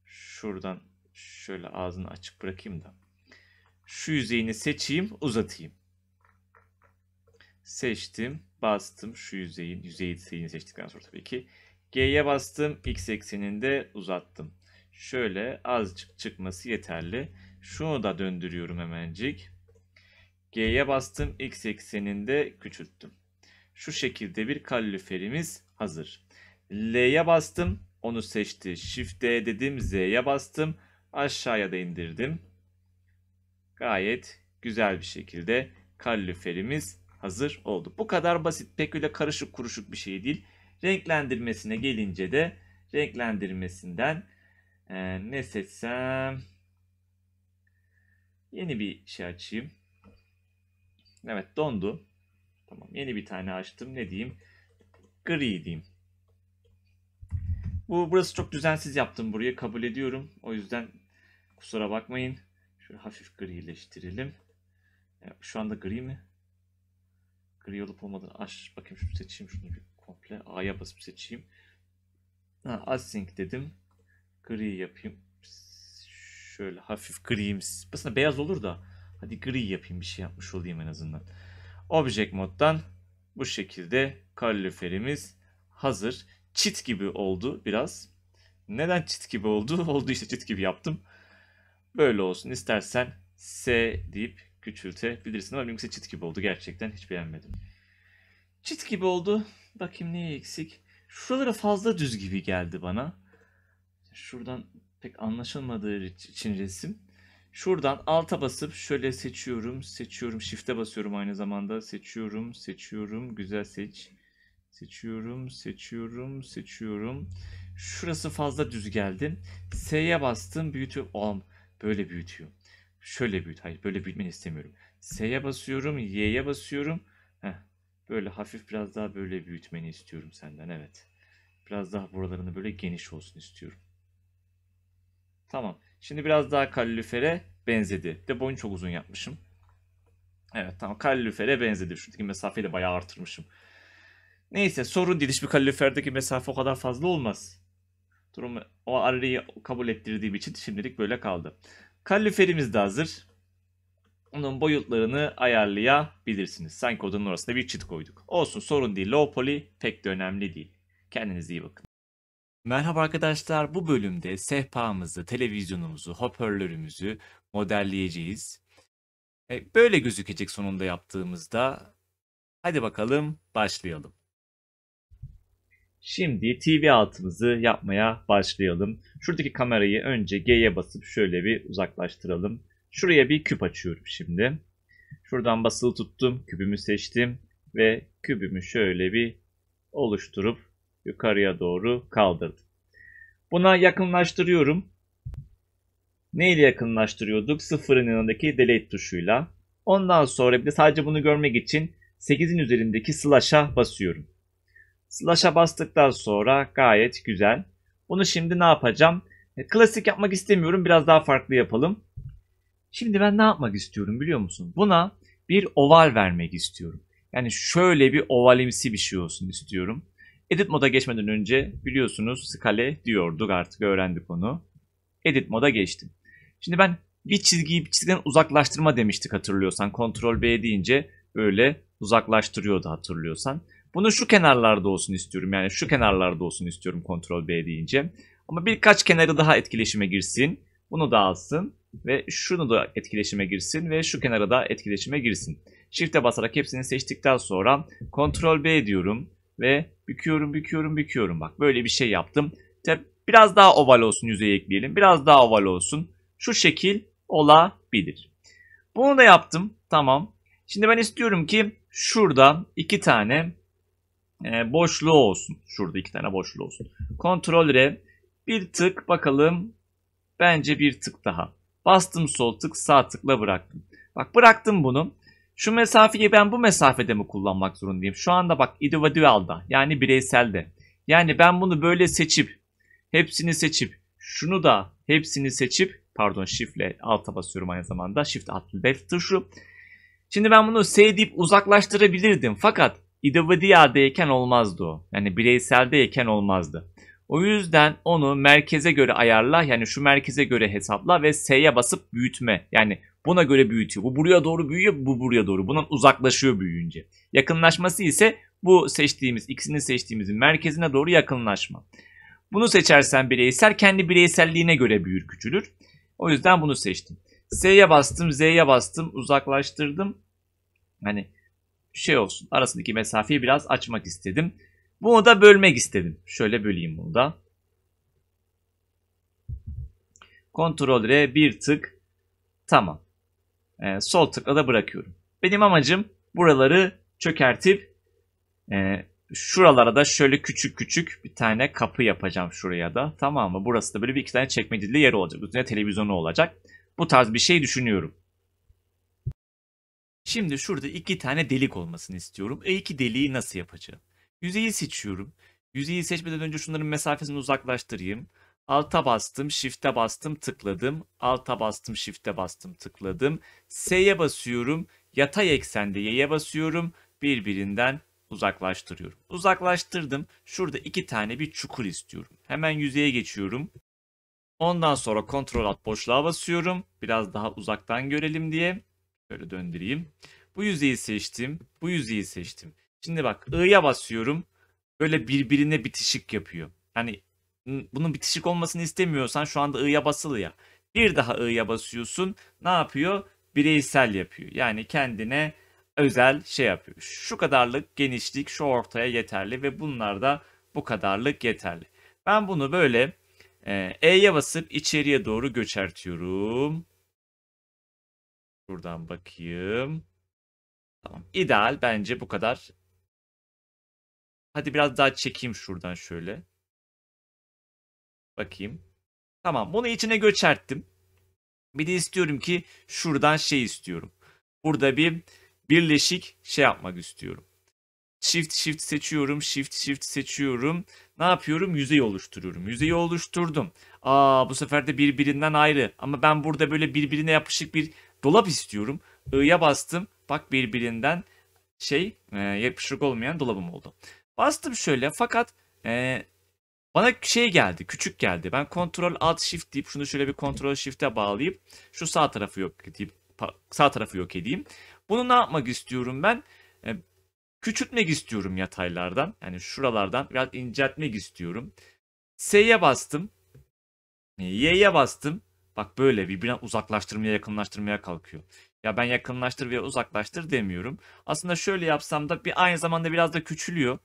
Speaker 1: Şuradan şöyle ağzını açık bırakayım da. Şu yüzeyini seçeyim, uzatayım. Seçtim, bastım şu yüzeyin, yüzeyi seçtikten sonra tabii ki. G'ye bastım, x ekseninde uzattım. Şöyle azıcık çıkması yeterli. Şunu da döndürüyorum hemencik. G'ye bastım, x ekseninde küçülttüm. Şu şekilde bir kaloriferimiz hazır. L'ye bastım. Onu seçti. Shift D dedim. Z'ye bastım. Aşağıya da indirdim. Gayet güzel bir şekilde kaloriferimiz hazır oldu. Bu kadar basit. Pek öyle karışık kuruşuk bir şey değil. Renklendirmesine gelince de renklendirmesinden e, ne seçsem yeni bir şey açayım. Evet dondu. Tamam yeni bir tane açtım. Ne diyeyim? gri diyeyim. Bu burası çok düzensiz yaptım burayı kabul ediyorum. O yüzden kusura bakmayın. Şöyle hafif grileştirelim. E, şu anda gri mi? Gri olup olmadı. aç. Bakayım şunu seçeyim şunu bir komple. A'ya basıp seçeyim. Ha, async dedim. Gri yapayım. Şöyle hafif griyimiz. Aslında beyaz olur da. Hadi gri yapayım bir şey yapmış olayım en azından. Object moddan bu şekilde kaloriferimiz hazır. Çit gibi oldu biraz. Neden çit gibi oldu? Oldu işte çit gibi yaptım. Böyle olsun. istersen, S deyip küçültebilirsin ama benimkisi çit gibi oldu. Gerçekten hiç beğenmedim. Çit gibi oldu. Bakayım neye eksik. Şuralara fazla düz gibi geldi bana. Şuradan pek anlaşılmadığı için resim. Şuradan alta basıp şöyle seçiyorum, seçiyorum, shift'e basıyorum aynı zamanda. Seçiyorum, seçiyorum, güzel seç. Seçiyorum, seçiyorum, seçiyorum. Şurası fazla düz geldi. S'ye bastım, büyütüyorum. Oğlum böyle büyütüyor. Şöyle büyüt. Hayır, böyle büyütmeni istemiyorum. S'ye basıyorum, Y'ye basıyorum. Heh, böyle hafif biraz daha böyle büyütmeni istiyorum senden. Evet. Biraz daha buralarını böyle geniş olsun istiyorum. Tamam. Şimdi biraz daha kalorifere benzedi. De boyun çok uzun yapmışım. Evet tamam kalorifere benzedi. Şuradaki mesafeyi de bayağı artırmışım. Neyse sorun değil. Hiçbir kaloriferdeki mesafe o kadar fazla olmaz. Durumu o arayı kabul ettirdiğim için şimdilik böyle kaldı. Kaloriferimiz de hazır. Onun boyutlarını ayarlayabilirsiniz. Sanki odanın orasına bir çit koyduk. Olsun sorun değil. Low poly pek de önemli değil. Kendinize iyi bakın. Merhaba arkadaşlar. Bu bölümde sehpamızı, televizyonumuzu, hoparlörümüzü modelleyeceğiz. E, böyle gözükecek sonunda yaptığımızda. Hadi bakalım başlayalım. Şimdi TV altımızı yapmaya başlayalım. Şuradaki kamerayı önce G'ye basıp şöyle bir uzaklaştıralım. Şuraya bir küp açıyorum şimdi. Şuradan basılı tuttum. Kübümü seçtim. Ve kübümü şöyle bir oluşturup yukarıya doğru kaldırdım. Buna yakınlaştırıyorum. Ne ile yakınlaştırıyorduk? Sıfırın yanındaki delete tuşuyla. Ondan sonra bir de sadece bunu görmek için 8'in üzerindeki slash'a basıyorum. Slash'a bastıktan sonra gayet güzel. Bunu şimdi ne yapacağım? E, klasik yapmak istemiyorum. Biraz daha farklı yapalım. Şimdi ben ne yapmak istiyorum biliyor musun? Buna bir oval vermek istiyorum. Yani şöyle bir ovalimsi bir şey olsun istiyorum. Edit moda geçmeden önce biliyorsunuz skale diyorduk artık öğrendik onu. Edit moda geçtim. Şimdi ben bir çizgiyi bir çizgiden uzaklaştırma demiştik hatırlıyorsan. Ctrl B deyince böyle uzaklaştırıyordu hatırlıyorsan. Bunu şu kenarlarda olsun istiyorum. Yani şu kenarlarda olsun istiyorum kontrol B deyince. Ama birkaç kenarı daha etkileşime girsin. Bunu da alsın ve şunu da etkileşime girsin ve şu kenara da etkileşime girsin. Shift'e basarak hepsini seçtikten sonra Ctrl B diyorum ve büküyorum büküyorum büküyorum. Bak böyle bir şey yaptım. biraz daha oval olsun yüzeyi ekleyelim. Biraz daha oval olsun. Şu şekil olabilir. Bunu da yaptım. Tamam. Şimdi ben istiyorum ki şurada iki tane e, boşluğu olsun. Şurada iki tane boşluğu olsun. Ctrl R bir tık bakalım. Bence bir tık daha. Bastım sol tık sağ tıkla bıraktım. Bak bıraktım bunu. Şu mesafeyi ben bu mesafede mi kullanmak zorundayım? Şu anda bak individualda yani bireyselde. Yani ben bunu böyle seçip hepsini seçip şunu da hepsini seçip pardon shiftle alta basıyorum aynı zamanda shift alt left tuşu. Şimdi ben bunu S deyip uzaklaştırabilirdim fakat İdivadiyadeyken olmazdı o. Yani bireyseldeyken olmazdı. O yüzden onu merkeze göre ayarla yani şu merkeze göre hesapla ve S'ye basıp büyütme. Yani buna göre büyütüyor. Bu buraya doğru büyüyor, bu buraya doğru. Bundan uzaklaşıyor büyüyünce. Yakınlaşması ise bu seçtiğimiz, ikisini seçtiğimizin merkezine doğru yakınlaşma. Bunu seçersen bireysel kendi bireyselliğine göre büyür küçülür. O yüzden bunu seçtim. S'ye bastım, Z'ye bastım, uzaklaştırdım. Hani şey olsun. Arasındaki mesafeyi biraz açmak istedim. Bunu da bölmek istedim. Şöyle böleyim bunu da. Ctrl R bir tık. Tamam. Ee, sol tıkla da bırakıyorum. Benim amacım buraları çökertip e, şuralara da şöyle küçük küçük bir tane kapı yapacağım şuraya da. Tamam mı? Burası da böyle bir iki tane çekmeceli yer olacak. üzerine televizyonu olacak. Bu tarz bir şey düşünüyorum. Şimdi şurada iki tane delik olmasını istiyorum. E iki deliği nasıl yapacağım? Yüzeyi seçiyorum. Yüzeyi seçmeden önce şunların mesafesini uzaklaştırayım. Alta bastım, Shift'e bastım, tıkladım. Alta bastım, Shift'e bastım, tıkladım. S'ye basıyorum. Yatay eksende Y'ye basıyorum. Birbirinden uzaklaştırıyorum. Uzaklaştırdım. Şurada iki tane bir çukur istiyorum. Hemen yüzeye geçiyorum. Ondan sonra Ctrl Alt boşluğa basıyorum. Biraz daha uzaktan görelim diye. Şöyle döndüreyim. Bu yüzeyi seçtim. Bu yüzeyi seçtim. Şimdi bak I'ya basıyorum. Böyle birbirine bitişik yapıyor. Hani bunun bitişik olmasını istemiyorsan şu anda I'ya basılı ya. Bir daha I'ya basıyorsun. Ne yapıyor? Bireysel yapıyor. Yani kendine özel şey yapıyor. Şu kadarlık genişlik şu ortaya yeterli ve bunlar da bu kadarlık yeterli. Ben bunu böyle e, E'ye basıp içeriye doğru göçertiyorum.
Speaker 3: Buradan bakayım. Tamam. İdeal bence bu kadar. Hadi biraz daha çekeyim şuradan şöyle. Bakayım.
Speaker 1: Tamam bunu içine göçerttim. Bir de istiyorum ki şuradan şey istiyorum. Burada bir birleşik şey yapmak istiyorum. Shift shift seçiyorum. Shift shift seçiyorum. Ne yapıyorum? Yüzey oluşturuyorum. Yüzeyi oluşturdum. Aa bu sefer de birbirinden ayrı. Ama ben burada böyle birbirine yapışık bir Dolap istiyorum. I'ya bastım. Bak birbirinden şey e, yapışık olmayan dolabım oldu. Bastım şöyle fakat e, bana şey geldi küçük geldi. Ben kontrol Alt Shift deyip şunu şöyle bir Ctrl Shift'e bağlayıp şu sağ tarafı yok deyip sağ tarafı yok edeyim. Bunu ne yapmak istiyorum ben? E, küçültmek istiyorum yataylardan. Yani şuralardan biraz inceltmek istiyorum. S'ye bastım. E, Y'ye bastım. Bak böyle birbirinden uzaklaştırmaya yakınlaştırmaya kalkıyor. Ya ben yakınlaştır veya uzaklaştır demiyorum. Aslında şöyle yapsam da bir aynı zamanda biraz da küçülüyor.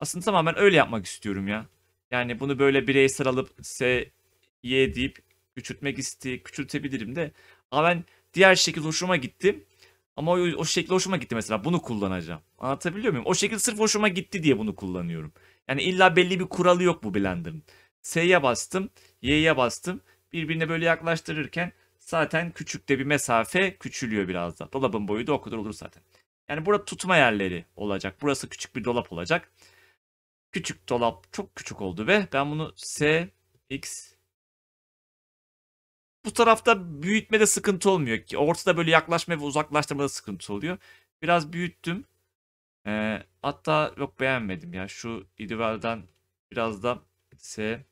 Speaker 1: Aslında tamamen öyle yapmak istiyorum ya. Yani bunu böyle bireysel alıp S, Y deyip küçültmek isteyip küçültebilirim de. Ama ben diğer şekil hoşuma gitti. Ama o, o şekil hoşuma gitti mesela. Bunu kullanacağım. Anlatabiliyor muyum? O şekilde sırf hoşuma gitti diye bunu kullanıyorum. Yani illa belli bir kuralı yok bu Blender'ın. S'ye bastım. Y'ye bastım birbirine böyle yaklaştırırken zaten küçük de bir mesafe küçülüyor biraz da. Dolabın boyu da o kadar olur zaten. Yani burada tutma yerleri olacak. Burası küçük bir dolap olacak. Küçük dolap çok küçük oldu ve ben bunu S, X bu tarafta büyütmede sıkıntı olmuyor ki. Ortada böyle yaklaşma ve uzaklaştırmada sıkıntı oluyor. Biraz büyüttüm. Ee, hatta yok beğenmedim ya. Şu idealden biraz da S,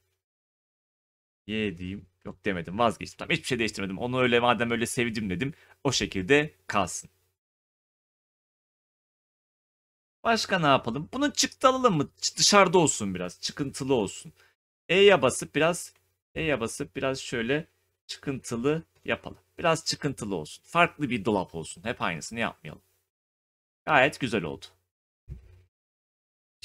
Speaker 1: Y diyeyim. Yok demedim vazgeçtim. Tamam, hiçbir şey değiştirmedim. Onu öyle madem öyle sevdim dedim. O şekilde
Speaker 3: kalsın. Başka ne yapalım? Bunu çıktı alalım mı? Dışarıda olsun biraz. Çıkıntılı olsun. E'ye basıp biraz
Speaker 1: E'ye basıp biraz şöyle çıkıntılı yapalım. Biraz çıkıntılı olsun. Farklı bir dolap olsun. Hep aynısını yapmayalım. Gayet güzel oldu.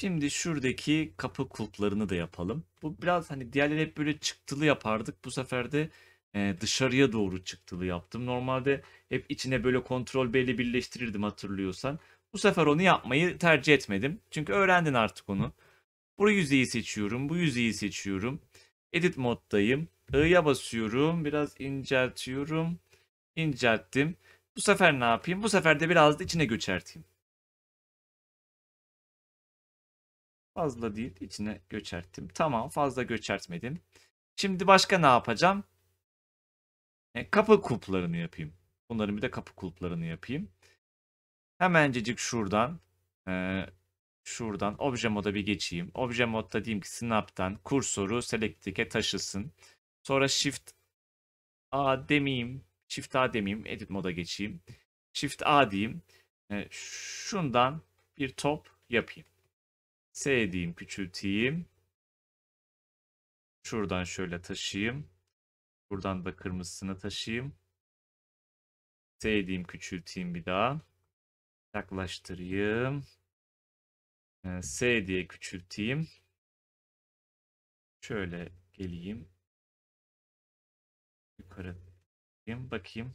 Speaker 1: Şimdi şuradaki kapı kulplarını da yapalım. Bu biraz hani diğerleri hep böyle çıktılı yapardık. Bu sefer de e, dışarıya doğru çıktılı yaptım. Normalde hep içine böyle kontrol belli birleştirirdim hatırlıyorsan. Bu sefer onu yapmayı tercih etmedim. Çünkü öğrendin artık onu. Bu yüzeyi seçiyorum. Bu yüzeyi seçiyorum. Edit moddayım. I'ya basıyorum. Biraz inceltiyorum. İncelttim. Bu sefer ne yapayım? Bu sefer de biraz da içine göçerteyim. Fazla değil içine göçerttim. Tamam fazla göçertmedim. Şimdi başka ne yapacağım? E, kapı kulplarını yapayım. Bunların bir de kapı kulplarını yapayım. Hemencecik şuradan e, şuradan obje moda bir geçeyim. Obje modda diyeyim ki snap'tan kursoru selektike taşısın. Sonra shift A demeyeyim. Shift A demeyeyim. Edit moda geçeyim. Shift A diyeyim. E, şundan bir top yapayım.
Speaker 3: S edeyim, küçülteyim. Şuradan şöyle taşıyayım. Buradan da kırmızısını taşıyayım. S edeyim, küçülteyim bir daha. Yaklaştırayım. Ee, S diye küçülteyim. Şöyle geleyim. Yukarı diyeyim bakayım.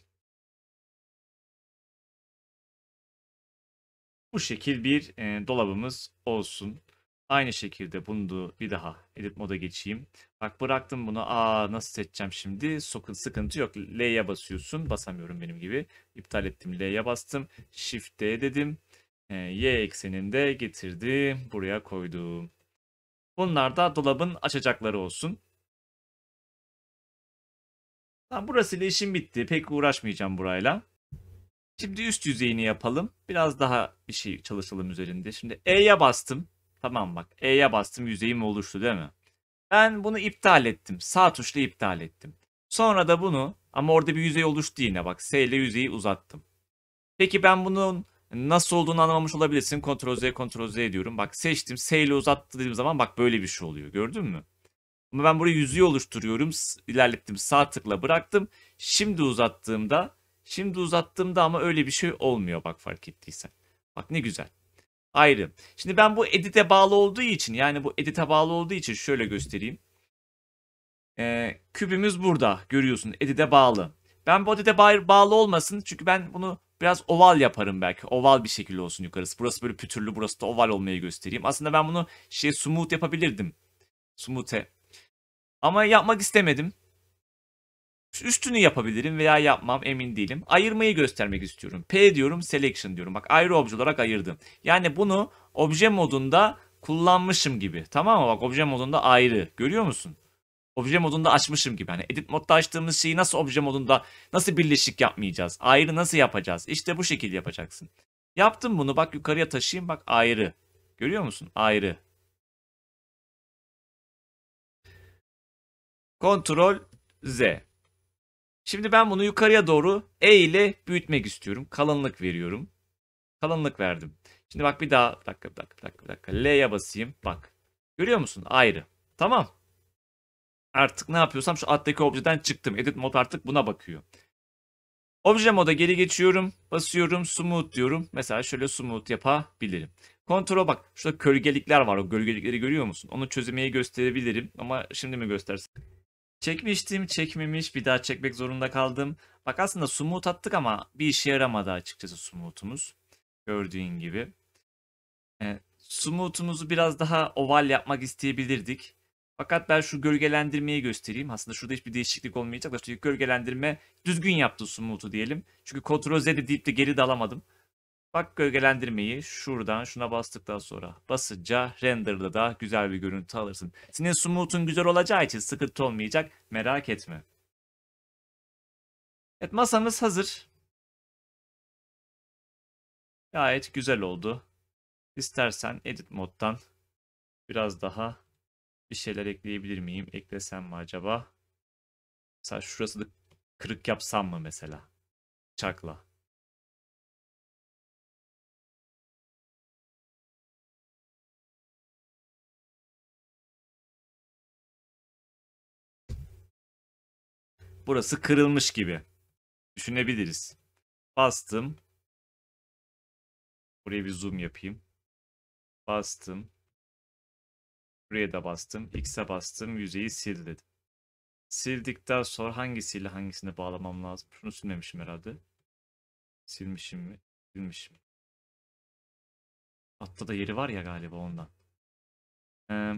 Speaker 3: Bu şekil bir e, dolabımız olsun.
Speaker 1: Aynı şekilde bunu da bir daha edit moda geçeyim. Bak bıraktım bunu. Aa nasıl seçeceğim şimdi? Sokun sıkıntı yok. L'ye basıyorsun. Basamıyorum benim gibi. İptal ettim. L'ye bastım. Shift D dedim. E, y ekseninde getirdi. Buraya koydum. Bunlar da dolabın açacakları olsun. Tamam, burası ile işim bitti. Pek uğraşmayacağım burayla. Şimdi üst yüzeyini yapalım. Biraz daha bir şey çalışalım üzerinde. Şimdi E'ye bastım. Tamam bak E'ye bastım yüzeyim oluştu değil mi? Ben bunu iptal ettim. Sağ tuşla iptal ettim. Sonra da bunu ama orada bir yüzey oluştu yine bak S ile yüzeyi uzattım. Peki ben bunun nasıl olduğunu anlamamış olabilirsin. Ctrl Z Ctrl Z diyorum. Bak seçtim S ile uzattığım zaman bak böyle bir şey oluyor gördün mü? Ama ben buraya yüzüğü oluşturuyorum. İlerlettim sağ tıkla bıraktım. Şimdi uzattığımda şimdi uzattığımda ama öyle bir şey olmuyor bak fark ettiysen. Bak ne güzel ayrı. Şimdi ben bu edit'e bağlı olduğu için yani bu edit'e bağlı olduğu için şöyle göstereyim. Ee, kübümüz burada görüyorsun edit'e bağlı. Ben bu edit'e bağlı olmasın çünkü ben bunu biraz oval yaparım belki. Oval bir şekilde olsun yukarısı. Burası böyle pütürlü burası da oval olmayı göstereyim. Aslında ben bunu şey smooth yapabilirdim. Smooth'e. Ama yapmak istemedim. Üstünü yapabilirim veya yapmam emin değilim. Ayırmayı göstermek istiyorum. P diyorum selection diyorum. Bak ayrı obje olarak ayırdım. Yani bunu obje modunda kullanmışım gibi. Tamam mı? Bak obje modunda ayrı. Görüyor musun? Obje modunda açmışım gibi. Hani edit modda açtığımız şeyi nasıl obje modunda nasıl birleşik yapmayacağız? Ayrı nasıl yapacağız?
Speaker 3: İşte bu şekilde yapacaksın. Yaptım bunu. Bak yukarıya taşıyayım. Bak ayrı. Görüyor musun? Ayrı. Kontrol Z. Şimdi ben bunu yukarıya doğru E ile büyütmek istiyorum.
Speaker 1: Kalınlık veriyorum. Kalınlık verdim. Şimdi bak bir daha bir dakika bir dakika bir dakika, bir dakika. L'ye basayım. Bak. Görüyor musun? Ayrı. Tamam. Artık ne yapıyorsam şu alttaki objeden çıktım. Edit mod artık buna bakıyor. Obje moda geri geçiyorum. Basıyorum. Smooth diyorum. Mesela şöyle smooth yapabilirim. Kontrol bak. Şurada gölgelikler var. O gölgelikleri görüyor musun? Onu çözmeyi gösterebilirim. Ama şimdi mi göstersem? Çekmiştim, çekmemiş, bir daha çekmek zorunda kaldım. Bak aslında sumut attık ama bir işe yaramadı açıkçası sumutumuz. Gördüğün gibi. E, smooth'umuzu biraz daha oval yapmak isteyebilirdik. Fakat ben şu gölgelendirmeyi göstereyim. Aslında şurada hiçbir değişiklik olmayacak çünkü gölgelendirme düzgün yaptı sumutu diyelim. Çünkü Ctrl Z deyip de geri dalamadım. De Bak gölgelendirmeyi şuradan şuna bastıktan sonra basınca render'da da güzel bir görüntü alırsın. Senin smooth'un güzel olacağı için sıkıntı olmayacak
Speaker 3: merak etme. Evet masamız hazır. Gayet güzel oldu. İstersen edit moddan
Speaker 1: biraz daha bir şeyler ekleyebilir miyim? Eklesem mi acaba?
Speaker 3: Mesela şurası da kırık yapsam mı mesela? Çakla. Burası kırılmış gibi. Düşünebiliriz. Bastım. Buraya bir zoom yapayım. Bastım. Buraya da bastım. X'e bastım. Yüzeyi sil dedim.
Speaker 1: Sildikten sonra hangisiyle hangisini bağlamam lazım? Şunu silmemişim herhalde.
Speaker 3: Silmişim mi? Silmişim. Altta da yeri var ya galiba ondan. Ee,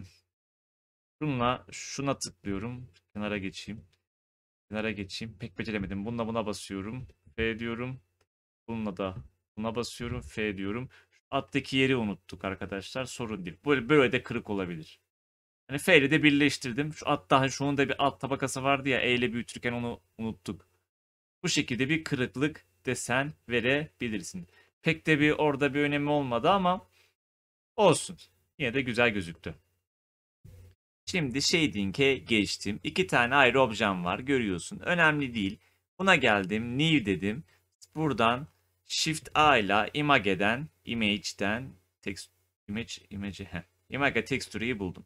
Speaker 3: şunla şuna tıklıyorum. Kenara
Speaker 1: geçeyim. Kenara geçeyim. Pek beceremedim. Bununla buna basıyorum. F diyorum. Bununla da buna basıyorum. F diyorum. Şu alttaki yeri unuttuk arkadaşlar. Sorun değil. Böyle, böyle de kırık olabilir. Hani F ile de birleştirdim. Şu alt daha hani şunun da bir alt tabakası vardı ya. E ile büyütürken onu unuttuk. Bu şekilde bir kırıklık desen verebilirsin. Pek de bir orada bir önemi olmadı ama olsun. Yine de güzel gözüktü. Şimdi Shading'e şey geçtim. İki tane ayrı objem var görüyorsun. Önemli değil. Buna geldim. New dedim. Buradan Shift A ile Image'den, Image'den, text, Image, Image, he. Image Texture'yi buldum.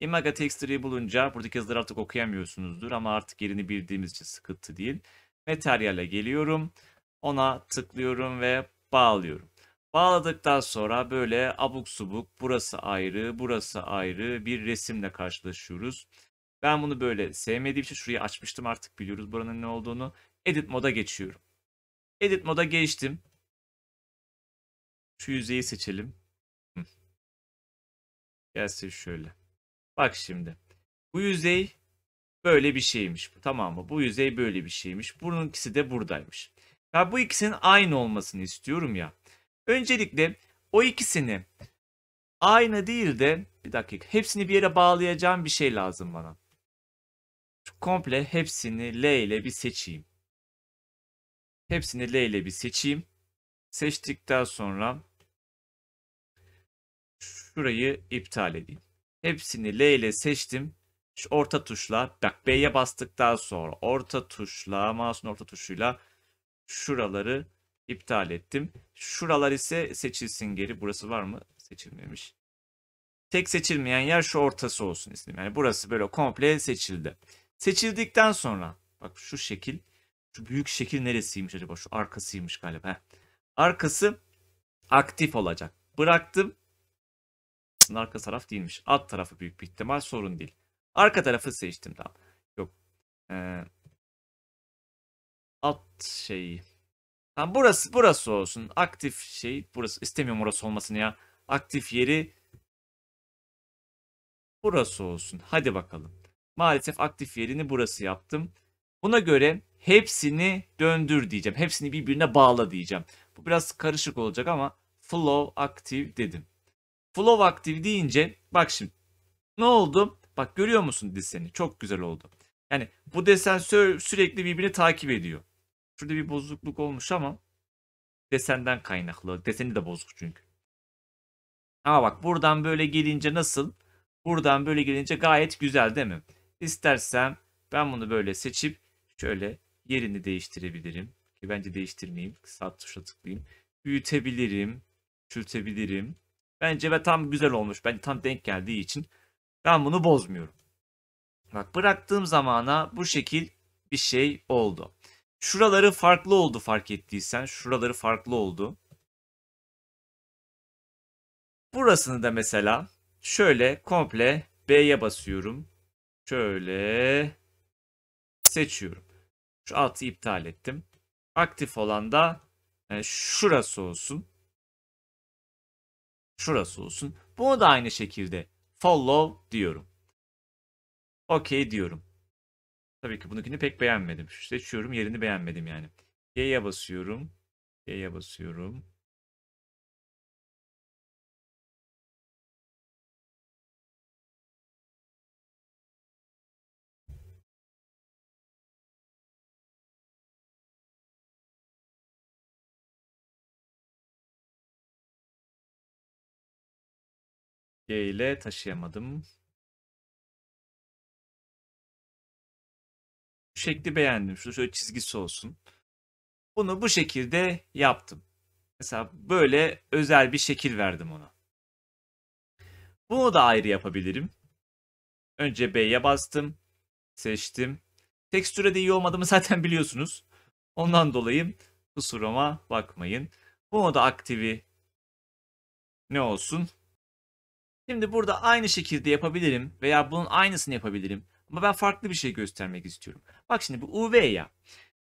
Speaker 1: Image Texture'yi bulunca buradaki yazıları artık okuyamıyorsunuzdur ama artık yerini bildiğimiz için sıkıntı değil. Materyale geliyorum. Ona tıklıyorum ve bağlıyorum. Bağladıktan sonra böyle abuk subuk burası ayrı burası ayrı bir resimle karşılaşıyoruz. Ben bunu böyle sevmediğim için şurayı açmıştım artık biliyoruz buranın ne olduğunu. Edit moda geçiyorum. Edit moda geçtim.
Speaker 3: Şu yüzeyi seçelim. Hı. Gelsin şöyle. Bak şimdi. Bu yüzey böyle bir
Speaker 1: şeymiş. Tamam mı? Bu yüzey böyle bir şeymiş. Bunun ikisi de buradaymış. Ya bu ikisinin aynı olmasını istiyorum ya. Öncelikle o ikisini aynı değil de bir dakika hepsini bir yere bağlayacağım bir şey lazım bana. Şu komple hepsini L ile bir seçeyim. Hepsini L ile bir seçeyim. Seçtikten sonra şurayı iptal edeyim. Hepsini L ile seçtim. Şu orta tuşla bak B'ye bastıktan sonra orta tuşla mouse'un orta tuşuyla şuraları iptal ettim. Şuralar ise seçilsin geri. Burası var mı? Seçilmemiş. Tek seçilmeyen yer şu ortası olsun istedim. Yani burası böyle komple seçildi. Seçildikten sonra bak şu şekil. Şu büyük şekil neresiymiş acaba? Şu arkasıymış galiba. Arkası aktif olacak. Bıraktım. Aslında arka taraf değilmiş. Alt tarafı büyük bir ihtimal sorun değil. Arka tarafı seçtim tamam. Yok. Ee, alt şeyi Tamam burası burası olsun. Aktif şey burası. istemiyorum orası olmasını ya. Aktif yeri burası olsun. Hadi bakalım. Maalesef aktif yerini burası yaptım. Buna göre hepsini döndür diyeceğim. Hepsini birbirine bağla diyeceğim. Bu biraz karışık olacak ama flow aktif dedim. Flow aktif deyince bak şimdi ne oldu? Bak görüyor musun deseni? Çok güzel oldu. Yani bu desen sürekli birbirini takip ediyor. Şurada bir bozukluk olmuş ama desenden kaynaklı. Deseni de bozuk çünkü. Ama bak buradan böyle gelince nasıl? Buradan böyle gelince gayet güzel değil mi? İstersem ben bunu böyle seçip şöyle yerini değiştirebilirim. Ki bence değiştirmeyeyim. Sağ tuşa tıklayayım. Büyütebilirim. Küçültebilirim. Bence ve tam güzel olmuş. Bence tam denk geldiği için ben bunu bozmuyorum. Bak bıraktığım zamana bu şekil bir şey oldu. Şuraları farklı oldu fark ettiysen. Şuraları
Speaker 3: farklı oldu. Burasını da mesela şöyle komple B'ye basıyorum. Şöyle
Speaker 1: seçiyorum. Şu altı iptal ettim. Aktif olan da yani e,
Speaker 3: şurası olsun. Şurası olsun. Bunu da aynı şekilde follow diyorum. Okey diyorum. Tabii ki bununkini pek beğenmedim. Şu seçiyorum yerini beğenmedim yani. Y'ye basıyorum. Y'ye basıyorum. Y ile taşıyamadım. şekli beğendim. Şu şöyle çizgisi olsun. Bunu bu şekilde yaptım.
Speaker 1: Mesela böyle özel bir şekil verdim ona. Bunu da ayrı yapabilirim. Önce B'ye bastım. Seçtim. Tekstüre de iyi olmadığımı zaten biliyorsunuz. Ondan dolayı kusuruma bakmayın. Bunu da aktivi ne olsun? Şimdi burada aynı şekilde yapabilirim veya bunun aynısını yapabilirim. Ama ben farklı bir şey göstermek istiyorum. Bak şimdi bu UV ya.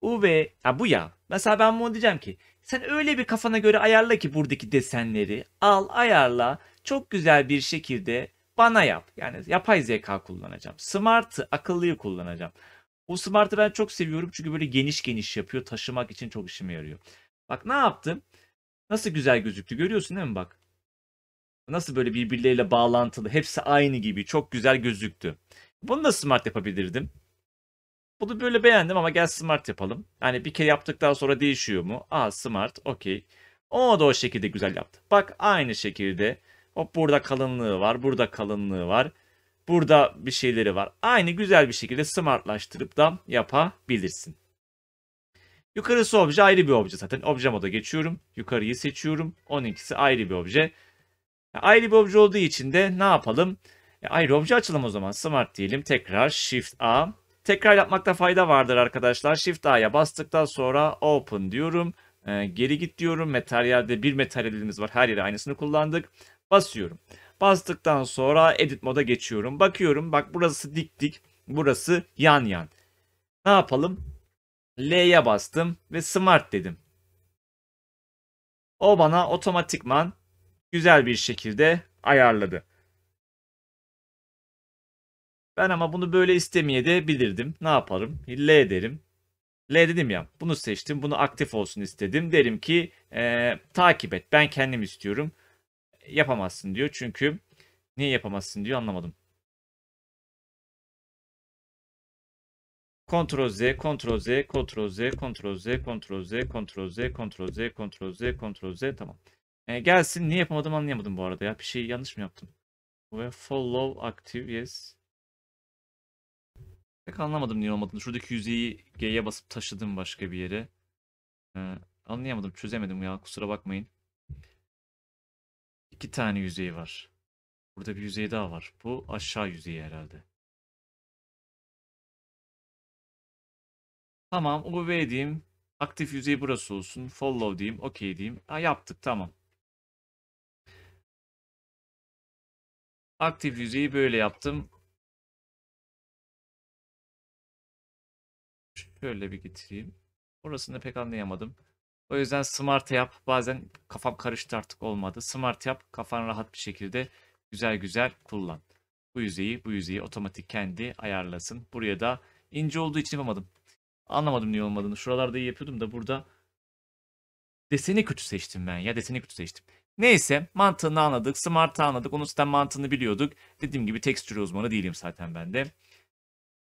Speaker 1: UV, ha bu ya. Mesela ben bunu diyeceğim ki sen öyle bir kafana göre ayarla ki buradaki desenleri al ayarla çok güzel bir şekilde bana yap. Yani yapay zeka kullanacağım. Smart'ı, akıllıyı kullanacağım. Bu Smart'ı ben çok seviyorum çünkü böyle geniş geniş yapıyor. Taşımak için çok işime yarıyor. Bak ne yaptım? Nasıl güzel gözüktü görüyorsun değil mi bak? Nasıl böyle birbirleriyle bağlantılı, hepsi aynı gibi çok güzel gözüktü. Bunu da Smart yapabilirdim. Bunu böyle beğendim ama gel smart yapalım. Yani bir kere yaptıktan sonra değişiyor mu? Aa smart okey. O da o şekilde güzel yaptı. Bak aynı şekilde hop burada kalınlığı var, burada kalınlığı var. Burada bir şeyleri var. Aynı güzel bir şekilde smartlaştırıp da yapabilirsin. Yukarısı obje ayrı bir obje zaten. Obje moda geçiyorum. Yukarıyı seçiyorum. Onunkisi ayrı bir obje. Ayrı bir obje olduğu için de ne yapalım? Ayrı obje açalım o zaman. Smart diyelim. Tekrar Shift A Tekrar yapmakta fayda vardır arkadaşlar. Shift A'ya bastıktan sonra open diyorum. E, geri git diyorum. Materyalde bir materyalimiz var. Her yere aynısını kullandık. Basıyorum. Bastıktan sonra edit moda geçiyorum. Bakıyorum bak burası dik dik. Burası yan yan. Ne yapalım? L'ye bastım ve smart dedim. O bana otomatikman güzel bir şekilde ayarladı. Ben ama bunu böyle istemeye de bilirdim. Ne yaparım? L derim. L dedim ya. Bunu seçtim. Bunu aktif olsun istedim. Derim ki
Speaker 3: e, takip et. Ben kendim istiyorum. Yapamazsın diyor. Çünkü niye yapamazsın diyor anlamadım.
Speaker 1: Ctrl Z, Ctrl Z, Ctrl Z, Ctrl Z, Ctrl Z, Ctrl Z, Ctrl Z, Ctrl Z, Ctrl Z tamam. E, gelsin. Niye yapamadım anlayamadım bu arada ya. Bir şey yanlış mı yaptım? Ve follow active yes. Pek anlamadım niye olmadığını. Şuradaki yüzeyi G'ye basıp taşıdım başka bir yere. Ee, anlayamadım, çözemedim
Speaker 3: ya. Kusura bakmayın. İki tane yüzey var. Burada bir yüzey daha var. Bu aşağı yüzeyi herhalde. Tamam, UV diyeyim. Aktif yüzeyi burası olsun. Follow diyeyim, OK diyeyim. Ha, yaptık, tamam. Aktif yüzeyi böyle yaptım. Şöyle bir getireyim. Orasını pek anlayamadım. O yüzden smart
Speaker 1: yap. Bazen kafam karıştı artık olmadı. Smart yap. Kafan rahat bir şekilde güzel güzel kullan. Bu yüzeyi bu yüzeyi otomatik kendi ayarlasın. Buraya da ince olduğu için yapamadım. Anlamadım niye olmadığını. Şuralarda iyi yapıyordum da burada deseni kötü seçtim ben ya deseni kötü seçtim. Neyse mantığını anladık. Smart'ı anladık. Onun sistem mantığını biliyorduk. Dediğim gibi tekstür uzmanı değilim zaten ben de.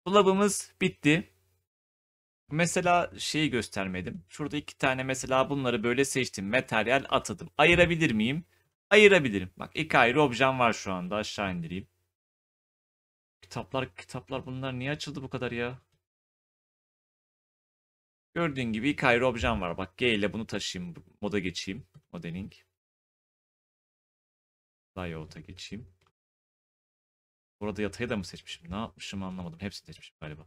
Speaker 1: Dolabımız bitti. Mesela şeyi göstermedim. Şurada iki tane mesela bunları böyle seçtim. Materyal atadım. Ayırabilir miyim? Ayırabilirim. Bak iki ayrı objem var şu anda.
Speaker 3: Aşağı indireyim. Kitaplar kitaplar bunlar niye açıldı bu kadar ya? Gördüğün gibi iki ayrı objem var. Bak G ile bunu taşıyayım. Moda geçeyim. Modeling. Layout'a geçeyim. Burada yatayı da mı seçmişim? Ne yapmışım anlamadım. Hepsini seçmişim galiba.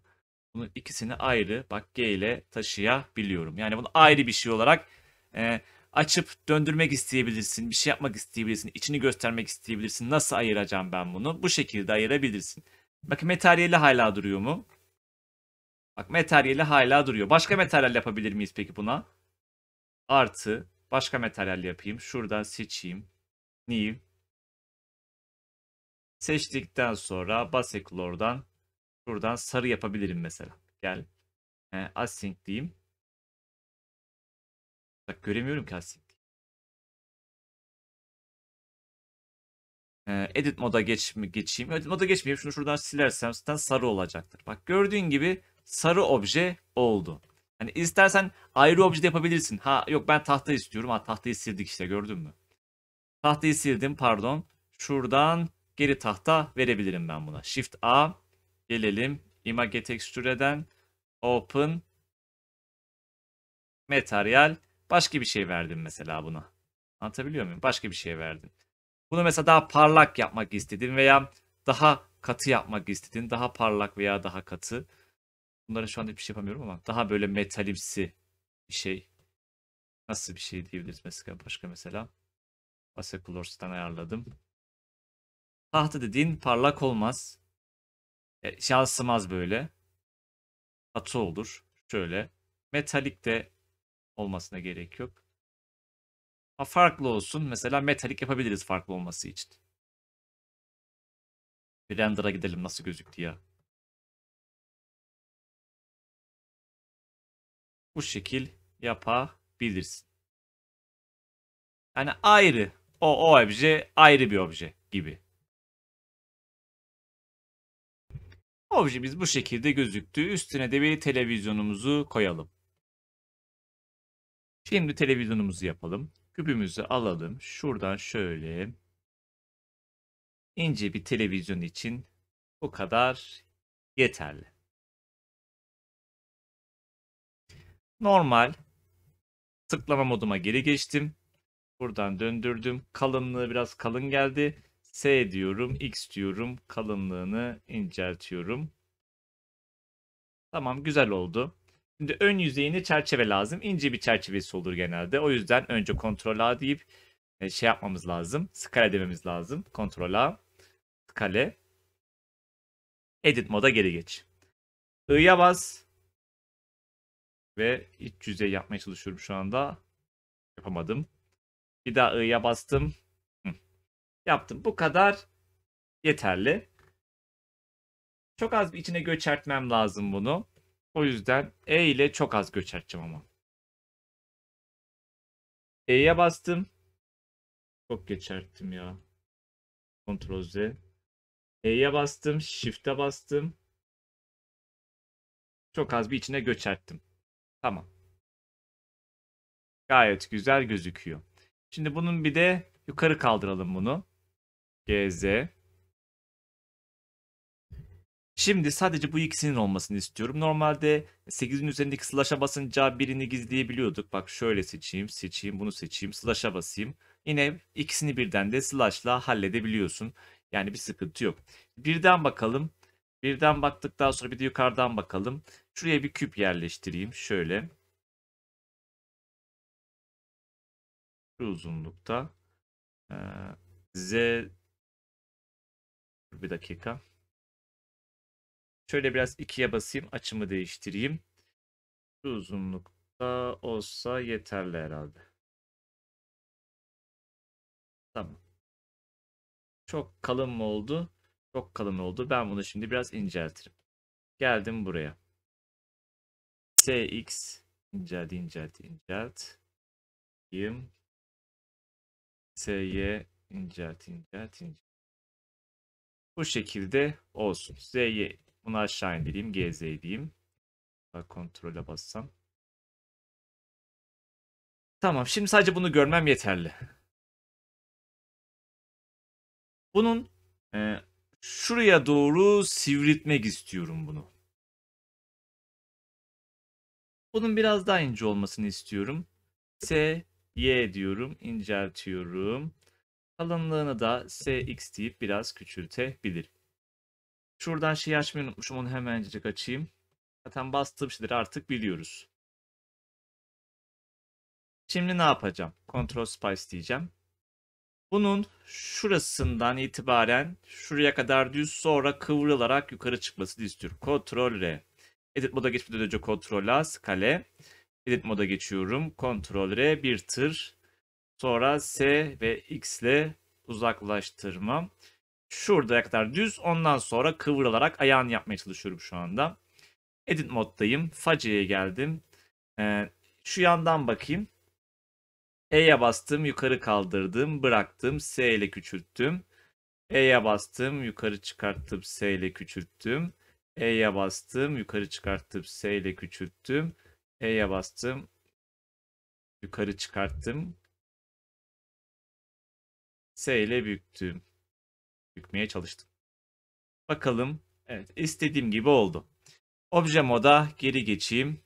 Speaker 3: Bunu
Speaker 1: ikisini ayrı bak G ile taşıyabiliyorum. Yani bunu ayrı bir şey olarak e, açıp döndürmek isteyebilirsin. Bir şey yapmak isteyebilirsin. içini göstermek isteyebilirsin. Nasıl ayıracağım ben bunu? Bu şekilde ayırabilirsin. Bakın materyali hala duruyor mu? Bak materyali hala duruyor. Başka materyal yapabilir miyiz peki buna? Artı. Başka materyal yapayım. Şurada seçeyim. New. Seçtikten sonra Baseklor'dan Buradan sarı yapabilirim mesela.
Speaker 3: Gel. E, async diyeyim. Bak göremiyorum ki async. E, edit moda geç, geçeyim. Edit moda geçmeyeyim. Şunu şuradan silersem zaten sarı olacaktır. Bak gördüğün gibi
Speaker 1: sarı obje oldu. Hani istersen ayrı obje de yapabilirsin. Ha yok ben tahta istiyorum. Ha tahtayı sildik işte gördün mü? Tahtayı sildim pardon. Şuradan geri tahta verebilirim ben buna. Shift A gelelim image Texture'den open Material. başka bir şey verdim mesela buna. Anlatabiliyor muyum? Başka bir şey verdim. Bunu mesela daha parlak yapmak istedim veya daha katı yapmak istedin. Daha parlak veya daha katı. Bunlara şu anda bir şey yapamıyorum ama daha böyle metalimsi bir şey. Nasıl bir şey
Speaker 3: diyebiliriz mesela başka mesela. Base Colors'tan ayarladım. Tahta dediğin parlak olmaz. E, şansımaz böyle.
Speaker 1: Katı olur. Şöyle. Metalik de olmasına gerek yok.
Speaker 3: Ama farklı olsun. Mesela metalik yapabiliriz farklı olması için. Bir render'a gidelim nasıl gözüktü ya. Bu şekil yapabilirsin. Yani ayrı. O, o obje ayrı bir obje gibi. Objemiz bu şekilde gözüktü. Üstüne de bir televizyonumuzu koyalım. Şimdi televizyonumuzu yapalım. Küpümüzü alalım. Şuradan şöyle ince bir televizyon için bu kadar yeterli. Normal tıklama moduma geri
Speaker 1: geçtim. Buradan döndürdüm. Kalınlığı biraz kalın geldi. S diyorum, X diyorum. Kalınlığını inceltiyorum. Tamam güzel oldu. Şimdi ön yüzeyine çerçeve lazım. İnce bir çerçevesi olur genelde. O yüzden önce kontrol A deyip e, şey yapmamız lazım. Skale dememiz lazım. Kontrol A.
Speaker 3: Skale. Edit moda geri geç. I'ya bas. Ve iç yüzey yapmaya çalışıyorum şu anda. Yapamadım. Bir daha I'ya bastım yaptım. Bu kadar yeterli. Çok az bir içine göçertmem lazım bunu. O yüzden E ile çok az göçerteceğim ama. E'ye bastım. Çok göçerttim ya. Ctrl Z. E'ye bastım. Shift'e bastım. Çok az bir içine göçerttim. Tamam. Gayet güzel
Speaker 1: gözüküyor. Şimdi bunun bir de yukarı kaldıralım bunu. GZ. Şimdi sadece bu ikisinin olmasını istiyorum. Normalde 8'in üzerindeki slash'a basınca birini gizleyebiliyorduk. Bak şöyle seçeyim, seçeyim, bunu seçeyim, slash'a basayım. Yine ikisini birden de slash'la halledebiliyorsun. Yani bir sıkıntı yok. Birden bakalım. Birden baktıktan sonra bir de yukarıdan bakalım.
Speaker 3: Şuraya bir küp yerleştireyim. Şöyle. Şu uzunlukta. Ee, Z bir dakika. Şöyle biraz ikiye basayım. Açımı değiştireyim. Şu uzunlukta olsa yeterli herhalde. Tamam. Çok kalın mı oldu? Çok kalın oldu. Ben bunu şimdi biraz inceltirim. Geldim buraya. SX incelt, incelt, incelt. Y, SY incelt incelt incelt. Bu şekilde olsun. Z'ye bunu aşağı indireyim. GZ diyeyim. Kontrole bassam. Tamam. Şimdi sadece bunu görmem yeterli. Bunun e, şuraya doğru sivritmek istiyorum bunu.
Speaker 1: Bunun biraz daha ince olmasını istiyorum. S, Y diyorum. inceltiyorum. Kalınlığını da SX deyip biraz
Speaker 3: küçültebilirim. Şuradan şey açmayı unutmuşum onu hemencik açayım. Zaten bastığım şeyleri artık biliyoruz. Şimdi ne yapacağım?
Speaker 1: Control Spice diyeceğim. Bunun şurasından itibaren şuraya kadar düz sonra kıvrılarak yukarı çıkması istiyorum. Ctrl R. Edit moda geçmeden önce Ctrl A, kale Edit moda geçiyorum. Ctrl R, bir tır. Sonra S ve X ile uzaklaştırma. Şurada kadar düz. Ondan sonra kıvrılarak ayağını yapmaya çalışıyorum şu anda. Edit moddayım. Face'ye geldim. Ee, şu yandan bakayım. E'ye bastım, yukarı kaldırdım, bıraktım, S ile küçülttüm. E'ye bastım, yukarı çıkarttım, S ile küçülttüm. E'ye bastım, yukarı çıkarttım, S
Speaker 3: ile küçülttüm. E'ye bastım, yukarı çıkarttım, S ile büktüm. Bükmeye çalıştım. Bakalım. Evet istediğim gibi oldu. Obje moda
Speaker 1: geri geçeyim.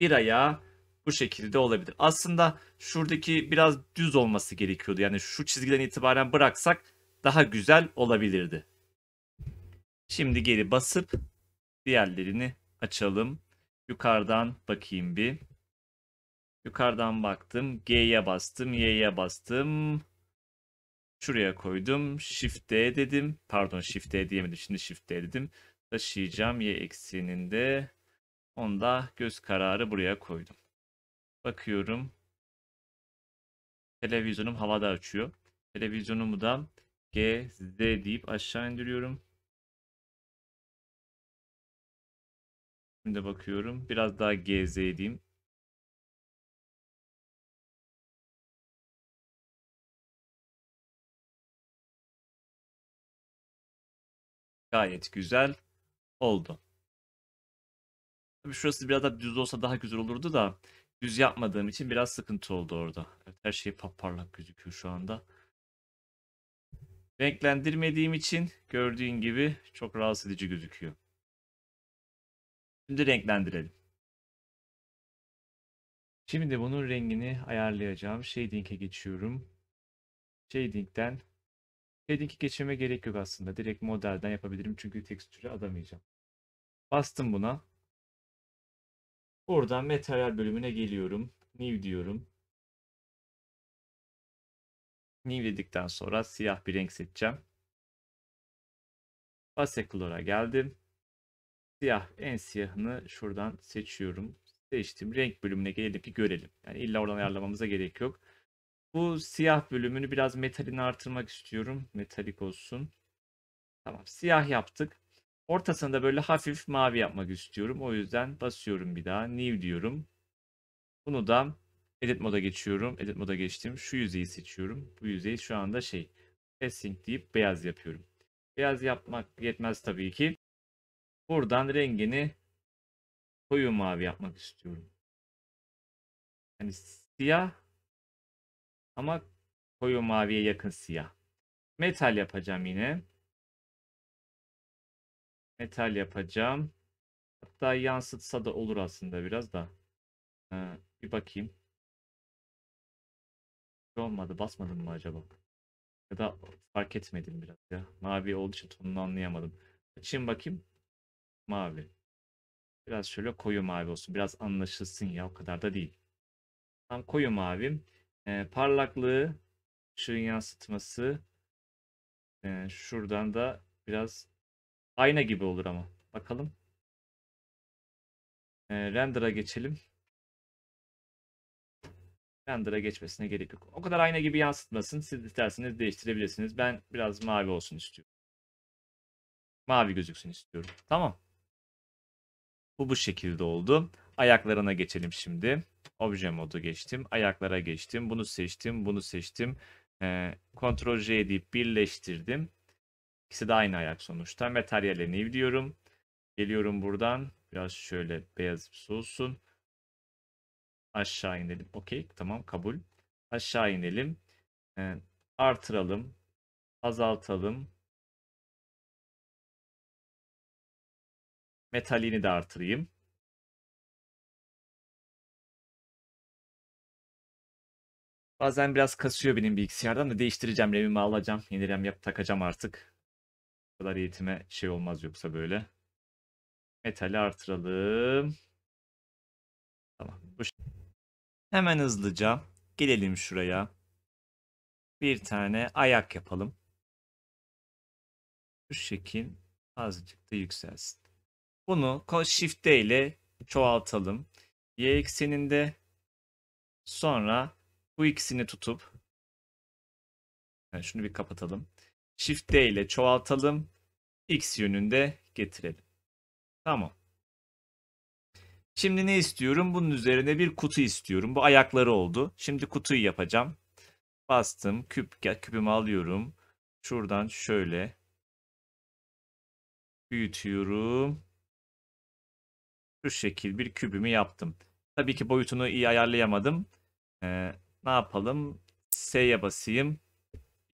Speaker 1: Bir ayağı bu şekilde olabilir. Aslında şuradaki biraz düz olması gerekiyordu. Yani şu çizgiden itibaren bıraksak daha güzel olabilirdi. Şimdi geri basıp diğerlerini açalım. Yukarıdan bakayım bir. Yukarıdan baktım. G'ye bastım. Y'ye bastım. Şuraya koydum. Shift D dedim. Pardon Shift D diyemedim. Şimdi Shift D dedim. Taşıyacağım Y ekseninde. de. Onu da göz kararı buraya koydum. Bakıyorum.
Speaker 3: Televizyonum havada açıyor. Televizyonumu da G, Z deyip aşağı indiriyorum. Şimdi bakıyorum. Biraz daha G, Z diyeyim. Gayet güzel oldu. Tabii şurası biraz daha düz olsa daha güzel olurdu da düz yapmadığım için biraz sıkıntı
Speaker 1: oldu orada. Evet, her şey parlak gözüküyor şu anda.
Speaker 3: Renklendirmediğim için gördüğün gibi çok rahatsız edici gözüküyor. Şimdi renklendirelim. Şimdi bunun rengini ayarlayacağım. Shading'e geçiyorum. Shading'den Heading'i
Speaker 1: geçirme gerek yok aslında. Direkt modelden yapabilirim çünkü tekstürü adamayacağım. Bastım buna.
Speaker 3: Buradan materyal bölümüne geliyorum. New diyorum. New dedikten sonra siyah bir renk seçeceğim. Base Color'a geldim. Siyah, en
Speaker 1: siyahını şuradan seçiyorum. Seçtim. Renk bölümüne gelelim ki görelim. Yani illa oradan ayarlamamıza gerek yok. Bu siyah bölümünü biraz metalini artırmak istiyorum. Metalik olsun. Tamam siyah yaptık. Ortasında böyle hafif mavi yapmak istiyorum. O yüzden basıyorum bir daha. New diyorum. Bunu da edit moda geçiyorum. Edit moda geçtim. Şu yüzeyi seçiyorum. Bu yüzeyi şu anda şey passing deyip beyaz
Speaker 3: yapıyorum. Beyaz yapmak yetmez tabii ki. Buradan rengini koyu mavi yapmak istiyorum. Yani siyah ama koyu maviye yakın siyah. Metal yapacağım yine. Metal yapacağım. Hatta yansıtsa da olur aslında biraz da. Ee, bir bakayım. Şey olmadı basmadım mı acaba? Ya da fark etmedim biraz ya. Mavi olduğu için tonunu anlayamadım. Açayım bakayım. Mavi.
Speaker 1: Biraz şöyle koyu mavi olsun. Biraz anlaşılsın ya o kadar da değil. Tam koyu mavim e, parlaklığı, ışığın yansıtması. E,
Speaker 3: şuradan da biraz ayna gibi olur ama. Bakalım. E, render'a geçelim.
Speaker 1: Render'a geçmesine gerek yok. O kadar ayna gibi yansıtmasın. Siz isterseniz değiştirebilirsiniz. Ben biraz mavi olsun istiyorum. Mavi gözüksün istiyorum. Tamam. Bu bu şekilde oldu. Ayaklarına geçelim şimdi. Obje modu geçtim. Ayaklara geçtim. Bunu seçtim. Bunu seçtim. E, Ctrl J deyip birleştirdim. İkisi de aynı ayak sonuçta. Materyale new diyorum. Geliyorum buradan. Biraz şöyle beyaz bir olsun. Aşağı inelim. Okey. Tamam.
Speaker 3: Kabul. Aşağı inelim. E, artıralım. Azaltalım. Metalini de artırayım. Bazen biraz kasıyor benim bilgisayardan da değiştireceğim RAM'imi alacağım. Yeni RAM yap takacağım artık. Bu kadar eğitime şey olmaz yoksa böyle. Metali artıralım. Tamam. Hemen hızlıca gelelim şuraya. Bir tane ayak yapalım. Bu şekil azıcık da yükselsin. Bunu Shift
Speaker 1: D ile çoğaltalım. Y ekseninde sonra bu ikisini tutup yani şunu bir kapatalım. Shift D ile çoğaltalım. X yönünde getirelim. Tamam. Şimdi ne istiyorum? Bunun üzerine bir kutu istiyorum. Bu ayakları oldu. Şimdi
Speaker 3: kutuyu yapacağım. Bastım. Küp, küpümü alıyorum. Şuradan şöyle büyütüyorum. Şu şekil bir kübümü yaptım. Tabii ki boyutunu iyi ayarlayamadım. Ee,
Speaker 1: ne yapalım? S'ye basayım.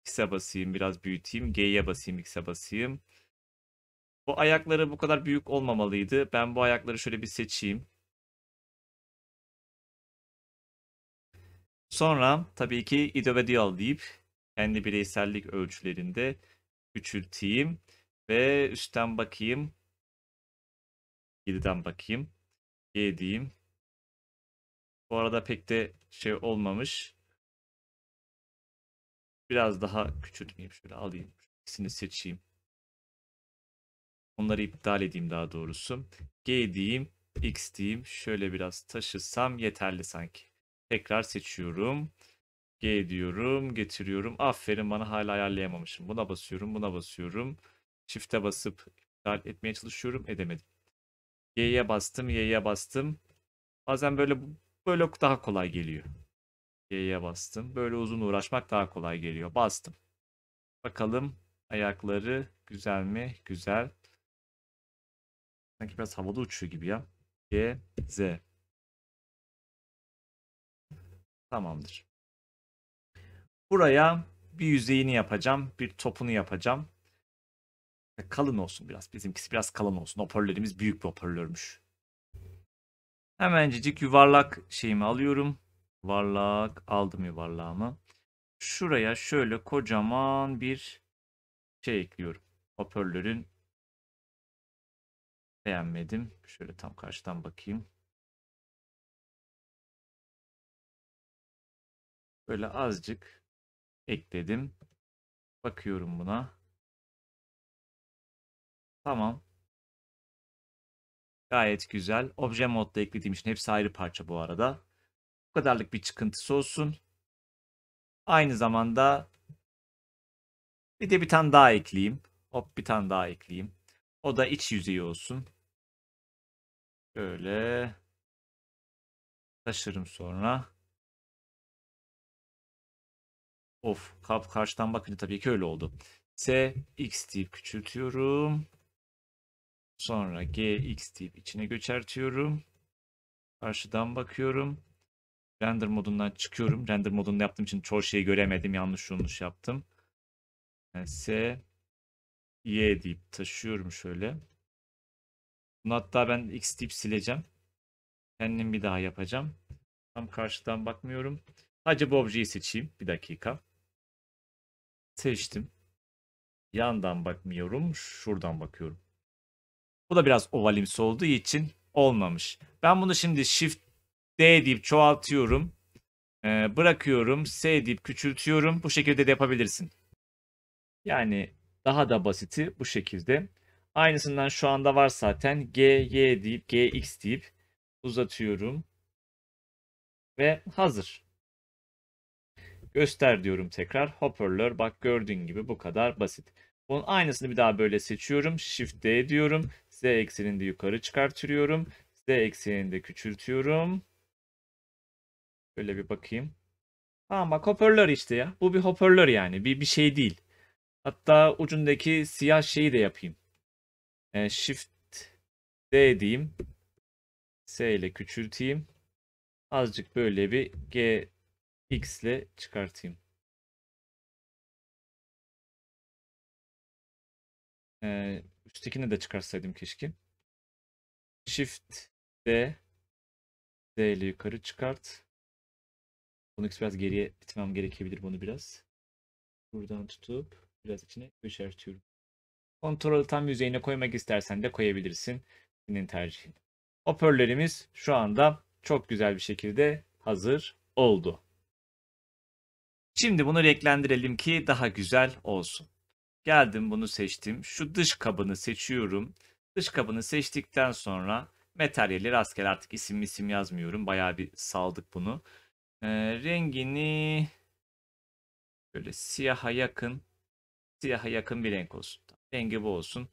Speaker 1: X'e basayım. Biraz büyüteyim. G'ye
Speaker 3: basayım. X'e basayım. Bu ayakları bu kadar büyük olmamalıydı. Ben bu ayakları şöyle bir seçeyim. Sonra tabii ki individual deyip kendi bireysellik ölçülerinde küçülteyim ve üstten bakayım. 7'den bakayım. G diyeyim. Bu arada pek de şey olmamış. Biraz daha küçültmeyeyim. Şöyle alayım. İkisini seçeyim. Onları iptal edeyim daha doğrusu. G
Speaker 1: diyeyim. X diyeyim. Şöyle biraz taşısam yeterli sanki. Tekrar seçiyorum. G diyorum. Getiriyorum. Aferin bana hala ayarlayamamışım. Buna basıyorum. Buna basıyorum. Çifte basıp iptal etmeye çalışıyorum. Edemedim. Y'ye bastım. Y'ye bastım. Bazen böyle Böyle daha kolay geliyor. Y'ye bastım. Böyle uzun uğraşmak daha kolay geliyor. Bastım. Bakalım
Speaker 3: ayakları güzel mi? Güzel. Sanki biraz havada uçuyor gibi ya. Y, Z. Tamamdır. Buraya bir yüzeyini yapacağım. Bir topunu yapacağım.
Speaker 1: Kalın olsun biraz. Bizimkisi biraz kalın olsun. Hoparlörümüz büyük bir hoparlörmüş. Hemencecik yuvarlak şeyimi alıyorum. Yuvarlak aldım yuvarlağımı. Şuraya şöyle kocaman bir
Speaker 3: şey ekliyorum. Hoparlörün beğenmedim. Şöyle tam karşıdan bakayım. Böyle azıcık ekledim. Bakıyorum buna. Tamam. Gayet güzel. Obje modda eklediğim için hepsi ayrı parça bu arada. Bu kadarlık bir çıkıntısı olsun. Aynı zamanda bir de bir tane daha ekleyeyim. Hop bir tane daha ekleyeyim. O da iç yüzeyi olsun. Böyle taşırım sonra. Of kap karşıdan bakınca tabii ki öyle oldu. S,
Speaker 1: X deyip küçültüyorum. Sonra gx deyip içine göçertiyorum. Karşıdan bakıyorum. Render modundan çıkıyorum. Render modunda yaptığım için çoğu şeyi göremedim. Yanlış yanlış yaptım. S y deyip taşıyorum şöyle. Bunu hatta ben x
Speaker 3: deyip sileceğim. Kendim bir daha yapacağım. Tam karşıdan bakmıyorum. Sadece bu objeyi seçeyim. Bir dakika. Seçtim.
Speaker 1: Yandan bakmıyorum. Şuradan bakıyorum. Bu da biraz ovalimsi olduğu için olmamış. Ben bunu şimdi Shift D deyip çoğaltıyorum. Ee, bırakıyorum. S deyip küçültüyorum. Bu şekilde de yapabilirsin. Yani daha da basiti bu şekilde. Aynısından şu anda var zaten. G, Y deyip G, X deyip uzatıyorum. Ve hazır. Göster diyorum tekrar. Hoparlör bak gördüğün gibi bu kadar basit. Bunun aynısını bir daha böyle seçiyorum. Shift D diyorum z eksenini yukarı çıkartıyorum. z ekseninde küçültüyorum. Böyle bir bakayım. Tamam hoparlör işte ya. Bu bir hoparlör yani. Bir, bir şey değil. Hatta ucundaki siyah şeyi de yapayım. Yani ee, shift D diyeyim.
Speaker 3: S ile küçülteyim. Azıcık böyle bir G X ile çıkartayım. Ee, Üsttekini de çıkarsaydım keşke. Shift D. D ile yukarı çıkart. Bunu biraz geriye itmem gerekebilir bunu biraz. Buradan tutup biraz içine köşertiyorum.
Speaker 1: Kontrolü tam yüzeyine koymak istersen de koyabilirsin. Senin tercihin. Hoparlörlerimiz şu anda çok güzel bir şekilde hazır oldu. Şimdi bunu renklendirelim ki daha güzel olsun. Geldim bunu seçtim. Şu dış kabını seçiyorum. Dış kabını seçtikten sonra materyali rastgele artık isim isim yazmıyorum. Bayağı bir saldık bunu. Ee, rengini böyle siyaha yakın siyaha yakın bir renk olsun. Rengi bu olsun.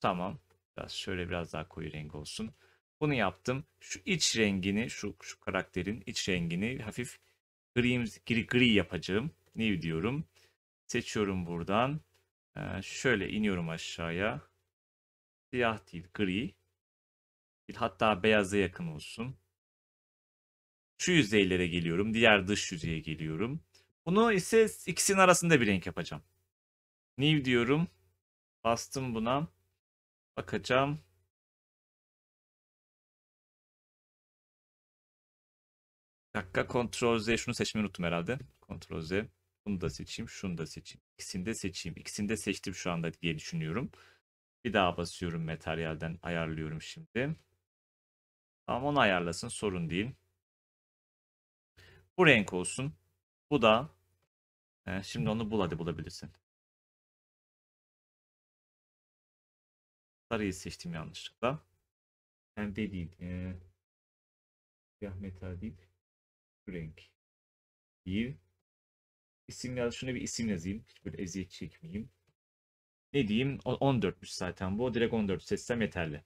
Speaker 1: Tamam. Biraz şöyle biraz daha koyu rengi olsun. Bunu yaptım. Şu iç rengini, şu, şu karakterin iç rengini hafif gri, gri, gri yapacağım. New diyorum. Seçiyorum buradan. Ee, şöyle iniyorum aşağıya. Siyah değil gri. hatta beyaza yakın olsun. Şu yüzeylere geliyorum. Diğer dış yüzeye geliyorum. Bunu ise ikisinin arasında bir renk yapacağım. New diyorum.
Speaker 3: Bastım buna. Bakacağım. Bir dakika Ctrl Z şunu seçmeyi unuttum herhalde. Ctrl Z. Bunu da seçeyim, şunu da seçeyim. İkisini de seçeyim. İkisini de seçtim
Speaker 1: şu anda diye düşünüyorum. Bir daha basıyorum materyalden ayarlıyorum şimdi.
Speaker 3: Tamam onu ayarlasın sorun değil. Bu renk olsun. Bu da e, şimdi onu bul hadi bulabilirsin. Sarıyı seçtim yanlışlıkla. Pembe değil. E, metal değil. Şu renk. Değil. İsim yaz. Şuna bir isim yazayım. Hiç böyle eziyet çekmeyeyim.
Speaker 1: Ne diyeyim? 14'müş zaten bu. Direkt 14 seçsem yeterli.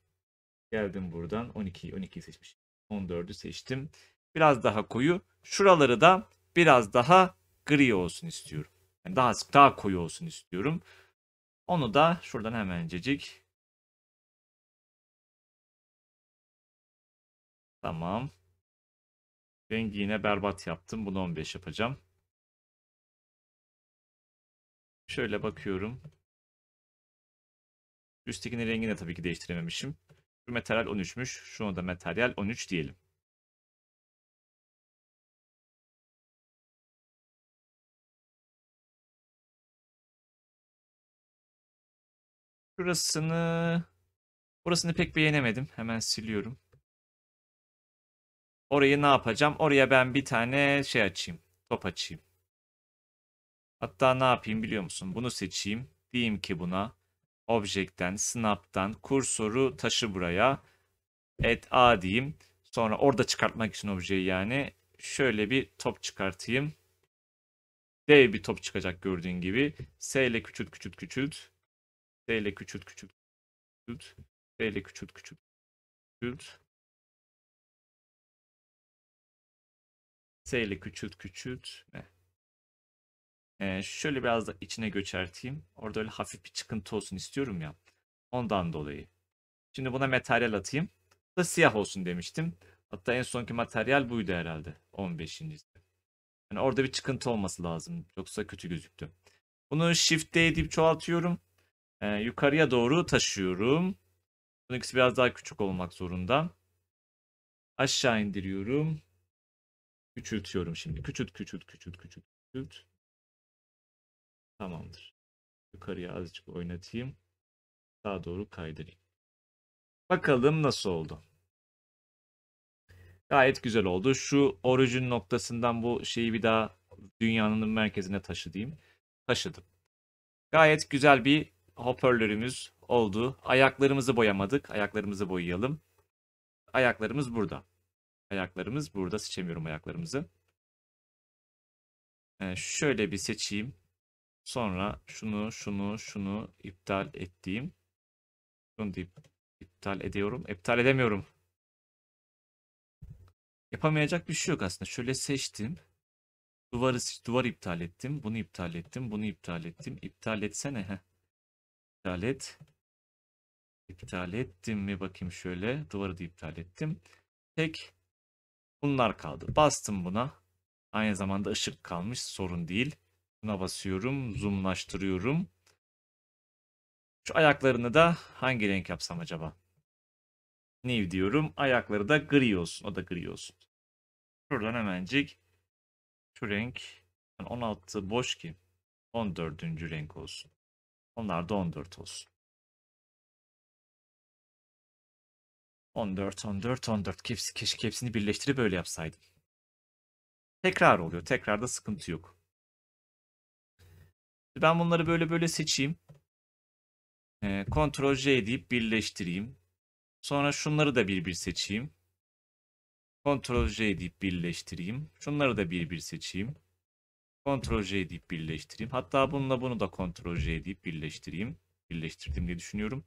Speaker 1: Geldim buradan. 12, 12'yi seçmişim. 14'ü seçtim. Biraz daha koyu. Şuraları da
Speaker 3: biraz daha gri olsun istiyorum. Yani daha daha koyu olsun istiyorum. Onu da şuradan hemencecik Tamam. Rengi yine berbat yaptım. Bunu 15 yapacağım. Şöyle bakıyorum. Üsttekinin rengini de tabii ki değiştirememişim. Şu materyal 13'müş. şunu da materyal 13 diyelim. Şurasını... Burasını pek beğenemedim. Hemen siliyorum.
Speaker 1: Orayı ne yapacağım? Oraya ben bir tane şey açayım. Top açayım. Hatta ne yapayım biliyor musun? Bunu seçeyim. Diyeyim ki buna objekten, snap'tan kursoru taşı buraya. Et A diyeyim. Sonra orada çıkartmak için objeyi yani. Şöyle bir top çıkartayım.
Speaker 3: Dev bir top çıkacak gördüğün gibi. S ile küçült küçült küçült. S ile küçült küçült küçült. S ile küçült küçült küçült. S ile küçült küçült. Ee, şöyle biraz da içine göçerteyim. Orada öyle hafif
Speaker 1: bir çıkıntı olsun istiyorum ya. Ondan dolayı. Şimdi buna materyal atayım. Bu da siyah olsun demiştim. Hatta en sonki materyal buydu herhalde. 15. Yani orada bir çıkıntı olması lazım. Yoksa kötü gözüktü. Bunu shift D deyip çoğaltıyorum. Ee, yukarıya doğru taşıyorum. Bunun ikisi biraz daha küçük olmak zorunda.
Speaker 3: Aşağı indiriyorum. Küçültüyorum şimdi. Küçült, küçült, küçült, küçült, küçült. Tamamdır. Yukarıya azıcık oynatayım. Daha doğru kaydırayım. Bakalım nasıl oldu.
Speaker 1: Gayet güzel oldu. Şu orijin noktasından bu şeyi bir daha dünyanın merkezine taşı diyeyim. Taşıdım. Gayet güzel bir hoparlörümüz oldu. Ayaklarımızı boyamadık. Ayaklarımızı boyayalım. Ayaklarımız burada. Ayaklarımız burada. Seçemiyorum ayaklarımızı. Ee, şöyle bir seçeyim. Sonra şunu, şunu, şunu
Speaker 3: iptal ettiğim. Şunu deyip iptal ediyorum. İptal edemiyorum. Yapamayacak bir şey yok aslında. Şöyle seçtim.
Speaker 1: Duvarı, duvar iptal ettim. Bunu iptal ettim. Bunu iptal ettim. İptal etsene. Heh. İptal et. İptal ettim mi bakayım şöyle. Duvarı da iptal ettim. Tek bunlar kaldı. Bastım buna. Aynı zamanda ışık kalmış. Sorun değil. Buna basıyorum. Zoomlaştırıyorum. Şu ayaklarını da hangi renk yapsam acaba? New diyorum. Ayakları da gri olsun. O da gri olsun. Şuradan hemencik şu
Speaker 3: renk 16 boş ki 14. renk olsun. Onlar da 14 olsun. 14, 14, 14. Hepsi, keşke hepsini birleştirip böyle yapsaydım. Tekrar oluyor.
Speaker 1: Tekrarda sıkıntı yok. Ben bunları böyle böyle seçeyim. E, Ctrl J deyip birleştireyim. Sonra şunları da bir bir seçeyim. Ctrl J deyip birleştireyim. Şunları da bir bir seçeyim. Ctrl J deyip birleştireyim. Hatta bununla bunu da Ctrl J deyip birleştireyim. Birleştirdim diye düşünüyorum.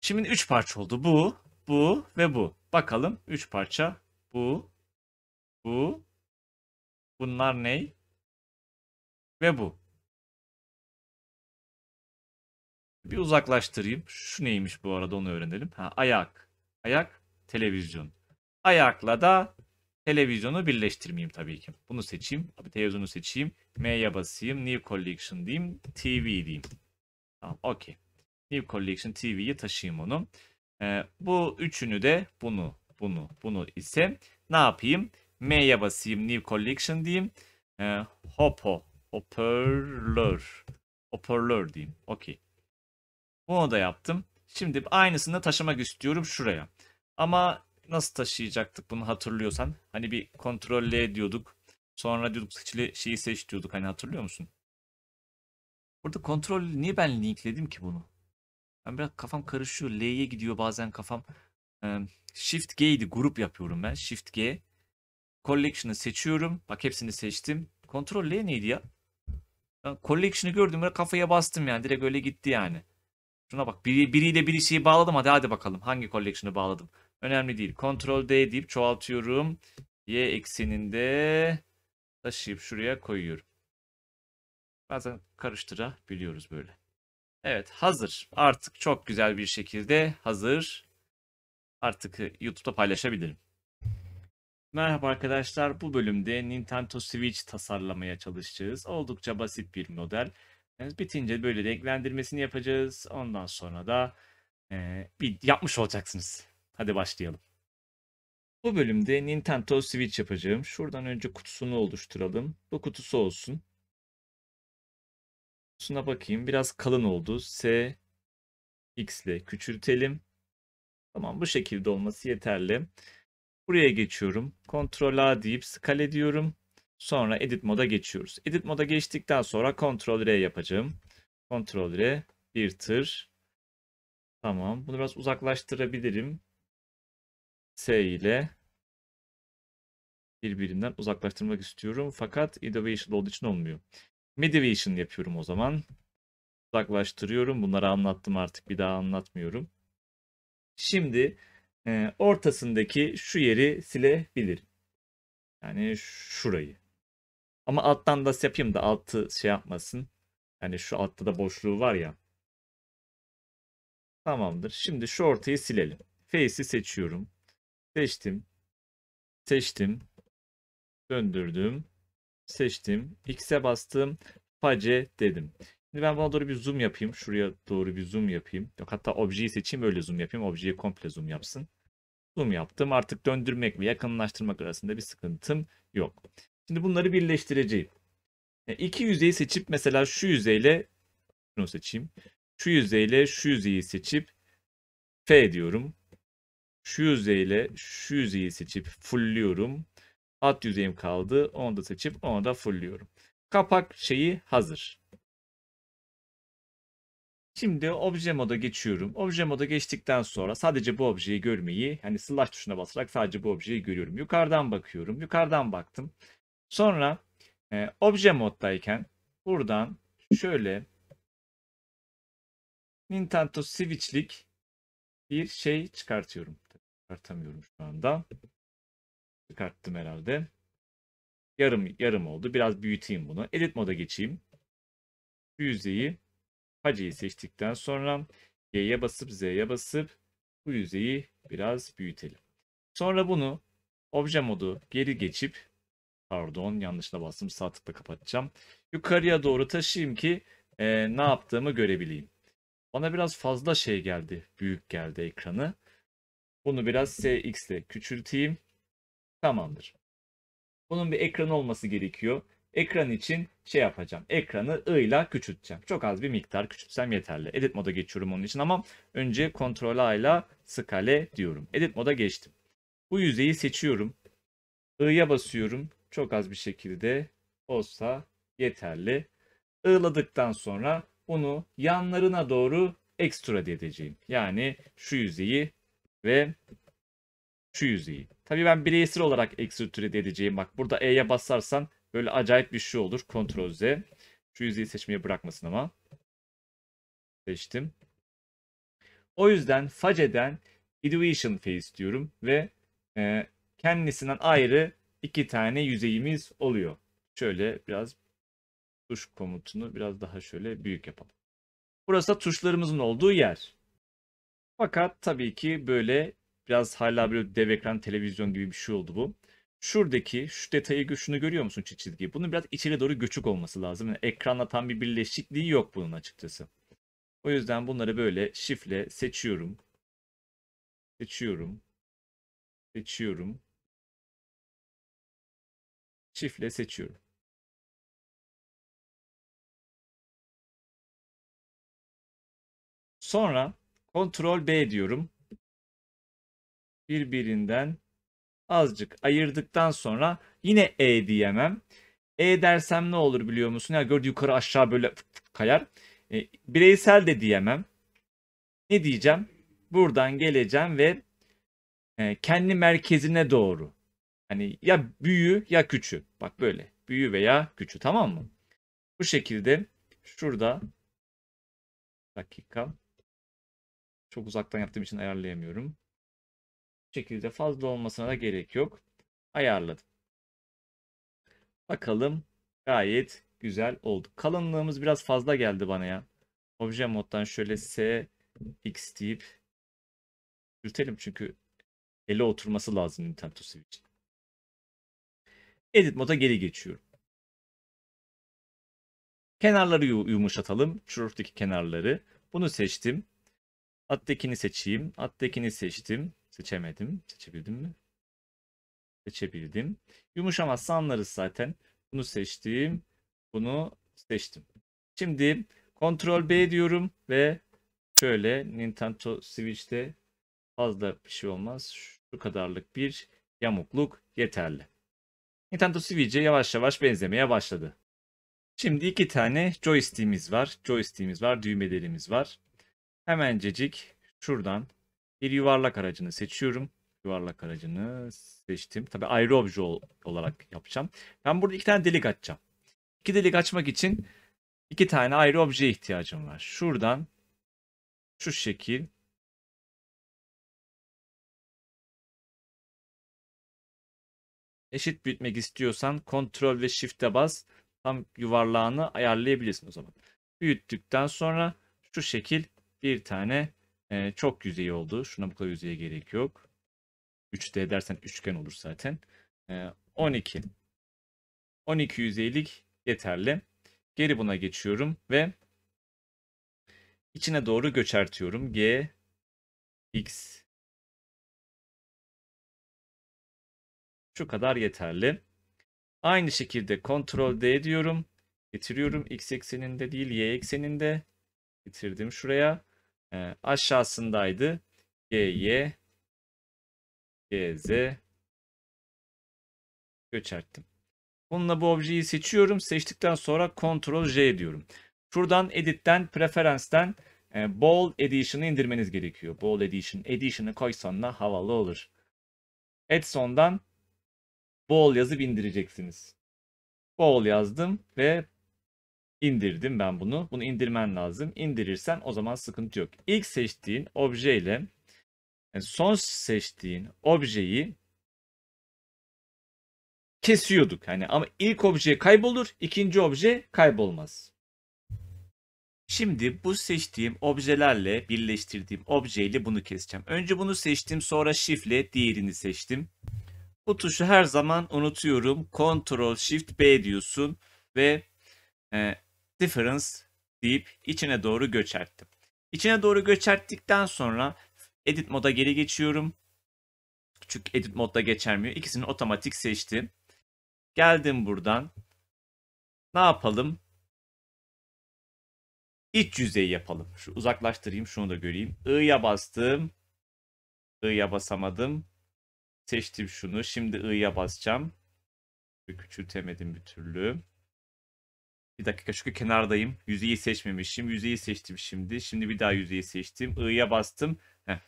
Speaker 1: Şimdi 3 parça oldu. Bu,
Speaker 3: bu ve bu. Bakalım 3 parça. Bu, bu. Bunlar ney? Ve bu. Bir uzaklaştırayım. Şu neymiş bu arada onu öğrenelim. Ha, ayak.
Speaker 1: Ayak televizyon. Ayakla da televizyonu birleştirmeyeyim tabii ki. Bunu seçeyim. Abi televizyonu seçeyim. M'ye basayım. New Collection diyeyim. TV diyeyim. Tamam okey. New Collection TV'yi taşıyayım onu. Ee, bu üçünü de bunu, bunu, bunu ise ne yapayım? M'ye basayım. New Collection diyeyim. Ee, Hopo Hoparlör. Hoparlör diyeyim. Okey. Bunu da yaptım. Şimdi aynısını taşımak istiyorum şuraya. Ama nasıl taşıyacaktık bunu hatırlıyorsan. Hani bir kontrol L diyorduk. Sonra diyorduk seçili şeyi seç diyorduk. Hani hatırlıyor musun? Burada kontrol niye ben linkledim ki bunu? Ben biraz kafam karışıyor. L'ye gidiyor bazen kafam. Shift G'ydi. Grup yapıyorum ben. Shift G. Collection'ı seçiyorum. Bak hepsini seçtim. Kontrol L neydi ya? Ben collection'ı gördüm böyle kafaya bastım yani. Direkt öyle gitti yani. Şuna bak biri, biriyle bir şeyi bağladım hadi hadi bakalım hangi collection'ı bağladım. Önemli değil. Ctrl D deyip çoğaltıyorum. Y ekseninde taşıyıp şuraya koyuyorum. Bazen karıştırabiliyoruz böyle. Evet hazır. Artık çok güzel bir şekilde hazır. Artık e, YouTube'da paylaşabilirim. Merhaba arkadaşlar, bu bölümde Nintendo Switch tasarlamaya çalışacağız. Oldukça basit bir model. E, bitince böyle renklendirmesini yapacağız. Ondan sonra da e, bir yapmış olacaksınız. Hadi başlayalım. Bu bölümde Nintendo Switch yapacağım. Şuradan önce kutusunu oluşturalım. Bu kutusu olsun. Kutusuna bakayım. Biraz kalın oldu. S, X ile küçültelim. Tamam bu şekilde olması yeterli. Yeterli. Buraya geçiyorum. Ctrl A deyip skale diyorum. Sonra edit moda geçiyoruz. Edit moda geçtikten sonra Ctrl R yapacağım.
Speaker 3: Ctrl R bir tır. Tamam. Bunu biraz uzaklaştırabilirim. S ile birbirinden uzaklaştırmak
Speaker 1: istiyorum. Fakat Innovation olduğu için olmuyor. Mediation yapıyorum o zaman. Uzaklaştırıyorum. Bunları anlattım artık. Bir daha anlatmıyorum. Şimdi e, ortasındaki şu yeri silebilirim. Yani şurayı. Ama alttan da şey yapayım da altı şey yapmasın. Yani şu altta da boşluğu
Speaker 3: var ya. Tamamdır. Şimdi şu ortayı silelim. Face'i seçiyorum. Seçtim. Seçtim. Döndürdüm.
Speaker 1: Seçtim. X'e bastım. Face dedim. Şimdi ben buna doğru bir zoom yapayım. Şuraya doğru bir zoom yapayım. Yok hatta objeyi seçeyim öyle zoom yapayım. Objeyi komple zoom yapsın. Zoom yaptım. Artık döndürmek ve yakınlaştırmak arasında bir sıkıntım yok. Şimdi bunları birleştireceğim. Yani e, iki yüzeyi seçip mesela şu yüzeyle şunu seçeyim. Şu yüzeyle şu yüzeyi seçip F diyorum. Şu yüzeyle şu yüzeyi seçip fullliyorum. Alt yüzeyim kaldı. Onu da seçip onu da fullliyorum. Kapak şeyi hazır. Şimdi obje moda geçiyorum. Obje moda geçtikten sonra sadece bu objeyi görmeyi hani slash tuşuna basarak sadece bu objeyi görüyorum. Yukarıdan bakıyorum. Yukarıdan baktım. Sonra e, obje moddayken buradan şöyle
Speaker 3: Nintendo Switch'lik bir şey çıkartıyorum. Çıkartamıyorum şu anda. Çıkarttım herhalde.
Speaker 1: Yarım yarım oldu. Biraz büyüteyim bunu. Edit moda geçeyim. Bu yüzeyi Hacı'yı seçtikten sonra G'ye basıp Z'ye basıp bu yüzeyi biraz büyütelim. Sonra bunu obje modu geri geçip pardon yanlışla bastım sağ tıkla kapatacağım. Yukarıya doğru taşıyayım ki e, ne yaptığımı görebileyim. Bana biraz fazla şey geldi. Büyük geldi ekranı. Bunu biraz SX ile küçülteyim. Tamamdır. Bunun bir ekran olması gerekiyor ekran için şey yapacağım. Ekranı I ile küçülteceğim. Çok az bir miktar küçültsem yeterli. Edit moda geçiyorum onun için ama önce Ctrl A ile skale diyorum. Edit moda geçtim. Bu yüzeyi seçiyorum. I'ya basıyorum. Çok az bir şekilde olsa yeterli. I'ladıktan sonra bunu yanlarına doğru extrude edeceğim. Yani şu yüzeyi ve şu yüzeyi. Tabii ben bireysel olarak extrude edeceğim. Bak burada E'ye basarsan Böyle acayip bir şey olur. Ctrl Z. Şu yüzeyi seçmeye bırakmasın ama. Seçtim. O yüzden Face'den Ideation Face diyorum ve e, kendisinden ayrı iki tane yüzeyimiz oluyor. Şöyle biraz tuş komutunu biraz daha şöyle büyük yapalım. Burası da tuşlarımızın olduğu yer. Fakat tabii ki böyle biraz hala böyle dev ekran televizyon gibi bir şey oldu bu şuradaki şu detayı şunu görüyor musun çizgiyi? Bunun biraz içeri doğru göçük olması lazım. Yani ekranla tam bir birleşikliği yok bunun açıkçası.
Speaker 3: O yüzden bunları böyle şifle seçiyorum. Seçiyorum. Seçiyorum. Şifle seçiyorum. Sonra Ctrl B diyorum. Birbirinden azıcık ayırdıktan sonra yine E diyemem.
Speaker 1: E dersem ne olur biliyor musun? Ya gördü yukarı aşağı böyle kayar. E, bireysel de diyemem. Ne diyeceğim? Buradan geleceğim ve e, kendi merkezine doğru. Hani ya büyü ya küçü. Bak
Speaker 3: böyle. Büyü veya küçü tamam mı? Bu şekilde şurada dakika. Çok uzaktan yaptığım için ayarlayamıyorum şekilde fazla olmasına da gerek yok. Ayarladım.
Speaker 1: Bakalım gayet güzel oldu. Kalınlığımız biraz fazla geldi bana ya. Obje moddan şöyle S X deyip yürütelim çünkü
Speaker 3: ele oturması lazım Nintendo Switch. Edit moda geri geçiyorum. Kenarları yumuşatalım. Şuradaki
Speaker 1: kenarları. Bunu seçtim. Alttekini seçeyim. Alttekini seçtim. Seçemedim. Seçebildim mi? Seçebildim. Yumuşamazsa anlarız zaten. Bunu seçtim. Bunu seçtim. Şimdi Ctrl B diyorum ve şöyle Nintendo Switch'te fazla bir şey olmaz. Şu kadarlık bir yamukluk yeterli. Nintendo Switch'e yavaş yavaş benzemeye başladı. Şimdi iki tane joystick'imiz var. Joystick'imiz var, düğmelerimiz var. Hemencecik şuradan bir yuvarlak aracını seçiyorum. Yuvarlak aracını seçtim. Tabi ayrı obje olarak yapacağım. Ben
Speaker 3: burada iki tane delik açacağım. İki delik açmak için iki tane ayrı objeye ihtiyacım var. Şuradan şu şekil eşit büyütmek istiyorsan kontrol
Speaker 1: ve Shift'e bas. Tam yuvarlağını ayarlayabilirsin o zaman. Büyüttükten sonra şu şekil bir tane ee, çok yüzey oldu. Şuna bu kadar yüzeye gerek yok. 3D dersen üçgen olur zaten. Ee, 12. 12 yüzeylik yeterli. Geri buna geçiyorum ve
Speaker 3: içine doğru göçertiyorum. G, X. Şu kadar yeterli. Aynı
Speaker 1: şekilde Ctrl D diyorum. Getiriyorum X ekseninde değil Y ekseninde.
Speaker 3: Getirdim şuraya. Ee, aşağısındaydı. GY GZ göçerttim.
Speaker 1: Bununla bu objeyi seçiyorum. Seçtikten sonra Ctrl J diyorum. Şuradan Edit'ten, Preference'den e, Ball Edition'ı indirmeniz gerekiyor. Ball Edition. Edition'ı koysan da havalı olur. Edson'dan Ball yazıp indireceksiniz. Ball yazdım ve indirdim ben bunu. Bunu indirmen lazım. İndirirsen o zaman sıkıntı yok. İlk seçtiğin obje ile son seçtiğin objeyi kesiyorduk. Hani ama ilk obje kaybolur, ikinci obje kaybolmaz. Şimdi bu seçtiğim objelerle birleştirdiğim objeyle bunu keseceğim. Önce bunu seçtim, sonra Shift'le diğerini seçtim. Bu tuşu her zaman unutuyorum. Ctrl Shift B diyorsun ve e, difference deyip içine doğru göçerttim. İçine doğru göçerttikten sonra edit moda geri geçiyorum.
Speaker 3: Çünkü edit modda geçermiyor. İkisini otomatik seçtim. Geldim buradan. Ne yapalım? İç yüzeyi yapalım. Şu uzaklaştırayım şunu da göreyim. I'ya bastım. I'ya
Speaker 1: basamadım. Seçtim şunu. Şimdi I'ya basacağım. Küçültemedim bir türlü. Bir dakika çünkü kenardayım. Yüzeyi seçmemişim. Yüzeyi seçtim şimdi. Şimdi bir daha yüzeyi seçtim. I'ya bastım. Heh.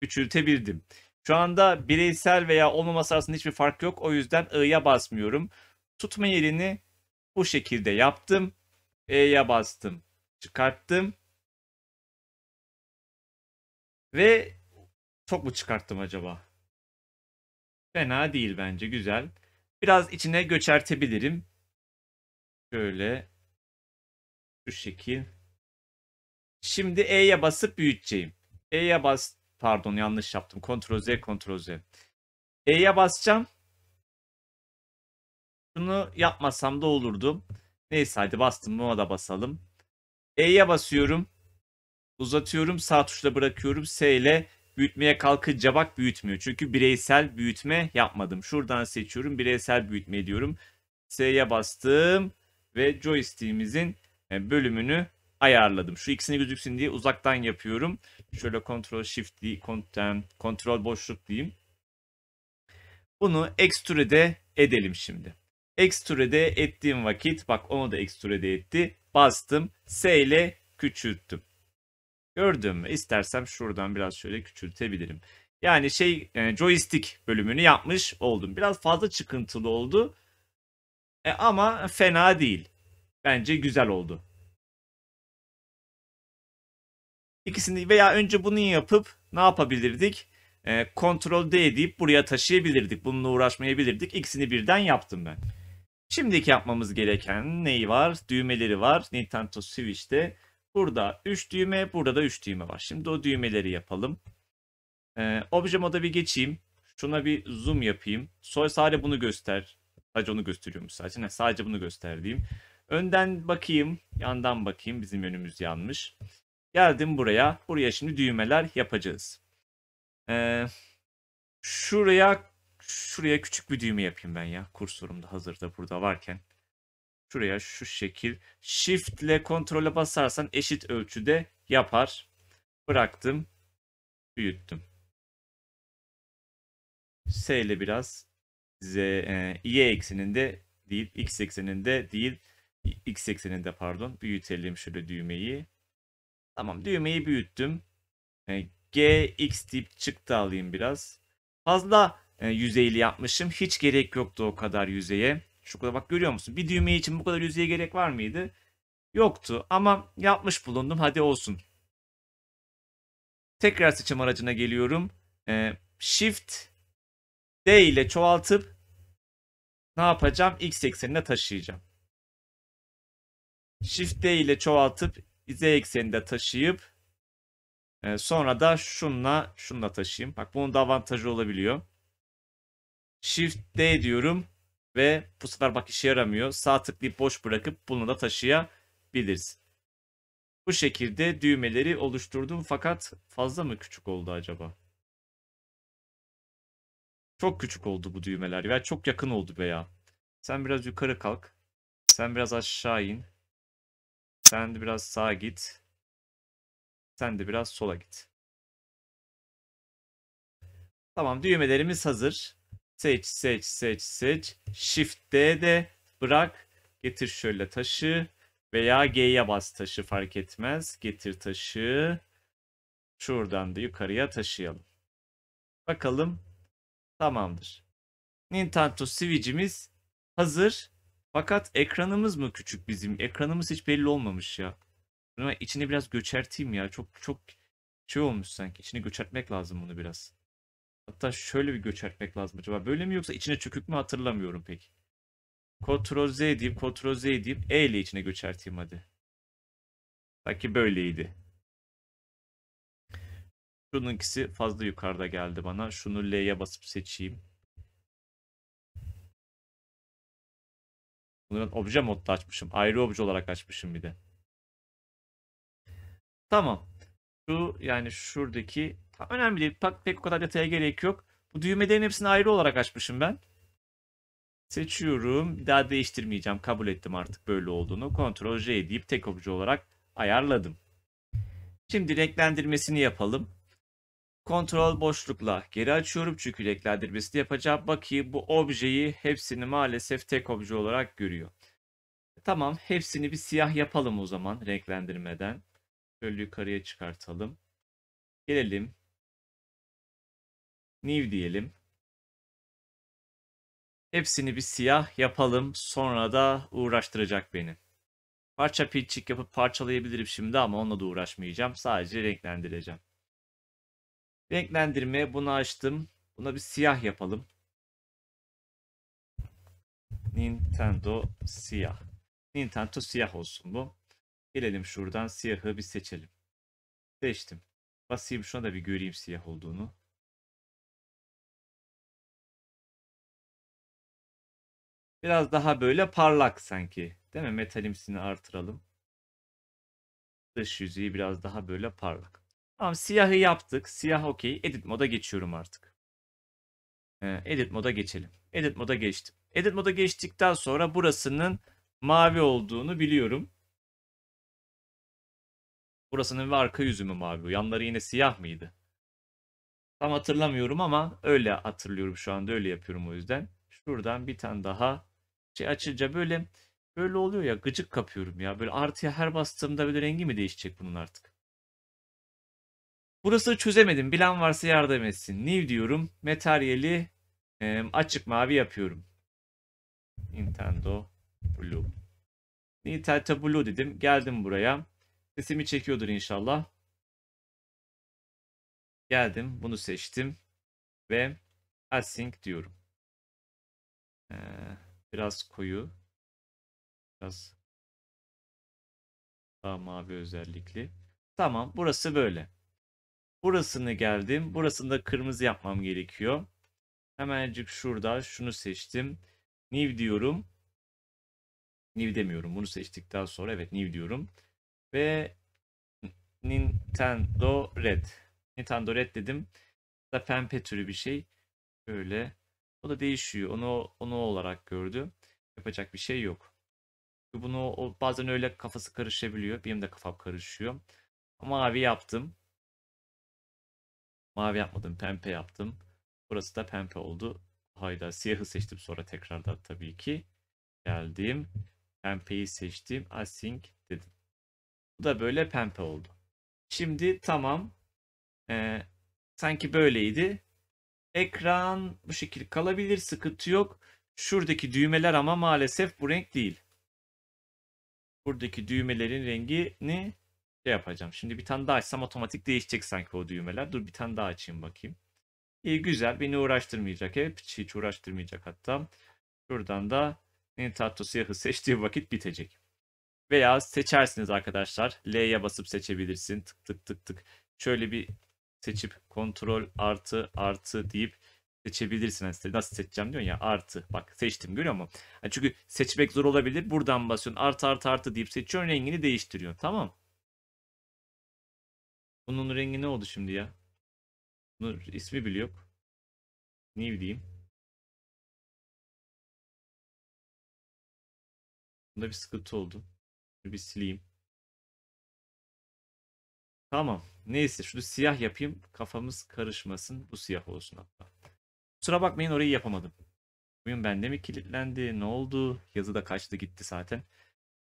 Speaker 1: Küçültebildim. Şu anda bireysel veya olmaması arasında hiçbir fark yok. O yüzden I'ya basmıyorum. Tutma
Speaker 3: yerini bu şekilde yaptım. E'ye bastım. Çıkarttım. Ve çok mu çıkarttım acaba? Fena değil bence. Güzel. Biraz içine göçertebilirim. Şöyle. Şu şekil.
Speaker 1: Şimdi E'ye basıp büyüteceğim. E'ye bas. Pardon yanlış yaptım. Ctrl Z Ctrl Z. E'ye basacağım. Şunu yapmasam da olurdu. Neyse hadi bastım. Buna da basalım. E'ye basıyorum. Uzatıyorum. Sağ tuşla bırakıyorum. S ile büyütmeye kalkınca bak büyütmüyor. Çünkü bireysel büyütme yapmadım. Şuradan seçiyorum. Bireysel büyütme diyorum. S'ye bastım. Ve joystick'imizin e, bölümünü ayarladım. Şu ikisini gözüksün diye uzaktan yapıyorum. Şöyle Ctrl Shift Ctrl boşluk diyeyim. Bunu extrude edelim şimdi. Extrude ettiğim vakit bak onu da extrude etti. Bastım. S ile küçülttüm. Gördüm. mü? İstersem şuradan biraz şöyle küçültebilirim. Yani şey yani e, joystick bölümünü yapmış oldum. Biraz fazla çıkıntılı oldu. E ama fena değil bence güzel oldu. İkisini veya önce bunu yapıp ne yapabilirdik? E, ee, Ctrl D deyip buraya taşıyabilirdik. Bununla uğraşmayabilirdik. İkisini birden yaptım ben. Şimdiki yapmamız gereken neyi var? Düğmeleri var. Nintendo Switch'te burada 3 düğme, burada da 3 düğme var. Şimdi o düğmeleri yapalım. Ee, obje moda bir geçeyim. Şuna bir zoom yapayım. Soy sadece bunu göster. Sadece onu gösteriyormuş sadece. Ne, sadece bunu göster diyeyim. Önden bakayım, yandan bakayım. Bizim önümüz yanmış. Geldim buraya. Buraya şimdi düğmeler yapacağız. Ee, şuraya şuraya küçük bir düğme yapayım ben ya. Kursorumda hazırda burada varken. Şuraya şu şekil. Shift ile kontrole basarsan eşit ölçüde
Speaker 3: yapar. Bıraktım. Büyüttüm. S ile biraz Z, e, Y ekseninde değil, X
Speaker 1: ekseninde değil x ekseninde pardon büyütelim şöyle düğmeyi. Tamam düğmeyi büyüttüm. E, G, X deyip çıktı alayım biraz. Fazla e, yüzeyli yapmışım. Hiç gerek yoktu o kadar yüzeye. Şu kadar bak görüyor musun? Bir düğme için bu kadar yüzeye gerek var mıydı? Yoktu ama yapmış bulundum. Hadi olsun. Tekrar seçim aracına geliyorum. E, Shift D ile çoğaltıp ne yapacağım? X eksenine taşıyacağım. Shift D e ile çoğaltıp Z ekseninde taşıyıp e, sonra da şunla şunla taşıyayım. Bak bunun da avantajı olabiliyor. Shift D diyorum ve bu sefer bak işe yaramıyor. Sağ tıklayıp boş bırakıp bunu da taşıyabiliriz. Bu şekilde düğmeleri oluşturdum fakat fazla mı küçük oldu acaba? Çok küçük oldu bu düğmeler. Ya çok yakın oldu be ya. Sen biraz yukarı
Speaker 3: kalk. Sen biraz aşağı in. Sen de biraz sağa git. Sen de biraz sola git. Tamam düğmelerimiz hazır. Seç seç seç seç. Shift D de
Speaker 1: bırak. Getir şöyle taşı. Veya G'ye bas taşı fark etmez. Getir taşı. Şuradan da yukarıya taşıyalım. Bakalım. Tamamdır. Nintendo Switch'imiz hazır. Fakat ekranımız mı küçük bizim? Ekranımız hiç belli olmamış ya. Bunu içine biraz göçerteyim ya. Çok çok şey olmuş sanki. İçine göçertmek lazım bunu biraz. Hatta şöyle bir göçertmek lazım acaba. Böyle mi yoksa içine çökük mü hatırlamıyorum pek. Ctrl Z deyip Ctrl Z deyip E ile içine göçerteyim hadi. Belki böyleydi.
Speaker 3: Şununkisi fazla yukarıda geldi bana. Şunu L'ye basıp seçeyim. Bunu ben obje modda açmışım. Ayrı obje olarak açmışım bir de.
Speaker 1: Tamam. Şu yani şuradaki önemli değil. Pek, pek o kadar detaya gerek yok. Bu düğmelerin hepsini ayrı olarak açmışım ben. Seçiyorum. Bir daha değiştirmeyeceğim. Kabul ettim artık böyle olduğunu. Ctrl J deyip tek obje olarak ayarladım. Şimdi renklendirmesini yapalım. Kontrol boşlukla geri açıyorum çünkü renklendirmesini yapacağım. Bakayım bu objeyi hepsini maalesef tek obje olarak görüyor. Tamam hepsini bir siyah yapalım o zaman renklendirmeden. Şöyle
Speaker 3: yukarıya çıkartalım. Gelelim. New diyelim. Hepsini bir siyah yapalım. Sonra
Speaker 1: da uğraştıracak beni. Parça pinçik yapıp parçalayabilirim şimdi ama onunla da uğraşmayacağım. Sadece renklendireceğim. Renklendirme bunu açtım. Buna bir siyah yapalım. Nintendo siyah. Nintendo siyah olsun bu. Gelelim şuradan siyahı bir seçelim.
Speaker 3: Seçtim. Basayım şuna da bir göreyim siyah olduğunu. Biraz daha böyle parlak sanki. Değil mi? Metalimsini artıralım. Dış yüzeyi
Speaker 1: biraz daha böyle parlak. Tamam siyahı yaptık. Siyah okey. Edit moda geçiyorum artık. Ee, edit moda geçelim. Edit moda geçtim. Edit moda geçtikten sonra burasının mavi olduğunu biliyorum. Burasının ve arka yüzü mü mavi? Yanları yine siyah mıydı? Tam hatırlamıyorum ama öyle hatırlıyorum şu anda öyle yapıyorum o yüzden. Şuradan bir tane daha şey açınca böyle böyle oluyor ya gıcık kapıyorum ya. Böyle artıya her bastığımda böyle rengi mi değişecek bunun artık? Burası çözemedim. Bilen varsa yardım etsin. New diyorum. Materyali e, açık mavi yapıyorum. Nintendo Blue. Nintendo Blue dedim. Geldim buraya. Sesimi çekiyordur
Speaker 3: inşallah. Geldim. Bunu seçtim. Ve Async diyorum. Ee, biraz koyu. Biraz daha mavi özellikli. Tamam. Burası böyle. Burasını geldim. Burasını da kırmızı yapmam gerekiyor.
Speaker 1: Hemencik şurada şunu seçtim. New diyorum. New demiyorum. Bunu seçtikten sonra evet new diyorum. Ve Nintendo Red. Nintendo Red dedim. Da pembe türü bir şey. Böyle. O da değişiyor. Onu onu olarak gördü. Yapacak bir şey yok. Bunu o, bazen öyle kafası karışabiliyor. Benim de kafam karışıyor. Mavi yaptım. Mavi yapmadım pembe yaptım. Burası da pembe oldu. Hayda siyahı seçtim sonra tekrardan tabii ki. Geldim. Pembeyi seçtim. Async dedim. Bu da böyle pembe oldu. Şimdi tamam. Ee, sanki böyleydi. Ekran bu şekilde kalabilir. Sıkıntı yok. Şuradaki düğmeler ama maalesef bu renk değil. Buradaki düğmelerin rengini şey yapacağım. Şimdi bir tane daha açsam otomatik değişecek sanki o düğmeler. Dur bir tane daha açayım bakayım. İyi güzel beni uğraştırmayacak hep. Hiç uğraştırmayacak hatta. Şuradan da Nintendo siyahı seçtiği vakit bitecek. Veya seçersiniz arkadaşlar. L'ye basıp seçebilirsin. Tık tık tık tık. Şöyle bir seçip kontrol artı artı deyip seçebilirsin. Yani nasıl seçeceğim diyorsun ya artı. Bak seçtim görüyor musun? çünkü seçmek zor olabilir. Buradan basıyorsun artı artı artı deyip seçiyorsun rengini değiştiriyorsun. Tamam
Speaker 3: bunun rengi ne oldu şimdi ya? Bunun ismi bile yok. Ne diyeyim? Bunda bir sıkıntı oldu. bir sileyim. Tamam. Neyse şunu siyah yapayım. Kafamız karışmasın. Bu siyah olsun hatta.
Speaker 1: Kusura bakmayın orayı yapamadım. Bugün bende mi kilitlendi? Ne oldu? Yazı da kaçtı gitti zaten.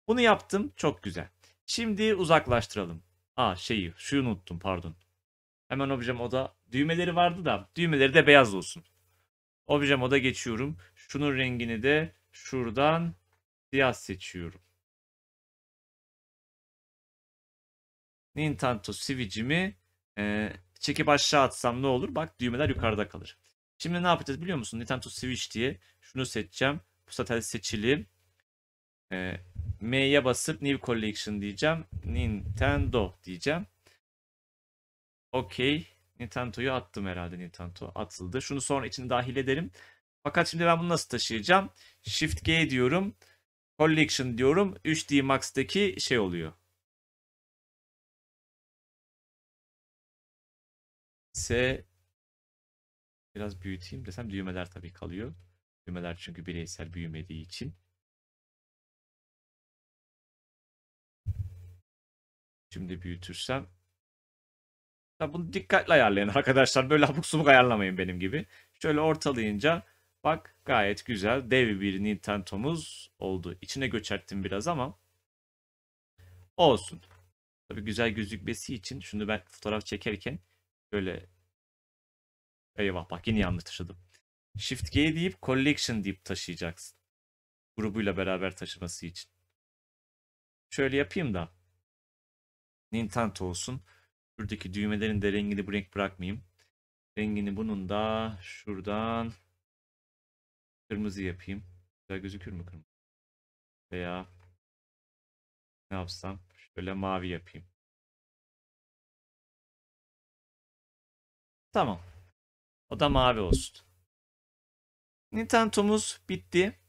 Speaker 1: Bunu yaptım. Çok güzel. Şimdi uzaklaştıralım. Ha şeyi şuyu unuttum pardon. Hemen objem oda düğmeleri vardı da düğmeleri de beyaz olsun.
Speaker 3: Objem oda geçiyorum. Şunun rengini de şuradan siyah seçiyorum. Nintendo Switch'imi e, çekip aşağı atsam ne olur? Bak düğmeler yukarıda kalır.
Speaker 1: Şimdi ne yapacağız biliyor musun? Nintendo Switch diye şunu seçeceğim. Bu satellite seçili. E, M'ye basıp New Collection diyeceğim. Nintendo diyeceğim. Okey. Nintendo'yu attım herhalde Nintendo atıldı. Şunu sonra içine dahil ederim. Fakat şimdi ben bunu nasıl taşıyacağım? Shift G diyorum.
Speaker 3: Collection diyorum. 3D Max'teki şey oluyor. S biraz büyüteyim desem düğmeler tabii kalıyor. Düğmeler çünkü bireysel büyümediği için. Şimdi büyütürsem. Ya bunu dikkatli ayarlayın arkadaşlar. Böyle abuk subuk ayarlamayın benim gibi.
Speaker 1: Şöyle ortalayınca bak gayet güzel dev bir Nintendo'muz oldu. İçine göç ettim biraz ama olsun. Tabii güzel gözükmesi için şunu ben fotoğraf çekerken böyle eyvah bak yine yanlış taşıdım. Shift G deyip collection deyip taşıyacaksın. Grubuyla beraber taşıması için. Şöyle yapayım da Nintendo olsun. Şuradaki düğmelerin de rengini bu renk bırakmayayım. Rengini bunun da
Speaker 3: şuradan kırmızı yapayım. Güzel gözükür mü kırmızı? Veya ne yapsam? Şöyle mavi yapayım. Tamam. O da mavi olsun. Nintendo'muz bitti.